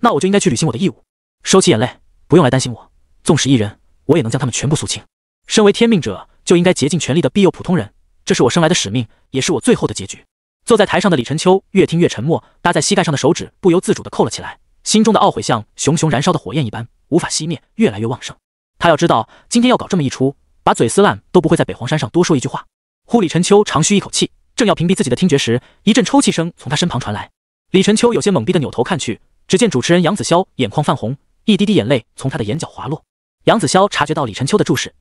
那我就应该去履行我的义务。收起眼泪，不用来担心我。纵使一人，我也能将他们全部肃清。身为天命者，就应该竭尽全力的庇佑普通人，这是我生来的使命，也是我最后的结局。”坐在台上的李晨秋越听越沉默，搭在膝盖上的手指不由自主地扣了起来。心中的懊悔像熊熊燃烧的火焰一般，无法熄灭，越来越旺盛。他要知道今天要搞这么一出，把嘴撕烂都不会在北皇山上多说一句话。呼，李晨秋长吁一口气，正要屏蔽自己的听觉时，一阵抽泣声从他身旁传来。李晨秋有些懵逼的扭头看去，只见主持人杨子潇眼眶泛红，一滴滴眼泪从他的眼角滑落。杨子潇察觉到李晨秋的注视，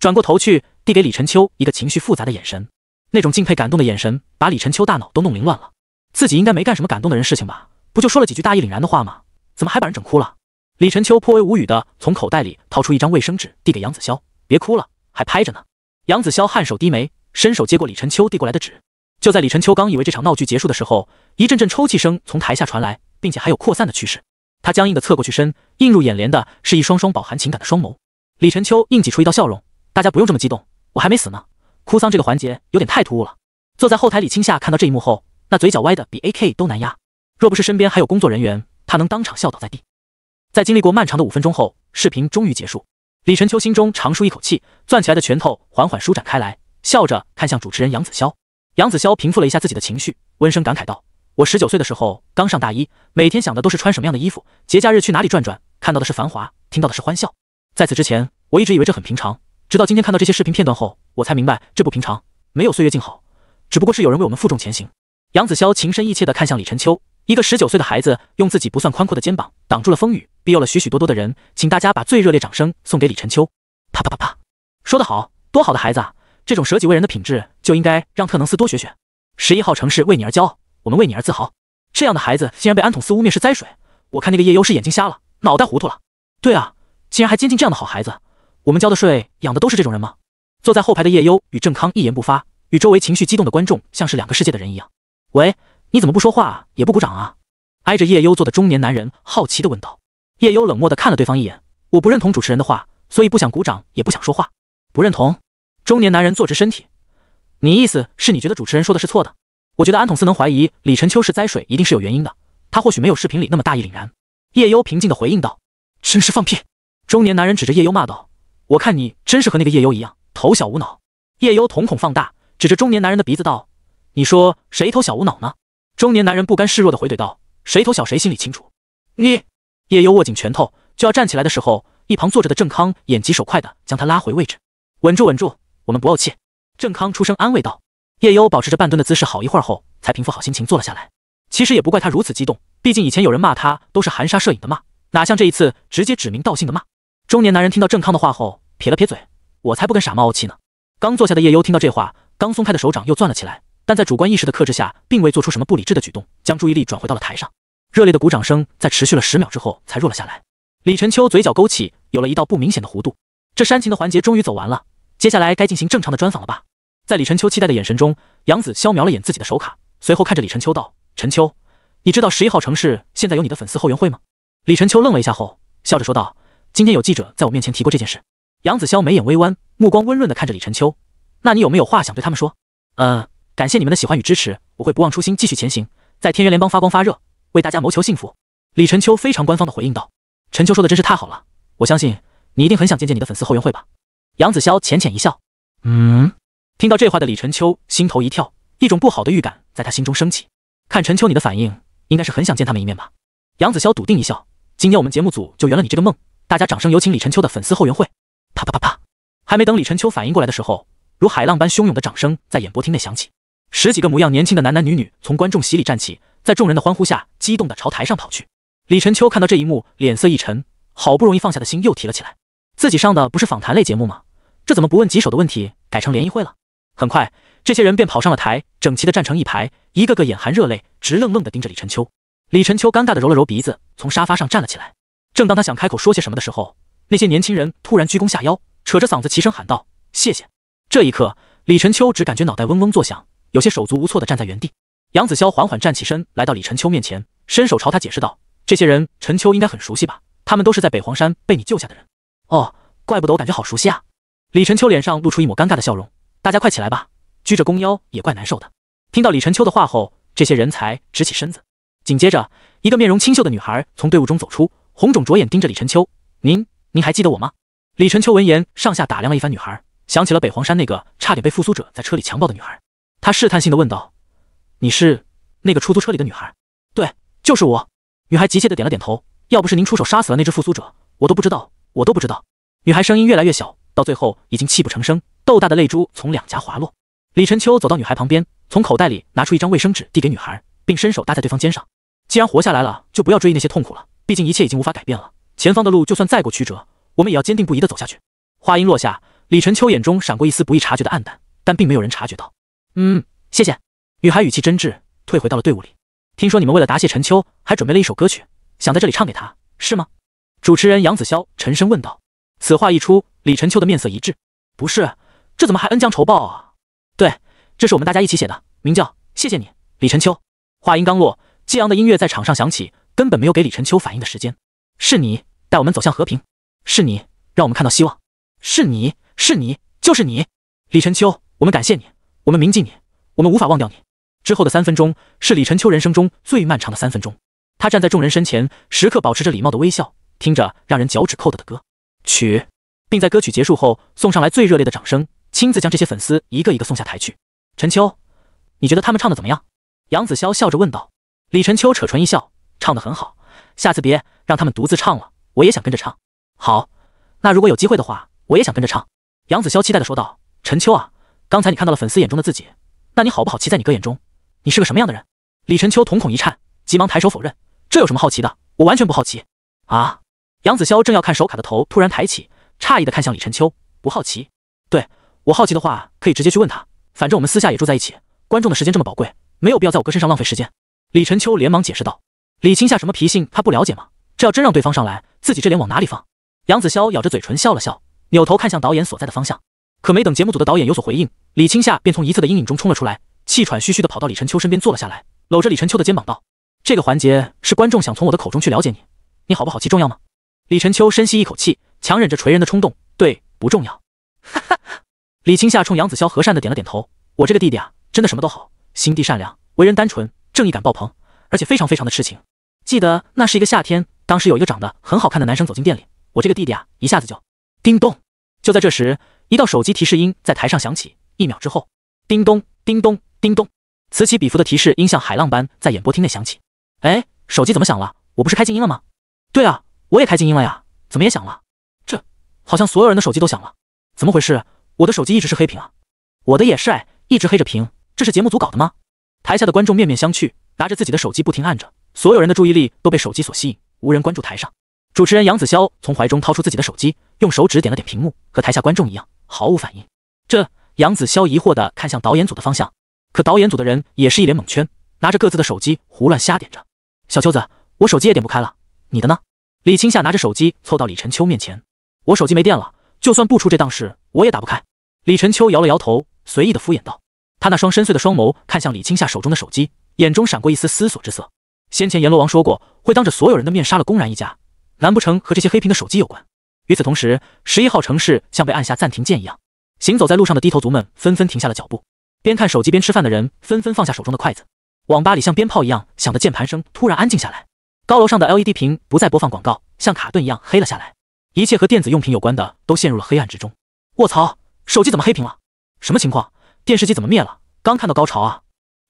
转过头去，递给李晨秋一个情绪复杂的眼神，那种敬佩感动的眼神，把李晨秋大脑都弄凌乱了。自己应该没干什么感动的人事情吧？不就说了几句大义凛然的话吗？怎么还把人整哭了？李晨秋颇为无语的从口袋里掏出一张卫生纸递给杨子潇，别哭了，还拍着呢。杨子潇颔首低眉，伸手接过李晨秋递过来的纸。就在李晨秋刚以为这场闹剧结束的时候，一阵阵抽泣声从台下传来，并且还有扩散的趋势。他僵硬的侧过去身，映入眼帘的是一双双饱含情感的双眸。李晨秋硬挤出一道笑容，大家不用这么激动，我还没死呢。哭丧这个环节有点太突兀了。坐在后台李青夏看到这一幕后，那嘴角歪的比 AK 都难压。若不是身边还有工作人员。他能当场笑倒在地，在经历过漫长的五分钟后，视频终于结束。李晨秋心中长舒一口气，攥起来的拳头缓缓舒展开来，笑着看向主持人杨子潇。杨子潇平复了一下自己的情绪，温声感慨道：“我十九岁的时候刚上大一，每天想的都是穿什么样的衣服，节假日去哪里转转，看到的是繁华，听到的是欢笑。在此之前，我一直以为这很平常，直到今天看到这些视频片段后，我才明白这不平常。没有岁月静好，只不过是有人为我们负重前行。”杨子潇情深意切地看向李晨秋。一个十九岁的孩子，用自己不算宽阔的肩膀挡住了风雨，庇佑了许许多多的人。请大家把最热烈掌声送给李晨秋！啪啪啪啪！说得好，多好的孩子啊！这种舍己为人的品质，就应该让特能斯多学学。十一号城市为你而骄傲，我们为你而自豪。这样的孩子竟然被安统斯污蔑是灾水，我看那个夜幽是眼睛瞎了，脑袋糊涂了。对啊，竟然还监禁这样的好孩子！我们交的税养的都是这种人吗？坐在后排的夜幽与郑康一言不发，与周围情绪激动的观众像是两个世界的人一样。喂。你怎么不说话也不鼓掌啊？挨着叶幽坐的中年男人好奇的问道。叶幽冷漠的看了对方一眼：“我不认同主持人的话，所以不想鼓掌，也不想说话。”不认同？中年男人坐直身体：“你意思是你觉得主持人说的是错的？”我觉得安统司能怀疑李晨秋是栽水，一定是有原因的。他或许没有视频里那么大义凛然。”叶幽平静的回应道：“真是放屁！”中年男人指着叶幽骂道：“我看你真是和那个叶幽一样，头小无脑。”叶幽瞳孔放大，指着中年男人的鼻子道：“你说谁头小无脑呢？”中年男人不甘示弱的回怼道：“谁头小谁心里清楚。”你叶优握紧拳头就要站起来的时候，一旁坐着的郑康眼疾手快的将他拉回位置：“稳住，稳住，我们不怄气。”郑康出声安慰道。叶优保持着半蹲的姿势，好一会儿后才平复好心情坐了下来。其实也不怪他如此激动，毕竟以前有人骂他都是含沙射影的骂，哪像这一次直接指名道姓的骂。中年男人听到郑康的话后，撇了撇嘴：“我才不跟傻猫怄气呢。”刚坐下的叶优听到这话，刚松开的手掌又攥了起来。但在主观意识的克制下，并未做出什么不理智的举动，将注意力转回到了台上。热烈的鼓掌声在持续了十秒之后才弱了下来。李晨秋嘴角勾起，有了一道不明显的弧度。这煽情的环节终于走完了，接下来该进行正常的专访了吧？在李晨秋期待的眼神中，杨子潇瞄了眼自己的手卡，随后看着李晨秋道：“陈秋，你知道十一号城市现在有你的粉丝后援会吗？”李晨秋愣了一下后，笑着说道：“今天有记者在我面前提过这件事。”杨子潇眉眼微弯，目光温润地看着李晨秋：“那你有没有话想对他们说？”“嗯。”感谢你们的喜欢与支持，我会不忘初心，继续前行，在天元联邦发光发热，为大家谋求幸福。李晨秋非常官方的回应道：“陈秋说的真是太好了，我相信你一定很想见见你的粉丝后援会吧？”杨子潇浅浅一笑：“嗯。”听到这话的李晨秋心头一跳，一种不好的预感在他心中升起。看陈秋你的反应，应该是很想见他们一面吧？杨子潇笃定一笑：“今天我们节目组就圆了你这个梦，大家掌声有请李晨秋的粉丝后援会。”啪啪啪啪！还没等李晨秋反应过来的时候，如海浪般汹涌的掌声在演播厅内响起。十几个模样年轻的男男女女从观众席里站起，在众人的欢呼下，激动地朝台上跑去。李晨秋看到这一幕，脸色一沉，好不容易放下的心又提了起来。自己上的不是访谈类节目吗？这怎么不问棘手的问题，改成联谊会了？很快，这些人便跑上了台，整齐地站成一排，一个个眼含热泪，直愣愣地盯着李晨秋。李晨秋尴尬地揉了揉鼻子，从沙发上站了起来。正当他想开口说些什么的时候，那些年轻人突然鞠躬下腰，扯着嗓子齐声喊道：“谢谢！”这一刻，李晨秋只感觉脑袋嗡嗡作响。有些手足无措地站在原地，杨子潇缓缓站起身，来到李晨秋面前，伸手朝他解释道：“这些人，陈秋应该很熟悉吧？他们都是在北黄山被你救下的人。”“哦，怪不得我感觉好熟悉啊！”李晨秋脸上露出一抹尴尬的笑容：“大家快起来吧，鞠着躬腰也怪难受的。”听到李晨秋的话后，这些人才直起身子。紧接着，一个面容清秀的女孩从队伍中走出，红肿着眼盯着李晨秋：“您，您还记得我吗？”李晨秋闻言，上下打量了一番女孩，想起了北黄山那个差点被复苏者在车里强暴的女孩。他试探性的问道：“你是那个出租车里的女孩？”“对，就是我。”女孩急切的点了点头。要不是您出手杀死了那只复苏者，我都不知道，我都不知道。女孩声音越来越小，到最后已经泣不成声，豆大的泪珠从两颊滑落。李晨秋走到女孩旁边，从口袋里拿出一张卫生纸递给女孩，并伸手搭在对方肩上。既然活下来了，就不要追忆那些痛苦了。毕竟一切已经无法改变了。前方的路就算再过曲折，我们也要坚定不移的走下去。话音落下，李晨秋眼中闪过一丝不易察觉的暗淡，但并没有人察觉到。嗯，谢谢。女孩语气真挚，退回到了队伍里。听说你们为了答谢陈秋，还准备了一首歌曲，想在这里唱给他，是吗？主持人杨子潇沉声问道。此话一出，李陈秋的面色一滞。不是，这怎么还恩将仇报啊？对，这是我们大家一起写的，名叫《谢谢你，李陈秋》。话音刚落，激昂的音乐在场上响起，根本没有给李陈秋反应的时间。是你带我们走向和平，是你让我们看到希望，是你，是你，就是你，李陈秋，我们感谢你。我们铭记你，我们无法忘掉你。之后的三分钟是李晨秋人生中最漫长的三分钟。他站在众人身前，时刻保持着礼貌的微笑，听着让人脚趾扣的的歌曲，并在歌曲结束后送上来最热烈的掌声，亲自将这些粉丝一个一个送下台去。陈秋，你觉得他们唱的怎么样？杨子潇笑着问道。李晨秋扯唇一笑，唱的很好，下次别让他们独自唱了，我也想跟着唱。好，那如果有机会的话，我也想跟着唱。杨子潇期待的说道。陈秋啊。刚才你看到了粉丝眼中的自己，那你好不好奇在你哥眼中，你是个什么样的人？李晨秋瞳孔一颤，急忙抬手否认：“这有什么好奇的？我完全不好奇啊！”杨子潇正要看手卡的头突然抬起，诧异的看向李晨秋：“不好奇？对我好奇的话，可以直接去问他。反正我们私下也住在一起，观众的时间这么宝贵，没有必要在我哥身上浪费时间。”李晨秋连忙解释道：“李青夏什么脾性，他不了解吗？这要真让对方上来，自己这脸往哪里放？”杨子潇咬着嘴唇笑了笑，扭头看向导演所在的方向。可没等节目组的导演有所回应，李青夏便从一侧的阴影中冲了出来，气喘吁吁地跑到李晨秋身边坐了下来，搂着李晨秋的肩膀道：“这个环节是观众想从我的口中去了解你，你好不好气重要吗？”李晨秋深吸一口气，强忍着捶人的冲动，对，不重要。哈哈，李青夏冲杨子潇和善地点了点头：“我这个弟弟啊，真的什么都好，心地善良，为人单纯，正义感爆棚，而且非常非常的痴情。记得那是一个夏天，当时有一个长得很好看的男生走进店里，我这个弟弟啊，一下子就……叮咚！就在这时。”一道手机提示音在台上响起，一秒之后，叮咚，叮咚，叮咚，此起彼伏的提示音像海浪般在演播厅内响起。哎，手机怎么响了？我不是开静音了吗？对啊，我也开静音了呀，怎么也响了？这好像所有人的手机都响了，怎么回事？我的手机一直是黑屏啊，我的也是哎，一直黑着屏，这是节目组搞的吗？台下的观众面面相觑，拿着自己的手机不停按着，所有人的注意力都被手机所吸引，无人关注台上。主持人杨子潇从怀中掏出自己的手机，用手指点了点屏幕，和台下观众一样。毫无反应，这杨子潇疑惑的看向导演组的方向，可导演组的人也是一脸懵圈，拿着各自的手机胡乱瞎点着。小秋子，我手机也点不开了，你的呢？李青夏拿着手机凑到李晨秋面前，我手机没电了，就算不出这档事，我也打不开。李晨秋摇了摇头，随意的敷衍道。他那双深邃的双眸看向李青夏手中的手机，眼中闪过一丝思索之色。先前阎罗王说过会当着所有人的面杀了公然一家，难不成和这些黑屏的手机有关？与此同时，十一号城市像被按下暂停键一样，行走在路上的低头族们纷纷停下了脚步，边看手机边吃饭的人纷纷放下手中的筷子，网吧里像鞭炮一样响的键盘声突然安静下来，高楼上的 LED 屏不再播放广告，像卡顿一样黑了下来，一切和电子用品有关的都陷入了黑暗之中。卧槽，手机怎么黑屏了？什么情况？电视机怎么灭了？刚看到高潮啊，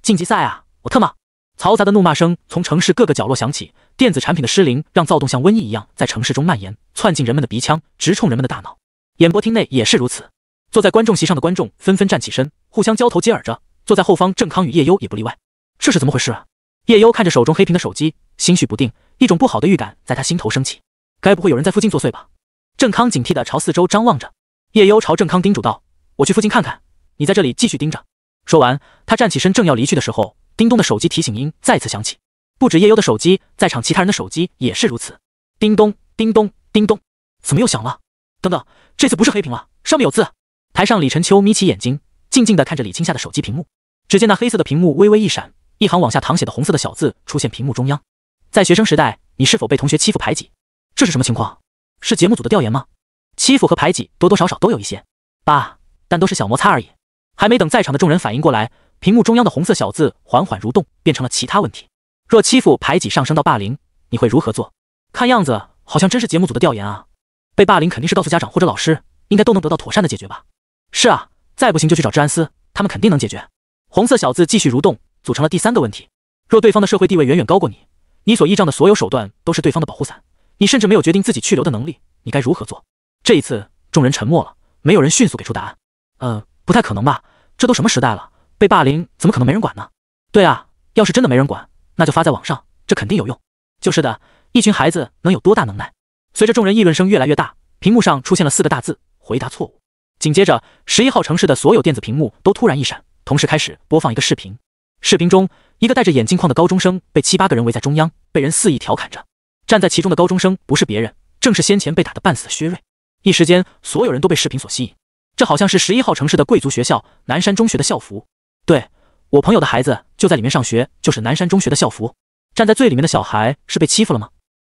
晋级赛啊，我特么！嘈杂的怒骂声从城市各个角落响起，电子产品的失灵让躁动像瘟疫一样在城市中蔓延，窜进人们的鼻腔，直冲人们的大脑。演播厅内也是如此，坐在观众席上的观众纷纷站起身，互相交头接耳着。坐在后方，郑康与叶优也不例外。这是怎么回事？啊？叶优看着手中黑屏的手机，心绪不定，一种不好的预感在他心头升起。该不会有人在附近作祟吧？郑康警惕地朝四周张望着。叶优朝郑康叮嘱道：“我去附近看看，你在这里继续盯着。”说完，他站起身，正要离去的时候。叮咚的手机提醒音再次响起，不止叶幽的手机，在场其他人的手机也是如此。叮咚，叮咚，叮咚，怎么又响了？等等，这次不是黑屏了，上面有字。台上李晨秋眯起眼睛，静静的看着李青夏的手机屏幕，只见那黑色的屏幕微微一闪，一行往下淌血的红色的小字出现屏幕中央。在学生时代，你是否被同学欺负排挤？这是什么情况？是节目组的调研吗？欺负和排挤多多少少都有一些，吧，但都是小摩擦而已。还没等在场的众人反应过来。屏幕中央的红色小字缓缓蠕动，变成了其他问题。若欺负、排挤上升到霸凌，你会如何做？看样子好像真是节目组的调研啊。被霸凌肯定是告诉家长或者老师，应该都能得到妥善的解决吧？是啊，再不行就去找治安司，他们肯定能解决。红色小字继续蠕动，组成了第三个问题：若对方的社会地位远远高过你，你所依仗的所有手段都是对方的保护伞，你甚至没有决定自己去留的能力，你该如何做？这一次，众人沉默了，没有人迅速给出答案。呃，不太可能吧？这都什么时代了？被霸凌怎么可能没人管呢？对啊，要是真的没人管，那就发在网上，这肯定有用。就是的，一群孩子能有多大能耐？随着众人议论声越来越大，屏幕上出现了四个大字：回答错误。紧接着，十一号城市的所有电子屏幕都突然一闪，同时开始播放一个视频。视频中，一个戴着眼镜框的高中生被七八个人围在中央，被人肆意调侃着。站在其中的高中生不是别人，正是先前被打得半死的薛瑞。一时间，所有人都被视频所吸引。这好像是十一号城市的贵族学校南山中学的校服。对我朋友的孩子就在里面上学，就是南山中学的校服。站在最里面的小孩是被欺负了吗？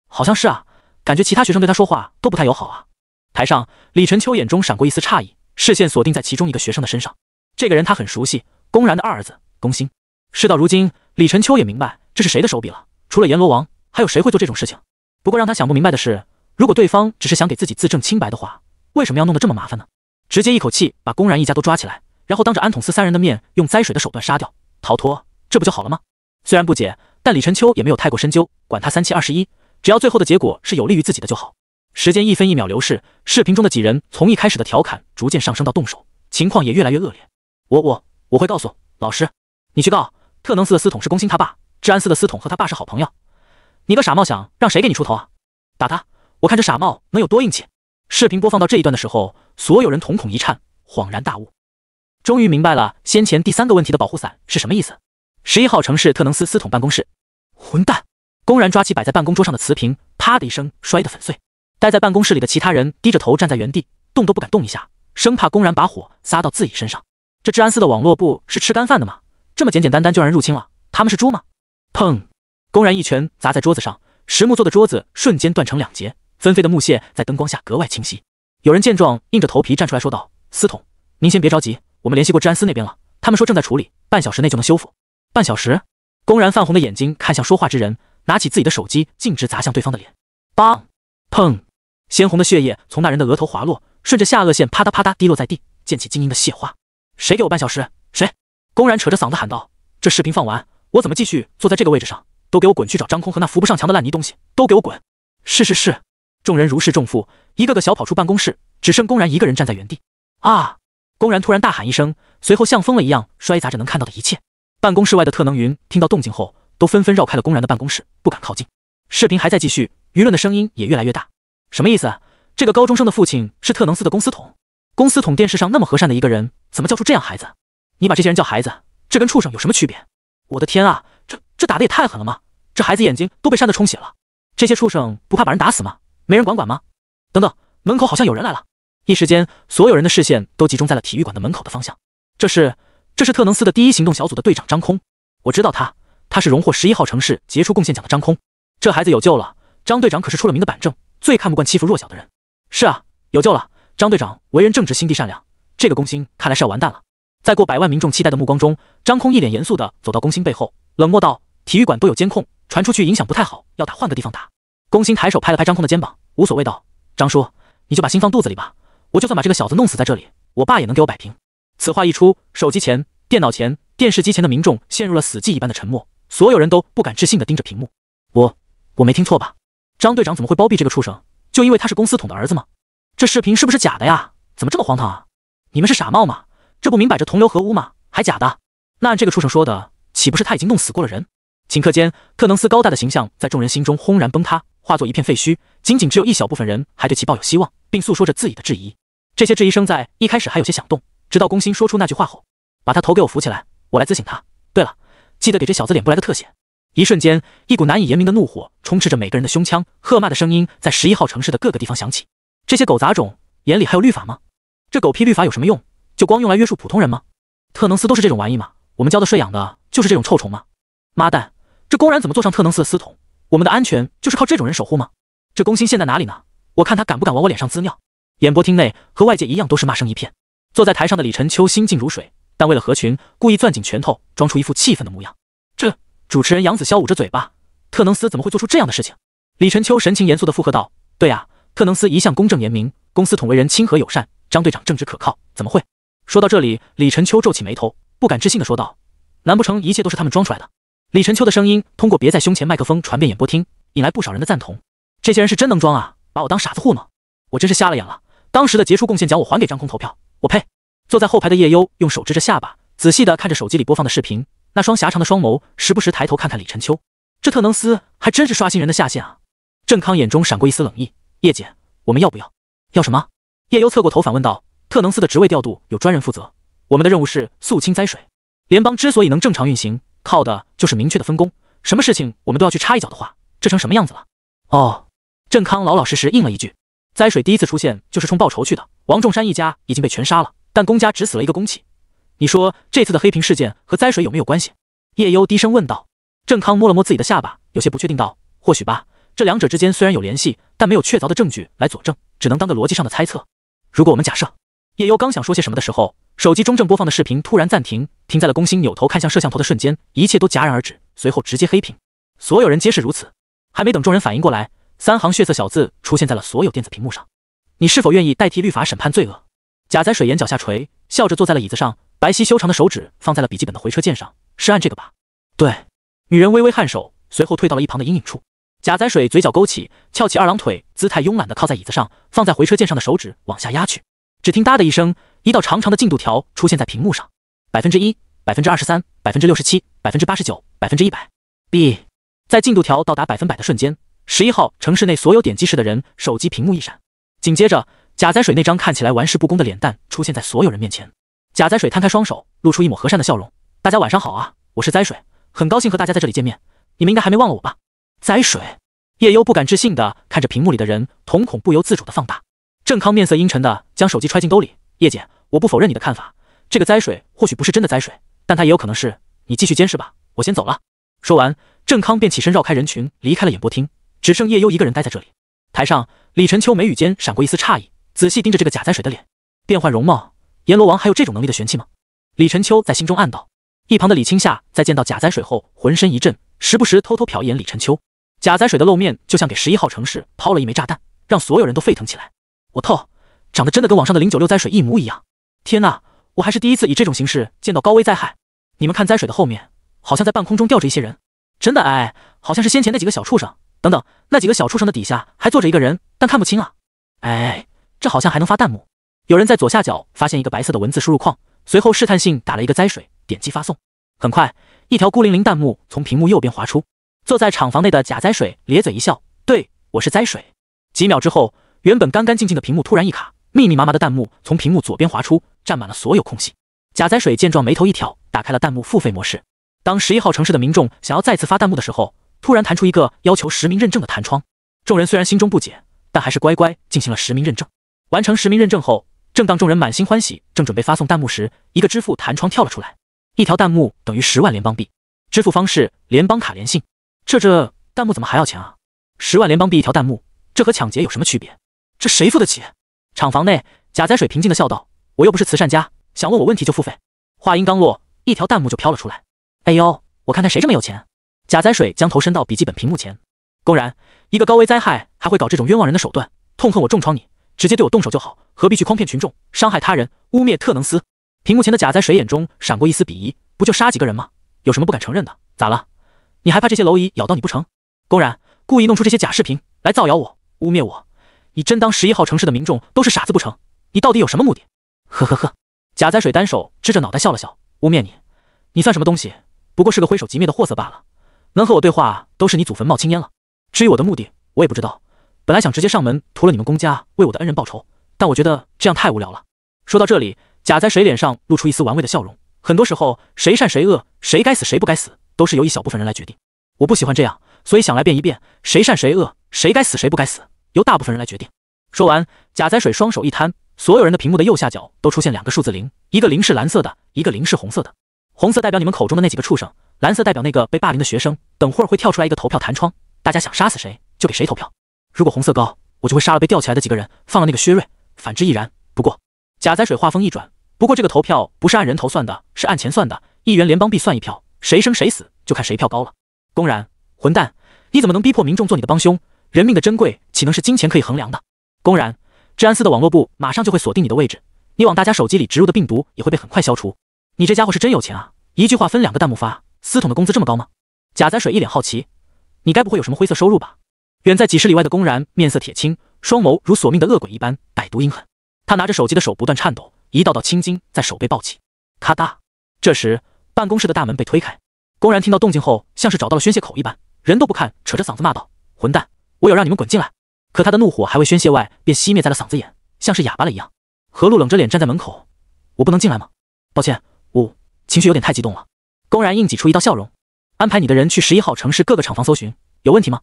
好像是啊，感觉其他学生对他说话都不太友好啊。台上，李晨秋眼中闪过一丝诧异，视线锁定在其中一个学生的身上。这个人他很熟悉，公然的二儿子公心。事到如今，李晨秋也明白这是谁的手笔了。除了阎罗王，还有谁会做这种事情？不过让他想不明白的是，如果对方只是想给自己自证清白的话，为什么要弄得这么麻烦呢？直接一口气把公然一家都抓起来。然后当着安统司三人的面，用栽水的手段杀掉，逃脱，这不就好了吗？虽然不解，但李晨秋也没有太过深究，管他三七二十一，只要最后的结果是有利于自己的就好。时间一分一秒流逝，视频中的几人从一开始的调侃，逐渐上升到动手，情况也越来越恶劣。我我我会告诉老师，你去告特能司的司统是龚心他爸，治安司的司统和他爸是好朋友，你个傻帽想让谁给你出头啊？打他，我看这傻帽能有多硬气？视频播放到这一段的时候，所有人瞳孔一颤，恍然大悟。终于明白了先前第三个问题的保护伞是什么意思。十一号城市特能司司统办公室，混蛋！公然抓起摆在办公桌上的瓷瓶，啪的一声摔得粉碎。待在办公室里的其他人低着头站在原地，动都不敢动一下，生怕公然把火撒到自己身上。这治安司的网络部是吃干饭的吗？这么简简单单就让人入侵了，他们是猪吗？砰！公然一拳砸在桌子上，实木做的桌子瞬间断成两截，纷飞的木屑在灯光下格外清晰。有人见状，硬着头皮站出来说道：“司统，您先别着急。”我们联系过治安司那边了，他们说正在处理，半小时内就能修复。半小时？公然泛红的眼睛看向说话之人，拿起自己的手机，径直砸向对方的脸。砰！鲜红的血液从那人的额头滑落，顺着下颚线啪嗒啪嗒滴落在地，溅起晶莹的血花。谁给我半小时？谁？公然扯着嗓子喊道：“这视频放完，我怎么继续坐在这个位置上？都给我滚去找张空和那扶不上墙的烂泥东西，都给我滚！”是是是！众人如释重负，一个个小跑出办公室，只剩公然一个人站在原地。啊！公然突然大喊一声，随后像疯了一样摔砸着能看到的一切。办公室外的特能云听到动静后，都纷纷绕开了公然的办公室，不敢靠近。视频还在继续，舆论的声音也越来越大。什么意思？这个高中生的父亲是特能司的公司统，公司统电视上那么和善的一个人，怎么叫出这样孩子？你把这些人叫孩子，这跟畜生有什么区别？我的天啊，这这打的也太狠了吗？这孩子眼睛都被扇得充血了。这些畜生不怕把人打死吗？没人管管吗？等等，门口好像有人来了。一时间，所有人的视线都集中在了体育馆的门口的方向。这是，这是特能斯的第一行动小组的队长张空。我知道他，他是荣获十一号城市杰出贡献奖的张空。这孩子有救了！张队长可是出了名的板正，最看不惯欺负弱小的人。是啊，有救了！张队长为人正直，心地善良。这个工心看来是要完蛋了。在过百万民众期待的目光中，张空一脸严肃的走到工心背后，冷漠道：“体育馆都有监控，传出去影响不太好，要打换个地方打。”工心抬手拍了拍张空的肩膀，无所谓道：“张叔，你就把心放肚子里吧。”我就算把这个小子弄死在这里，我爸也能给我摆平。此话一出，手机前、电脑前、电视机前的民众陷入了死寂一般的沉默，所有人都不敢置信的盯着屏幕。我我没听错吧？张队长怎么会包庇这个畜生？就因为他是公司捅的儿子吗？这视频是不是假的呀？怎么这么荒唐啊？你们是傻帽吗？这不明摆着同流合污吗？还假的？那按这个畜生说的，岂不是他已经弄死过了人？顷刻间，特能斯高大的形象在众人心中轰然崩塌，化作一片废墟。仅仅只有一小部分人还对其抱有希望，并诉说着自己的质疑。这些质疑声在一开始还有些响动，直到宫心说出那句话后，把他头给我扶起来，我来咨询他。对了，记得给这小子脸部来个特写。一瞬间，一股难以言明的怒火充斥着每个人的胸腔，喝骂的声音在十一号城市的各个地方响起。这些狗杂种眼里还有律法吗？这狗屁律法有什么用？就光用来约束普通人吗？特能斯都是这种玩意吗？我们交的税养的就是这种臭虫吗？妈蛋，这公然怎么坐上特能斯的司统？我们的安全就是靠这种人守护吗？这宫心现在哪里呢？我看他敢不敢往我脸上滋尿。演播厅内和外界一样都是骂声一片。坐在台上的李晨秋心静如水，但为了合群，故意攥紧拳头，装出一副气愤的模样。这主持人杨子潇捂着嘴巴：“特能斯怎么会做出这样的事情？”李晨秋神情严肃的附和道：“对呀，特能斯一向公正严明，公司统为人亲和友善，张队长正直可靠，怎么会？”说到这里，李晨秋皱起眉头，不敢置信的说道：“难不成一切都是他们装出来的？”李晨秋的声音通过别在胸前麦克风传遍演播厅，引来不少人的赞同。这些人是真能装啊，把我当傻子糊弄，我真是瞎了眼了。当时的杰出贡献奖，我还给张空投票。我呸！坐在后排的叶幽用手支着下巴，仔细的看着手机里播放的视频，那双狭长的双眸时不时抬头看看李晨秋。这特能斯还真是刷新人的下限啊！郑康眼中闪过一丝冷意。叶姐，我们要不要？要什么？叶幽侧过头反问道。特能斯的职位调度有专人负责，我们的任务是肃清灾水。联邦之所以能正常运行，靠的就是明确的分工。什么事情我们都要去插一脚的话，这成什么样子了？哦。郑康老老实实应了一句。灾水第一次出现就是冲报仇去的，王仲山一家已经被全杀了，但宫家只死了一个宫启。你说这次的黑屏事件和灾水有没有关系？叶幽低声问道。郑康摸了摸自己的下巴，有些不确定道：“或许吧，这两者之间虽然有联系，但没有确凿的证据来佐证，只能当个逻辑上的猜测。如果我们假设……”叶幽刚想说些什么的时候，手机中正播放的视频突然暂停，停在了宫心扭头看向摄像头的瞬间，一切都戛然而止，随后直接黑屏。所有人皆是如此。还没等众人反应过来，三行血色小字出现在了所有电子屏幕上。你是否愿意代替律法审判罪恶？贾载水眼角下垂，笑着坐在了椅子上，白皙修长的手指放在了笔记本的回车键上。是按这个吧？对。女人微微颔首，随后退到了一旁的阴影处。贾载水嘴角勾起，翘起二郎腿，姿态慵懒的靠在椅子上，放在回车键上的手指往下压去。只听“哒”的一声，一道长长的进度条出现在屏幕上。百分之一，百分之二十三，百分之六十七，百分之八十九，百分之一百。b 在进度条到达百分百的瞬间。十一号城市内所有点击式的人手机屏幕一闪，紧接着贾灾水那张看起来玩世不恭的脸蛋出现在所有人面前。贾灾水摊开双手，露出一抹和善的笑容：“大家晚上好啊，我是灾水，很高兴和大家在这里见面。你们应该还没忘了我吧？”灾水叶幽不敢置信的看着屏幕里的人，瞳孔不由自主的放大。郑康面色阴沉的将手机揣进兜里：“叶姐，我不否认你的看法，这个灾水或许不是真的灾水，但他也有可能是你继续监视吧。我先走了。”说完，郑康便起身绕开人群离开了演播厅。只剩叶幽一个人待在这里。台上，李晨秋眉宇间闪过一丝诧异，仔细盯着这个假灾水的脸，变换容貌，阎罗王还有这种能力的玄器吗？李晨秋在心中暗道。一旁的李青夏在见到假灾水后，浑身一震，时不时偷偷瞟一眼李晨秋。假灾水的露面就像给十一号城市抛了一枚炸弹，让所有人都沸腾起来。我透，长得真的跟网上的零九六灾水一模一样！天哪，我还是第一次以这种形式见到高危灾害。你们看，灾水的后面好像在半空中吊着一些人，真的哎，好像是先前那几个小畜生。等等，那几个小畜生的底下还坐着一个人，但看不清啊！哎，这好像还能发弹幕。有人在左下角发现一个白色的文字输入框，随后试探性打了一个灾水，点击发送。很快，一条孤零零弹幕从屏幕右边划出。坐在厂房内的假灾水咧嘴一笑：“对，我是灾水。”几秒之后，原本干干净净的屏幕突然一卡，密密麻麻的弹幕从屏幕左边划出，占满了所有空隙。假灾水见状，眉头一挑，打开了弹幕付费模式。当十一号城市的民众想要再次发弹幕的时候，突然弹出一个要求实名认证的弹窗，众人虽然心中不解，但还是乖乖进行了实名认证。完成实名认证后，正当众人满心欢喜，正准备发送弹幕时，一个支付弹窗跳了出来。一条弹幕等于十万联邦币，支付方式联邦卡联信。这这，弹幕怎么还要钱啊？十万联邦币一条弹幕，这和抢劫有什么区别？这谁付得起？厂房内，贾栽水平静的笑道：“我又不是慈善家，想问我问题就付费。”话音刚落，一条弹幕就飘了出来。哎呦，我看看谁这么有钱。假灾水将头伸到笔记本屏幕前，公然一个高危灾害还会搞这种冤枉人的手段，痛恨我重创你，直接对我动手就好，何必去诓骗群众，伤害他人，污蔑特能斯？屏幕前的假在水眼中闪过一丝鄙夷，不就杀几个人吗？有什么不敢承认的？咋了？你还怕这些蝼蚁咬到你不成？公然故意弄出这些假视频来造谣我，污蔑我，你真当十一号城市的民众都是傻子不成？你到底有什么目的？呵呵呵，假在水单手支着脑袋笑了笑，污蔑你，你算什么东西？不过是个挥手即灭的货色罢了。能和我对话，都是你祖坟冒青烟了。至于我的目的，我也不知道。本来想直接上门屠了你们公家，为我的恩人报仇，但我觉得这样太无聊了。说到这里，贾在水脸上露出一丝玩味的笑容。很多时候，谁善谁恶，谁该死谁不该死，都是由一小部分人来决定。我不喜欢这样，所以想来变一变，谁善谁恶，谁该死谁不该死，由大部分人来决定。说完，贾在水双手一摊，所有人的屏幕的右下角都出现两个数字零，一个零是蓝色的，一个零是红色的。红色代表你们口中的那几个畜生。蓝色代表那个被霸凌的学生，等会儿会跳出来一个投票弹窗，大家想杀死谁就给谁投票。如果红色高，我就会杀了被吊起来的几个人，放了那个薛瑞。反之亦然。不过，贾在水话锋一转，不过这个投票不是按人头算的，是按钱算的，一元联邦币算一票，谁生谁死就看谁票高了。公然，混蛋，你怎么能逼迫民众做你的帮凶？人命的珍贵岂能是金钱可以衡量的？公然，治安司的网络部马上就会锁定你的位置，你往大家手机里植入的病毒也会被很快消除。你这家伙是真有钱啊！一句话分两个弹幕发。司统的工资这么高吗？贾载水一脸好奇，你该不会有什么灰色收入吧？远在几十里外的公然面色铁青，双眸如索命的恶鬼一般，歹毒阴狠。他拿着手机的手不断颤抖，一道道青筋在手背暴起。咔嗒，这时办公室的大门被推开，公然听到动静后，像是找到了宣泄口一般，人都不看，扯着嗓子骂道：“混蛋，我有让你们滚进来？”可他的怒火还未宣泄外，便熄灭在了嗓子眼，像是哑巴了一样。何路冷着脸站在门口：“我不能进来吗？抱歉，我情绪有点太激动了。”公然硬挤出一道笑容，安排你的人去十一号城市各个厂房搜寻，有问题吗？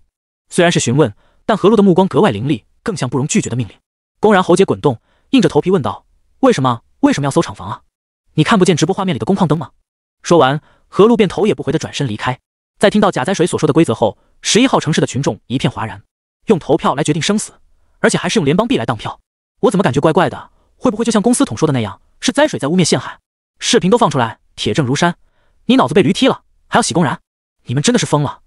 虽然是询问，但何路的目光格外凌厉，更像不容拒绝的命令。公然喉结滚动，硬着头皮问道：“为什么？为什么要搜厂房啊？你看不见直播画面里的工矿灯吗？”说完，何路便头也不回的转身离开。在听到贾灾水所说的规则后，十一号城市的群众一片哗然。用投票来决定生死，而且还是用联邦币来当票，我怎么感觉怪怪的？会不会就像公司统说的那样，是灾水在污蔑陷害？视频都放出来，铁证如山。你脑子被驴踢了，还要洗公然？你们真的是疯了！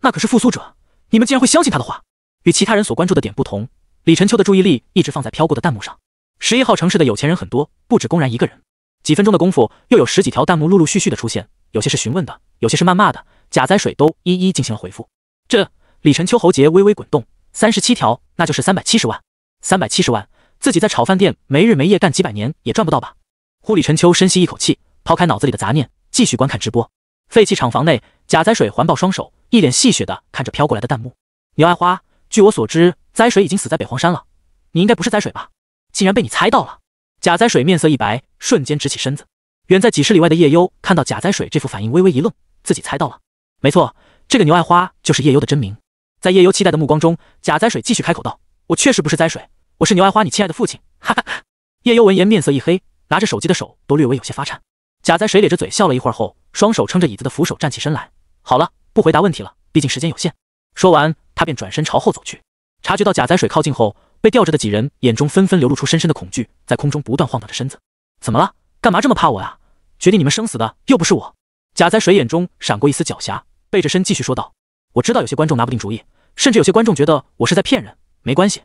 那可是复苏者，你们竟然会相信他的话？与其他人所关注的点不同，李晨秋的注意力一直放在飘过的弹幕上。十一号城市的有钱人很多，不止公然一个人。几分钟的功夫，又有十几条弹幕陆陆续续的出现，有些是询问的，有些是谩骂的。假灾水都一一进行了回复。这李晨秋喉结微微滚动，三十七条，那就是三百七十万。三百七十万，自己在炒饭店没日没夜干几百年也赚不到吧？忽，李晨秋深吸一口气，抛开脑子里的杂念。继续观看直播。废弃厂房内，贾灾水环抱双手，一脸戏谑地看着飘过来的弹幕。牛爱花，据我所知，灾水已经死在北荒山了，你应该不是灾水吧？竟然被你猜到了！贾灾水面色一白，瞬间直起身子。远在几十里外的叶幽看到贾灾水这副反应，微微一愣，自己猜到了。没错，这个牛爱花就是叶幽的真名。在叶幽期待的目光中，贾灾水继续开口道：“我确实不是灾水，我是牛爱花，你亲爱的父亲。”哈哈哈！叶幽闻言面色一黑，拿着手机的手都略微有些发颤。贾在水咧着嘴笑了一会儿后，双手撑着椅子的扶手站起身来。好了，不回答问题了，毕竟时间有限。说完，他便转身朝后走去。察觉到贾在水靠近后，被吊着的几人眼中纷纷流露出深深的恐惧，在空中不断晃荡着身子。怎么了？干嘛这么怕我呀？决定你们生死的又不是我。贾在水眼中闪过一丝狡黠，背着身继续说道：“我知道有些观众拿不定主意，甚至有些观众觉得我是在骗人。没关系，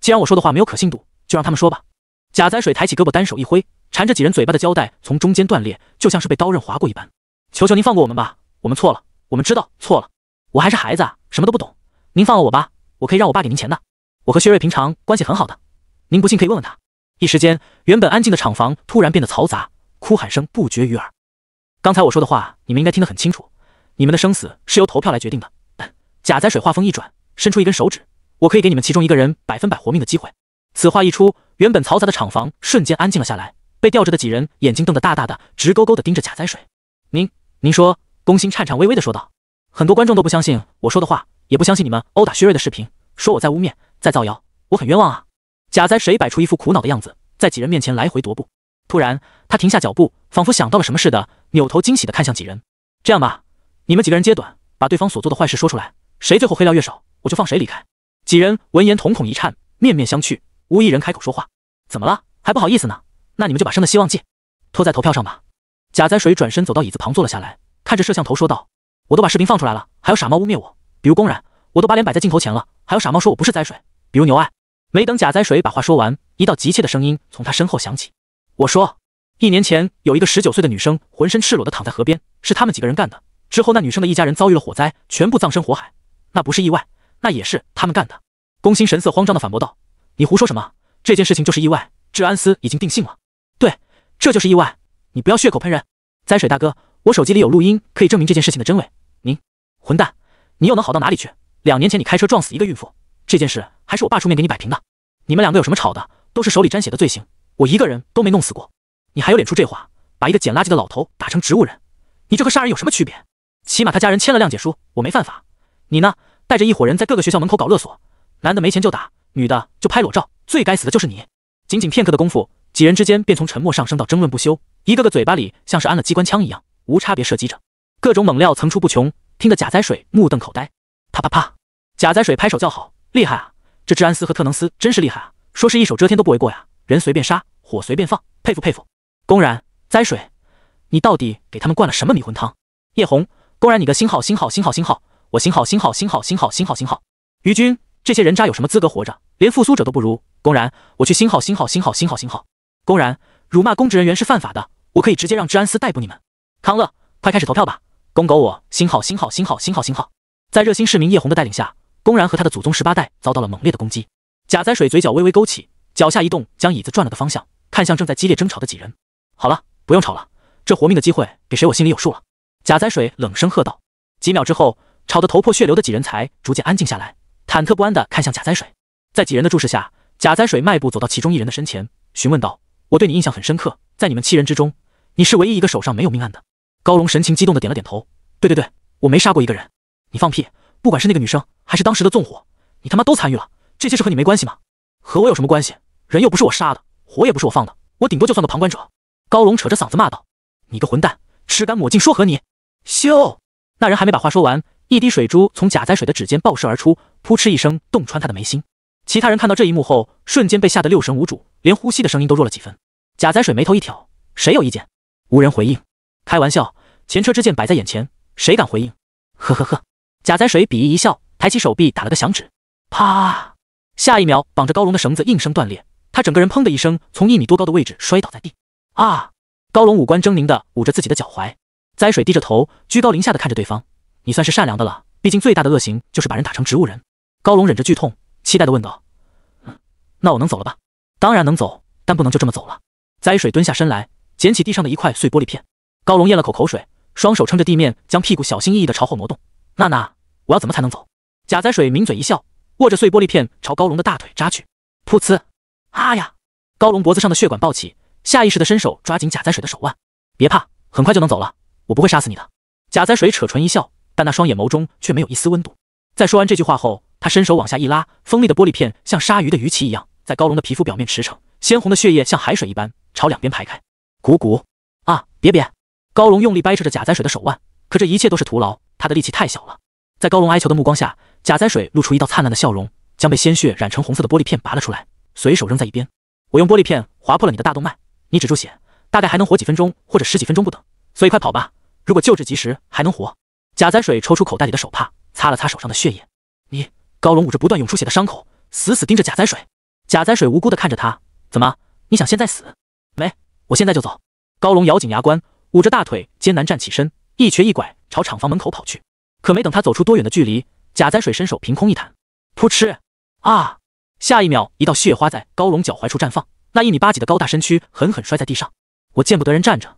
既然我说的话没有可信度，就让他们说吧。”贾载水抬起胳膊，单手一挥，缠着几人嘴巴的胶带从中间断裂，就像是被刀刃划过一般。求求您放过我们吧，我们错了，我们知道错了。我还是孩子，什么都不懂。您放了我吧，我可以让我爸给您钱的。我和薛瑞平常关系很好的，您不信可以问问他。一时间，原本安静的厂房突然变得嘈杂，哭喊声不绝于耳。刚才我说的话，你们应该听得很清楚。你们的生死是由投票来决定的。贾载水话锋一转，伸出一根手指，我可以给你们其中一个人百分百活命的机会。此话一出，原本嘈杂的厂房瞬间安静了下来。被吊着的几人眼睛瞪得大大的，直勾勾的盯着贾灾水。您您说，宫心颤颤巍巍的说道。很多观众都不相信我说的话，也不相信你们殴打薛瑞的视频，说我在污蔑，在造谣，我很冤枉啊！贾灾水摆出一副苦恼的样子，在几人面前来回踱步。突然，他停下脚步，仿佛想到了什么似的，扭头惊喜的看向几人。这样吧，你们几个人揭短，把对方所做的坏事说出来，谁最后黑料越少，我就放谁离开。几人闻言，瞳孔一颤，面面相觑。无一人开口说话，怎么了？还不好意思呢？那你们就把生的希望寄托在投票上吧。贾灾水转身走到椅子旁坐了下来，看着摄像头说道：“我都把视频放出来了，还有傻猫污蔑我，比如公然，我都把脸摆在镜头前了；还有傻猫说我不是灾水，比如牛爱。”没等贾灾水把话说完，一道急切的声音从他身后响起：“我说，一年前有一个十九岁的女生浑身赤裸的躺在河边，是他们几个人干的。之后那女生的一家人遭遇了火灾，全部葬身火海，那不是意外，那也是他们干的。”宫心神色慌张的反驳道。你胡说什么？这件事情就是意外，治安司已经定性了。对，这就是意外。你不要血口喷人。灾水大哥，我手机里有录音，可以证明这件事情的真伪。您，混蛋，你又能好到哪里去？两年前你开车撞死一个孕妇，这件事还是我爸出面给你摆平的。你们两个有什么吵的？都是手里沾血的罪行，我一个人都没弄死过。你还有脸出这话，把一个捡垃圾的老头打成植物人，你这和杀人有什么区别？起码他家人签了谅解书，我没犯法。你呢，带着一伙人在各个学校门口搞勒索，男的没钱就打。女的就拍裸照，最该死的就是你！仅仅片刻的功夫，几人之间便从沉默上升到争论不休，一个个嘴巴里像是安了机关枪一样，无差别射击着各种猛料，层出不穷，听得贾灾水目瞪口呆。啪啪啪！贾灾水拍手叫好，厉害啊！这治安司和特能司真是厉害啊，说是一手遮天都不为过呀，人随便杀，火随便放，佩服佩服！公然，灾水，你到底给他们灌了什么迷魂汤？叶红，公然，你个星号星号星号星号，我星号星号星号星号星号星号。于军。这些人渣有什么资格活着？连复苏者都不如！公然，我去星号星号星号星号星号！公然辱骂公职人员是犯法的，我可以直接让治安司逮捕你们。康乐，快开始投票吧！公狗我星号星号星号星号星号！在热心市民叶红的带领下，公然和他的祖宗十八代遭到了猛烈的攻击。贾载水嘴角微微勾起，脚下一动，将椅子转了个方向，看向正在激烈争吵的几人。好了，不用吵了，这活命的机会给谁，我心里有数了。贾载水冷声喝道。几秒之后，吵得头破血流的几人才逐渐安静下来。忐忑不安地看向贾灾水，在几人的注视下，贾灾水迈步走到其中一人的身前，询问道：“我对你印象很深刻，在你们七人之中，你是唯一一个手上没有命案的。”高龙神情激动地点了点头：“对对对，我没杀过一个人。”“你放屁！不管是那个女生，还是当时的纵火，你他妈都参与了。这些事和你没关系吗？和我有什么关系？人又不是我杀的，火也不是我放的，我顶多就算个旁观者。”高龙扯着嗓子骂道：“你个混蛋，吃干抹净说和你，咻，那人还没把话说完。一滴水珠从贾在水的指尖爆射而出，扑哧一声洞穿他的眉心。其他人看到这一幕后，瞬间被吓得六神无主，连呼吸的声音都弱了几分。贾在水眉头一挑：“谁有意见？”无人回应。开玩笑，前车之鉴摆在眼前，谁敢回应？呵呵呵。贾在水鄙夷一笑，抬起手臂打了个响指，啪！下一秒，绑着高龙的绳子应声断裂，他整个人砰的一声从一米多高的位置摔倒在地。啊！高龙五官狰狞的捂着自己的脚踝。灾水低着头，居高临下的看着对方。你算是善良的了，毕竟最大的恶行就是把人打成植物人。高龙忍着剧痛，期待的问道：“那我能走了吧？”“当然能走，但不能就这么走了。”栽水蹲下身来，捡起地上的一块碎玻璃片。高龙咽了口口水，双手撑着地面，将屁股小心翼翼的朝后挪动。“娜娜，我要怎么才能走？”假灾水抿嘴一笑，握着碎玻璃片朝高龙的大腿扎去。噗呲！啊呀！高龙脖子上的血管暴起，下意识的伸手抓紧假灾水的手腕。“别怕，很快就能走了，我不会杀死你的。”假灾水扯唇一笑。但那双眼眸中却没有一丝温度。在说完这句话后，他伸手往下一拉，锋利的玻璃片像鲨鱼的鱼鳍一样，在高龙的皮肤表面驰骋，鲜红的血液像海水一般朝两边排开。鼓鼓啊！别别！高龙用力掰扯着贾栽水的手腕，可这一切都是徒劳，他的力气太小了。在高龙哀求的目光下，贾栽水露出一道灿烂的笑容，将被鲜血染成红色的玻璃片拔了出来，随手扔在一边。我用玻璃片划破了你的大动脉，你止住血，大概还能活几分钟或者十几分钟不等，所以快跑吧！如果救治及时，还能活。贾灾水抽出口袋里的手帕，擦了擦手上的血液。你高龙捂着不断涌出血的伤口，死死盯着贾灾水。贾灾水无辜的看着他，怎么？你想现在死？没，我现在就走。高龙咬紧牙关，捂着大腿艰难站起身，一瘸一拐朝厂房门口跑去。可没等他走出多远的距离，贾灾水伸手凭空一弹，扑哧！啊！下一秒，一道血花在高龙脚踝处绽放，那一米八几的高大身躯狠狠摔在地上。我见不得人站着，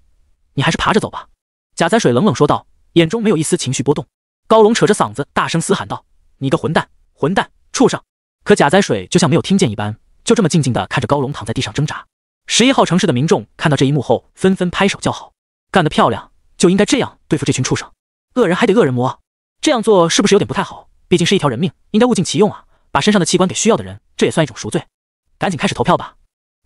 你还是爬着走吧。贾灾水冷冷说道。眼中没有一丝情绪波动，高龙扯着嗓子大声嘶喊道：“你个混蛋，混蛋，畜生！”可贾灾水就像没有听见一般，就这么静静地看着高龙躺在地上挣扎。十一号城市的民众看到这一幕后，纷纷拍手叫好：“干得漂亮！就应该这样对付这群畜生，恶人还得恶人磨。这样做是不是有点不太好？毕竟是一条人命，应该物尽其用啊，把身上的器官给需要的人，这也算一种赎罪。赶紧开始投票吧！”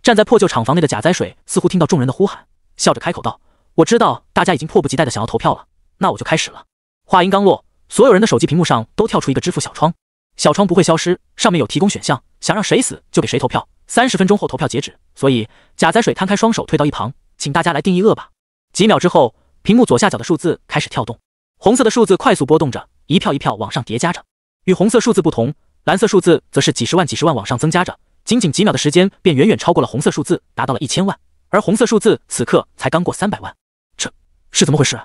站在破旧厂房内的贾灾水似乎听到众人的呼喊，笑着开口道：“我知道大家已经迫不及待的想要投票了。”那我就开始了。话音刚落，所有人的手机屏幕上都跳出一个支付小窗，小窗不会消失，上面有提供选项，想让谁死就给谁投票，三十分钟后投票截止。所以贾栽水摊开双手，退到一旁，请大家来定义恶吧。几秒之后，屏幕左下角的数字开始跳动，红色的数字快速波动着，一票一票往上叠加着。与红色数字不同，蓝色数字则是几十万几十万往上增加着，仅仅几秒的时间便远远超过了红色数字，达到了一千万，而红色数字此刻才刚过三百万。这是怎么回事？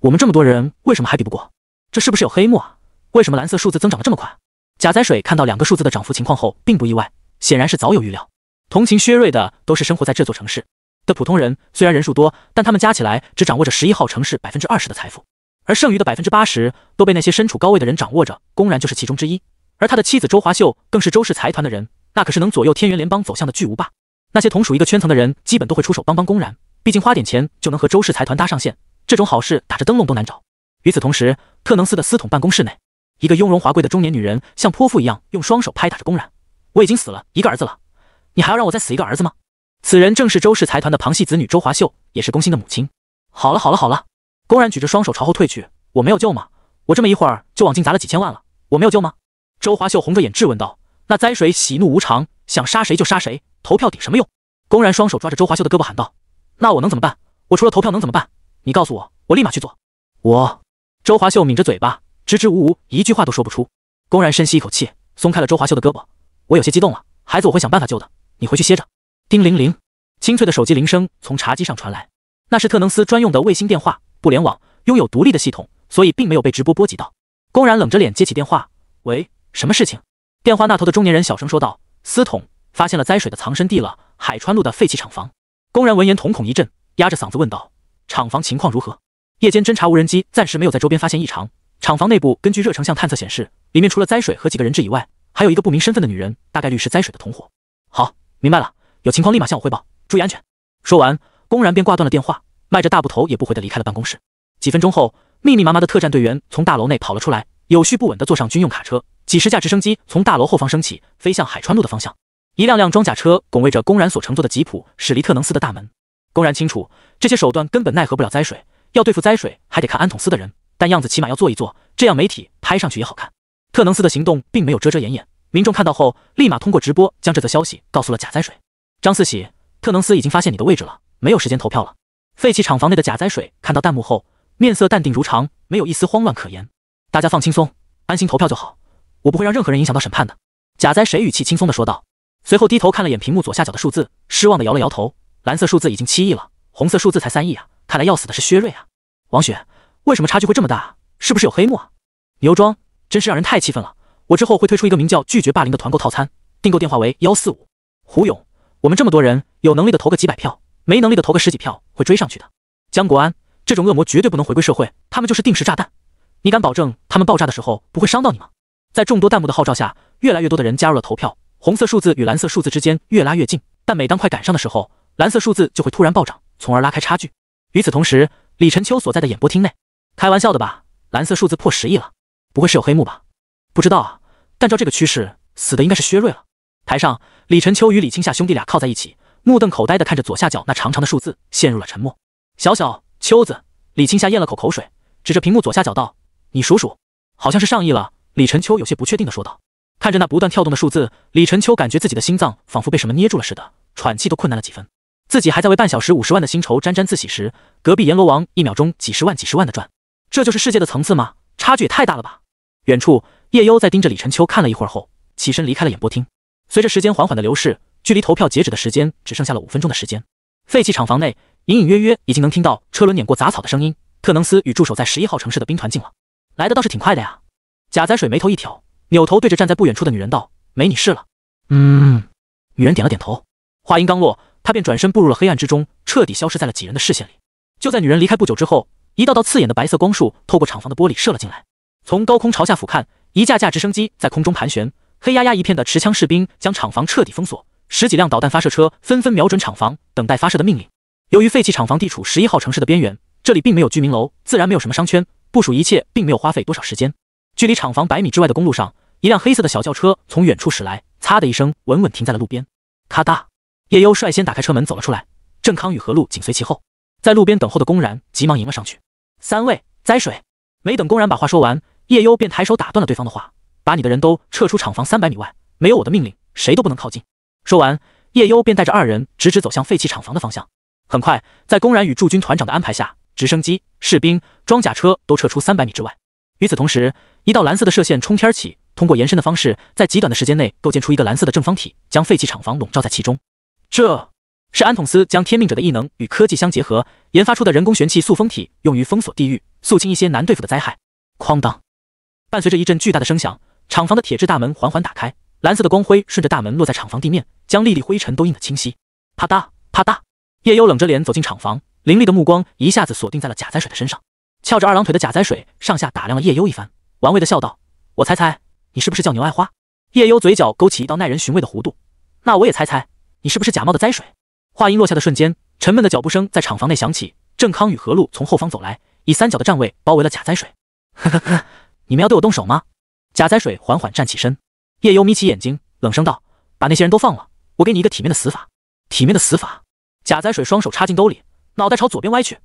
我们这么多人，为什么还比不过？这是不是有黑幕啊？为什么蓝色数字增长的这么快？贾载水看到两个数字的涨幅情况后，并不意外，显然是早有预料。同情薛瑞的都是生活在这座城市的普通人，虽然人数多，但他们加起来只掌握着十一号城市百分之二十的财富，而剩余的百分之八十都被那些身处高位的人掌握着。公然就是其中之一，而他的妻子周华秀更是周氏财团的人，那可是能左右天元联邦走向的巨无霸。那些同属一个圈层的人，基本都会出手帮帮公然，毕竟花点钱就能和周氏财团搭上线。这种好事打着灯笼都难找。与此同时，特能斯的司统办公室内，一个雍容华贵的中年女人像泼妇一样用双手拍打着公然：“我已经死了一个儿子了，你还要让我再死一个儿子吗？”此人正是周氏财团的旁系子女周华秀，也是公心的母亲。好了好了好了，公然举着双手朝后退去，我没有救吗？我这么一会儿就往进砸了几千万了，我没有救吗？周华秀红着眼质问道：“那灾水喜怒无常，想杀谁就杀谁，投票顶什么用？”公然双手抓着周华秀的胳膊喊道：“那我能怎么办？我除了投票能怎么办？”你告诉我，我立马去做。我周华秀抿着嘴巴，支支吾吾，一句话都说不出。公然深吸一口气，松开了周华秀的胳膊。我有些激动了，孩子，我会想办法救的。你回去歇着。叮铃铃，清脆的手机铃声从茶几上传来，那是特能斯专用的卫星电话，不联网，拥有独立的系统，所以并没有被直播波及到。公然冷着脸接起电话，喂，什么事情？电话那头的中年人小声说道：“司统发现了灾水的藏身地了，海川路的废弃厂房。”公然闻言，瞳孔一震，压着嗓子问道。厂房情况如何？夜间侦察无人机暂时没有在周边发现异常。厂房内部根据热成像探测显示，里面除了灾水和几个人质以外，还有一个不明身份的女人，大概率是灾水的同伙。好，明白了，有情况立马向我汇报，注意安全。说完，公然便挂断了电话，迈着大步，头也不回的离开了办公室。几分钟后，密密麻麻的特战队员从大楼内跑了出来，有序不稳的坐上军用卡车。几十架直升机从大楼后方升起，飞向海川路的方向。一辆辆装甲车拱卫着公然所乘坐的吉普驶离特能斯的大门。公然清楚。这些手段根本奈何不了灾水，要对付灾水还得看安统司的人，但样子起码要做一做，这样媒体拍上去也好看。特能司的行动并没有遮遮掩掩，民众看到后立马通过直播将这则消息告诉了假灾水张四喜。特能司已经发现你的位置了，没有时间投票了。废弃厂房内的假灾水看到弹幕后，面色淡定如常，没有一丝慌乱可言。大家放轻松，安心投票就好，我不会让任何人影响到审判的。假灾水语气轻松的说道，随后低头看了眼屏幕左下角的数字，失望的摇了摇头，蓝色数字已经七亿了。红色数字才三亿啊！看来要死的是薛瑞啊！王雪，为什么差距会这么大？是不是有黑幕啊？牛庄真是让人太气愤了！我之后会推出一个名叫“拒绝霸凌”的团购套餐，订购电话为幺四五。胡勇，我们这么多人，有能力的投个几百票，没能力的投个十几票，会追上去的。江国安，这种恶魔绝对不能回归社会，他们就是定时炸弹！你敢保证他们爆炸的时候不会伤到你吗？在众多弹幕的号召下，越来越多的人加入了投票，红色数字与蓝色数字之间越拉越近，但每当快赶上的时候，蓝色数字就会突然暴涨。从而拉开差距。与此同时，李晨秋所在的演播厅内，开玩笑的吧？蓝色数字破十亿了，不会是有黑幕吧？不知道啊，但照这个趋势，死的应该是薛瑞了。台上，李晨秋与李青夏兄弟俩靠在一起，目瞪口呆的看着左下角那长长的数字，陷入了沉默。小小秋子，李青夏咽了口口水，指着屏幕左下角道：“你数数，好像是上亿了。”李晨秋有些不确定的说道，看着那不断跳动的数字，李晨秋感觉自己的心脏仿佛被什么捏住了似的，喘气都困难了几分。自己还在为半小时五十万的薪酬沾沾自喜时，隔壁阎罗王一秒钟几十万、几十万的赚，这就是世界的层次吗？差距也太大了吧！远处，叶优在盯着李晨秋看了一会儿后，起身离开了演播厅。随着时间缓缓的流逝，距离投票截止的时间只剩下了五分钟的时间。废弃厂房内，隐隐约约已经能听到车轮碾过杂草的声音。特能斯与驻守在十一号城市的兵团进了，来的倒是挺快的呀！贾载水眉头一挑，扭头对着站在不远处的女人道：“没你事了。”嗯。女人点了点头，话音刚落。他便转身步入了黑暗之中，彻底消失在了几人的视线里。就在女人离开不久之后，一道道刺眼的白色光束透过厂房的玻璃射了进来。从高空朝下俯瞰，一架架直升机在空中盘旋，黑压压一片的持枪士兵将厂房彻底封锁。十几辆导弹发射车纷纷瞄准厂房，等待发射的命令。由于废弃厂房地处十一号城市的边缘，这里并没有居民楼，自然没有什么商圈，部署一切并没有花费多少时间。距离厂房百米之外的公路上，一辆黑色的小轿车从远处驶来，擦的一声，稳稳停在了路边。咔哒，叶优率先打开车门走了出来，郑康与何路紧随其后，在路边等候的公然急忙迎了上去。三位灾水，没等公然把话说完，叶优便抬手打断了对方的话，把你的人都撤出厂房三百米外，没有我的命令，谁都不能靠近。说完，叶优便带着二人直直走向废弃厂房的方向。很快，在公然与驻军团长的安排下，直升机、士兵、装甲车都撤出三百米之外。与此同时，一道蓝色的射线冲天起，通过延伸的方式，在极短的时间内构建出一个蓝色的正方体，将废弃厂房笼罩在其中。这是安统司将天命者的异能与科技相结合研发出的人工玄气塑封体，用于封锁地狱、肃清一些难对付的灾害。哐当！伴随着一阵巨大的声响，厂房的铁质大门缓缓打开，蓝色的光辉顺着大门落在厂房地面，将粒粒灰尘都映得清晰。啪嗒啪嗒，叶幽冷着脸走进厂房，凌厉的目光一下子锁定在了贾灾水的身上。翘着二郎腿的贾灾水上下打量了叶幽一番，玩味的笑道：“我猜猜，你是不是叫牛爱花？”叶幽嘴角勾起一道耐人寻味的弧度：“那我也猜猜。”你是不是假冒的灾水？话音落下的瞬间，沉闷的脚步声在厂房内响起。郑康与何路从后方走来，以三角的站位包围了假灾水。呵呵呵，你们要对我动手吗？假灾水缓缓站起身。叶幽眯起眼睛，冷声道：“把那些人都放了，我给你一个体面的死法。”体面的死法。假灾水双手插进兜里，脑袋朝左边歪去。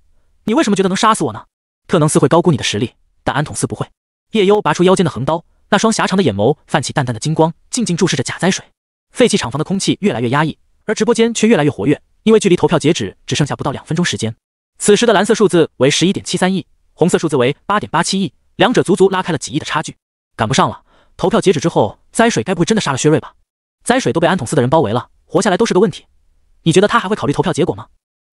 你为什么觉得能杀死我呢？特能斯会高估你的实力，但安统司不会。叶幽拔出腰间的横刀，那双狭长的眼眸泛起淡淡的金光，静静注视着假灾水。废弃厂房的空气越来越压抑。而直播间却越来越活跃，因为距离投票截止只剩下不到两分钟时间。此时的蓝色数字为十一点七三亿，红色数字为八点八七亿，两者足足拉开了几亿的差距。赶不上了！投票截止之后，灾水该不会真的杀了薛瑞吧？灾水都被安统司的人包围了，活下来都是个问题。你觉得他还会考虑投票结果吗？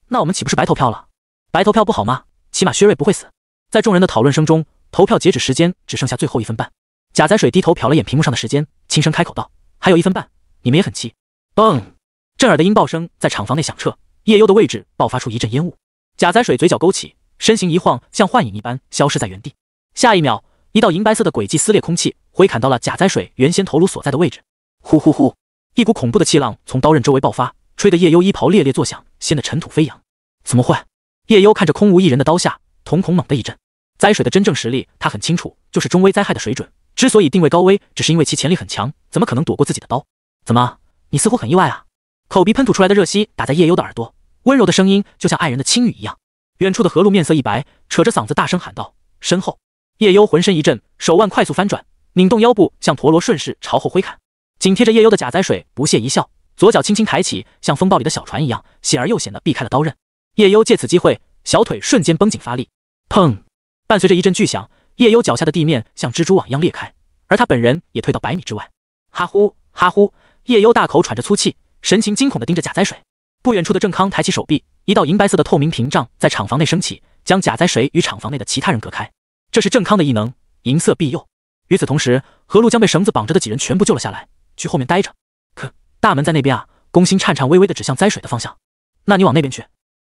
那我们岂不是白投票了？白投票不好吗？起码薛瑞不会死。在众人的讨论声中，投票截止时间只剩下最后一分半。贾灾水低头瞟了眼屏幕上的时间，轻声开口道：“还有一分半，你们也很气。”嘣。震耳的音爆声在厂房内响彻，叶幽的位置爆发出一阵烟雾。贾灾水嘴角勾起，身形一晃，像幻影一般消失在原地。下一秒，一道银白色的轨迹撕裂空气，挥砍到了贾灾水原先头颅所在的位置。呼呼呼！一股恐怖的气浪从刀刃周围爆发，吹得叶幽衣袍猎猎作响，掀得尘土飞扬。怎么会？叶幽看着空无一人的刀下，瞳孔猛地一震。灾水的真正实力他很清楚，就是中危灾害的水准。之所以定位高危，只是因为其潜力很强，怎么可能躲过自己的刀？怎么？你似乎很意外啊？口鼻喷吐出来的热息打在叶幽的耳朵，温柔的声音就像爱人的轻语一样。远处的何露面色一白，扯着嗓子大声喊道：“身后！”叶幽浑身一震，手腕快速翻转，拧动腰部向陀螺，顺势朝后挥砍。紧贴着叶幽的假哉水不屑一笑，左脚轻轻抬起，像风暴里的小船一样，险而又险地避开了刀刃。叶幽借此机会，小腿瞬间绷紧发力，砰！伴随着一阵巨响，叶幽脚下的地面像蜘蛛网一样裂开，而他本人也退到百米之外。哈呼哈呼，叶幽大口喘着粗气。神情惊恐地盯着贾灾水，不远处的郑康抬起手臂，一道银白色的透明屏障在厂房内升起，将贾灾水与厂房内的其他人隔开。这是郑康的异能，银色庇佑。与此同时，何路将被绳子绑着的几人全部救了下来，去后面待着。可大门在那边啊！宫心颤颤巍巍地指向灾水的方向。那你往那边去。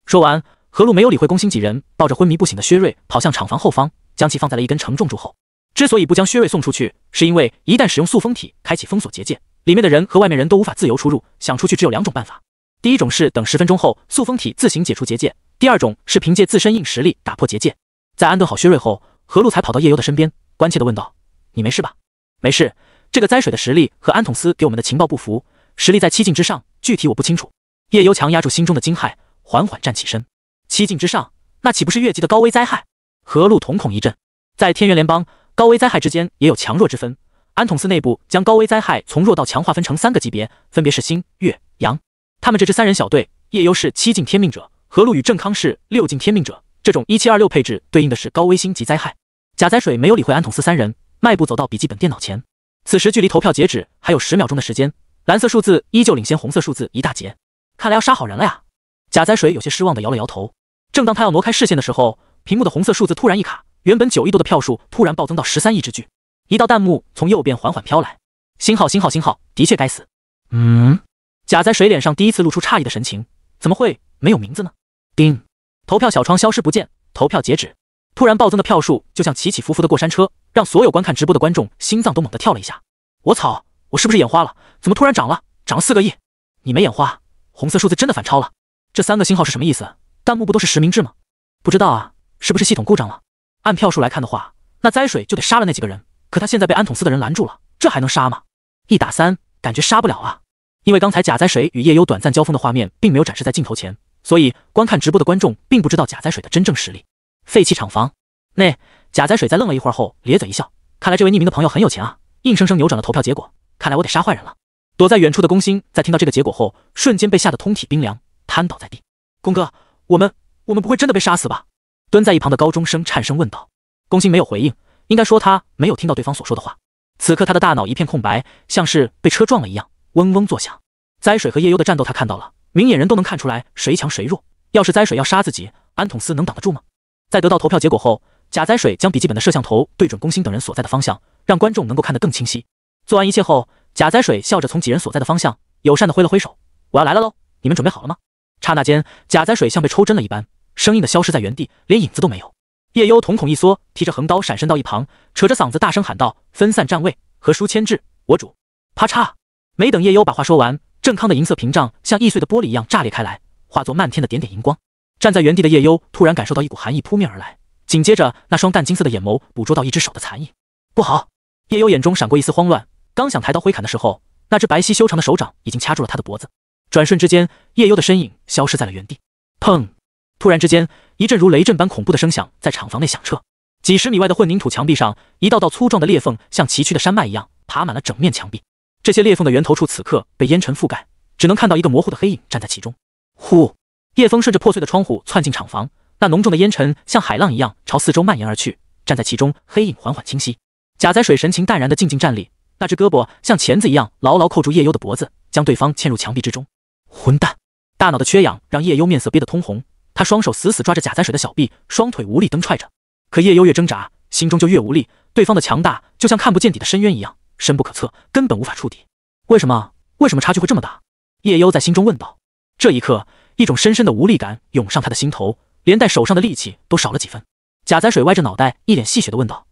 说完，何路没有理会宫心几人，抱着昏迷不醒的薛瑞跑向厂房后方，将其放在了一根承重柱后。之所以不将薛瑞送出去，是因为一旦使用塑封体开启封锁结界。里面的人和外面人都无法自由出入，想出去只有两种办法：第一种是等十分钟后塑封体自行解除结界；第二种是凭借自身硬实力打破结界。在安顿好薛瑞后，何路才跑到叶幽的身边，关切地问道：“你没事吧？”“没事，这个灾水的实力和安统司给我们的情报不符，实力在七境之上，具体我不清楚。”叶幽强压住心中的惊骇，缓缓站起身：“七境之上，那岂不是越级的高危灾害？”何路瞳孔一震，在天元联邦，高危灾害之间也有强弱之分。安统司内部将高危灾害从弱到强划分成三个级别，分别是星、月、阳。他们这支三人小队，叶优是七境天命者，何路与郑康是六境天命者。这种一七二六配置对应的是高危星级灾害。贾载水没有理会安统司三人，迈步走到笔记本电脑前。此时距离投票截止还有十秒钟的时间，蓝色数字依旧领先红色数字一大截，看来要杀好人了呀！贾载水有些失望的摇了摇头。正当他要挪开视线的时候，屏幕的红色数字突然一卡，原本九亿多的票数突然暴增到十三亿之巨。一道弹幕从右边缓缓飘来，星号星号星号，的确该死。嗯，贾在水脸上第一次露出诧异的神情，怎么会没有名字呢？叮，投票小窗消失不见，投票截止。突然暴增的票数就像起起伏伏的过山车，让所有观看直播的观众心脏都猛地跳了一下。我操，我是不是眼花了？怎么突然涨了？涨了四个亿？你没眼花，红色数字真的反超了。这三个星号是什么意思？弹幕不都是实名制吗？不知道啊，是不是系统故障了？按票数来看的话，那灾水就得杀了那几个人。可他现在被安统司的人拦住了，这还能杀吗？一打三，感觉杀不了啊！因为刚才贾在水与夜幽短暂交锋的画面并没有展示在镜头前，所以观看直播的观众并不知道贾在水的真正实力。废弃厂房内，贾在水在愣了一会儿后咧嘴一笑：“看来这位匿名的朋友很有钱啊，硬生生扭转了投票结果。看来我得杀坏人了。”躲在远处的宫心在听到这个结果后，瞬间被吓得通体冰凉，瘫倒在地。“宫哥，我们我们不会真的被杀死吧？”蹲在一旁的高中生颤声问道。宫心没有回应。应该说他没有听到对方所说的话。此刻他的大脑一片空白，像是被车撞了一样，嗡嗡作响。灾水和夜幽的战斗他看到了，明眼人都能看出来谁强谁弱。要是灾水要杀自己，安统司能挡得住吗？在得到投票结果后，假灾水将笔记本的摄像头对准宫心等人所在的方向，让观众能够看得更清晰。做完一切后，假灾水笑着从几人所在的方向友善的挥了挥手：“我要来了喽，你们准备好了吗？”刹那间，假灾水像被抽针了一般，生硬的消失在原地，连影子都没有。叶幽瞳孔一缩，提着横刀闪身到一旁，扯着嗓子大声喊道：“分散站位，何书牵制我主。”啪嚓！没等叶幽把话说完，郑康的银色屏障像易碎的玻璃一样炸裂开来，化作漫天的点点银光。站在原地的叶幽突然感受到一股寒意扑面而来，紧接着那双淡金色的眼眸捕捉到一只手的残影。不好！叶幽眼中闪过一丝慌乱，刚想抬刀挥砍的时候，那只白皙修长的手掌已经掐住了他的脖子。转瞬之间，叶幽的身影消失在了原地。砰！突然之间。一阵如雷震般恐怖的声响在厂房内响彻，几十米外的混凝土墙壁上，一道道粗壮的裂缝像崎岖的山脉一样爬满了整面墙壁。这些裂缝的源头处此刻被烟尘覆盖，只能看到一个模糊的黑影站在其中。呼，夜风顺着破碎的窗户窜进厂房，那浓重的烟尘像海浪一样朝四周蔓延而去。站在其中，黑影缓缓清晰。贾在水神情淡然地静静站立，那只胳膊像钳子一样牢牢扣住夜幽的脖子，将对方嵌入墙壁之中。混蛋！大脑的缺氧让夜幽面色憋得通红。他双手死死抓着贾在水的小臂，双腿无力蹬踹着。可叶优越挣扎，心中就越无力。对方的强大就像看不见底的深渊一样，深不可测，根本无法触底。为什么？为什么差距会这么大？叶优在心中问道。这一刻，一种深深的无力感涌上他的心头，连带手上的力气都少了几分。贾在水歪着脑袋，一脸戏谑的问道：“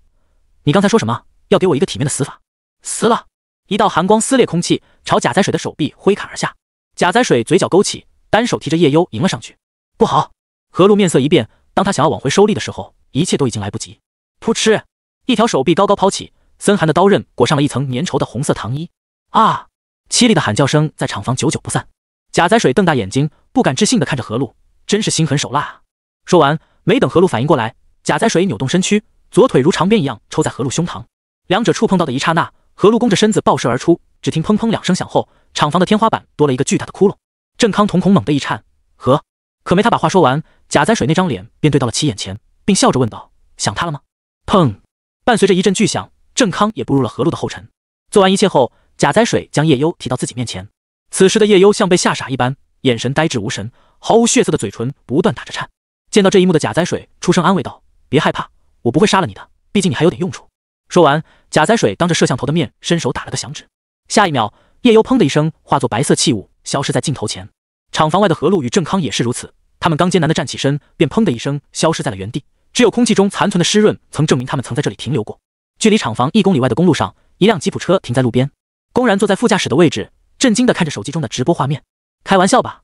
你刚才说什么？要给我一个体面的死法？”撕了一道寒光撕裂空气，朝贾在水的手臂挥砍而下。贾在水嘴角勾起，单手提着叶幽迎了上去。不好！何露面色一变，当他想要往回收力的时候，一切都已经来不及。噗嗤，一条手臂高高抛起，森寒的刀刃裹上了一层粘稠的红色糖衣。啊！凄厉的喊叫声在厂房久久不散。贾在水瞪大眼睛，不敢置信地看着何露，真是心狠手辣！说完，没等何露反应过来，贾在水扭动身躯，左腿如长鞭一样抽在何露胸膛。两者触碰到的一刹那，何露弓着身子爆射而出。只听砰砰两声响后，厂房的天花板多了一个巨大的窟窿。郑康瞳孔猛地一颤，何。可没他把话说完，贾在水那张脸便对到了其眼前，并笑着问道：“想他了吗？”砰！伴随着一阵巨响，郑康也步入了何路的后尘。做完一切后，贾在水将叶幽提到自己面前。此时的叶幽像被吓傻一般，眼神呆滞无神，毫无血色的嘴唇不断打着颤。见到这一幕的贾在水出声安慰道：“别害怕，我不会杀了你的，毕竟你还有点用处。”说完，贾在水当着摄像头的面伸手打了个响指，下一秒，叶幽砰的一声化作白色气雾，消失在镜头前。厂房外的何路与郑康也是如此，他们刚艰难地站起身，便砰的一声消失在了原地，只有空气中残存的湿润曾证明他们曾在这里停留过。距离厂房一公里外的公路上，一辆吉普车停在路边，公然坐在副驾驶的位置，震惊地看着手机中的直播画面。开玩笑吧！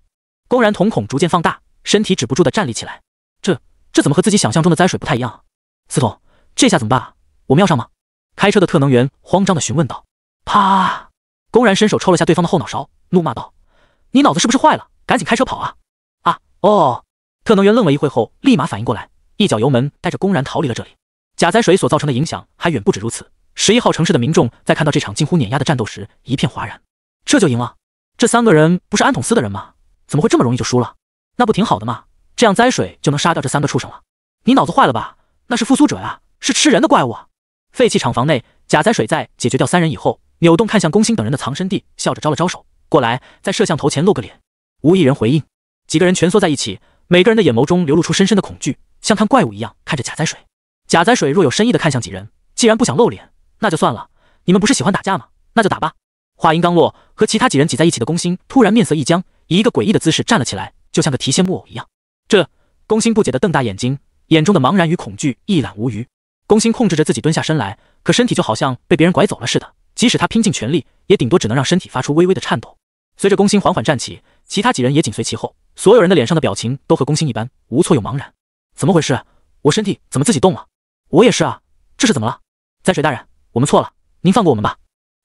公然瞳孔逐渐放大，身体止不住地站立起来。这这怎么和自己想象中的灾水不太一样？司彤，这下怎么办啊？我们要上吗？开车的特能源慌张地询问道。啪！公然伸手抽了下对方的后脑勺，怒骂道：“你脑子是不是坏了？”赶紧开车跑啊！啊哦！特能源愣了一会后，立马反应过来，一脚油门带着公然逃离了这里。假灾水所造成的影响还远不止如此。十一号城市的民众在看到这场近乎碾压的战斗时，一片哗然。这就赢了？这三个人不是安统司的人吗？怎么会这么容易就输了？那不挺好的吗？这样灾水就能杀掉这三个畜生了。你脑子坏了吧？那是复苏者啊，是吃人的怪物啊！废弃厂房内，假灾水在解决掉三人以后，扭动看向宫心等人的藏身地，笑着招了招手过来，在摄像头前露个脸。无一人回应，几个人蜷缩在一起，每个人的眼眸中流露出深深的恐惧，像看怪物一样看着贾灾水。贾灾水若有深意的看向几人，既然不想露脸，那就算了。你们不是喜欢打架吗？那就打吧。话音刚落，和其他几人挤在一起的宫心突然面色一僵，以一个诡异的姿势站了起来，就像个提线木偶一样。这宫心不解的瞪大眼睛，眼中的茫然与恐惧一览无余。宫心控制着自己蹲下身来，可身体就好像被别人拐走了似的，即使他拼尽全力，也顶多只能让身体发出微微的颤抖。随着宫心缓缓站起，其他几人也紧随其后。所有人的脸上的表情都和宫心一般，无措又茫然。怎么回事？我身体怎么自己动了？我也是啊，这是怎么了？灾水大人，我们错了，您放过我们吧。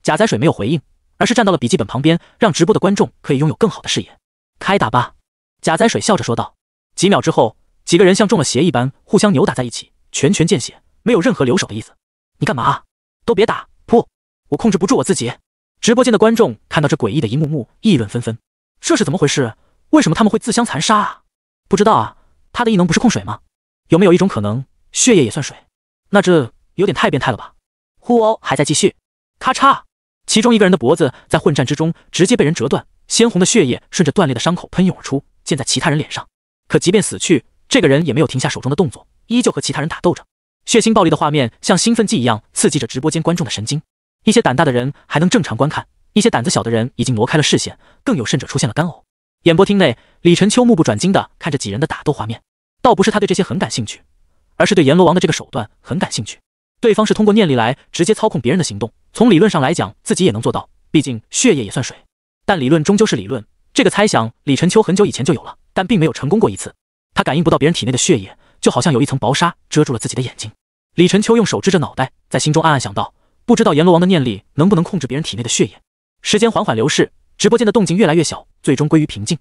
贾灾水没有回应，而是站到了笔记本旁边，让直播的观众可以拥有更好的视野。开打吧！贾灾水笑着说道。几秒之后，几个人像中了邪一般，互相扭打在一起，拳拳见血，没有任何留手的意思。你干嘛？都别打！噗，我控制不住我自己。直播间的观众看到这诡异的一幕幕，议论纷纷。这是怎么回事？为什么他们会自相残杀啊？不知道啊，他的异能不是控水吗？有没有一种可能，血液也算水？那这有点太变态了吧！互殴还在继续，咔嚓，其中一个人的脖子在混战之中直接被人折断，鲜红的血液顺着断裂的伤口喷涌而出，溅在其他人脸上。可即便死去，这个人也没有停下手中的动作，依旧和其他人打斗着。血腥暴力的画面像兴奋剂一样刺激着直播间观众的神经。一些胆大的人还能正常观看，一些胆子小的人已经挪开了视线，更有甚者出现了干呕。演播厅内，李晨秋目不转睛地看着几人的打斗画面，倒不是他对这些很感兴趣，而是对阎罗王的这个手段很感兴趣。对方是通过念力来直接操控别人的行动，从理论上来讲，自己也能做到，毕竟血液也算水。但理论终究是理论，这个猜想李晨秋很久以前就有了，但并没有成功过一次。他感应不到别人体内的血液，就好像有一层薄纱遮住了自己的眼睛。李晨秋用手支着脑袋，在心中暗暗想到。不知道阎罗王的念力能不能控制别人体内的血液。时间缓缓流逝，直播间的动静越来越小，最终归于平静。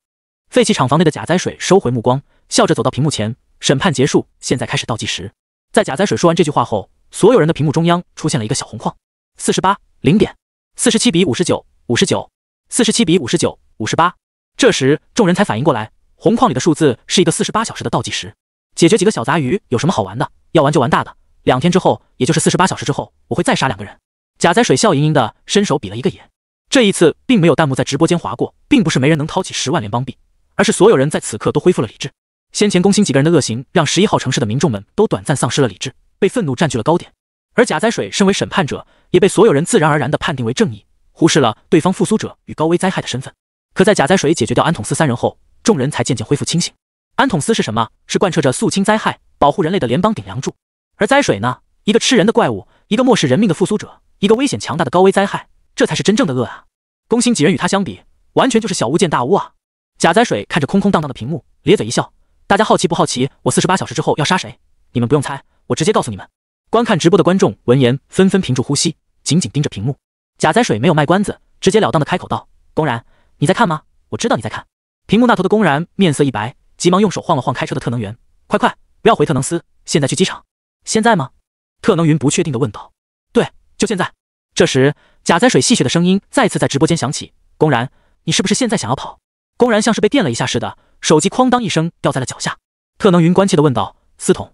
废弃厂房内的贾灾水收回目光，笑着走到屏幕前。审判结束，现在开始倒计时。在贾灾水说完这句话后，所有人的屏幕中央出现了一个小红框。四十八零点，四十七比五十九，五十九，四十七比五十九，五十八。这时众人才反应过来，红框里的数字是一个四十八小时的倒计时。解决几个小杂鱼有什么好玩的？要玩就玩大的。两天之后，也就是四十八小时之后，我会再杀两个人。贾在水笑盈盈的伸手比了一个眼。这一次，并没有弹幕在直播间划过，并不是没人能掏起十万联邦币，而是所有人在此刻都恢复了理智。先前攻心几个人的恶行，让十一号城市的民众们都短暂丧失了理智，被愤怒占据了高点。而贾在水身为审判者，也被所有人自然而然的判定为正义，忽视了对方复苏者与高危灾害的身份。可在贾在水解决掉安统斯三人后，众人才渐渐恢复清醒。安统斯是什么？是贯彻着肃清灾害、保护人类的联邦顶梁柱。而灾水呢？一个吃人的怪物，一个漠视人命的复苏者，一个危险强大的高危灾害，这才是真正的恶啊！宫心几人与他相比，完全就是小巫见大巫啊！假灾水看着空空荡荡的屏幕，咧嘴一笑：“大家好奇不好奇？我四十八小时之后要杀谁？你们不用猜，我直接告诉你们。”观看直播的观众闻言纷纷屏住呼吸，紧紧盯着屏幕。假灾水没有卖关子，直截了当的开口道：“公然，你在看吗？我知道你在看。”屏幕那头的公然面色一白，急忙用手晃了晃开车的特能源：“快快，不要回特能斯，现在去机场。”现在吗？特能云不确定的问道。对，就现在。这时，贾在水戏谑的声音再次在直播间响起：“公然，你是不是现在想要跑？”公然像是被电了一下似的，手机哐当一声掉在了脚下。特能云关切的问道：“司统，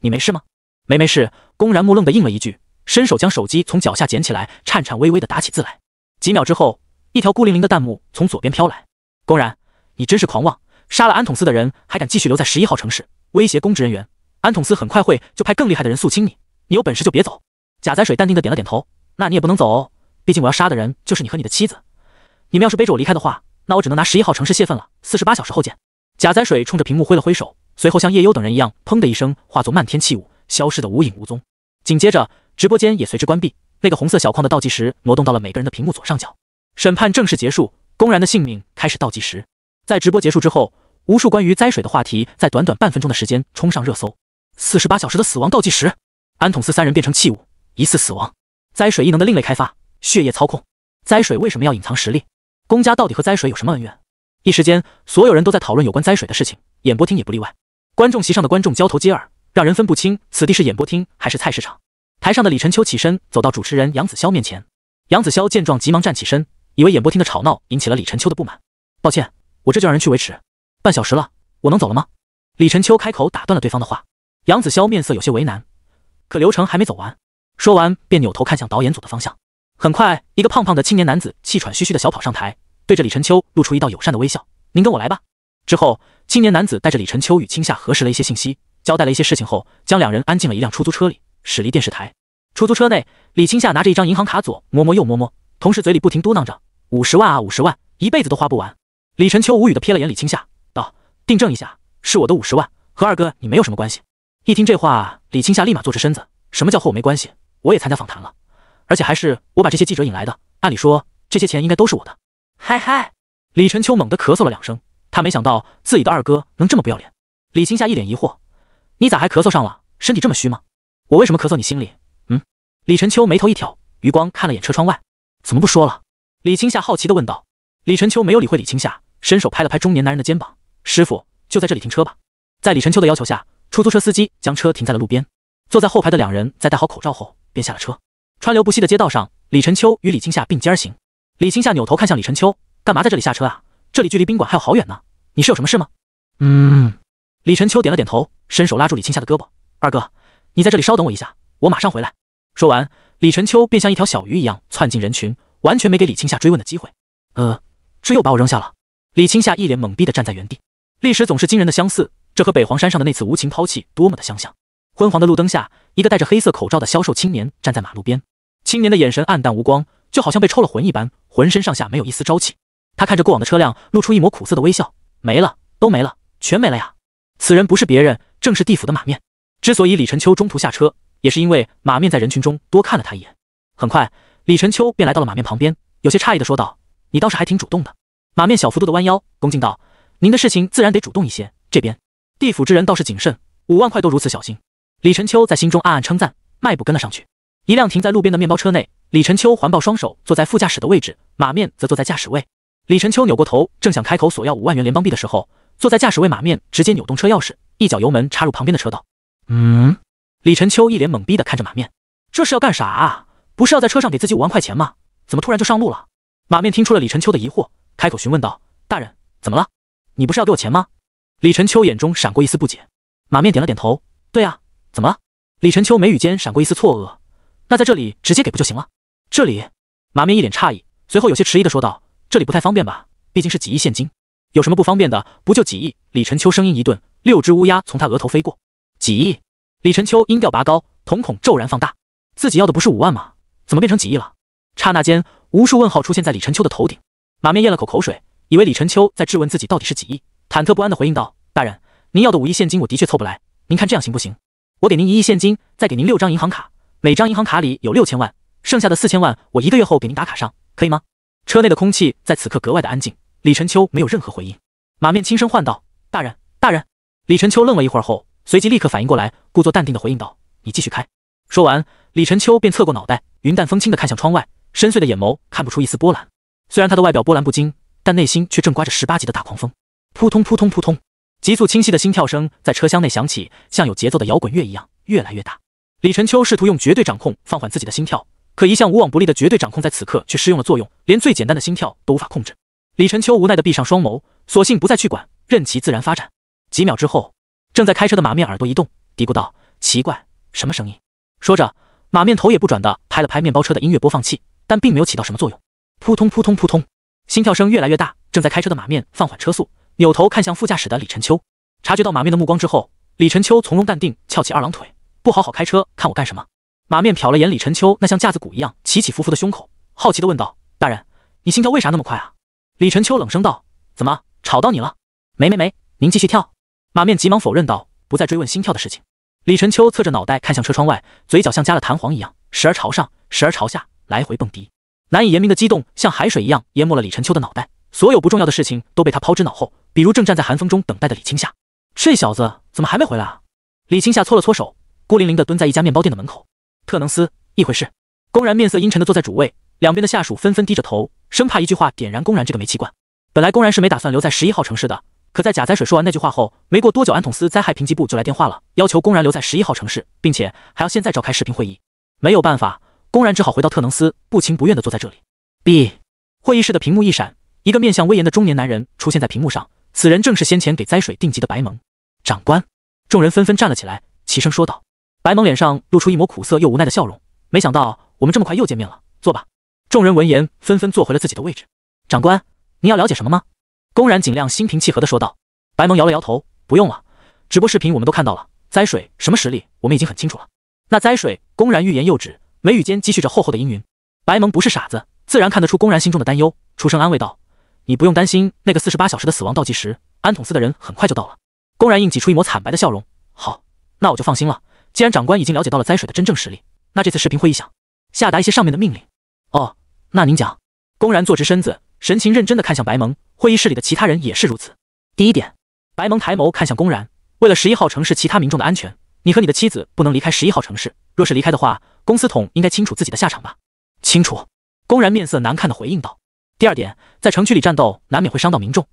你没事吗？”“没，没事。”公然木愣的应了一句，伸手将手机从脚下捡起来，颤颤巍巍的打起字来。几秒之后，一条孤零零的弹幕从左边飘来：“公然，你真是狂妄，杀了安统司的人，还敢继续留在十一号城市，威胁公职人员。”安统司很快会就派更厉害的人肃清你，你有本事就别走。贾载水淡定的点了点头。那你也不能走哦，毕竟我要杀的人就是你和你的妻子。你们要是背着我离开的话，那我只能拿十一号城市泄愤了。四十八小时后见。贾载水冲着屏幕挥了挥手，随后像夜幽等人一样，砰的一声化作漫天气雾，消失的无影无踪。紧接着，直播间也随之关闭。那个红色小框的倒计时挪动到了每个人的屏幕左上角。审判正式结束，公然的性命开始倒计时。在直播结束之后，无数关于栽水的话题在短短半分钟的时间冲上热搜。四十八小时的死亡倒计时，安统司三人变成器物，疑似死亡。灾水异能的另类开发，血液操控。灾水为什么要隐藏实力？宫家到底和灾水有什么恩怨？一时间，所有人都在讨论有关灾水的事情，演播厅也不例外。观众席上的观众交头接耳，让人分不清此地是演播厅还是菜市场。台上的李晨秋起身走到主持人杨子潇面前，杨子潇见状急忙站起身，以为演播厅的吵闹引起了李晨秋的不满。抱歉，我这就让人去维持。半小时了，我能走了吗？李晨秋开口打断了对方的话。杨子潇面色有些为难，可流程还没走完。说完，便扭头看向导演组的方向。很快，一个胖胖的青年男子气喘吁吁的小跑上台，对着李晨秋露出一道友善的微笑：“您跟我来吧。”之后，青年男子带着李晨秋与青夏核实了一些信息，交代了一些事情后，将两人安进了一辆出租车里，驶离电视台。出租车内，李青夏拿着一张银行卡左摸摸右摸摸，同时嘴里不停嘟囔着：“五十万啊，五十万，一辈子都花不完。”李晨秋无语的瞥了眼李青夏，道：“订正一下，是我的五十万，和二哥你没有什么关系。”一听这话，李青夏立马坐直身子。什么叫和我没关系？我也参加访谈了，而且还是我把这些记者引来的。按理说，这些钱应该都是我的。嗨嗨！李晨秋猛地咳嗽了两声，他没想到自己的二哥能这么不要脸。李青夏一脸疑惑：“你咋还咳嗽上了？身体这么虚吗？”“我为什么咳嗽？你心里……嗯？”李晨秋眉头一挑，余光看了眼车窗外：“怎么不说了？”李青夏好奇地问道。李晨秋没有理会李青夏，伸手拍了拍中年男人的肩膀：“师傅，就在这里停车吧。”在李晨秋的要求下。出租车司机将车停在了路边，坐在后排的两人在戴好口罩后便下了车。川流不息的街道上，李晨秋与李青夏并肩而行。李青夏扭头看向李晨秋：“干嘛在这里下车啊？这里距离宾馆还有好远呢，你是有什么事吗？”“嗯。”李晨秋点了点头，伸手拉住李青夏的胳膊：“二哥，你在这里稍等我一下，我马上回来。”说完，李晨秋便像一条小鱼一样窜进人群，完全没给李青夏追问的机会。“呃，这又把我扔下了。”李青夏一脸懵逼的站在原地。历史总是惊人的相似。这和北黄山上的那次无情抛弃多么的相像！昏黄的路灯下，一个戴着黑色口罩的消瘦青年站在马路边。青年的眼神暗淡无光，就好像被抽了魂一般，浑身上下没有一丝朝气。他看着过往的车辆，露出一抹苦涩的微笑。没了，都没了，全没了呀！此人不是别人，正是地府的马面。之所以李晨秋中途下车，也是因为马面在人群中多看了他一眼。很快，李晨秋便来到了马面旁边，有些诧异的说道：“你倒是还挺主动的。”马面小幅度的弯腰，恭敬道：“您的事情自然得主动一些，这边。”地府之人倒是谨慎，五万块都如此小心。李晨秋在心中暗暗称赞，迈步跟了上去。一辆停在路边的面包车内，李晨秋环抱双手坐在副驾驶的位置，马面则坐在驾驶位。李晨秋扭过头，正想开口索要五万元联邦币的时候，坐在驾驶位马面直接扭动车钥匙，一脚油门插入旁边的车道。嗯？李晨秋一脸懵逼的看着马面，这是要干啥啊？不是要在车上给自己五万块钱吗？怎么突然就上路了？马面听出了李晨秋的疑惑，开口询问道：“大人，怎么了？你不是要给我钱吗？”李晨秋眼中闪过一丝不解，马面点了点头。对啊，怎么了？李晨秋眉宇间闪过一丝错愕。那在这里直接给不就行了？这里？马面一脸诧异，随后有些迟疑的说道：“这里不太方便吧？毕竟是几亿现金，有什么不方便的？不就几亿？”李晨秋声音一顿，六只乌鸦从他额头飞过。几亿？李晨秋音调拔高，瞳孔骤然放大。自己要的不是五万吗？怎么变成几亿了？刹那间，无数问号出现在李晨秋的头顶。马面咽了口口水，以为李晨秋在质问自己到底是几亿。忐忑不安地回应道：“大人，您要的五亿现金，我的确凑不来。您看这样行不行？我给您一亿现金，再给您六张银行卡，每张银行卡里有六千万，剩下的四千万我一个月后给您打卡上，可以吗？”车内的空气在此刻格外的安静，李晨秋没有任何回应。马面轻声唤道：“大人，大人！”李晨秋愣了一会儿后，随即立刻反应过来，故作淡定地回应道：“你继续开。”说完，李晨秋便侧过脑袋，云淡风轻地看向窗外，深邃的眼眸看不出一丝波澜。虽然他的外表波澜不惊，但内心却正刮着十八级的大狂风。扑通扑通扑通，急促清晰的心跳声在车厢内响起，像有节奏的摇滚乐一样越来越大。李晨秋试图用绝对掌控放缓自己的心跳，可一向无往不利的绝对掌控在此刻却失用了作用，连最简单的心跳都无法控制。李晨秋无奈地闭上双眸，索性不再去管，任其自然发展。几秒之后，正在开车的马面耳朵一动，嘀咕道：“奇怪，什么声音？”说着，马面头也不转地拍了拍面包车的音乐播放器，但并没有起到什么作用。扑通扑通扑通，心跳声越来越大。正在开车的马面放缓车速。扭头看向副驾驶的李晨秋，察觉到马面的目光之后，李晨秋从容淡定，翘起二郎腿，不好好开车，看我干什么？马面瞟了眼李晨秋那像架子鼓一样起起伏伏的胸口，好奇地问道：“大人，你心跳为啥那么快啊？”李晨秋冷声道：“怎么，吵到你了？没没没，您继续跳。”马面急忙否认道，不再追问心跳的事情。李晨秋侧着脑袋看向车窗外，嘴角像加了弹簧一样，时而朝上，时而朝下，来回蹦迪，难以言明的激动像海水一样淹没了李晨秋的脑袋。所有不重要的事情都被他抛之脑后，比如正站在寒风中等待的李青夏，这小子怎么还没回来啊？李青夏搓了搓手，孤零零的蹲在一家面包店的门口。特能斯，一回事。公然面色阴沉的坐在主位，两边的下属纷纷低着头，生怕一句话点燃公然这个煤气罐。本来公然是没打算留在十一号城市的，可在贾载水说完那句话后，没过多久，安统司灾害评级部就来电话了，要求公然留在十一号城市，并且还要现在召开视频会议。没有办法，公然只好回到特能斯，不情不愿的坐在这里。B，会议室的屏幕一闪。一个面相威严的中年男人出现在屏幕上，此人正是先前给灾水定级的白蒙长官。众人纷纷站了起来，齐声说道：“白蒙脸上露出一抹苦涩又无奈的笑容，没想到我们这么快又见面了，坐吧。”众人闻言纷纷坐回了自己的位置。长官，您要了解什么吗？”公然尽量心平气和地说道。白蒙摇了摇头：“不用了，直播视频我们都看到了，灾水什么实力我们已经很清楚了。”那灾水公然欲言又止，眉宇间积蓄着厚厚的阴云。白蒙不是傻子，自然看得出公然心中的担忧，出声安慰道。你不用担心那个四十八小时的死亡倒计时，安统司的人很快就到了。公然硬挤出一抹惨白的笑容。好，那我就放心了。既然长官已经了解到了灾水的真正实力，那这次视频会议想下达一些上面的命令。哦，那您讲。公然坐直身子，神情认真的看向白蒙。会议室里的其他人也是如此。第一点，白蒙抬眸看向公然，为了十一号城市其他民众的安全，你和你的妻子不能离开十一号城市。若是离开的话，公司统应该清楚自己的下场吧？清楚。公然面色难看的回应道。第二点，在城区里战斗难免会伤到民众，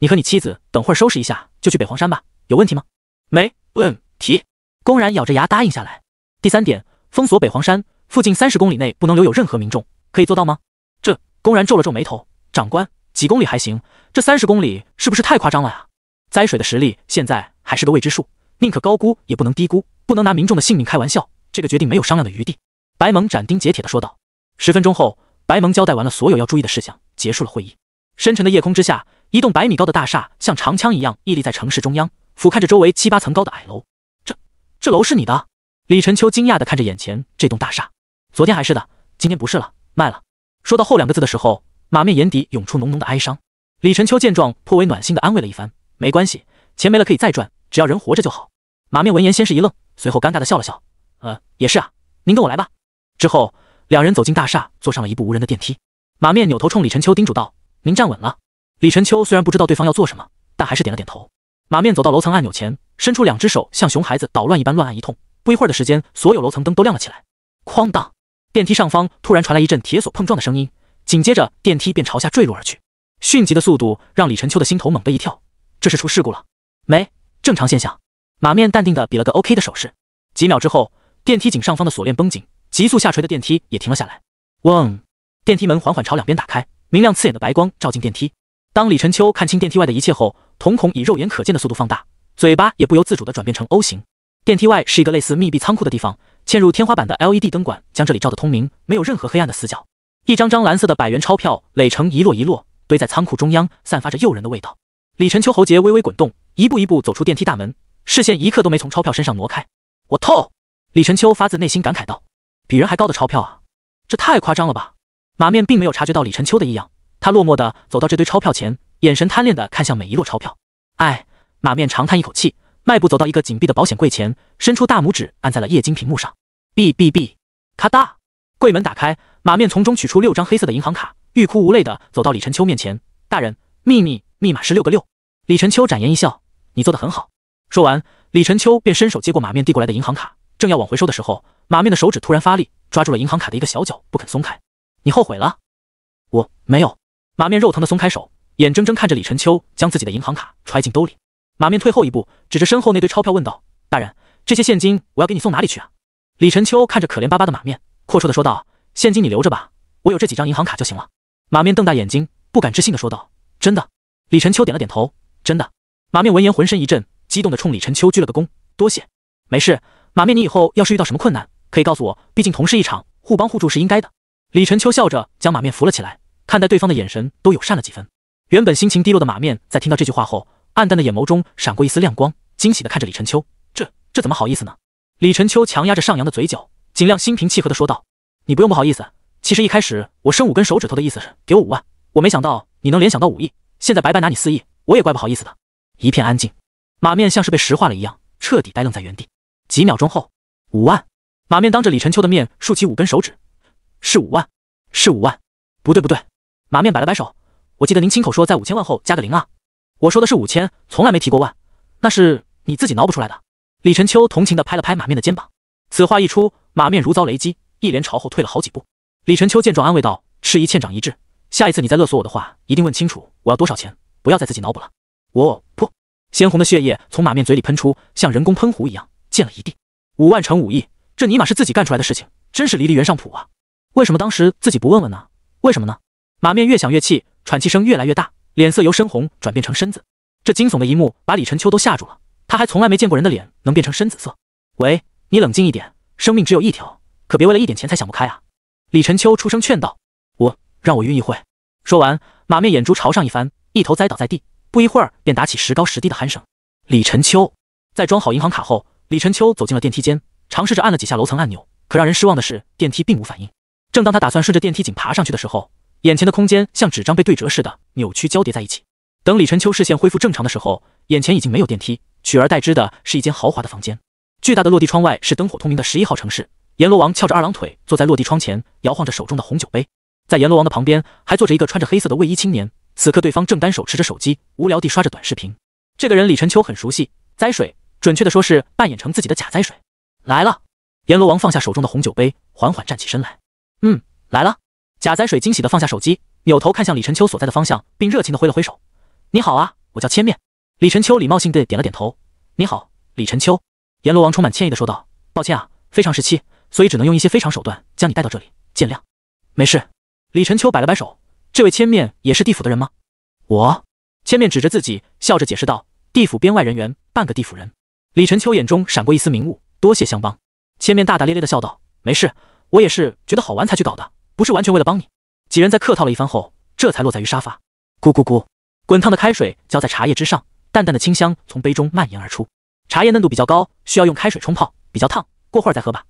你和你妻子等会儿收拾一下就去北黄山吧，有问题吗？没问题。公然咬着牙答应下来。第三点，封锁北黄山附近三十公里内不能留有任何民众，可以做到吗？这公然皱了皱眉头，长官，几公里还行，这三十公里是不是太夸张了呀？灾水的实力现在还是个未知数，宁可高估也不能低估，不能拿民众的性命开玩笑。这个决定没有商量的余地。白蒙斩钉截铁地说道。十分钟后，白蒙交代完了所有要注意的事项。结束了会议，深沉的夜空之下，一栋百米高的大厦像长枪一样屹立在城市中央，俯瞰着周围七八层高的矮楼。这这楼是你的？李晨秋惊讶地看着眼前这栋大厦。昨天还是的，今天不是了，卖了。说到后两个字的时候，马面眼底涌出浓浓的哀伤。李晨秋见状，颇为暖心的安慰了一番：“没关系，钱没了可以再赚，只要人活着就好。”马面闻言先是一愣，随后尴尬的笑了笑：“呃，也是啊，您跟我来吧。”之后，两人走进大厦，坐上了一部无人的电梯。马面扭头冲李晨秋叮嘱道：“您站稳了。”李晨秋虽然不知道对方要做什么，但还是点了点头。马面走到楼层按钮前，伸出两只手，像熊孩子捣乱一般乱按一通。不一会儿的时间，所有楼层灯都亮了起来。哐当！电梯上方突然传来一阵铁锁碰撞的声音，紧接着电梯便朝下坠落而去。迅疾的速度让李晨秋的心头猛地一跳，这是出事故了？没，正常现象。马面淡定的比了个 OK 的手势。几秒之后，电梯井上方的锁链绷紧，急速下垂的电梯也停了下来。嗡。电梯门缓缓朝两边打开，明亮刺眼的白光照进电梯。当李晨秋看清电梯外的一切后，瞳孔以肉眼可见的速度放大，嘴巴也不由自主的转变成 O 型。电梯外是一个类似密闭仓库的地方，嵌入天花板的 LED 灯管将这里照得通明，没有任何黑暗的死角。一张张蓝色的百元钞票垒成一摞一摞，堆在仓库中央，散发着诱人的味道。李晨秋喉结微微滚动，一步一步走出电梯大门，视线一刻都没从钞票身上挪开。我透！李晨秋发自内心感慨道：“比人还高的钞票啊，这太夸张了吧！”马面并没有察觉到李晨秋的异样，他落寞地走到这堆钞票前，眼神贪恋地看向每一摞钞票。唉，马面长叹一口气，迈步走到一个紧闭的保险柜前，伸出大拇指按在了液晶屏幕上。哔哔哔，咔嗒，柜门打开，马面从中取出六张黑色的银行卡，欲哭无泪地走到李晨秋面前：“大人，秘密密码是六个六。”李晨秋展颜一笑：“你做的很好。”说完，李晨秋便伸手接过马面递过来的银行卡，正要往回收的时候，马面的手指突然发力，抓住了银行卡的一个小角，不肯松开。你后悔了？我没有。马面肉疼的松开手，眼睁睁看着李晨秋将自己的银行卡揣进兜里。马面退后一步，指着身后那堆钞票问道：“大人，这些现金我要给你送哪里去啊？”李晨秋看着可怜巴巴的马面，阔绰的说道：“现金你留着吧，我有这几张银行卡就行了。”马面瞪大眼睛，不敢置信的说道：“真的？”李晨秋点了点头：“真的。”马面闻言浑身一震，激动的冲李晨秋鞠了个躬：“多谢。没事，马面，你以后要是遇到什么困难，可以告诉我，毕竟同事一场，互帮互助是应该的。”李晨秋笑着将马面扶了起来，看待对方的眼神都友善了几分。原本心情低落的马面，在听到这句话后，暗淡的眼眸中闪过一丝亮光，惊喜的看着李晨秋：“这这怎么好意思呢？”李晨秋强压着上扬的嘴角，尽量心平气和的说道：“你不用不好意思。其实一开始我伸五根手指头的意思是给我五万，我没想到你能联想到五亿。现在白白拿你四亿，我也怪不好意思的。”一片安静，马面像是被石化了一样，彻底呆愣在原地。几秒钟后，五万，马面当着李晨秋的面竖起五根手指。是五万，是五万，不对不对！马面摆了摆手，我记得您亲口说在五千万后加个零啊！我说的是五千，从来没提过万，那是你自己脑补出来的。李晨秋同情的拍了拍马面的肩膀，此话一出，马面如遭雷击，一连朝后退了好几步。李晨秋见状安慰道：“吃一堑长一智，下一次你再勒索我的话，一定问清楚我要多少钱，不要再自己脑补了。”我噗，鲜红的血液从马面嘴里喷出，像人工喷壶一样溅了一地。五万乘五亿，这尼玛是自己干出来的事情，真是离离原上谱啊！为什么当时自己不问问呢？为什么呢？马面越想越气，喘气声越来越大，脸色由深红转变成深紫。这惊悚的一幕把李晨秋都吓住了，他还从来没见过人的脸能变成深紫色。喂，你冷静一点，生命只有一条，可别为了一点钱才想不开啊！李晨秋出声劝道。我让我晕一会。说完，马面眼珠朝上一翻，一头栽倒在地，不一会儿便打起时高时低的鼾声。李晨秋在装好银行卡后，李晨秋走进了电梯间，尝试着按了几下楼层按钮，可让人失望的是，电梯并无反应。正当他打算顺着电梯井爬上去的时候，眼前的空间像纸张被对折似的扭曲交叠在一起。等李晨秋视线恢复正常的时候，眼前已经没有电梯，取而代之的是一间豪华的房间。巨大的落地窗外是灯火通明的十一号城市。阎罗王翘着二郎腿坐在落地窗前，摇晃着手中的红酒杯。在阎罗王的旁边还坐着一个穿着黑色的卫衣青年，此刻对方正单手持着手机，无聊地刷着短视频。这个人李晨秋很熟悉，灾水，准确的说是扮演成自己的假灾水来了。阎罗王放下手中的红酒杯，缓缓站起身来。嗯，来了！贾载水惊喜地放下手机，扭头看向李晨秋所在的方向，并热情地挥了挥手：“你好啊，我叫千面。”李晨秋礼貌性地点了点头：“你好，李晨秋。”阎罗王充满歉意地说道：“抱歉啊，非常时期，所以只能用一些非常手段将你带到这里，见谅。”“没事。”李晨秋摆了摆手：“这位千面也是地府的人吗？”“我。”千面指着自己，笑着解释道：“地府编外人员，半个地府人。”李晨秋眼中闪过一丝明悟：“多谢相帮。”千面大大咧咧地笑道：“没事。”我也是觉得好玩才去搞的，不是完全为了帮你。几人在客套了一番后，这才落在于沙发。咕咕咕，滚烫的开水浇在茶叶之上，淡淡的清香从杯中蔓延而出。茶叶嫩度比较高，需要用开水冲泡，比较烫，过会儿再喝吧。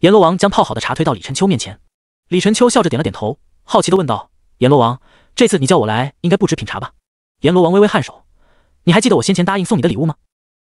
阎罗王将泡好的茶推到李晨秋面前，李晨秋笑着点了点头，好奇的问道：“阎罗王，这次你叫我来，应该不止品茶吧？”阎罗王微微颔首：“你还记得我先前答应送你的礼物吗？”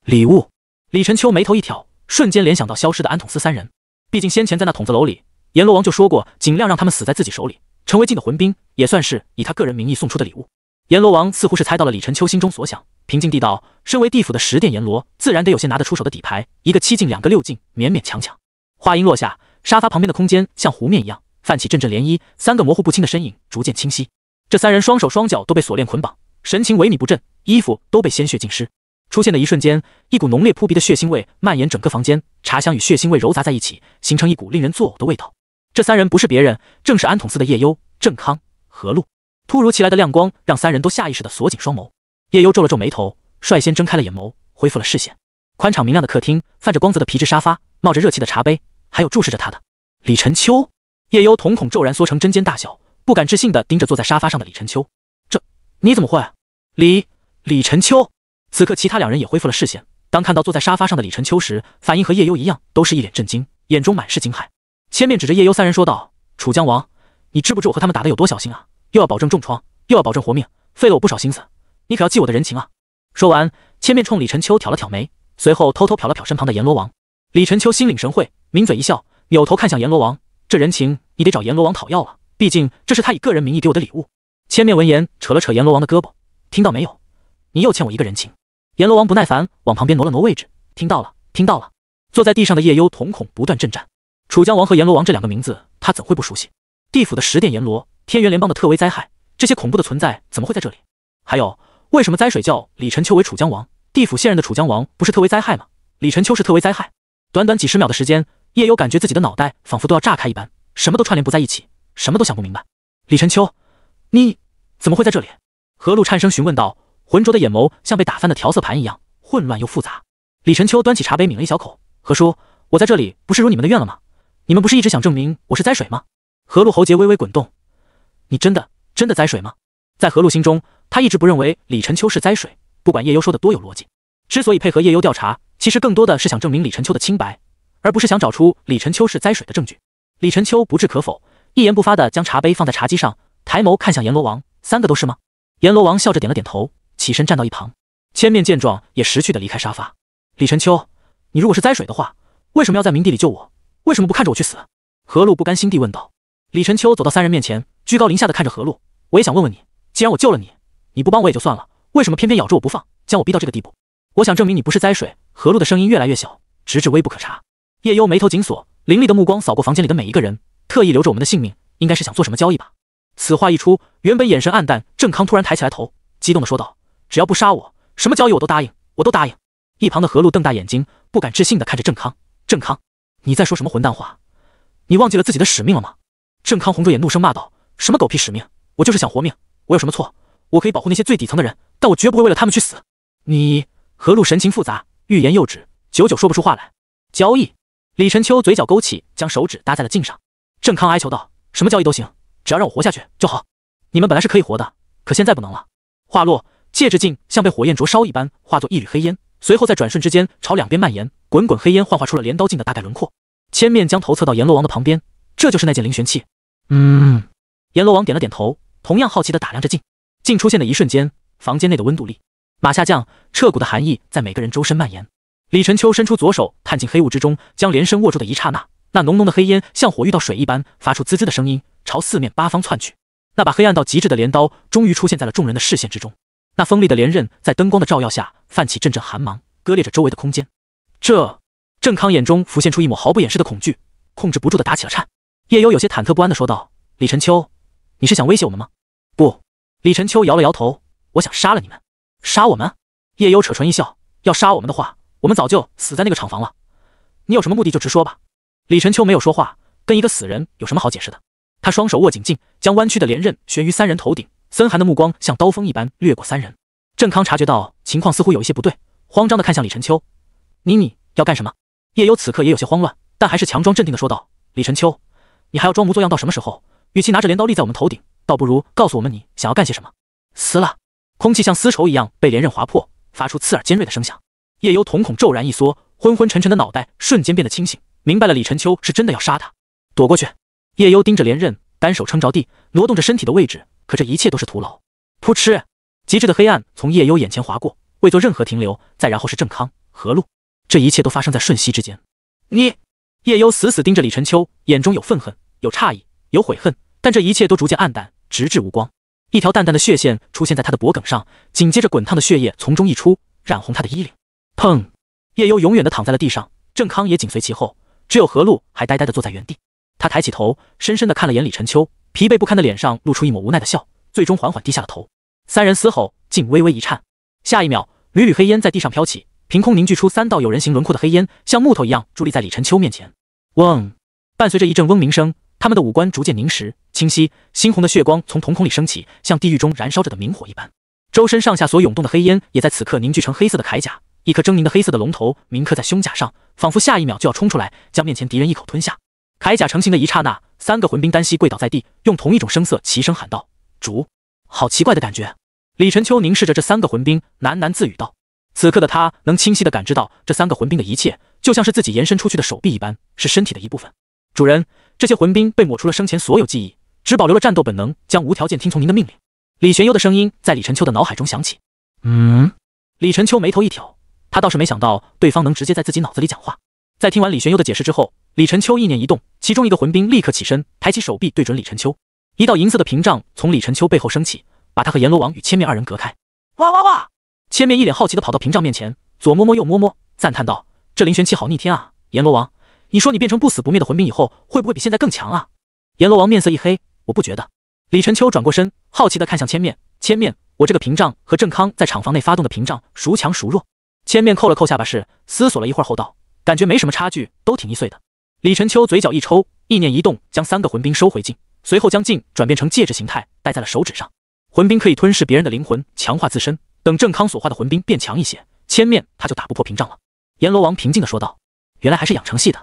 礼物。李晨秋眉头一挑，瞬间联想到消失的安统司三人，毕竟先前在那筒子楼里。阎罗王就说过，尽量让他们死在自己手里，成为晋的魂兵，也算是以他个人名义送出的礼物。阎罗王似乎是猜到了李晨秋心中所想，平静地道：“身为地府的十殿阎罗，自然得有些拿得出手的底牌。一个七境，两个六境，勉勉强强。”话音落下，沙发旁边的空间像湖面一样泛起阵阵涟漪，三个模糊不清的身影逐渐清晰。这三人双手双脚都被锁链捆绑，神情萎靡不振，衣服都被鲜血浸湿。出现的一瞬间，一股浓烈扑鼻的血腥味蔓延整个房间，茶香与血腥味糅杂在一起，形成一股令人作呕的味道。这三人不是别人，正是安统寺的叶幽、郑康、何路。突如其来的亮光让三人都下意识地锁紧双眸。叶幽皱了皱眉头，率先睁开了眼眸，恢复了视线。宽敞明亮的客厅，泛着光泽的皮质沙发，冒着热气的茶杯，还有注视着他的李晨秋。叶幽瞳孔骤然缩成针尖大小，不敢置信地盯着坐在沙发上的李晨秋。这你怎么会？李李晨秋。此刻，其他两人也恢复了视线。当看到坐在沙发上的李晨秋时，反应和叶幽一样，都是一脸震惊，眼中满是惊骇。千面指着叶幽三人说道：“楚江王，你知不知我和他们打的有多小心啊？又要保证重创，又要保证活命，费了我不少心思。你可要记我的人情啊！”说完，千面冲李晨秋挑了挑眉，随后偷偷瞟了瞟身旁的阎罗王。李晨秋心领神会，抿嘴一笑，扭头看向阎罗王：“这人情你得找阎罗王讨要了，毕竟这是他以个人名义给我的礼物。”千面闻言，扯了扯阎罗王的胳膊：“听到没有？你又欠我一个人情。”阎罗王不耐烦，往旁边挪了挪位置：“听到了，听到了。”坐在地上的叶幽瞳孔不断震颤。楚江王和阎罗王这两个名字，他怎会不熟悉？地府的十殿阎罗，天元联邦的特威灾害，这些恐怖的存在怎么会在这里？还有，为什么灾水教李晨秋为楚江王？地府现任的楚江王不是特威灾害吗？李晨秋是特威灾害。短短几十秒的时间，叶优感觉自己的脑袋仿佛都要炸开一般，什么都串联不在一起，什么都想不明白。李晨秋，你怎么会在这里？何路颤声询问道，浑浊的眼眸像被打翻的调色盘一样混乱又复杂。李晨秋端起茶杯抿了一小口，何叔，我在这里不是如你们的愿了吗？你们不是一直想证明我是灾水吗？何路喉结微微滚动，你真的真的灾水吗？在何路心中，他一直不认为李晨秋是灾水。不管叶幽说的多有逻辑，之所以配合叶幽调查，其实更多的是想证明李晨秋的清白，而不是想找出李晨秋是灾水的证据。李晨秋不置可否，一言不发的将茶杯放在茶几上，抬眸看向阎罗王：“三个都是吗？”阎罗王笑着点了点头，起身站到一旁。千面见状也识趣的离开沙发。李晨秋，你如果是灾水的话，为什么要在冥地里救我？为什么不看着我去死？何露不甘心地问道。李晨秋走到三人面前，居高临下地看着何露。我也想问问你，既然我救了你，你不帮我也就算了，为什么偏偏咬着我不放，将我逼到这个地步？我想证明你不是灾水。何露的声音越来越小，直至微不可察。叶幽眉头紧锁，凌厉的目光扫过房间里的每一个人，特意留着我们的性命，应该是想做什么交易吧？此话一出，原本眼神暗淡，郑康突然抬起来头，激动地说道：“只要不杀我，什么交易我都答应，我都答应。”一旁的何露瞪大眼睛，不敢置信地看着郑康。郑康。你在说什么混蛋话？你忘记了自己的使命了吗？郑康红着眼怒声骂道：“什么狗屁使命？我就是想活命！我有什么错？我可以保护那些最底层的人，但我绝不会为了他们去死！”你何路神情复杂，欲言又止，久久说不出话来。交易。李晨秋嘴角勾起，将手指搭在了镜上。郑康哀求道：“什么交易都行，只要让我活下去就好。你们本来是可以活的，可现在不能了。”话落，戒指镜像被火焰灼烧一般，化作一缕黑烟。随后，在转瞬之间，朝两边蔓延，滚滚黑烟幻化出了镰刀镜的大概轮廓。千面将头侧到阎罗王的旁边，这就是那件灵玄器。嗯，阎罗王点了点头，同样好奇地打量着镜。镜出现的一瞬间，房间内的温度立马下降，彻骨的寒意在每个人周身蔓延。李晨秋伸出左手探进黑雾之中，将连身握住的一刹那，那浓浓的黑烟像火遇到水一般，发出滋滋的声音，朝四面八方窜去。那把黑暗到极致的镰刀终于出现在了众人的视线之中，那锋利的镰刃在灯光的照耀下。泛起阵阵寒芒，割裂着周围的空间。这郑康眼中浮现出一抹毫不掩饰的恐惧，控制不住的打起了颤。叶幽有些忐忑不安的说道：“李晨秋，你是想威胁我们吗？”“不。”李晨秋摇了摇头，“我想杀了你们。”“杀我们？”叶幽扯唇一笑，“要杀我们的话，我们早就死在那个厂房了。你有什么目的就直说吧。”李晨秋没有说话，跟一个死人有什么好解释的？他双手握紧剑，将弯曲的连刃悬于三人头顶，森寒的目光像刀锋一般掠过三人。郑康察觉到情况似乎有一些不对，慌张的看向李晨秋：“你你要干什么？”叶幽此刻也有些慌乱，但还是强装镇定的说道：“李晨秋，你还要装模作样到什么时候？与其拿着镰刀立在我们头顶，倒不如告诉我们你想要干些什么。”撕了！空气像丝绸一样被镰刃划破，发出刺耳尖锐的声响。叶幽瞳孔骤然一缩，昏昏沉沉的脑袋瞬间变得清醒，明白了李晨秋是真的要杀他。躲过去！叶幽盯着镰刃，单手撑着地，挪动着身体的位置。可这一切都是徒劳。扑哧！极致的黑暗从叶幽眼前划过，未做任何停留。再然后是郑康、何路，这一切都发生在瞬息之间。你，叶幽死死盯着李晨秋，眼中有愤恨，有诧异，有悔恨，但这一切都逐渐暗淡，直至无光。一条淡淡的血线出现在他的脖梗上，紧接着滚烫的血液从中溢出，染红他的衣领。砰！叶幽永远的躺在了地上，郑康也紧随其后，只有何路还呆呆的坐在原地。他抬起头，深深的看了眼李晨秋，疲惫不堪的脸上露出一抹无奈的笑，最终缓缓低下了头。三人嘶吼，竟微微一颤。下一秒，缕缕黑烟在地上飘起，凭空凝聚出三道有人形轮廓的黑烟，像木头一样伫立在李晨秋面前。嗡，伴随着一阵嗡鸣声，他们的五官逐渐凝实、清晰，猩红的血光从瞳孔里升起，像地狱中燃烧着的明火一般。周身上下所涌动的黑烟也在此刻凝聚成黑色的铠甲，一颗狰狞的黑色的龙头铭刻在胸甲上，仿佛下一秒就要冲出来，将面前敌人一口吞下。铠甲成型的一刹那，三个魂兵单膝跪倒在地，用同一种声色齐声喊道：“主，好奇怪的感觉。”李晨秋凝视着这三个魂兵，喃喃自语道：“此刻的他能清晰的感知到这三个魂兵的一切，就像是自己延伸出去的手臂一般，是身体的一部分。”主人，这些魂兵被抹除了生前所有记忆，只保留了战斗本能，将无条件听从您的命令。”李玄悠的声音在李晨秋的脑海中响起。“嗯。”李晨秋眉头一挑，他倒是没想到对方能直接在自己脑子里讲话。在听完李玄悠的解释之后，李晨秋意念一动，其中一个魂兵立刻起身，抬起手臂对准李晨秋，一道银色的屏障从李晨秋背后升起。把他和阎罗王与千面二人隔开。哇哇哇！千面一脸好奇的跑到屏障面前，左摸摸右摸摸，赞叹道：“这灵玄器好逆天啊！”阎罗王，你说你变成不死不灭的魂兵以后，会不会比现在更强啊？”阎罗王面色一黑：“我不觉得。”李晨秋转过身，好奇的看向千面：“千面，我这个屏障和郑康在厂房内发动的屏障，孰强孰弱？”千面扣了扣下巴，是思索了一会儿后道：“感觉没什么差距，都挺易碎的。”李晨秋嘴角一抽，意念一动，将三个魂兵收回镜，随后将镜转变成戒指形态，戴在了手指上。魂兵可以吞噬别人的灵魂，强化自身。等郑康所化的魂兵变强一些，千面他就打不破屏障了。阎罗王平静地说道：“原来还是养成系的。”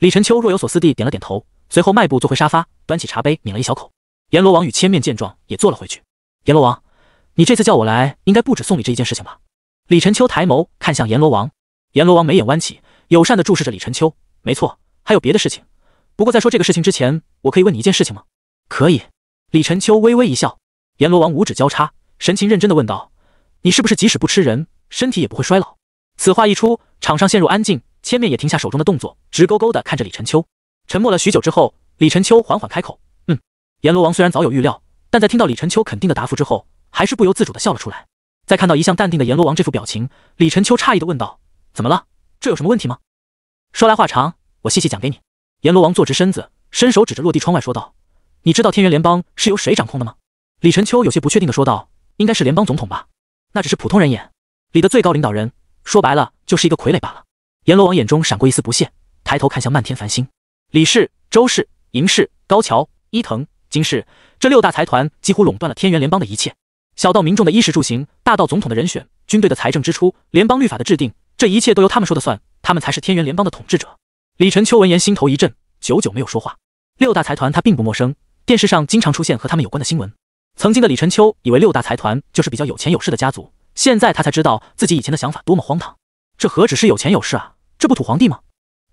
李晨秋若有所思地点了点头，随后迈步坐回沙发，端起茶杯抿了一小口。阎罗王与千面见状也坐了回去。阎罗王，你这次叫我来，应该不止送礼这一件事情吧？李晨秋抬眸看向阎罗王，阎罗王眉眼弯起，友善地注视着李晨秋。没错，还有别的事情。不过在说这个事情之前，我可以问你一件事情吗？可以。李晨秋微微一笑。阎罗王五指交叉，神情认真的问道：“你是不是即使不吃人，身体也不会衰老？”此话一出，场上陷入安静，千面也停下手中的动作，直勾勾的看着李晨秋。沉默了许久之后，李晨秋缓缓开口：“嗯。”阎罗王虽然早有预料，但在听到李晨秋肯定的答复之后，还是不由自主的笑了出来。在看到一向淡定的阎罗王这副表情，李晨秋诧异的问道：“怎么了？这有什么问题吗？”说来话长，我细细讲给你。”阎罗王坐直身子，伸手指着落地窗外说道：“你知道天元联邦是由谁掌控的吗？”李晨秋有些不确定的说道：“应该是联邦总统吧？那只是普通人眼里的最高领导人，说白了就是一个傀儡罢了。”阎罗王眼中闪过一丝不屑，抬头看向漫天繁星。李氏、周氏、银氏、高桥、伊藤、金氏这六大财团几乎垄断了天元联邦的一切，小到民众的衣食住行，大到总统的人选、军队的财政支出、联邦律法的制定，这一切都由他们说的算，他们才是天元联邦的统治者。李晨秋闻言心头一震，久久没有说话。六大财团他并不陌生，电视上经常出现和他们有关的新闻。曾经的李晨秋以为六大财团就是比较有钱有势的家族，现在他才知道自己以前的想法多么荒唐。这何止是有钱有势啊，这不土皇帝吗？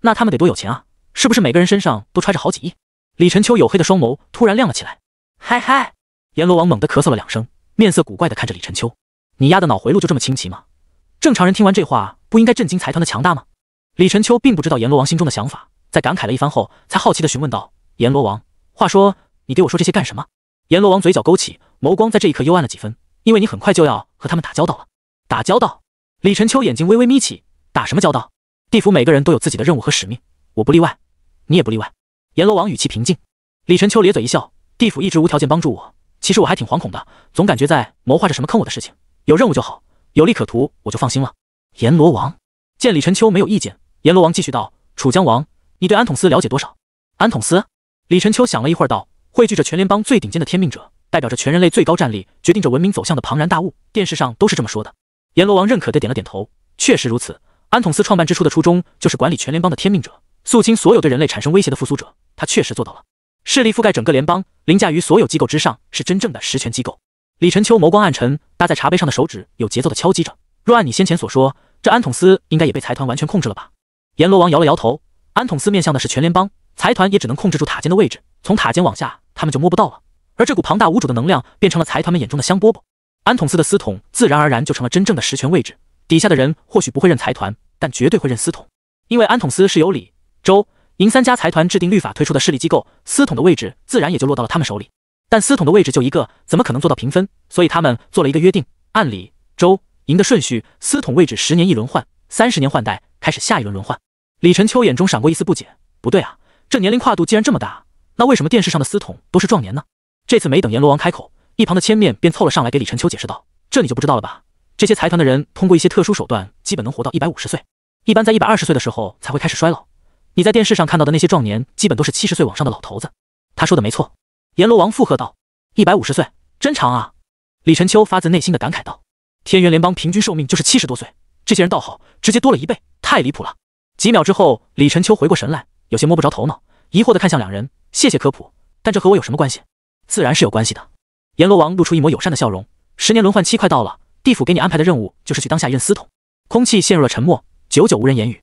那他们得多有钱啊？是不是每个人身上都揣着好几亿？李晨秋黝黑的双眸突然亮了起来。嗨嗨！阎罗王猛地咳嗽了两声，面色古怪的看着李晨秋：“你丫的脑回路就这么清奇吗？正常人听完这话，不应该震惊财团的强大吗？”李晨秋并不知道阎罗王心中的想法，在感慨了一番后，才好奇的询问道：“阎罗王，话说你给我说这些干什么？”阎罗王嘴角勾起，眸光在这一刻幽暗了几分。因为你很快就要和他们打交道了。打交道？李晨秋眼睛微微眯起。打什么交道？地府每个人都有自己的任务和使命，我不例外，你也不例外。阎罗王语气平静。李晨秋咧嘴一笑。地府一直无条件帮助我，其实我还挺惶恐的，总感觉在谋划着什么坑我的事情。有任务就好，有利可图，我就放心了。阎罗王见李晨秋没有意见，阎罗王继续道：“楚江王，你对安统司了解多少？”安统司？李晨秋想了一会儿，道。汇聚着全联邦最顶尖的天命者，代表着全人类最高战力，决定着文明走向的庞然大物。电视上都是这么说的。阎罗王认可的，点了点头。确实如此。安统司创办之初的初衷就是管理全联邦的天命者，肃清所有对人类产生威胁的复苏者。他确实做到了。势力覆盖整个联邦，凌驾于所有机构之上，是真正的实权机构。李晨秋眸光暗沉，搭在茶杯上的手指有节奏的敲击着。若按你先前所说，这安统司应该也被财团完全控制了吧？阎罗王摇了摇头。安统司面向的是全联邦，财团也只能控制住塔尖的位置，从塔尖往下。他们就摸不到了，而这股庞大无主的能量变成了财团们眼中的香饽饽。安统司的司统自然而然就成了真正的实权位置，底下的人或许不会认财团，但绝对会认司统，因为安统司是由李、周、银三家财团制定律法推出的势力机构，司统的位置自然也就落到了他们手里。但司统的位置就一个，怎么可能做到平分？所以他们做了一个约定，按李、周、银的顺序，司统位置十年一轮换，三十年换代，开始下一轮轮换。李晨秋眼中闪过一丝不解：“不对啊，这年龄跨度竟然这么大。”那为什么电视上的司统都是壮年呢？这次没等阎罗王开口，一旁的千面便凑了上来，给李晨秋解释道：“这你就不知道了吧？这些财团的人通过一些特殊手段，基本能活到一百五十岁，一般在一百二十岁的时候才会开始衰老。你在电视上看到的那些壮年，基本都是七十岁往上的老头子。”他说的没错，阎罗王附和道：“一百五十岁，真长啊！”李晨秋发自内心的感慨道：“天元联邦平均寿命就是七十多岁，这些人倒好，直接多了一倍，太离谱了。”几秒之后，李晨秋回过神来，有些摸不着头脑，疑惑的看向两人。谢谢科普，但这和我有什么关系？自然是有关系的。阎罗王露出一抹友善的笑容。十年轮换期快到了，地府给你安排的任务就是去当下一任司统。空气陷入了沉默，久久无人言语。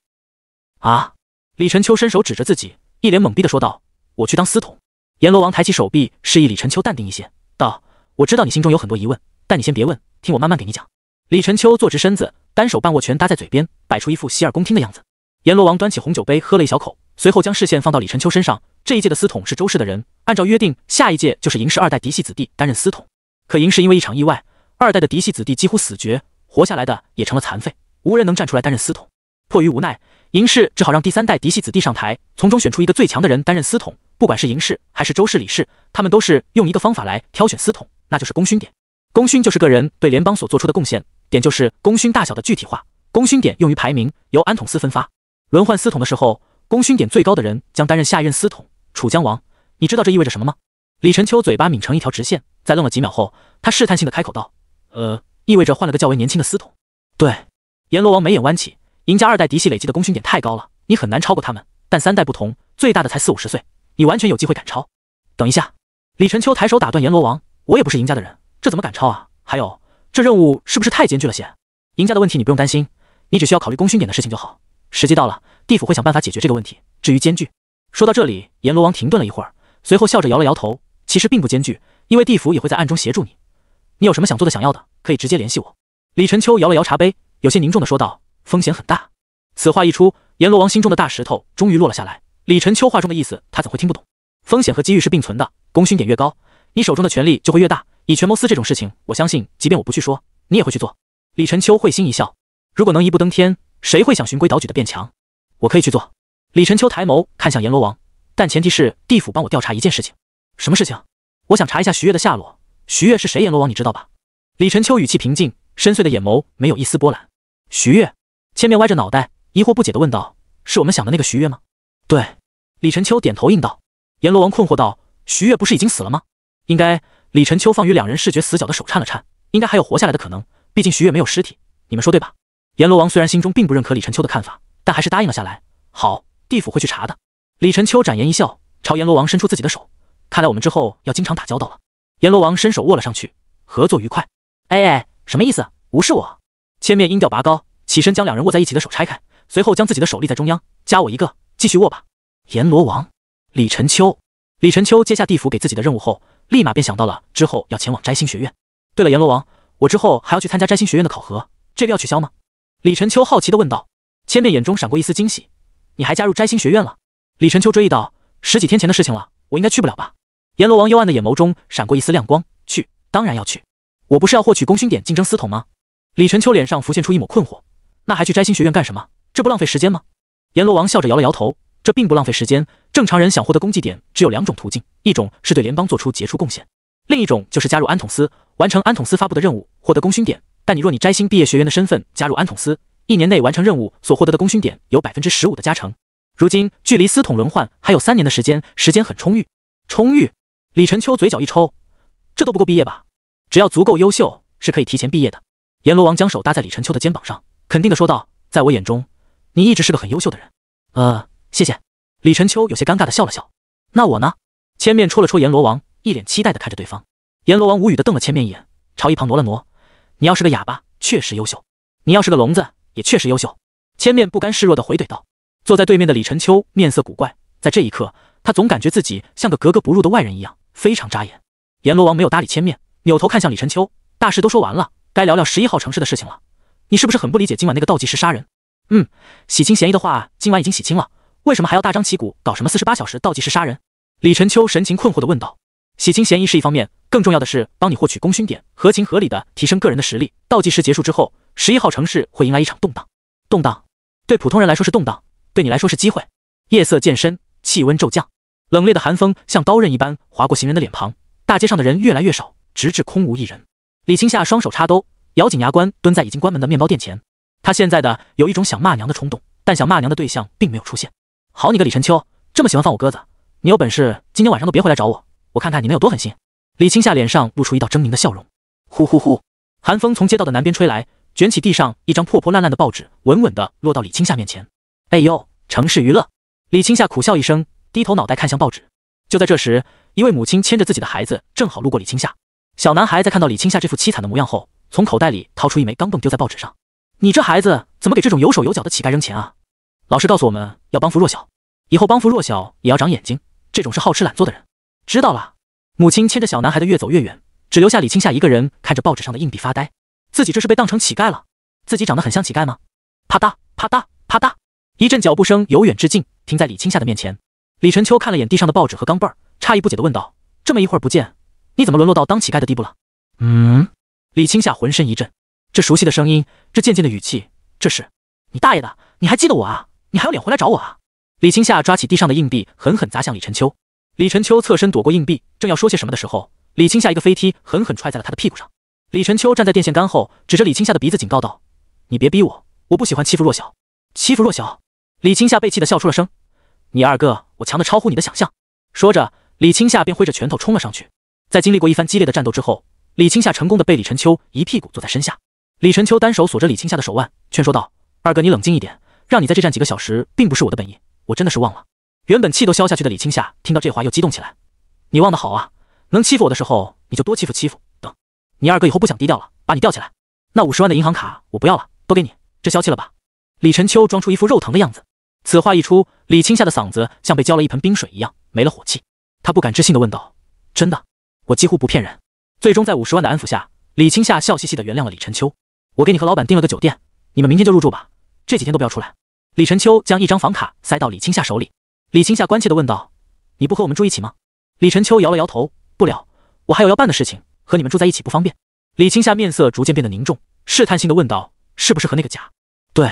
啊！李晨秋伸手指着自己，一脸懵逼的说道：“我去当司统？”阎罗王抬起手臂，示意李晨秋淡定一些，道：“我知道你心中有很多疑问，但你先别问，听我慢慢给你讲。”李晨秋坐直身子，单手半握拳搭在嘴边，摆出一副洗耳恭听的样子。阎罗王端起红酒杯，喝了一小口。随后将视线放到李晨秋身上。这一届的司统是周氏的人，按照约定，下一届就是银氏二代嫡系子弟担任司统。可银氏因为一场意外，二代的嫡系子弟几乎死绝，活下来的也成了残废，无人能站出来担任司统。迫于无奈，银氏只好让第三代嫡系子弟上台，从中选出一个最强的人担任司统。不管是银氏还是周氏、李氏，他们都是用一个方法来挑选司统，那就是功勋点。功勋就是个人对联邦所做出的贡献，点就是功勋大小的具体化。功勋点用于排名，由安统司分发。轮换司统的时候。功勋点最高的人将担任下一任司统，楚江王，你知道这意味着什么吗？李晨秋嘴巴抿成一条直线，在愣了几秒后，他试探性的开口道：“呃，意味着换了个较为年轻的司统。”对，阎罗王眉眼弯起，赢家二代嫡系累积的功勋点太高了，你很难超过他们。但三代不同，最大的才四五十岁，你完全有机会赶超。等一下，李晨秋抬手打断阎罗王：“我也不是赢家的人，这怎么赶超啊？还有，这任务是不是太艰巨了些？”赢家的问题你不用担心，你只需要考虑功勋点的事情就好。时机到了。地府会想办法解决这个问题。至于艰巨，说到这里，阎罗王停顿了一会儿，随后笑着摇了摇头。其实并不艰巨，因为地府也会在暗中协助你。你有什么想做的、想要的，可以直接联系我。李晨秋摇了摇茶杯，有些凝重的说道：“风险很大。”此话一出，阎罗王心中的大石头终于落了下来。李晨秋话中的意思，他怎会听不懂？风险和机遇是并存的，功勋点越高，你手中的权力就会越大。以权谋私这种事情，我相信，即便我不去说，你也会去做。李晨秋会心一笑：“如果能一步登天，谁会想循规蹈矩的变强？”我可以去做。李晨秋抬眸看向阎罗王，但前提是地府帮我调查一件事情。什么事情？我想查一下徐月的下落。徐月是谁？阎罗王，你知道吧？李晨秋语气平静，深邃的眼眸没有一丝波澜。徐月，千面歪着脑袋，疑惑不解地问道：“是我们想的那个徐月吗？”“对。”李晨秋点头应道。阎罗王困惑道：“徐月不是已经死了吗？”“应该。”李晨秋放于两人视觉死角的手颤了颤，“应该还有活下来的可能，毕竟徐月没有尸体，你们说对吧？”阎罗王虽然心中并不认可李晨秋的看法。但还是答应了下来。好，地府会去查的。李晨秋展颜一笑，朝阎罗王伸出自己的手。看来我们之后要经常打交道了。阎罗王伸手握了上去，合作愉快。哎哎，什么意思？无视我？千面音调拔高，起身将两人握在一起的手拆开，随后将自己的手立在中央，加我一个，继续握吧。阎罗王，李晨秋。李晨秋接下地府给自己的任务后，立马便想到了之后要前往摘星学院。对了，阎罗王，我之后还要去参加摘星学院的考核，这个要取消吗？李晨秋好奇的问道。千变眼中闪过一丝惊喜，你还加入摘星学院了？李晨秋追忆道：“十几天前的事情了，我应该去不了吧？”阎罗王幽暗的眼眸中闪过一丝亮光，去，当然要去。我不是要获取功勋点，竞争司统吗？李晨秋脸上浮现出一抹困惑，那还去摘星学院干什么？这不浪费时间吗？阎罗王笑着摇了摇头，这并不浪费时间。正常人想获得功绩点，只有两种途径，一种是对联邦做出杰出贡献，另一种就是加入安统司，完成安统司发布的任务，获得功勋点。但你若你摘星毕业学员的身份加入安统司，一年内完成任务所获得的功勋点有百分之十五的加成。如今距离司统轮换还有三年的时间，时间很充裕。充裕？李晨秋嘴角一抽，这都不够毕业吧？只要足够优秀，是可以提前毕业的。阎罗王将手搭在李晨秋的肩膀上，肯定的说道：“在我眼中，你一直是个很优秀的人。”呃，谢谢。李晨秋有些尴尬的笑了笑。那我呢？千面戳了戳阎罗王，一脸期待的看着对方。阎罗王无语的瞪了千面一眼，朝一旁挪了挪。你要是个哑巴，确实优秀；你要是个聋子。也确实优秀，千面不甘示弱的回怼道。坐在对面的李晨秋面色古怪，在这一刻，他总感觉自己像个格格不入的外人一样，非常扎眼。阎罗王没有搭理千面，扭头看向李晨秋：“大事都说完了，该聊聊十一号城市的事情了。你是不是很不理解今晚那个倒计时杀人？嗯，洗清嫌疑的话，今晚已经洗清了，为什么还要大张旗鼓搞什么四十八小时倒计时杀人？”李晨秋神情困惑地问道：“洗清嫌疑是一方面，更重要的是帮你获取功勋点，合情合理的提升个人的实力。倒计时结束之后。”十一号城市会迎来一场动荡，动荡对普通人来说是动荡，对你来说是机会。夜色渐深，气温骤降，冷冽的寒风像刀刃一般划过行人的脸庞。大街上的人越来越少，直至空无一人。李青夏双手插兜，咬紧牙关，蹲在已经关门的面包店前。他现在的有一种想骂娘的冲动，但想骂娘的对象并没有出现。好你个李晨秋，这么喜欢放我鸽子，你有本事今天晚上都别回来找我，我看看你能有多狠心。李青夏脸上露出一道狰狞的笑容。呼呼呼，寒风从街道的南边吹来。卷起地上一张破破烂烂的报纸，稳稳地落到李青夏面前。哎呦，城市娱乐！李青夏苦笑一声，低头脑袋看向报纸。就在这时，一位母亲牵着自己的孩子正好路过李青夏。小男孩在看到李青夏这副凄惨的模样后，从口袋里掏出一枚钢镚丢在报纸上。你这孩子怎么给这种有手有脚的乞丐扔钱啊？老师告诉我们要帮扶弱小，以后帮扶弱小也要长眼睛，这种是好吃懒做的人。知道了。母亲牵着小男孩的越走越远，只留下李青夏一个人看着报纸上的硬币发呆。自己这是被当成乞丐了？自己长得很像乞丐吗？啪嗒啪嗒啪嗒，一阵脚步声由远至近，停在李青夏的面前。李晨秋看了眼地上的报纸和钢镚儿，诧异不解的问道：“这么一会儿不见，你怎么沦落到当乞丐的地步了？”嗯？李青夏浑身一震，这熟悉的声音，这渐渐的语气，这是……你大爷的，你还记得我啊？你还有脸回来找我啊？李青夏抓起地上的硬币，狠狠砸向李晨秋。李晨秋侧身躲过硬币，正要说些什么的时候，李青夏一个飞踢，狠狠踹在了他的屁股上。李晨秋站在电线杆后，指着李青夏的鼻子警告道：“你别逼我，我不喜欢欺负弱小。”欺负弱小！李青夏被气得笑出了声：“你二哥，我强的超乎你的想象！”说着，李青夏便挥着拳头冲了上去。在经历过一番激烈的战斗之后，李青夏成功的被李晨秋一屁股坐在身下。李晨秋单手锁着李青夏的手腕，劝说道：“二哥，你冷静一点，让你在这站几个小时并不是我的本意，我真的是忘了。”原本气都消下去的李青夏听到这话又激动起来：“你忘得好啊！能欺负我的时候你就多欺负欺负。”你二哥以后不想低调了，把你吊起来。那五十万的银行卡我不要了，都给你，这消气了吧？李晨秋装出一副肉疼的样子。此话一出，李青夏的嗓子像被浇了一盆冰水一样，没了火气。他不敢置信的问道：“真的？我几乎不骗人。”最终在五十万的安抚下，李青夏笑嘻嘻的原谅了李晨秋。我给你和老板订了个酒店，你们明天就入住吧。这几天都不要出来。李晨秋将一张房卡塞到李青夏手里。李青夏关切的问道：“你不和我们住一起吗？”李晨秋摇了摇头：“不了，我还有要办的事情。”和你们住在一起不方便。李青夏面色逐渐变得凝重，试探性的问道：“是不是和那个假？”对。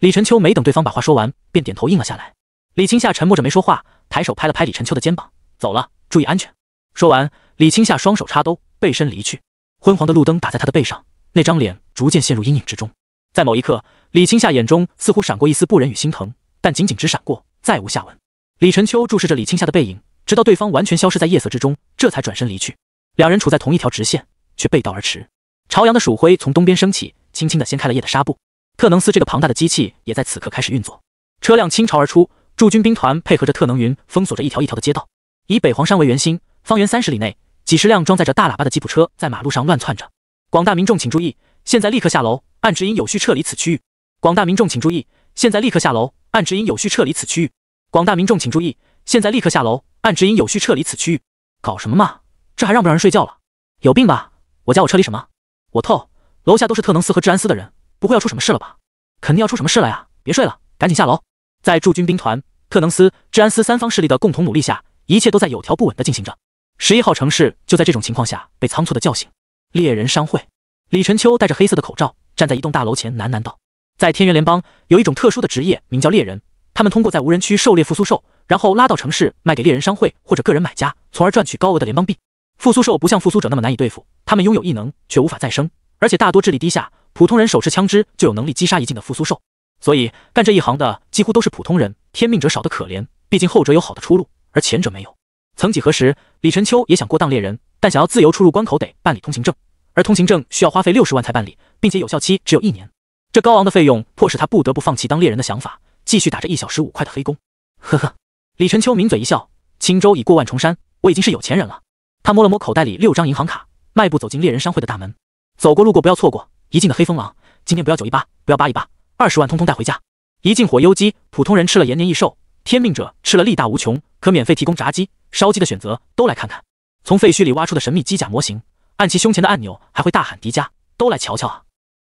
李晨秋没等对方把话说完，便点头应了下来。李青夏沉默着没说话，抬手拍了拍李晨秋的肩膀：“走了，注意安全。”说完，李青夏双手插兜，背身离去。昏黄的路灯打在他的背上，那张脸逐渐陷入阴影之中。在某一刻，李青夏眼中似乎闪过一丝不忍与心疼，但仅仅只闪过，再无下文。李晨秋注视着李青夏的背影，直到对方完全消失在夜色之中，这才转身离去。两人处在同一条直线，却背道而驰。朝阳的曙辉从东边升起，轻轻地掀开了夜的纱布。特能斯这个庞大的机器也在此刻开始运作，车辆倾巢而出。驻军兵团配合着特能云，封锁着一条一条的街道。以北黄山为圆心，方圆三十里内，几十辆装载着大喇叭的吉普车在马路上乱窜着。广大民众请注意，现在立刻下楼，按指引有序撤离此区域。广大民众请注意，现在立刻下楼，按指引有序撤离此区域。广大民众请注意，现在立刻下楼，按指引有序撤离此区域。搞什么嘛！这还让不让人睡觉了？有病吧！我家我车里什么？我透，楼下都是特能斯和治安司的人，不会要出什么事了吧？肯定要出什么事了呀！别睡了，赶紧下楼！在驻军兵团、特能司、治安司三方势力的共同努力下，一切都在有条不紊的进行着。十一号城市就在这种情况下被仓促的叫醒。猎人商会，李晨秋戴着黑色的口罩，站在一栋大楼前喃喃道：“在天元联邦有一种特殊的职业，名叫猎人。他们通过在无人区狩猎复苏兽，然后拉到城市卖给猎人商会或者个人买家，从而赚取高额的联邦币。”复苏兽不像复苏者那么难以对付，他们拥有异能却无法再生，而且大多智力低下，普通人手持枪支就有能力击杀一进的复苏兽。所以干这一行的几乎都是普通人，天命者少得可怜。毕竟后者有好的出路，而前者没有。曾几何时，李晨秋也想过当猎人，但想要自由出入关口得办理通行证，而通行证需要花费六十万才办理，并且有效期只有一年。这高昂的费用迫使他不得不放弃当猎人的想法，继续打着一小时五块的黑工。呵呵，李晨秋抿嘴一笑，轻舟已过万重山，我已经是有钱人了。他摸了摸口袋里六张银行卡，迈步走进猎人商会的大门。走过路过不要错过。一进的黑风狼，今天不要九一八，不要八一八，二十万通通带回家。一进火幽鸡，普通人吃了延年益寿，天命者吃了力大无穷，可免费提供炸鸡、烧鸡的选择，都来看看。从废墟里挖出的神秘机甲模型，按其胸前的按钮还会大喊迪迦，都来瞧瞧啊！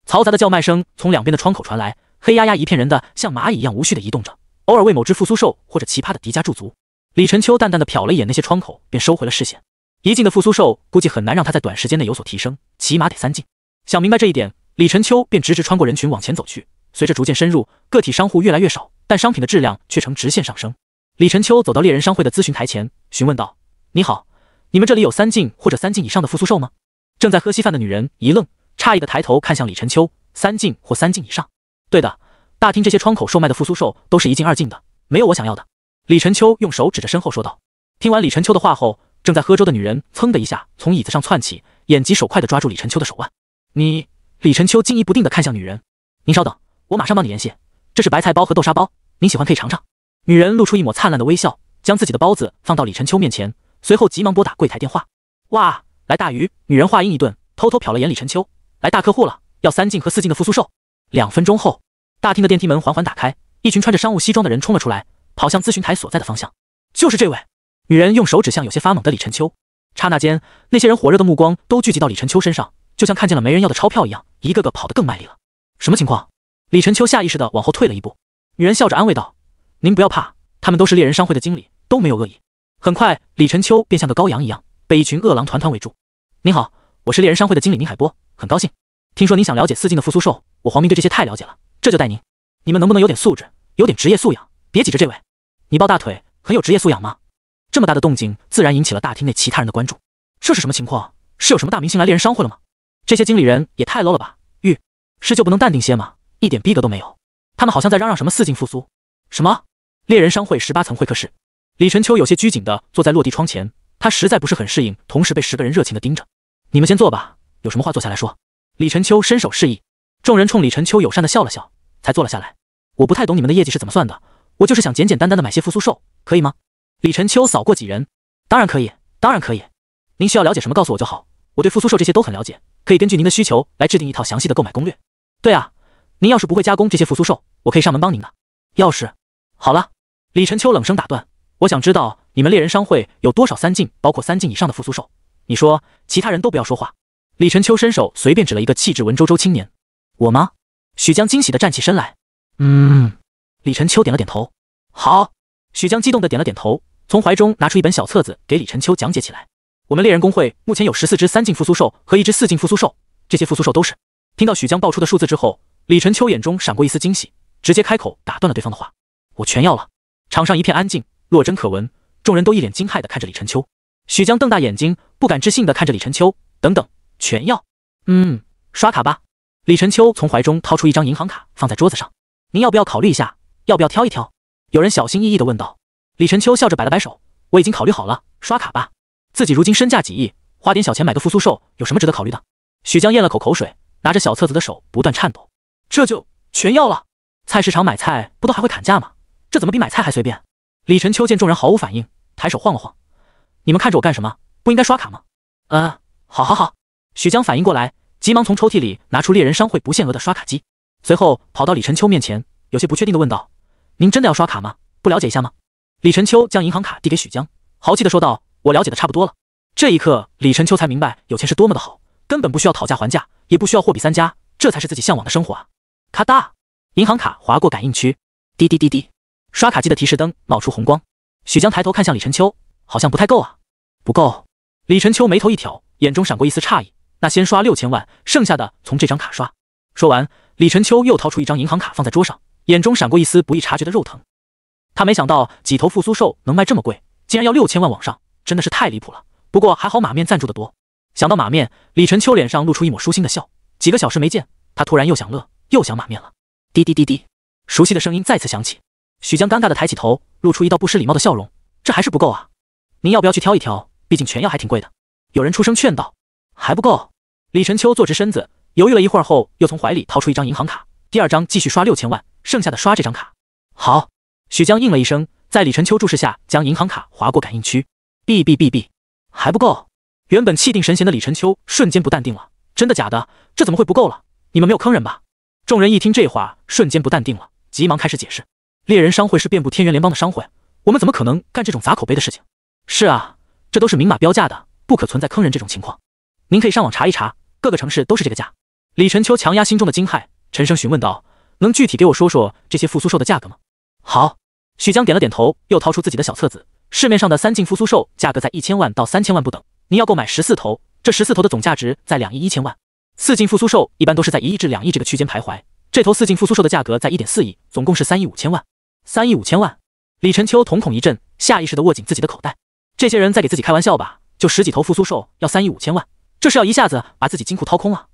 嘈杂的叫卖声从两边的窗口传来，黑压压一片人，的像蚂蚁一样无序的移动着，偶尔为某只复苏兽或者奇葩的迪迦驻足。李晨秋淡淡的瞟了一眼那些窗口，便收回了视线。一进的复苏兽估计很难让他在短时间内有所提升，起码得三进。想明白这一点，李晨秋便直直穿过人群往前走去。随着逐渐深入，个体商户越来越少，但商品的质量却呈直线上升。李晨秋走到猎人商会的咨询台前，询问道：“你好，你们这里有三进或者三进以上的复苏兽吗？”正在喝稀饭的女人一愣，诧异的抬头看向李晨秋：“三进或三进以上？对的，大厅这些窗口售卖的复苏兽都是一进二进的，没有我想要的。”李晨秋用手指着身后说道。听完李晨秋的话后，正在喝粥的女人噌的一下从椅子上窜起，眼疾手快的抓住李晨秋的手腕。你，李晨秋惊疑不定的看向女人。您稍等，我马上帮你联系。这是白菜包和豆沙包，您喜欢可以尝尝。女人露出一抹灿烂的微笑，将自己的包子放到李晨秋面前，随后急忙拨打柜台电话。哇，来大鱼！女人话音一顿，偷偷瞟了眼李晨秋，来大客户了，要三进和四进的复苏兽。两分钟后，大厅的电梯门缓缓打开，一群穿着商务西装的人冲了出来，跑向咨询台所在的方向。就是这位。女人用手指向有些发懵的李晨秋，刹那间，那些人火热的目光都聚集到李晨秋身上，就像看见了没人要的钞票一样，一个个跑得更卖力了。什么情况？李晨秋下意识地往后退了一步。女人笑着安慰道：“您不要怕，他们都是猎人商会的经理，都没有恶意。”很快，李晨秋便像个羔羊一样被一群恶狼团团围住。您好，我是猎人商会的经理宁海波，很高兴听说您想了解四境的复苏兽，我黄明对这些太了解了，这就带您。你们能不能有点素质，有点职业素养，别挤着这位。你抱大腿很有职业素养吗？这么大的动静，自然引起了大厅内其他人的关注。这是什么情况？是有什么大明星来猎人商会了吗？这些经理人也太 low 了吧！玉是就不能淡定些吗？一点逼格都没有。他们好像在嚷嚷什么四境复苏。什么？猎人商会十八层会客室。李晨秋有些拘谨的坐在落地窗前，他实在不是很适应，同时被十个人热情的盯着。你们先坐吧，有什么话坐下来说。李晨秋伸手示意，众人冲李晨秋友善的笑了笑，才坐了下来。我不太懂你们的业绩是怎么算的，我就是想简简单单的买些复苏兽，可以吗？李晨秋扫过几人，当然可以，当然可以。您需要了解什么，告诉我就好。我对复苏兽这些都很了解，可以根据您的需求来制定一套详细的购买攻略。对啊，您要是不会加工这些复苏兽，我可以上门帮您的。要是……好了，李晨秋冷声打断。我想知道你们猎人商会有多少三境，包括三境以上的复苏兽。你说，其他人都不要说话。李晨秋伸手随便指了一个气质文绉绉青年。我吗？许江惊喜的站起身来。嗯。李晨秋点了点头。好。许江激动的点了点头。从怀中拿出一本小册子，给李晨秋讲解起来。我们猎人工会目前有十四只三境复苏兽和一只四境复苏兽，这些复苏兽都是。听到许江爆出的数字之后，李晨秋眼中闪过一丝惊喜，直接开口打断了对方的话：“我全要了。”场上一片安静，落针可闻。众人都一脸惊骇的看着李晨秋，许江瞪大眼睛，不敢置信的看着李晨秋：“等等，全要？嗯，刷卡吧。”李晨秋从怀中掏出一张银行卡，放在桌子上：“您要不要考虑一下？要不要挑一挑？”有人小心翼翼的问道。李晨秋笑着摆了摆手：“我已经考虑好了，刷卡吧。自己如今身价几亿，花点小钱买个复苏兽有什么值得考虑的？”许江咽了口口水，拿着小册子的手不断颤抖。这就全要了？菜市场买菜不都还会砍价吗？这怎么比买菜还随便？李晨秋见众人毫无反应，抬手晃了晃：“你们看着我干什么？不应该刷卡吗？”呃，好，好，好！许江反应过来，急忙从抽屉里拿出猎人商会不限额的刷卡机，随后跑到李晨秋面前，有些不确定的问道：“您真的要刷卡吗？不了解一下吗？”李晨秋将银行卡递给许江，豪气地说道：“我了解的差不多了。”这一刻，李晨秋才明白有钱是多么的好，根本不需要讨价还价，也不需要货比三家，这才是自己向往的生活啊！咔哒，银行卡划过感应区，滴滴滴滴，刷卡机的提示灯冒出红光。许江抬头看向李晨秋，好像不太够啊，不够。李晨秋眉头一挑，眼中闪过一丝诧异。那先刷六千万，剩下的从这张卡刷。说完，李晨秋又掏出一张银行卡放在桌上，眼中闪过一丝不易察觉的肉疼。他没想到几头复苏兽能卖这么贵，竟然要六千万往上，真的是太离谱了。不过还好马面赞助的多。想到马面，李晨秋脸上露出一抹舒心的笑。几个小时没见，他突然又想乐，又想马面了。滴滴滴滴，熟悉的声音再次响起。许江尴尬的抬起头，露出一道不失礼貌的笑容。这还是不够啊，您要不要去挑一挑？毕竟全药还挺贵的。有人出声劝道。还不够。李晨秋坐直身子，犹豫了一会儿后，又从怀里掏出一张银行卡，第二张继续刷六千万，剩下的刷这张卡。好。许江应了一声，在李晨秋注视下，将银行卡划过感应区。哔哔哔哔，还不够！原本气定神闲的李晨秋瞬间不淡定了。真的假的？这怎么会不够了？你们没有坑人吧？众人一听这话，瞬间不淡定了，急忙开始解释。猎人商会是遍布天元联邦的商会，我们怎么可能干这种砸口碑的事情？是啊，这都是明码标价的，不可存在坑人这种情况。您可以上网查一查，各个城市都是这个价。李晨秋强压心中的惊骇，沉声询问道：“能具体给我说说这些复苏兽的价格吗？”好。许江点了点头，又掏出自己的小册子。市面上的三进复苏兽价格在一千万到三千万不等，您要购买十四头，这十四头的总价值在两亿一千万。四进复苏兽一般都是在一亿至两亿这个区间徘徊，这头四进复苏兽的价格在一点四亿，总共是三亿五千万。三亿五千万！李晨秋瞳孔一震，下意识的握紧自己的口袋。这些人在给自己开玩笑吧？就十几头复苏兽要三亿五千万，这是要一下子把自己金库掏空啊？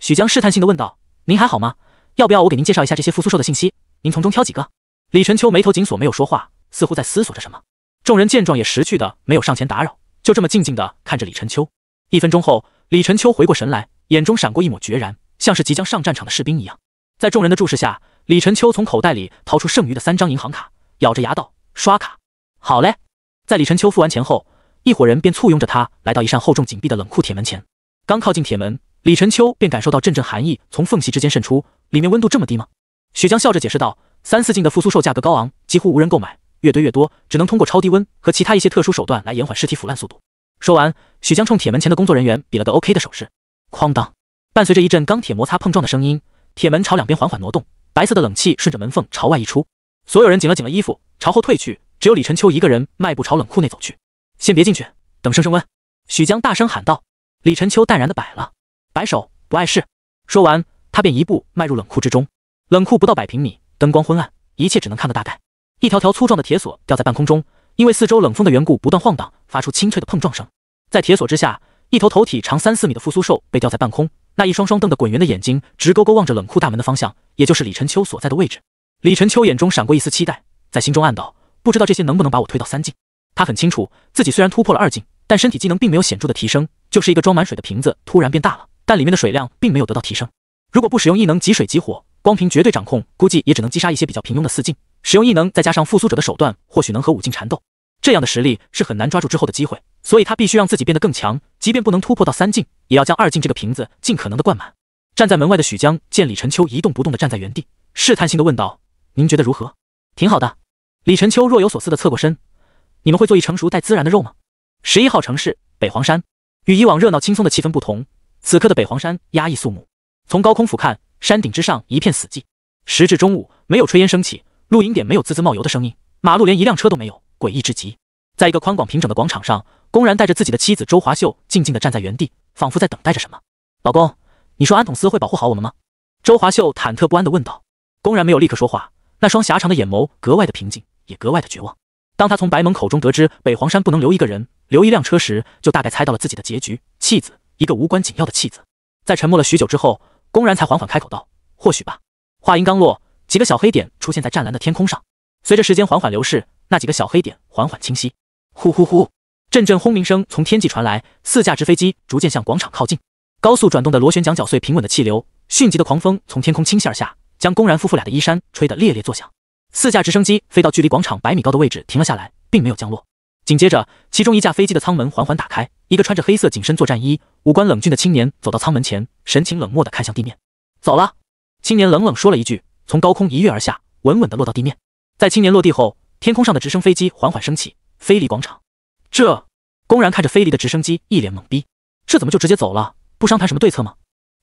许江试探性的问道：“您还好吗？要不要我给您介绍一下这些复苏兽的信息？您从中挑几个？”李晨秋眉头紧锁，没有说话，似乎在思索着什么。众人见状也识趣的没有上前打扰，就这么静静的看着李晨秋。一分钟后，李晨秋回过神来，眼中闪过一抹决然，像是即将上战场的士兵一样。在众人的注视下，李晨秋从口袋里掏出剩余的三张银行卡，咬着牙道：“刷卡。”好嘞。在李晨秋付完钱后，一伙人便簇拥着他来到一扇厚重紧闭的冷库铁门前。刚靠近铁门，李晨秋便感受到阵阵寒意从缝隙之间渗出，里面温度这么低吗？许江笑着解释道。三四境的复苏兽价格高昂，几乎无人购买，越堆越多，只能通过超低温和其他一些特殊手段来延缓尸体腐烂速度。说完，许江冲铁门前的工作人员比了个 OK 的手势，哐当，伴随着一阵钢铁摩擦碰撞的声音，铁门朝两边缓缓挪动，白色的冷气顺着门缝朝外溢出，所有人紧了紧了衣服，朝后退去，只有李晨秋一个人迈步朝冷库内走去。先别进去，等升升温。许江大声喊道。李晨秋淡然的摆了摆手，不碍事。说完，他便一步迈入冷库之中。冷库不到百平米。灯光昏暗，一切只能看个大概。一条条粗壮的铁索吊在半空中，因为四周冷风的缘故，不断晃荡，发出清脆的碰撞声。在铁索之下，一头头体长三四米的复苏兽被吊在半空，那一双双瞪得滚圆的眼睛直勾勾望着冷库大门的方向，也就是李晨秋所在的位置。李晨秋眼中闪过一丝期待，在心中暗道：不知道这些能不能把我推到三境。他很清楚，自己虽然突破了二境，但身体机能并没有显著的提升，就是一个装满水的瓶子突然变大了，但里面的水量并没有得到提升。如果不使用异能集水集火。光凭绝对掌控，估计也只能击杀一些比较平庸的四境。使用异能，再加上复苏者的手段，或许能和五境缠斗。这样的实力是很难抓住之后的机会，所以他必须让自己变得更强。即便不能突破到三境，也要将二境这个瓶子尽可能的灌满。站在门外的许江见李晨秋一动不动地站在原地，试探性地问道：“您觉得如何？挺好的。”李晨秋若有所思地侧过身：“你们会做一成熟带孜然的肉吗？”十一号城市北黄山，与以往热闹轻松的气氛不同，此刻的北黄山压抑肃穆。从高空俯瞰。山顶之上一片死寂，时至中午，没有炊烟升起，露营点没有滋滋冒油的声音，马路连一辆车都没有，诡异至极。在一个宽广平整的广场上，公然带着自己的妻子周华秀，静静的站在原地，仿佛在等待着什么。老公，你说安统司会保护好我们吗？周华秀忐忑不安的问道。公然没有立刻说话，那双狭长的眼眸格外的平静，也格外的绝望。当他从白蒙口中得知北黄山不能留一个人，留一辆车时，就大概猜到了自己的结局——弃子，一个无关紧要的弃子。在沉默了许久之后。公然才缓缓开口道：“或许吧。”话音刚落，几个小黑点出现在湛蓝的天空上。随着时间缓缓流逝，那几个小黑点缓缓清晰。呼呼呼！阵阵轰鸣声从天际传来，四架直飞机逐渐向广场靠近。高速转动的螺旋桨搅碎平稳的气流，迅疾的狂风从天空倾泻而下，将公然夫妇俩的衣衫吹得猎猎作响。四架直升机飞到距离广场百米高的位置停了下来，并没有降落。紧接着，其中一架飞机的舱门缓缓打开，一个穿着黑色紧身作战衣。五官冷峻的青年走到舱门前，神情冷漠地看向地面。走了。青年冷冷说了一句，从高空一跃而下，稳稳地落到地面。在青年落地后，天空上的直升飞机缓缓升起，飞离广场。这，公然看着飞离的直升机，一脸懵逼。这怎么就直接走了？不商谈什么对策吗？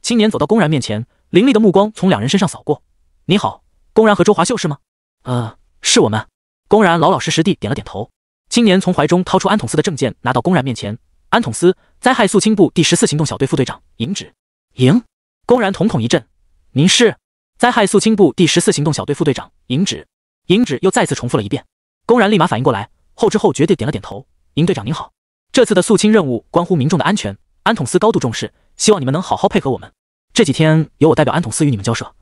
青年走到公然面前，凌厉的目光从两人身上扫过。你好，公然和周华秀是吗？呃，是我们。公然老老实实地点了点头。青年从怀中掏出安统司的证件，拿到公然面前。安统司灾害肃清部第十四行动小队副队长尹芷莹，公然瞳孔一震。您是灾害肃清部第十四行动小队副队长尹芷。尹芷又再次重复了一遍。公然立马反应过来，后知后觉地点了点头。尹队长您好，这次的肃清任务关乎民众的安全，安统司高度重视，希望你们能好好配合我们。这几天由我代表安统司与你们交涉，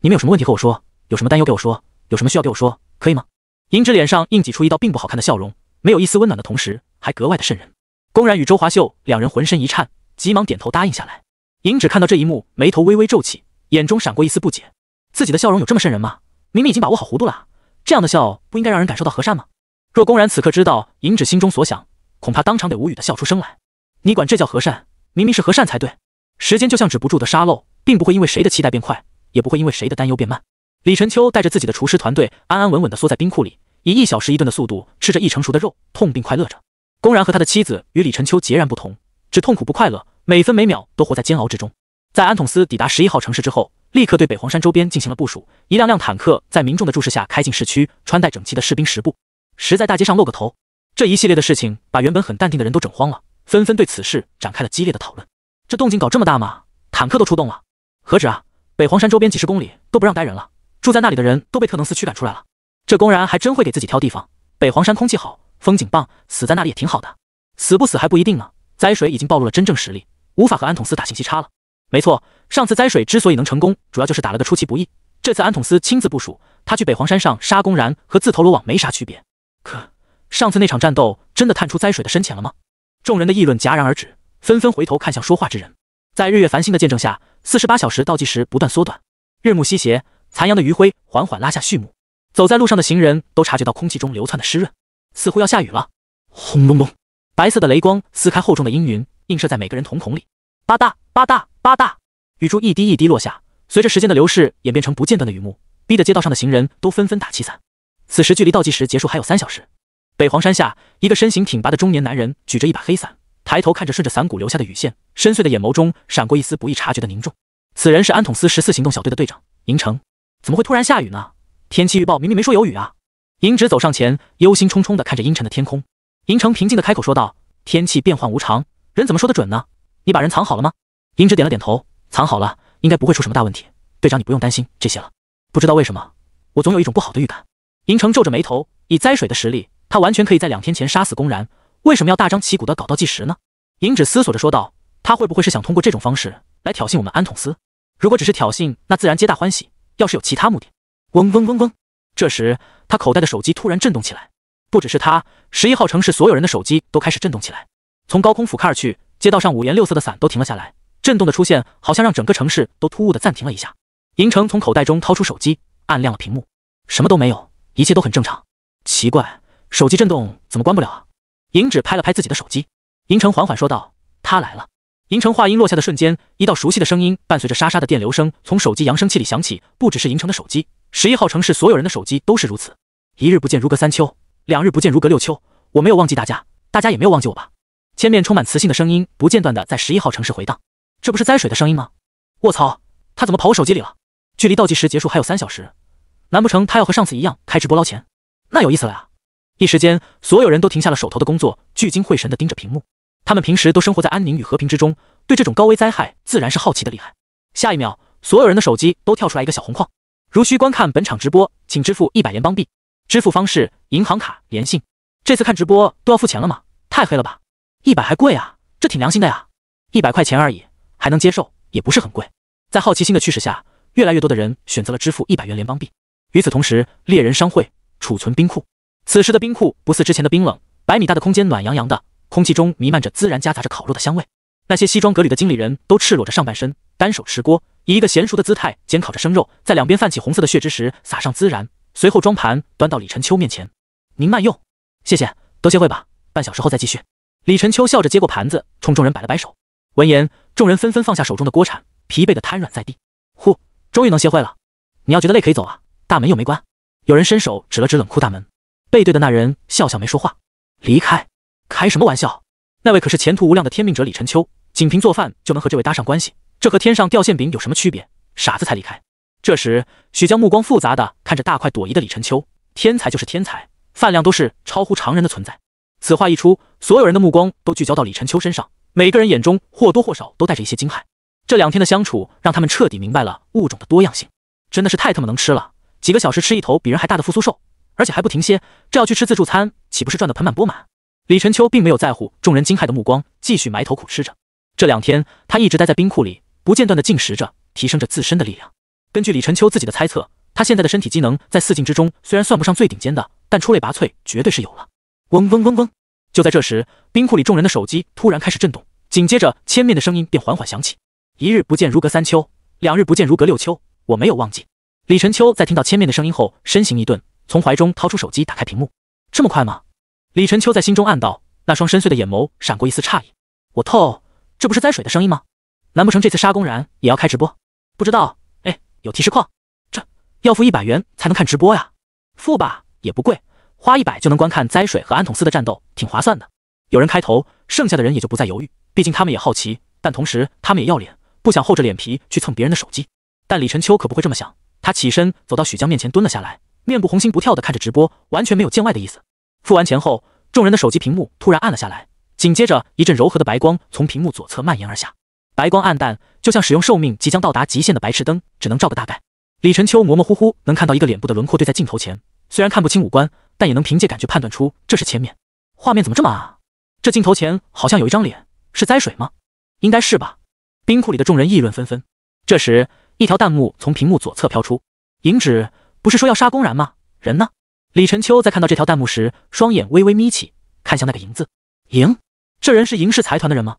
你们有什么问题和我说，有什么担忧给我说，有什么需要给我说，可以吗？尹芷脸上硬挤出一道并不好看的笑容，没有一丝温暖的同时，还格外的渗人。公然与周华秀两人浑身一颤，急忙点头答应下来。莹芷看到这一幕，眉头微微皱起，眼中闪过一丝不解：自己的笑容有这么渗人吗？明明已经把握好弧度了，这样的笑不应该让人感受到和善吗？若公然此刻知道莹芷心中所想，恐怕当场得无语的笑出声来。你管这叫和善？明明是和善才对。时间就像止不住的沙漏，并不会因为谁的期待变快，也不会因为谁的担忧变慢。李晨秋带着自己的厨师团队安安稳稳地缩在冰库里，以一小时一顿的速度吃着一成熟的肉，痛并快乐着。公然和他的妻子与李晨秋截然不同，只痛苦不快乐，每分每秒都活在煎熬之中。在安统斯抵达十一号城市之后，立刻对北黄山周边进行了部署，一辆辆坦克在民众的注视下开进市区，穿戴整齐的士兵十步十在大街上露个头。这一系列的事情把原本很淡定的人都整慌了，纷纷对此事展开了激烈的讨论。这动静搞这么大吗？坦克都出动了，何止啊！北黄山周边几十公里都不让待人了，住在那里的人都被特能斯驱赶出来了。这公然还真会给自己挑地方，北黄山空气好。风景棒，死在那里也挺好的。死不死还不一定呢。灾水已经暴露了真正实力，无法和安统司打信息差了。没错，上次灾水之所以能成功，主要就是打了个出其不意。这次安统司亲自部署，他去北皇山上杀公然，和自投罗网没啥区别。可上次那场战斗，真的探出灾水的深浅了吗？众人的议论戛然而止，纷纷回头看向说话之人。在日月繁星的见证下，四十八小时倒计时不断缩短。日暮西斜，残阳的余晖缓缓拉下序幕。走在路上的行人都察觉到空气中流窜的湿润。似乎要下雨了，轰隆隆，白色的雷光撕开厚重的阴云，映射在每个人瞳孔里。吧嗒吧嗒吧嗒，雨珠一滴一滴落下，随着时间的流逝，演变成不间断的雨幕，逼得街道上的行人都纷纷打起伞。此时距离倒计时结束还有三小时。北黄山下，一个身形挺拔的中年男人举着一把黑伞，抬头看着顺着伞骨留下的雨线，深邃的眼眸中闪过一丝不易察觉的凝重。此人是安统司十四行动小队的队长，银城。怎么会突然下雨呢？天气预报明明没说有雨啊。银芷走上前，忧心忡忡地看着阴沉的天空。银城平静地开口说道：“天气变幻无常，人怎么说得准呢？你把人藏好了吗？”银芷点了点头：“藏好了，应该不会出什么大问题。队长，你不用担心这些了。不知道为什么，我总有一种不好的预感。”银城皱着眉头：“以灾水的实力，他完全可以在两天前杀死公然，为什么要大张旗鼓地搞倒计时呢？”银芷思索着说道：“他会不会是想通过这种方式来挑衅我们安统司？如果只是挑衅，那自然皆大欢喜；要是有其他目的……”嗡嗡嗡嗡。这时，他口袋的手机突然震动起来。不只是他，十一号城市所有人的手机都开始震动起来。从高空俯瞰而去，街道上五颜六色的伞都停了下来。震动的出现，好像让整个城市都突兀的暂停了一下。银城从口袋中掏出手机，按亮了屏幕，什么都没有，一切都很正常。奇怪，手机震动怎么关不了啊？银指拍了拍自己的手机，银城缓缓说道：“他来了。”银城话音落下的瞬间，一道熟悉的声音伴随着沙沙的电流声从手机扬声器里响起。不只是银城的手机。十一号城市所有人的手机都是如此，一日不见如隔三秋，两日不见如隔六秋。我没有忘记大家，大家也没有忘记我吧？千面充满磁性的声音不间断的在十一号城市回荡，这不是灾水的声音吗？我操，他怎么跑我手机里了？距离倒计时结束还有三小时，难不成他要和上次一样开直播捞钱？那有意思了啊！一时间，所有人都停下了手头的工作，聚精会神地盯着屏幕。他们平时都生活在安宁与和平之中，对这种高危灾害自然是好奇的厉害。下一秒，所有人的手机都跳出来一个小红框。如需观看本场直播，请支付一百联邦币。支付方式：银行卡、联信。这次看直播都要付钱了吗？太黑了吧！一百还贵啊，这挺良心的呀，一百块钱而已，还能接受，也不是很贵。在好奇心的驱使下，越来越多的人选择了支付一百元联邦币。与此同时，猎人商会储存冰库。此时的冰库不似之前的冰冷，百米大的空间暖洋洋的，空气中弥漫着孜然夹杂着烤肉的香味。那些西装革履的经理人都赤裸着上半身，单手持锅，以一个娴熟的姿态煎烤着生肉，在两边泛起红色的血汁时撒上孜然，随后装盘端到李晨秋面前。您慢用，谢谢。都歇会吧，半小时后再继续。李晨秋笑着接过盘子，冲众人摆了摆手。闻言，众人纷纷放下手中的锅铲，疲惫的瘫软在地。呼，终于能歇会了。你要觉得累可以走啊，大门又没关。有人伸手指了指冷库大门，背对的那人笑笑没说话。离开？开什么玩笑？那位可是前途无量的天命者李晨秋。仅凭做饭就能和这位搭上关系，这和天上掉馅饼有什么区别？傻子才离开。这时，许江目光复杂的看着大快朵颐的李晨秋，天才就是天才，饭量都是超乎常人的存在。此话一出，所有人的目光都聚焦到李晨秋身上，每个人眼中或多或少都带着一些惊骇。这两天的相处，让他们彻底明白了物种的多样性，真的是太他妈能吃了。几个小时吃一头比人还大的复苏兽，而且还不停歇，这要去吃自助餐，岂不是赚得盆满钵满？李晨秋并没有在乎众人惊骇的目光，继续埋头苦吃着。这两天，他一直待在冰库里，不间断的进食着，提升着自身的力量。根据李晨秋自己的猜测，他现在的身体机能在四境之中虽然算不上最顶尖的，但出类拔萃绝对是有了。嗡嗡嗡嗡！就在这时，冰库里众人的手机突然开始震动，紧接着千面的声音便缓缓响起：“一日不见如隔三秋，两日不见如隔六秋，我没有忘记。”李晨秋在听到千面的声音后，身形一顿，从怀中掏出手机，打开屏幕。这么快吗？李晨秋在心中暗道，那双深邃的眼眸闪过一丝诧异。我透。这不是灾水的声音吗？难不成这次杀公然也要开直播？不知道，哎，有提示框，这要付一百元才能看直播呀。付吧，也不贵，花一百就能观看灾水和安统司的战斗，挺划算的。有人开头，剩下的人也就不再犹豫，毕竟他们也好奇，但同时他们也要脸，不想厚着脸皮去蹭别人的手机。但李晨秋可不会这么想，他起身走到许江面前蹲了下来，面部红心不跳的看着直播，完全没有见外的意思。付完钱后，众人的手机屏幕突然暗了下来。紧接着，一阵柔和的白光从屏幕左侧蔓延而下，白光暗淡，就像使用寿命即将到达极限的白炽灯，只能照个大概。李晨秋模模糊糊能看到一个脸部的轮廓对在镜头前，虽然看不清五官，但也能凭借感觉判断出这是千面。画面怎么这么暗？这镜头前好像有一张脸，是灾水吗？应该是吧。冰库里的众人议论纷纷。这时，一条弹幕从屏幕左侧飘出：“银纸不是说要杀公然吗？人呢？”李晨秋在看到这条弹幕时，双眼微微眯起，看向那个“银”字，银。这人是银氏财团的人吗？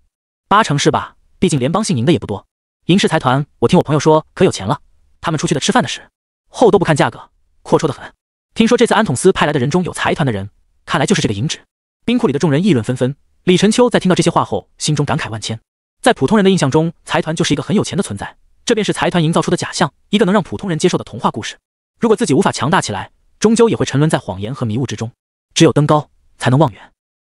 八成是吧，毕竟联邦姓银的也不多。银氏财团，我听我朋友说可有钱了，他们出去的吃饭的时候都不看价格，阔绰的很。听说这次安统司派来的人中有财团的人，看来就是这个银纸。冰库里的众人议论纷纷。李晨秋在听到这些话后，心中感慨万千。在普通人的印象中，财团就是一个很有钱的存在，这便是财团营造出的假象，一个能让普通人接受的童话故事。如果自己无法强大起来，终究也会沉沦在谎言和迷雾之中。只有登高，才能望远。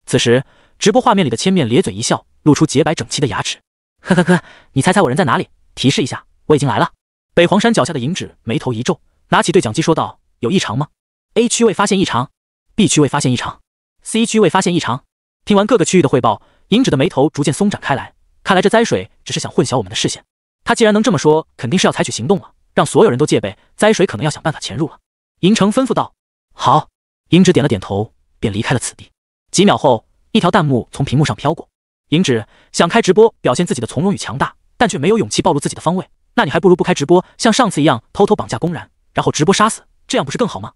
此时。直播画面里的千面咧嘴一笑，露出洁白整齐的牙齿，呵呵呵，你猜猜我人在哪里？提示一下，我已经来了。北黄山脚下的银纸眉头一皱，拿起对讲机说道：“有异常吗？”A 区未发现异常，B 区未发现异常，C 区未发现异常。听完各个区域的汇报，银纸的眉头逐渐松展开来，看来这灾水只是想混淆我们的视线。他既然能这么说，肯定是要采取行动了，让所有人都戒备，灾水可能要想办法潜入了。银城吩咐道：“好。”银指点了点头，便离开了此地。几秒后。一条弹幕从屏幕上飘过，银指想开直播表现自己的从容与强大，但却没有勇气暴露自己的方位。那你还不如不开直播，像上次一样偷偷绑架公然，然后直播杀死，这样不是更好吗？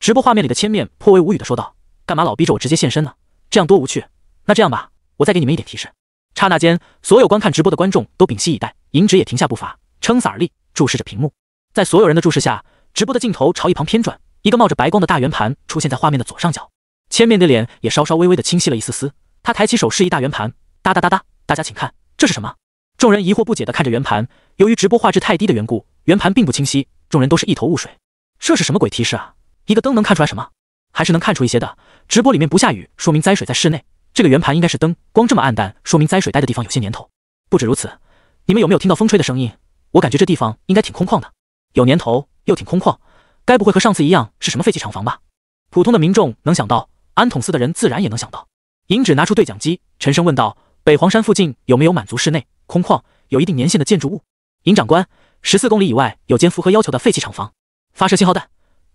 直播画面里的千面颇为无语的说道：“干嘛老逼着我直接现身呢？这样多无趣。”那这样吧，我再给你们一点提示。刹那间，所有观看直播的观众都屏息以待，银指也停下步伐，撑伞而立，注视着屏幕。在所有人的注视下，直播的镜头朝一旁偏转，一个冒着白光的大圆盘出现在画面的左上角。千面的脸也稍稍微微的清晰了一丝丝，他抬起手示意大圆盘，哒哒哒哒，大家请看，这是什么？众人疑惑不解的看着圆盘，由于直播画质太低的缘故，圆盘并不清晰，众人都是一头雾水，这是什么鬼提示啊？一个灯能看出来什么？还是能看出一些的。直播里面不下雨，说明灾水在室内，这个圆盘应该是灯光这么暗淡，说明灾水待的地方有些年头。不止如此，你们有没有听到风吹的声音？我感觉这地方应该挺空旷的，有年头又挺空旷，该不会和上次一样是什么废弃厂房吧？普通的民众能想到。安统司的人自然也能想到。银指拿出对讲机，沉声问道：“北黄山附近有没有满族室内空旷、有一定年限的建筑物？”银长官，十四公里以外有间符合要求的废弃厂房。发射信号弹，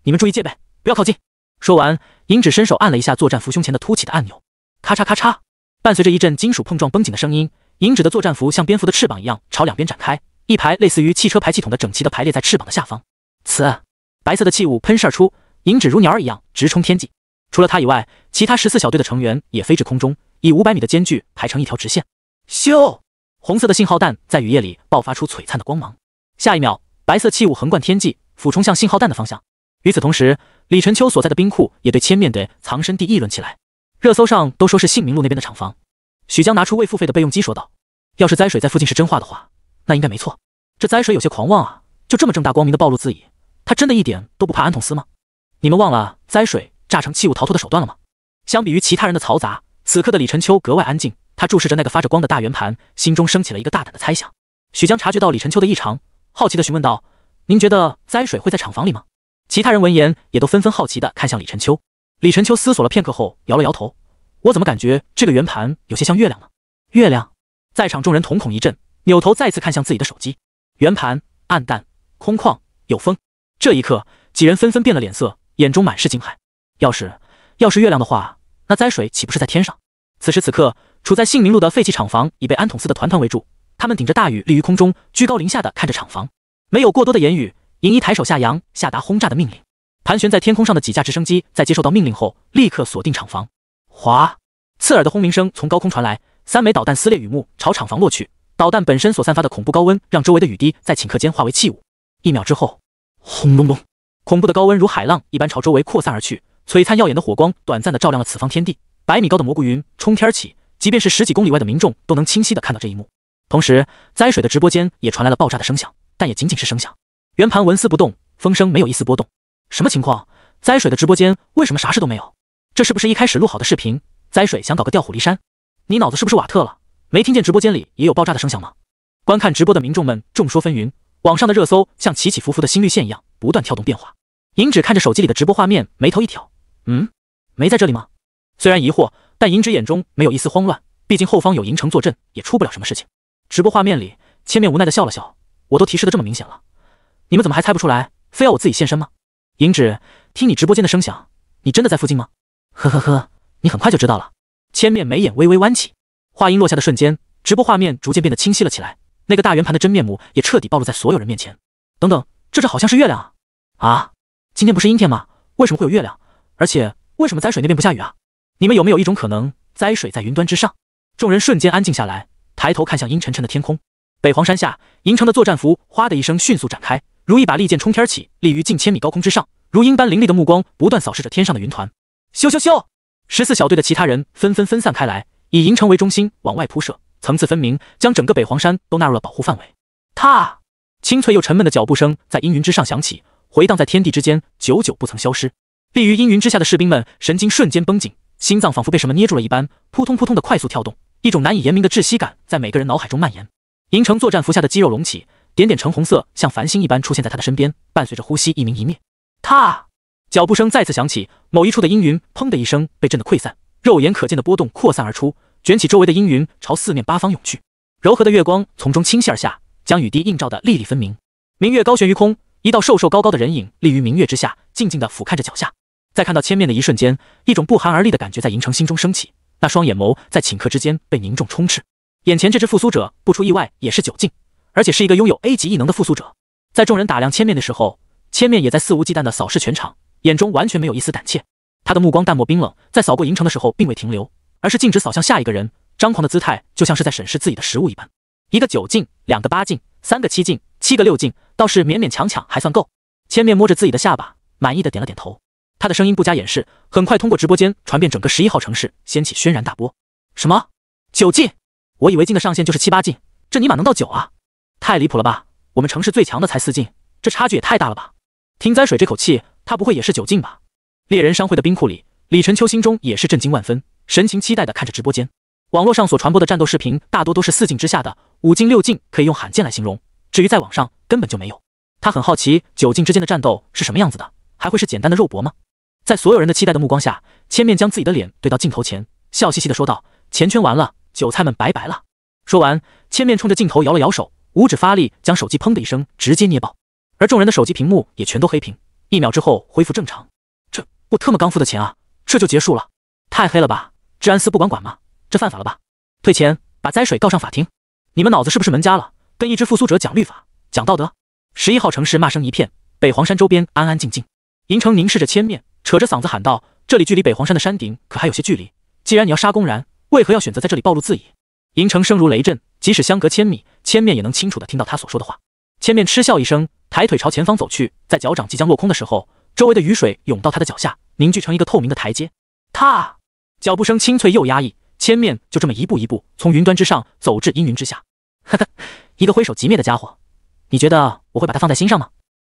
你们注意戒备，不要靠近。说完，银指伸手按了一下作战服胸前的凸起的按钮，咔嚓咔嚓，伴随着一阵金属碰撞绷紧的声音，银指的作战服像蝙蝠的翅膀一样朝两边展开，一排类似于汽车排气筒的整齐的排列在翅膀的下方。此，白色的气雾喷射出，银指如鸟儿一样直冲天际。除了他以外，其他十四小队的成员也飞至空中，以五百米的间距排成一条直线。咻！红色的信号弹在雨夜里爆发出璀璨的光芒。下一秒，白色气雾横贯天际，俯冲向信号弹的方向。与此同时，李晨秋所在的冰库也对千面的藏身地议论起来。热搜上都说是姓名路那边的厂房。许江拿出未付费的备用机说道：“要是灾水在附近是真话的话，那应该没错。这灾水有些狂妄啊，就这么正大光明的暴露自己，他真的一点都不怕安统司吗？你们忘了灾水？”炸成器物逃脱的手段了吗？相比于其他人的嘈杂，此刻的李晨秋格外安静。他注视着那个发着光的大圆盘，心中升起了一个大胆的猜想。许江察觉到李晨秋的异常，好奇的询问道：“您觉得灾水会在厂房里吗？”其他人闻言，也都纷纷好奇的看向李晨秋。李晨秋思索了片刻后，摇了摇头：“我怎么感觉这个圆盘有些像月亮呢？”月亮，在场众人瞳孔一震，扭头再次看向自己的手机。圆盘暗淡、空旷、有风。这一刻，几人纷纷变了脸色，眼中满是惊骇。要是要是月亮的话，那灾水岂不是在天上？此时此刻，处在杏明路的废弃厂房已被安统司的团团围住。他们顶着大雨立于空中，居高临下的看着厂房，没有过多的言语。银一抬手下扬，下达轰炸的命令。盘旋在天空上的几架直升机在接受到命令后，立刻锁定厂房。哗！刺耳的轰鸣声从高空传来，三枚导弹撕裂雨幕朝厂房落去。导弹本身所散发的恐怖高温，让周围的雨滴在顷刻间化为气雾。一秒之后，轰隆隆！恐怖的高温如海浪一般朝周围扩散而去。璀璨耀眼的火光短暂的照亮了此方天地，百米高的蘑菇云冲天而起，即便是十几公里外的民众都能清晰的看到这一幕。同时，灾水的直播间也传来了爆炸的声响，但也仅仅是声响。圆盘纹丝不动，风声没有一丝波动。什么情况？灾水的直播间为什么啥事都没有？这是不是一开始录好的视频？灾水想搞个调虎离山？你脑子是不是瓦特了？没听见直播间里也有爆炸的声响吗？观看直播的民众们众说纷纭，网上的热搜像起起伏伏的心率线一样不断跳动变化。银指看着手机里的直播画面，眉头一挑。嗯，没在这里吗？虽然疑惑，但银芷眼中没有一丝慌乱，毕竟后方有银城坐镇，也出不了什么事情。直播画面里，千面无奈的笑了笑，我都提示的这么明显了，你们怎么还猜不出来？非要我自己现身吗？银芷，听你直播间的声响，你真的在附近吗？呵呵呵，你很快就知道了。千面眉眼微微弯起，话音落下的瞬间，直播画面逐渐变得清晰了起来，那个大圆盘的真面目也彻底暴露在所有人面前。等等，这这好像是月亮啊！啊，今天不是阴天吗？为什么会有月亮？而且，为什么灾水那边不下雨啊？你们有没有一种可能，灾水在云端之上？众人瞬间安静下来，抬头看向阴沉沉的天空。北黄山下，银城的作战服哗的一声迅速展开，如一把利剑冲天而起，立于近千米高空之上，如鹰般凌厉的目光不断扫视着天上的云团。咻咻咻！十四小队的其他人纷纷分散开来，以银城为中心往外铺设，层次分明，将整个北黄山都纳入了保护范围。踏，清脆又沉闷的脚步声在阴云之上响起，回荡在天地之间，久久不曾消失。立于阴云之下的士兵们神经瞬间绷紧，心脏仿佛被什么捏住了一般，扑通扑通的快速跳动，一种难以言明的窒息感在每个人脑海中蔓延。银城作战服下的肌肉隆起，点点橙红色像繁星一般出现在他的身边，伴随着呼吸，一明一灭。踏，脚步声再次响起，某一处的阴云砰的一声被震得溃散，肉眼可见的波动扩散而出，卷起周围的阴云朝四面八方涌去。柔和的月光从中倾泻而下，将雨滴映照的粒粒分明。明月高悬于空，一道瘦瘦高高的人影立于明月之下，静静的俯瞰着脚下。在看到千面的一瞬间，一种不寒而栗的感觉在银城心中升起。那双眼眸在顷刻之间被凝重充斥。眼前这只复苏者不出意外也是九境，而且是一个拥有 A 级异能的复苏者。在众人打量千面的时候，千面也在肆无忌惮地扫视全场，眼中完全没有一丝胆怯。他的目光淡漠冰冷，在扫过银城的时候并未停留，而是径直扫向下一个人。张狂的姿态就像是在审视自己的食物一般。一个九境，两个八境，三个七境，七个六境，倒是勉勉强强还算够。千面摸着自己的下巴，满意的点了点头。他的声音不加掩饰，很快通过直播间传遍整个十一号城市，掀起轩然大波。什么九进？我以为进的上限就是七八进，这尼玛能到九啊？太离谱了吧！我们城市最强的才四进，这差距也太大了吧？听灾水这口气，他不会也是九进吧？猎人商会的冰库里，李晨秋心中也是震惊万分，神情期待的看着直播间。网络上所传播的战斗视频，大多都是四进之下的，五进六进可以用罕见来形容，至于在网上根本就没有。他很好奇九进之间的战斗是什么样子的，还会是简单的肉搏吗？在所有人的期待的目光下，千面将自己的脸对到镜头前，笑嘻嘻的说道：“钱圈完了，韭菜们拜拜了。”说完，千面冲着镜头摇了摇手，五指发力将手机砰的一声直接捏爆，而众人的手机屏幕也全都黑屏，一秒之后恢复正常。这我特么刚付的钱啊，这就结束了？太黑了吧？治安司不管管吗？这犯法了吧？退钱，把灾水告上法庭！你们脑子是不是门夹了？跟一只复苏者讲律法，讲道德？十一号城市骂声一片，北黄山周边安安静静。银城凝视着千面。扯着嗓子喊道：“这里距离北黄山的山顶可还有些距离。既然你要杀公然，为何要选择在这里暴露自己？”银城声如雷震，即使相隔千米，千面也能清楚地听到他所说的话。千面嗤笑一声，抬腿朝前方走去。在脚掌即将落空的时候，周围的雨水涌到他的脚下，凝聚成一个透明的台阶。踏，脚步声清脆又压抑。千面就这么一步一步从云端之上走至阴云之下。哈哈，一个挥手即灭的家伙，你觉得我会把他放在心上吗？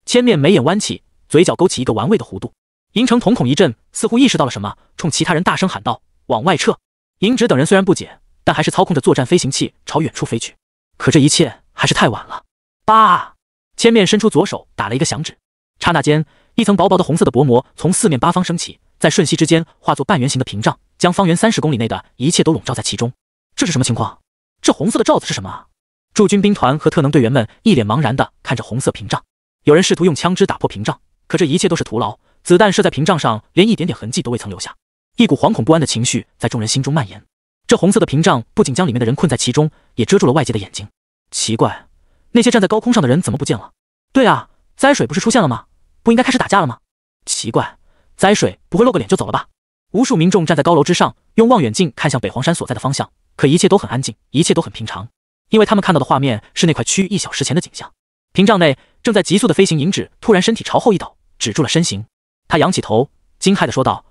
千面眉眼弯起，嘴角勾起一个玩味的弧度。银城瞳孔一震，似乎意识到了什么，冲其他人大声喊道：“往外撤！”银直等人虽然不解，但还是操控着作战飞行器朝远处飞去。可这一切还是太晚了。爸，千面伸出左手打了一个响指，刹那间，一层薄薄的红色的薄膜从四面八方升起，在瞬息之间化作半圆形的屏障，将方圆三十公里内的一切都笼罩在其中。这是什么情况？这红色的罩子是什么？驻军兵团和特能队员们一脸茫然地看着红色屏障，有人试图用枪支打破屏障，可这一切都是徒劳。子弹射在屏障上，连一点点痕迹都未曾留下。一股惶恐不安的情绪在众人心中蔓延。这红色的屏障不仅将里面的人困在其中，也遮住了外界的眼睛。奇怪，那些站在高空上的人怎么不见了？对啊，灾水不是出现了吗？不应该开始打架了吗？奇怪，灾水不会露个脸就走了吧？无数民众站在高楼之上，用望远镜看向北黄山所在的方向，可一切都很安静，一切都很平常，因为他们看到的画面是那块区域一小时前的景象。屏障内正在急速的飞行，银纸突然身体朝后一倒，止住了身形。他仰起头，惊骇地说道：“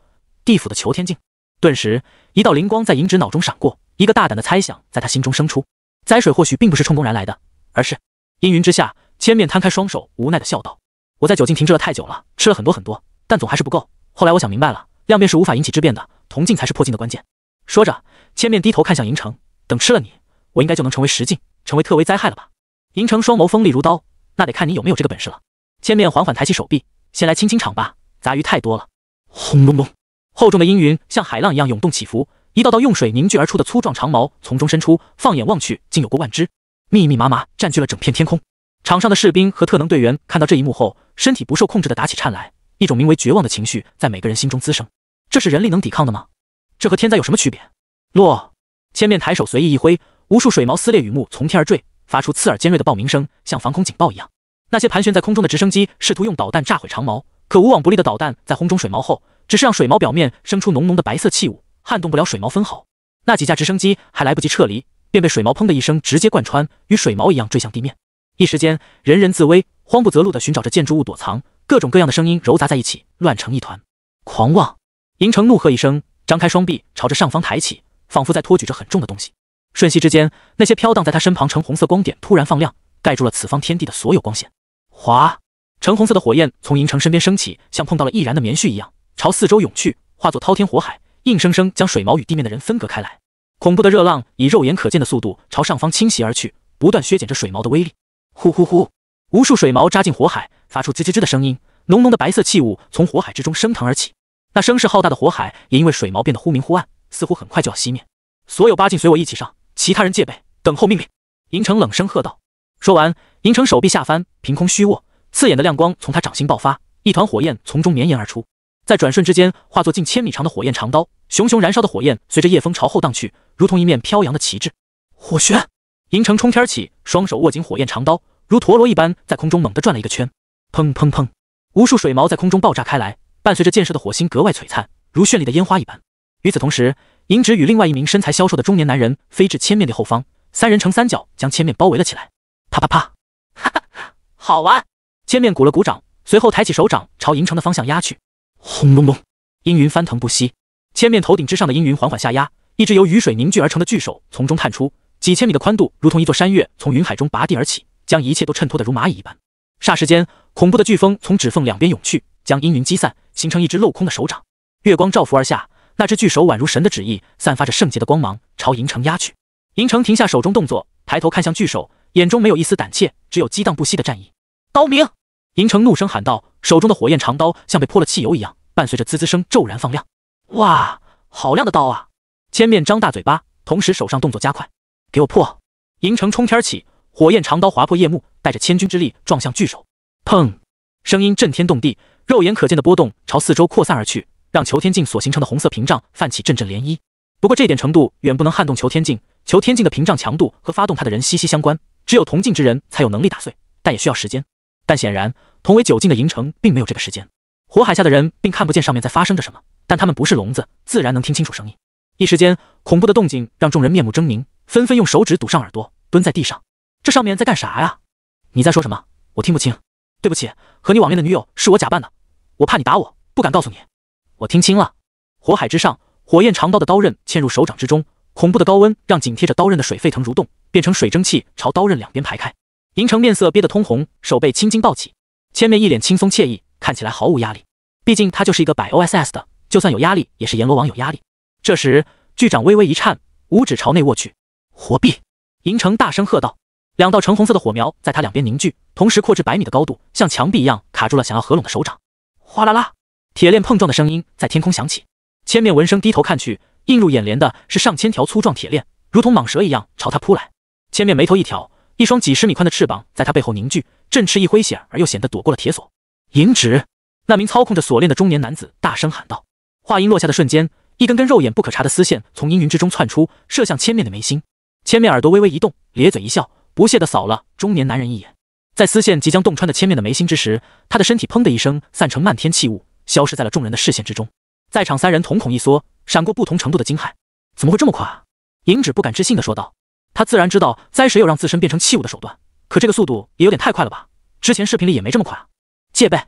地府的囚天镜。”顿时，一道灵光在银指脑中闪过，一个大胆的猜想在他心中生出：灾水或许并不是冲公然来的，而是……阴云之下，千面摊开双手，无奈的笑道：“我在酒境停滞了太久了，吃了很多很多，但总还是不够。后来我想明白了，量变是无法引起质变的，同镜才是破镜的关键。”说着，千面低头看向银城：“等吃了你，我应该就能成为实镜，成为特威灾害了吧？”银城双眸锋利如刀：“那得看你有没有这个本事了。”千面缓缓抬起手臂：“先来清清场吧。”杂鱼太多了！轰隆隆，厚重的阴云像海浪一样涌动起伏，一道道用水凝聚而出的粗壮长矛从中伸出。放眼望去，竟有过万只，密密麻麻，占据了整片天空。场上的士兵和特能队员看到这一幕后，身体不受控制地打起颤来，一种名为绝望的情绪在每个人心中滋生。这是人力能抵抗的吗？这和天灾有什么区别？落千面抬手随意一挥，无数水矛撕裂雨幕从天而坠，发出刺耳尖锐的爆鸣声，像防空警报一样。那些盘旋在空中的直升机试图用导弹炸毁长矛。可无往不利的导弹在轰中水矛后，只是让水矛表面生出浓浓的白色气雾，撼动不了水矛分毫。那几架直升机还来不及撤离，便被水矛砰的一声直接贯穿，与水矛一样坠向地面。一时间，人人自危，慌不择路地寻找着建筑物躲藏。各种各样的声音揉杂在一起，乱成一团。狂妄！银城怒喝一声，张开双臂朝着上方抬起，仿佛在托举着很重的东西。瞬息之间，那些飘荡在他身旁呈红色光点突然放亮，盖住了此方天地的所有光线。哗！橙红色的火焰从银城身边升起，像碰到了易燃的棉絮一样，朝四周涌去，化作滔天火海，硬生生将水矛与地面的人分隔开来。恐怖的热浪以肉眼可见的速度朝上方侵袭而去，不断削减着水矛的威力。呼呼呼！无数水矛扎进火海，发出吱吱吱的声音，浓浓的白色气雾从火海之中升腾而起。那声势浩大的火海也因为水矛变得忽明忽暗，似乎很快就要熄灭。所有八境随我一起上，其他人戒备，等候命令。银城冷声喝道。说完，银城手臂下翻，凭空虚握。刺眼的亮光从他掌心爆发，一团火焰从中绵延而出，在转瞬之间化作近千米长的火焰长刀。熊熊燃烧的火焰随着夜风朝后荡去，如同一面飘扬的旗帜。火旋，银城冲天起，双手握紧火焰长刀，如陀螺一般在空中猛地转了一个圈。砰砰砰！无数水矛在空中爆炸开来，伴随着溅射的火星格外璀璨，如绚丽的烟花一般。与此同时，银指与另外一名身材消瘦的中年男人飞至千面的后方，三人成三角将千面包围了起来。啪啪啪！哈哈，好玩。千面鼓了鼓掌，随后抬起手掌朝银城的方向压去。轰隆隆，阴云翻腾不息，千面头顶之上的阴云缓缓下压，一只由雨水凝聚而成的巨手从中探出，几千米的宽度如同一座山岳从云海中拔地而起，将一切都衬托得如蚂蚁一般。霎时间，恐怖的飓风从指缝两边涌去，将阴云击散，形成一只镂空的手掌。月光照拂而下，那只巨手宛如神的旨意，散发着圣洁的光芒，朝银城压去。银城停下手中动作，抬头看向巨手，眼中没有一丝胆怯，只有激荡不息的战意。刀鸣。银城怒声喊道，手中的火焰长刀像被泼了汽油一样，伴随着滋滋声骤然放亮。哇，好亮的刀啊！千面张大嘴巴，同时手上动作加快，给我破！银城冲天起，火焰长刀划破夜幕，带着千钧之力撞向巨手。砰！声音震天动地，肉眼可见的波动朝四周扩散而去，让裘天镜所形成的红色屏障泛起阵阵涟漪。不过这点程度远不能撼动裘天镜，裘天镜的屏障强度和发动它的人息息相关，只有同镜之人才有能力打碎，但也需要时间。但显然，同为九境的银城并没有这个时间。火海下的人并看不见上面在发生着什么，但他们不是聋子，自然能听清楚声音。一时间，恐怖的动静让众人面目狰狞，纷纷用手指堵上耳朵，蹲在地上。这上面在干啥呀？你在说什么？我听不清。对不起，和你网恋的女友是我假扮的，我怕你打我，不敢告诉你。我听清了。火海之上，火焰长刀的刀刃嵌入手掌之中，恐怖的高温让紧贴着刀刃的水沸腾蠕动，变成水蒸气朝刀刃两边排开。银城面色憋得通红，手背青筋暴起。千面一脸轻松惬意，看起来毫无压力。毕竟他就是一个摆 O S S 的，就算有压力也是阎罗王有压力。这时，巨掌微微一颤，五指朝内握去。火壁！银城大声喝道。两道橙红色的火苗在他两边凝聚，同时扩至百米的高度，像墙壁一样卡住了想要合拢的手掌。哗啦啦，铁链碰撞的声音在天空响起。千面闻声低头看去，映入眼帘的是上千条粗壮铁链，如同蟒蛇一样朝他扑来。千面眉头一挑。一双几十米宽的翅膀在他背后凝聚，振翅一挥，显而又显得躲过了铁索。银指那名操控着锁链的中年男子大声喊道：“话音落下的瞬间，一根根肉眼不可察的丝线从阴云之中窜出，射向千面的眉心。”千面耳朵微微一动，咧嘴一笑，不屑地扫了中年男人一眼。在丝线即将洞穿的千面的眉心之时，他的身体砰的一声散成漫天气雾，消失在了众人的视线之中。在场三人瞳孔一缩，闪过不同程度的惊骇：“怎么会这么快？”银指不敢置信地说道。他自然知道灾石有让自身变成器物的手段，可这个速度也有点太快了吧？之前视频里也没这么快啊！戒备！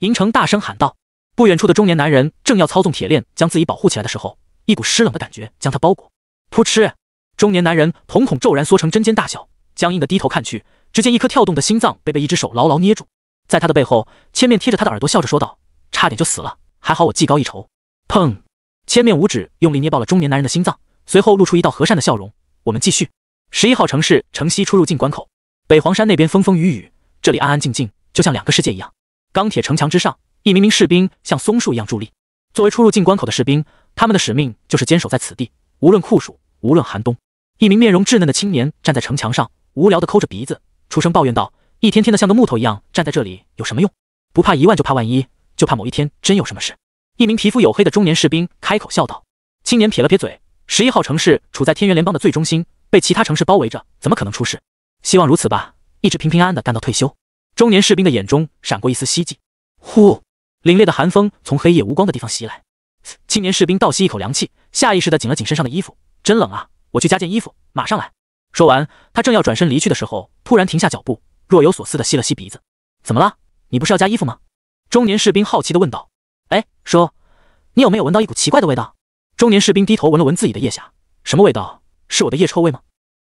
银城大声喊道。不远处的中年男人正要操纵铁链将自己保护起来的时候，一股湿冷的感觉将他包裹。扑哧！中年男人瞳孔骤然缩成针尖大小，僵硬的低头看去，只见一颗跳动的心脏被被一只手牢牢捏住。在他的背后，千面贴着他的耳朵笑着说道：“差点就死了，还好我技高一筹。”砰！千面五指用力捏爆了中年男人的心脏，随后露出一道和善的笑容：“我们继续。”十一号城市城西出入境关口，北黄山那边风风雨雨，这里安安静静，就像两个世界一样。钢铁城墙之上，一名名士兵像松树一样伫立。作为出入境关口的士兵，他们的使命就是坚守在此地，无论酷暑，无论寒冬。一名面容稚嫩的青年站在城墙上，无聊地抠着鼻子，出声抱怨道：“一天天的像个木头一样站在这里，有什么用？不怕一万，就怕万一，就怕某一天真有什么事。”一名皮肤黝黑的中年士兵开口笑道。青年撇了撇嘴：“十一号城市处在天元联邦的最中心。”被其他城市包围着，怎么可能出事？希望如此吧，一直平平安安的干到退休。中年士兵的眼中闪过一丝希冀。呼，凛冽的寒风从黑夜无光的地方袭来，青年士兵倒吸一口凉气，下意识的紧了紧身上的衣服。真冷啊，我去加件衣服，马上来。说完，他正要转身离去的时候，突然停下脚步，若有所思的吸了吸鼻子。怎么了？你不是要加衣服吗？中年士兵好奇的问道。哎，说，你有没有闻到一股奇怪的味道？中年士兵低头闻了闻自己的腋下，什么味道？是我的腋臭味吗？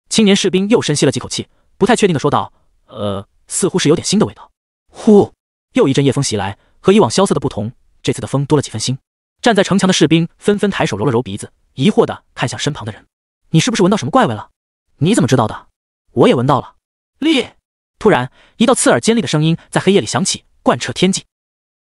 青年士兵又深吸了几口气，不太确定的说道：“呃，似乎是有点腥的味道。”呼，又一阵夜风袭来，和以往萧瑟的不同，这次的风多了几分腥。站在城墙的士兵纷纷抬手揉了揉鼻子，疑惑的看向身旁的人：“你是不是闻到什么怪味了？你怎么知道的？”“我也闻到了。”“唳！”突然，一道刺耳尖利的声音在黑夜里响起，贯彻天际。